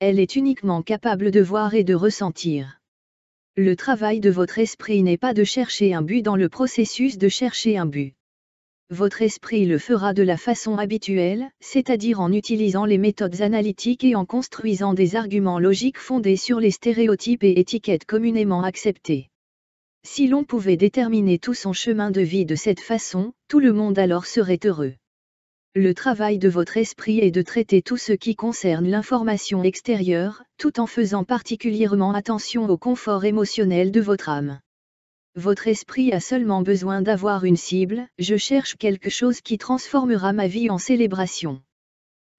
Elle est uniquement capable de voir et de ressentir. Le travail de votre esprit n'est pas de chercher un but dans le processus de chercher un but. Votre esprit le fera de la façon habituelle, c'est-à-dire en utilisant les méthodes analytiques et en construisant des arguments logiques fondés sur les stéréotypes et étiquettes communément acceptées. Si l'on pouvait déterminer tout son chemin de vie de cette façon, tout le monde alors serait heureux. Le travail de votre esprit est de traiter tout ce qui concerne l'information extérieure, tout en faisant particulièrement attention au confort émotionnel de votre âme. Votre esprit a seulement besoin d'avoir une cible, je cherche quelque chose qui transformera ma vie en célébration.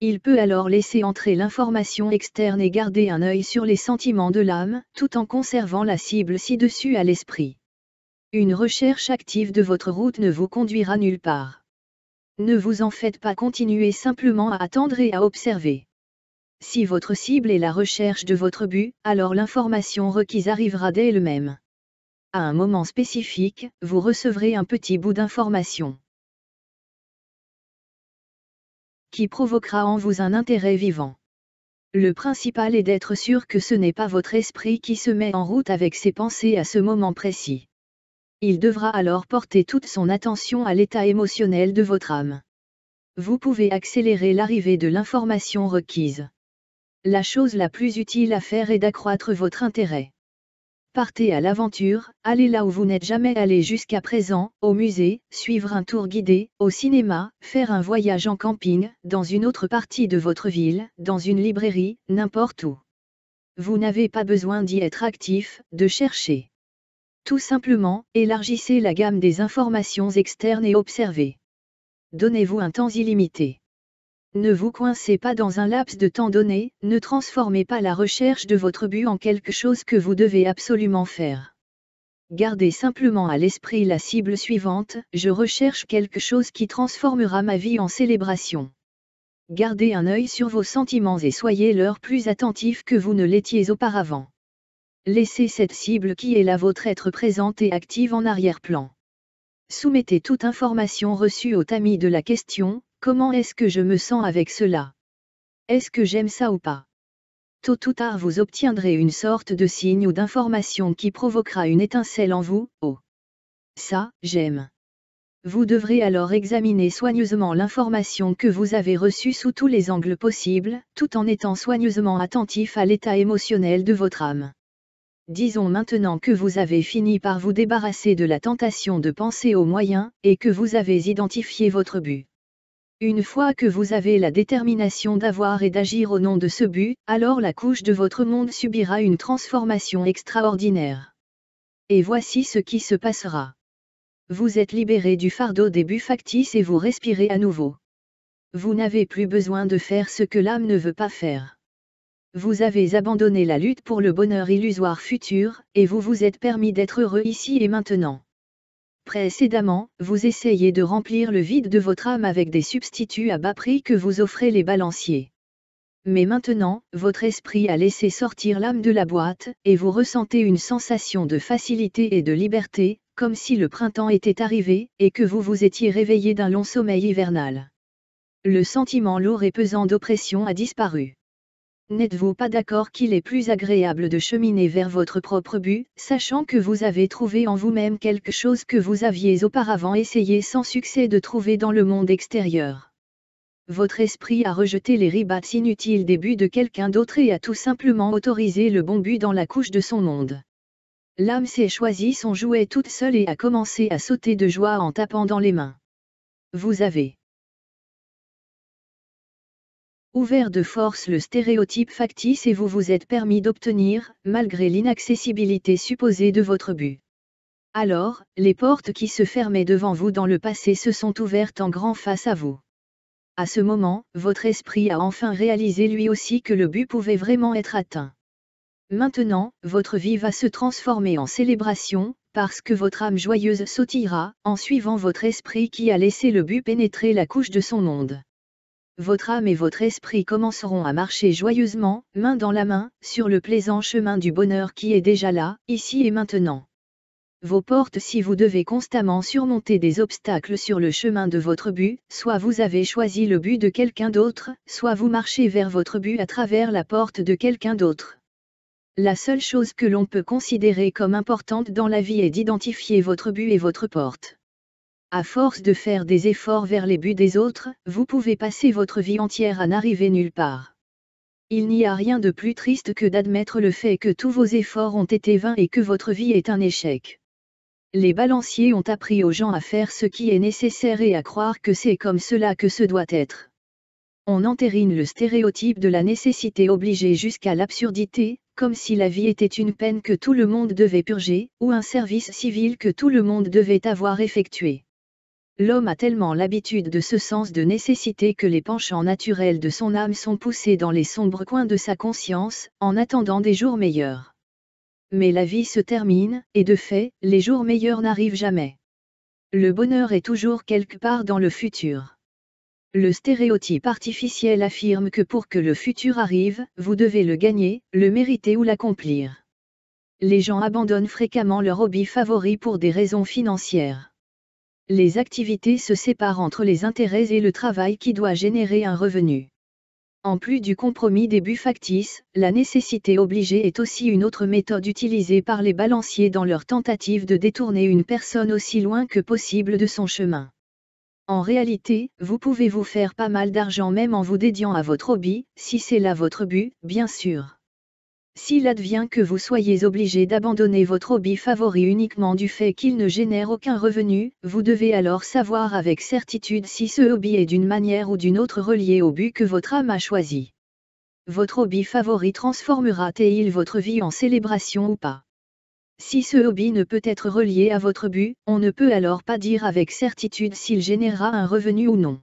Il peut alors laisser entrer l'information externe et garder un œil sur les sentiments de l'âme, tout en conservant la cible ci-dessus à l'esprit. Une recherche active de votre route ne vous conduira nulle part. Ne vous en faites pas continuer simplement à attendre et à observer. Si votre cible est la recherche de votre but, alors l'information requise arrivera dès elle même À un moment spécifique, vous recevrez un petit bout d'information. qui provoquera en vous un intérêt vivant. Le principal est d'être sûr que ce n'est pas votre esprit qui se met en route avec ses pensées à ce moment précis. Il devra alors porter toute son attention à l'état émotionnel de votre âme. Vous pouvez accélérer l'arrivée de l'information requise. La chose la plus utile à faire est d'accroître votre intérêt. Partez à l'aventure, allez là où vous n'êtes jamais allé jusqu'à présent, au musée, suivre un tour guidé, au cinéma, faire un voyage en camping, dans une autre partie de votre ville, dans une librairie, n'importe où. Vous n'avez pas besoin d'y être actif, de chercher. Tout simplement, élargissez la gamme des informations externes et observez. Donnez-vous un temps illimité. Ne vous coincez pas dans un laps de temps donné, ne transformez pas la recherche de votre but en quelque chose que vous devez absolument faire. Gardez simplement à l'esprit la cible suivante, je recherche quelque chose qui transformera ma vie en célébration. Gardez un œil sur vos sentiments et soyez leur plus attentif que vous ne l'étiez auparavant. Laissez cette cible qui est la vôtre être présente et active en arrière-plan. Soumettez toute information reçue au tamis de la question, Comment est-ce que je me sens avec cela Est-ce que j'aime ça ou pas Tôt ou tard vous obtiendrez une sorte de signe ou d'information qui provoquera une étincelle en vous, oh Ça, j'aime. Vous devrez alors examiner soigneusement l'information que vous avez reçue sous tous les angles possibles, tout en étant soigneusement attentif à l'état émotionnel de votre âme. Disons maintenant que vous avez fini par vous débarrasser de la tentation de penser aux moyens, et que vous avez identifié votre but. Une fois que vous avez la détermination d'avoir et d'agir au nom de ce but, alors la couche de votre monde subira une transformation extraordinaire. Et voici ce qui se passera. Vous êtes libéré du fardeau des buts factices et vous respirez à nouveau. Vous n'avez plus besoin de faire ce que l'âme ne veut pas faire. Vous avez abandonné la lutte pour le bonheur illusoire futur, et vous vous êtes permis d'être heureux ici et maintenant. Précédemment, vous essayez de remplir le vide de votre âme avec des substituts à bas prix que vous offrez les balanciers. Mais maintenant, votre esprit a laissé sortir l'âme de la boîte, et vous ressentez une sensation de facilité et de liberté, comme si le printemps était arrivé, et que vous vous étiez réveillé d'un long sommeil hivernal. Le sentiment lourd et pesant d'oppression a disparu. N'êtes-vous pas d'accord qu'il est plus agréable de cheminer vers votre propre but, sachant que vous avez trouvé en vous-même quelque chose que vous aviez auparavant essayé sans succès de trouver dans le monde extérieur Votre esprit a rejeté les ribats inutiles des buts de quelqu'un d'autre et a tout simplement autorisé le bon but dans la couche de son monde. L'âme s'est choisie son jouet toute seule et a commencé à sauter de joie en tapant dans les mains. Vous avez ouvert de force le stéréotype factice et vous vous êtes permis d'obtenir, malgré l'inaccessibilité supposée de votre but. Alors, les portes qui se fermaient devant vous dans le passé se sont ouvertes en grand face à vous. À ce moment, votre esprit a enfin réalisé lui aussi que le but pouvait vraiment être atteint. Maintenant, votre vie va se transformer en célébration, parce que votre âme joyeuse sautillera, en suivant votre esprit qui a laissé le but pénétrer la couche de son monde votre âme et votre esprit commenceront à marcher joyeusement, main dans la main, sur le plaisant chemin du bonheur qui est déjà là, ici et maintenant. Vos portes si vous devez constamment surmonter des obstacles sur le chemin de votre but, soit vous avez choisi le but de quelqu'un d'autre, soit vous marchez vers votre but à travers la porte de quelqu'un d'autre. La seule chose que l'on peut considérer comme importante dans la vie est d'identifier votre but et votre porte. À force de faire des efforts vers les buts des autres, vous pouvez passer votre vie entière à n'arriver nulle part. Il n'y a rien de plus triste que d'admettre le fait que tous vos efforts ont été vains et que votre vie est un échec. Les balanciers ont appris aux gens à faire ce qui est nécessaire et à croire que c'est comme cela que ce doit être. On entérine le stéréotype de la nécessité obligée jusqu'à l'absurdité, comme si la vie était une peine que tout le monde devait purger, ou un service civil que tout le monde devait avoir effectué. L'homme a tellement l'habitude de ce sens de nécessité que les penchants naturels de son âme sont poussés dans les sombres coins de sa conscience, en attendant des jours meilleurs. Mais la vie se termine, et de fait, les jours meilleurs n'arrivent jamais. Le bonheur est toujours quelque part dans le futur. Le stéréotype artificiel affirme que pour que le futur arrive, vous devez le gagner, le mériter ou l'accomplir. Les gens abandonnent fréquemment leur hobby favori pour des raisons financières les activités se séparent entre les intérêts et le travail qui doit générer un revenu. En plus du compromis des buts factices, la nécessité obligée est aussi une autre méthode utilisée par les balanciers dans leur tentative de détourner une personne aussi loin que possible de son chemin. En réalité, vous pouvez vous faire pas mal d'argent même en vous dédiant à votre hobby, si c'est là votre but, bien sûr. S'il advient que vous soyez obligé d'abandonner votre hobby favori uniquement du fait qu'il ne génère aucun revenu, vous devez alors savoir avec certitude si ce hobby est d'une manière ou d'une autre relié au but que votre âme a choisi. Votre hobby favori transformera-t-il votre vie en célébration ou pas Si ce hobby ne peut être relié à votre but, on ne peut alors pas dire avec certitude s'il générera un revenu ou non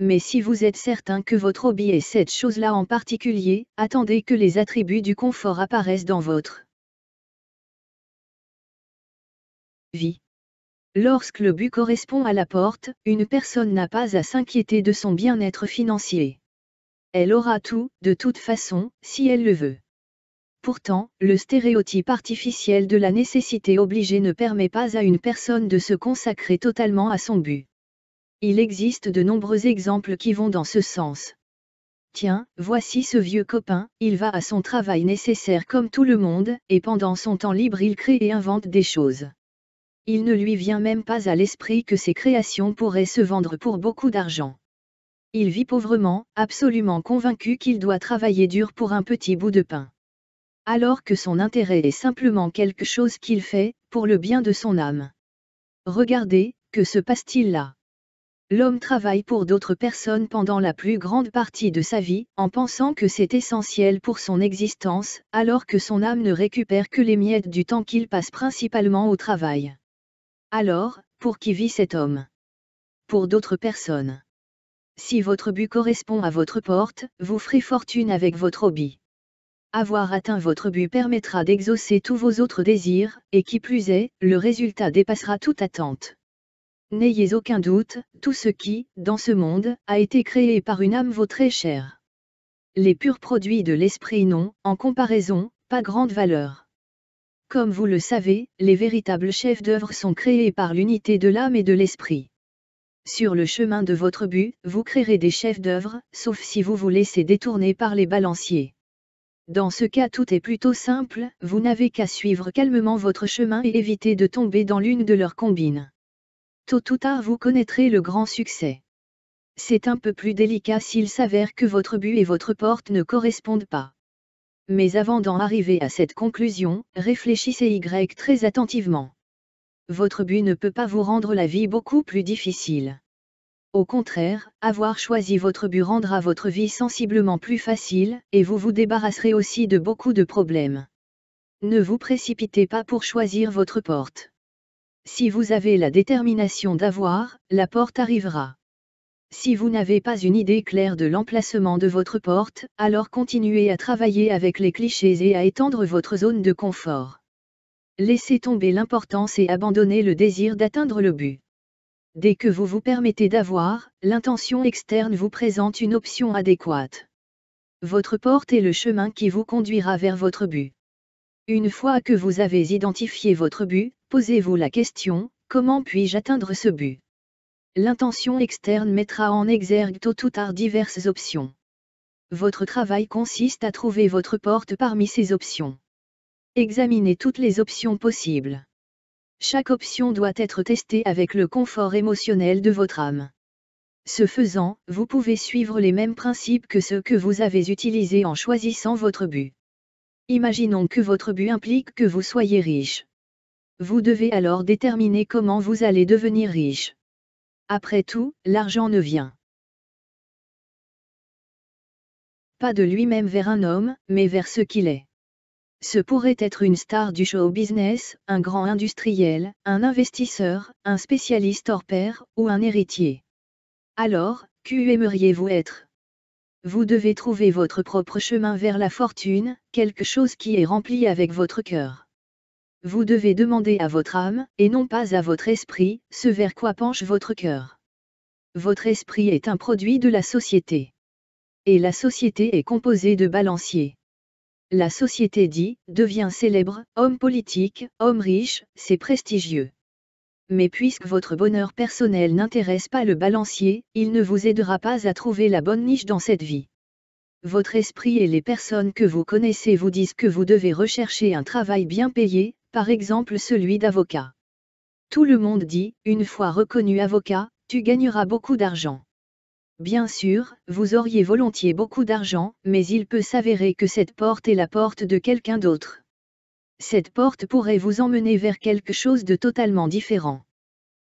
mais si vous êtes certain que votre hobby est cette chose-là en particulier, attendez que les attributs du confort apparaissent dans votre vie. Lorsque le but correspond à la porte, une personne n'a pas à s'inquiéter de son bien-être financier. Elle aura tout, de toute façon, si elle le veut. Pourtant, le stéréotype artificiel de la nécessité obligée ne permet pas à une personne de se consacrer totalement à son but. Il existe de nombreux exemples qui vont dans ce sens. Tiens, voici ce vieux copain, il va à son travail nécessaire comme tout le monde, et pendant son temps libre il crée et invente des choses. Il ne lui vient même pas à l'esprit que ses créations pourraient se vendre pour beaucoup d'argent. Il vit pauvrement, absolument convaincu qu'il doit travailler dur pour un petit bout de pain. Alors que son intérêt est simplement quelque chose qu'il fait, pour le bien de son âme. Regardez, que se passe-t-il là L'homme travaille pour d'autres personnes pendant la plus grande partie de sa vie, en pensant que c'est essentiel pour son existence, alors que son âme ne récupère que les miettes du temps qu'il passe principalement au travail. Alors, pour qui vit cet homme Pour d'autres personnes. Si votre but correspond à votre porte, vous ferez fortune avec votre hobby. Avoir atteint votre but permettra d'exaucer tous vos autres désirs, et qui plus est, le résultat dépassera toute attente. N'ayez aucun doute, tout ce qui, dans ce monde, a été créé par une âme vaut très cher. Les purs produits de l'esprit n'ont, en comparaison, pas grande valeur. Comme vous le savez, les véritables chefs d'œuvre sont créés par l'unité de l'âme et de l'esprit. Sur le chemin de votre but, vous créerez des chefs d'œuvre, sauf si vous vous laissez détourner par les balanciers. Dans ce cas tout est plutôt simple, vous n'avez qu'à suivre calmement votre chemin et éviter de tomber dans l'une de leurs combines tôt ou tard vous connaîtrez le grand succès. C'est un peu plus délicat s'il s'avère que votre but et votre porte ne correspondent pas. Mais avant d'en arriver à cette conclusion, réfléchissez Y très attentivement. Votre but ne peut pas vous rendre la vie beaucoup plus difficile. Au contraire, avoir choisi votre but rendra votre vie sensiblement plus facile, et vous vous débarrasserez aussi de beaucoup de problèmes. Ne vous précipitez pas pour choisir votre porte. Si vous avez la détermination d'avoir, la porte arrivera. Si vous n'avez pas une idée claire de l'emplacement de votre porte, alors continuez à travailler avec les clichés et à étendre votre zone de confort. Laissez tomber l'importance et abandonnez le désir d'atteindre le but. Dès que vous vous permettez d'avoir, l'intention externe vous présente une option adéquate. Votre porte est le chemin qui vous conduira vers votre but. Une fois que vous avez identifié votre but, Posez-vous la question, comment puis-je atteindre ce but L'intention externe mettra en exergue tôt ou tard diverses options. Votre travail consiste à trouver votre porte parmi ces options. Examinez toutes les options possibles. Chaque option doit être testée avec le confort émotionnel de votre âme. Ce faisant, vous pouvez suivre les mêmes principes que ceux que vous avez utilisés en choisissant votre but. Imaginons que votre but implique que vous soyez riche. Vous devez alors déterminer comment vous allez devenir riche. Après tout, l'argent ne vient pas de lui-même vers un homme, mais vers ce qu'il est. Ce pourrait être une star du show business, un grand industriel, un investisseur, un spécialiste hors pair, ou un héritier. Alors, que aimeriez-vous être Vous devez trouver votre propre chemin vers la fortune, quelque chose qui est rempli avec votre cœur. Vous devez demander à votre âme, et non pas à votre esprit, ce vers quoi penche votre cœur. Votre esprit est un produit de la société. Et la société est composée de balanciers. La société dit, devient célèbre, homme politique, homme riche, c'est prestigieux. Mais puisque votre bonheur personnel n'intéresse pas le balancier, il ne vous aidera pas à trouver la bonne niche dans cette vie votre esprit et les personnes que vous connaissez vous disent que vous devez rechercher un travail bien payé, par exemple celui d'avocat. Tout le monde dit, une fois reconnu avocat, tu gagneras beaucoup d'argent. Bien sûr, vous auriez volontiers beaucoup d'argent, mais il peut s'avérer que cette porte est la porte de quelqu'un d'autre. Cette porte pourrait vous emmener vers quelque chose de totalement différent.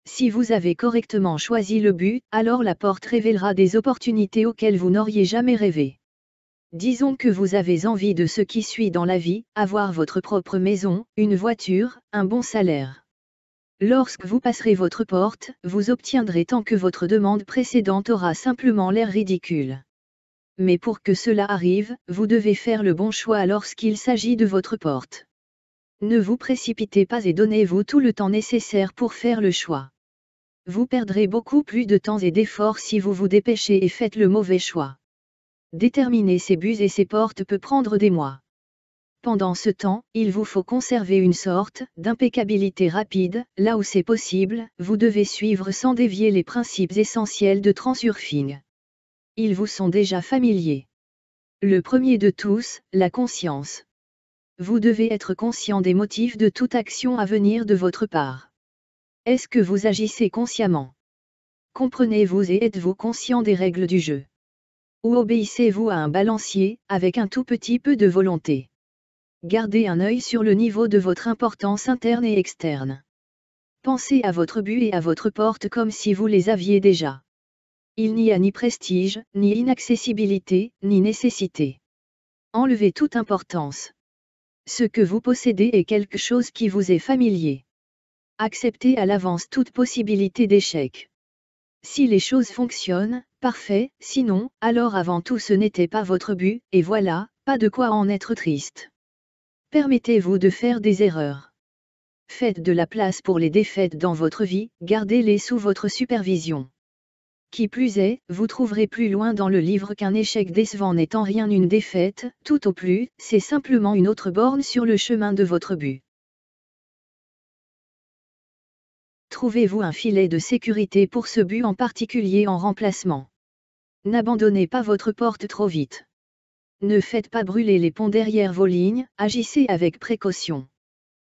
Si vous avez correctement choisi le but, alors la porte révélera des opportunités auxquelles vous n'auriez jamais rêvé. Disons que vous avez envie de ce qui suit dans la vie, avoir votre propre maison, une voiture, un bon salaire. Lorsque vous passerez votre porte, vous obtiendrez tant que votre demande précédente aura simplement l'air ridicule. Mais pour que cela arrive, vous devez faire le bon choix lorsqu'il s'agit de votre porte. Ne vous précipitez pas et donnez-vous tout le temps nécessaire pour faire le choix. Vous perdrez beaucoup plus de temps et d'efforts si vous vous dépêchez et faites le mauvais choix. Déterminer ses buts et ses portes peut prendre des mois. Pendant ce temps, il vous faut conserver une sorte d'impeccabilité rapide, là où c'est possible, vous devez suivre sans dévier les principes essentiels de transurfing. Ils vous sont déjà familiers. Le premier de tous, la conscience. Vous devez être conscient des motifs de toute action à venir de votre part. Est-ce que vous agissez consciemment Comprenez-vous et êtes-vous conscient des règles du jeu ou obéissez-vous à un balancier, avec un tout petit peu de volonté Gardez un œil sur le niveau de votre importance interne et externe. Pensez à votre but et à votre porte comme si vous les aviez déjà. Il n'y a ni prestige, ni inaccessibilité, ni nécessité. Enlevez toute importance. Ce que vous possédez est quelque chose qui vous est familier. Acceptez à l'avance toute possibilité d'échec. Si les choses fonctionnent, parfait, sinon, alors avant tout ce n'était pas votre but, et voilà, pas de quoi en être triste. Permettez-vous de faire des erreurs. Faites de la place pour les défaites dans votre vie, gardez-les sous votre supervision. Qui plus est, vous trouverez plus loin dans le livre qu'un échec décevant n'étant rien une défaite, tout au plus, c'est simplement une autre borne sur le chemin de votre but. trouvez-vous un filet de sécurité pour ce but en particulier en remplacement. N'abandonnez pas votre porte trop vite. Ne faites pas brûler les ponts derrière vos lignes, agissez avec précaution.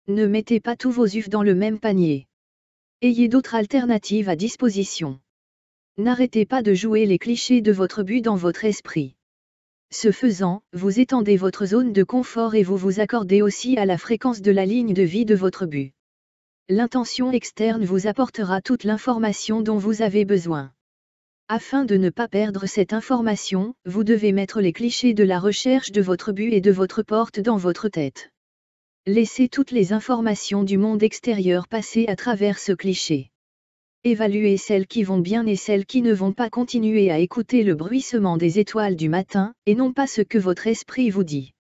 Ne mettez pas tous vos œufs dans le même panier. Ayez d'autres alternatives à disposition. N'arrêtez pas de jouer les clichés de votre but dans votre esprit. Ce faisant, vous étendez votre zone de confort et vous vous accordez aussi à la fréquence de la ligne de vie de votre but l'intention externe vous apportera toute l'information dont vous avez besoin. Afin de ne pas perdre cette information, vous devez mettre les clichés de la recherche de votre but et de votre porte dans votre tête. Laissez toutes les informations du monde extérieur passer à travers ce cliché. Évaluez celles qui vont bien et celles qui ne vont pas continuer à écouter le bruissement des étoiles du matin, et non pas ce que votre esprit vous dit.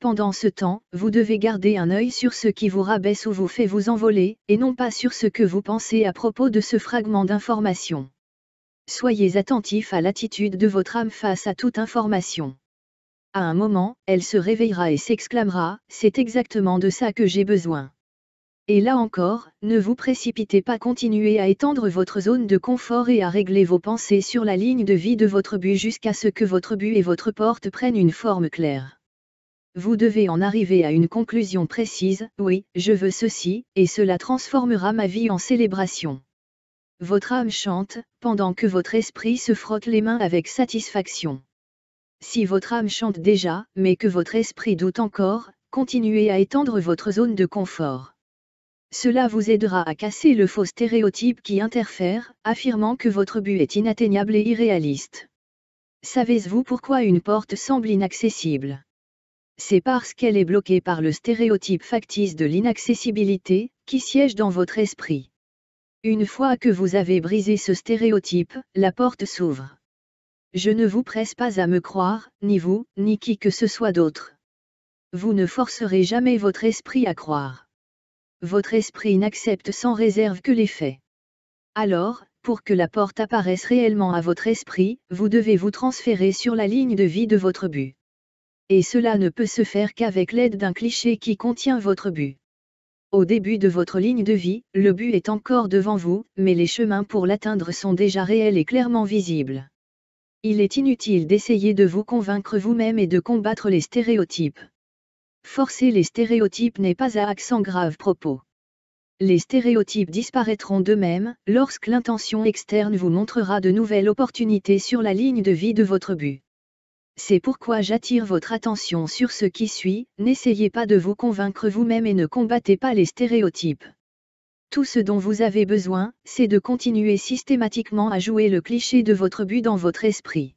Pendant ce temps, vous devez garder un œil sur ce qui vous rabaisse ou vous fait vous envoler, et non pas sur ce que vous pensez à propos de ce fragment d'information. Soyez attentif à l'attitude de votre âme face à toute information. À un moment, elle se réveillera et s'exclamera, c'est exactement de ça que j'ai besoin. Et là encore, ne vous précipitez pas, continuez à étendre votre zone de confort et à régler vos pensées sur la ligne de vie de votre but jusqu'à ce que votre but et votre porte prennent une forme claire. Vous devez en arriver à une conclusion précise, oui, je veux ceci, et cela transformera ma vie en célébration. Votre âme chante, pendant que votre esprit se frotte les mains avec satisfaction. Si votre âme chante déjà, mais que votre esprit doute encore, continuez à étendre votre zone de confort. Cela vous aidera à casser le faux stéréotype qui interfère, affirmant que votre but est inatteignable et irréaliste. Savez-vous pourquoi une porte semble inaccessible c'est parce qu'elle est bloquée par le stéréotype factice de l'inaccessibilité, qui siège dans votre esprit. Une fois que vous avez brisé ce stéréotype, la porte s'ouvre. Je ne vous presse pas à me croire, ni vous, ni qui que ce soit d'autre. Vous ne forcerez jamais votre esprit à croire. Votre esprit n'accepte sans réserve que les faits. Alors, pour que la porte apparaisse réellement à votre esprit, vous devez vous transférer sur la ligne de vie de votre but et cela ne peut se faire qu'avec l'aide d'un cliché qui contient votre but. Au début de votre ligne de vie, le but est encore devant vous, mais les chemins pour l'atteindre sont déjà réels et clairement visibles. Il est inutile d'essayer de vous convaincre vous-même et de combattre les stéréotypes. Forcer les stéréotypes n'est pas à accent grave propos. Les stéréotypes disparaîtront d'eux-mêmes lorsque l'intention externe vous montrera de nouvelles opportunités sur la ligne de vie de votre but. C'est pourquoi j'attire votre attention sur ce qui suit, n'essayez pas de vous convaincre vous-même et ne combattez pas les stéréotypes. Tout ce dont vous avez besoin, c'est de continuer systématiquement à jouer le cliché de votre but dans votre esprit.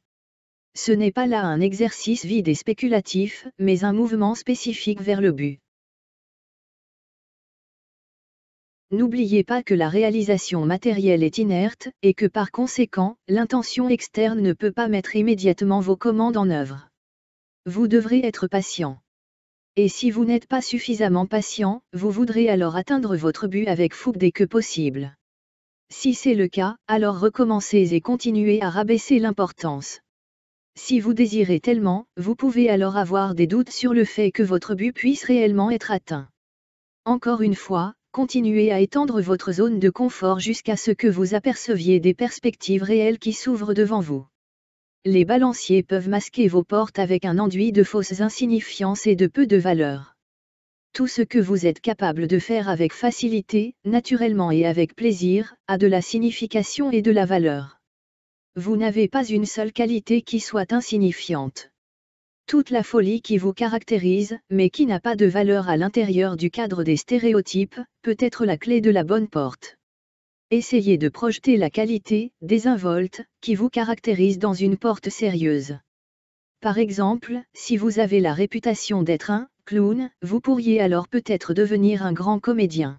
Ce n'est pas là un exercice vide et spéculatif, mais un mouvement spécifique vers le but. N'oubliez pas que la réalisation matérielle est inerte et que par conséquent, l'intention externe ne peut pas mettre immédiatement vos commandes en œuvre. Vous devrez être patient. Et si vous n'êtes pas suffisamment patient, vous voudrez alors atteindre votre but avec fougue dès que possible. Si c'est le cas, alors recommencez et continuez à rabaisser l'importance. Si vous désirez tellement, vous pouvez alors avoir des doutes sur le fait que votre but puisse réellement être atteint. Encore une fois, continuez à étendre votre zone de confort jusqu'à ce que vous aperceviez des perspectives réelles qui s'ouvrent devant vous. Les balanciers peuvent masquer vos portes avec un enduit de fausses insignifiances et de peu de valeur. Tout ce que vous êtes capable de faire avec facilité, naturellement et avec plaisir, a de la signification et de la valeur. Vous n'avez pas une seule qualité qui soit insignifiante toute la folie qui vous caractérise, mais qui n'a pas de valeur à l'intérieur du cadre des stéréotypes, peut être la clé de la bonne porte. Essayez de projeter la qualité, désinvolte, qui vous caractérise dans une porte sérieuse. Par exemple, si vous avez la réputation d'être un clown, vous pourriez alors peut-être devenir un grand comédien.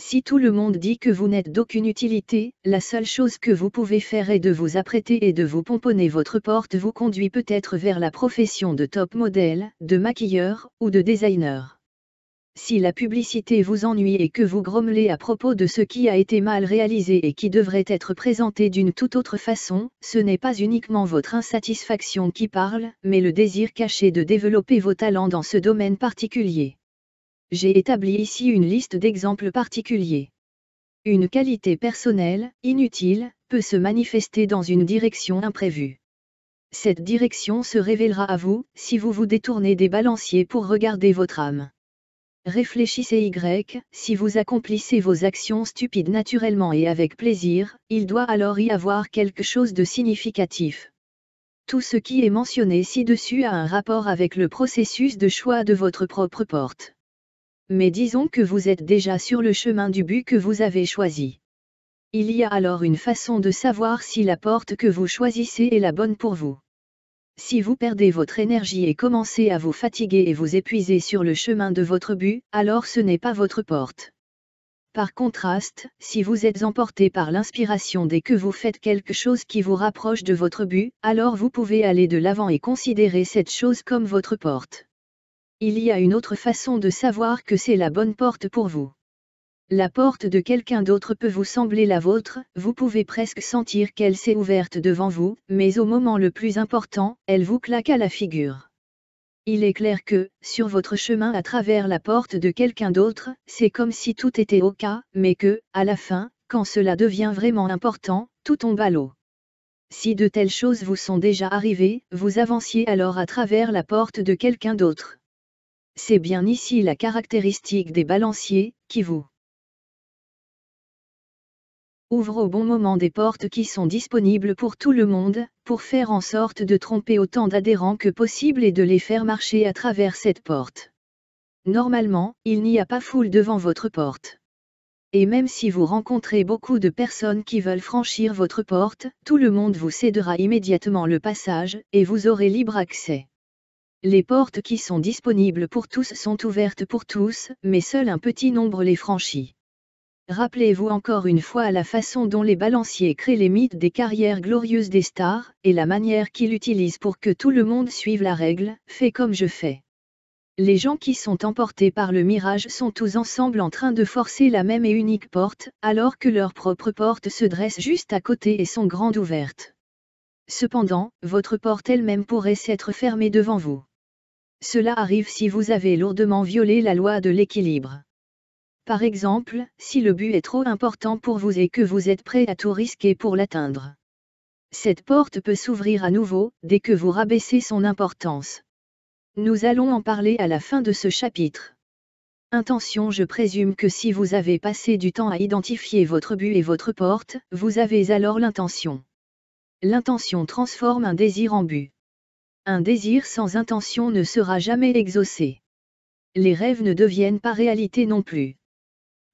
Si tout le monde dit que vous n'êtes d'aucune utilité, la seule chose que vous pouvez faire est de vous apprêter et de vous pomponner votre porte vous conduit peut-être vers la profession de top modèle, de maquilleur, ou de designer. Si la publicité vous ennuie et que vous grommelez à propos de ce qui a été mal réalisé et qui devrait être présenté d'une toute autre façon, ce n'est pas uniquement votre insatisfaction qui parle, mais le désir caché de développer vos talents dans ce domaine particulier. J'ai établi ici une liste d'exemples particuliers. Une qualité personnelle, inutile, peut se manifester dans une direction imprévue. Cette direction se révélera à vous, si vous vous détournez des balanciers pour regarder votre âme. Réfléchissez Y, si vous accomplissez vos actions stupides naturellement et avec plaisir, il doit alors y avoir quelque chose de significatif. Tout ce qui est mentionné ci-dessus a un rapport avec le processus de choix de votre propre porte mais disons que vous êtes déjà sur le chemin du but que vous avez choisi. Il y a alors une façon de savoir si la porte que vous choisissez est la bonne pour vous. Si vous perdez votre énergie et commencez à vous fatiguer et vous épuiser sur le chemin de votre but, alors ce n'est pas votre porte. Par contraste, si vous êtes emporté par l'inspiration dès que vous faites quelque chose qui vous rapproche de votre but, alors vous pouvez aller de l'avant et considérer cette chose comme votre porte. Il y a une autre façon de savoir que c'est la bonne porte pour vous. La porte de quelqu'un d'autre peut vous sembler la vôtre, vous pouvez presque sentir qu'elle s'est ouverte devant vous, mais au moment le plus important, elle vous claque à la figure. Il est clair que, sur votre chemin à travers la porte de quelqu'un d'autre, c'est comme si tout était au cas, mais que, à la fin, quand cela devient vraiment important, tout tombe à l'eau. Si de telles choses vous sont déjà arrivées, vous avanciez alors à travers la porte de quelqu'un d'autre. C'est bien ici la caractéristique des balanciers, qui vous ouvre au bon moment des portes qui sont disponibles pour tout le monde, pour faire en sorte de tromper autant d'adhérents que possible et de les faire marcher à travers cette porte. Normalement, il n'y a pas foule devant votre porte. Et même si vous rencontrez beaucoup de personnes qui veulent franchir votre porte, tout le monde vous cédera immédiatement le passage, et vous aurez libre accès. Les portes qui sont disponibles pour tous sont ouvertes pour tous, mais seul un petit nombre les franchit. Rappelez-vous encore une fois à la façon dont les balanciers créent les mythes des carrières glorieuses des stars, et la manière qu'ils utilisent pour que tout le monde suive la règle, fais comme je fais. Les gens qui sont emportés par le mirage sont tous ensemble en train de forcer la même et unique porte, alors que leur propre porte se dresse juste à côté et sont grande ouvertes. Cependant, votre porte elle-même pourrait s'être fermée devant vous. Cela arrive si vous avez lourdement violé la loi de l'équilibre. Par exemple, si le but est trop important pour vous et que vous êtes prêt à tout risquer pour l'atteindre. Cette porte peut s'ouvrir à nouveau, dès que vous rabaissez son importance. Nous allons en parler à la fin de ce chapitre. Intention Je présume que si vous avez passé du temps à identifier votre but et votre porte, vous avez alors l'intention. L'intention transforme un désir en but. Un désir sans intention ne sera jamais exaucé. Les rêves ne deviennent pas réalité non plus.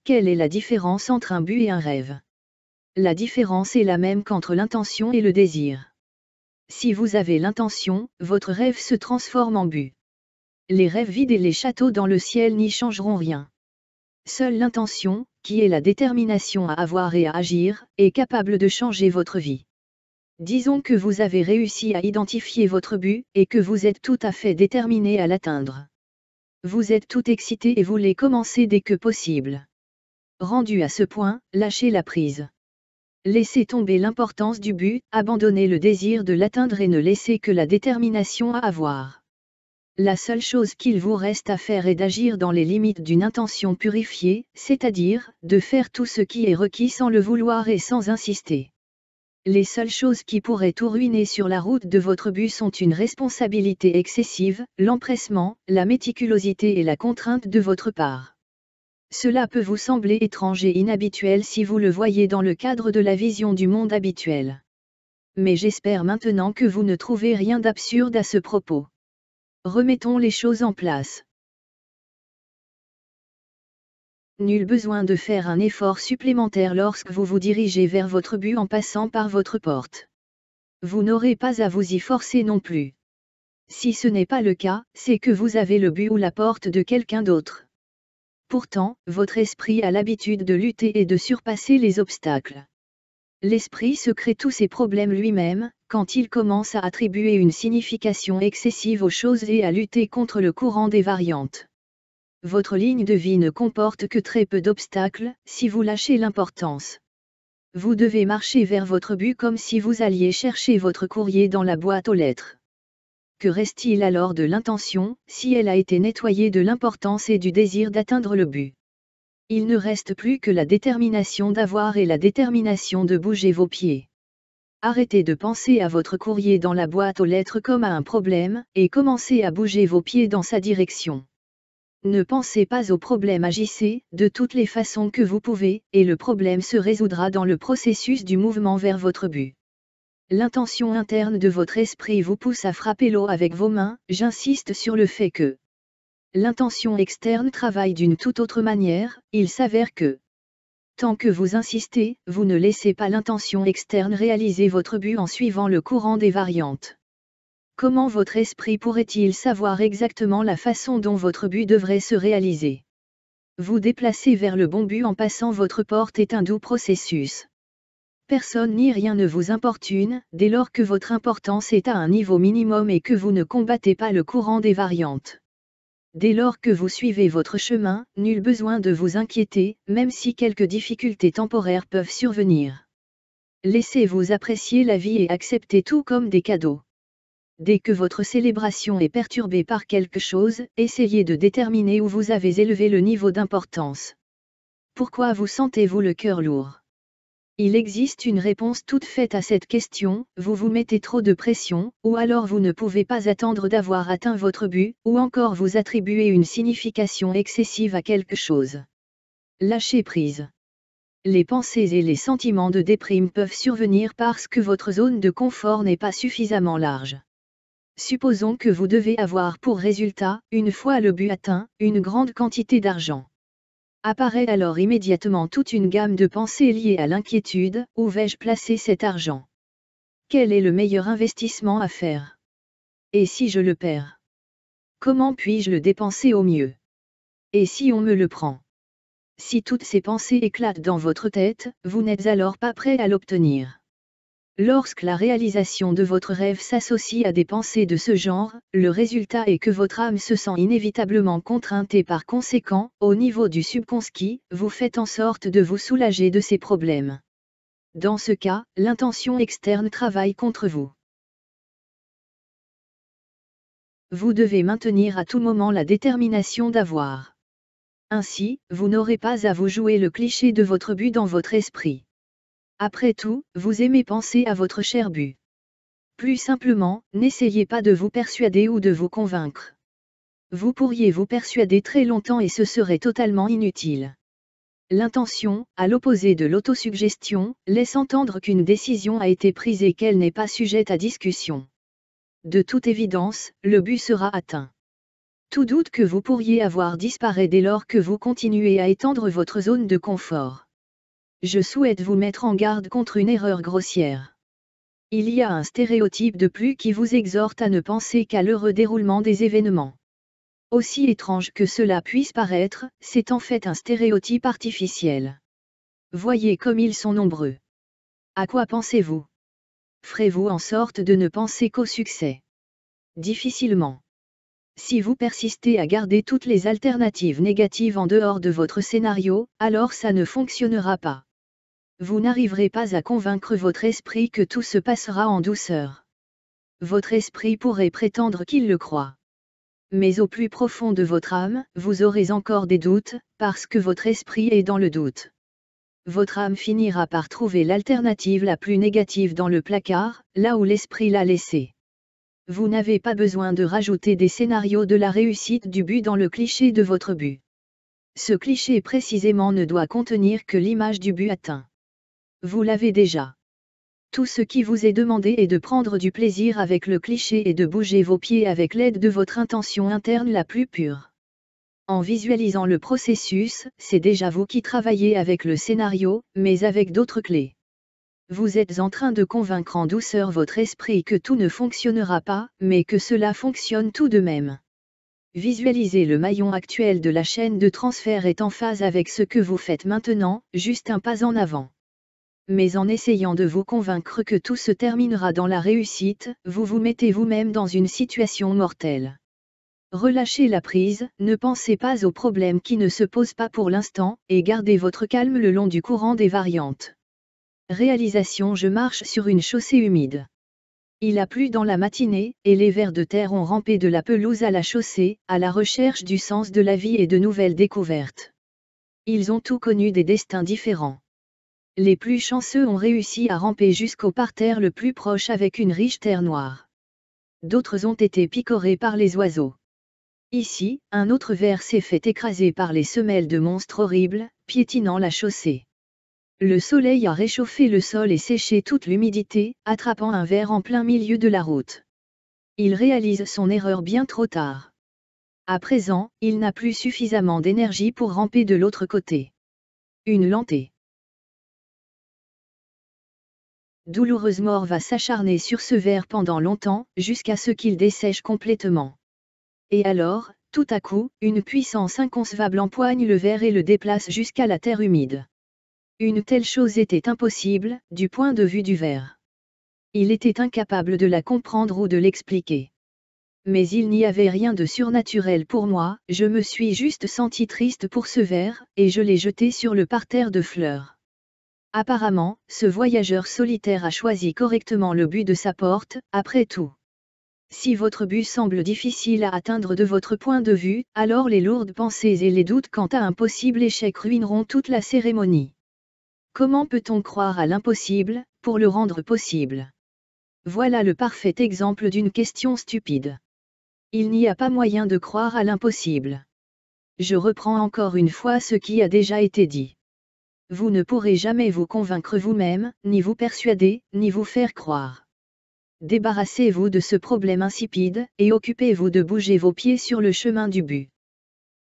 Quelle est la différence entre un but et un rêve La différence est la même qu'entre l'intention et le désir. Si vous avez l'intention, votre rêve se transforme en but. Les rêves vides et les châteaux dans le ciel n'y changeront rien. Seule l'intention, qui est la détermination à avoir et à agir, est capable de changer votre vie. Disons que vous avez réussi à identifier votre but et que vous êtes tout à fait déterminé à l'atteindre. Vous êtes tout excité et voulez commencer dès que possible. Rendu à ce point, lâchez la prise. Laissez tomber l'importance du but, abandonnez le désir de l'atteindre et ne laissez que la détermination à avoir. La seule chose qu'il vous reste à faire est d'agir dans les limites d'une intention purifiée, c'est-à-dire, de faire tout ce qui est requis sans le vouloir et sans insister les seules choses qui pourraient tout ruiner sur la route de votre bus sont une responsabilité excessive, l'empressement, la méticulosité et la contrainte de votre part. Cela peut vous sembler étrange et inhabituel si vous le voyez dans le cadre de la vision du monde habituel. Mais j'espère maintenant que vous ne trouvez rien d'absurde à ce propos. Remettons les choses en place. Nul besoin de faire un effort supplémentaire lorsque vous vous dirigez vers votre but en passant par votre porte. Vous n'aurez pas à vous y forcer non plus. Si ce n'est pas le cas, c'est que vous avez le but ou la porte de quelqu'un d'autre. Pourtant, votre esprit a l'habitude de lutter et de surpasser les obstacles. L'esprit se crée tous ses problèmes lui-même, quand il commence à attribuer une signification excessive aux choses et à lutter contre le courant des variantes. Votre ligne de vie ne comporte que très peu d'obstacles, si vous lâchez l'importance. Vous devez marcher vers votre but comme si vous alliez chercher votre courrier dans la boîte aux lettres. Que reste-t-il alors de l'intention, si elle a été nettoyée de l'importance et du désir d'atteindre le but Il ne reste plus que la détermination d'avoir et la détermination de bouger vos pieds. Arrêtez de penser à votre courrier dans la boîte aux lettres comme à un problème, et commencez à bouger vos pieds dans sa direction. Ne pensez pas au problème, agissez de toutes les façons que vous pouvez, et le problème se résoudra dans le processus du mouvement vers votre but. L'intention interne de votre esprit vous pousse à frapper l'eau avec vos mains, j'insiste sur le fait que l'intention externe travaille d'une toute autre manière, il s'avère que Tant que vous insistez, vous ne laissez pas l'intention externe réaliser votre but en suivant le courant des variantes. Comment votre esprit pourrait-il savoir exactement la façon dont votre but devrait se réaliser Vous déplacer vers le bon but en passant votre porte est un doux processus. Personne ni rien ne vous importune, dès lors que votre importance est à un niveau minimum et que vous ne combattez pas le courant des variantes. Dès lors que vous suivez votre chemin, nul besoin de vous inquiéter, même si quelques difficultés temporaires peuvent survenir. Laissez-vous apprécier la vie et acceptez tout comme des cadeaux. Dès que votre célébration est perturbée par quelque chose, essayez de déterminer où vous avez élevé le niveau d'importance. Pourquoi vous sentez-vous le cœur lourd Il existe une réponse toute faite à cette question, vous vous mettez trop de pression, ou alors vous ne pouvez pas attendre d'avoir atteint votre but, ou encore vous attribuez une signification excessive à quelque chose. Lâchez prise. Les pensées et les sentiments de déprime peuvent survenir parce que votre zone de confort n'est pas suffisamment large. Supposons que vous devez avoir pour résultat, une fois le but atteint, une grande quantité d'argent. Apparaît alors immédiatement toute une gamme de pensées liées à l'inquiétude, où vais-je placer cet argent Quel est le meilleur investissement à faire Et si je le perds Comment puis-je le dépenser au mieux Et si on me le prend Si toutes ces pensées éclatent dans votre tête, vous n'êtes alors pas prêt à l'obtenir. Lorsque la réalisation de votre rêve s'associe à des pensées de ce genre, le résultat est que votre âme se sent inévitablement contrainte et par conséquent, au niveau du subconscient, vous faites en sorte de vous soulager de ces problèmes. Dans ce cas, l'intention externe travaille contre vous. Vous devez maintenir à tout moment la détermination d'avoir. Ainsi, vous n'aurez pas à vous jouer le cliché de votre but dans votre esprit. Après tout, vous aimez penser à votre cher but. Plus simplement, n'essayez pas de vous persuader ou de vous convaincre. Vous pourriez vous persuader très longtemps et ce serait totalement inutile. L'intention, à l'opposé de l'autosuggestion, laisse entendre qu'une décision a été prise et qu'elle n'est pas sujette à discussion. De toute évidence, le but sera atteint. Tout doute que vous pourriez avoir disparaît dès lors que vous continuez à étendre votre zone de confort je souhaite vous mettre en garde contre une erreur grossière. Il y a un stéréotype de plus qui vous exhorte à ne penser qu'à l'heureux déroulement des événements. Aussi étrange que cela puisse paraître, c'est en fait un stéréotype artificiel. Voyez comme ils sont nombreux. À quoi pensez-vous Ferez-vous en sorte de ne penser qu'au succès Difficilement. Si vous persistez à garder toutes les alternatives négatives en dehors de votre scénario, alors ça ne fonctionnera pas vous n'arriverez pas à convaincre votre esprit que tout se passera en douceur. Votre esprit pourrait prétendre qu'il le croit. Mais au plus profond de votre âme, vous aurez encore des doutes, parce que votre esprit est dans le doute. Votre âme finira par trouver l'alternative la plus négative dans le placard, là où l'esprit l'a laissé. Vous n'avez pas besoin de rajouter des scénarios de la réussite du but dans le cliché de votre but. Ce cliché précisément ne doit contenir que l'image du but atteint. Vous l'avez déjà. Tout ce qui vous est demandé est de prendre du plaisir avec le cliché et de bouger vos pieds avec l'aide de votre intention interne la plus pure. En visualisant le processus, c'est déjà vous qui travaillez avec le scénario, mais avec d'autres clés. Vous êtes en train de convaincre en douceur votre esprit que tout ne fonctionnera pas, mais que cela fonctionne tout de même. visualiser le maillon actuel de la chaîne de transfert est en phase avec ce que vous faites maintenant, juste un pas en avant mais en essayant de vous convaincre que tout se terminera dans la réussite, vous vous mettez vous-même dans une situation mortelle. Relâchez la prise, ne pensez pas aux problèmes qui ne se posent pas pour l'instant, et gardez votre calme le long du courant des variantes. Réalisation Je marche sur une chaussée humide. Il a plu dans la matinée, et les vers de terre ont rampé de la pelouse à la chaussée, à la recherche du sens de la vie et de nouvelles découvertes. Ils ont tous connu des destins différents les plus chanceux ont réussi à ramper jusqu'au parterre le plus proche avec une riche terre noire. D'autres ont été picorés par les oiseaux. Ici, un autre ver s'est fait écraser par les semelles de monstres horribles, piétinant la chaussée. Le soleil a réchauffé le sol et séché toute l'humidité, attrapant un ver en plein milieu de la route. Il réalise son erreur bien trop tard. À présent, il n'a plus suffisamment d'énergie pour ramper de l'autre côté. Une lentée. douloureuse mort va s'acharner sur ce ver pendant longtemps, jusqu'à ce qu'il dessèche complètement. Et alors, tout à coup, une puissance inconcevable empoigne le verre et le déplace jusqu'à la terre humide. Une telle chose était impossible, du point de vue du verre. Il était incapable de la comprendre ou de l'expliquer. Mais il n'y avait rien de surnaturel pour moi, je me suis juste senti triste pour ce ver, et je l'ai jeté sur le parterre de fleurs. Apparemment, ce voyageur solitaire a choisi correctement le but de sa porte, après tout. Si votre but semble difficile à atteindre de votre point de vue, alors les lourdes pensées et les doutes quant à un possible échec ruineront toute la cérémonie. Comment peut-on croire à l'impossible, pour le rendre possible Voilà le parfait exemple d'une question stupide. Il n'y a pas moyen de croire à l'impossible. Je reprends encore une fois ce qui a déjà été dit vous ne pourrez jamais vous convaincre vous-même, ni vous persuader, ni vous faire croire. Débarrassez-vous de ce problème insipide, et occupez-vous de bouger vos pieds sur le chemin du but.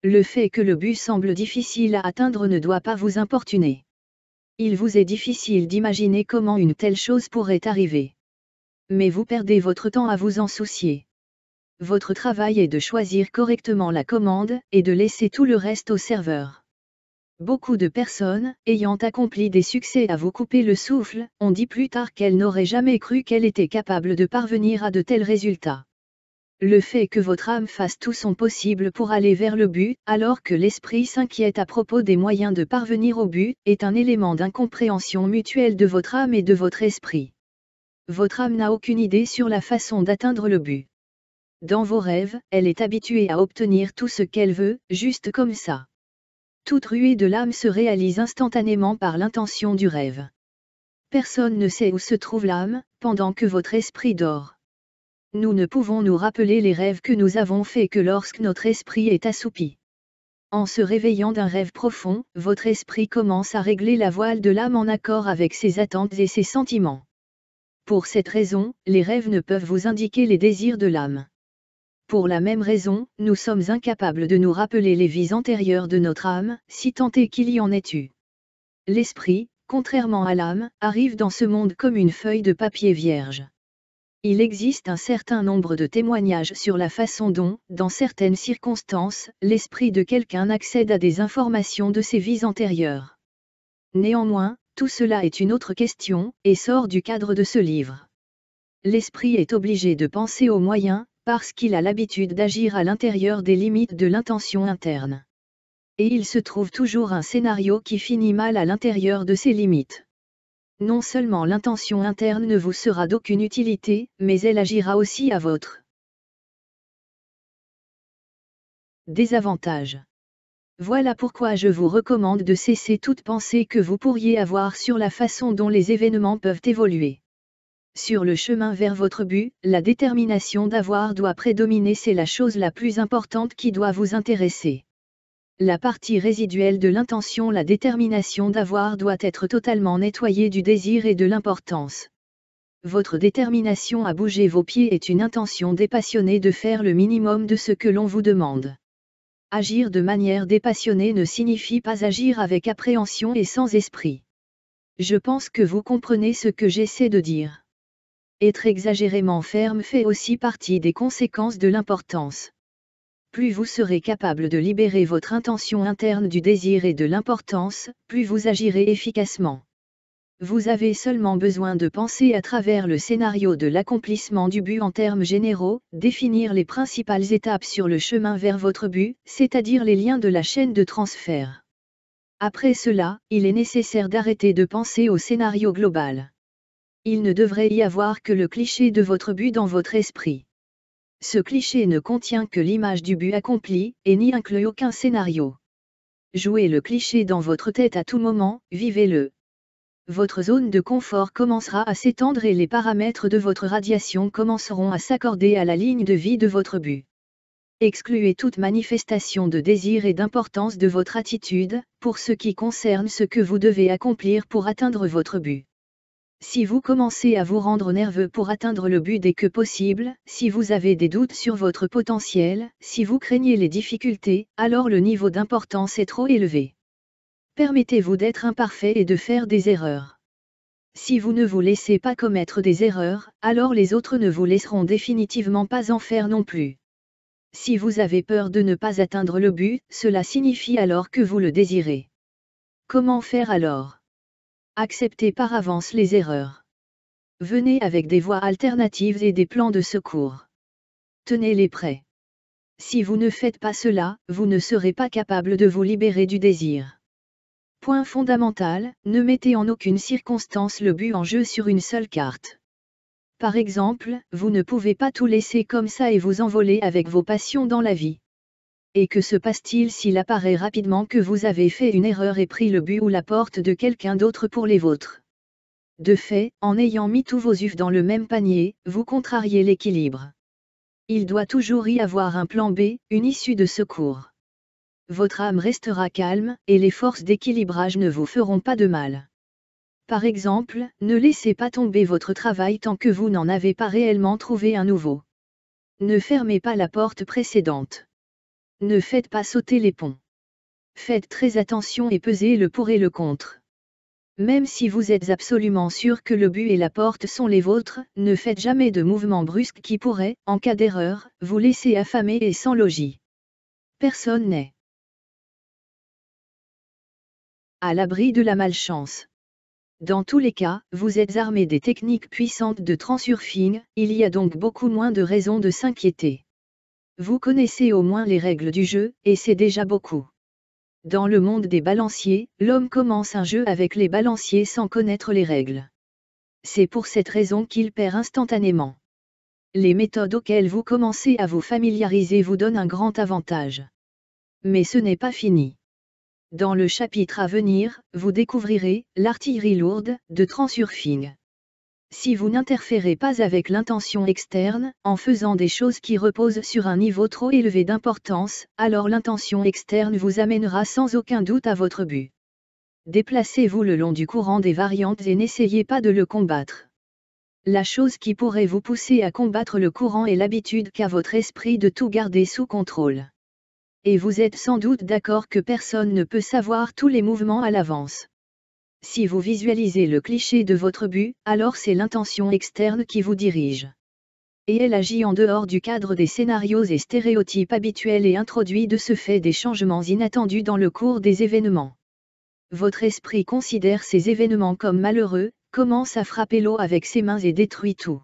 Le fait que le but semble difficile à atteindre ne doit pas vous importuner. Il vous est difficile d'imaginer comment une telle chose pourrait arriver. Mais vous perdez votre temps à vous en soucier. Votre travail est de choisir correctement la commande, et de laisser tout le reste au serveur. Beaucoup de personnes, ayant accompli des succès à vous couper le souffle, ont dit plus tard qu'elles n'auraient jamais cru qu'elles étaient capables de parvenir à de tels résultats. Le fait que votre âme fasse tout son possible pour aller vers le but, alors que l'esprit s'inquiète à propos des moyens de parvenir au but, est un élément d'incompréhension mutuelle de votre âme et de votre esprit. Votre âme n'a aucune idée sur la façon d'atteindre le but. Dans vos rêves, elle est habituée à obtenir tout ce qu'elle veut, juste comme ça. Toute ruée de l'âme se réalise instantanément par l'intention du rêve. Personne ne sait où se trouve l'âme, pendant que votre esprit dort. Nous ne pouvons nous rappeler les rêves que nous avons faits que lorsque notre esprit est assoupi. En se réveillant d'un rêve profond, votre esprit commence à régler la voile de l'âme en accord avec ses attentes et ses sentiments. Pour cette raison, les rêves ne peuvent vous indiquer les désirs de l'âme. Pour la même raison, nous sommes incapables de nous rappeler les vies antérieures de notre âme, si tant est qu'il y en ait eu. L'esprit, contrairement à l'âme, arrive dans ce monde comme une feuille de papier vierge. Il existe un certain nombre de témoignages sur la façon dont, dans certaines circonstances, l'esprit de quelqu'un accède à des informations de ses vies antérieures. Néanmoins, tout cela est une autre question, et sort du cadre de ce livre l'esprit est obligé de penser aux moyens parce qu'il a l'habitude d'agir à l'intérieur des limites de l'intention interne. Et il se trouve toujours un scénario qui finit mal à l'intérieur de ces limites. Non seulement l'intention interne ne vous sera d'aucune utilité, mais elle agira aussi à votre désavantage. Voilà pourquoi je vous recommande de cesser toute pensée que vous pourriez avoir sur la façon dont les événements peuvent évoluer. Sur le chemin vers votre but, la détermination d'avoir doit prédominer, c'est la chose la plus importante qui doit vous intéresser. La partie résiduelle de l'intention, la détermination d'avoir doit être totalement nettoyée du désir et de l'importance. Votre détermination à bouger vos pieds est une intention dépassionnée de faire le minimum de ce que l'on vous demande. Agir de manière dépassionnée ne signifie pas agir avec appréhension et sans esprit. Je pense que vous comprenez ce que j'essaie de dire. Être exagérément ferme fait aussi partie des conséquences de l'importance. Plus vous serez capable de libérer votre intention interne du désir et de l'importance, plus vous agirez efficacement. Vous avez seulement besoin de penser à travers le scénario de l'accomplissement du but en termes généraux, définir les principales étapes sur le chemin vers votre but, c'est-à-dire les liens de la chaîne de transfert. Après cela, il est nécessaire d'arrêter de penser au scénario global il ne devrait y avoir que le cliché de votre but dans votre esprit. Ce cliché ne contient que l'image du but accompli, et n'y inclut aucun scénario. Jouez le cliché dans votre tête à tout moment, vivez-le. Votre zone de confort commencera à s'étendre et les paramètres de votre radiation commenceront à s'accorder à la ligne de vie de votre but. Excluez toute manifestation de désir et d'importance de votre attitude, pour ce qui concerne ce que vous devez accomplir pour atteindre votre but. Si vous commencez à vous rendre nerveux pour atteindre le but dès que possible, si vous avez des doutes sur votre potentiel, si vous craignez les difficultés, alors le niveau d'importance est trop élevé. Permettez-vous d'être imparfait et de faire des erreurs. Si vous ne vous laissez pas commettre des erreurs, alors les autres ne vous laisseront définitivement pas en faire non plus. Si vous avez peur de ne pas atteindre le but, cela signifie alors que vous le désirez. Comment faire alors Acceptez par avance les erreurs. Venez avec des voies alternatives et des plans de secours. Tenez-les prêts. Si vous ne faites pas cela, vous ne serez pas capable de vous libérer du désir. Point fondamental, ne mettez en aucune circonstance le but en jeu sur une seule carte. Par exemple, vous ne pouvez pas tout laisser comme ça et vous envoler avec vos passions dans la vie. Et que se passe-t-il s'il apparaît rapidement que vous avez fait une erreur et pris le but ou la porte de quelqu'un d'autre pour les vôtres De fait, en ayant mis tous vos œufs dans le même panier, vous contrariez l'équilibre. Il doit toujours y avoir un plan B, une issue de secours. Votre âme restera calme, et les forces d'équilibrage ne vous feront pas de mal. Par exemple, ne laissez pas tomber votre travail tant que vous n'en avez pas réellement trouvé un nouveau. Ne fermez pas la porte précédente. Ne faites pas sauter les ponts. Faites très attention et pesez le pour et le contre. Même si vous êtes absolument sûr que le but et la porte sont les vôtres, ne faites jamais de mouvements brusques qui pourraient, en cas d'erreur, vous laisser affamé et sans logis. Personne n'est à l'abri de la malchance. Dans tous les cas, vous êtes armé des techniques puissantes de transurfing, il y a donc beaucoup moins de raisons de s'inquiéter. Vous connaissez au moins les règles du jeu, et c'est déjà beaucoup. Dans le monde des balanciers, l'homme commence un jeu avec les balanciers sans connaître les règles. C'est pour cette raison qu'il perd instantanément. Les méthodes auxquelles vous commencez à vous familiariser vous donnent un grand avantage. Mais ce n'est pas fini. Dans le chapitre à venir, vous découvrirez l'artillerie lourde de transurfing. Si vous n'interférez pas avec l'intention externe, en faisant des choses qui reposent sur un niveau trop élevé d'importance, alors l'intention externe vous amènera sans aucun doute à votre but. Déplacez-vous le long du courant des variantes et n'essayez pas de le combattre. La chose qui pourrait vous pousser à combattre le courant est l'habitude qu'a votre esprit de tout garder sous contrôle. Et vous êtes sans doute d'accord que personne ne peut savoir tous les mouvements à l'avance. Si vous visualisez le cliché de votre but, alors c'est l'intention externe qui vous dirige. Et elle agit en dehors du cadre des scénarios et stéréotypes habituels et introduit de ce fait des changements inattendus dans le cours des événements. Votre esprit considère ces événements comme malheureux, commence à frapper l'eau avec ses mains et détruit tout.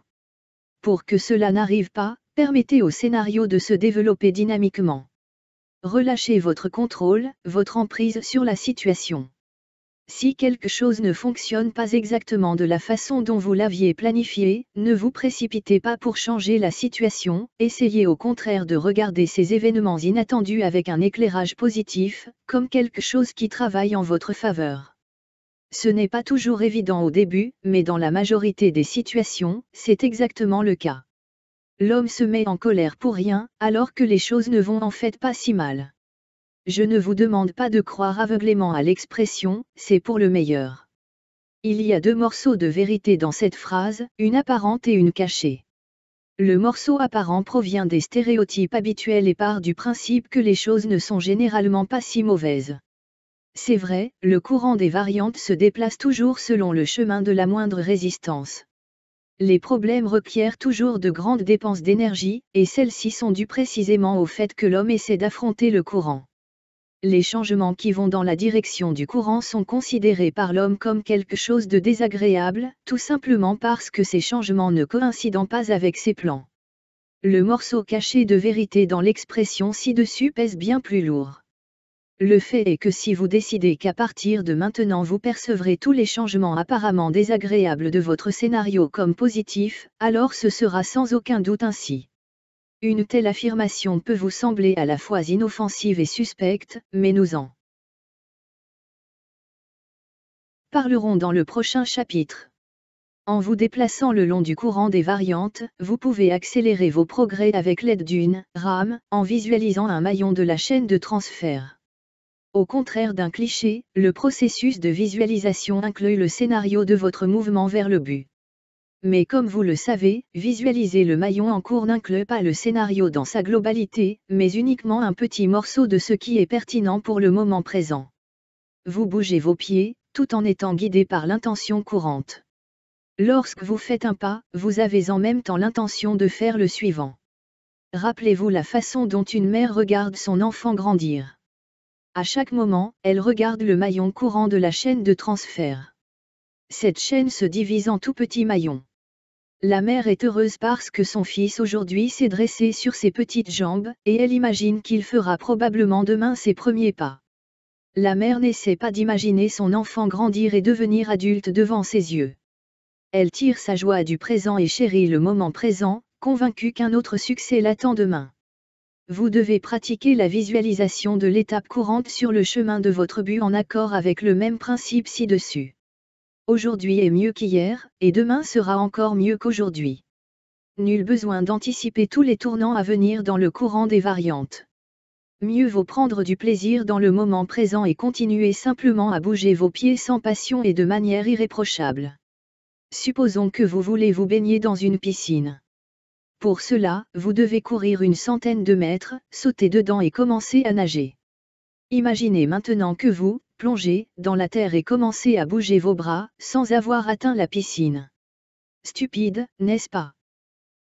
Pour que cela n'arrive pas, permettez au scénario de se développer dynamiquement. Relâchez votre contrôle, votre emprise sur la situation. Si quelque chose ne fonctionne pas exactement de la façon dont vous l'aviez planifié, ne vous précipitez pas pour changer la situation, essayez au contraire de regarder ces événements inattendus avec un éclairage positif, comme quelque chose qui travaille en votre faveur. Ce n'est pas toujours évident au début, mais dans la majorité des situations, c'est exactement le cas. L'homme se met en colère pour rien, alors que les choses ne vont en fait pas si mal. Je ne vous demande pas de croire aveuglément à l'expression, c'est pour le meilleur. Il y a deux morceaux de vérité dans cette phrase, une apparente et une cachée. Le morceau apparent provient des stéréotypes habituels et part du principe que les choses ne sont généralement pas si mauvaises. C'est vrai, le courant des variantes se déplace toujours selon le chemin de la moindre résistance. Les problèmes requièrent toujours de grandes dépenses d'énergie, et celles-ci sont dues précisément au fait que l'homme essaie d'affronter le courant les changements qui vont dans la direction du courant sont considérés par l'homme comme quelque chose de désagréable, tout simplement parce que ces changements ne coïncident pas avec ses plans. Le morceau caché de vérité dans l'expression ci-dessus pèse bien plus lourd. Le fait est que si vous décidez qu'à partir de maintenant vous percevrez tous les changements apparemment désagréables de votre scénario comme positifs, alors ce sera sans aucun doute ainsi. Une telle affirmation peut vous sembler à la fois inoffensive et suspecte, mais nous en parlerons dans le prochain chapitre. En vous déplaçant le long du courant des variantes, vous pouvez accélérer vos progrès avec l'aide d'une rame, en visualisant un maillon de la chaîne de transfert. Au contraire d'un cliché, le processus de visualisation inclut le scénario de votre mouvement vers le but. Mais comme vous le savez, visualiser le maillon en cours n'inclut pas le scénario dans sa globalité, mais uniquement un petit morceau de ce qui est pertinent pour le moment présent. Vous bougez vos pieds, tout en étant guidé par l'intention courante. Lorsque vous faites un pas, vous avez en même temps l'intention de faire le suivant. Rappelez-vous la façon dont une mère regarde son enfant grandir. À chaque moment, elle regarde le maillon courant de la chaîne de transfert. Cette chaîne se divise en tout petits maillons. La mère est heureuse parce que son fils aujourd'hui s'est dressé sur ses petites jambes, et elle imagine qu'il fera probablement demain ses premiers pas. La mère n'essaie pas d'imaginer son enfant grandir et devenir adulte devant ses yeux. Elle tire sa joie du présent et chérit le moment présent, convaincue qu'un autre succès l'attend demain. Vous devez pratiquer la visualisation de l'étape courante sur le chemin de votre but en accord avec le même principe ci-dessus. Aujourd'hui est mieux qu'hier, et demain sera encore mieux qu'aujourd'hui. Nul besoin d'anticiper tous les tournants à venir dans le courant des variantes. Mieux vaut prendre du plaisir dans le moment présent et continuer simplement à bouger vos pieds sans passion et de manière irréprochable. Supposons que vous voulez vous baigner dans une piscine. Pour cela, vous devez courir une centaine de mètres, sauter dedans et commencer à nager. Imaginez maintenant que vous, plongez dans la terre et commencez à bouger vos bras, sans avoir atteint la piscine. Stupide, n'est-ce pas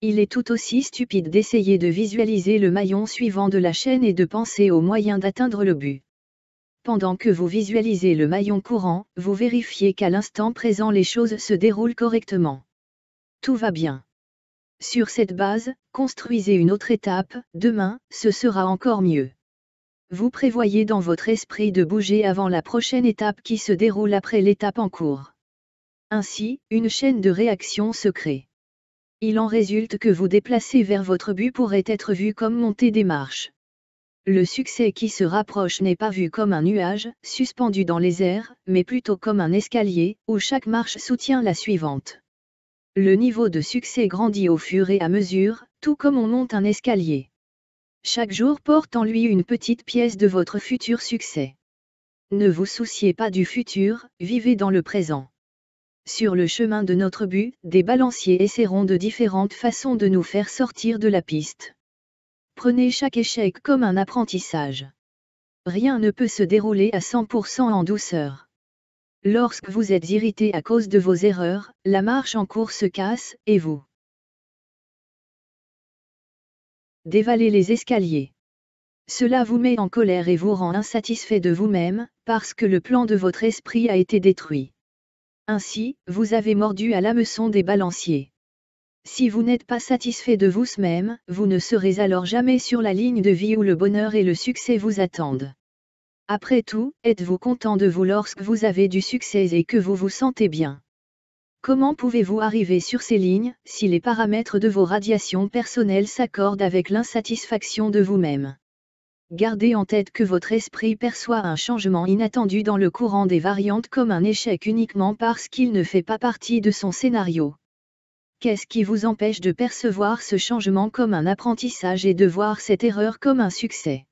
Il est tout aussi stupide d'essayer de visualiser le maillon suivant de la chaîne et de penser aux moyens d'atteindre le but. Pendant que vous visualisez le maillon courant, vous vérifiez qu'à l'instant présent les choses se déroulent correctement. Tout va bien. Sur cette base, construisez une autre étape, demain, ce sera encore mieux. Vous prévoyez dans votre esprit de bouger avant la prochaine étape qui se déroule après l'étape en cours. Ainsi, une chaîne de réaction se crée. Il en résulte que vous déplacer vers votre but pourrait être vu comme monter des marches. Le succès qui se rapproche n'est pas vu comme un nuage, suspendu dans les airs, mais plutôt comme un escalier, où chaque marche soutient la suivante. Le niveau de succès grandit au fur et à mesure, tout comme on monte un escalier. Chaque jour porte en lui une petite pièce de votre futur succès. Ne vous souciez pas du futur, vivez dans le présent. Sur le chemin de notre but, des balanciers essaieront de différentes façons de nous faire sortir de la piste. Prenez chaque échec comme un apprentissage. Rien ne peut se dérouler à 100% en douceur. Lorsque vous êtes irrité à cause de vos erreurs, la marche en cours se casse, et vous dévaler les escaliers. Cela vous met en colère et vous rend insatisfait de vous-même, parce que le plan de votre esprit a été détruit. Ainsi, vous avez mordu à l'hameçon des balanciers. Si vous n'êtes pas satisfait de vous-même, vous ne serez alors jamais sur la ligne de vie où le bonheur et le succès vous attendent. Après tout, êtes-vous content de vous lorsque vous avez du succès et que vous vous sentez bien Comment pouvez-vous arriver sur ces lignes si les paramètres de vos radiations personnelles s'accordent avec l'insatisfaction de vous-même Gardez en tête que votre esprit perçoit un changement inattendu dans le courant des variantes comme un échec uniquement parce qu'il ne fait pas partie de son scénario. Qu'est-ce qui vous empêche de percevoir ce changement comme un apprentissage et de voir cette erreur comme un succès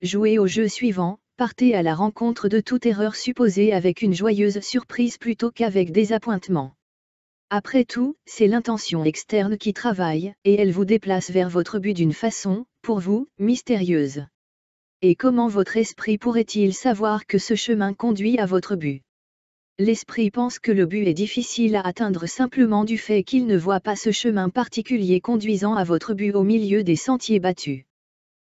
Jouez au jeu suivant, partez à la rencontre de toute erreur supposée avec une joyeuse surprise plutôt qu'avec désappointement. Après tout, c'est l'intention externe qui travaille, et elle vous déplace vers votre but d'une façon, pour vous, mystérieuse. Et comment votre esprit pourrait-il savoir que ce chemin conduit à votre but L'esprit pense que le but est difficile à atteindre simplement du fait qu'il ne voit pas ce chemin particulier conduisant à votre but au milieu des sentiers battus.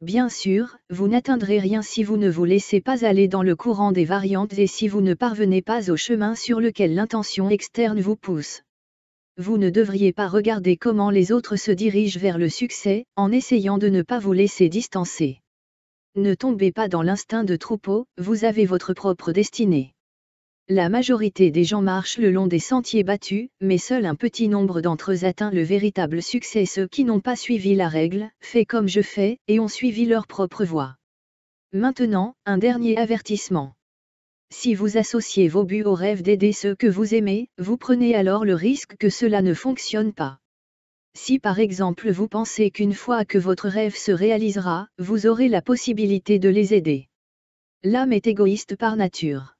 Bien sûr, vous n'atteindrez rien si vous ne vous laissez pas aller dans le courant des variantes et si vous ne parvenez pas au chemin sur lequel l'intention externe vous pousse vous ne devriez pas regarder comment les autres se dirigent vers le succès, en essayant de ne pas vous laisser distancer. Ne tombez pas dans l'instinct de troupeau, vous avez votre propre destinée. La majorité des gens marchent le long des sentiers battus, mais seul un petit nombre d'entre eux atteint le véritable succès. Ceux qui n'ont pas suivi la règle, fait comme je fais, et ont suivi leur propre voie. Maintenant, un dernier avertissement. Si vous associez vos buts au rêve d'aider ceux que vous aimez, vous prenez alors le risque que cela ne fonctionne pas. Si par exemple vous pensez qu'une fois que votre rêve se réalisera, vous aurez la possibilité de les aider. L'âme est égoïste par nature.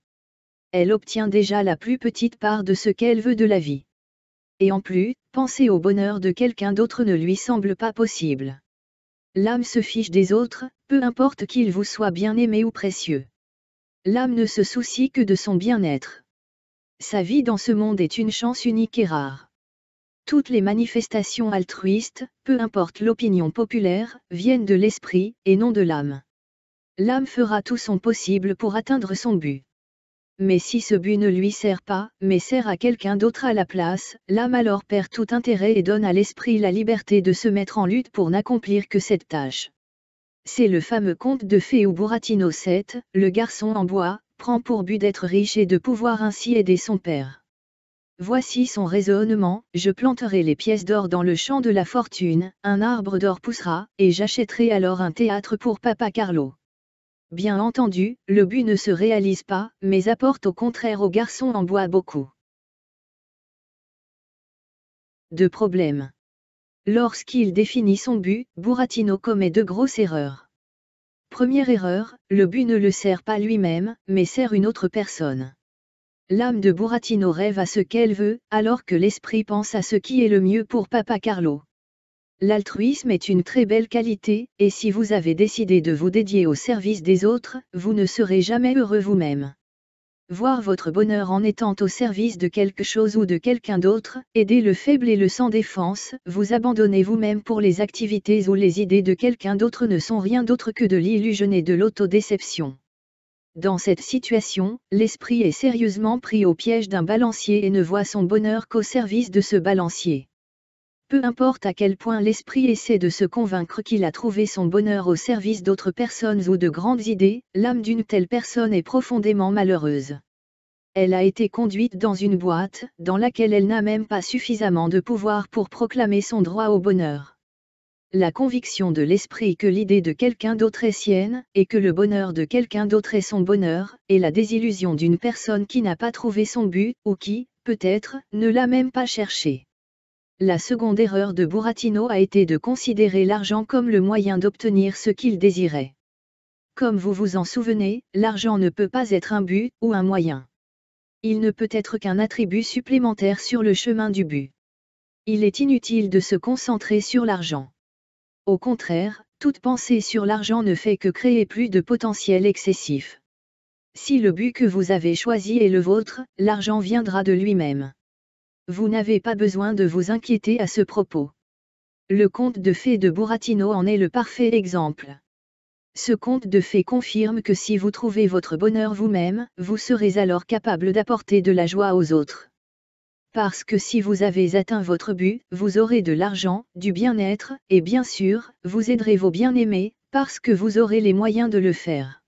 Elle obtient déjà la plus petite part de ce qu'elle veut de la vie. Et en plus, penser au bonheur de quelqu'un d'autre ne lui semble pas possible. L'âme se fiche des autres, peu importe qu'ils vous soient bien aimés ou précieux. L'âme ne se soucie que de son bien-être. Sa vie dans ce monde est une chance unique et rare. Toutes les manifestations altruistes, peu importe l'opinion populaire, viennent de l'esprit, et non de l'âme. L'âme fera tout son possible pour atteindre son but. Mais si ce but ne lui sert pas, mais sert à quelqu'un d'autre à la place, l'âme alors perd tout intérêt et donne à l'esprit la liberté de se mettre en lutte pour n'accomplir que cette tâche. C'est le fameux conte de fées où Buratino 7, le garçon en bois, prend pour but d'être riche et de pouvoir ainsi aider son père. Voici son raisonnement, je planterai les pièces d'or dans le champ de la fortune, un arbre d'or poussera, et j'achèterai alors un théâtre pour Papa Carlo. Bien entendu, le but ne se réalise pas, mais apporte au contraire au garçon en bois beaucoup de problèmes. Lorsqu'il définit son but, Buratino commet de grosses erreurs. Première erreur, le but ne le sert pas lui-même, mais sert une autre personne. L'âme de Buratino rêve à ce qu'elle veut, alors que l'esprit pense à ce qui est le mieux pour Papa Carlo. L'altruisme est une très belle qualité, et si vous avez décidé de vous dédier au service des autres, vous ne serez jamais heureux vous-même voir votre bonheur en étant au service de quelque chose ou de quelqu'un d'autre, aider le faible et le sans défense, vous abandonner vous-même pour les activités ou les idées de quelqu'un d'autre ne sont rien d'autre que de l'illusion et de l'autodéception. Dans cette situation, l'esprit est sérieusement pris au piège d'un balancier et ne voit son bonheur qu'au service de ce balancier. Peu importe à quel point l'esprit essaie de se convaincre qu'il a trouvé son bonheur au service d'autres personnes ou de grandes idées, l'âme d'une telle personne est profondément malheureuse. Elle a été conduite dans une boîte, dans laquelle elle n'a même pas suffisamment de pouvoir pour proclamer son droit au bonheur. La conviction de l'esprit que l'idée de quelqu'un d'autre est sienne, et que le bonheur de quelqu'un d'autre est son bonheur, est la désillusion d'une personne qui n'a pas trouvé son but, ou qui, peut-être, ne l'a même pas cherché. La seconde erreur de Buratino a été de considérer l'argent comme le moyen d'obtenir ce qu'il désirait. Comme vous vous en souvenez, l'argent ne peut pas être un but ou un moyen. Il ne peut être qu'un attribut supplémentaire sur le chemin du but. Il est inutile de se concentrer sur l'argent. Au contraire, toute pensée sur l'argent ne fait que créer plus de potentiel excessif. Si le but que vous avez choisi est le vôtre, l'argent viendra de lui-même. Vous n'avez pas besoin de vous inquiéter à ce propos. Le conte de fées de Buratino en est le parfait exemple. Ce conte de fées confirme que si vous trouvez votre bonheur vous-même, vous serez alors capable d'apporter de la joie aux autres. Parce que si vous avez atteint votre but, vous aurez de l'argent, du bien-être, et bien sûr, vous aiderez vos bien-aimés, parce que vous aurez les moyens de le faire.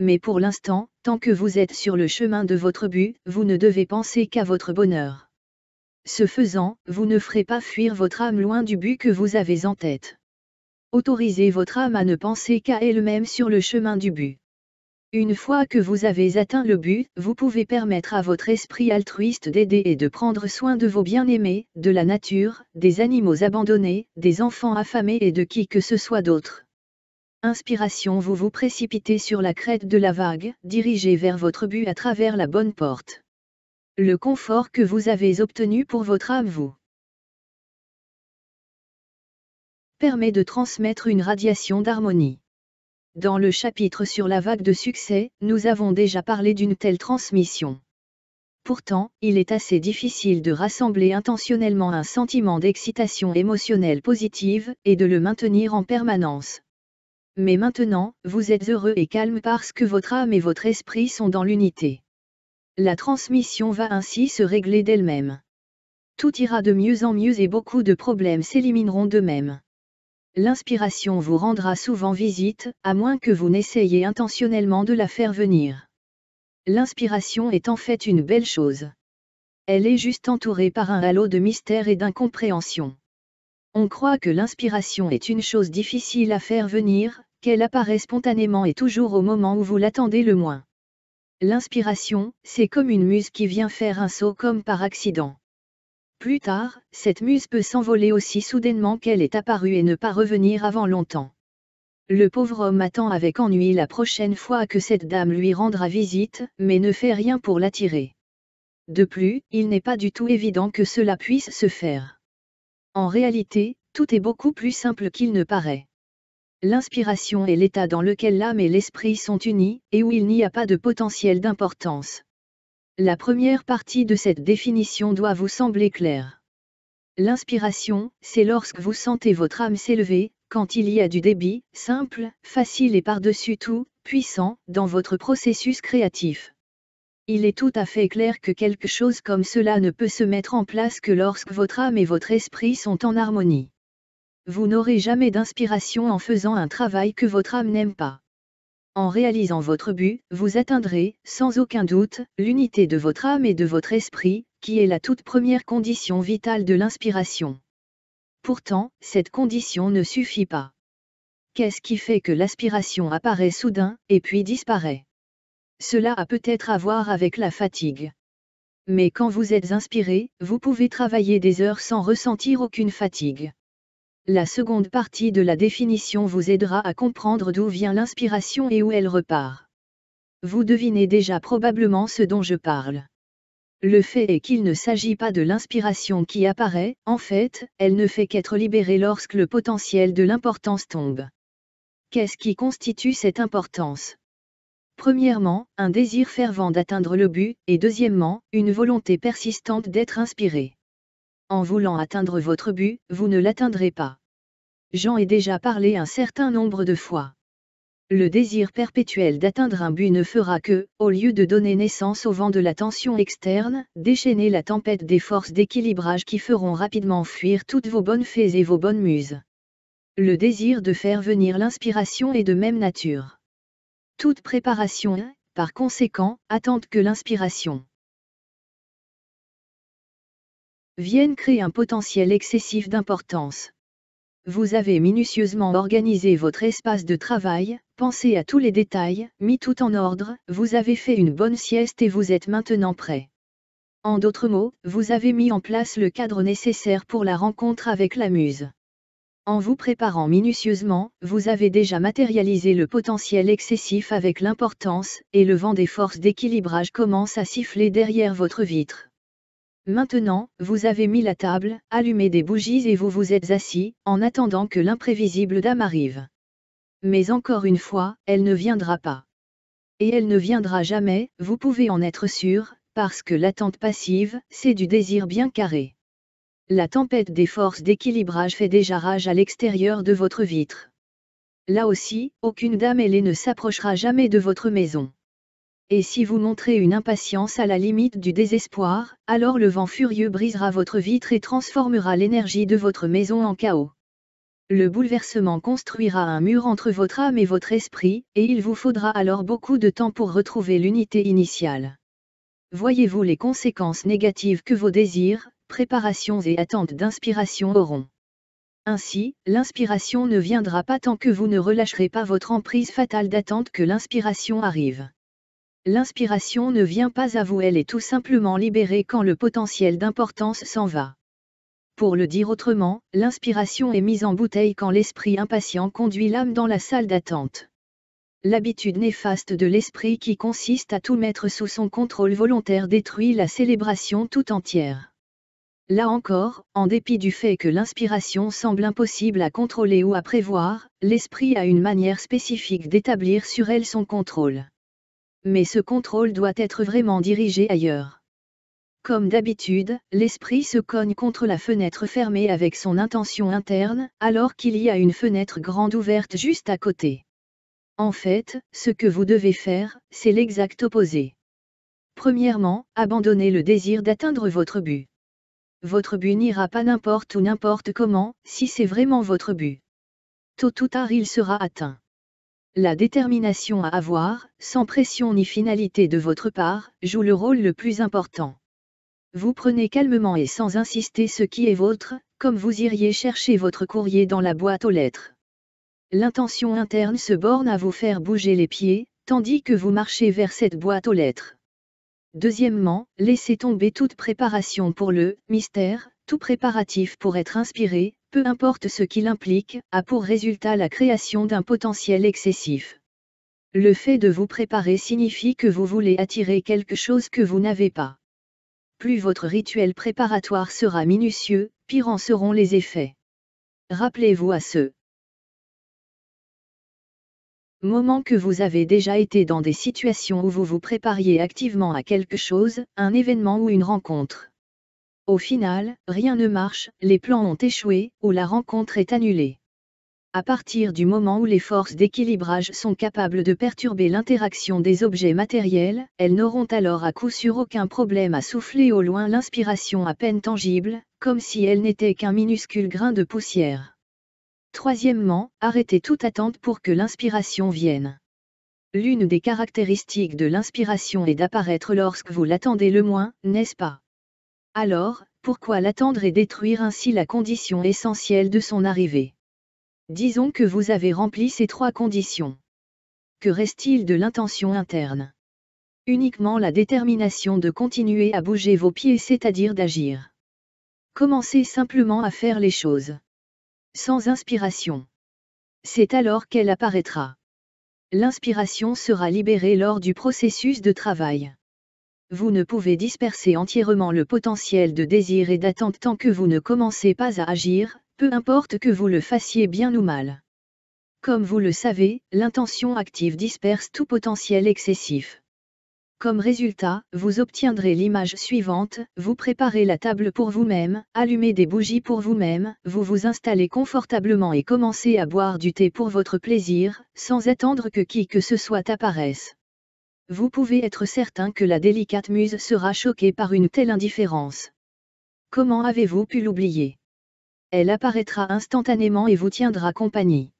Mais pour l'instant, tant que vous êtes sur le chemin de votre but, vous ne devez penser qu'à votre bonheur. Ce faisant, vous ne ferez pas fuir votre âme loin du but que vous avez en tête. Autorisez votre âme à ne penser qu'à elle-même sur le chemin du but. Une fois que vous avez atteint le but, vous pouvez permettre à votre esprit altruiste d'aider et de prendre soin de vos bien-aimés, de la nature, des animaux abandonnés, des enfants affamés et de qui que ce soit d'autre. Inspiration Vous vous précipitez sur la crête de la vague, dirigez vers votre but à travers la bonne porte le confort que vous avez obtenu pour votre âme vous permet de transmettre une radiation d'harmonie. Dans le chapitre sur la vague de succès, nous avons déjà parlé d'une telle transmission. Pourtant, il est assez difficile de rassembler intentionnellement un sentiment d'excitation émotionnelle positive, et de le maintenir en permanence. Mais maintenant, vous êtes heureux et calme parce que votre âme et votre esprit sont dans l'unité. La transmission va ainsi se régler d'elle-même. Tout ira de mieux en mieux et beaucoup de problèmes s'élimineront d'eux-mêmes. L'inspiration vous rendra souvent visite, à moins que vous n'essayiez intentionnellement de la faire venir. L'inspiration est en fait une belle chose. Elle est juste entourée par un halo de mystère et d'incompréhension. On croit que l'inspiration est une chose difficile à faire venir, qu'elle apparaît spontanément et toujours au moment où vous l'attendez le moins. L'inspiration, c'est comme une muse qui vient faire un saut comme par accident. Plus tard, cette muse peut s'envoler aussi soudainement qu'elle est apparue et ne pas revenir avant longtemps. Le pauvre homme attend avec ennui la prochaine fois que cette dame lui rendra visite, mais ne fait rien pour l'attirer. De plus, il n'est pas du tout évident que cela puisse se faire. En réalité, tout est beaucoup plus simple qu'il ne paraît. L'inspiration est l'état dans lequel l'âme et l'esprit sont unis, et où il n'y a pas de potentiel d'importance. La première partie de cette définition doit vous sembler claire. L'inspiration, c'est lorsque vous sentez votre âme s'élever, quand il y a du débit, simple, facile et par-dessus tout, puissant, dans votre processus créatif. Il est tout à fait clair que quelque chose comme cela ne peut se mettre en place que lorsque votre âme et votre esprit sont en harmonie. Vous n'aurez jamais d'inspiration en faisant un travail que votre âme n'aime pas. En réalisant votre but, vous atteindrez, sans aucun doute, l'unité de votre âme et de votre esprit, qui est la toute première condition vitale de l'inspiration. Pourtant, cette condition ne suffit pas. Qu'est-ce qui fait que l'aspiration apparaît soudain, et puis disparaît Cela a peut-être à voir avec la fatigue. Mais quand vous êtes inspiré, vous pouvez travailler des heures sans ressentir aucune fatigue. La seconde partie de la définition vous aidera à comprendre d'où vient l'inspiration et où elle repart. Vous devinez déjà probablement ce dont je parle. Le fait est qu'il ne s'agit pas de l'inspiration qui apparaît, en fait, elle ne fait qu'être libérée lorsque le potentiel de l'importance tombe. Qu'est-ce qui constitue cette importance Premièrement, un désir fervent d'atteindre le but, et deuxièmement, une volonté persistante d'être inspiré. En voulant atteindre votre but, vous ne l'atteindrez pas j'en ai déjà parlé un certain nombre de fois. Le désir perpétuel d'atteindre un but ne fera que, au lieu de donner naissance au vent de la tension externe, déchaîner la tempête des forces d'équilibrage qui feront rapidement fuir toutes vos bonnes fées et vos bonnes muses. Le désir de faire venir l'inspiration est de même nature. Toute préparation par conséquent, attente que l'inspiration vienne créer un potentiel excessif d'importance. Vous avez minutieusement organisé votre espace de travail, pensé à tous les détails, mis tout en ordre, vous avez fait une bonne sieste et vous êtes maintenant prêt. En d'autres mots, vous avez mis en place le cadre nécessaire pour la rencontre avec la muse. En vous préparant minutieusement, vous avez déjà matérialisé le potentiel excessif avec l'importance, et le vent des forces d'équilibrage commence à siffler derrière votre vitre. Maintenant, vous avez mis la table, allumé des bougies et vous vous êtes assis, en attendant que l'imprévisible dame arrive. Mais encore une fois, elle ne viendra pas. Et elle ne viendra jamais, vous pouvez en être sûr, parce que l'attente passive, c'est du désir bien carré. La tempête des forces d'équilibrage fait déjà rage à l'extérieur de votre vitre. Là aussi, aucune dame ailée ne s'approchera jamais de votre maison et si vous montrez une impatience à la limite du désespoir, alors le vent furieux brisera votre vitre et transformera l'énergie de votre maison en chaos. Le bouleversement construira un mur entre votre âme et votre esprit, et il vous faudra alors beaucoup de temps pour retrouver l'unité initiale. Voyez-vous les conséquences négatives que vos désirs, préparations et attentes d'inspiration auront. Ainsi, l'inspiration ne viendra pas tant que vous ne relâcherez pas votre emprise fatale d'attente que l'inspiration arrive l'inspiration ne vient pas à vous, elle est tout simplement libérée quand le potentiel d'importance s'en va. Pour le dire autrement, l'inspiration est mise en bouteille quand l'esprit impatient conduit l'âme dans la salle d'attente. L'habitude néfaste de l'esprit qui consiste à tout mettre sous son contrôle volontaire détruit la célébration tout entière. Là encore, en dépit du fait que l'inspiration semble impossible à contrôler ou à prévoir, l'esprit a une manière spécifique d'établir sur elle son contrôle mais ce contrôle doit être vraiment dirigé ailleurs. Comme d'habitude, l'esprit se cogne contre la fenêtre fermée avec son intention interne, alors qu'il y a une fenêtre grande ouverte juste à côté. En fait, ce que vous devez faire, c'est l'exact opposé. Premièrement, abandonnez le désir d'atteindre votre but. Votre but n'ira pas n'importe où n'importe comment, si c'est vraiment votre but. Tôt ou tard il sera atteint. La détermination à avoir, sans pression ni finalité de votre part, joue le rôle le plus important. Vous prenez calmement et sans insister ce qui est vôtre, comme vous iriez chercher votre courrier dans la boîte aux lettres. L'intention interne se borne à vous faire bouger les pieds, tandis que vous marchez vers cette boîte aux lettres. Deuxièmement, laissez tomber toute préparation pour le mystère, tout préparatif pour être inspiré, peu importe ce qu'il implique, a pour résultat la création d'un potentiel excessif. Le fait de vous préparer signifie que vous voulez attirer quelque chose que vous n'avez pas. Plus votre rituel préparatoire sera minutieux, pire en seront les effets. Rappelez-vous à ce moment que vous avez déjà été dans des situations où vous vous prépariez activement à quelque chose, un événement ou une rencontre. Au final, rien ne marche, les plans ont échoué, ou la rencontre est annulée. À partir du moment où les forces d'équilibrage sont capables de perturber l'interaction des objets matériels, elles n'auront alors à coup sûr aucun problème à souffler au loin l'inspiration à peine tangible, comme si elle n'était qu'un minuscule grain de poussière. Troisièmement, arrêtez toute attente pour que l'inspiration vienne. L'une des caractéristiques de l'inspiration est d'apparaître lorsque vous l'attendez le moins, n'est-ce pas Alors, pourquoi l'attendre et détruire ainsi la condition essentielle de son arrivée Disons que vous avez rempli ces trois conditions. Que reste-t-il de l'intention interne Uniquement la détermination de continuer à bouger vos pieds, c'est-à-dire d'agir. Commencez simplement à faire les choses. Sans inspiration. C'est alors qu'elle apparaîtra. L'inspiration sera libérée lors du processus de travail. Vous ne pouvez disperser entièrement le potentiel de désir et d'attente tant que vous ne commencez pas à agir, peu importe que vous le fassiez bien ou mal. Comme vous le savez, l'intention active disperse tout potentiel excessif. Comme résultat, vous obtiendrez l'image suivante, vous préparez la table pour vous-même, allumez des bougies pour vous-même, vous vous installez confortablement et commencez à boire du thé pour votre plaisir, sans attendre que qui que ce soit apparaisse. Vous pouvez être certain que la délicate muse sera choquée par une telle indifférence. Comment avez-vous pu l'oublier Elle apparaîtra instantanément et vous tiendra compagnie.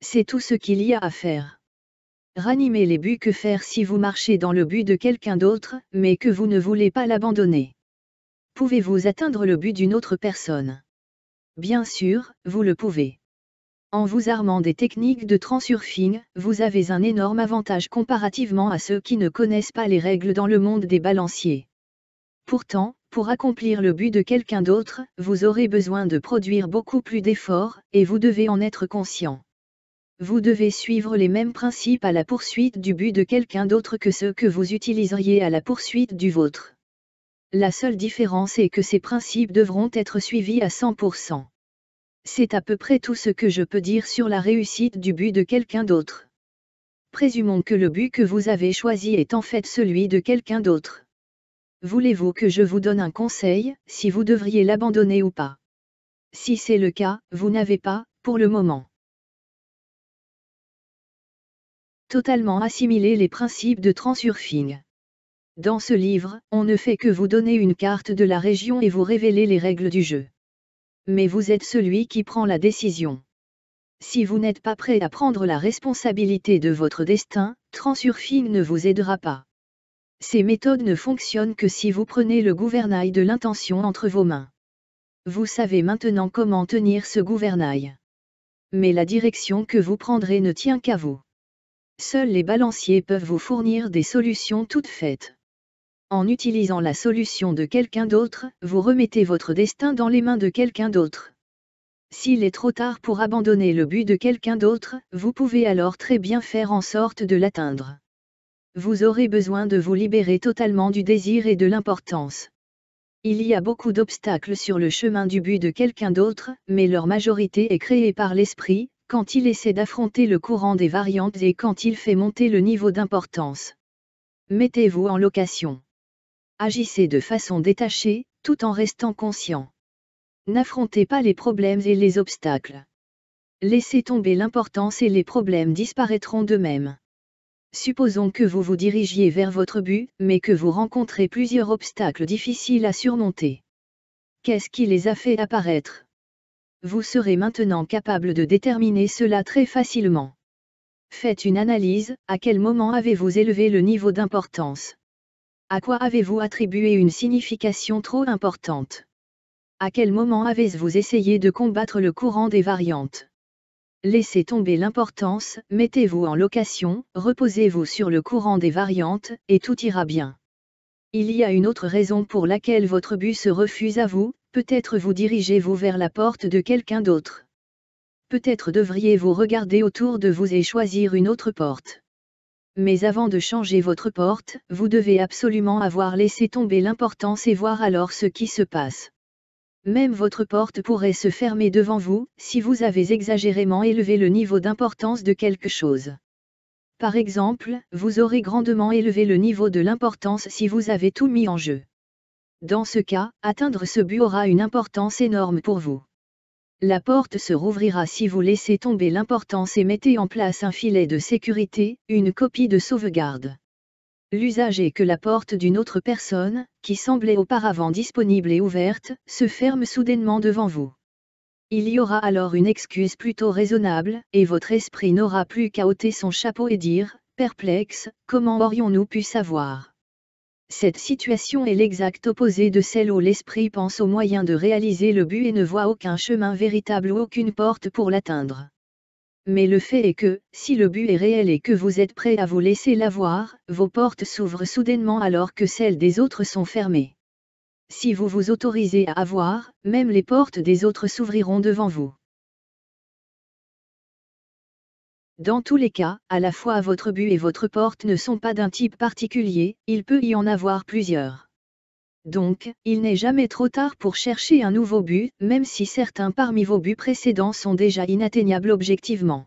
C'est tout ce qu'il y a à faire ranimez les buts que faire si vous marchez dans le but de quelqu'un d'autre, mais que vous ne voulez pas l'abandonner. Pouvez-vous atteindre le but d'une autre personne Bien sûr, vous le pouvez. En vous armant des techniques de transurfing, vous avez un énorme avantage comparativement à ceux qui ne connaissent pas les règles dans le monde des balanciers. Pourtant, pour accomplir le but de quelqu'un d'autre, vous aurez besoin de produire beaucoup plus d'efforts, et vous devez en être conscient vous devez suivre les mêmes principes à la poursuite du but de quelqu'un d'autre que ceux que vous utiliseriez à la poursuite du vôtre. La seule différence est que ces principes devront être suivis à 100%. C'est à peu près tout ce que je peux dire sur la réussite du but de quelqu'un d'autre. Présumons que le but que vous avez choisi est en fait celui de quelqu'un d'autre. Voulez-vous que je vous donne un conseil, si vous devriez l'abandonner ou pas Si c'est le cas, vous n'avez pas, pour le moment totalement assimiler les principes de transurfing. Dans ce livre, on ne fait que vous donner une carte de la région et vous révéler les règles du jeu. Mais vous êtes celui qui prend la décision. Si vous n'êtes pas prêt à prendre la responsabilité de votre destin, Transurfing ne vous aidera pas. Ces méthodes ne fonctionnent que si vous prenez le gouvernail de l'intention entre vos mains. Vous savez maintenant comment tenir ce gouvernail. Mais la direction que vous prendrez ne tient qu'à vous. Seuls les balanciers peuvent vous fournir des solutions toutes faites. En utilisant la solution de quelqu'un d'autre, vous remettez votre destin dans les mains de quelqu'un d'autre. S'il est trop tard pour abandonner le but de quelqu'un d'autre, vous pouvez alors très bien faire en sorte de l'atteindre. Vous aurez besoin de vous libérer totalement du désir et de l'importance. Il y a beaucoup d'obstacles sur le chemin du but de quelqu'un d'autre, mais leur majorité est créée par l'esprit, quand il essaie d'affronter le courant des variantes et quand il fait monter le niveau d'importance. Mettez-vous en location. Agissez de façon détachée, tout en restant conscient. N'affrontez pas les problèmes et les obstacles. Laissez tomber l'importance et les problèmes disparaîtront d'eux-mêmes. Supposons que vous vous dirigiez vers votre but, mais que vous rencontrez plusieurs obstacles difficiles à surmonter. Qu'est-ce qui les a fait apparaître vous serez maintenant capable de déterminer cela très facilement. Faites une analyse, à quel moment avez-vous élevé le niveau d'importance À quoi avez-vous attribué une signification trop importante À quel moment avez-vous essayé de combattre le courant des variantes Laissez tomber l'importance, mettez-vous en location, reposez-vous sur le courant des variantes, et tout ira bien. Il y a une autre raison pour laquelle votre bus se refuse à vous, peut-être vous dirigez-vous vers la porte de quelqu'un d'autre. Peut-être devriez-vous regarder autour de vous et choisir une autre porte. Mais avant de changer votre porte, vous devez absolument avoir laissé tomber l'importance et voir alors ce qui se passe. Même votre porte pourrait se fermer devant vous, si vous avez exagérément élevé le niveau d'importance de quelque chose. Par exemple, vous aurez grandement élevé le niveau de l'importance si vous avez tout mis en jeu. Dans ce cas, atteindre ce but aura une importance énorme pour vous. La porte se rouvrira si vous laissez tomber l'importance et mettez en place un filet de sécurité, une copie de sauvegarde. L'usage est que la porte d'une autre personne, qui semblait auparavant disponible et ouverte, se ferme soudainement devant vous. Il y aura alors une excuse plutôt raisonnable, et votre esprit n'aura plus qu'à ôter son chapeau et dire, perplexe, comment aurions-nous pu savoir Cette situation est l'exact opposé de celle où l'esprit pense au moyen de réaliser le but et ne voit aucun chemin véritable ou aucune porte pour l'atteindre. Mais le fait est que, si le but est réel et que vous êtes prêt à vous laisser l'avoir, vos portes s'ouvrent soudainement alors que celles des autres sont fermées. Si vous vous autorisez à avoir, même les portes des autres s'ouvriront devant vous. Dans tous les cas, à la fois votre but et votre porte ne sont pas d'un type particulier, il peut y en avoir plusieurs. Donc, il n'est jamais trop tard pour chercher un nouveau but, même si certains parmi vos buts précédents sont déjà inatteignables objectivement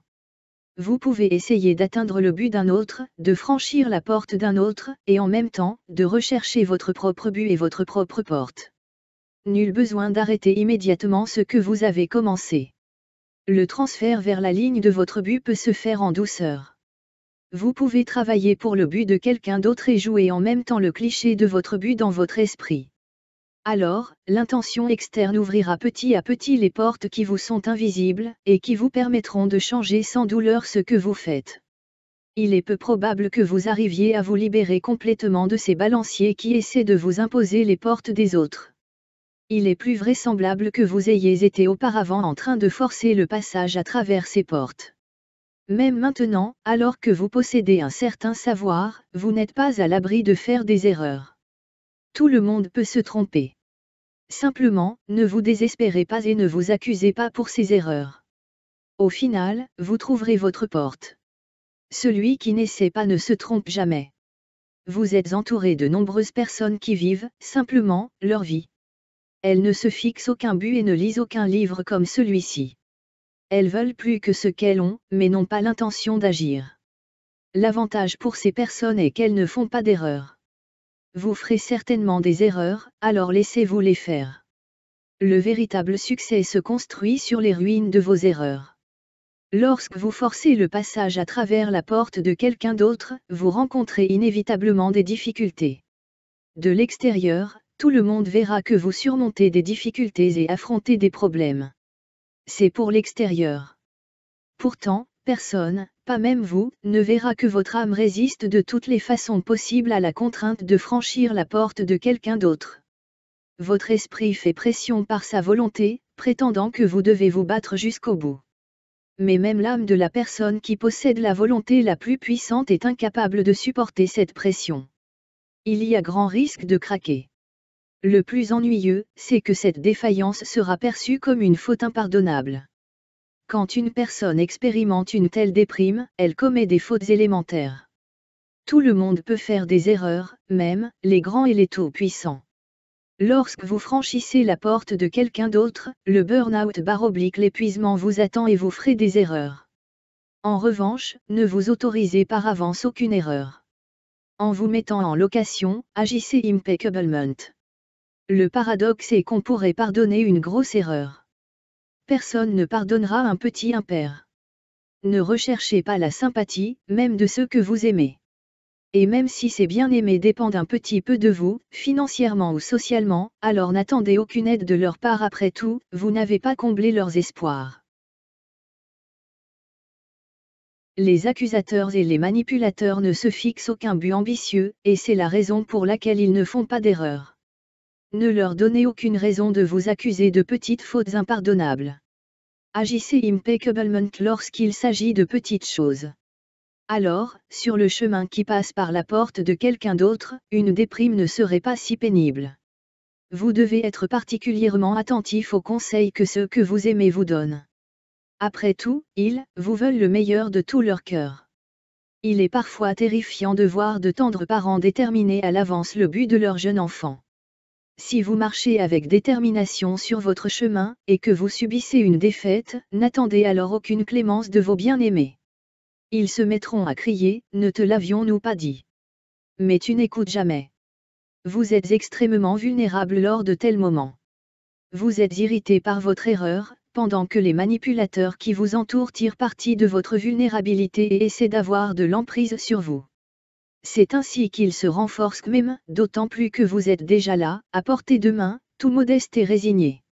vous pouvez essayer d'atteindre le but d'un autre, de franchir la porte d'un autre, et en même temps, de rechercher votre propre but et votre propre porte. Nul besoin d'arrêter immédiatement ce que vous avez commencé. Le transfert vers la ligne de votre but peut se faire en douceur. Vous pouvez travailler pour le but de quelqu'un d'autre et jouer en même temps le cliché de votre but dans votre esprit alors l'intention externe ouvrira petit à petit les portes qui vous sont invisibles et qui vous permettront de changer sans douleur ce que vous faites. Il est peu probable que vous arriviez à vous libérer complètement de ces balanciers qui essaient de vous imposer les portes des autres. Il est plus vraisemblable que vous ayez été auparavant en train de forcer le passage à travers ces portes. Même maintenant, alors que vous possédez un certain savoir, vous n'êtes pas à l'abri de faire des erreurs. Tout le monde peut se tromper. Simplement, ne vous désespérez pas et ne vous accusez pas pour ces erreurs. Au final, vous trouverez votre porte. Celui qui n'essaie pas ne se trompe jamais. Vous êtes entouré de nombreuses personnes qui vivent, simplement, leur vie. Elles ne se fixent aucun but et ne lisent aucun livre comme celui-ci. Elles veulent plus que ce qu'elles ont, mais n'ont pas l'intention d'agir. L'avantage pour ces personnes est qu'elles ne font pas d'erreurs. Vous ferez certainement des erreurs, alors laissez-vous les faire. Le véritable succès se construit sur les ruines de vos erreurs. Lorsque vous forcez le passage à travers la porte de quelqu'un d'autre, vous rencontrez inévitablement des difficultés. De l'extérieur, tout le monde verra que vous surmontez des difficultés et affrontez des problèmes. C'est pour l'extérieur. Pourtant, personne, pas même vous, ne verra que votre âme résiste de toutes les façons possibles à la contrainte de franchir la porte de quelqu'un d'autre. Votre esprit fait pression par sa volonté, prétendant que vous devez vous battre jusqu'au bout. Mais même l'âme de la personne qui possède la volonté la plus puissante est incapable de supporter cette pression. Il y a grand risque de craquer. Le plus ennuyeux, c'est que cette défaillance sera perçue comme une faute impardonnable. Quand une personne expérimente une telle déprime, elle commet des fautes élémentaires. Tout le monde peut faire des erreurs, même les grands et les tout-puissants. Lorsque vous franchissez la porte de quelqu'un d'autre, le burn-out baroblique l'épuisement vous attend et vous ferez des erreurs. En revanche, ne vous autorisez par avance aucune erreur. En vous mettant en location, agissez impeccablement. Le paradoxe est qu'on pourrait pardonner une grosse erreur personne ne pardonnera un petit impair. Ne recherchez pas la sympathie, même de ceux que vous aimez. Et même si ces bien-aimés dépendent un petit peu de vous, financièrement ou socialement, alors n'attendez aucune aide de leur part après tout, vous n'avez pas comblé leurs espoirs. Les accusateurs et les manipulateurs ne se fixent aucun but ambitieux, et c'est la raison pour laquelle ils ne font pas d'erreur. Ne leur donnez aucune raison de vous accuser de petites fautes impardonnables. Agissez impeccablement lorsqu'il s'agit de petites choses. Alors, sur le chemin qui passe par la porte de quelqu'un d'autre, une déprime ne serait pas si pénible. Vous devez être particulièrement attentif aux conseils que ceux que vous aimez vous donnent. Après tout, ils vous veulent le meilleur de tout leur cœur. Il est parfois terrifiant de voir de tendres parents déterminer à l'avance le but de leur jeune enfant. Si vous marchez avec détermination sur votre chemin, et que vous subissez une défaite, n'attendez alors aucune clémence de vos bien-aimés. Ils se mettront à crier, ne te l'avions-nous pas dit. Mais tu n'écoutes jamais. Vous êtes extrêmement vulnérable lors de tels moments. Vous êtes irrité par votre erreur, pendant que les manipulateurs qui vous entourent tirent parti de votre vulnérabilité et essaient d'avoir de l'emprise sur vous. C'est ainsi qu'ils se renforcent même, d'autant plus que vous êtes déjà là, à portée de main, tout modeste et résigné.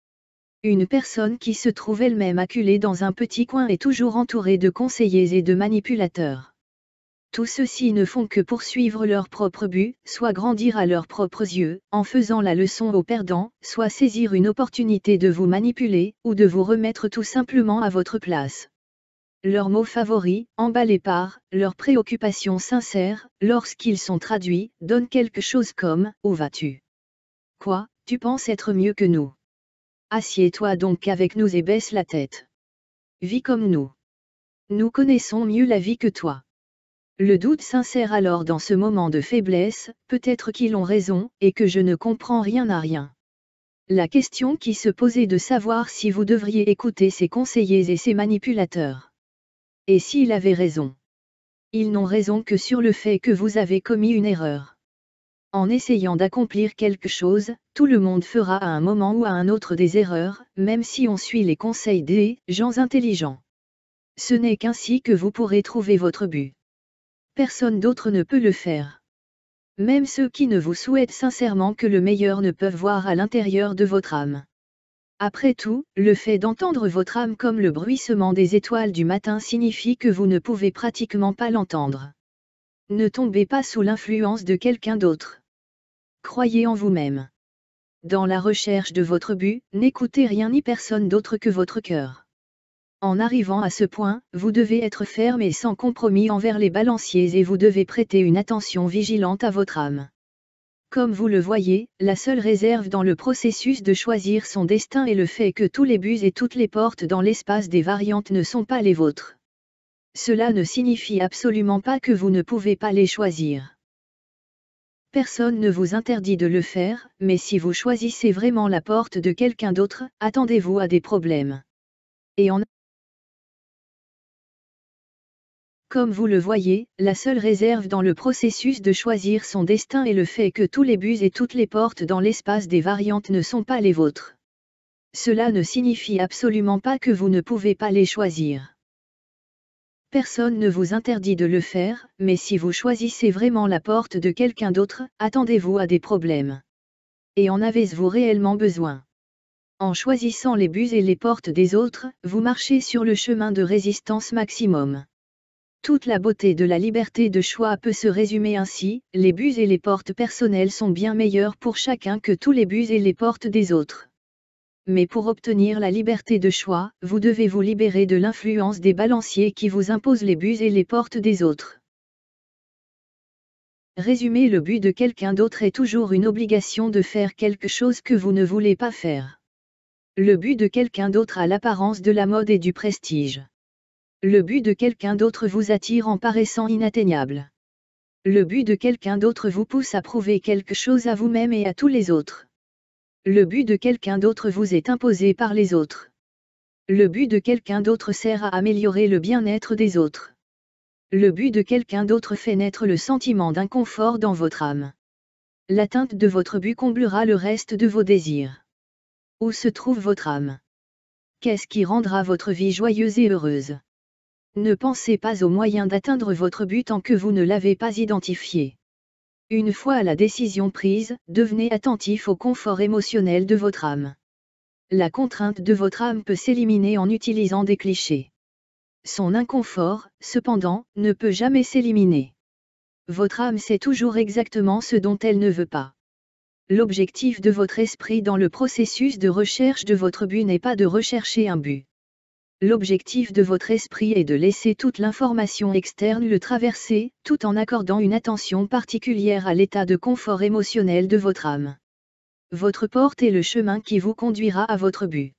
Une personne qui se trouve elle-même acculée dans un petit coin est toujours entourée de conseillers et de manipulateurs. Tous ceux-ci ne font que poursuivre leur propre but, soit grandir à leurs propres yeux, en faisant la leçon aux perdants, soit saisir une opportunité de vous manipuler, ou de vous remettre tout simplement à votre place leurs mots favoris, emballés par leurs préoccupations sincères, lorsqu'ils sont traduits, donnent quelque chose comme Où vas-tu Quoi, tu penses être mieux que nous Assieds-toi donc avec nous et baisse la tête. Vis comme nous. Nous connaissons mieux la vie que toi. Le doute sincère alors dans ce moment de faiblesse, peut-être qu'ils ont raison, et que je ne comprends rien à rien. La question qui se posait de savoir si vous devriez écouter ces conseillers et ces manipulateurs. Et s'il avait raison Ils n'ont raison que sur le fait que vous avez commis une erreur. En essayant d'accomplir quelque chose, tout le monde fera à un moment ou à un autre des erreurs, même si on suit les conseils des gens intelligents. Ce n'est qu'ainsi que vous pourrez trouver votre but. Personne d'autre ne peut le faire. Même ceux qui ne vous souhaitent sincèrement que le meilleur ne peuvent voir à l'intérieur de votre âme. Après tout, le fait d'entendre votre âme comme le bruissement des étoiles du matin signifie que vous ne pouvez pratiquement pas l'entendre. Ne tombez pas sous l'influence de quelqu'un d'autre. Croyez en vous-même. Dans la recherche de votre but, n'écoutez rien ni personne d'autre que votre cœur. En arrivant à ce point, vous devez être ferme et sans compromis envers les balanciers et vous devez prêter une attention vigilante à votre âme. Comme vous le voyez, la seule réserve dans le processus de choisir son destin est le fait que tous les bus et toutes les portes dans l'espace des variantes ne sont pas les vôtres. Cela ne signifie absolument pas que vous ne pouvez pas les choisir. Personne ne vous interdit de le faire, mais si vous choisissez vraiment la porte de quelqu'un d'autre, attendez-vous à des problèmes. Et en Comme vous le voyez, la seule réserve dans le processus de choisir son destin est le fait que tous les bus et toutes les portes dans l'espace des variantes ne sont pas les vôtres. Cela ne signifie absolument pas que vous ne pouvez pas les choisir. Personne ne vous interdit de le faire, mais si vous choisissez vraiment la porte de quelqu'un d'autre, attendez-vous à des problèmes. Et en avez-vous réellement besoin En choisissant les bus et les portes des autres, vous marchez sur le chemin de résistance maximum. Toute la beauté de la liberté de choix peut se résumer ainsi, les bus et les portes personnelles sont bien meilleurs pour chacun que tous les bus et les portes des autres. Mais pour obtenir la liberté de choix, vous devez vous libérer de l'influence des balanciers qui vous imposent les bus et les portes des autres. Résumer le but de quelqu'un d'autre est toujours une obligation de faire quelque chose que vous ne voulez pas faire. Le but de quelqu'un d'autre a l'apparence de la mode et du prestige. Le but de quelqu'un d'autre vous attire en paraissant inatteignable. Le but de quelqu'un d'autre vous pousse à prouver quelque chose à vous-même et à tous les autres. Le but de quelqu'un d'autre vous est imposé par les autres. Le but de quelqu'un d'autre sert à améliorer le bien-être des autres. Le but de quelqu'un d'autre fait naître le sentiment d'inconfort dans votre âme. L'atteinte de votre but comblera le reste de vos désirs. Où se trouve votre âme Qu'est-ce qui rendra votre vie joyeuse et heureuse ne pensez pas aux moyens d'atteindre votre but tant que vous ne l'avez pas identifié. Une fois la décision prise, devenez attentif au confort émotionnel de votre âme. La contrainte de votre âme peut s'éliminer en utilisant des clichés. Son inconfort, cependant, ne peut jamais s'éliminer. Votre âme sait toujours exactement ce dont elle ne veut pas. L'objectif de votre esprit dans le processus de recherche de votre but n'est pas de rechercher un but. L'objectif de votre esprit est de laisser toute l'information externe le traverser, tout en accordant une attention particulière à l'état de confort émotionnel de votre âme. Votre porte est le chemin qui vous conduira à votre but.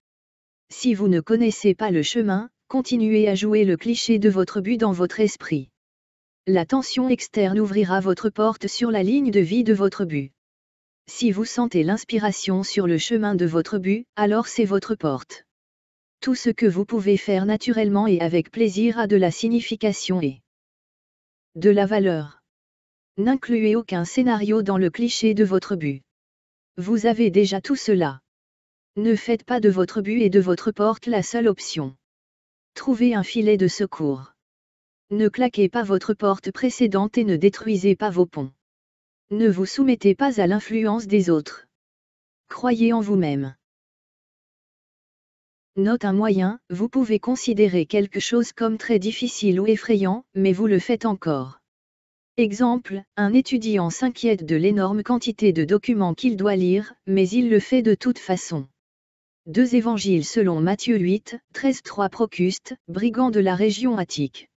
Si vous ne connaissez pas le chemin, continuez à jouer le cliché de votre but dans votre esprit. La tension externe ouvrira votre porte sur la ligne de vie de votre but. Si vous sentez l'inspiration sur le chemin de votre but, alors c'est votre porte. Tout ce que vous pouvez faire naturellement et avec plaisir a de la signification et de la valeur. N'incluez aucun scénario dans le cliché de votre but. Vous avez déjà tout cela. Ne faites pas de votre but et de votre porte la seule option. Trouvez un filet de secours. Ne claquez pas votre porte précédente et ne détruisez pas vos ponts. Ne vous soumettez pas à l'influence des autres. Croyez en vous-même. Note un moyen, vous pouvez considérer quelque chose comme très difficile ou effrayant, mais vous le faites encore. Exemple, un étudiant s'inquiète de l'énorme quantité de documents qu'il doit lire, mais il le fait de toute façon. Deux évangiles selon Matthieu 8, 13 3 Procuste, brigand de la région attique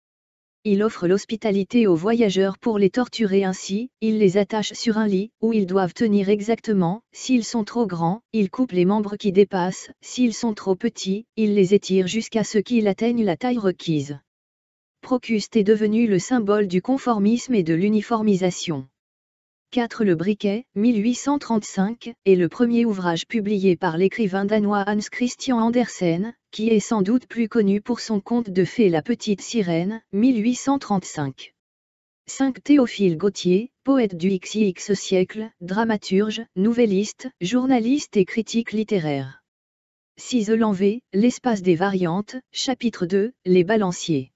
il offre l'hospitalité aux voyageurs pour les torturer ainsi, il les attache sur un lit, où ils doivent tenir exactement, s'ils sont trop grands, il coupe les membres qui dépassent, s'ils sont trop petits, il les étire jusqu'à ce qu'ils atteignent la taille requise. Procuste est devenu le symbole du conformisme et de l'uniformisation. 4. Le briquet, 1835, est le premier ouvrage publié par l'écrivain danois Hans Christian Andersen, qui est sans doute plus connu pour son conte de fées La Petite Sirène, 1835. 5. Théophile Gautier, poète du XX siècle, dramaturge, nouvelliste, journaliste et critique littéraire. 6. V, l'espace des variantes, chapitre 2, Les balanciers.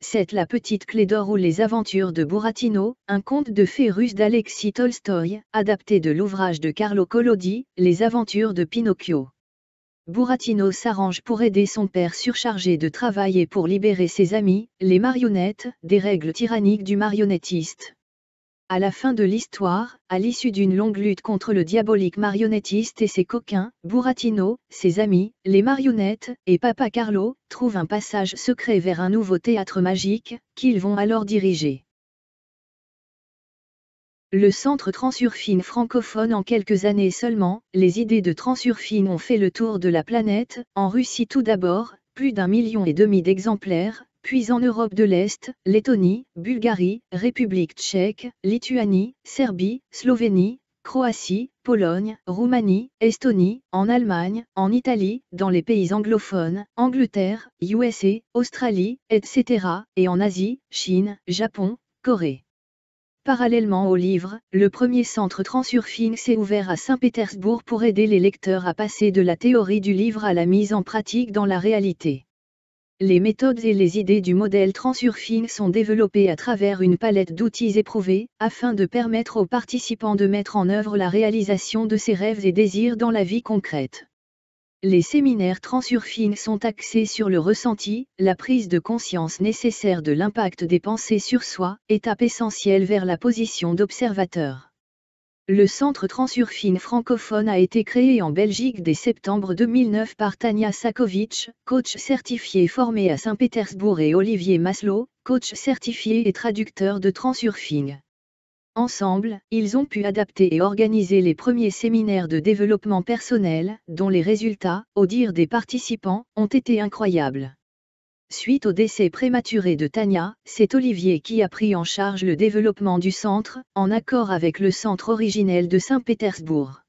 7. La petite clé d'or ou les aventures de Buratino, un conte de fées russe d'Alexis Tolstoï, adapté de l'ouvrage de Carlo Collodi, Les aventures de Pinocchio. Buratino s'arrange pour aider son père surchargé de travail et pour libérer ses amis, les marionnettes, des règles tyranniques du marionnettiste. À la fin de l'histoire, à l'issue d'une longue lutte contre le diabolique marionnettiste et ses coquins, Buratino, ses amis, les marionnettes, et Papa Carlo, trouvent un passage secret vers un nouveau théâtre magique, qu'ils vont alors diriger. Le centre transurfine francophone en quelques années seulement, les idées de transurfine ont fait le tour de la planète, en Russie tout d'abord, plus d'un million et demi d'exemplaires, puis en Europe de l'Est, Lettonie, Bulgarie, République tchèque, Lituanie, Serbie, Slovénie, Croatie, Pologne, Roumanie, Estonie, en Allemagne, en Italie, dans les pays anglophones, Angleterre, USA, Australie, etc., et en Asie, Chine, Japon, Corée. Parallèlement au livre, le premier centre Transurfing s'est ouvert à Saint-Pétersbourg pour aider les lecteurs à passer de la théorie du livre à la mise en pratique dans la réalité. Les méthodes et les idées du modèle Transurfing sont développées à travers une palette d'outils éprouvés, afin de permettre aux participants de mettre en œuvre la réalisation de ses rêves et désirs dans la vie concrète. Les séminaires Transurfing sont axés sur le ressenti, la prise de conscience nécessaire de l'impact des pensées sur soi, étape essentielle vers la position d'observateur. Le centre transurfine francophone a été créé en Belgique dès septembre 2009 par Tania Sakovic, coach certifié formé à Saint-Pétersbourg et Olivier Maslow, coach certifié et traducteur de transurfing. Ensemble, ils ont pu adapter et organiser les premiers séminaires de développement personnel, dont les résultats, au dire des participants, ont été incroyables. Suite au décès prématuré de Tania, c'est Olivier qui a pris en charge le développement du centre, en accord avec le centre originel de Saint-Pétersbourg.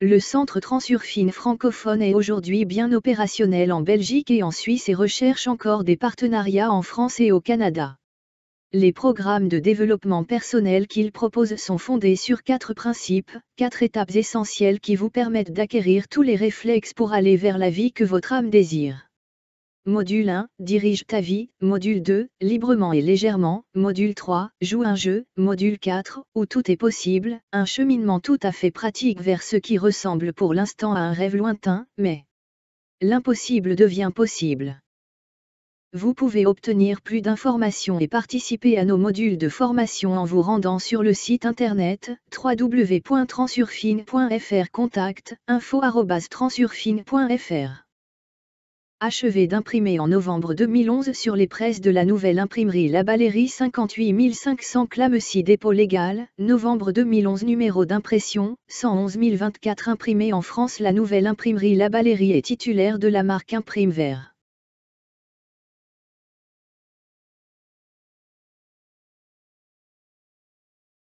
Le centre transurfine francophone est aujourd'hui bien opérationnel en Belgique et en Suisse et recherche encore des partenariats en France et au Canada. Les programmes de développement personnel qu'il propose sont fondés sur quatre principes, quatre étapes essentielles qui vous permettent d'acquérir tous les réflexes pour aller vers la vie que votre âme désire. Module 1, dirige ta vie, module 2, librement et légèrement, module 3, joue un jeu, module 4, où tout est possible, un cheminement tout à fait pratique vers ce qui ressemble pour l'instant à un rêve lointain, mais l'impossible devient possible. Vous pouvez obtenir plus d'informations et participer à nos modules de formation en vous rendant sur le site internet www.transurfine.fr contact info@transurfine.fr. Achevé d'imprimer en novembre 2011 sur les presses de la nouvelle imprimerie La Balérie 58500 Clamecy dépôt légal, novembre 2011 numéro d'impression, 111 024 imprimé en France La nouvelle imprimerie La Balérie est titulaire de la marque Imprime Vert.